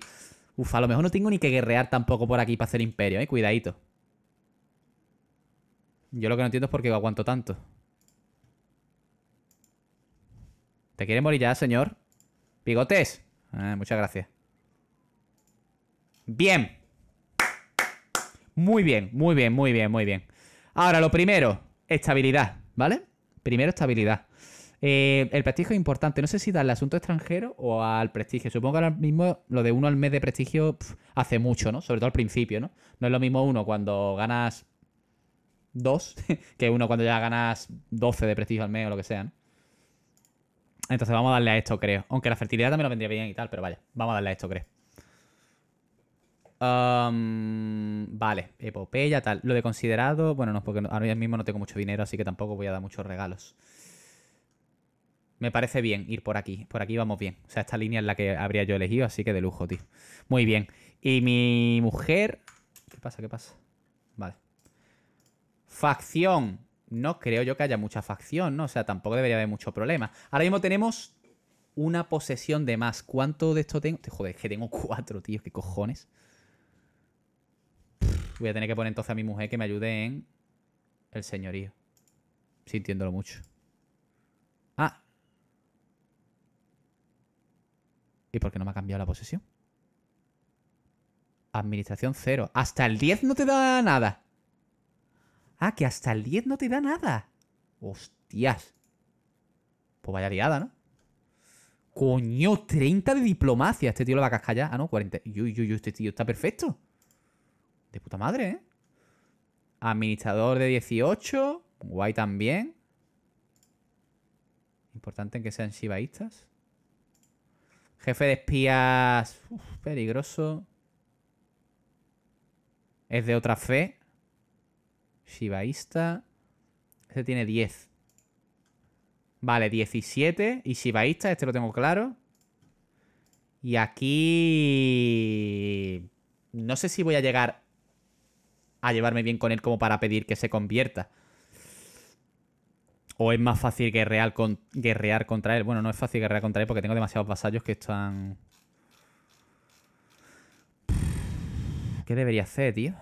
Uf, a lo mejor no tengo ni que guerrear tampoco por aquí para hacer imperio, ¿eh? Cuidadito. Yo lo que no entiendo es por qué aguanto tanto. ¿Te quiere morir ya, señor? ¿Bigotes? Ah, muchas gracias. Bien. Muy bien, muy bien, muy bien, muy bien. Ahora, lo primero, estabilidad, ¿vale? Primero, estabilidad. Eh, el prestigio es importante. No sé si darle al asunto extranjero o al prestigio. Supongo que ahora mismo lo de uno al mes de prestigio hace mucho, ¿no? Sobre todo al principio, ¿no? No es lo mismo uno cuando ganas dos que uno cuando ya ganas 12 de prestigio al mes o lo que sea, ¿no? Entonces vamos a darle a esto, creo. Aunque la fertilidad también lo vendría bien y tal, pero vaya, vamos a darle a esto, creo vale, epopeya, tal. Lo de considerado, bueno, no, porque ahora mismo no tengo mucho dinero, así que tampoco voy a dar muchos regalos. Me parece bien ir por aquí. Por aquí vamos bien. O sea, esta línea es la que habría yo elegido, así que de lujo, tío. Muy bien. Y mi mujer. ¿Qué pasa? ¿Qué pasa? Vale. Facción. No creo yo que haya mucha facción, ¿no? O sea, tampoco debería haber mucho problema. Ahora mismo tenemos una posesión de más. ¿Cuánto de esto tengo? Joder, que tengo cuatro, tío. ¿Qué cojones? Voy a tener que poner entonces a mi mujer que me ayude en el señorío. Sintiéndolo mucho. Ah. ¿Y por qué no me ha cambiado la posesión? Administración cero. Hasta el 10 no te da nada. Ah, que hasta el 10 no te da nada. Hostias. Pues vaya liada, ¿no? Coño, 30 de diplomacia. Este tío lo va a cascar ya. Ah, no, 40. Uy, uy, uy, este tío está perfecto. De puta madre, ¿eh? Administrador de 18. Guay también. Importante que sean shibaístas. Jefe de espías. Uf, peligroso. Es de otra fe. Shivaísta. Este tiene 10. Vale, 17. Y Shibaísta, este lo tengo claro. Y aquí... No sé si voy a llegar a llevarme bien con él como para pedir que se convierta. ¿O es más fácil guerrear, con, guerrear contra él? Bueno, no es fácil guerrear contra él porque tengo demasiados vasallos que están... ¿Qué debería hacer, tío?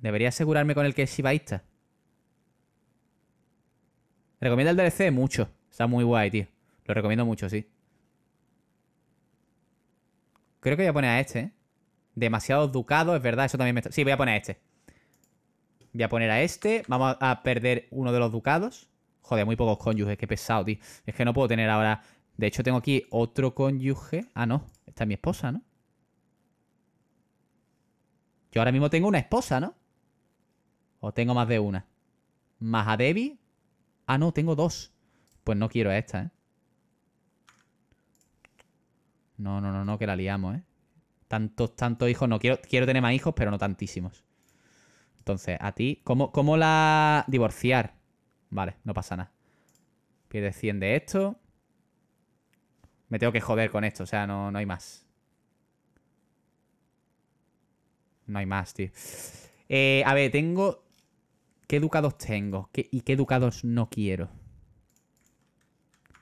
¿Debería asegurarme con el que es shibaísta? Recomienda el DLC mucho. Está muy guay, tío. Lo recomiendo mucho, sí. Creo que voy a poner a este, ¿eh? Demasiados ducados, es verdad, eso también me está... Sí, voy a poner a este. Voy a poner a este. Vamos a perder uno de los ducados. Joder, muy pocos cónyuges, qué pesado, tío. Es que no puedo tener ahora... De hecho, tengo aquí otro cónyuge. Ah, no. Esta es mi esposa, ¿no? Yo ahora mismo tengo una esposa, ¿no? O tengo más de una. Más a Debbie. Ah, no, tengo dos. Pues no quiero a esta, ¿eh? No, no, no, no, que la liamos, ¿eh? Tantos, tantos hijos. No, quiero, quiero tener más hijos, pero no tantísimos. Entonces, a ti, ¿cómo, cómo la divorciar? Vale, no pasa nada. Pierde 100 de esto. Me tengo que joder con esto, o sea, no, no hay más. No hay más, tío. Eh, a ver, tengo... ¿Qué educados tengo? ¿Y qué educados no quiero?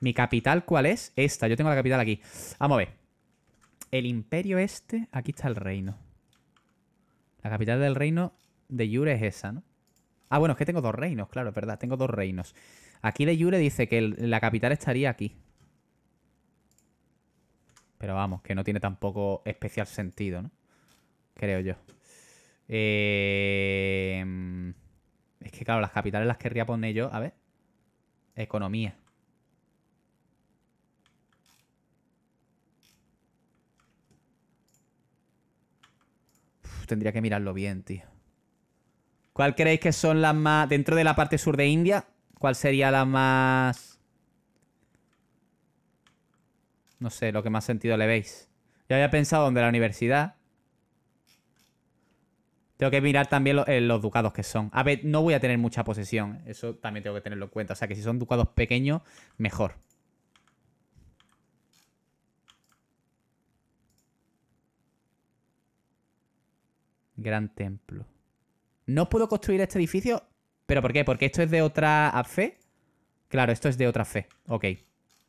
¿Mi capital cuál es? Esta, yo tengo la capital aquí. Vamos a ver. El imperio este, aquí está el reino. La capital del reino de Yure es esa, ¿no? Ah, bueno, es que tengo dos reinos, claro, es verdad, tengo dos reinos. Aquí de Yure dice que la capital estaría aquí. Pero vamos, que no tiene tampoco especial sentido, ¿no? Creo yo. Eh, es que claro, las capitales las querría poner yo. A ver. Economía. tendría que mirarlo bien, tío. ¿Cuál creéis que son las más. Dentro de la parte sur de India, ¿cuál sería la más. No sé, lo que más sentido le veis. Yo había pensado donde la universidad. Tengo que mirar también los, eh, los ducados que son. A ver, no voy a tener mucha posesión. Eso también tengo que tenerlo en cuenta. O sea que si son ducados pequeños, mejor. Gran templo no puedo construir este edificio. ¿Pero por qué? ¿Porque esto es de otra fe? Claro, esto es de otra fe. Ok,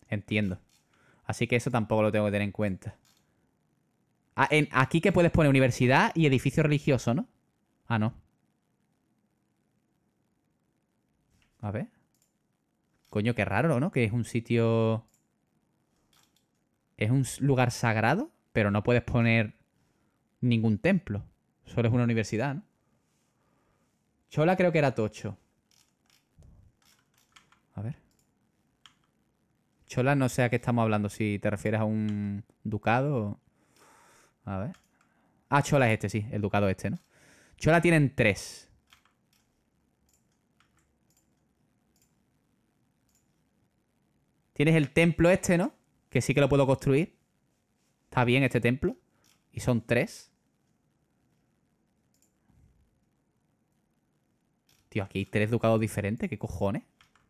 entiendo. Así que eso tampoco lo tengo que tener en cuenta. Ah, aquí que puedes poner universidad y edificio religioso, ¿no? Ah, no. A ver. Coño, qué raro, ¿no? Que es un sitio... Es un lugar sagrado, pero no puedes poner ningún templo. Solo es una universidad, ¿no? Chola creo que era tocho. A ver. Chola no sé a qué estamos hablando, si te refieres a un ducado A ver. Ah, Chola es este, sí, el ducado este, ¿no? Chola tienen tres. Tienes el templo este, ¿no? Que sí que lo puedo construir. Está bien este templo. Y son tres. Tío, aquí hay tres ducados diferentes. ¿Qué cojones?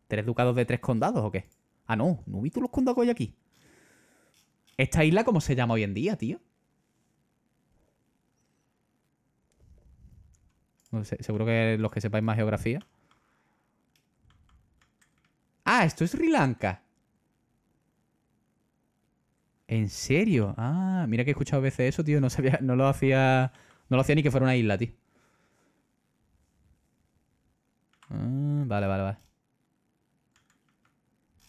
¿Tres ducados de tres condados o qué? Ah, no. No vi tú los condados hoy aquí. ¿Esta isla cómo se llama hoy en día, tío? seguro que los que sepáis más geografía. Ah, esto es Sri Lanka. ¿En serio? Ah, mira que he escuchado veces eso, tío. No no lo hacía. No lo hacía ni que fuera una isla, tío. Vale, vale, vale.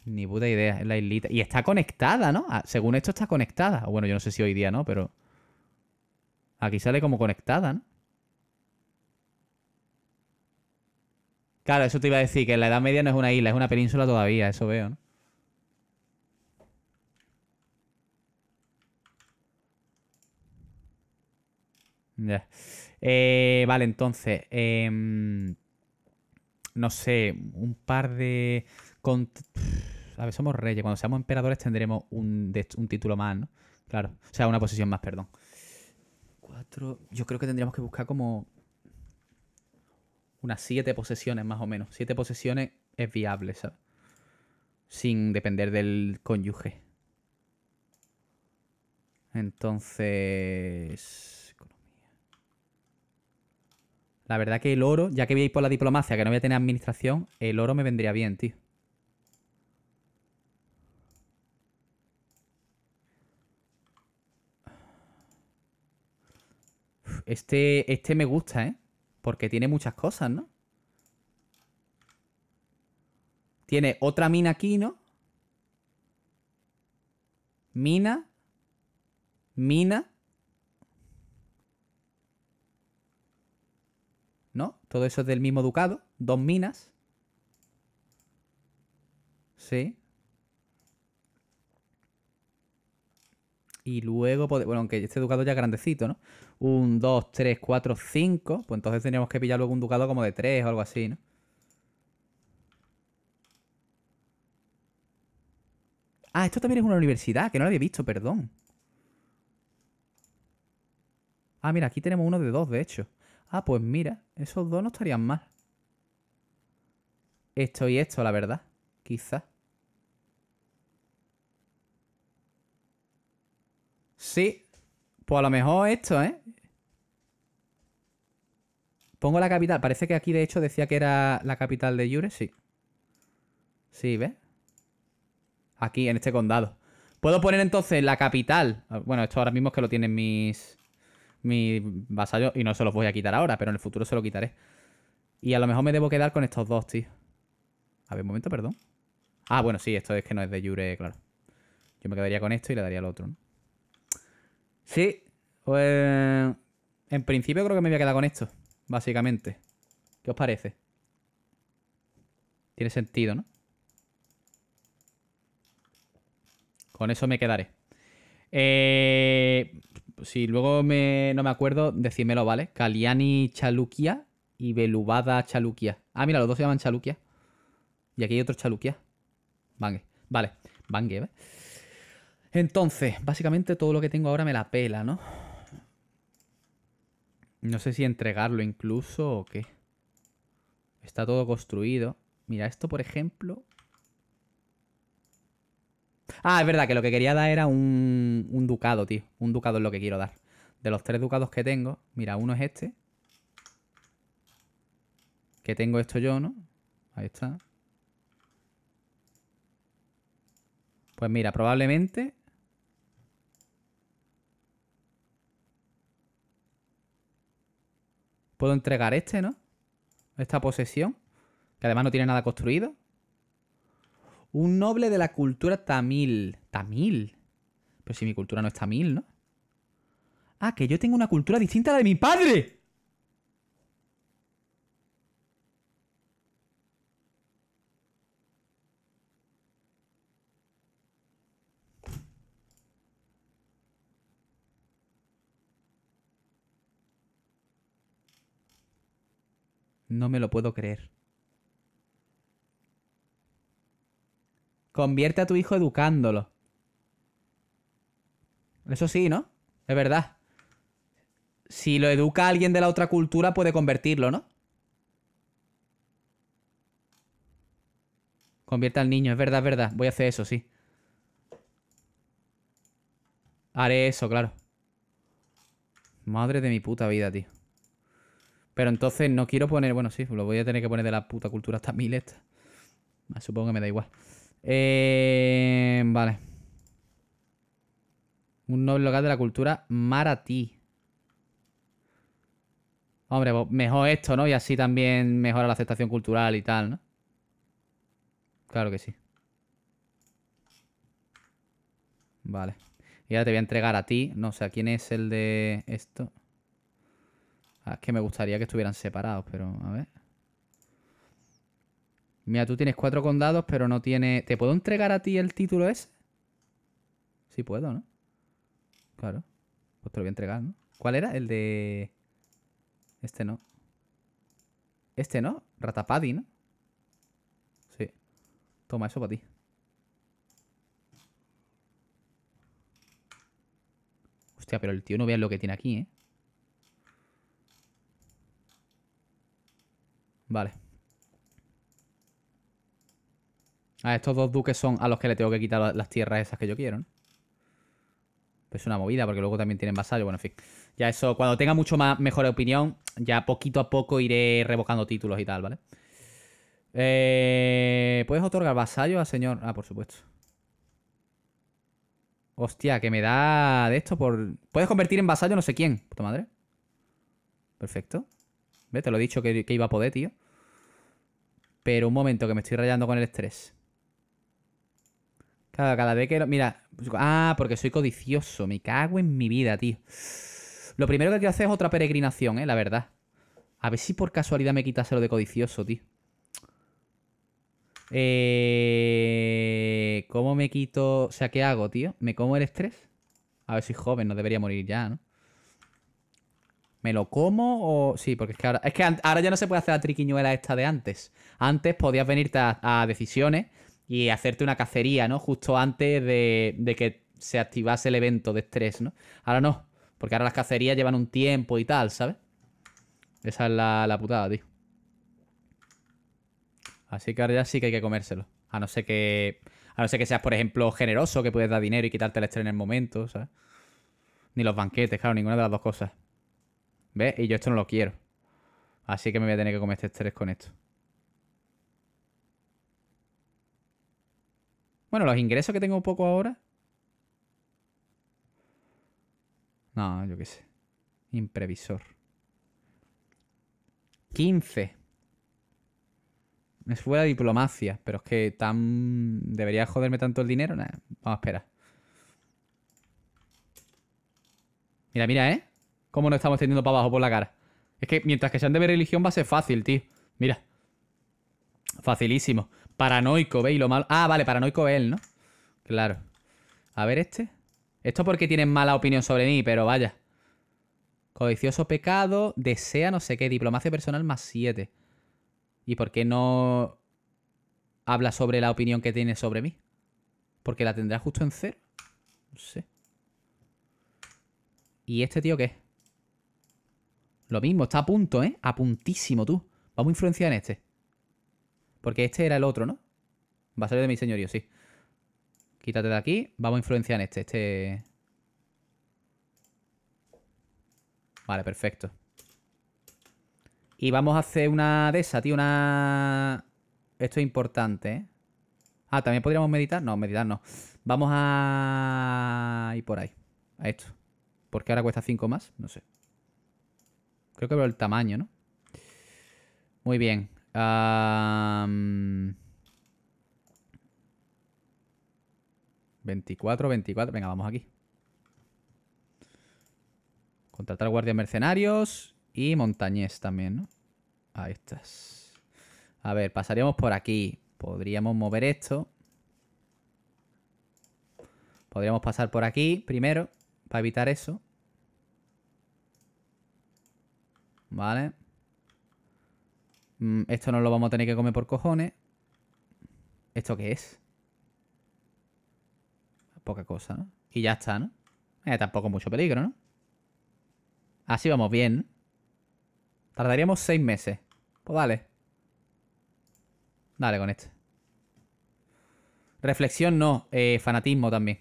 Ni puta idea, es la islita. Y está conectada, ¿no? Ah, según esto está conectada. Ah, bueno, yo no sé si hoy día no, pero... Aquí sale como conectada, ¿no? Claro, eso te iba a decir, que en la Edad Media no es una isla, es una península todavía, eso veo, ¿no? Ya. Eh, vale, entonces. Em, no sé, un par de... A ver, somos reyes. Cuando seamos emperadores tendremos un, título más, ¿no? Claro. O sea, una posición más, perdón. Cuatro... Yo creo que tendríamos que buscar como... Unas siete posesiones, más o menos. Siete posesiones es viable, ¿sabes? Sin depender del cónyuge. Entonces... La verdad que el oro, ya que voy por la diplomacia, que no voy a tener administración, el oro me vendría bien, tío. Este, este me gusta, ¿eh? Porque tiene muchas cosas, ¿no? Tiene otra mina aquí, ¿no? Mina. Mina. Todo eso es del mismo ducado. Dos minas. Sí. Y luego, bueno, aunque este ducado ya es grandecito, ¿no? Un, dos, tres, cuatro, cinco. Pues entonces tendríamos que pillar luego un ducado como de tres o algo así, ¿no? Ah, esto también es una universidad, que no lo había visto, perdón. Ah, mira, aquí tenemos uno de dos, de hecho. Ah, pues mira, esos dos no estarían mal. Esto y esto, la verdad. quizá. Sí. Pues a lo mejor esto, ¿eh? Pongo la capital. Parece que aquí, de hecho, decía que era la capital de Yure. Sí. Sí, ¿ves? Aquí, en este condado. Puedo poner entonces la capital. Ah, bueno, esto ahora mismo es que lo tienen mis mi vasallo y no se los voy a quitar ahora, pero en el futuro se lo quitaré. Y a lo mejor me debo quedar con estos dos, tío. A ver, un momento, perdón. Ah, bueno, sí, esto es que no es de Yure, claro. Yo me quedaría con esto y le daría al otro, ¿no? Sí, pues... En principio creo que me voy a quedar con esto, básicamente. ¿Qué os parece? Tiene sentido, ¿no? Con eso me quedaré. Eh, si luego me, no me acuerdo, decímelo, ¿vale? Kaliani Chaluquia y Belubada Chaluquia. Ah, mira, los dos se llaman Chaluquia. Y aquí hay otro Chaluquia. Bangue. Vale, Bangue, ¿eh? Entonces, básicamente todo lo que tengo ahora me la pela, ¿no? No sé si entregarlo incluso o qué. Está todo construido. Mira, esto por ejemplo Ah, es verdad que lo que quería dar era un, un ducado, tío. Un ducado es lo que quiero dar. De los tres ducados que tengo, mira, uno es este. Que tengo esto yo, ¿no? Ahí está. Pues mira, probablemente... Puedo entregar este, ¿no? Esta posesión. Que además no tiene nada construido. Un noble de la cultura tamil. ¿Tamil? Pero si mi cultura no es tamil, ¿no? Ah, que yo tengo una cultura distinta a la de mi padre. No me lo puedo creer. Convierte a tu hijo educándolo. Eso sí, ¿no? Es verdad. Si lo educa alguien de la otra cultura, puede convertirlo, ¿no? Convierte al niño, es verdad, es verdad. Voy a hacer eso, sí. Haré eso, claro. Madre de mi puta vida, tío. Pero entonces no quiero poner... Bueno, sí, lo voy a tener que poner de la puta cultura hasta mil Supongo que me da igual. Eh, vale. Un noble local de la cultura maratí. Hombre, pues, mejor esto, ¿no? Y así también mejora la aceptación cultural y tal, ¿no? Claro que sí. Vale. Y ahora te voy a entregar a ti. No sé, ¿quién es el de esto? Ah, es que me gustaría que estuvieran separados, pero a ver. Mira, tú tienes cuatro condados, pero no tiene... ¿Te puedo entregar a ti el título ese? Sí puedo, ¿no? Claro. Pues te lo voy a entregar, ¿no? ¿Cuál era? El de... Este no. Este no. Ratapadi, ¿no? Sí. Toma eso para ti. Hostia, pero el tío no vea lo que tiene aquí, ¿eh? Vale. A estos dos duques son a los que le tengo que quitar las tierras esas que yo quiero, ¿no? Pues es una movida, porque luego también tienen vasallo. Bueno, en fin. Ya eso, cuando tenga mucho más mejor opinión, ya poquito a poco iré revocando títulos y tal, ¿vale? Eh, ¿Puedes otorgar vasallo al señor? Ah, por supuesto. Hostia, que me da de esto por... Puedes convertir en vasallo no sé quién. Puta madre. Perfecto. ¿Ves? Te lo he dicho que iba a poder, tío. Pero un momento, que me estoy rayando con el estrés. Claro, cada vez que... Mira, ah, porque soy codicioso, me cago en mi vida, tío. Lo primero que quiero hacer es otra peregrinación, eh, la verdad. A ver si por casualidad me quitas lo de codicioso, tío. Eh... ¿Cómo me quito? O sea, ¿qué hago, tío? ¿Me como el estrés? A ver, si joven, no debería morir ya, ¿no? ¿Me lo como o...? Sí, porque es que ahora... Es que ahora ya no se puede hacer la triquiñuela esta de antes. Antes podías venirte a decisiones y hacerte una cacería, ¿no? Justo antes de, que se activase el evento de estrés, ¿no? Ahora no, porque ahora las cacerías llevan un tiempo y tal, ¿sabes? Esa es la, la putada, tío. Así que ahora ya sí que hay que comérselo. A no sé qué A no ser que seas, por ejemplo, generoso, que puedes dar dinero y quitarte el estrés en el momento, ¿sabes? Ni los banquetes, claro, ninguna de las dos cosas. ¿Ves? Y yo esto no lo quiero. Así que me voy a tener que comer este estrés con esto. Bueno, los ingresos que tengo poco ahora. No, yo qué sé. Imprevisor. 15. Me fue la diplomacia, pero es que tan. ¿Debería joderme tanto el dinero? nada, vamos a esperar. Mira, mira, ¿eh? Cómo nos estamos teniendo para abajo por la cara. Es que mientras que sean de religión va a ser fácil, tío. Mira. Facilísimo. Paranoico, ¿veis? Lo malo. Ah, vale, paranoico es él, ¿no? Claro. A ver este. Esto porque tienen mala opinión sobre mí, pero vaya. Codicioso pecado, desea no sé qué, diplomacia personal más 7. ¿Y por qué no habla sobre la opinión que tiene sobre mí? Porque la tendrá justo en cero. No sé. ¿Y este tío qué? Lo mismo, está a punto, ¿eh? A puntísimo, tú. Vamos a influenciar en este. Porque este era el otro, ¿no? Va a salir de mi señorío, sí. Quítate de aquí. Vamos a influenciar en este. Este... Vale, perfecto. Y vamos a hacer una de esas, tío. Una... Esto es importante, ¿eh? Ah, también podríamos meditar. No, meditar no. Vamos a... ir por ahí. A esto. ¿Por qué ahora cuesta 5 más. No sé. Creo que veo el tamaño, ¿no? Muy bien. 24, 24. Venga, vamos aquí. Contratar guardias mercenarios y montañés también, ¿no? Ahí estás. A ver, pasaríamos por aquí. Podríamos mover esto. Podríamos pasar por aquí primero para evitar eso. Vale. Mm, esto no lo vamos a tener que comer por cojones. ¿Esto qué es? Poca cosa, ¿no? Y ya está, ¿no? Eh, tampoco mucho peligro, ¿no? Así vamos bien. Tardaríamos seis meses. Pues dale. Dale con esto Reflexión no, eh, fanatismo también.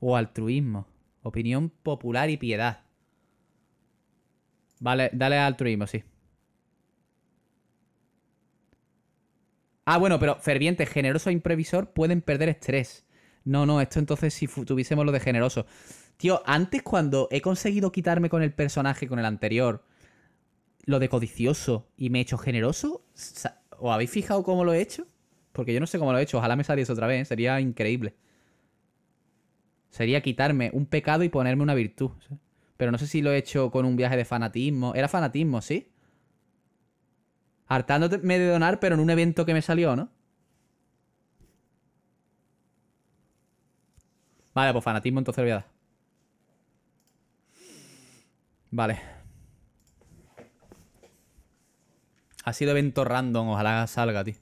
O altruismo. Opinión popular y piedad. Vale, dale altruismo, sí. Ah, bueno, pero ferviente, generoso e imprevisor pueden perder estrés. No, no, esto entonces si tuviésemos lo de generoso. Tío, antes cuando he conseguido quitarme con el personaje, con el anterior, lo de codicioso y me he hecho generoso, O habéis fijado cómo lo he hecho? Porque yo no sé cómo lo he hecho, ojalá me saliese otra vez, ¿eh? sería increíble. Sería quitarme un pecado y ponerme una virtud. Pero no sé si lo he hecho con un viaje de fanatismo. Era fanatismo, ¿sí? hartándome de donar, pero en un evento que me salió, ¿no? Vale, pues fanatismo entonces lo voy a dar. Vale. Ha sido evento random, ojalá salga, tío.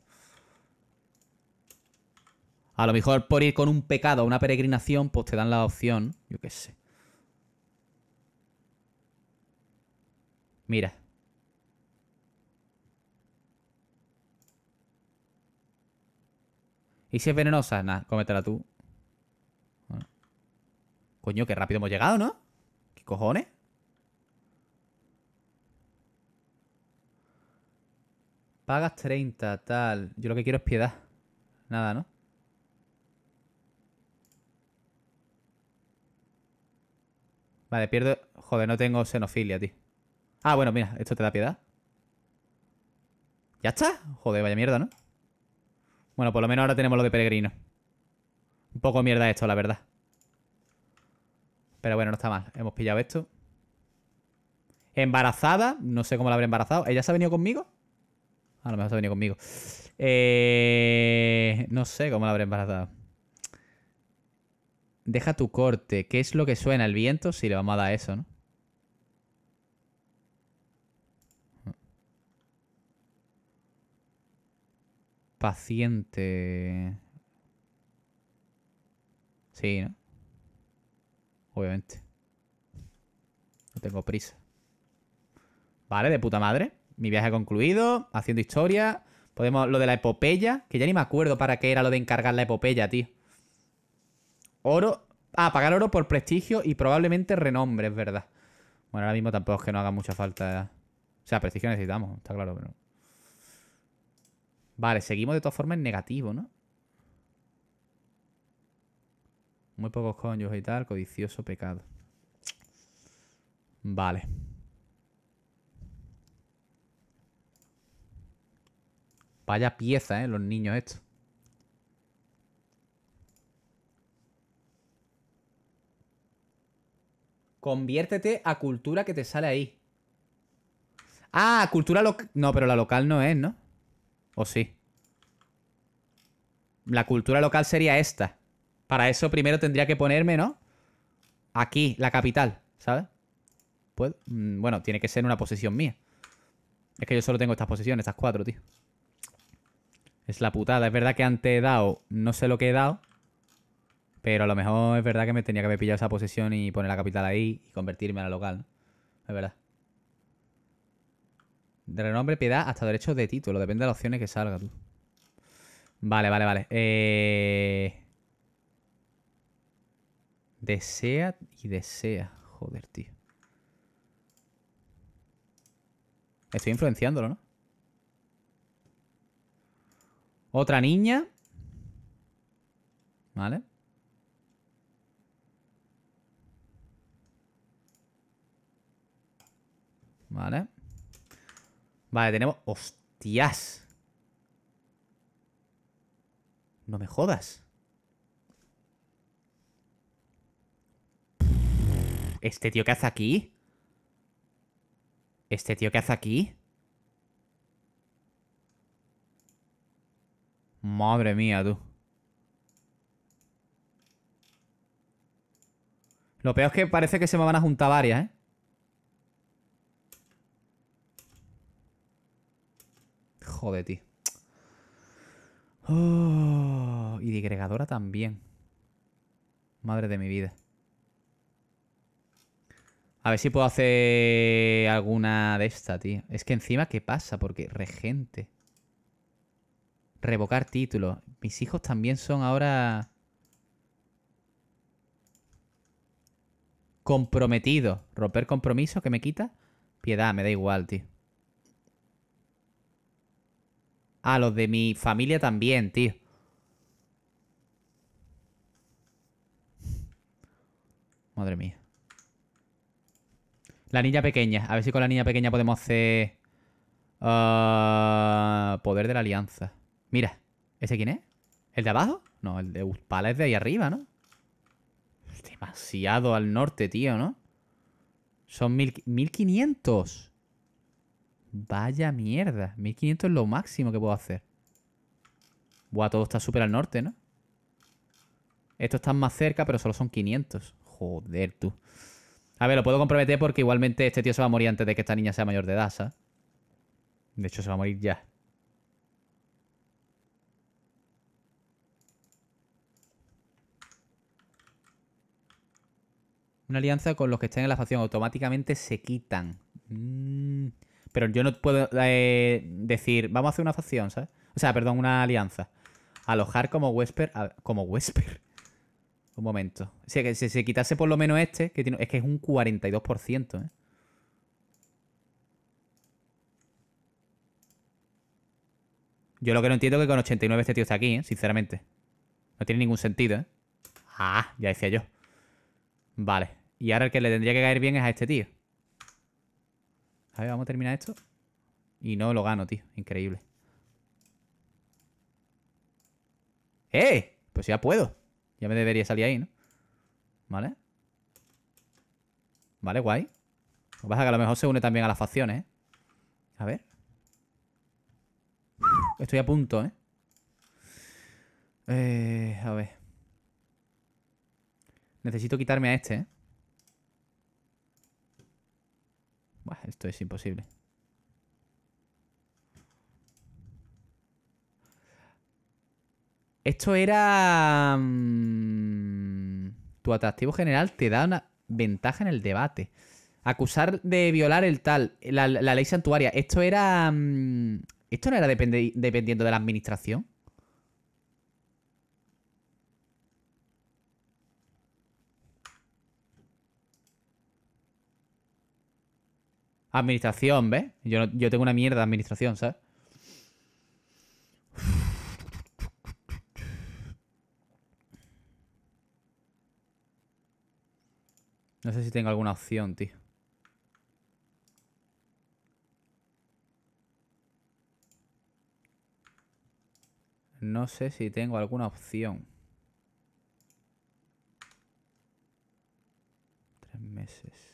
A lo mejor por ir con un pecado una peregrinación, pues te dan la opción, yo qué sé. Mira. ¿Y si es venenosa? Nada, cómetela tú. Coño, qué rápido hemos llegado, ¿no? ¿Qué cojones? Pagas 30, tal. Yo lo que quiero es piedad. Nada, ¿no? Vale, pierdo... Joder, no tengo xenofilia, tío. Ah, bueno, mira, esto te da piedad. ¿Ya está? Joder, vaya mierda, ¿no? Bueno, por lo menos ahora tenemos lo de peregrino. Un poco mierda esto, la verdad. Pero bueno, no está mal. Hemos pillado esto. Embarazada. No sé cómo la habré embarazado. ¿Ella se ha venido conmigo? A lo mejor se ha venido conmigo. Eh, no sé cómo la habré embarazado. Deja tu corte. ¿Qué es lo que suena? ¿El viento? Sí, le vamos a dar eso, ¿no? paciente. Sí, ¿no? Obviamente. No tengo prisa. Vale, de puta madre. Mi viaje ha concluido. Haciendo historia. Podemos. Lo de la epopeya. Que ya ni me acuerdo para qué era lo de encargar la epopeya, tío. Oro. Ah, pagar oro por prestigio y probablemente renombre, es verdad. Bueno, ahora mismo tampoco es que no haga mucha falta. O sea, prestigio necesitamos, está claro, pero. Vale, seguimos de todas formas en negativo, ¿no? Muy pocos coños y tal, codicioso pecado. Vale. Vaya pieza, ¿eh? Los niños estos. Conviértete a cultura que te sale ahí. Ah, cultura local. No, pero la local no es, ¿no? ¿O sí? La cultura local sería esta. Para eso primero tendría que ponerme, ¿no? Aquí, la capital, ¿sabes? Pues, mm, bueno, tiene que ser una posesión mía. Es que yo solo tengo estas posiciones, estas cuatro, tío. Es la putada. Es verdad que antes he dado, no sé lo que he dado. Pero a lo mejor es verdad que me tenía que haber pillado esa posesión y poner la capital ahí y convertirme a la local. ¿no? Es verdad de renombre, piedad, hasta derechos de título. Depende de las opciones que salga, tú. Vale, vale, vale. Eh, desea y desea. Joder, tío. Estoy influenciándolo, ¿no? Otra niña. ¿Vale? Vale. Vale, tenemos... ¡Hostias! No me jodas. ¿Este tío qué hace aquí? ¿Este tío qué hace aquí? Madre mía, tú. Lo peor es que parece que se me van a juntar varias, ¿eh? de ti y digregadora también. Madre de mi vida. A ver si puedo hacer alguna de esta, tío. Es que encima, ¿qué pasa? Porque regente. Revocar título. Mis hijos también son ahora... Comprometido. Romper compromiso, que me quita? Piedad, me da igual, tío. A ah, los de mi familia también, tío. Madre mía. La niña pequeña. A ver si con la niña pequeña podemos hacer... Ah, poder de la alianza. Mira. ¿Ese quién es? ¿El de abajo? No, el de Uspala es de ahí arriba, ¿no? Demasiado al norte, tío, ¿no? Son mil, 1500. Vaya mierda. 1500 es lo máximo que puedo hacer. Buah, todo está súper al norte, ¿no? Estos están más cerca, pero solo son 500. Joder, tú. A ver, lo puedo comprometer porque igualmente este tío se va a morir antes de que esta niña sea mayor de edad, ¿sabes? De hecho, se va a morir ya. Una alianza con los que están en la facción automáticamente se quitan. Mmm pero yo no puedo eh, decir, vamos a hacer una facción, ¿sabes? O sea, perdón, una alianza. Alojar como Wesper. como Wesper. Un momento. que si se quitase por lo menos este, que tiene, es que es un 42%, ¿eh? Yo lo que no entiendo es que con 89 este tío está aquí, ¿eh? Sinceramente. No tiene ningún sentido, ¿eh? Ah, ya decía yo. Vale. Y ahora el que le tendría que caer bien es a este tío. A ver, vamos a terminar esto. Y no lo gano, tío. Increíble. ¡Eh! Pues ya puedo. Ya me debería salir ahí, ¿no? ¿Vale? Vale, guay. Lo que pasa que a lo mejor se une también a las facciones, ¿eh? A ver. Estoy a punto, ¿eh? Eh, a ver. Necesito quitarme a este, ¿eh? esto es imposible. Esto era... Mm, tu atractivo general te da una ventaja en el debate. Acusar de violar el tal, la, ley santuaria. Esto era... Mm, esto no era dependiendo de la administración. Administración, ¿ves? Yo, yo tengo una mierda de administración, ¿sabes? No sé si tengo alguna opción, tío. No sé si tengo alguna opción. Tres meses.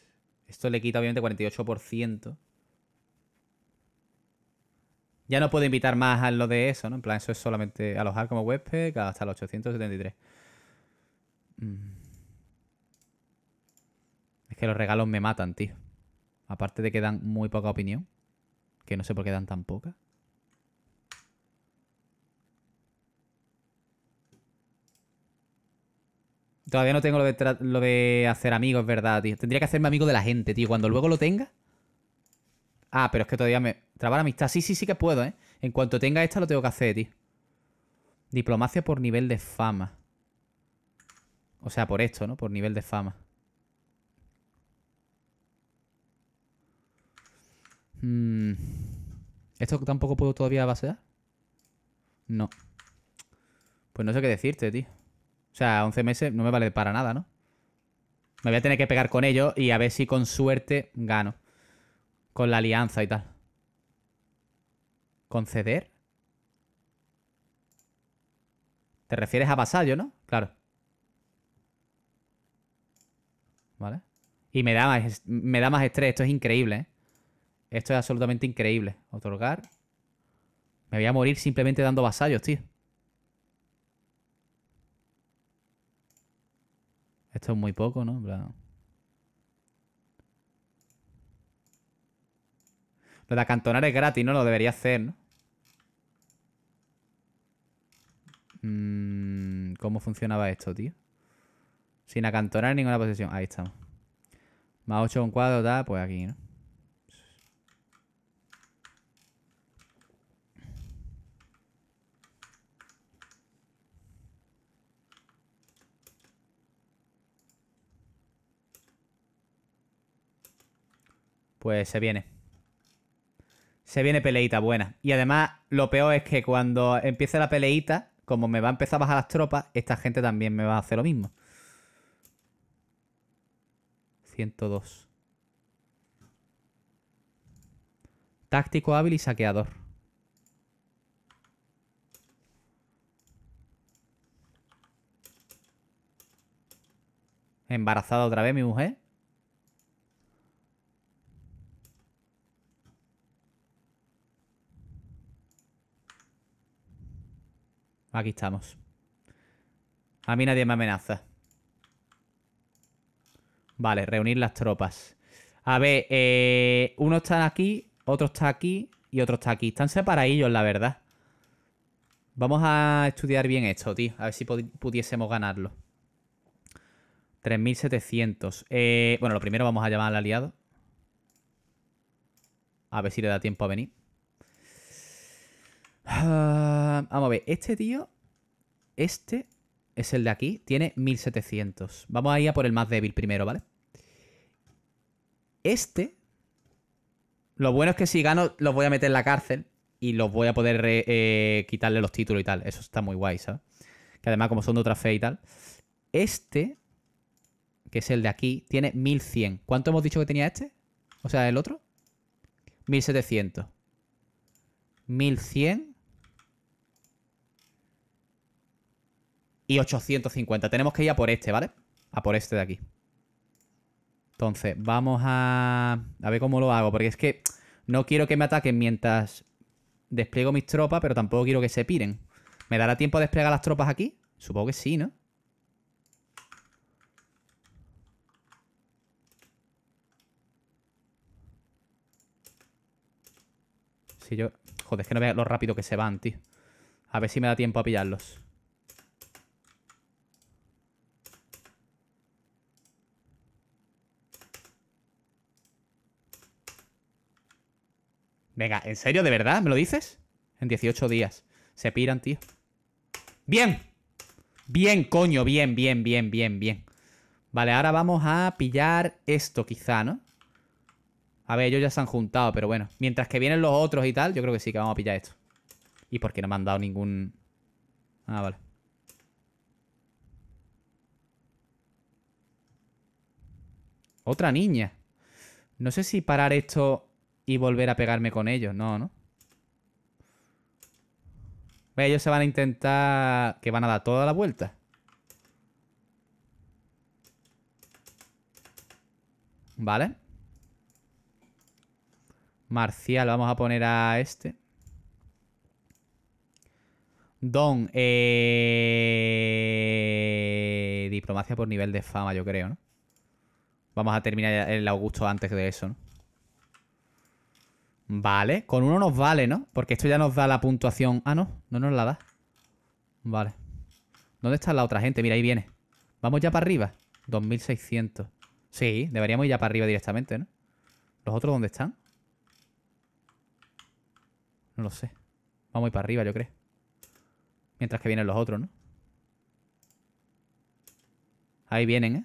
Esto le quita obviamente 48%. Ya no puedo invitar más a lo de eso, ¿no? En plan, eso es solamente alojar como huésped hasta los 873. Mm. Es que los regalos me matan, tío. Aparte de que dan muy poca opinión. Que no sé por qué dan tan poca. Todavía no tengo lo de, lo de hacer amigos, ¿verdad, tío? Tendría que hacerme amigo de la gente, tío. Cuando luego lo tenga... Ah, pero es que todavía me... Trabar amistad. Sí, sí, sí que puedo, ¿eh? En cuanto tenga esta lo tengo que hacer, tío. Diplomacia por nivel de fama. O sea, por esto, ¿no? Por nivel de fama. Hmm. ¿Esto tampoco puedo todavía basear? No. Pues no sé qué decirte, tío. O sea, 11 meses no me vale para nada, ¿no? Me voy a tener que pegar con ellos y a ver si con suerte gano. Con la alianza y tal. ¿Conceder? ¿Te refieres a vasallo, no? Claro. ¿Vale? Y me da me da más estrés. Esto es increíble, ¿eh? Esto es absolutamente increíble. Otorgar. Me voy a morir simplemente dando vasallos, tío. Esto es muy poco, ¿no? Pero Lo de acantonar es gratis, ¿no? Lo debería hacer, ¿no? Mm, ¿Cómo funcionaba esto, tío? Sin acantonar ninguna posición. Ahí estamos. Más 8 con 4, tal, pues aquí, ¿no? Pues se viene. Se viene peleita buena. Y además, lo peor es que cuando empiece la peleita, como me va a empezar a bajar las tropas, esta gente también me va a hacer lo mismo. 102. Táctico hábil y saqueador. Embarazada otra vez mi mujer. Aquí estamos. A mí nadie me amenaza. Vale, reunir las tropas. A ver, eh, uno está aquí, otro está aquí y otro está aquí. Están separadillos, la verdad. Vamos a estudiar bien esto, tío. A ver si pudiésemos ganarlo. 3.700. Eh, bueno, lo primero vamos a llamar al aliado. A ver si le da tiempo a venir. Ah, vamos a ver, este tío, este es el de aquí, tiene 1700. Vamos a ir a por el más débil primero, ¿vale? Este, lo bueno es que si gano los voy a meter en la cárcel y los voy a poder eh, quitarle los títulos y tal. Eso está muy guay, ¿sabes? Que además como son de otra fe y tal. Este, que es el de aquí, tiene 1100. ¿Cuánto hemos dicho que tenía este? O sea, el otro. 1700. 1100. y 850. Tenemos que ir a por este, ¿vale? A por este de aquí. Entonces, vamos a... A ver cómo lo hago, porque es que no quiero que me ataquen mientras despliego mis tropas, pero tampoco quiero que se piren. ¿Me dará tiempo a desplegar las tropas aquí? Supongo que sí, ¿no? Si yo... Joder, es que no veo lo rápido que se van, tío. A ver si me da tiempo a pillarlos. Venga, ¿en serio? ¿De verdad? ¿Me lo dices? En 18 días. Se piran, tío. ¡Bien! Bien, coño, bien, bien, bien, bien, bien. Vale, ahora vamos a pillar esto quizá, ¿no? A ver, ellos ya se han juntado, pero bueno. Mientras que vienen los otros y tal, yo creo que sí que vamos a pillar esto. ¿Y por qué no me han dado ningún...? Ah, vale. Otra niña. No sé si parar esto y volver a pegarme con ellos. No, ¿no? ellos se van a intentar... Que van a dar toda la vuelta. Vale. Marcial, vamos a poner a este. Don, eh, Diplomacia por nivel de fama, yo creo, ¿no? Vamos a terminar el Augusto antes de eso, ¿no? Vale, con uno nos vale, ¿no? Porque esto ya nos da la puntuación. Ah, no, no nos la da. Vale. ¿Dónde está la otra gente? Mira, ahí viene. Vamos ya para arriba. 2600. Sí, deberíamos ir ya para arriba directamente, ¿no? ¿Los otros dónde están? No lo sé. Vamos a ir para arriba, yo creo. Mientras que vienen los otros, ¿no? Ahí vienen, ¿eh?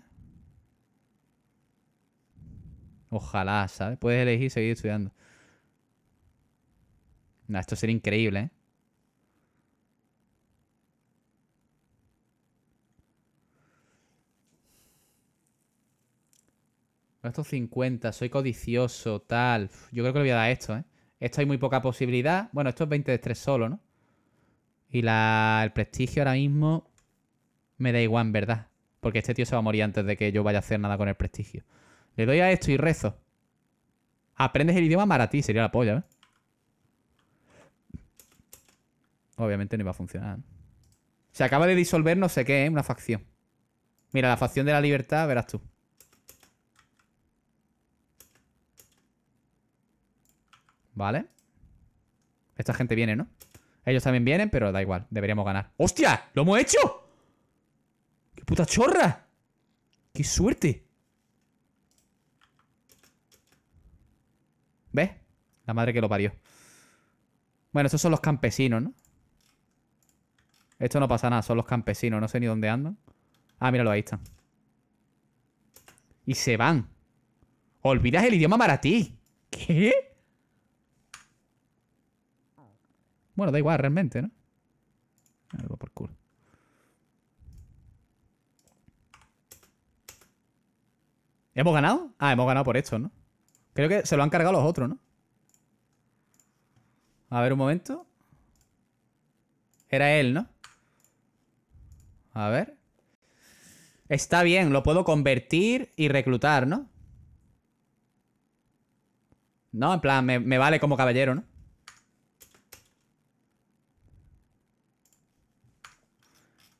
Ojalá, ¿sabes? Puedes elegir seguir estudiando esto sería increíble, ¿eh? Estos 50, soy codicioso, tal. Yo creo que le voy a dar esto, ¿eh? Esto hay muy poca posibilidad. Bueno, esto es 20 de tres solo, ¿no? Y el prestigio ahora mismo me da igual, verdad. Porque este tío se va a morir antes de que yo vaya a hacer nada con el prestigio. Le doy a esto y rezo. Aprendes el idioma maratí, sería la polla, ¿eh? Obviamente no iba a funcionar. Se acaba de disolver no sé qué, ¿eh? Una facción. Mira, la facción de la libertad, verás tú. Vale. Esta gente viene, ¿no? Ellos también vienen, pero da igual. Deberíamos ganar. ¡Hostia! ¡Lo hemos hecho! ¡Qué puta chorra! ¡Qué suerte! ¿Ves? La madre que lo parió. Bueno, estos son los campesinos, ¿no? Esto no pasa nada, son los campesinos, no sé ni dónde andan. Ah, míralo, ahí están. Y se van. Olvidas el idioma maratí. ¿Qué? Bueno, da igual realmente, ¿no? Algo por culo. ¿Hemos ganado? Ah, hemos ganado por esto, ¿no? Creo que se lo han cargado los otros, ¿no? A ver un momento. Era él, ¿no? A ver. Está bien, lo puedo convertir y reclutar, ¿no? No, en plan, me, vale como caballero, ¿no?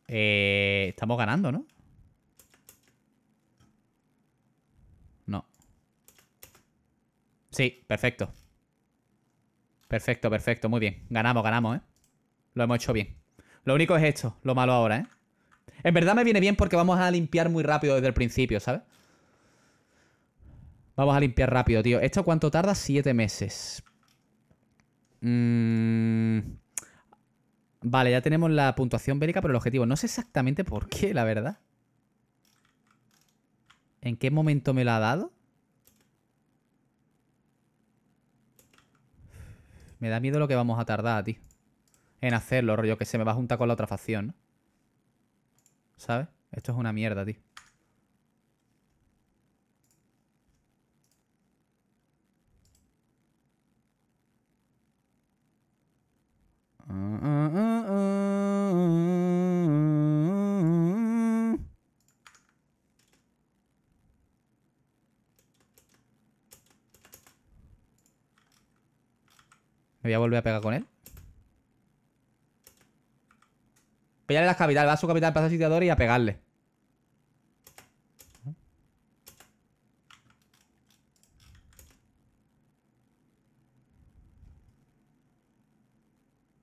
Eh, estamos ganando, ¿no? No. Sí, perfecto. Perfecto, perfecto, muy bien. Ganamos, ganamos, ¿eh? Lo hemos hecho bien. Lo único es esto, lo malo ahora, ¿eh? En verdad me viene bien porque vamos a limpiar muy rápido desde el principio, ¿sabes? Vamos a limpiar rápido, tío. ¿Esto cuánto tarda? Siete meses. Mm. Vale, ya tenemos la puntuación bélica pero el objetivo. No sé exactamente por qué, la verdad. ¿En qué momento me lo ha dado? Me da miedo lo que vamos a tardar, tío. En hacerlo, rollo que se me va a juntar con la otra facción, ¿no? ¿Sabes? Esto es una mierda, tío. Me voy a volver a pegar con él. Pillarle las capital, va a su capital, sitiador y a pegarle.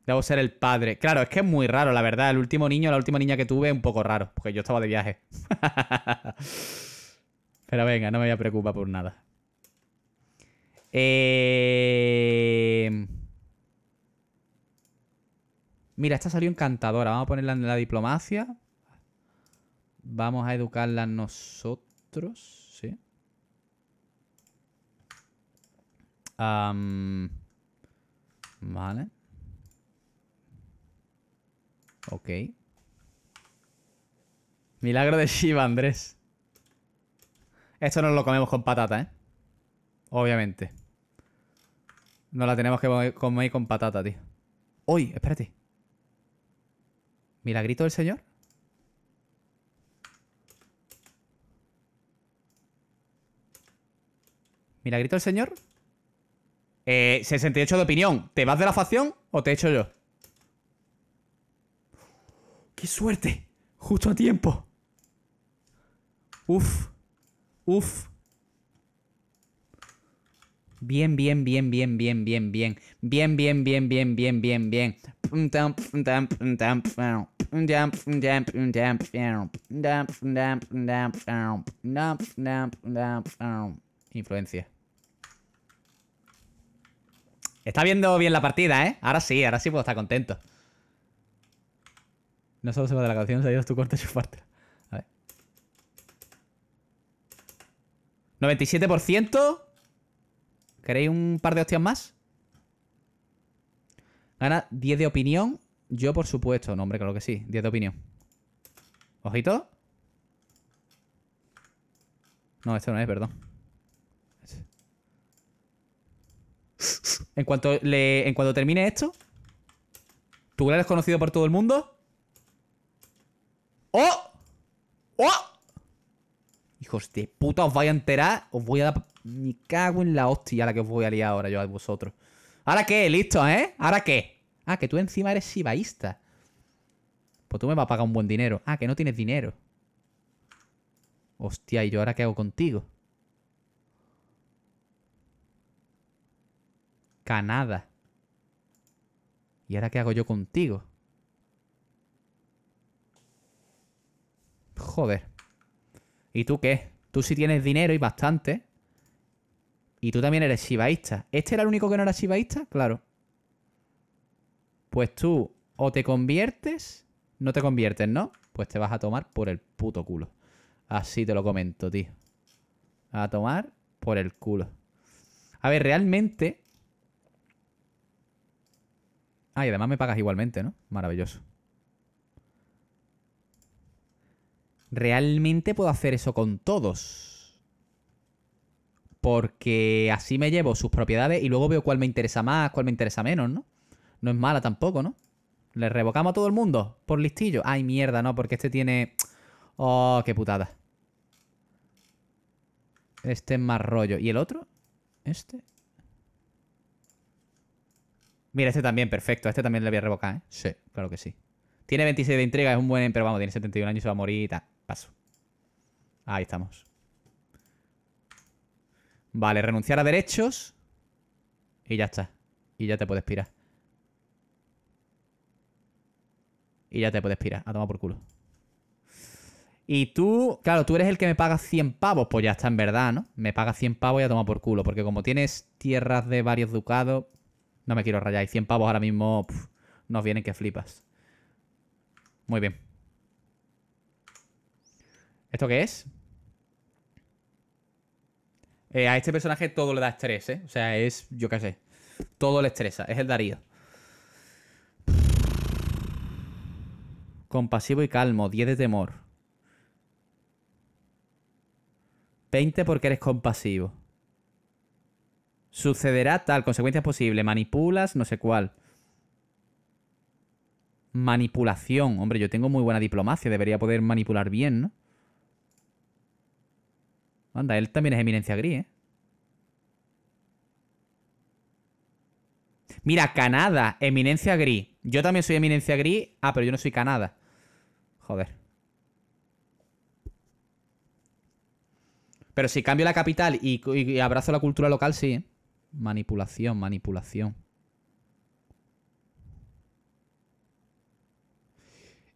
Debo ser el padre. Claro, es que es muy raro, la verdad. El último niño, la última niña que tuve, un poco raro, porque yo estaba de viaje. Pero venga, no me voy a preocupar por nada. Eh... Mira, esta salió encantadora. Vamos a ponerla en la diplomacia. Vamos a educarla nosotros. Sí. vale. Ok. Milagro de Shiva, Andrés. Esto no lo comemos con patata, ¿eh? Obviamente. No la tenemos que comer con patata, tío. Uy, espérate. ¿Milagrito del Señor? ¿Milagrito del Señor? Eh, 68 de opinión. ¿Te vas de la facción o te echo yo? ¡Qué suerte! Justo a tiempo. Uf. Uf. Bien, bien, bien, bien, bien, bien, bien. Bien, bien, bien, bien, bien, bien, bien. Influencia. Está viendo bien la partida, ¿eh? Ahora sí, ahora sí puedo estar contento. No solo se va de la canción, se ha ido tu corte parte. A ver. 97%. ¿Queréis un par de hostias más? Gana 10 de opinión. Yo, por supuesto. No, hombre, claro que sí. 10 de opinión. Ojito. No, esto no es, perdón. En cuanto, en cuanto termine esto, tú eres conocido por todo el mundo. ¡Oh! ¡Oh! hijos de puta, os vais a enterar. Os voy a dar... Ni cago en la hostia la que os voy a liar ahora yo a vosotros. ¿Ahora qué? Listo, ¿eh? ¿Ahora qué? Ah, que tú encima eres sibaísta. Pues tú me vas a pagar un buen dinero. Ah, que no tienes dinero. Hostia, ¿y yo ahora qué hago contigo? Canada ¿Y ahora qué hago yo contigo? Joder. ¿Y tú qué? Tú sí tienes dinero y bastante. Y tú también eres shibaísta. ¿Este era el único que no era shibaísta? Claro. Pues tú o te conviertes, no te conviertes, ¿no? Pues te vas a tomar por el puto culo. Así te lo comento, tío. A tomar por el culo. A ver, realmente... Ah, y además me pagas igualmente, ¿no? Maravilloso. realmente puedo hacer eso con todos. Porque así me llevo sus propiedades y luego veo cuál me interesa más, cuál me interesa menos, ¿no? No es mala tampoco, ¿no? Le revocamos a todo el mundo por listillo. Ay, mierda, no, porque este tiene... Oh, qué putada. Este es más rollo. ¿Y el otro? Este. Mira, este también, perfecto. Este también le voy a revocar, ¿eh? Sí, claro que sí. Tiene 26 de entrega, es un buen... Pero vamos, tiene 71 años y se va a morir y tal. Ahí estamos. Vale, renunciar a derechos. Y ya está. Y ya te puedes pirar. Y ya te puedes pirar. A tomar por culo. Y tú, claro, tú eres el que me paga 100 pavos. Pues ya está, en verdad, ¿no? Me paga 100 pavos y a tomar por culo. Porque como tienes tierras de varios ducados, no me quiero rayar. Y 100 pavos ahora mismo nos vienen que flipas. Muy bien. ¿Esto qué es? Eh, a este personaje todo le da estrés, ¿eh? O sea, es, yo qué sé. Todo le estresa. Es el Darío. Compasivo y calmo. 10 de temor. 20 porque eres compasivo. Sucederá tal, consecuencia posible, Manipulas, no sé cuál. Manipulación. Hombre, yo tengo muy buena diplomacia. Debería poder manipular bien, ¿no? Anda, él también es eminencia gris, ¿eh? Mira, Canadá, eminencia gris. Yo también soy eminencia gris. Ah, pero yo no soy Canadá. Joder. Pero si cambio la capital y, abrazo la cultura local, sí, ¿eh? Manipulación, manipulación.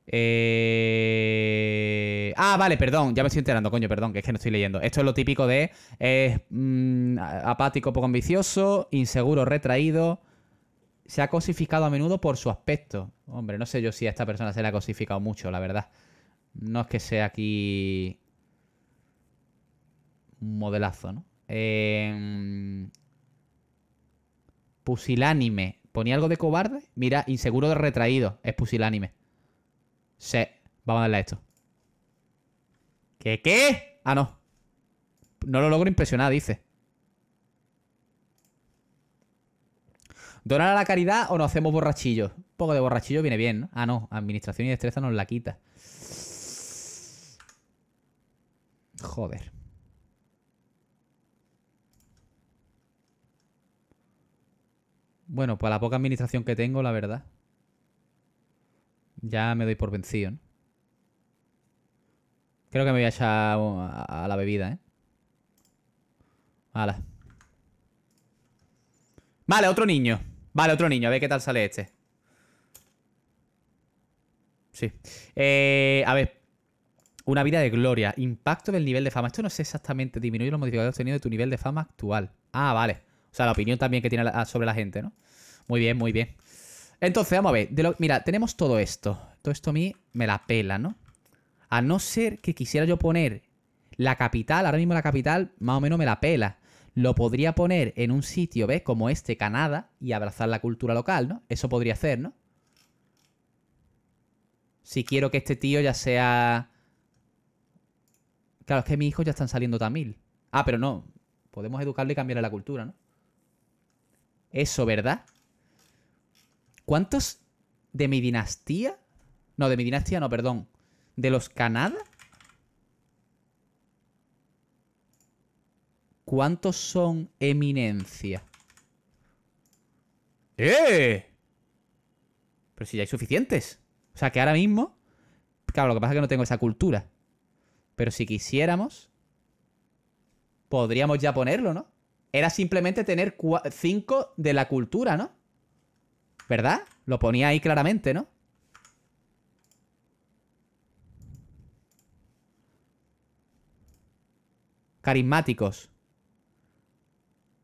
Eh... Ah, vale, perdón, ya me estoy enterando, coño, perdón, que es que no estoy leyendo. Esto es lo típico de mm, apático, poco ambicioso, inseguro, retraído. Se ha cosificado a menudo por su aspecto. Hombre, no sé yo si a esta persona se le ha cosificado mucho, la verdad. No es que sea aquí un modelazo, ¿no? Em, pusilánime. ¿Ponía algo de cobarde? Mira, inseguro de retraído. Es pusilánime. Sí. Vamos a darle a esto. ¿Qué? ¿Qué? Ah, no. No lo logro impresionar, dice. ¿Donar a la caridad o nos hacemos borrachillos? Un poco de borrachillo viene bien, Ah, no. Administración y destreza nos la quita. Joder. Bueno, pues la poca administración que tengo, la verdad ya me doy por vencido, Creo que me voy a echar a la bebida, ¿eh? Vale Vale, otro niño. Vale, otro niño. A ver qué tal sale este. Sí. Eh, a ver. Una vida de gloria. Impacto del nivel de fama. Esto no sé exactamente. disminuir los modificadores obtenidos de tu nivel de fama actual. Ah, vale. O sea, la opinión también que tiene sobre la gente, ¿no? Muy bien, muy bien. Entonces, vamos a ver. Mira, tenemos todo esto. Todo esto a mí me la pela, ¿no? A no ser que quisiera yo poner la capital, ahora mismo la capital más o menos me la pela. Lo podría poner en un sitio, ¿ves? Como este, Canadá, y abrazar la cultura local, ¿no? Eso podría hacer, ¿no? Si quiero que este tío ya sea... Claro, es que mis hijos ya están saliendo tamil. Ah, pero no. Podemos educarle y cambiarle la cultura, ¿no? Eso, ¿verdad? ¿Cuántos de mi dinastía? No, de mi dinastía no, perdón. ¿De los Canadá? ¿Cuántos son eminencia? ¡Eh! Pero si ya hay suficientes. O sea que ahora mismo. Claro, lo que pasa es que no tengo esa cultura. Pero si quisiéramos. Podríamos ya ponerlo, ¿no? Era simplemente tener Cinco de la cultura, ¿no? ¿Verdad? Lo ponía ahí claramente, ¿no? Carismáticos.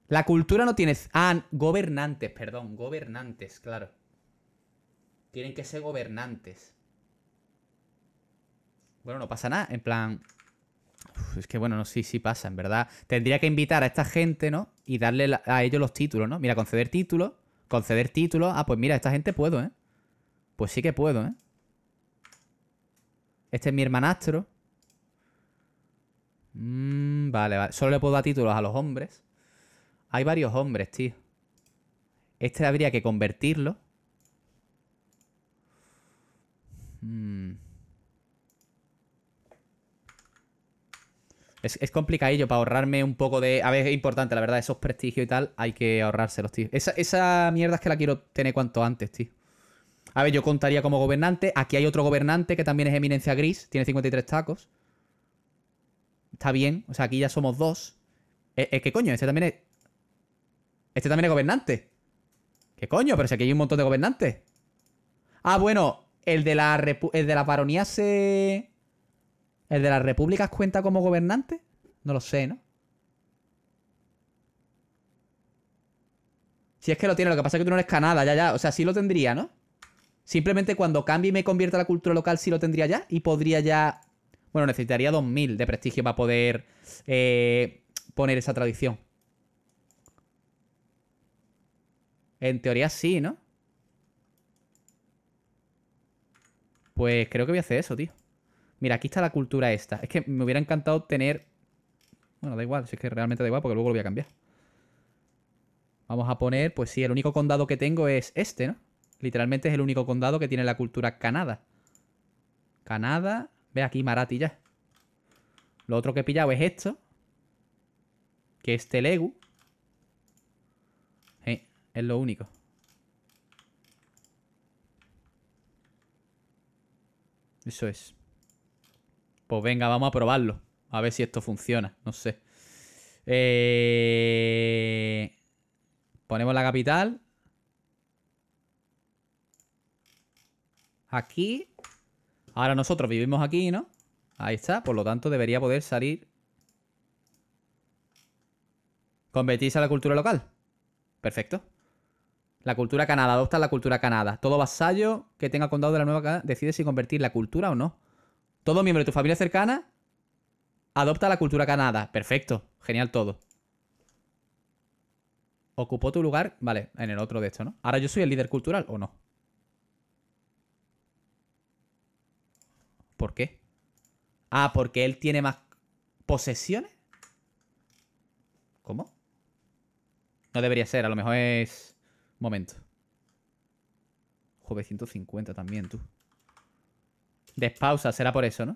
La cultura no tiene... Ah, gobernantes, perdón. Gobernantes, claro. Tienen que ser gobernantes. Bueno, no pasa nada. En plan... es que bueno, no sé sí pasa, en verdad. Tendría que invitar a esta gente, ¿no? Y darle a ellos los títulos, ¿no? Mira, conceder títulos. Conceder títulos. Ah, pues mira, esta gente puedo, ¿eh? Pues sí que puedo, ¿eh? Este es mi hermanastro. Mm, vale, vale. Solo le puedo dar títulos a los hombres. Hay varios hombres, tío. Este habría que convertirlo. Mm. Es, es complicadillo para ahorrarme un poco de. A ver, es importante, la verdad, esos prestigios y tal, hay que ahorrárselos, tío. Esa, mierda es que la quiero tener cuanto antes, tío. A ver, yo contaría como gobernante. Aquí hay otro gobernante que también es eminencia gris, tiene 53 tacos. Está bien, o sea, aquí ya somos dos. Es eh, eh, que coño? Este también es. Este también es gobernante. ¿Qué coño? Pero si aquí hay un montón de gobernantes. Ah, bueno, el de la, el de la baronía se. ¿El de las repúblicas cuenta como gobernante? No lo sé, ¿no? Si es que lo tiene, lo que pasa es que tú no eres Canadá, ya, ya. O sea, sí lo tendría, ¿no? Simplemente cuando cambie y me convierta la cultura local, sí lo tendría ya. Y podría ya. Bueno, necesitaría 2000 de prestigio para poder eh, poner esa tradición. En teoría sí, ¿no? Pues creo que voy a hacer eso, tío. Mira, aquí está la cultura esta. Es que me hubiera encantado tener... Bueno, da igual, si es que realmente da igual porque luego lo voy a cambiar. Vamos a poner, pues sí, el único condado que tengo es este, ¿no? Literalmente es el único condado que tiene la cultura canada. Canada... Ve aquí, Maratilla ya. Lo otro que he pillado es esto. Que es Telegu. Eh, es lo único. Eso es pues venga, vamos a probarlo. A ver si esto funciona, no sé. Eh, ponemos la capital. Aquí. Ahora nosotros vivimos aquí, ¿no? Ahí está, por lo tanto debería poder salir. Convertirse a la cultura local. Perfecto. La cultura canada, adopta la cultura canada. Todo vasallo que tenga condado de la nueva decide si convertir la cultura o no. Todo miembro de tu familia cercana adopta la cultura canada. Perfecto. Genial todo. Ocupó tu lugar, vale, en el otro de esto, ¿no? Ahora yo soy el líder cultural o no. ¿Por qué? Ah, porque él tiene más posesiones. ¿Cómo? No debería ser, a lo mejor es... Momento. Joven 150 también, tú. Despausa, será por eso, ¿no?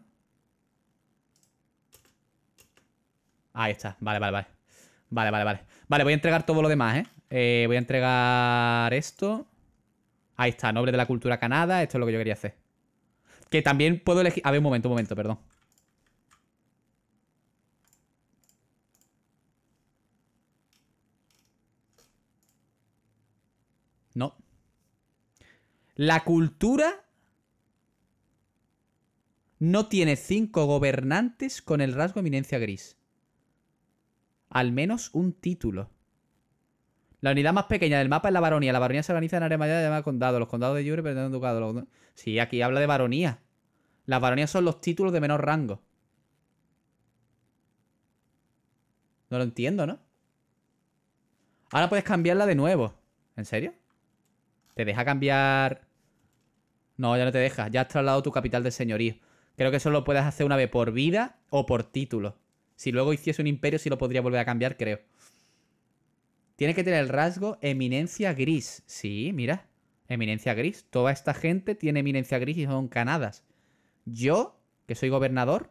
Ahí está, vale, vale, vale. Vale, vale, vale. Vale, voy a entregar todo lo demás, ¿eh? eh voy a entregar esto. Ahí está, noble de la cultura canada. Esto es lo que yo quería hacer. Que también puedo elegir... A ver, un momento, un momento, perdón. No. La cultura no tiene cinco gobernantes con el rasgo eminencia gris. Al menos un título. La unidad más pequeña del mapa es la baronía. La baronía se organiza en área mayor llamada condado. Los condados de Yure pertenecen a ducado. Sí, aquí habla de baronía. Las baronías son los títulos de menor rango. No lo entiendo, ¿no? Ahora puedes cambiarla de nuevo. ¿En serio? ¿Te deja cambiar...? No, ya no te deja. Ya has trasladado tu capital de señorío. Creo que solo lo puedes hacer una vez por vida o por título. Si luego hiciese un imperio, sí lo podría volver a cambiar, creo. Tiene que tener el rasgo eminencia gris. Sí, mira. Eminencia gris. Toda esta gente tiene eminencia gris y son canadas. Yo, que soy gobernador.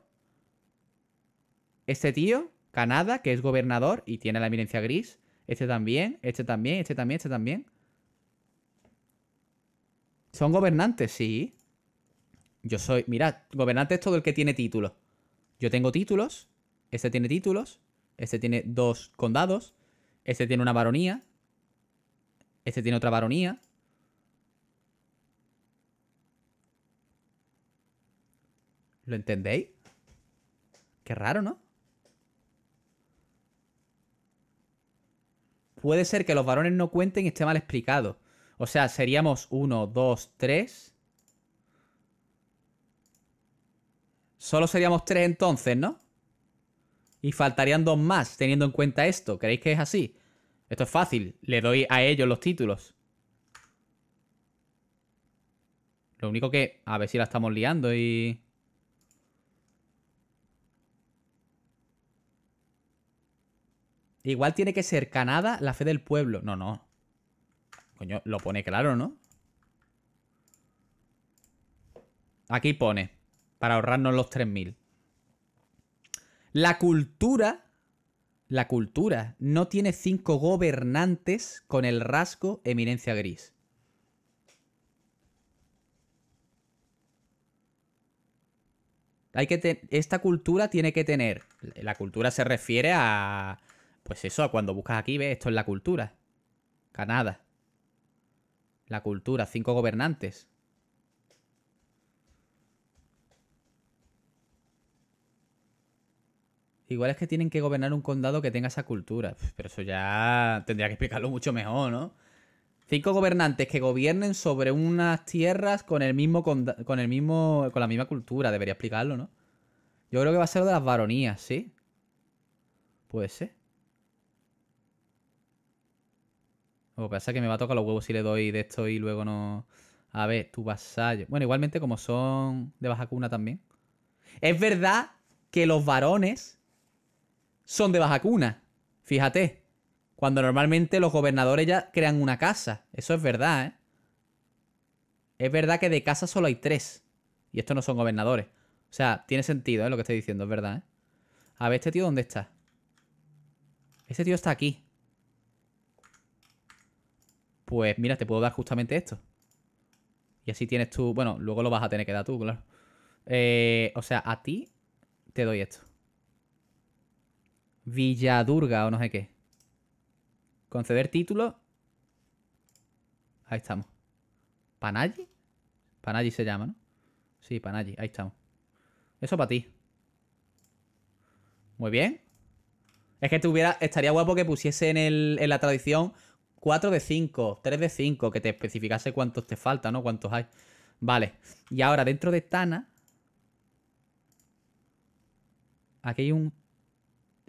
Este tío, Canada, que es gobernador y tiene la eminencia gris. Este también, este también, este también, este también. Son gobernantes, sí. Yo soy, mirad, gobernante es todo el que tiene títulos. Yo tengo títulos, este tiene títulos, este tiene dos condados, este tiene una baronía, este tiene otra baronía. ¿Lo entendéis? Qué raro, ¿no? Puede ser que los varones no cuenten y esté mal explicado. O sea, seríamos uno, dos, tres... Solo seríamos tres entonces, ¿no? Y faltarían dos más, teniendo en cuenta esto. ¿Creéis que es así? Esto es fácil. Le doy a ellos los títulos. Lo único que... A ver si la estamos liando y... Igual tiene que ser Canadá la fe del pueblo. No, no. Coño, lo pone claro, ¿no? Aquí pone para ahorrarnos los 3.000. La cultura, la cultura no tiene cinco gobernantes con el rasgo eminencia gris. Hay que esta cultura tiene que tener. La cultura se refiere a. Pues eso, cuando buscas aquí, ves, esto es la cultura. Canadá. La cultura, cinco gobernantes. Igual es que tienen que gobernar un condado que tenga esa cultura. Pero eso ya tendría que explicarlo mucho mejor, ¿no? Cinco gobernantes que gobiernen sobre unas tierras con el mismo con el mismo con la misma cultura, debería explicarlo, ¿no? Yo creo que va a ser lo de las varonías, ¿sí? Puede ser. Lo que pasa es que me va a tocar los huevos si le doy de esto y luego no. A ver, tu vasallo. Bueno, igualmente como son de baja cuna también. Es verdad que los varones son de Baja Cuna. Fíjate. Cuando normalmente los gobernadores ya crean una casa. Eso es verdad, ¿eh? Es verdad que de casa solo hay tres. Y estos no son gobernadores. O sea, tiene sentido, ¿eh? Lo que estoy diciendo, es verdad, ¿eh? A ver, este tío, ¿dónde está? Este tío está aquí. Pues mira, te puedo dar justamente esto. Y así tienes tú... Bueno, luego lo vas a tener que dar tú, claro. Eh, o sea, a ti te doy esto. Villadurga o no sé qué. Conceder título. Ahí estamos. ¿Panayi? Panayi se llama, ¿no? Sí, Panayi. Ahí estamos. Eso para ti. Muy bien. Es que tuviera, estaría guapo que pusiese en, el, en la tradición 4 de 5, 3 de 5, que te especificase cuántos te faltan, ¿no? Cuántos hay. Vale. Y ahora, dentro de Tana... Aquí hay un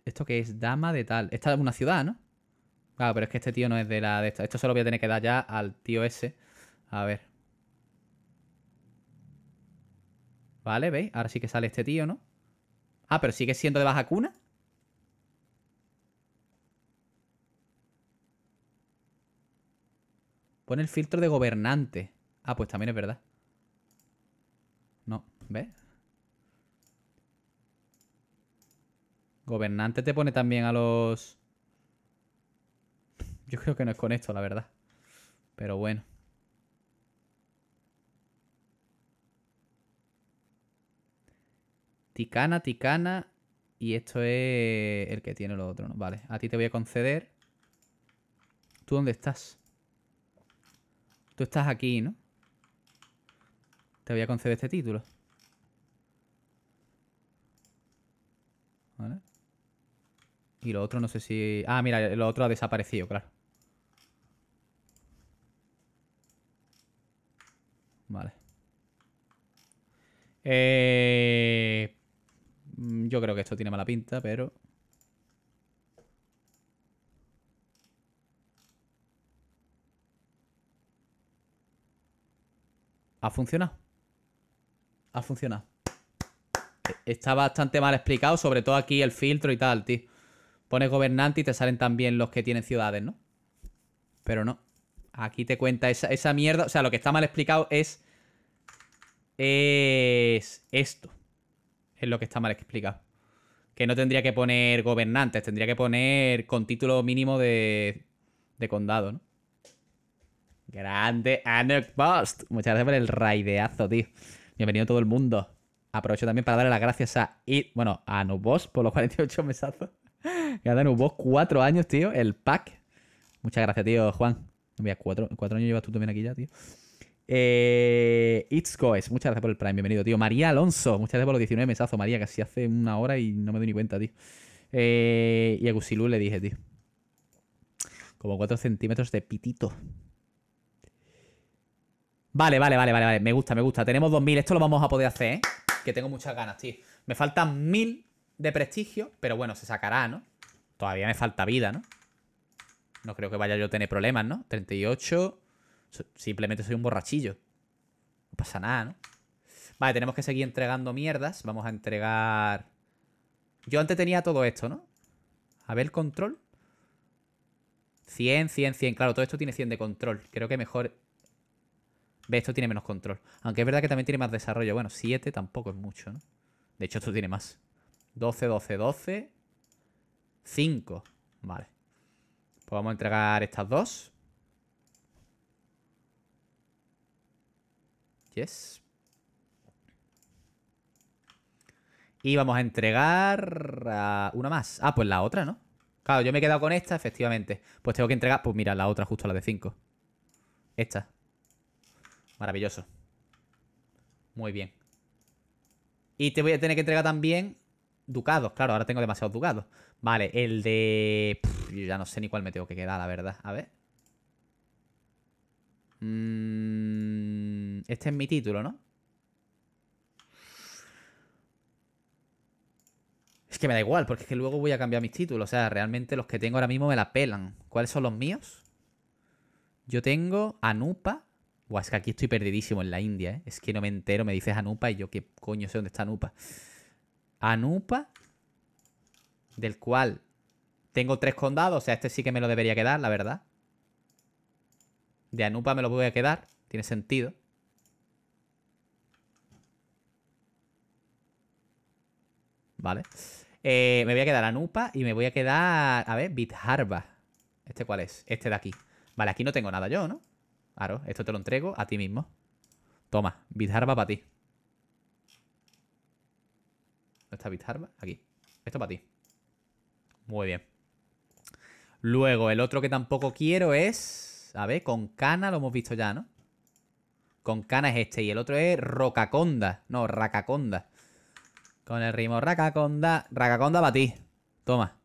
¿Esto que es? Dama de tal. Esta es una ciudad, ¿no? Claro, pero es que este tío no es de la de esta. Esto se lo voy a tener que dar ya al tío ese. A ver. Vale, ¿veis? Ahora sí que sale este tío, ¿no? Ah, pero sigue siendo de baja cuna. Pone el filtro de gobernante. Ah, pues también es verdad. No, ¿ves? Gobernante te pone también a los... Yo creo que no es con esto, la verdad. Pero bueno. Ticana, Ticana. Y esto es el que tiene lo otro, ¿no? Vale, a ti te voy a conceder. ¿Tú dónde estás? Tú estás aquí, ¿no? Te voy a conceder este título. ¿Vale? Y lo otro no sé si... Ah, mira, lo otro ha desaparecido, claro. Vale. Eh, mm, yo creo que esto tiene mala pinta, pero... Ha funcionado. Ha funcionado. Está bastante mal explicado, sobre todo aquí el filtro y tal, tío. Pones gobernante y te salen también los que tienen ciudades, ¿no? Pero no. Aquí te cuenta esa, mierda. O sea, lo que está mal explicado es... Es esto. Es lo que está mal explicado. Que no tendría que poner gobernantes, tendría que poner con título mínimo de, de condado, ¿no? Grande Anukbost. Muchas gracias por el raideazo, tío. Bienvenido a todo el mundo. Aprovecho también para darle las gracias a bueno, a Nobos por los 48 mesazos. Gadano, vos cuatro años, tío. El pack. Muchas gracias, tío, Juan. cuatro, cuatro años llevas tú también aquí ya, tío. Eh, It's coes. muchas gracias por el Prime, bienvenido, tío. María Alonso, muchas gracias por los 19 mesazos, María, casi hace una hora y no me doy ni cuenta, tío. Eh, y a le dije, tío. Como cuatro centímetros de pitito. Vale, vale, vale, vale, vale. Me gusta, me gusta. Tenemos 2000. Esto lo vamos a poder hacer, ¿eh? Que tengo muchas ganas, tío. Me faltan 1000 de prestigio, pero bueno, se sacará, ¿no? Todavía me falta vida, ¿no? No creo que vaya yo a tener problemas, ¿no? 38. Simplemente soy un borrachillo. No pasa nada, ¿no? Vale, tenemos que seguir entregando mierdas. Vamos a entregar... Yo antes tenía todo esto, ¿no? A ver el control. 100, 100, 100. Claro, todo esto tiene 100 de control. Creo que mejor... Ve, esto tiene menos control. Aunque es verdad que también tiene más desarrollo. Bueno, 7 tampoco es mucho, ¿no? De hecho, esto tiene más. 12, 12, 12. 5. Vale. Pues vamos a entregar estas dos. Yes. Y vamos a entregar ah, una más. Ah, pues la otra, ¿no? Claro, yo me he quedado con esta, efectivamente. Pues tengo que entregar... Pues mira, la otra justo la de 5. Esta. Maravilloso. Muy bien. Y te voy a tener que entregar también Ducados, claro, ahora tengo demasiados ducados. Vale, el de... yo ya no sé ni cuál me tengo que quedar, la verdad. A ver. Mm, este es mi título, ¿no? Es que me da igual, porque es que luego voy a cambiar mis títulos. O sea, realmente los que tengo ahora mismo me la pelan. ¿Cuáles son los míos? Yo tengo Anupa. Buah, es que aquí estoy perdidísimo en la India, ¿eh? Es que no me entero, me dices Anupa y yo qué coño sé dónde está Anupa. Anupa, del cual tengo tres condados. O sea, este sí que me lo debería quedar, la verdad. De Anupa me lo voy a quedar. Tiene sentido. Vale. Eh, me voy a quedar Anupa y me voy a quedar... A ver, Bitharba. ¿Este cuál es? Este de aquí. Vale, aquí no tengo nada yo, ¿no? Claro, esto te lo entrego a ti mismo. Toma, Bitharba para ti. Esta está Aquí. Esto para ti. Muy bien. Luego, el otro que tampoco quiero es... A ver, con cana lo hemos visto ya, ¿no? Con cana es este. Y el otro es rocaconda. No, racaconda. Con el ritmo racaconda. Racaconda para ti. Toma.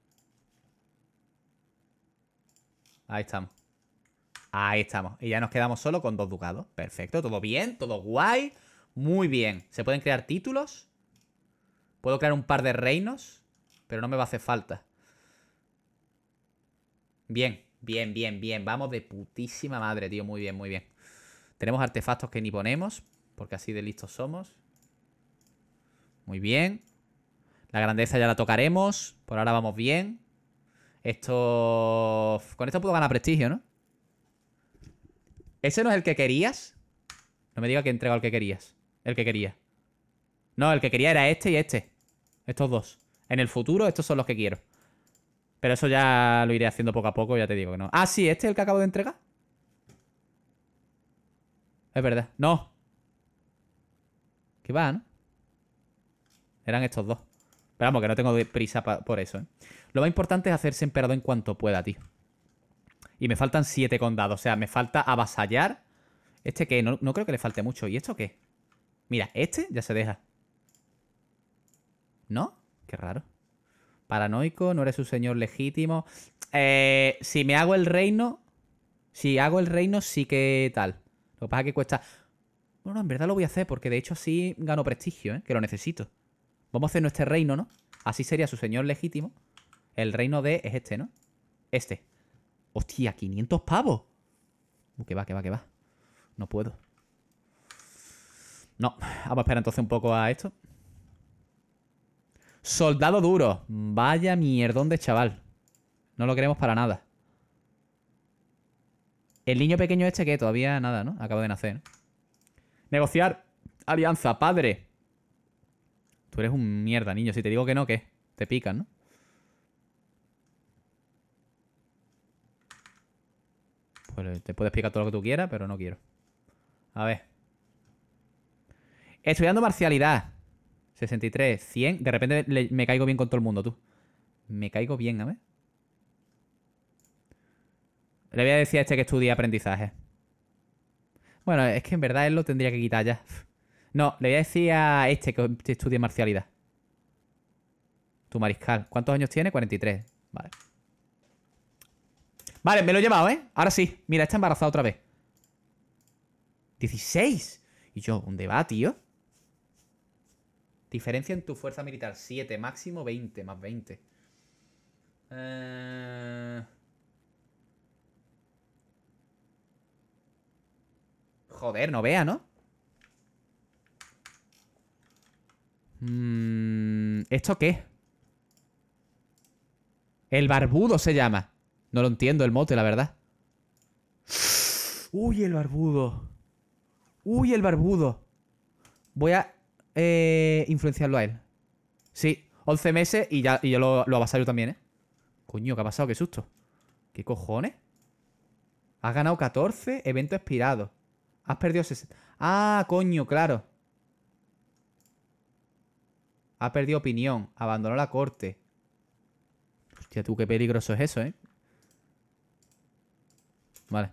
Ahí estamos. Ahí estamos. Y ya nos quedamos solo con dos ducados. Perfecto. Todo bien. Todo guay. Muy bien. Se pueden crear títulos. Puedo crear un par de reinos, pero no me va a hacer falta. Bien, bien, bien, bien. Vamos de putísima madre, tío. Muy bien, muy bien. Tenemos artefactos que ni ponemos, porque así de listos somos. Muy bien. La grandeza ya la tocaremos. Por ahora vamos bien. Esto... Con esto puedo ganar prestigio, ¿no? ¿Ese no es el que querías? No me diga que entrego el que querías. El que quería. No, el que quería era este y este. Estos dos. En el futuro, estos son los que quiero. Pero eso ya lo iré haciendo poco a poco, ya te digo que no. Ah, sí, este es el que acabo de entregar. Es verdad. No. ¿Qué van Eran estos dos. Pero vamos, que no tengo prisa por eso, ¿eh? Lo más importante es hacerse emperador en cuanto pueda, tío. Y me faltan siete condados. O sea, me falta avasallar. Este que no, no creo que le falte mucho. ¿Y esto qué? Mira, este ya se deja. ¿No? Qué raro. Paranoico, no eres un señor legítimo. Eh, si me hago el reino, si hago el reino, sí que tal. Lo que pasa es que cuesta... Bueno, en verdad lo voy a hacer porque de hecho así gano prestigio, ¿eh? que lo necesito. Vamos a hacer nuestro reino, ¿no? Así sería su señor legítimo. El reino de es este, ¿no? Este. Hostia, 500 pavos. Uh, que va, que va, que va. No puedo. No, vamos a esperar entonces un poco a esto. Soldado duro. Vaya mierdón de chaval. No lo queremos para nada. El niño pequeño este que todavía nada, ¿no? Acaba de nacer. Negociar. Alianza, padre. Tú eres un mierda, niño. Si te digo que no, ¿qué? Te pican, ¿no? Pues te puedes explicar todo lo que tú quieras, pero no quiero. A ver. Estudiando marcialidad. 63, 100. De repente me caigo bien con todo el mundo, tú. Me caigo bien, a ver. Le voy a decir a este que estudie aprendizaje. Bueno, es que en verdad él lo tendría que quitar ya. No, le voy a decir a este que estudie marcialidad. Tu mariscal. ¿Cuántos años tiene? 43. Vale. Vale, me lo he llevado, ¿eh? Ahora sí. Mira, está embarazada otra vez. 16. Y yo, ¿dónde va, tío? Diferencia en tu fuerza militar, 7, máximo 20, más 20. Eh, joder, no vea, ¿no? Mm, ¿Esto qué? El barbudo se llama. No lo entiendo el mote, la verdad. Uy, el barbudo. Uy, el barbudo. Voy a eh, influenciarlo a él. Sí, 11 meses y ya y yo lo, lo también, ¿eh? Coño, ¿qué ha pasado? Qué susto. ¿Qué cojones? Has ganado 14, evento expirado. Has perdido 60. Ah, coño, claro. Ha perdido opinión. Abandonó la corte. Hostia, tú, qué peligroso es eso, ¿eh? Vale.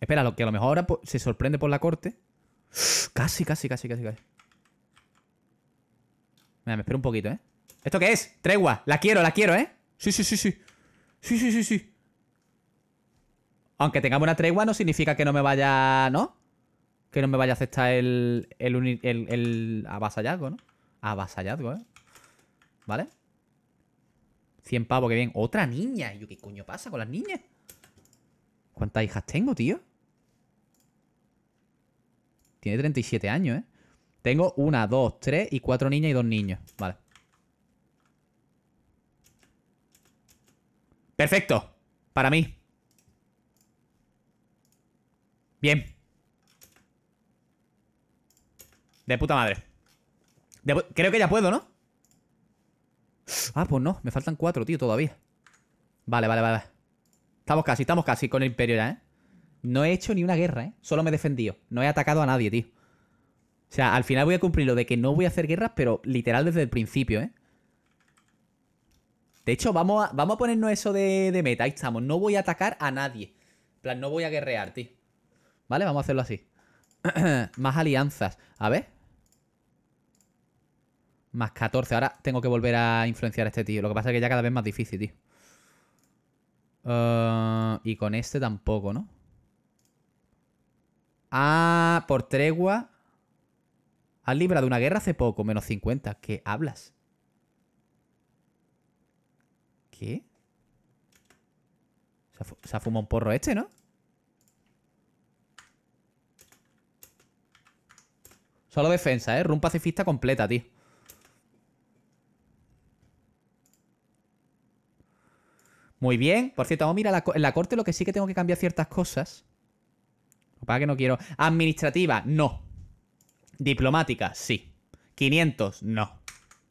Espera, lo que a lo mejor ahora se sorprende por la corte. casi, casi, casi, casi. Mira, me espero un poquito, ¿eh? ¿Esto qué es? Tregua. La quiero, la quiero, ¿eh? Sí, sí, sí, sí. Sí, sí, sí, sí. Aunque tengamos una tregua no significa que no me vaya... ¿No? Que no me vaya a aceptar el... El, el, el, avasallazgo, ¿no? Avasallazgo, ¿eh? ¿Vale? 100 pavos, qué bien. ¡Otra niña! ¿Yo qué coño pasa con las niñas? ¿Cuántas hijas tengo, tío? Tiene 37 años, ¿eh? Tengo una, dos, tres y cuatro niñas y dos niños. Vale. Perfecto. Para mí. Bien. De puta madre. Creo que ya puedo, ¿no? Ah, pues no. Me faltan cuatro, tío, todavía. Vale, vale, vale. Estamos casi, estamos casi con el Imperio ya, ¿eh? No he hecho ni una guerra, ¿eh? Solo me he defendido. No he atacado a nadie, tío. O sea, al final voy a cumplir lo de que no voy a hacer guerras, pero literal desde el principio, ¿eh? De hecho, vamos a, vamos a ponernos eso de, de meta. Ahí estamos. No voy a atacar a nadie. En plan, no voy a guerrear, tío. ¿Vale? Vamos a hacerlo así. Más alianzas. A ver. Más 14. Ahora tengo que volver a influenciar a este tío. Lo que pasa es que ya cada vez más difícil, tío. Eh, y con este tampoco, ¿no? Ah, por tregua. Has librado una guerra hace poco, menos 50. ¿Qué hablas? ¿Qué? Se ha, fumado un porro este, ¿no? Solo defensa, ¿eh? Run pacifista completa, tío. Muy bien. Por cierto, vamos a en la corte lo que sí que tengo que cambiar ciertas cosas. Para que no quiero... Administrativa, no. Diplomática, sí. 500, no.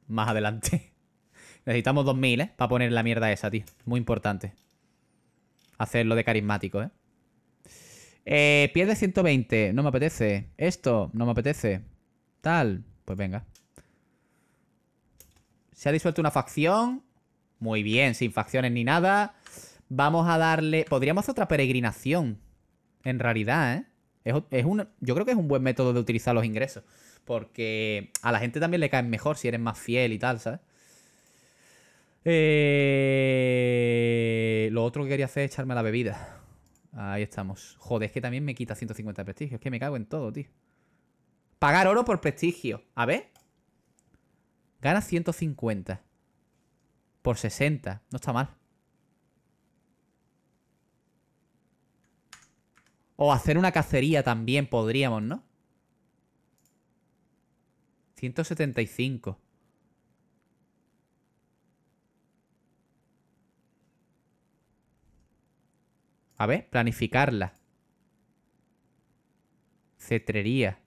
Más adelante. Necesitamos 2000, ¿eh? Para poner la mierda esa, tío. Muy importante. Hacerlo de carismático, ¿eh? ¿Pierde eh, pie de 120, no me apetece. Esto, no me apetece. Tal, pues venga. Se ha disuelto una facción. Muy bien, sin facciones ni nada. Vamos a darle... Podríamos hacer otra peregrinación. En realidad, ¿eh? Es, yo creo que es un buen método de utilizar los ingresos. Porque a la gente también le caen mejor si eres más fiel y tal, ¿sabes? Eh, lo otro que quería hacer es echarme la bebida. Ahí estamos. Joder, es que también me quita 150 de prestigio. Es que me cago en todo, tío. Pagar oro por prestigio. A ver. Gana 150. Por 60. No está mal. O hacer una cacería también podríamos, ¿no? 175. A ver, planificarla. Cetrería.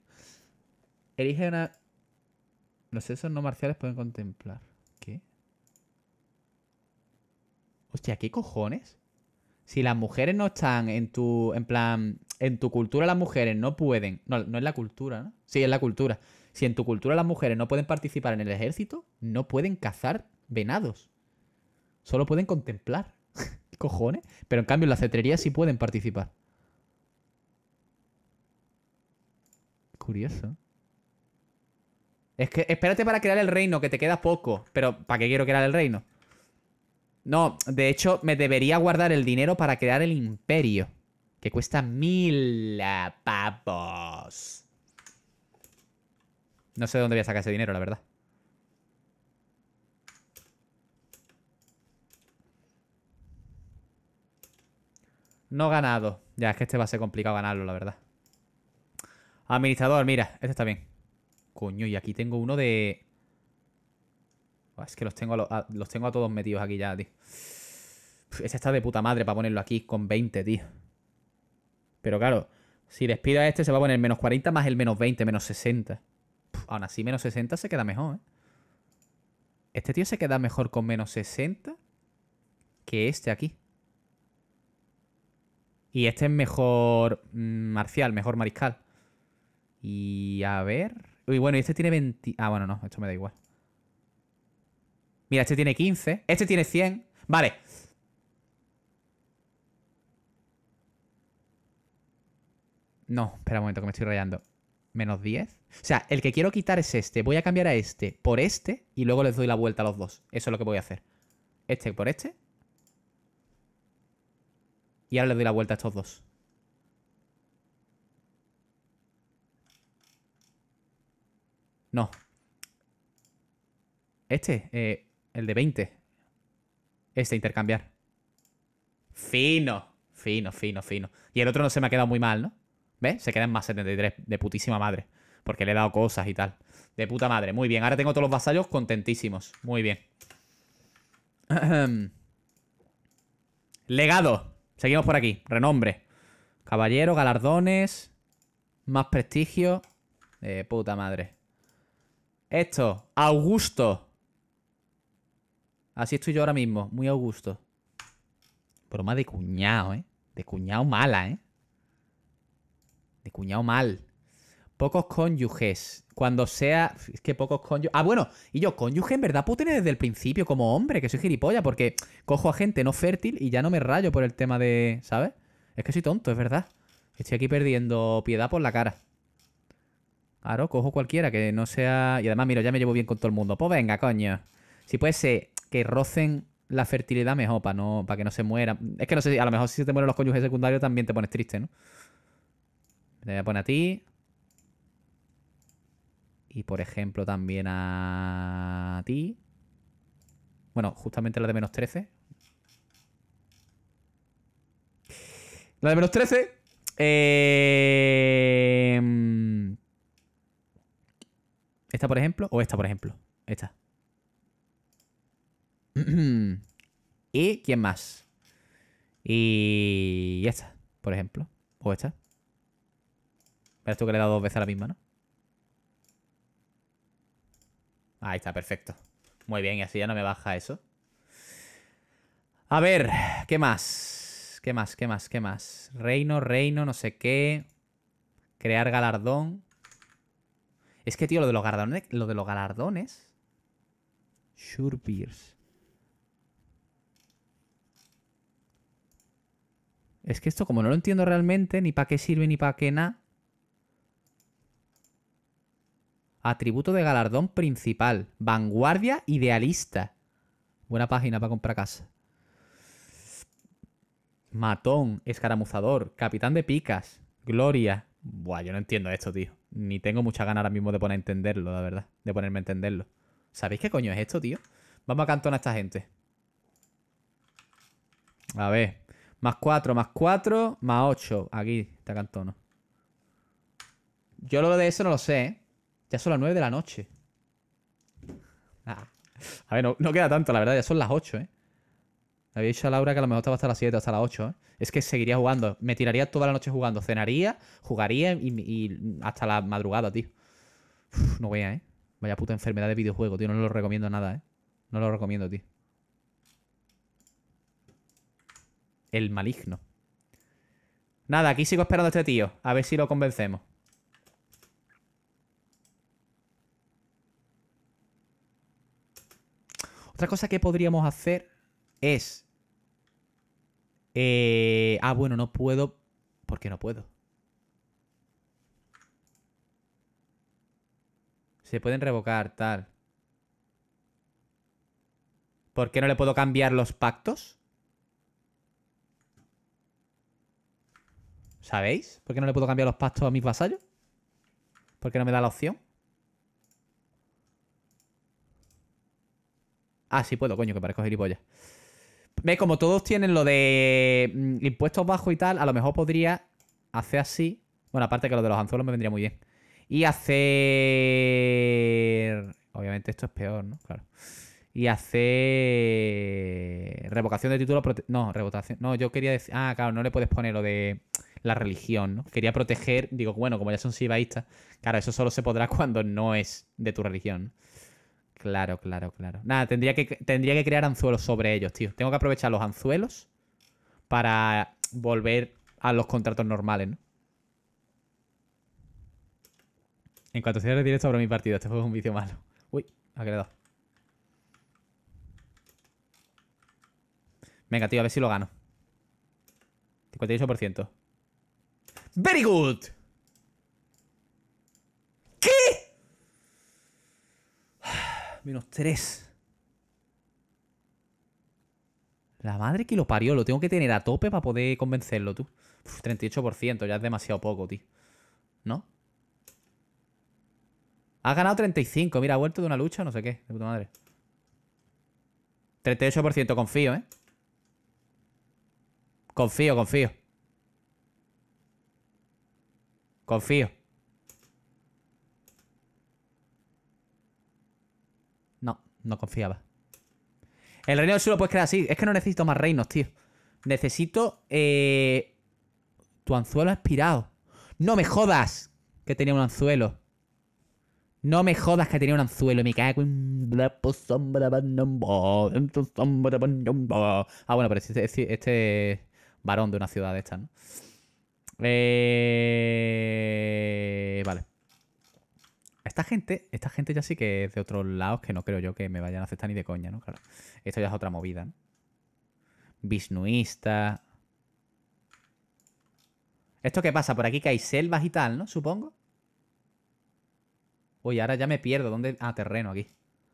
Elige una... Los esos no marciales pueden contemplar. ¿Qué? Hostia, ¿qué cojones? si las mujeres no están en tu, en plan, en tu cultura las mujeres no pueden, no, no es la cultura, ¿no? Sí, es la cultura. Si en tu cultura las mujeres no pueden participar en el ejército, no pueden cazar venados. Solo pueden contemplar. Cojones. Pero en cambio en la cetrería sí pueden participar. Curioso. Es que espérate para crear el reino, que te queda poco. Pero ¿para qué quiero crear el reino? No, de hecho, me debería guardar el dinero para crear el imperio. Que cuesta mil papos. No sé de dónde voy a sacar ese dinero, la verdad. No ganado. Ya, es que este va a ser complicado ganarlo, la verdad. Administrador, mira, este está bien. Coño, y aquí tengo uno de... Es que los tengo a, los, tengo a todos metidos aquí ya, tío. Este está de puta madre para ponerlo aquí con 20, tío. Pero claro, si despido a este se va a poner menos 40 más el menos 20, menos 60. aún así, menos 60 se queda mejor, ¿eh? Este tío se queda mejor con menos 60 que este aquí. Y este es mejor mm, marcial, mejor mariscal. Y a ver... Y bueno, este tiene 20... Ah, bueno, no, esto me da igual. Mira, este tiene 15. Este tiene 100. Vale. No, espera un momento que me estoy rayando. Menos 10. O sea, el que quiero quitar es este. Voy a cambiar a este por este y luego les doy la vuelta a los dos. Eso es lo que voy a hacer. Este por este. Y ahora les doy la vuelta a estos dos. No. Este. Eh, el de 20. Este, intercambiar. Fino. Fino, fino, fino. Y el otro no se me ha quedado muy mal, ¿no? ¿Ves? Se quedan más 73. De putísima madre. Porque le he dado cosas y tal. De puta madre. Muy bien. Ahora tengo todos los vasallos contentísimos. Muy bien. Legado. Seguimos por aquí. Renombre. Caballero, galardones. Más prestigio. De puta madre. Esto. Augusto. Así estoy yo ahora mismo, muy augusto. gusto. Broma de cuñado, ¿eh? De cuñado mala, ¿eh? De cuñado mal. Pocos cónyuges. Cuando sea. Es que pocos cónyuges. Ah, bueno, y yo, cónyuge en verdad puedo desde el principio como hombre, que soy gilipollas, porque cojo a gente no fértil y ya no me rayo por el tema de. ¿Sabes? Es que soy tonto, es verdad. Estoy aquí perdiendo piedad por la cara. Claro, cojo cualquiera que no sea. Y además, mira, ya me llevo bien con todo el mundo. Pues venga, coño. Si puede ser rocen la fertilidad mejor para no, para que no se muera Es que no sé, a lo mejor si se te mueren los cónyuges secundarios también te pones triste, ¿no? Te voy a poner a ti. Y por ejemplo también a ti. Bueno, justamente la de menos 13. La de menos 13. Eh, esta, por ejemplo. O esta, por ejemplo. Esta. ¿Y quién más? Y esta, por ejemplo. O esta. Verás tú que le he dado dos veces a la misma, ¿no? Ahí está, perfecto. Muy bien, y así ya no me baja eso. A ver, ¿qué más? ¿Qué más? ¿Qué más? ¿Qué más? Reino, reino, no sé qué. Crear galardón. Es que, tío, lo de los galardones. Lo de los galardones. Sure Es que esto, como no lo entiendo realmente, ni para qué sirve ni para qué nada. Atributo de galardón principal. Vanguardia idealista. Buena página para comprar casa. Matón, escaramuzador, capitán de picas, gloria. Buah, yo no entiendo esto, tío. Ni tengo mucha ganas ahora mismo de poner a entenderlo, la verdad. De ponerme a entenderlo. ¿Sabéis qué coño es esto, tío? Vamos a cantar a esta gente. A ver. Más 4, más 4, más 8. Aquí está Cantono. Yo lo de eso no lo sé, ¿eh? Ya son las 9 de la noche. Ah. A ver, no, queda tanto, la verdad. Ya son las 8, ¿eh? había dicho a Laura que a lo mejor estaba hasta las 7, hasta las 8, ¿eh? Es que seguiría jugando. Me tiraría toda la noche jugando. Cenaría, jugaría y, hasta la madrugada, tío. no a, ¿eh? Vaya puta enfermedad de videojuego, tío. No lo recomiendo nada, ¿eh? No lo recomiendo, tío. El maligno. Nada, aquí sigo esperando a este tío. A ver si lo convencemos. Otra cosa que podríamos hacer es... Eh, ah, bueno, no puedo... ¿Por qué no puedo? Se pueden revocar, tal. ¿Por qué no le puedo cambiar los pactos? ¿Sabéis? ¿Por qué no le puedo cambiar los pastos a mis vasallos? ¿Por qué no me da la opción? Ah, sí puedo, coño, que parezco gilipollas. Ve, Como todos tienen lo de mm, impuestos bajos y tal, a lo mejor podría hacer así. Bueno, aparte que lo de los anzuelos me vendría muy bien. Y hacer... Obviamente esto es peor, ¿no? Claro y hacer revocación de título. No, revocación. No, yo quería decir. Ah, claro, no le puedes poner lo de la religión, ¿no? Quería proteger, digo, bueno, como ya son sibaístas, claro, eso solo se podrá cuando no es de tu religión. Claro, claro, claro. Nada, tendría que, tendría que crear anzuelos sobre ellos, tío. Tengo que aprovechar los anzuelos para volver a los contratos normales, ¿no? En cuanto cierre el directo, sobre mi partido. Este fue un vídeo malo. Uy, ha quedado. Venga, a ver si lo gano. 58%. Very good. ¿Qué? Menos 3. La madre que lo parió. Lo tengo que tener a tope para poder convencerlo, tú. 38%, ya es demasiado poco, tío. ¿No? Ha ganado 35. Mira, ha vuelto de una lucha, no sé qué. De puta madre. 38% confío, ¿eh? Confío, confío. Confío. No, no confiaba. El reino del sur puedes crear así. Es que no necesito más reinos, tío. Necesito... Eh, tu anzuelo ha expirado. No me jodas que tenía un anzuelo. No me jodas que tenía un anzuelo. Me cago en... Ah, bueno, pero este, este, este varón de una ciudad de estas, ¿no? Eh... Vale. Esta gente, esta gente ya sí que es de otros lados que no creo yo que me vayan a aceptar ni de coña, ¿no? Claro. Esto ya es otra movida, ¿no? Bisnuista. ¿Esto qué pasa? Por aquí que hay selvas y tal, ¿no? Supongo. Uy, ahora ya me pierdo. ¿Dónde? Ah, terreno aquí.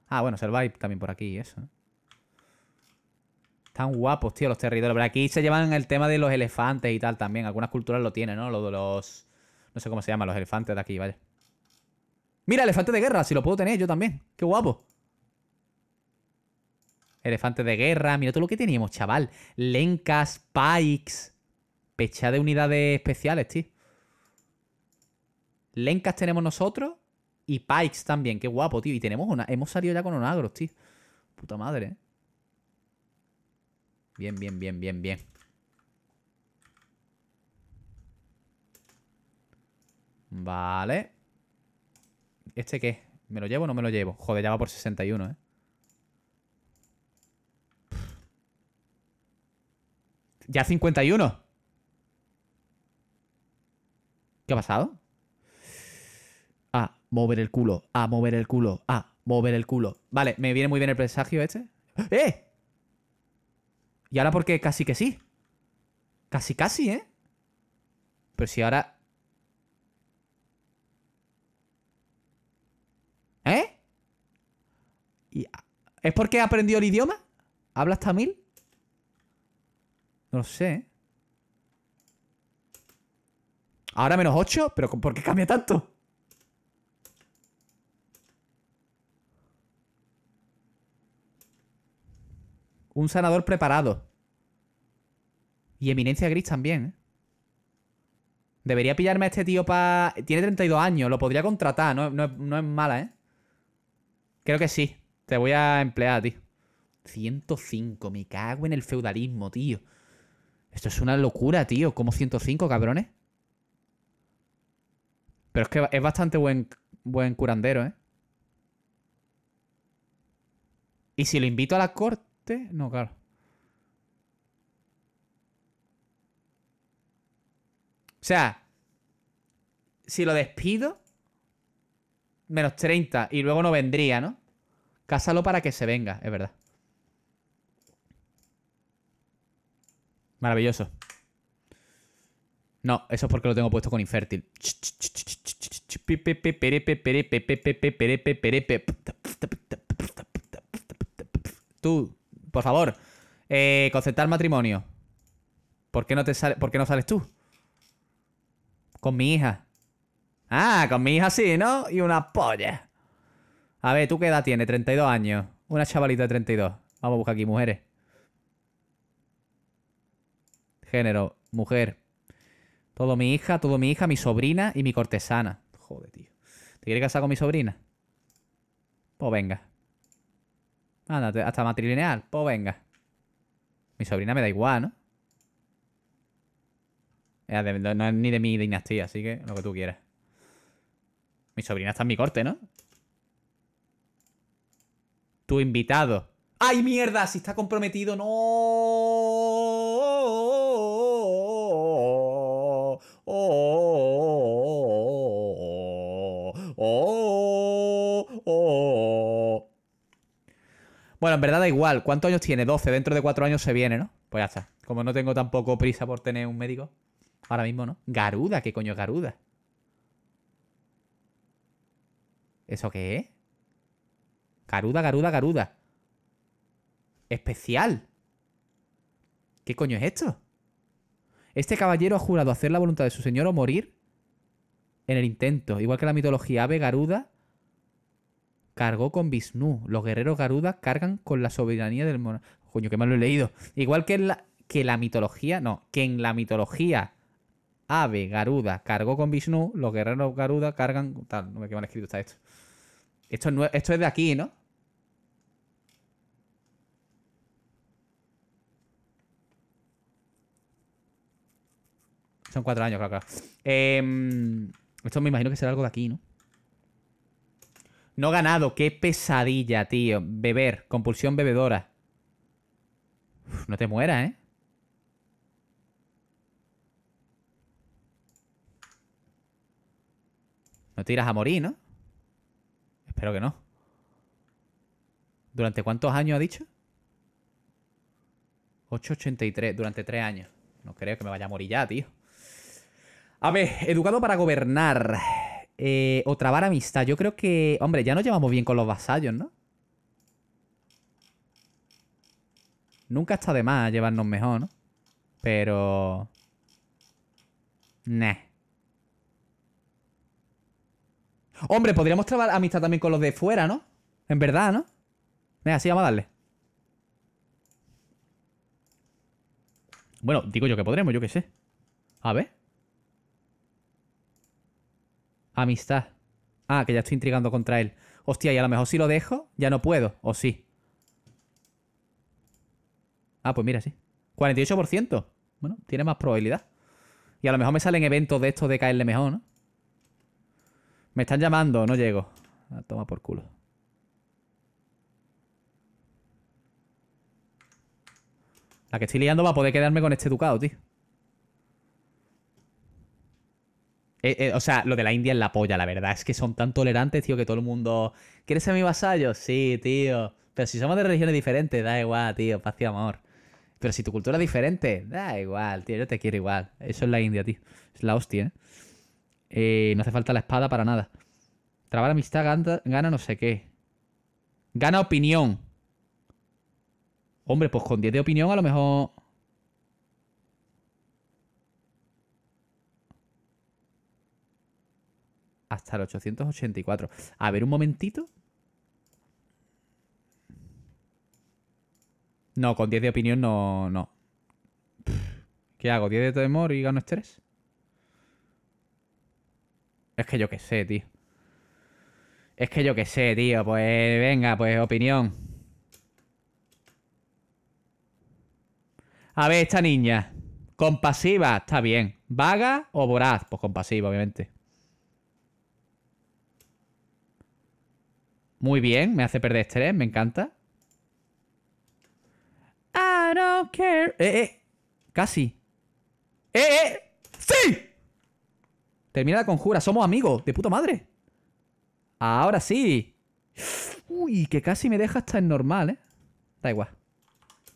Ah, bueno, selva hay también por aquí, eso. ¿no? Están guapos, tío, los territorios. Pero aquí se llevan el tema de los elefantes y tal también. Algunas culturas lo tienen, ¿no? Lo de los... No sé cómo se llaman los elefantes de aquí, vaya. Mira, elefante de guerra, si lo puedo tener yo también. Qué guapo. Elefante de guerra, mira todo lo que teníamos, chaval. Lencas, pikes. Pecha de unidades especiales, tío. Lencas tenemos nosotros y pikes también, qué guapo, tío. Y tenemos una... Hemos salido ya con onagros, tío. Puta madre, ¿eh? Bien, bien, bien, bien, bien. Vale. ¿Este qué? ¿Me lo llevo o no me lo llevo? Joder, ya va por 61, ¿eh? Ya 51. ¿Qué ha pasado? Ah, mover el culo. A mover el culo. Ah, mover el culo. Vale, me viene muy bien el presagio este. ¡Eh! Y ahora porque casi que sí. Casi casi, ¿eh? Pero si ahora... ¿Eh? ¿Y ¿Es porque aprendió el idioma? hasta tamil? No sé. ¿eh? Ahora menos ocho? pero ¿por qué cambia tanto? Un sanador preparado. Y Eminencia Gris también. ¿eh? Debería pillarme a este tío para... Tiene 32 años, lo podría contratar, no, es mala, ¿eh? Creo que sí. Te voy a emplear, tío. 105, me cago en el feudalismo, tío. Esto es una locura, tío. Como 105, cabrones. Pero es que es bastante buen, buen curandero, ¿eh? ¿Y si lo invito a la corte? Este, no, claro. O sea, si lo despido, menos 30 y luego no vendría, ¿no? Cásalo para que se venga, es verdad. Maravilloso. No, eso es porque lo tengo puesto con infértil. Tú. Por favor, eh, concertar matrimonio. ¿Por qué, no te sale, ¿Por qué no sales tú? Con mi hija. Ah, con mi hija sí, ¿no? Y una polla. A ver, ¿tú qué edad tienes? 32 años. Una chavalita de 32. Vamos a buscar aquí mujeres. Género, mujer. Todo mi hija, todo mi hija, mi sobrina y mi cortesana. Joder, tío. ¿Te quieres casar con mi sobrina? Pues venga. Ándate hasta matrilineal. Pues venga. Mi sobrina me da igual, ¿no? No es ni de mi dinastía, así que lo que tú quieras. Mi sobrina está en mi corte, ¿no? Tu invitado. ¡Ay, mierda! Si está comprometido, no. Bueno, en verdad da igual. ¿Cuántos años tiene? 12. Dentro de 4 años se viene, ¿no? Pues ya está. Como no tengo tampoco prisa por tener un médico. Ahora mismo, ¿no? Garuda. ¿Qué coño es Garuda? ¿Eso qué es? Garuda, Garuda, Garuda. Especial. ¿Qué coño es esto? Este caballero ha jurado hacer la voluntad de su señor o morir en el intento. Igual que la mitología ave Garuda cargó con Vishnu. Los guerreros Garuda cargan con la soberanía del monarca. Coño, que mal lo he leído. Igual que la, que la mitología, no, que en la mitología Ave Garuda cargó con Vishnu, los guerreros Garuda cargan. Tal, no me qué mal escrito está esto. Esto, esto es de aquí, ¿no? Son cuatro años, claro, claro. Em, esto me imagino que será algo de aquí, ¿no? No ganado, qué pesadilla, tío. Beber, compulsión bebedora. no te mueras, ¿eh? No te a morir, ¿no? Espero que no. ¿Durante cuántos años ha dicho? 883, durante tres años. No creo que me vaya a morir ya, tío. A ver, educado para gobernar. Eh, o trabar amistad. Yo creo que. Hombre, ya nos llevamos bien con los vasallos, ¿no? Nunca está de más llevarnos mejor, ¿no? Pero. Nah. Hombre, podríamos trabar amistad también con los de fuera, ¿no? En verdad, ¿no? Venga, así vamos a darle. Bueno, digo yo que podremos, yo que sé. A ver. Amistad. Ah, que ya estoy intrigando contra él. Hostia, y a lo mejor si lo dejo, ya no puedo. ¿O sí? Ah, pues mira, sí. 48%. Bueno, tiene más probabilidad. Y a lo mejor me salen eventos de estos de caerle mejor, ¿no? Me están llamando, no llego. Ah, toma por culo. La que estoy liando va a poder quedarme con este ducado, tío. Eh, eh, o sea, lo de la India es la polla, la verdad. Es que son tan tolerantes, tío, que todo el mundo. ¿Quieres ser mi vasallo? Sí, tío. Pero si somos de religiones diferentes, da igual, tío, paz y amor. Pero si tu cultura es diferente, da igual, tío, yo te quiero igual. Eso es la India, tío. Es la hostia, ¿eh? eh no hace falta la espada para nada. Trabar amistad, gana, gana no sé qué. Gana opinión. Hombre, pues con 10 de opinión a lo mejor hasta el 884. A ver, un momentito. No, con 10 de opinión no... no. ¿Qué hago? ¿10 de temor y gano estrés? Es que yo qué sé, tío. Es que yo qué sé, tío. Pues venga, pues opinión. A ver, esta niña. Compasiva, está bien. ¿Vaga o voraz? Pues compasiva, obviamente. Muy bien, me hace perder estrés, me encanta. I don't care. Eh, eh. Casi. ¡Eh, eh! ¡Sí! Termina la conjura, somos amigos, de puta madre. Ahora sí. Uy, que casi me deja hasta en normal, ¿eh? Da igual.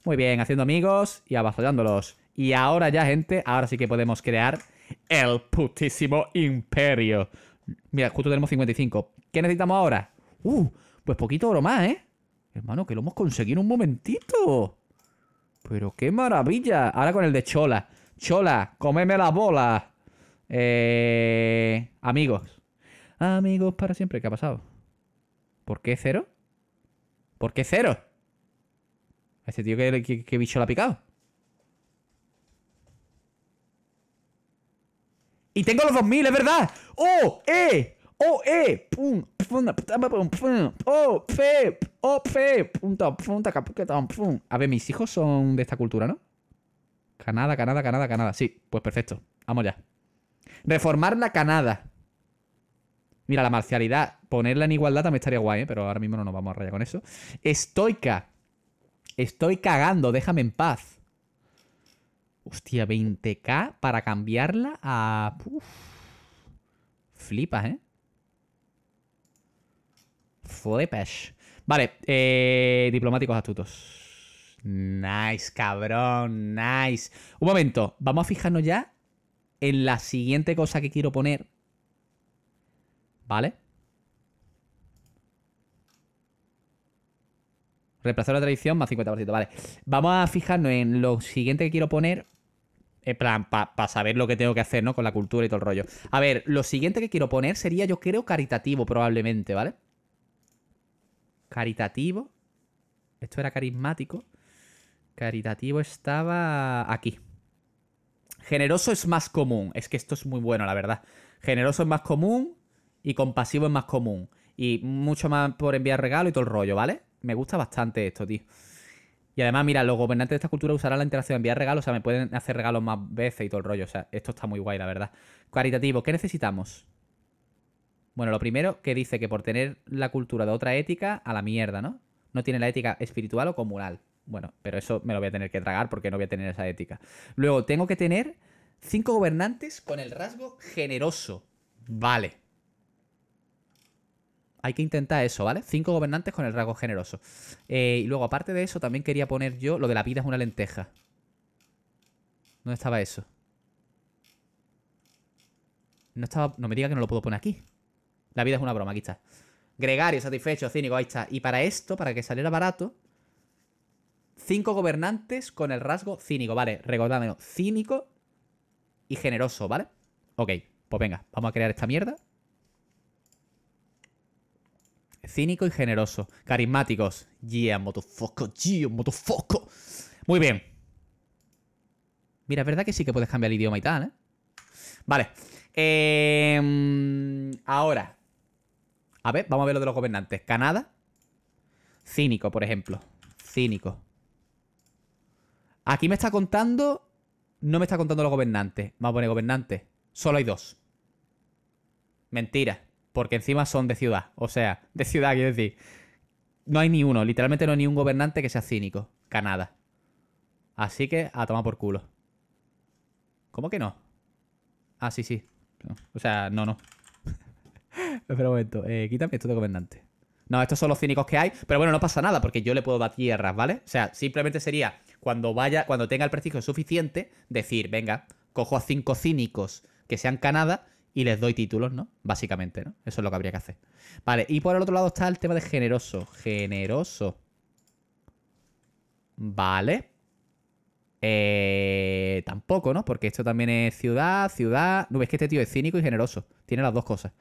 Muy bien, haciendo amigos y avasallándolos. Y ahora ya, gente, ahora sí que podemos crear el putísimo imperio. Mira, justo tenemos 55. ¿Qué necesitamos ahora? Uh, pues poquito oro más, ¿eh? Hermano, que lo hemos conseguido en un momentito. Pero qué maravilla. Ahora con el de Chola. Chola, comeme la bola. Eh, amigos. Amigos para siempre. ¿Qué ha pasado? ¿Por qué cero? ¿Por qué cero? ¿A tío que bicho le ha picado? Y tengo los 2000, es verdad. ¡Oh! ¡Eh! O eh! pum pum pum pum punta A ver, mis hijos son de esta cultura, ¿no? Canada, Canadá, Canadá, Canadá. Sí, pues perfecto. Vamos ya. Reformar la Canadá. Mira, la marcialidad, ponerla en igualdad también estaría guay, ¿eh? pero ahora mismo no nos vamos a rayar con eso. Estoica. Estoy cagando, déjame en paz. Hostia, 20k para cambiarla a... Flipas, ¿eh? Flipesh. Vale, eh, diplomáticos astutos. Nice, cabrón, nice. Un momento, vamos a fijarnos ya en la siguiente cosa que quiero poner. ¿Vale? Reemplazar la tradición más 50%, vale. Vamos a fijarnos en lo siguiente que quiero poner. En plan, para saber lo que tengo que hacer, ¿no? Con la cultura y todo el rollo. A ver, lo siguiente que quiero poner sería, yo creo, caritativo probablemente, ¿vale? caritativo. Esto era carismático. Caritativo estaba aquí. Generoso es más común. Es que esto es muy bueno, la verdad. Generoso es más común y compasivo es más común. Y mucho más por enviar regalo y todo el rollo, ¿vale? Me gusta bastante esto, tío. Y además, mira, los gobernantes de esta cultura usarán la interacción de enviar regalos, o sea, me pueden hacer regalos más veces y todo el rollo. O sea, esto está muy guay, la verdad. Caritativo, ¿qué necesitamos? Bueno, lo primero que dice que por tener la cultura de otra ética, a la mierda, ¿no? No tiene la ética espiritual o comunal. Bueno, pero eso me lo voy a tener que tragar porque no voy a tener esa ética. Luego, tengo que tener cinco gobernantes con el rasgo generoso. Vale. Hay que intentar eso, ¿vale? Cinco gobernantes con el rasgo generoso. Eh, y luego, aparte de eso, también quería poner yo lo de la vida es una lenteja. ¿Dónde estaba eso? No estaba. No me diga que no lo puedo poner aquí. La vida es una broma, aquí está. Gregario, satisfecho, cínico, ahí está. Y para esto, para que saliera barato, cinco gobernantes con el rasgo cínico, ¿vale? recordámenlo. cínico y generoso, ¿vale? Ok, pues venga, vamos a crear esta mierda. Cínico y generoso. Carismáticos. Yeah, motofoco, yeah, motofoco. Muy bien. Mira, es verdad que sí que puedes cambiar el idioma y tal, ¿eh? Vale. Em, ahora, a ver, vamos a ver lo de los gobernantes. Canadá. Cínico, por ejemplo. Cínico. Aquí me está contando... No me está contando los gobernantes. Más a poner gobernantes. Solo hay dos. Mentira. Porque encima son de ciudad. O sea, de ciudad quiero decir. No hay ni uno. Literalmente no hay ni un gobernante que sea cínico. Canadá. Así que a tomar por culo. ¿Cómo que no? Ah, sí, sí. O sea, no, no. Espera un momento. Eh, quítame esto de comandante. No, estos son los cínicos que hay. Pero bueno, no pasa nada, porque yo le puedo dar tierras, ¿vale? O sea, simplemente sería cuando vaya, cuando tenga el prestigio suficiente, decir, venga, cojo a cinco cínicos que sean canada y les doy títulos, ¿no? Básicamente, ¿no? Eso es lo que habría que hacer. Vale, y por el otro lado está el tema de generoso. Generoso. Vale. Eh, tampoco, ¿no? Porque esto también es ciudad, ciudad. No, es que este tío es cínico y generoso. Tiene las dos cosas.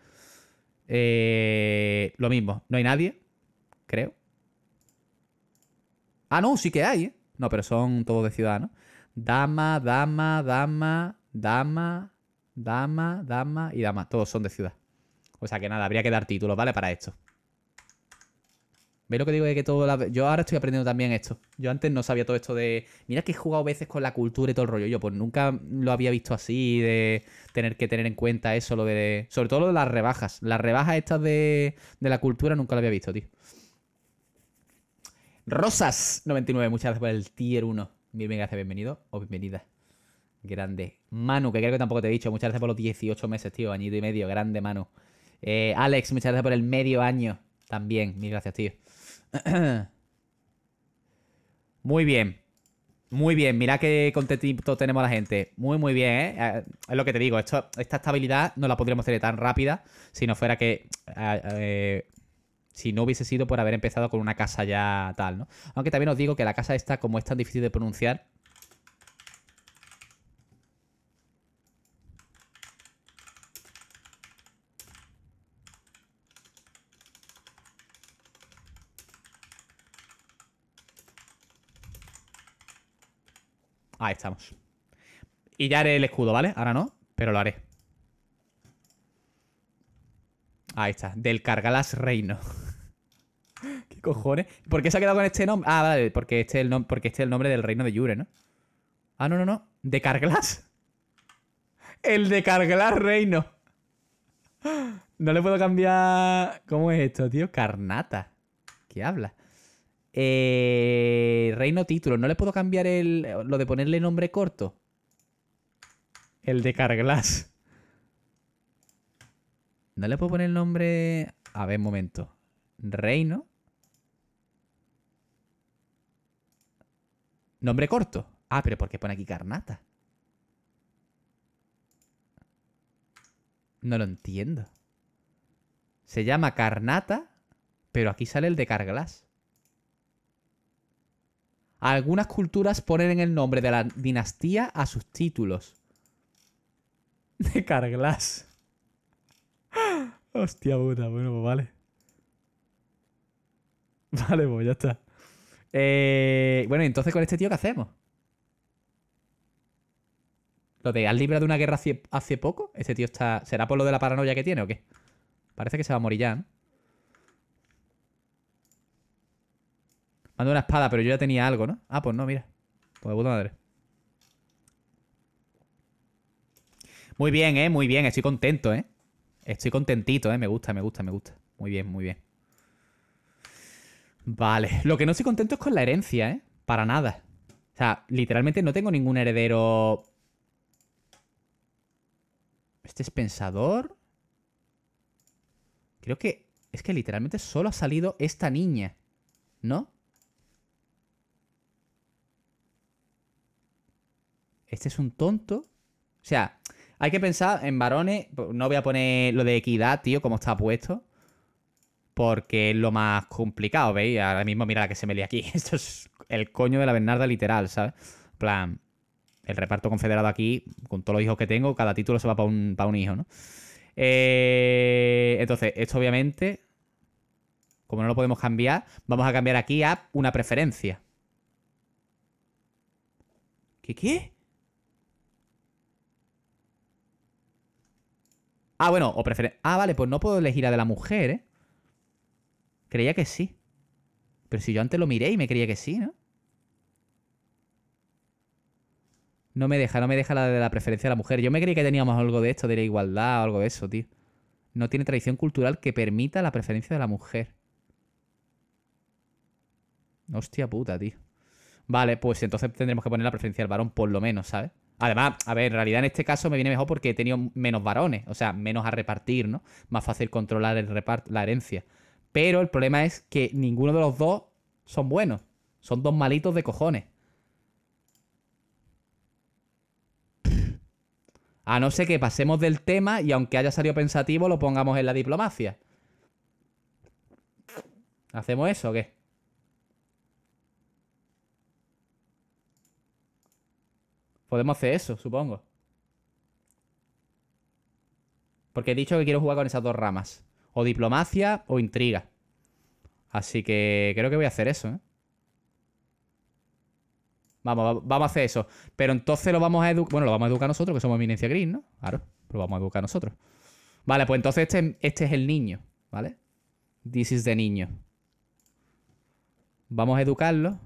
Eh, lo mismo, no hay nadie, creo. Ah, no, sí que hay. ¿eh? No, pero son todos de ciudad no Dama, dama, dama, dama, dama, dama y dama. Todos son de ciudad. O sea que nada, habría que dar títulos, ¿vale? Para esto. ¿Ves lo que digo de que todo Yo ahora estoy aprendiendo también esto. Yo antes no sabía todo esto de... Mira que he jugado veces con la cultura y todo el rollo. Yo pues nunca lo había visto así, de tener que tener en cuenta eso, lo de... Sobre todo lo de las rebajas. Las rebajas estas de, la cultura nunca lo había visto, tío. Rosas99, muchas gracias por el tier 1. Mil gracias, bienvenido o bienvenida. Grande. Manu, que creo que tampoco te he dicho. Muchas gracias por los 18 meses, tío. Añito y medio. Grande, Manu. Eh, Alex, muchas gracias por el medio año. También. Mil gracias, tío. Muy bien. Muy bien, Mira qué contentito tenemos la gente. Muy, muy bien, ¿eh? ¿eh? Es lo que te digo, esto, esta estabilidad no la podríamos tener tan rápida si no fuera que... Eh, eh, si no hubiese sido por haber empezado con una casa ya tal, ¿no? Aunque también os digo que la casa esta, como es tan difícil de pronunciar, Ahí estamos. Y ya haré el escudo, ¿vale? Ahora no, pero lo haré. Ahí está, del Cargalas Reino. ¿Qué cojones? ¿Por qué se ha quedado con este nombre? Ah, vale, porque este, es el porque este el nombre del reino de Yure, ¿no? Ah, no, no, no. ¿De Carglass? El de Carglass Reino. No le puedo cambiar... ¿Cómo es esto, tío? Carnata. ¿Qué habla? Eh, reino título. ¿No le puedo cambiar el, lo de ponerle nombre corto? El de Carglass. ¿No le puedo poner el nombre...? A ver, un momento. Reino. Nombre corto. Ah, pero ¿por qué pone aquí Carnata? No lo entiendo. Se llama Carnata, pero aquí sale el de Carglass. Algunas culturas ponen en el nombre de la dinastía a sus títulos. De Carglass. Hostia puta, bueno, pues vale. Vale, pues ya está. Eh, bueno, entonces con este tío, ¿qué hacemos? ¿Lo de has de una guerra hace, poco? ¿Este tío está. ¿Será por lo de la paranoia que tiene o qué? Parece que se va a morir ya, ¿eh? Mando una espada, pero yo ya tenía algo, ¿no? Ah, pues no, mira. Pues de puta madre. Muy bien, ¿eh? Muy bien. Estoy contento, ¿eh? Estoy contentito, ¿eh? Me gusta, me gusta, me gusta. Muy bien, muy bien. Vale. Lo que no estoy contento es con la herencia, ¿eh? Para nada. O sea, literalmente no tengo ningún heredero... Este es pensador. Creo que... Es que literalmente solo ha salido esta niña. ¿No? este es un tonto. O sea, hay que pensar en varones. Pues, no voy a poner lo de equidad, tío, como está puesto. Porque es lo más complicado, ¿veis? Ahora mismo mira la que se me lía aquí. Esto es el coño de la Bernarda literal, ¿sabes? plan, el reparto confederado aquí, con todos los hijos que tengo, cada título se va para un, hijo, ¿no? Eh, entonces, esto obviamente, como no lo podemos cambiar, vamos a cambiar aquí a una preferencia. ¿Qué qué? Ah, bueno, o preferencia. Ah, vale, pues no puedo elegir la de la mujer, ¿eh? Creía que sí. Pero si yo antes lo miré y me creía que sí, ¿no? No me deja, no me deja la de la preferencia de la mujer. Yo me creía que teníamos algo de esto, de la igualdad o algo de eso, tío. No tiene tradición cultural que permita la preferencia de la mujer. Hostia puta, tío. Vale, pues entonces tendremos que poner la preferencia del varón, por lo menos, ¿sabes? Además, a ver, en realidad en este caso me viene mejor porque he tenido menos varones, o sea, menos a repartir, ¿no? Más fácil controlar el la herencia. Pero el problema es que ninguno de los dos son buenos. Son dos malitos de cojones. A no ser que pasemos del tema y aunque haya salido pensativo, lo pongamos en la diplomacia. ¿Hacemos eso o qué? Podemos hacer eso, supongo. Porque he dicho que quiero jugar con esas dos ramas. O diplomacia o intriga. Así que creo que voy a hacer eso, ¿eh? Vamos, vamos a hacer eso. Pero entonces lo vamos a educar... Bueno, lo vamos a educar nosotros, que somos Eminencia Gris, ¿no? Claro, lo vamos a educar nosotros. Vale, pues entonces este, este es el niño, ¿vale? This is the niño. Vamos a educarlo.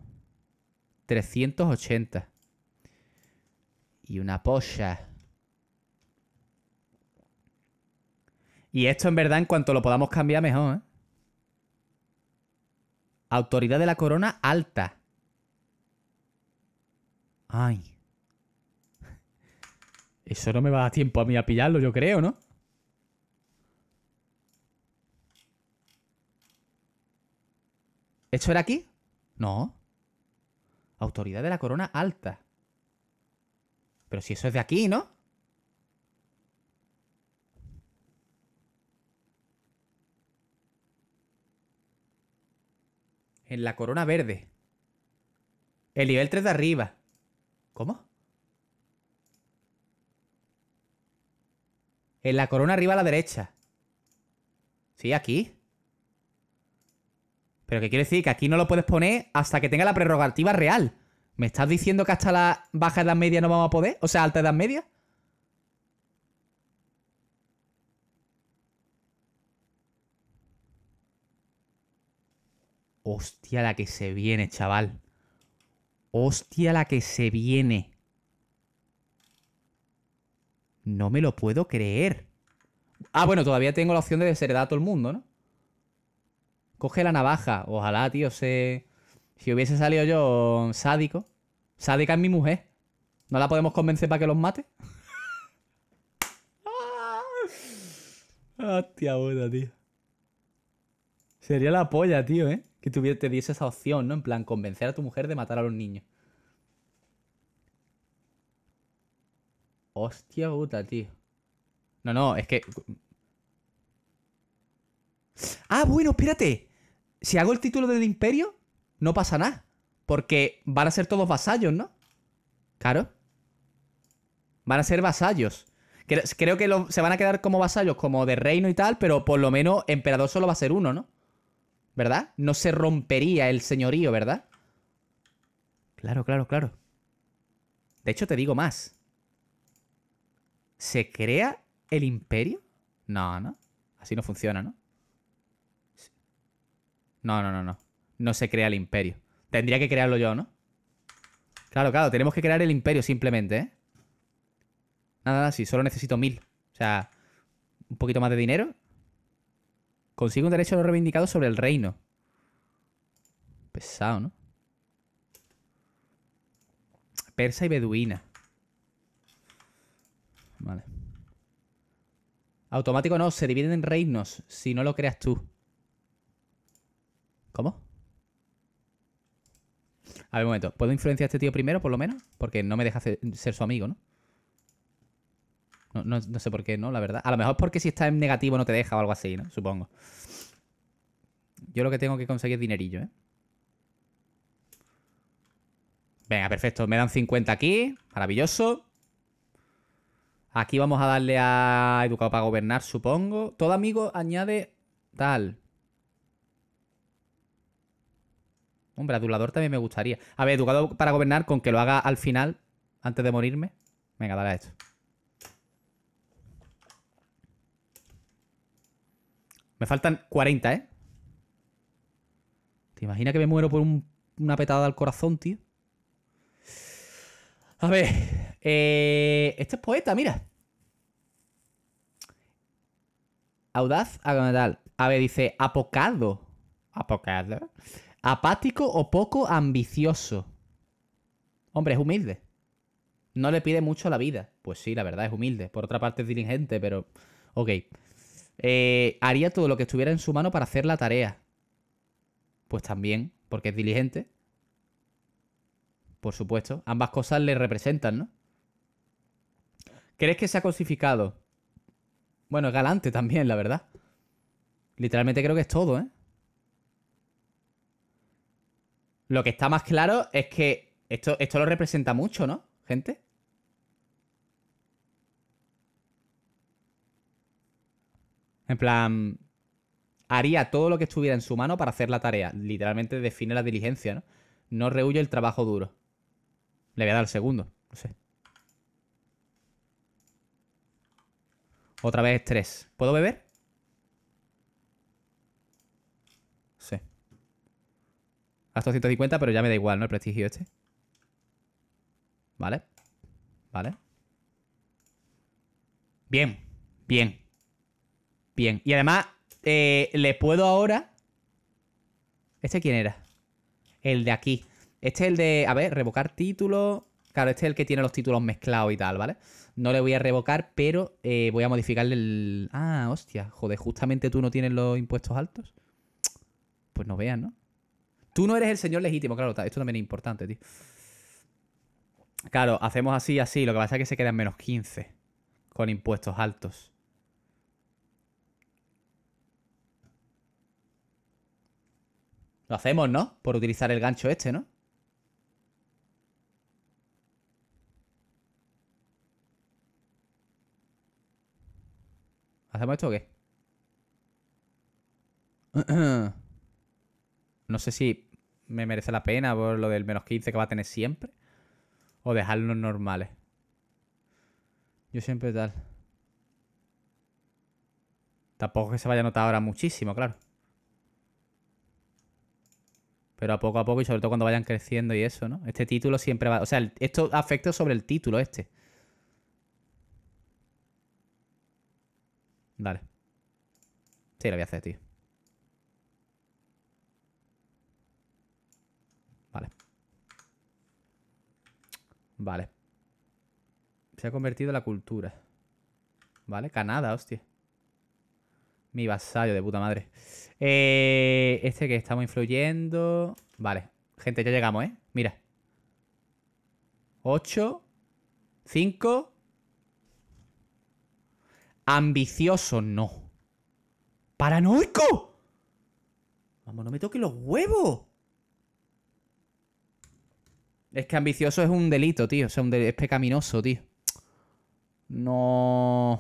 380 y una polla. Y esto en verdad, en cuanto lo podamos cambiar, mejor, ¿eh? Autoridad de la corona alta. Ay. Eso no me va a dar tiempo a mí a pillarlo, yo creo, ¿no? ¿Esto era aquí? No. Autoridad de la corona alta. Pero si eso es de aquí, ¿no? En la corona verde. El nivel 3 de arriba. ¿Cómo? En la corona arriba a la derecha. Sí, aquí. Pero ¿qué quiere decir que aquí no lo puedes poner hasta que tenga la prerrogativa real. ¿Me estás diciendo que hasta la baja edad media no vamos a poder? O sea, alta edad media. Hostia la que se viene, chaval. Hostia la que se viene. No me lo puedo creer. Ah, bueno, todavía tengo la opción de desheredar a todo el mundo, ¿no? Coge la navaja. Ojalá, tío, se... Si hubiese salido yo sádico, sádica es mi mujer. ¿No la podemos convencer para que los mate? Hostia puta, tío. Sería la polla, tío, ¿eh? Que te diese esa opción, ¿no? En plan, convencer a tu mujer de matar a los niños. Hostia puta, tío. No, no, es que... Ah, bueno, espérate. Si hago el título del imperio, no pasa nada. Porque van a ser todos vasallos, ¿no? Claro. Van a ser vasallos. Creo, que se van a quedar como vasallos, como de reino y tal, pero por lo menos emperador solo va a ser uno, ¿no? ¿Verdad? No se rompería el señorío, ¿verdad? Claro, claro, claro. De hecho, te digo más. ¿Se crea el imperio? No, no. Así no funciona, ¿no? No, no, no, no no se crea el imperio. Tendría que crearlo yo, ¿no? Claro, claro, tenemos que crear el imperio simplemente, ¿eh? Nada, nada, sí, solo necesito mil. O sea, un poquito más de dinero. Consigo un derecho no reivindicado sobre el reino. Pesado, ¿no? Persa y beduina. Vale. Automático no, se dividen en reinos si no lo creas tú. ¿Cómo? A ver, un momento. ¿Puedo influenciar a este tío primero, por lo menos? Porque no me deja ser, su amigo, ¿no? ¿no? No, sé por qué, ¿no? La verdad. A lo mejor porque si está en negativo no te deja o algo así, ¿no? Supongo. Yo lo que tengo que conseguir es dinerillo, ¿eh? Venga, perfecto. Me dan 50 aquí. Maravilloso. Aquí vamos a darle a Educado para Gobernar, supongo. Todo amigo añade tal. Hombre, adulador también me gustaría. A ver, educado para gobernar con que lo haga al final, antes de morirme. Venga, dale a esto. Me faltan 40, ¿eh? ¿Te imaginas que me muero por una petada al corazón, tío? A ver. Eh, este es poeta, mira. Audaz Agonadal. A ver, dice apocado. Apocado. Apático o poco ambicioso. Hombre, es humilde. No le pide mucho la vida. Pues sí, la verdad es humilde. Por otra parte es diligente, pero... Ok. Eh, haría todo lo que estuviera en su mano para hacer la tarea. Pues también, porque es diligente. Por supuesto. Ambas cosas le representan, ¿no? ¿Crees que se ha cosificado? Bueno, es galante también, la verdad. Literalmente creo que es todo, ¿eh? Lo que está más claro es que esto, esto lo representa mucho, ¿no, gente? En plan, haría todo lo que estuviera en su mano para hacer la tarea. Literalmente define la diligencia, ¿no? No rehuye el trabajo duro. Le voy a dar el segundo, no sé. Otra vez tres. ¿Puedo beber? Hasta 150, pero ya me da igual, ¿no? El prestigio este. Vale. Vale. Bien. Bien. Bien. Y además, eh, le puedo ahora... ¿Este quién era? El de aquí. Este es el de... A ver, revocar título... Claro, este es el que tiene los títulos mezclados y tal, ¿vale? No le voy a revocar, pero eh, voy a modificarle el... Ah, hostia. Joder, justamente tú no tienes los impuestos altos. Pues no veas, ¿no? Tú no eres el señor legítimo, claro, esto también es importante, tío. Claro, hacemos así, así. Lo que pasa es que se quedan menos 15 con impuestos altos. Lo hacemos, ¿no? Por utilizar el gancho este, ¿no? ¿Hacemos esto o qué? no sé si me merece la pena por lo del menos 15 que va a tener siempre. O dejarlos normales. Yo siempre tal. Tampoco que se vaya a notar ahora muchísimo, claro. Pero a poco a poco y sobre todo cuando vayan creciendo y eso, ¿no? Este título siempre va... O sea, esto afecta sobre el título este. Dale. Sí, lo voy a hacer, tío. Vale. Se ha convertido en la cultura. Vale, Canadá, hostia. Mi vasallo de puta madre. Eh, este que estamos influyendo. Vale. Gente, ya llegamos, ¿eh? Mira. 8. 5. Ambicioso, no. ¡Paranoico! Vamos, no me toque los huevos. Es que ambicioso es un delito, tío. O sea, es pecaminoso, tío. No.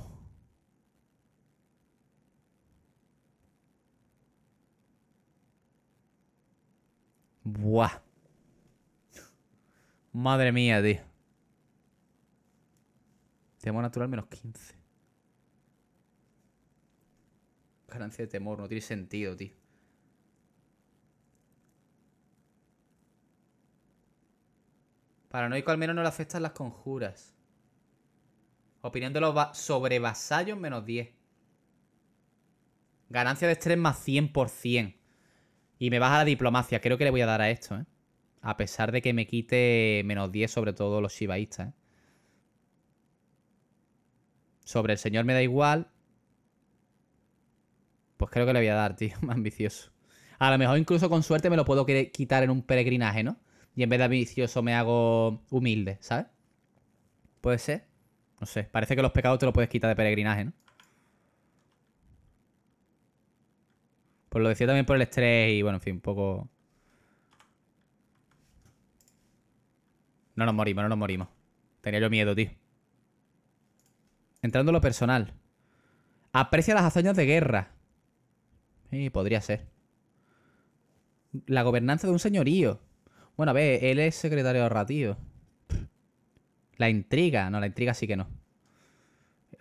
Buah. Madre mía, tío. Temor natural menos 15. Ganancia de temor, no tiene sentido, tío. Paranoico al menos no le afectan las conjuras. Opinión de los va sobre vasallos, menos 10. Ganancia de estrés más 100%. Y me baja la diplomacia. Creo que le voy a dar a esto, ¿eh? A pesar de que me quite menos 10 sobre todo los shibaístas, ¿eh? Sobre el señor me da igual. Pues creo que le voy a dar, tío. Más ambicioso. A lo mejor incluso con suerte me lo puedo quitar en un peregrinaje, ¿no? y en vez de ambicioso me hago humilde, ¿sabes? Puede ser. No sé, parece que los pecados te los puedes quitar de peregrinaje, ¿no? Pues lo decía también por el estrés y bueno, en fin, un poco... No nos morimos, no nos morimos. Tenía yo miedo, tío. Entrando en lo personal. Aprecia las hazañas de guerra. Sí, podría ser. La gobernanza de un señorío. Bueno, a ver, él es secretario ahorrativo. La intriga, no, la intriga sí que no.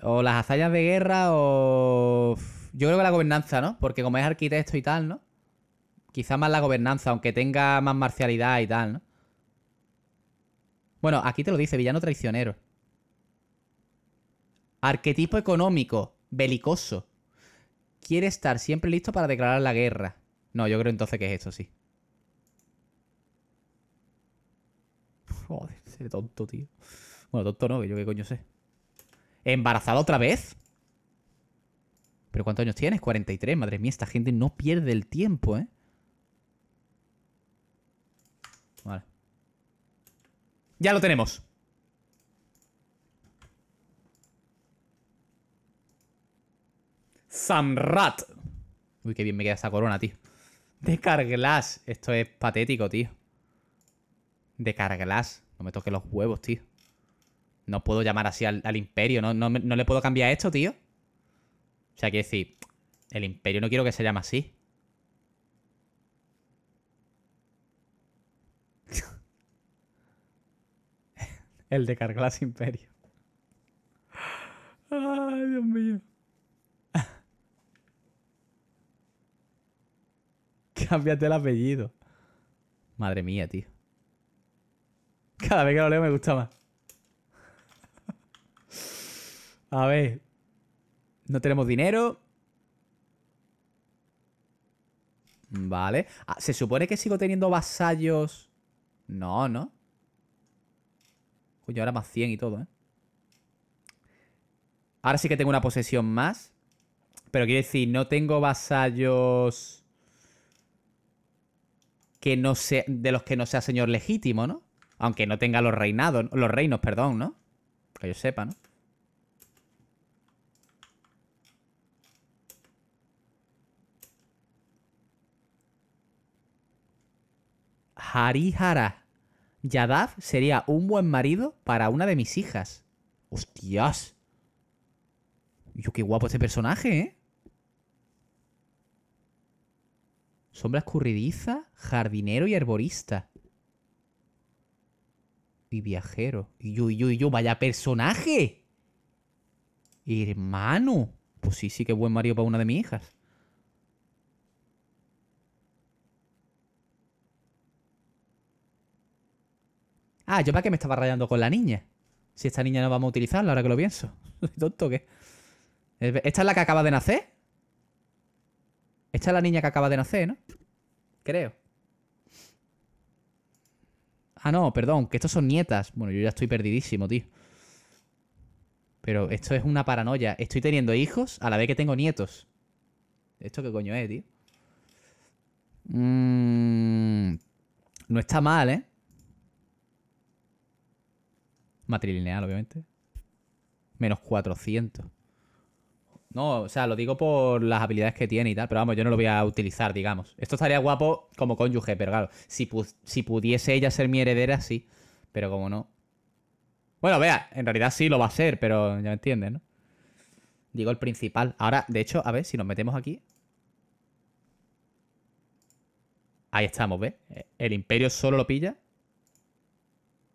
O las hazañas de guerra o... Yo creo que la gobernanza, ¿no? Porque como es arquitecto y tal, ¿no? Quizá más la gobernanza, aunque tenga más marcialidad y tal, ¿no? Bueno, aquí te lo dice, villano traicionero. Arquetipo económico, belicoso. Quiere estar siempre listo para declarar la guerra. No, yo creo entonces que es esto, sí. Joder, ser tonto, tío. Bueno, tonto no, que yo qué coño sé. ¿Embarazada otra vez? ¿Pero cuántos años tienes? 43, madre mía, esta gente no pierde el tiempo, ¿eh? Vale. Ya lo tenemos. Samrat. Uy, qué bien me queda esta corona, tío. De Esto es patético, tío de Carglass. No me toque los huevos, tío. No puedo llamar así al, imperio. ¿No, no, no le puedo cambiar esto, tío. O sea, quiero decir, el imperio no quiero que se llame así. el de Carglass Imperio. Ay, Dios mío. Cámbiate el apellido. Madre mía, tío. Cada vez que lo leo me gusta más. A ver. No tenemos dinero. Vale. Ah, ¿Se supone que sigo teniendo vasallos? No, ¿no? Coño, ahora más 100 y todo, ¿eh? Ahora sí que tengo una posesión más. Pero quiere decir, no tengo vasallos... Que no sea... De los que no sea señor legítimo, ¿no? Aunque no tenga los reinados, los reinos, perdón, ¿no? Que yo sepa, ¿no? Harihara. Yadav sería un buen marido para una de mis hijas. ¡Hostias! Yo qué guapo ese personaje, ¿eh? Sombra escurridiza, jardinero y arborista y viajero. Y yo, y yo, y yo, vaya personaje. Hermano. Pues sí, sí que buen marido para una de mis hijas. Ah, yo para qué me estaba rayando con la niña. Si esta niña no vamos a utilizarla, ahora que lo pienso. Tonto que. ¿Esta es la que acaba de nacer? Esta es la niña que acaba de nacer, ¿no? Creo. Ah, no, perdón, que estos son nietas. Bueno, yo ya estoy perdidísimo, tío. Pero esto es una paranoia. Estoy teniendo hijos a la vez que tengo nietos. ¿Esto qué coño es, tío? Mm, no está mal, ¿eh? Matrilineal, obviamente. Menos 400. No, o sea, lo digo por las habilidades que tiene y tal, pero vamos, yo no lo voy a utilizar, digamos. Esto estaría guapo como cónyuge, pero claro, si, pudiese ella ser mi heredera, sí, pero como no. Bueno, vea, en realidad sí lo va a ser, pero ya me entiendes, ¿no? Digo el principal. Ahora, de hecho, a ver, si nos metemos aquí. Ahí estamos, ¿ves? Eh, el imperio solo lo pilla.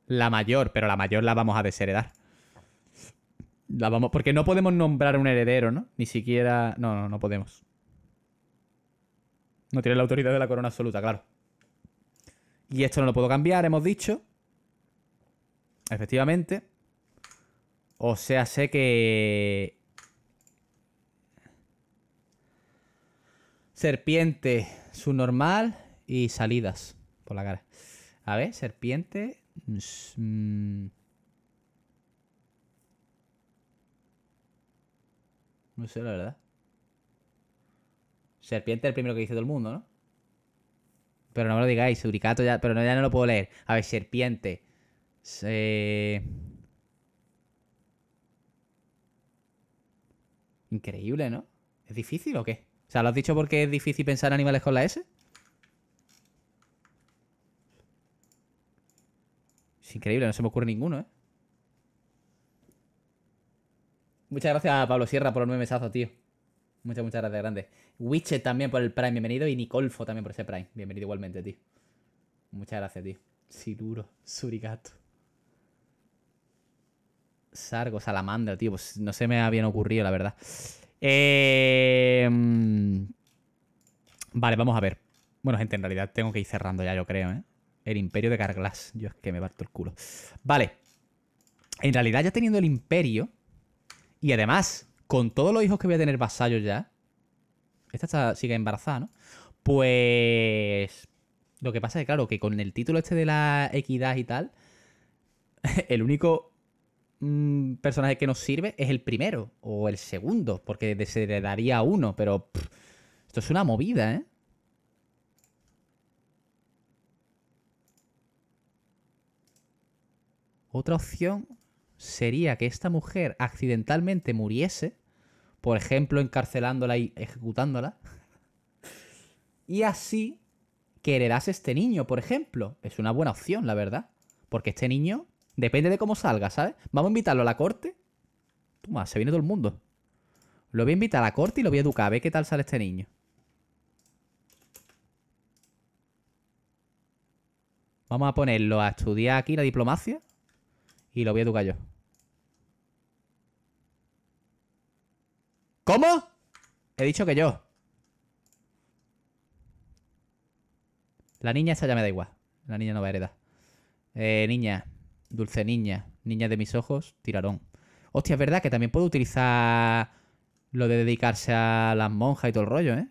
La mayor, pero la mayor la vamos a desheredar vamos, porque no podemos nombrar un heredero, ¿no? Ni siquiera. No, no, no podemos. No tiene la autoridad de la corona absoluta, claro. Y esto no lo puedo cambiar, hemos dicho. Efectivamente. O sea, sé que... Serpiente, su normal y salidas por la cara. A ver, serpiente... Mm, No sé, la verdad. Serpiente es el primero que dice todo el mundo, ¿no? Pero no me lo digáis, subricato ya. Pero no, ya no lo puedo leer. A ver, serpiente. Increíble, ¿no? ¿Es difícil o qué? O sea, ¿lo has dicho porque es difícil pensar en animales con la S? Es increíble, no se me ocurre ninguno, ¿eh? Muchas gracias a Pablo Sierra por el mesazo tío. Muchas, muchas gracias, grande. Witcher también por el Prime, bienvenido. Y Nicolfo también por ese Prime. Bienvenido igualmente, tío. Muchas gracias, tío. Siluro, Surigato. Sargo, Salamandra, tío. Pues no se me habían ocurrido, la verdad. Eh... Vale, vamos a ver. Bueno, gente, en realidad tengo que ir cerrando ya, yo creo, ¿eh? El imperio de Carglass. Yo es que me parto el culo. Vale. En realidad, ya teniendo el imperio, y además, con todos los hijos que voy a tener vasallos ya, esta sigue embarazada, ¿no? Pues lo que pasa es, que, claro, que con el título este de la equidad y tal, el único mm, personaje que nos sirve es el primero o el segundo, porque se le daría uno, pero esto es una movida, ¿eh? Otra opción sería que esta mujer accidentalmente muriese, por ejemplo, encarcelándola y ejecutándola, y así que este niño, por ejemplo. Es una buena opción, la verdad. Porque este niño depende de cómo salga, ¿sabes? Vamos a invitarlo a la corte. Toma, se viene todo el mundo. Lo voy a invitar a la corte y lo voy a educar. A ver qué tal sale este niño. Vamos a ponerlo a estudiar aquí la diplomacia. Y lo voy a educar yo. ¿Cómo? He dicho que yo. La niña esa ya me da igual. La niña no va a heredar. Eh, niña. Dulce niña. Niña de mis ojos. Tirarón. Hostia, es verdad que también puedo utilizar lo de dedicarse a las monjas y todo el rollo, ¿eh?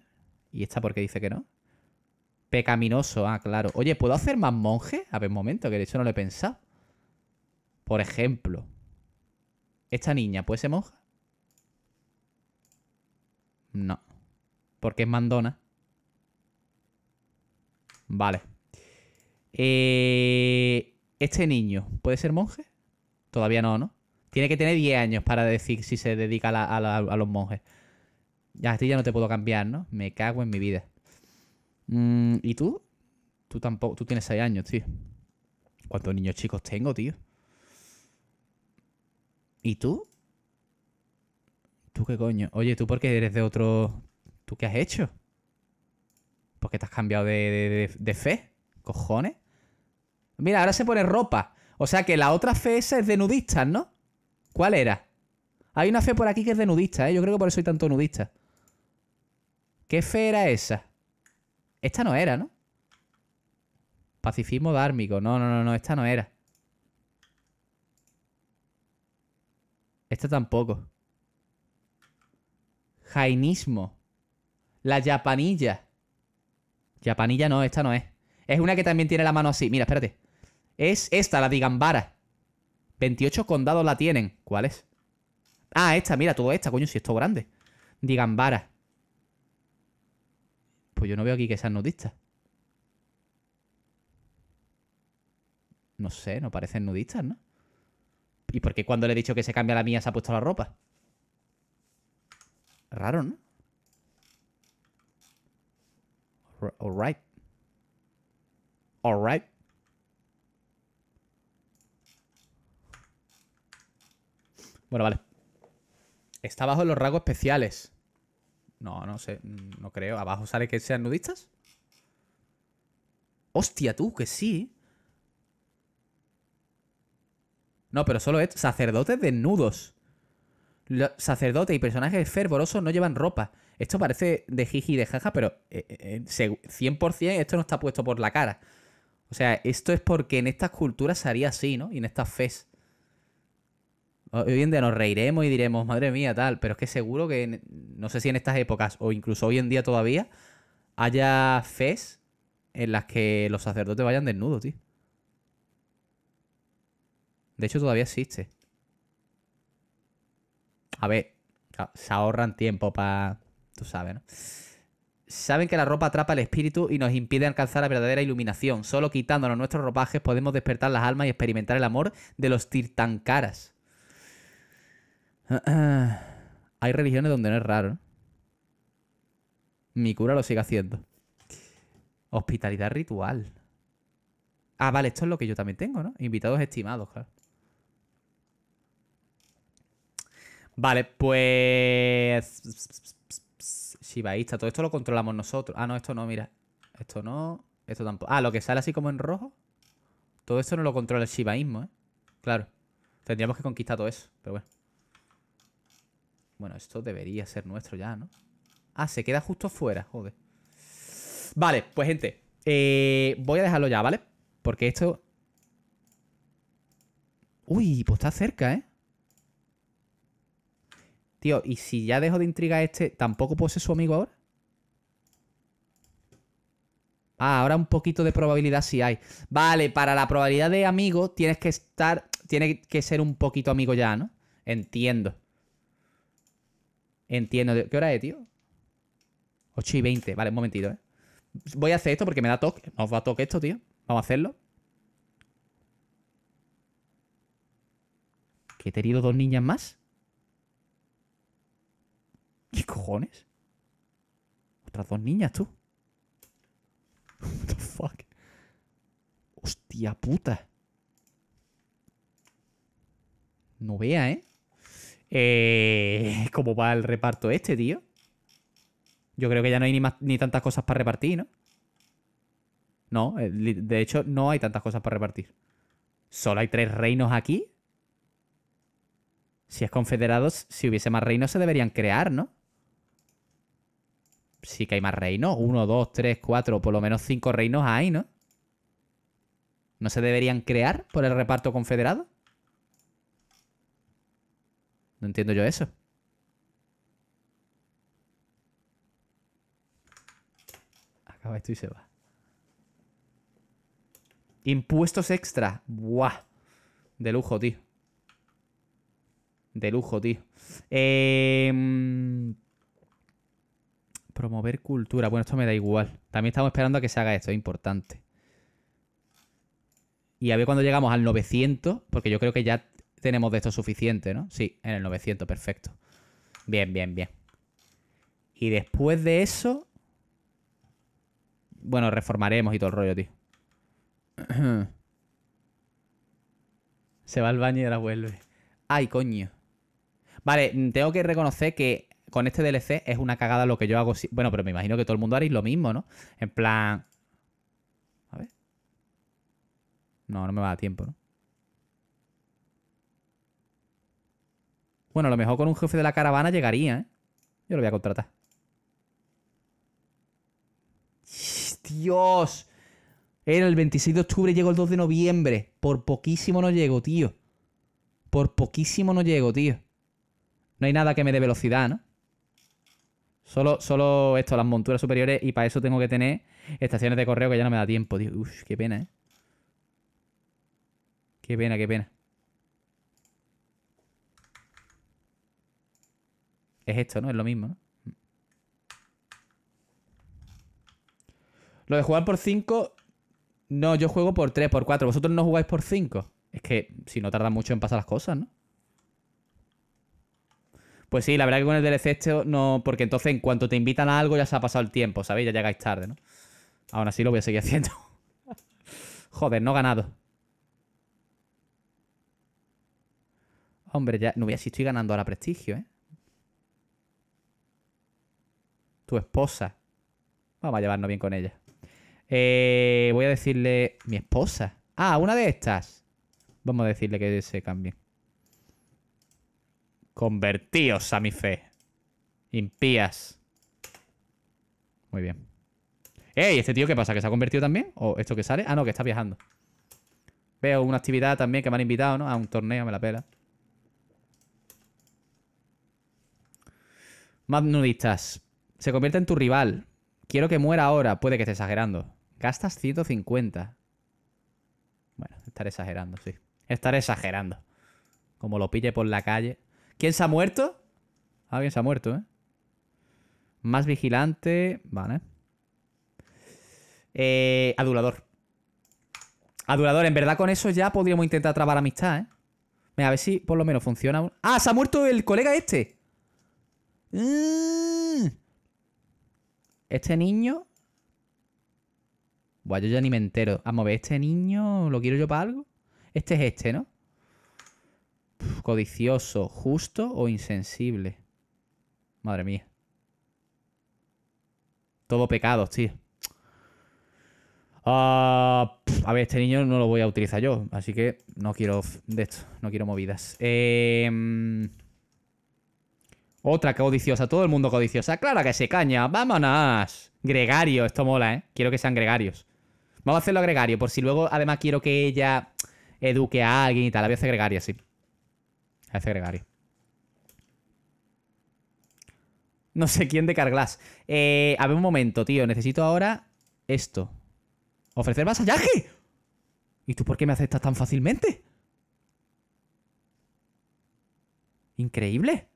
¿Y esta porque dice que no? Pecaminoso, ah, claro. Oye, ¿puedo hacer más monje? A ver, un momento, que de hecho no lo he pensado. Por ejemplo, ¿esta niña puede ser monja? No. Porque es mandona. Vale. Eh, este niño, ¿puede ser monje? Todavía no, ¿no? Tiene que tener 10 años para decir si se dedica a, los monjes. Ya, a este ya no te puedo cambiar, ¿no? Me cago en mi vida. Mm, ¿Y tú? Tú tampoco. Tú tienes 6 años, tío. ¿Cuántos niños chicos tengo, tío? ¿Y tú? ¿Tú qué coño? Oye, ¿tú por qué eres de otro...? ¿Tú qué has hecho? ¿Por qué te has cambiado de, fe? ¿Cojones? Mira, ahora se pone ropa. O sea que la otra fe esa es de nudistas, ¿no? ¿Cuál era? Hay una fe por aquí que es de nudista, ¿eh? Yo creo que por eso soy tanto nudista. ¿Qué fe era esa? Esta no era, ¿no? Pacifismo dármico. No, no, no, no, esta no era. Esta tampoco. Jainismo. La Japanilla. Japanilla no, esta no es. Es una que también tiene la mano así. Mira, espérate. Es esta, la Digambara. 28 condados la tienen. ¿Cuál es? Ah, esta, mira, todo esta, coño, si esto grande. Digambara. Pues yo no veo aquí que sean nudistas. No sé, no parecen nudistas, ¿no? ¿Y por qué cuando le he dicho que se cambia la mía se ha puesto la ropa? Raro, ¿no? Alright. Alright. Bueno, vale. Está abajo en los rasgos especiales. No, no sé, no creo. ¿Abajo sale que sean nudistas? Hostia, tú, que sí. No, pero solo es sacerdotes desnudos. Los sacerdotes y personajes fervorosos no llevan ropa. Esto parece de jiji de jaja, pero 100% eh, eh, eh, esto no está puesto por la cara. O sea, esto es porque en estas culturas se haría así, ¿no? Y en estas fes. Hoy en día nos reiremos y diremos, madre mía, tal, pero es que seguro que, no sé si en estas épocas o incluso hoy en día todavía, haya fes en las que los sacerdotes vayan desnudos, tío. De hecho, todavía existe. A ver, se ahorran tiempo para... Tú sabes, ¿no? Saben que la ropa atrapa el espíritu y nos impide alcanzar la verdadera iluminación. Solo quitándonos nuestros ropajes podemos despertar las almas y experimentar el amor de los tirtancaras. Hay religiones donde no es raro. ¿no? Mi cura lo sigue haciendo. Hospitalidad ritual. Ah, vale, esto es lo que yo también tengo, ¿no? Invitados estimados, claro. Vale, pues... Shibaista, todo esto lo controlamos nosotros. Ah, no, esto no, mira. Esto no, esto tampoco. Ah, lo que sale así como en rojo. Todo esto no lo controla el shibaísmo, ¿eh? Claro. Tendríamos que conquistar todo eso, pero bueno. Bueno, esto debería ser nuestro ya, ¿no? Ah, se queda justo fuera, joder. Vale, pues gente, eh, voy a dejarlo ya, ¿vale? Porque esto... Uy, pues está cerca, ¿eh? Tío, ¿y si ya dejo de intrigar a este, tampoco puedo ser su amigo ahora? Ah, ahora un poquito de probabilidad sí hay. Vale, para la probabilidad de amigo tienes que estar. Tiene que ser un poquito amigo ya, ¿no? Entiendo. Entiendo. ¿Qué hora es, tío? 8 y 20. Vale, un momentito, ¿eh? Voy a hacer esto porque me da toque. Nos a toque esto, tío. Vamos a hacerlo. Que he tenido dos niñas más. ¿Qué cojones? Otras dos niñas, tú. What the fuck? Hostia puta. No vea, ¿eh? eh ¿Cómo va el reparto este, tío? Yo creo que ya no hay ni, ni tantas cosas para repartir, ¿no? No, eh, de hecho no hay tantas cosas para repartir. Solo hay tres reinos aquí. Si es confederados, si hubiese más reinos se deberían crear, ¿no? sí que hay más reinos. Uno, dos, tres, cuatro, por lo menos cinco reinos hay, ¿no? ¿No se deberían crear por el reparto confederado? No entiendo yo eso. Acaba esto y se va. Impuestos extra. Buah. De lujo, tío. De lujo, tío. Eh... Promover cultura. Bueno, esto me da igual. También estamos esperando a que se haga esto, es importante. Y a ver cuando llegamos al 900, porque yo creo que ya tenemos de esto suficiente, ¿no? Sí, en el 900, perfecto. Bien, bien, bien. Y después de eso... Bueno, reformaremos y todo el rollo, tío. Se va al baño y ahora vuelve. Ay, coño. Vale, mm, tengo que reconocer que con este DLC es una cagada lo que yo hago. Bueno, pero me imagino que todo el mundo haréis lo mismo, ¿no? En plan. A ver. No, no me va a tiempo, ¿no? Bueno, a lo mejor con un jefe de la caravana llegaría, ¿eh? Yo lo voy a contratar. ¡Dios! Era el 26 de octubre, llegó el 2 de noviembre. Por poquísimo no llego, tío. Por poquísimo no llego, tío. No hay nada que me dé velocidad, ¿no? Solo, esto, las monturas superiores. Y para eso tengo que tener estaciones de correo que ya no me da tiempo, tío. Uf, qué pena, ¿eh? Qué pena, qué pena. Es esto, ¿no? Es lo mismo, Lo de jugar por 5... No, yo juego por 3, por 4. Vosotros no jugáis por 5. Es que si no tardan mucho en pasar las cosas, ¿no? Pues sí, la verdad que con el DLC este no. Porque entonces, en cuanto te invitan a algo, ya se ha pasado el tiempo, ¿sabéis? Ya llegáis tarde, ¿no? Aún así lo voy a seguir haciendo. Joder, no ganado. Hombre, ya no voy a si estoy ganando ahora prestigio, ¿eh? Tu esposa. Vamos a llevarnos bien con ella. Eh, voy a decirle... Mi esposa. Ah, una de estas. Vamos a decirle que se cambie. Convertíos a mi fe. Impías. Muy bien. ¡Ey! ¿Este tío qué pasa? ¿Que se ha convertido también? ¿O esto que sale? Ah, no, que está viajando. Veo una actividad también que me han invitado, ¿no? A un torneo, me la pela. Más Se convierte en tu rival. Quiero que muera ahora. Puede que esté exagerando. Gastas 150. Bueno, estar exagerando, sí. Estaré exagerando. Como lo pille por la calle. ¿Quién se ha muerto? Alguien se ha muerto, ¿eh? Más vigilante. Vale. Eh, adulador. Adulador, en verdad con eso ya podríamos intentar trabar amistad, ¿eh? a ver si por lo menos funciona. ¡Ah! ¡Se ha muerto el colega este! ¡Ah! Este niño. Buah, yo ya ni me entero. Vamos a ver, este niño lo quiero yo para algo. Este es este, ¿no? Codicioso, justo o insensible. Madre mía. Todo pecado, tío. Ah, a ver, este niño no lo voy a utilizar yo, así que no quiero de esto, no quiero movidas. Em, otra codiciosa, todo el mundo codiciosa. Claro que se caña, vámonos. Gregario, esto mola, ¿eh? Quiero que sean gregarios. Vamos a hacerlo a gregario, por si luego además quiero que ella eduque a alguien y tal. La voy a hacer gregario, sí gregario. No sé quién de Carglass. Eh, a ver un momento, tío. Necesito ahora esto. ¿Ofrecer vasallaje? ¿Y tú por qué me aceptas tan fácilmente? Increíble.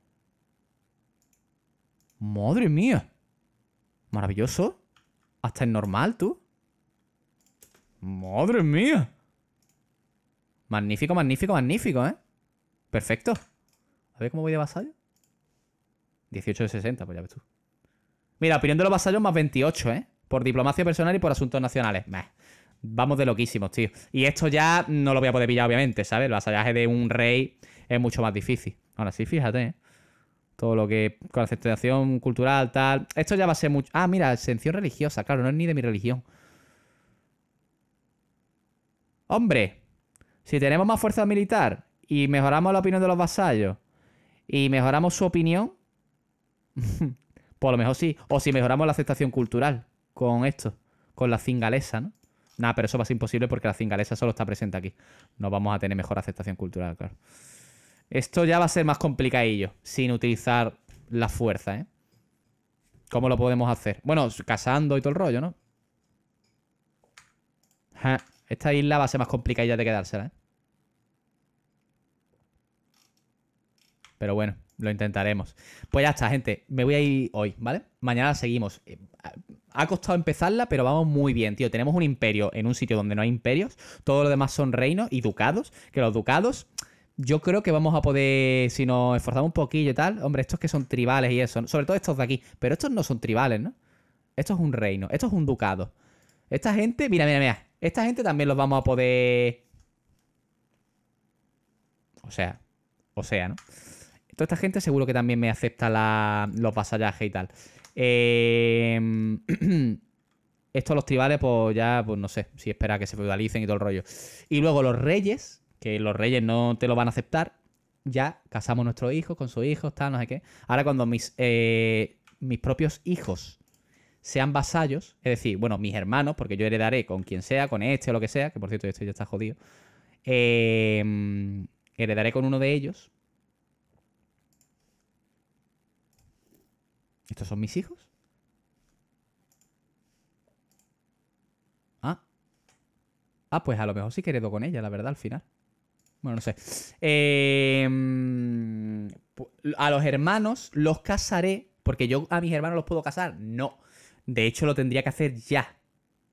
Madre mía. Maravilloso. Hasta es normal, tú. Madre mía. Magnífico, magnífico, magnífico, ¿eh? Perfecto. A ver cómo voy de vasallo. 18 de 60, pues ya ves tú. Mira, opinión de los vasallos más 28, ¿eh? Por diplomacia personal y por asuntos nacionales. vamos de loquísimos, tío. Y esto ya no lo voy a poder pillar, obviamente, ¿sabes? El vasallaje de un rey es mucho más difícil. Ahora sí, fíjate, ¿eh? Todo lo que... Con la aceptación cultural, tal... Esto ya va a ser mucho... Ah, mira, exención religiosa. Claro, no es ni de mi religión. Hombre, si tenemos más fuerza militar y mejoramos la opinión de los vasallos y mejoramos su opinión, por lo mejor sí. O si mejoramos la aceptación cultural con esto, con la cingalesa, ¿no? Nada, pero eso va a ser imposible porque la cingalesa solo está presente aquí. No vamos a tener mejor aceptación cultural, claro. Esto ya va a ser más complicadillo, sin utilizar la fuerza, ¿eh? ¿Cómo lo podemos hacer? Bueno, casando y todo el rollo, ¿no? Esta isla va a ser más complicadilla de quedársela, ¿eh? Pero bueno, lo intentaremos. Pues ya está, gente. Me voy a ir hoy, ¿vale? Mañana seguimos. Eh, ha costado empezarla, pero vamos muy bien, tío. Tenemos un imperio en un sitio donde no hay imperios. Todo lo demás son reinos y ducados. Que los ducados yo creo que vamos a poder, si nos esforzamos un poquillo y tal, hombre, estos que son tribales y eso, sobre todo estos de aquí, pero estos no son tribales, ¿no? Esto es un reino, esto es un ducado. Esta gente, mira, mira, mira, esta gente también los vamos a poder... O sea, o sea, ¿no? Toda esta gente seguro que también me acepta los vasallajes y tal. Eh, em, estos los tribales, pues ya, pues no sé, si espera que se feudalicen y todo el rollo. Y luego los reyes, que los reyes no te lo van a aceptar. Ya casamos nuestros hijos con sus hijos, tal, no sé qué. Ahora cuando mis, eh, mis propios hijos sean vasallos, es decir, bueno, mis hermanos, porque yo heredaré con quien sea, con este o lo que sea, que por cierto este ya está jodido, em, heredaré con uno de ellos, ¿Estos son mis hijos? Ah. Ah, pues a lo mejor sí que con ella, la verdad, al final. Bueno, no sé. Em, a los hermanos los casaré, porque yo a mis hermanos los puedo casar. No. De hecho, lo tendría que hacer ya.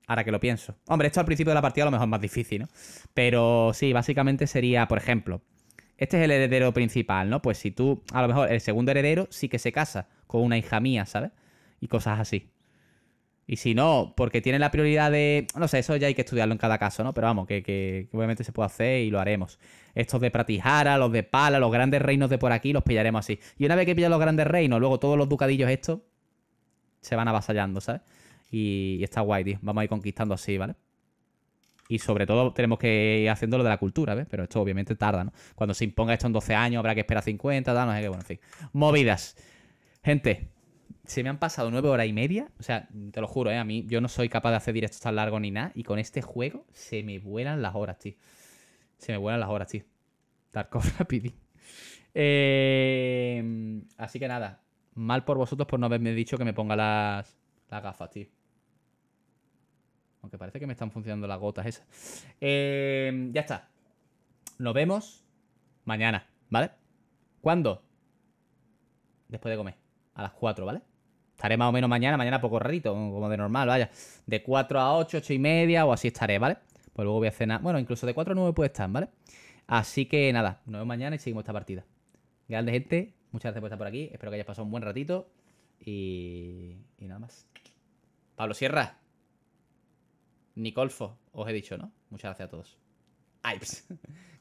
Ahora que lo pienso. Hombre, esto al principio de la partida a lo mejor es más difícil, ¿no? Pero sí, básicamente sería, por ejemplo, este es el heredero principal, ¿no? Pues si tú, a lo mejor el segundo heredero sí que se casa con una hija mía, ¿sabes? Y cosas así. Y si no, porque tiene la prioridad de. No sé, eso ya hay que estudiarlo en cada caso, ¿no? Pero vamos, que, obviamente se puede hacer y lo haremos. Estos de Pratijara, los de Pala, los grandes reinos de por aquí, los pillaremos así. Y una vez que pillan los grandes reinos, luego todos los ducadillos estos se van avasallando, ¿sabes? Y, está guay, tío. Vamos a ir conquistando así, ¿vale? y sobre todo tenemos que ir haciendo lo de la cultura, ¿ves? Pero esto obviamente tarda, ¿no? Cuando se imponga esto en 12 años habrá que esperar 50, tal, no sé qué, bueno, en fin. Movidas. Gente, se me han pasado 9 horas y media, o sea, te lo juro, ¿eh? A mí yo no soy capaz de hacer directos tan largos ni nada y con este juego se me vuelan las horas, tío. Se me vuelan las horas, tío. Tarkov rapidín. Eh, así que nada, mal por vosotros por no haberme dicho que me ponga las, las gafas, tío. Aunque parece que me están funcionando las gotas esas. Eh, ya está. Nos vemos mañana, ¿vale? ¿Cuándo? Después de comer. A las 4, ¿vale? Estaré más o menos mañana, mañana poco rarito, como de normal, vaya. De 4 a 8, 8 y media o así estaré, ¿vale? Pues luego voy a cenar. Bueno, incluso de 4 a 9 puede estar, ¿vale? Así que nada, nos vemos mañana y seguimos esta partida. Grande gente, muchas gracias por estar por aquí. Espero que hayas pasado un buen ratito. Y, y nada más. Pablo Sierra. Nicolfo, os he dicho, ¿no? Muchas gracias a todos. Ips.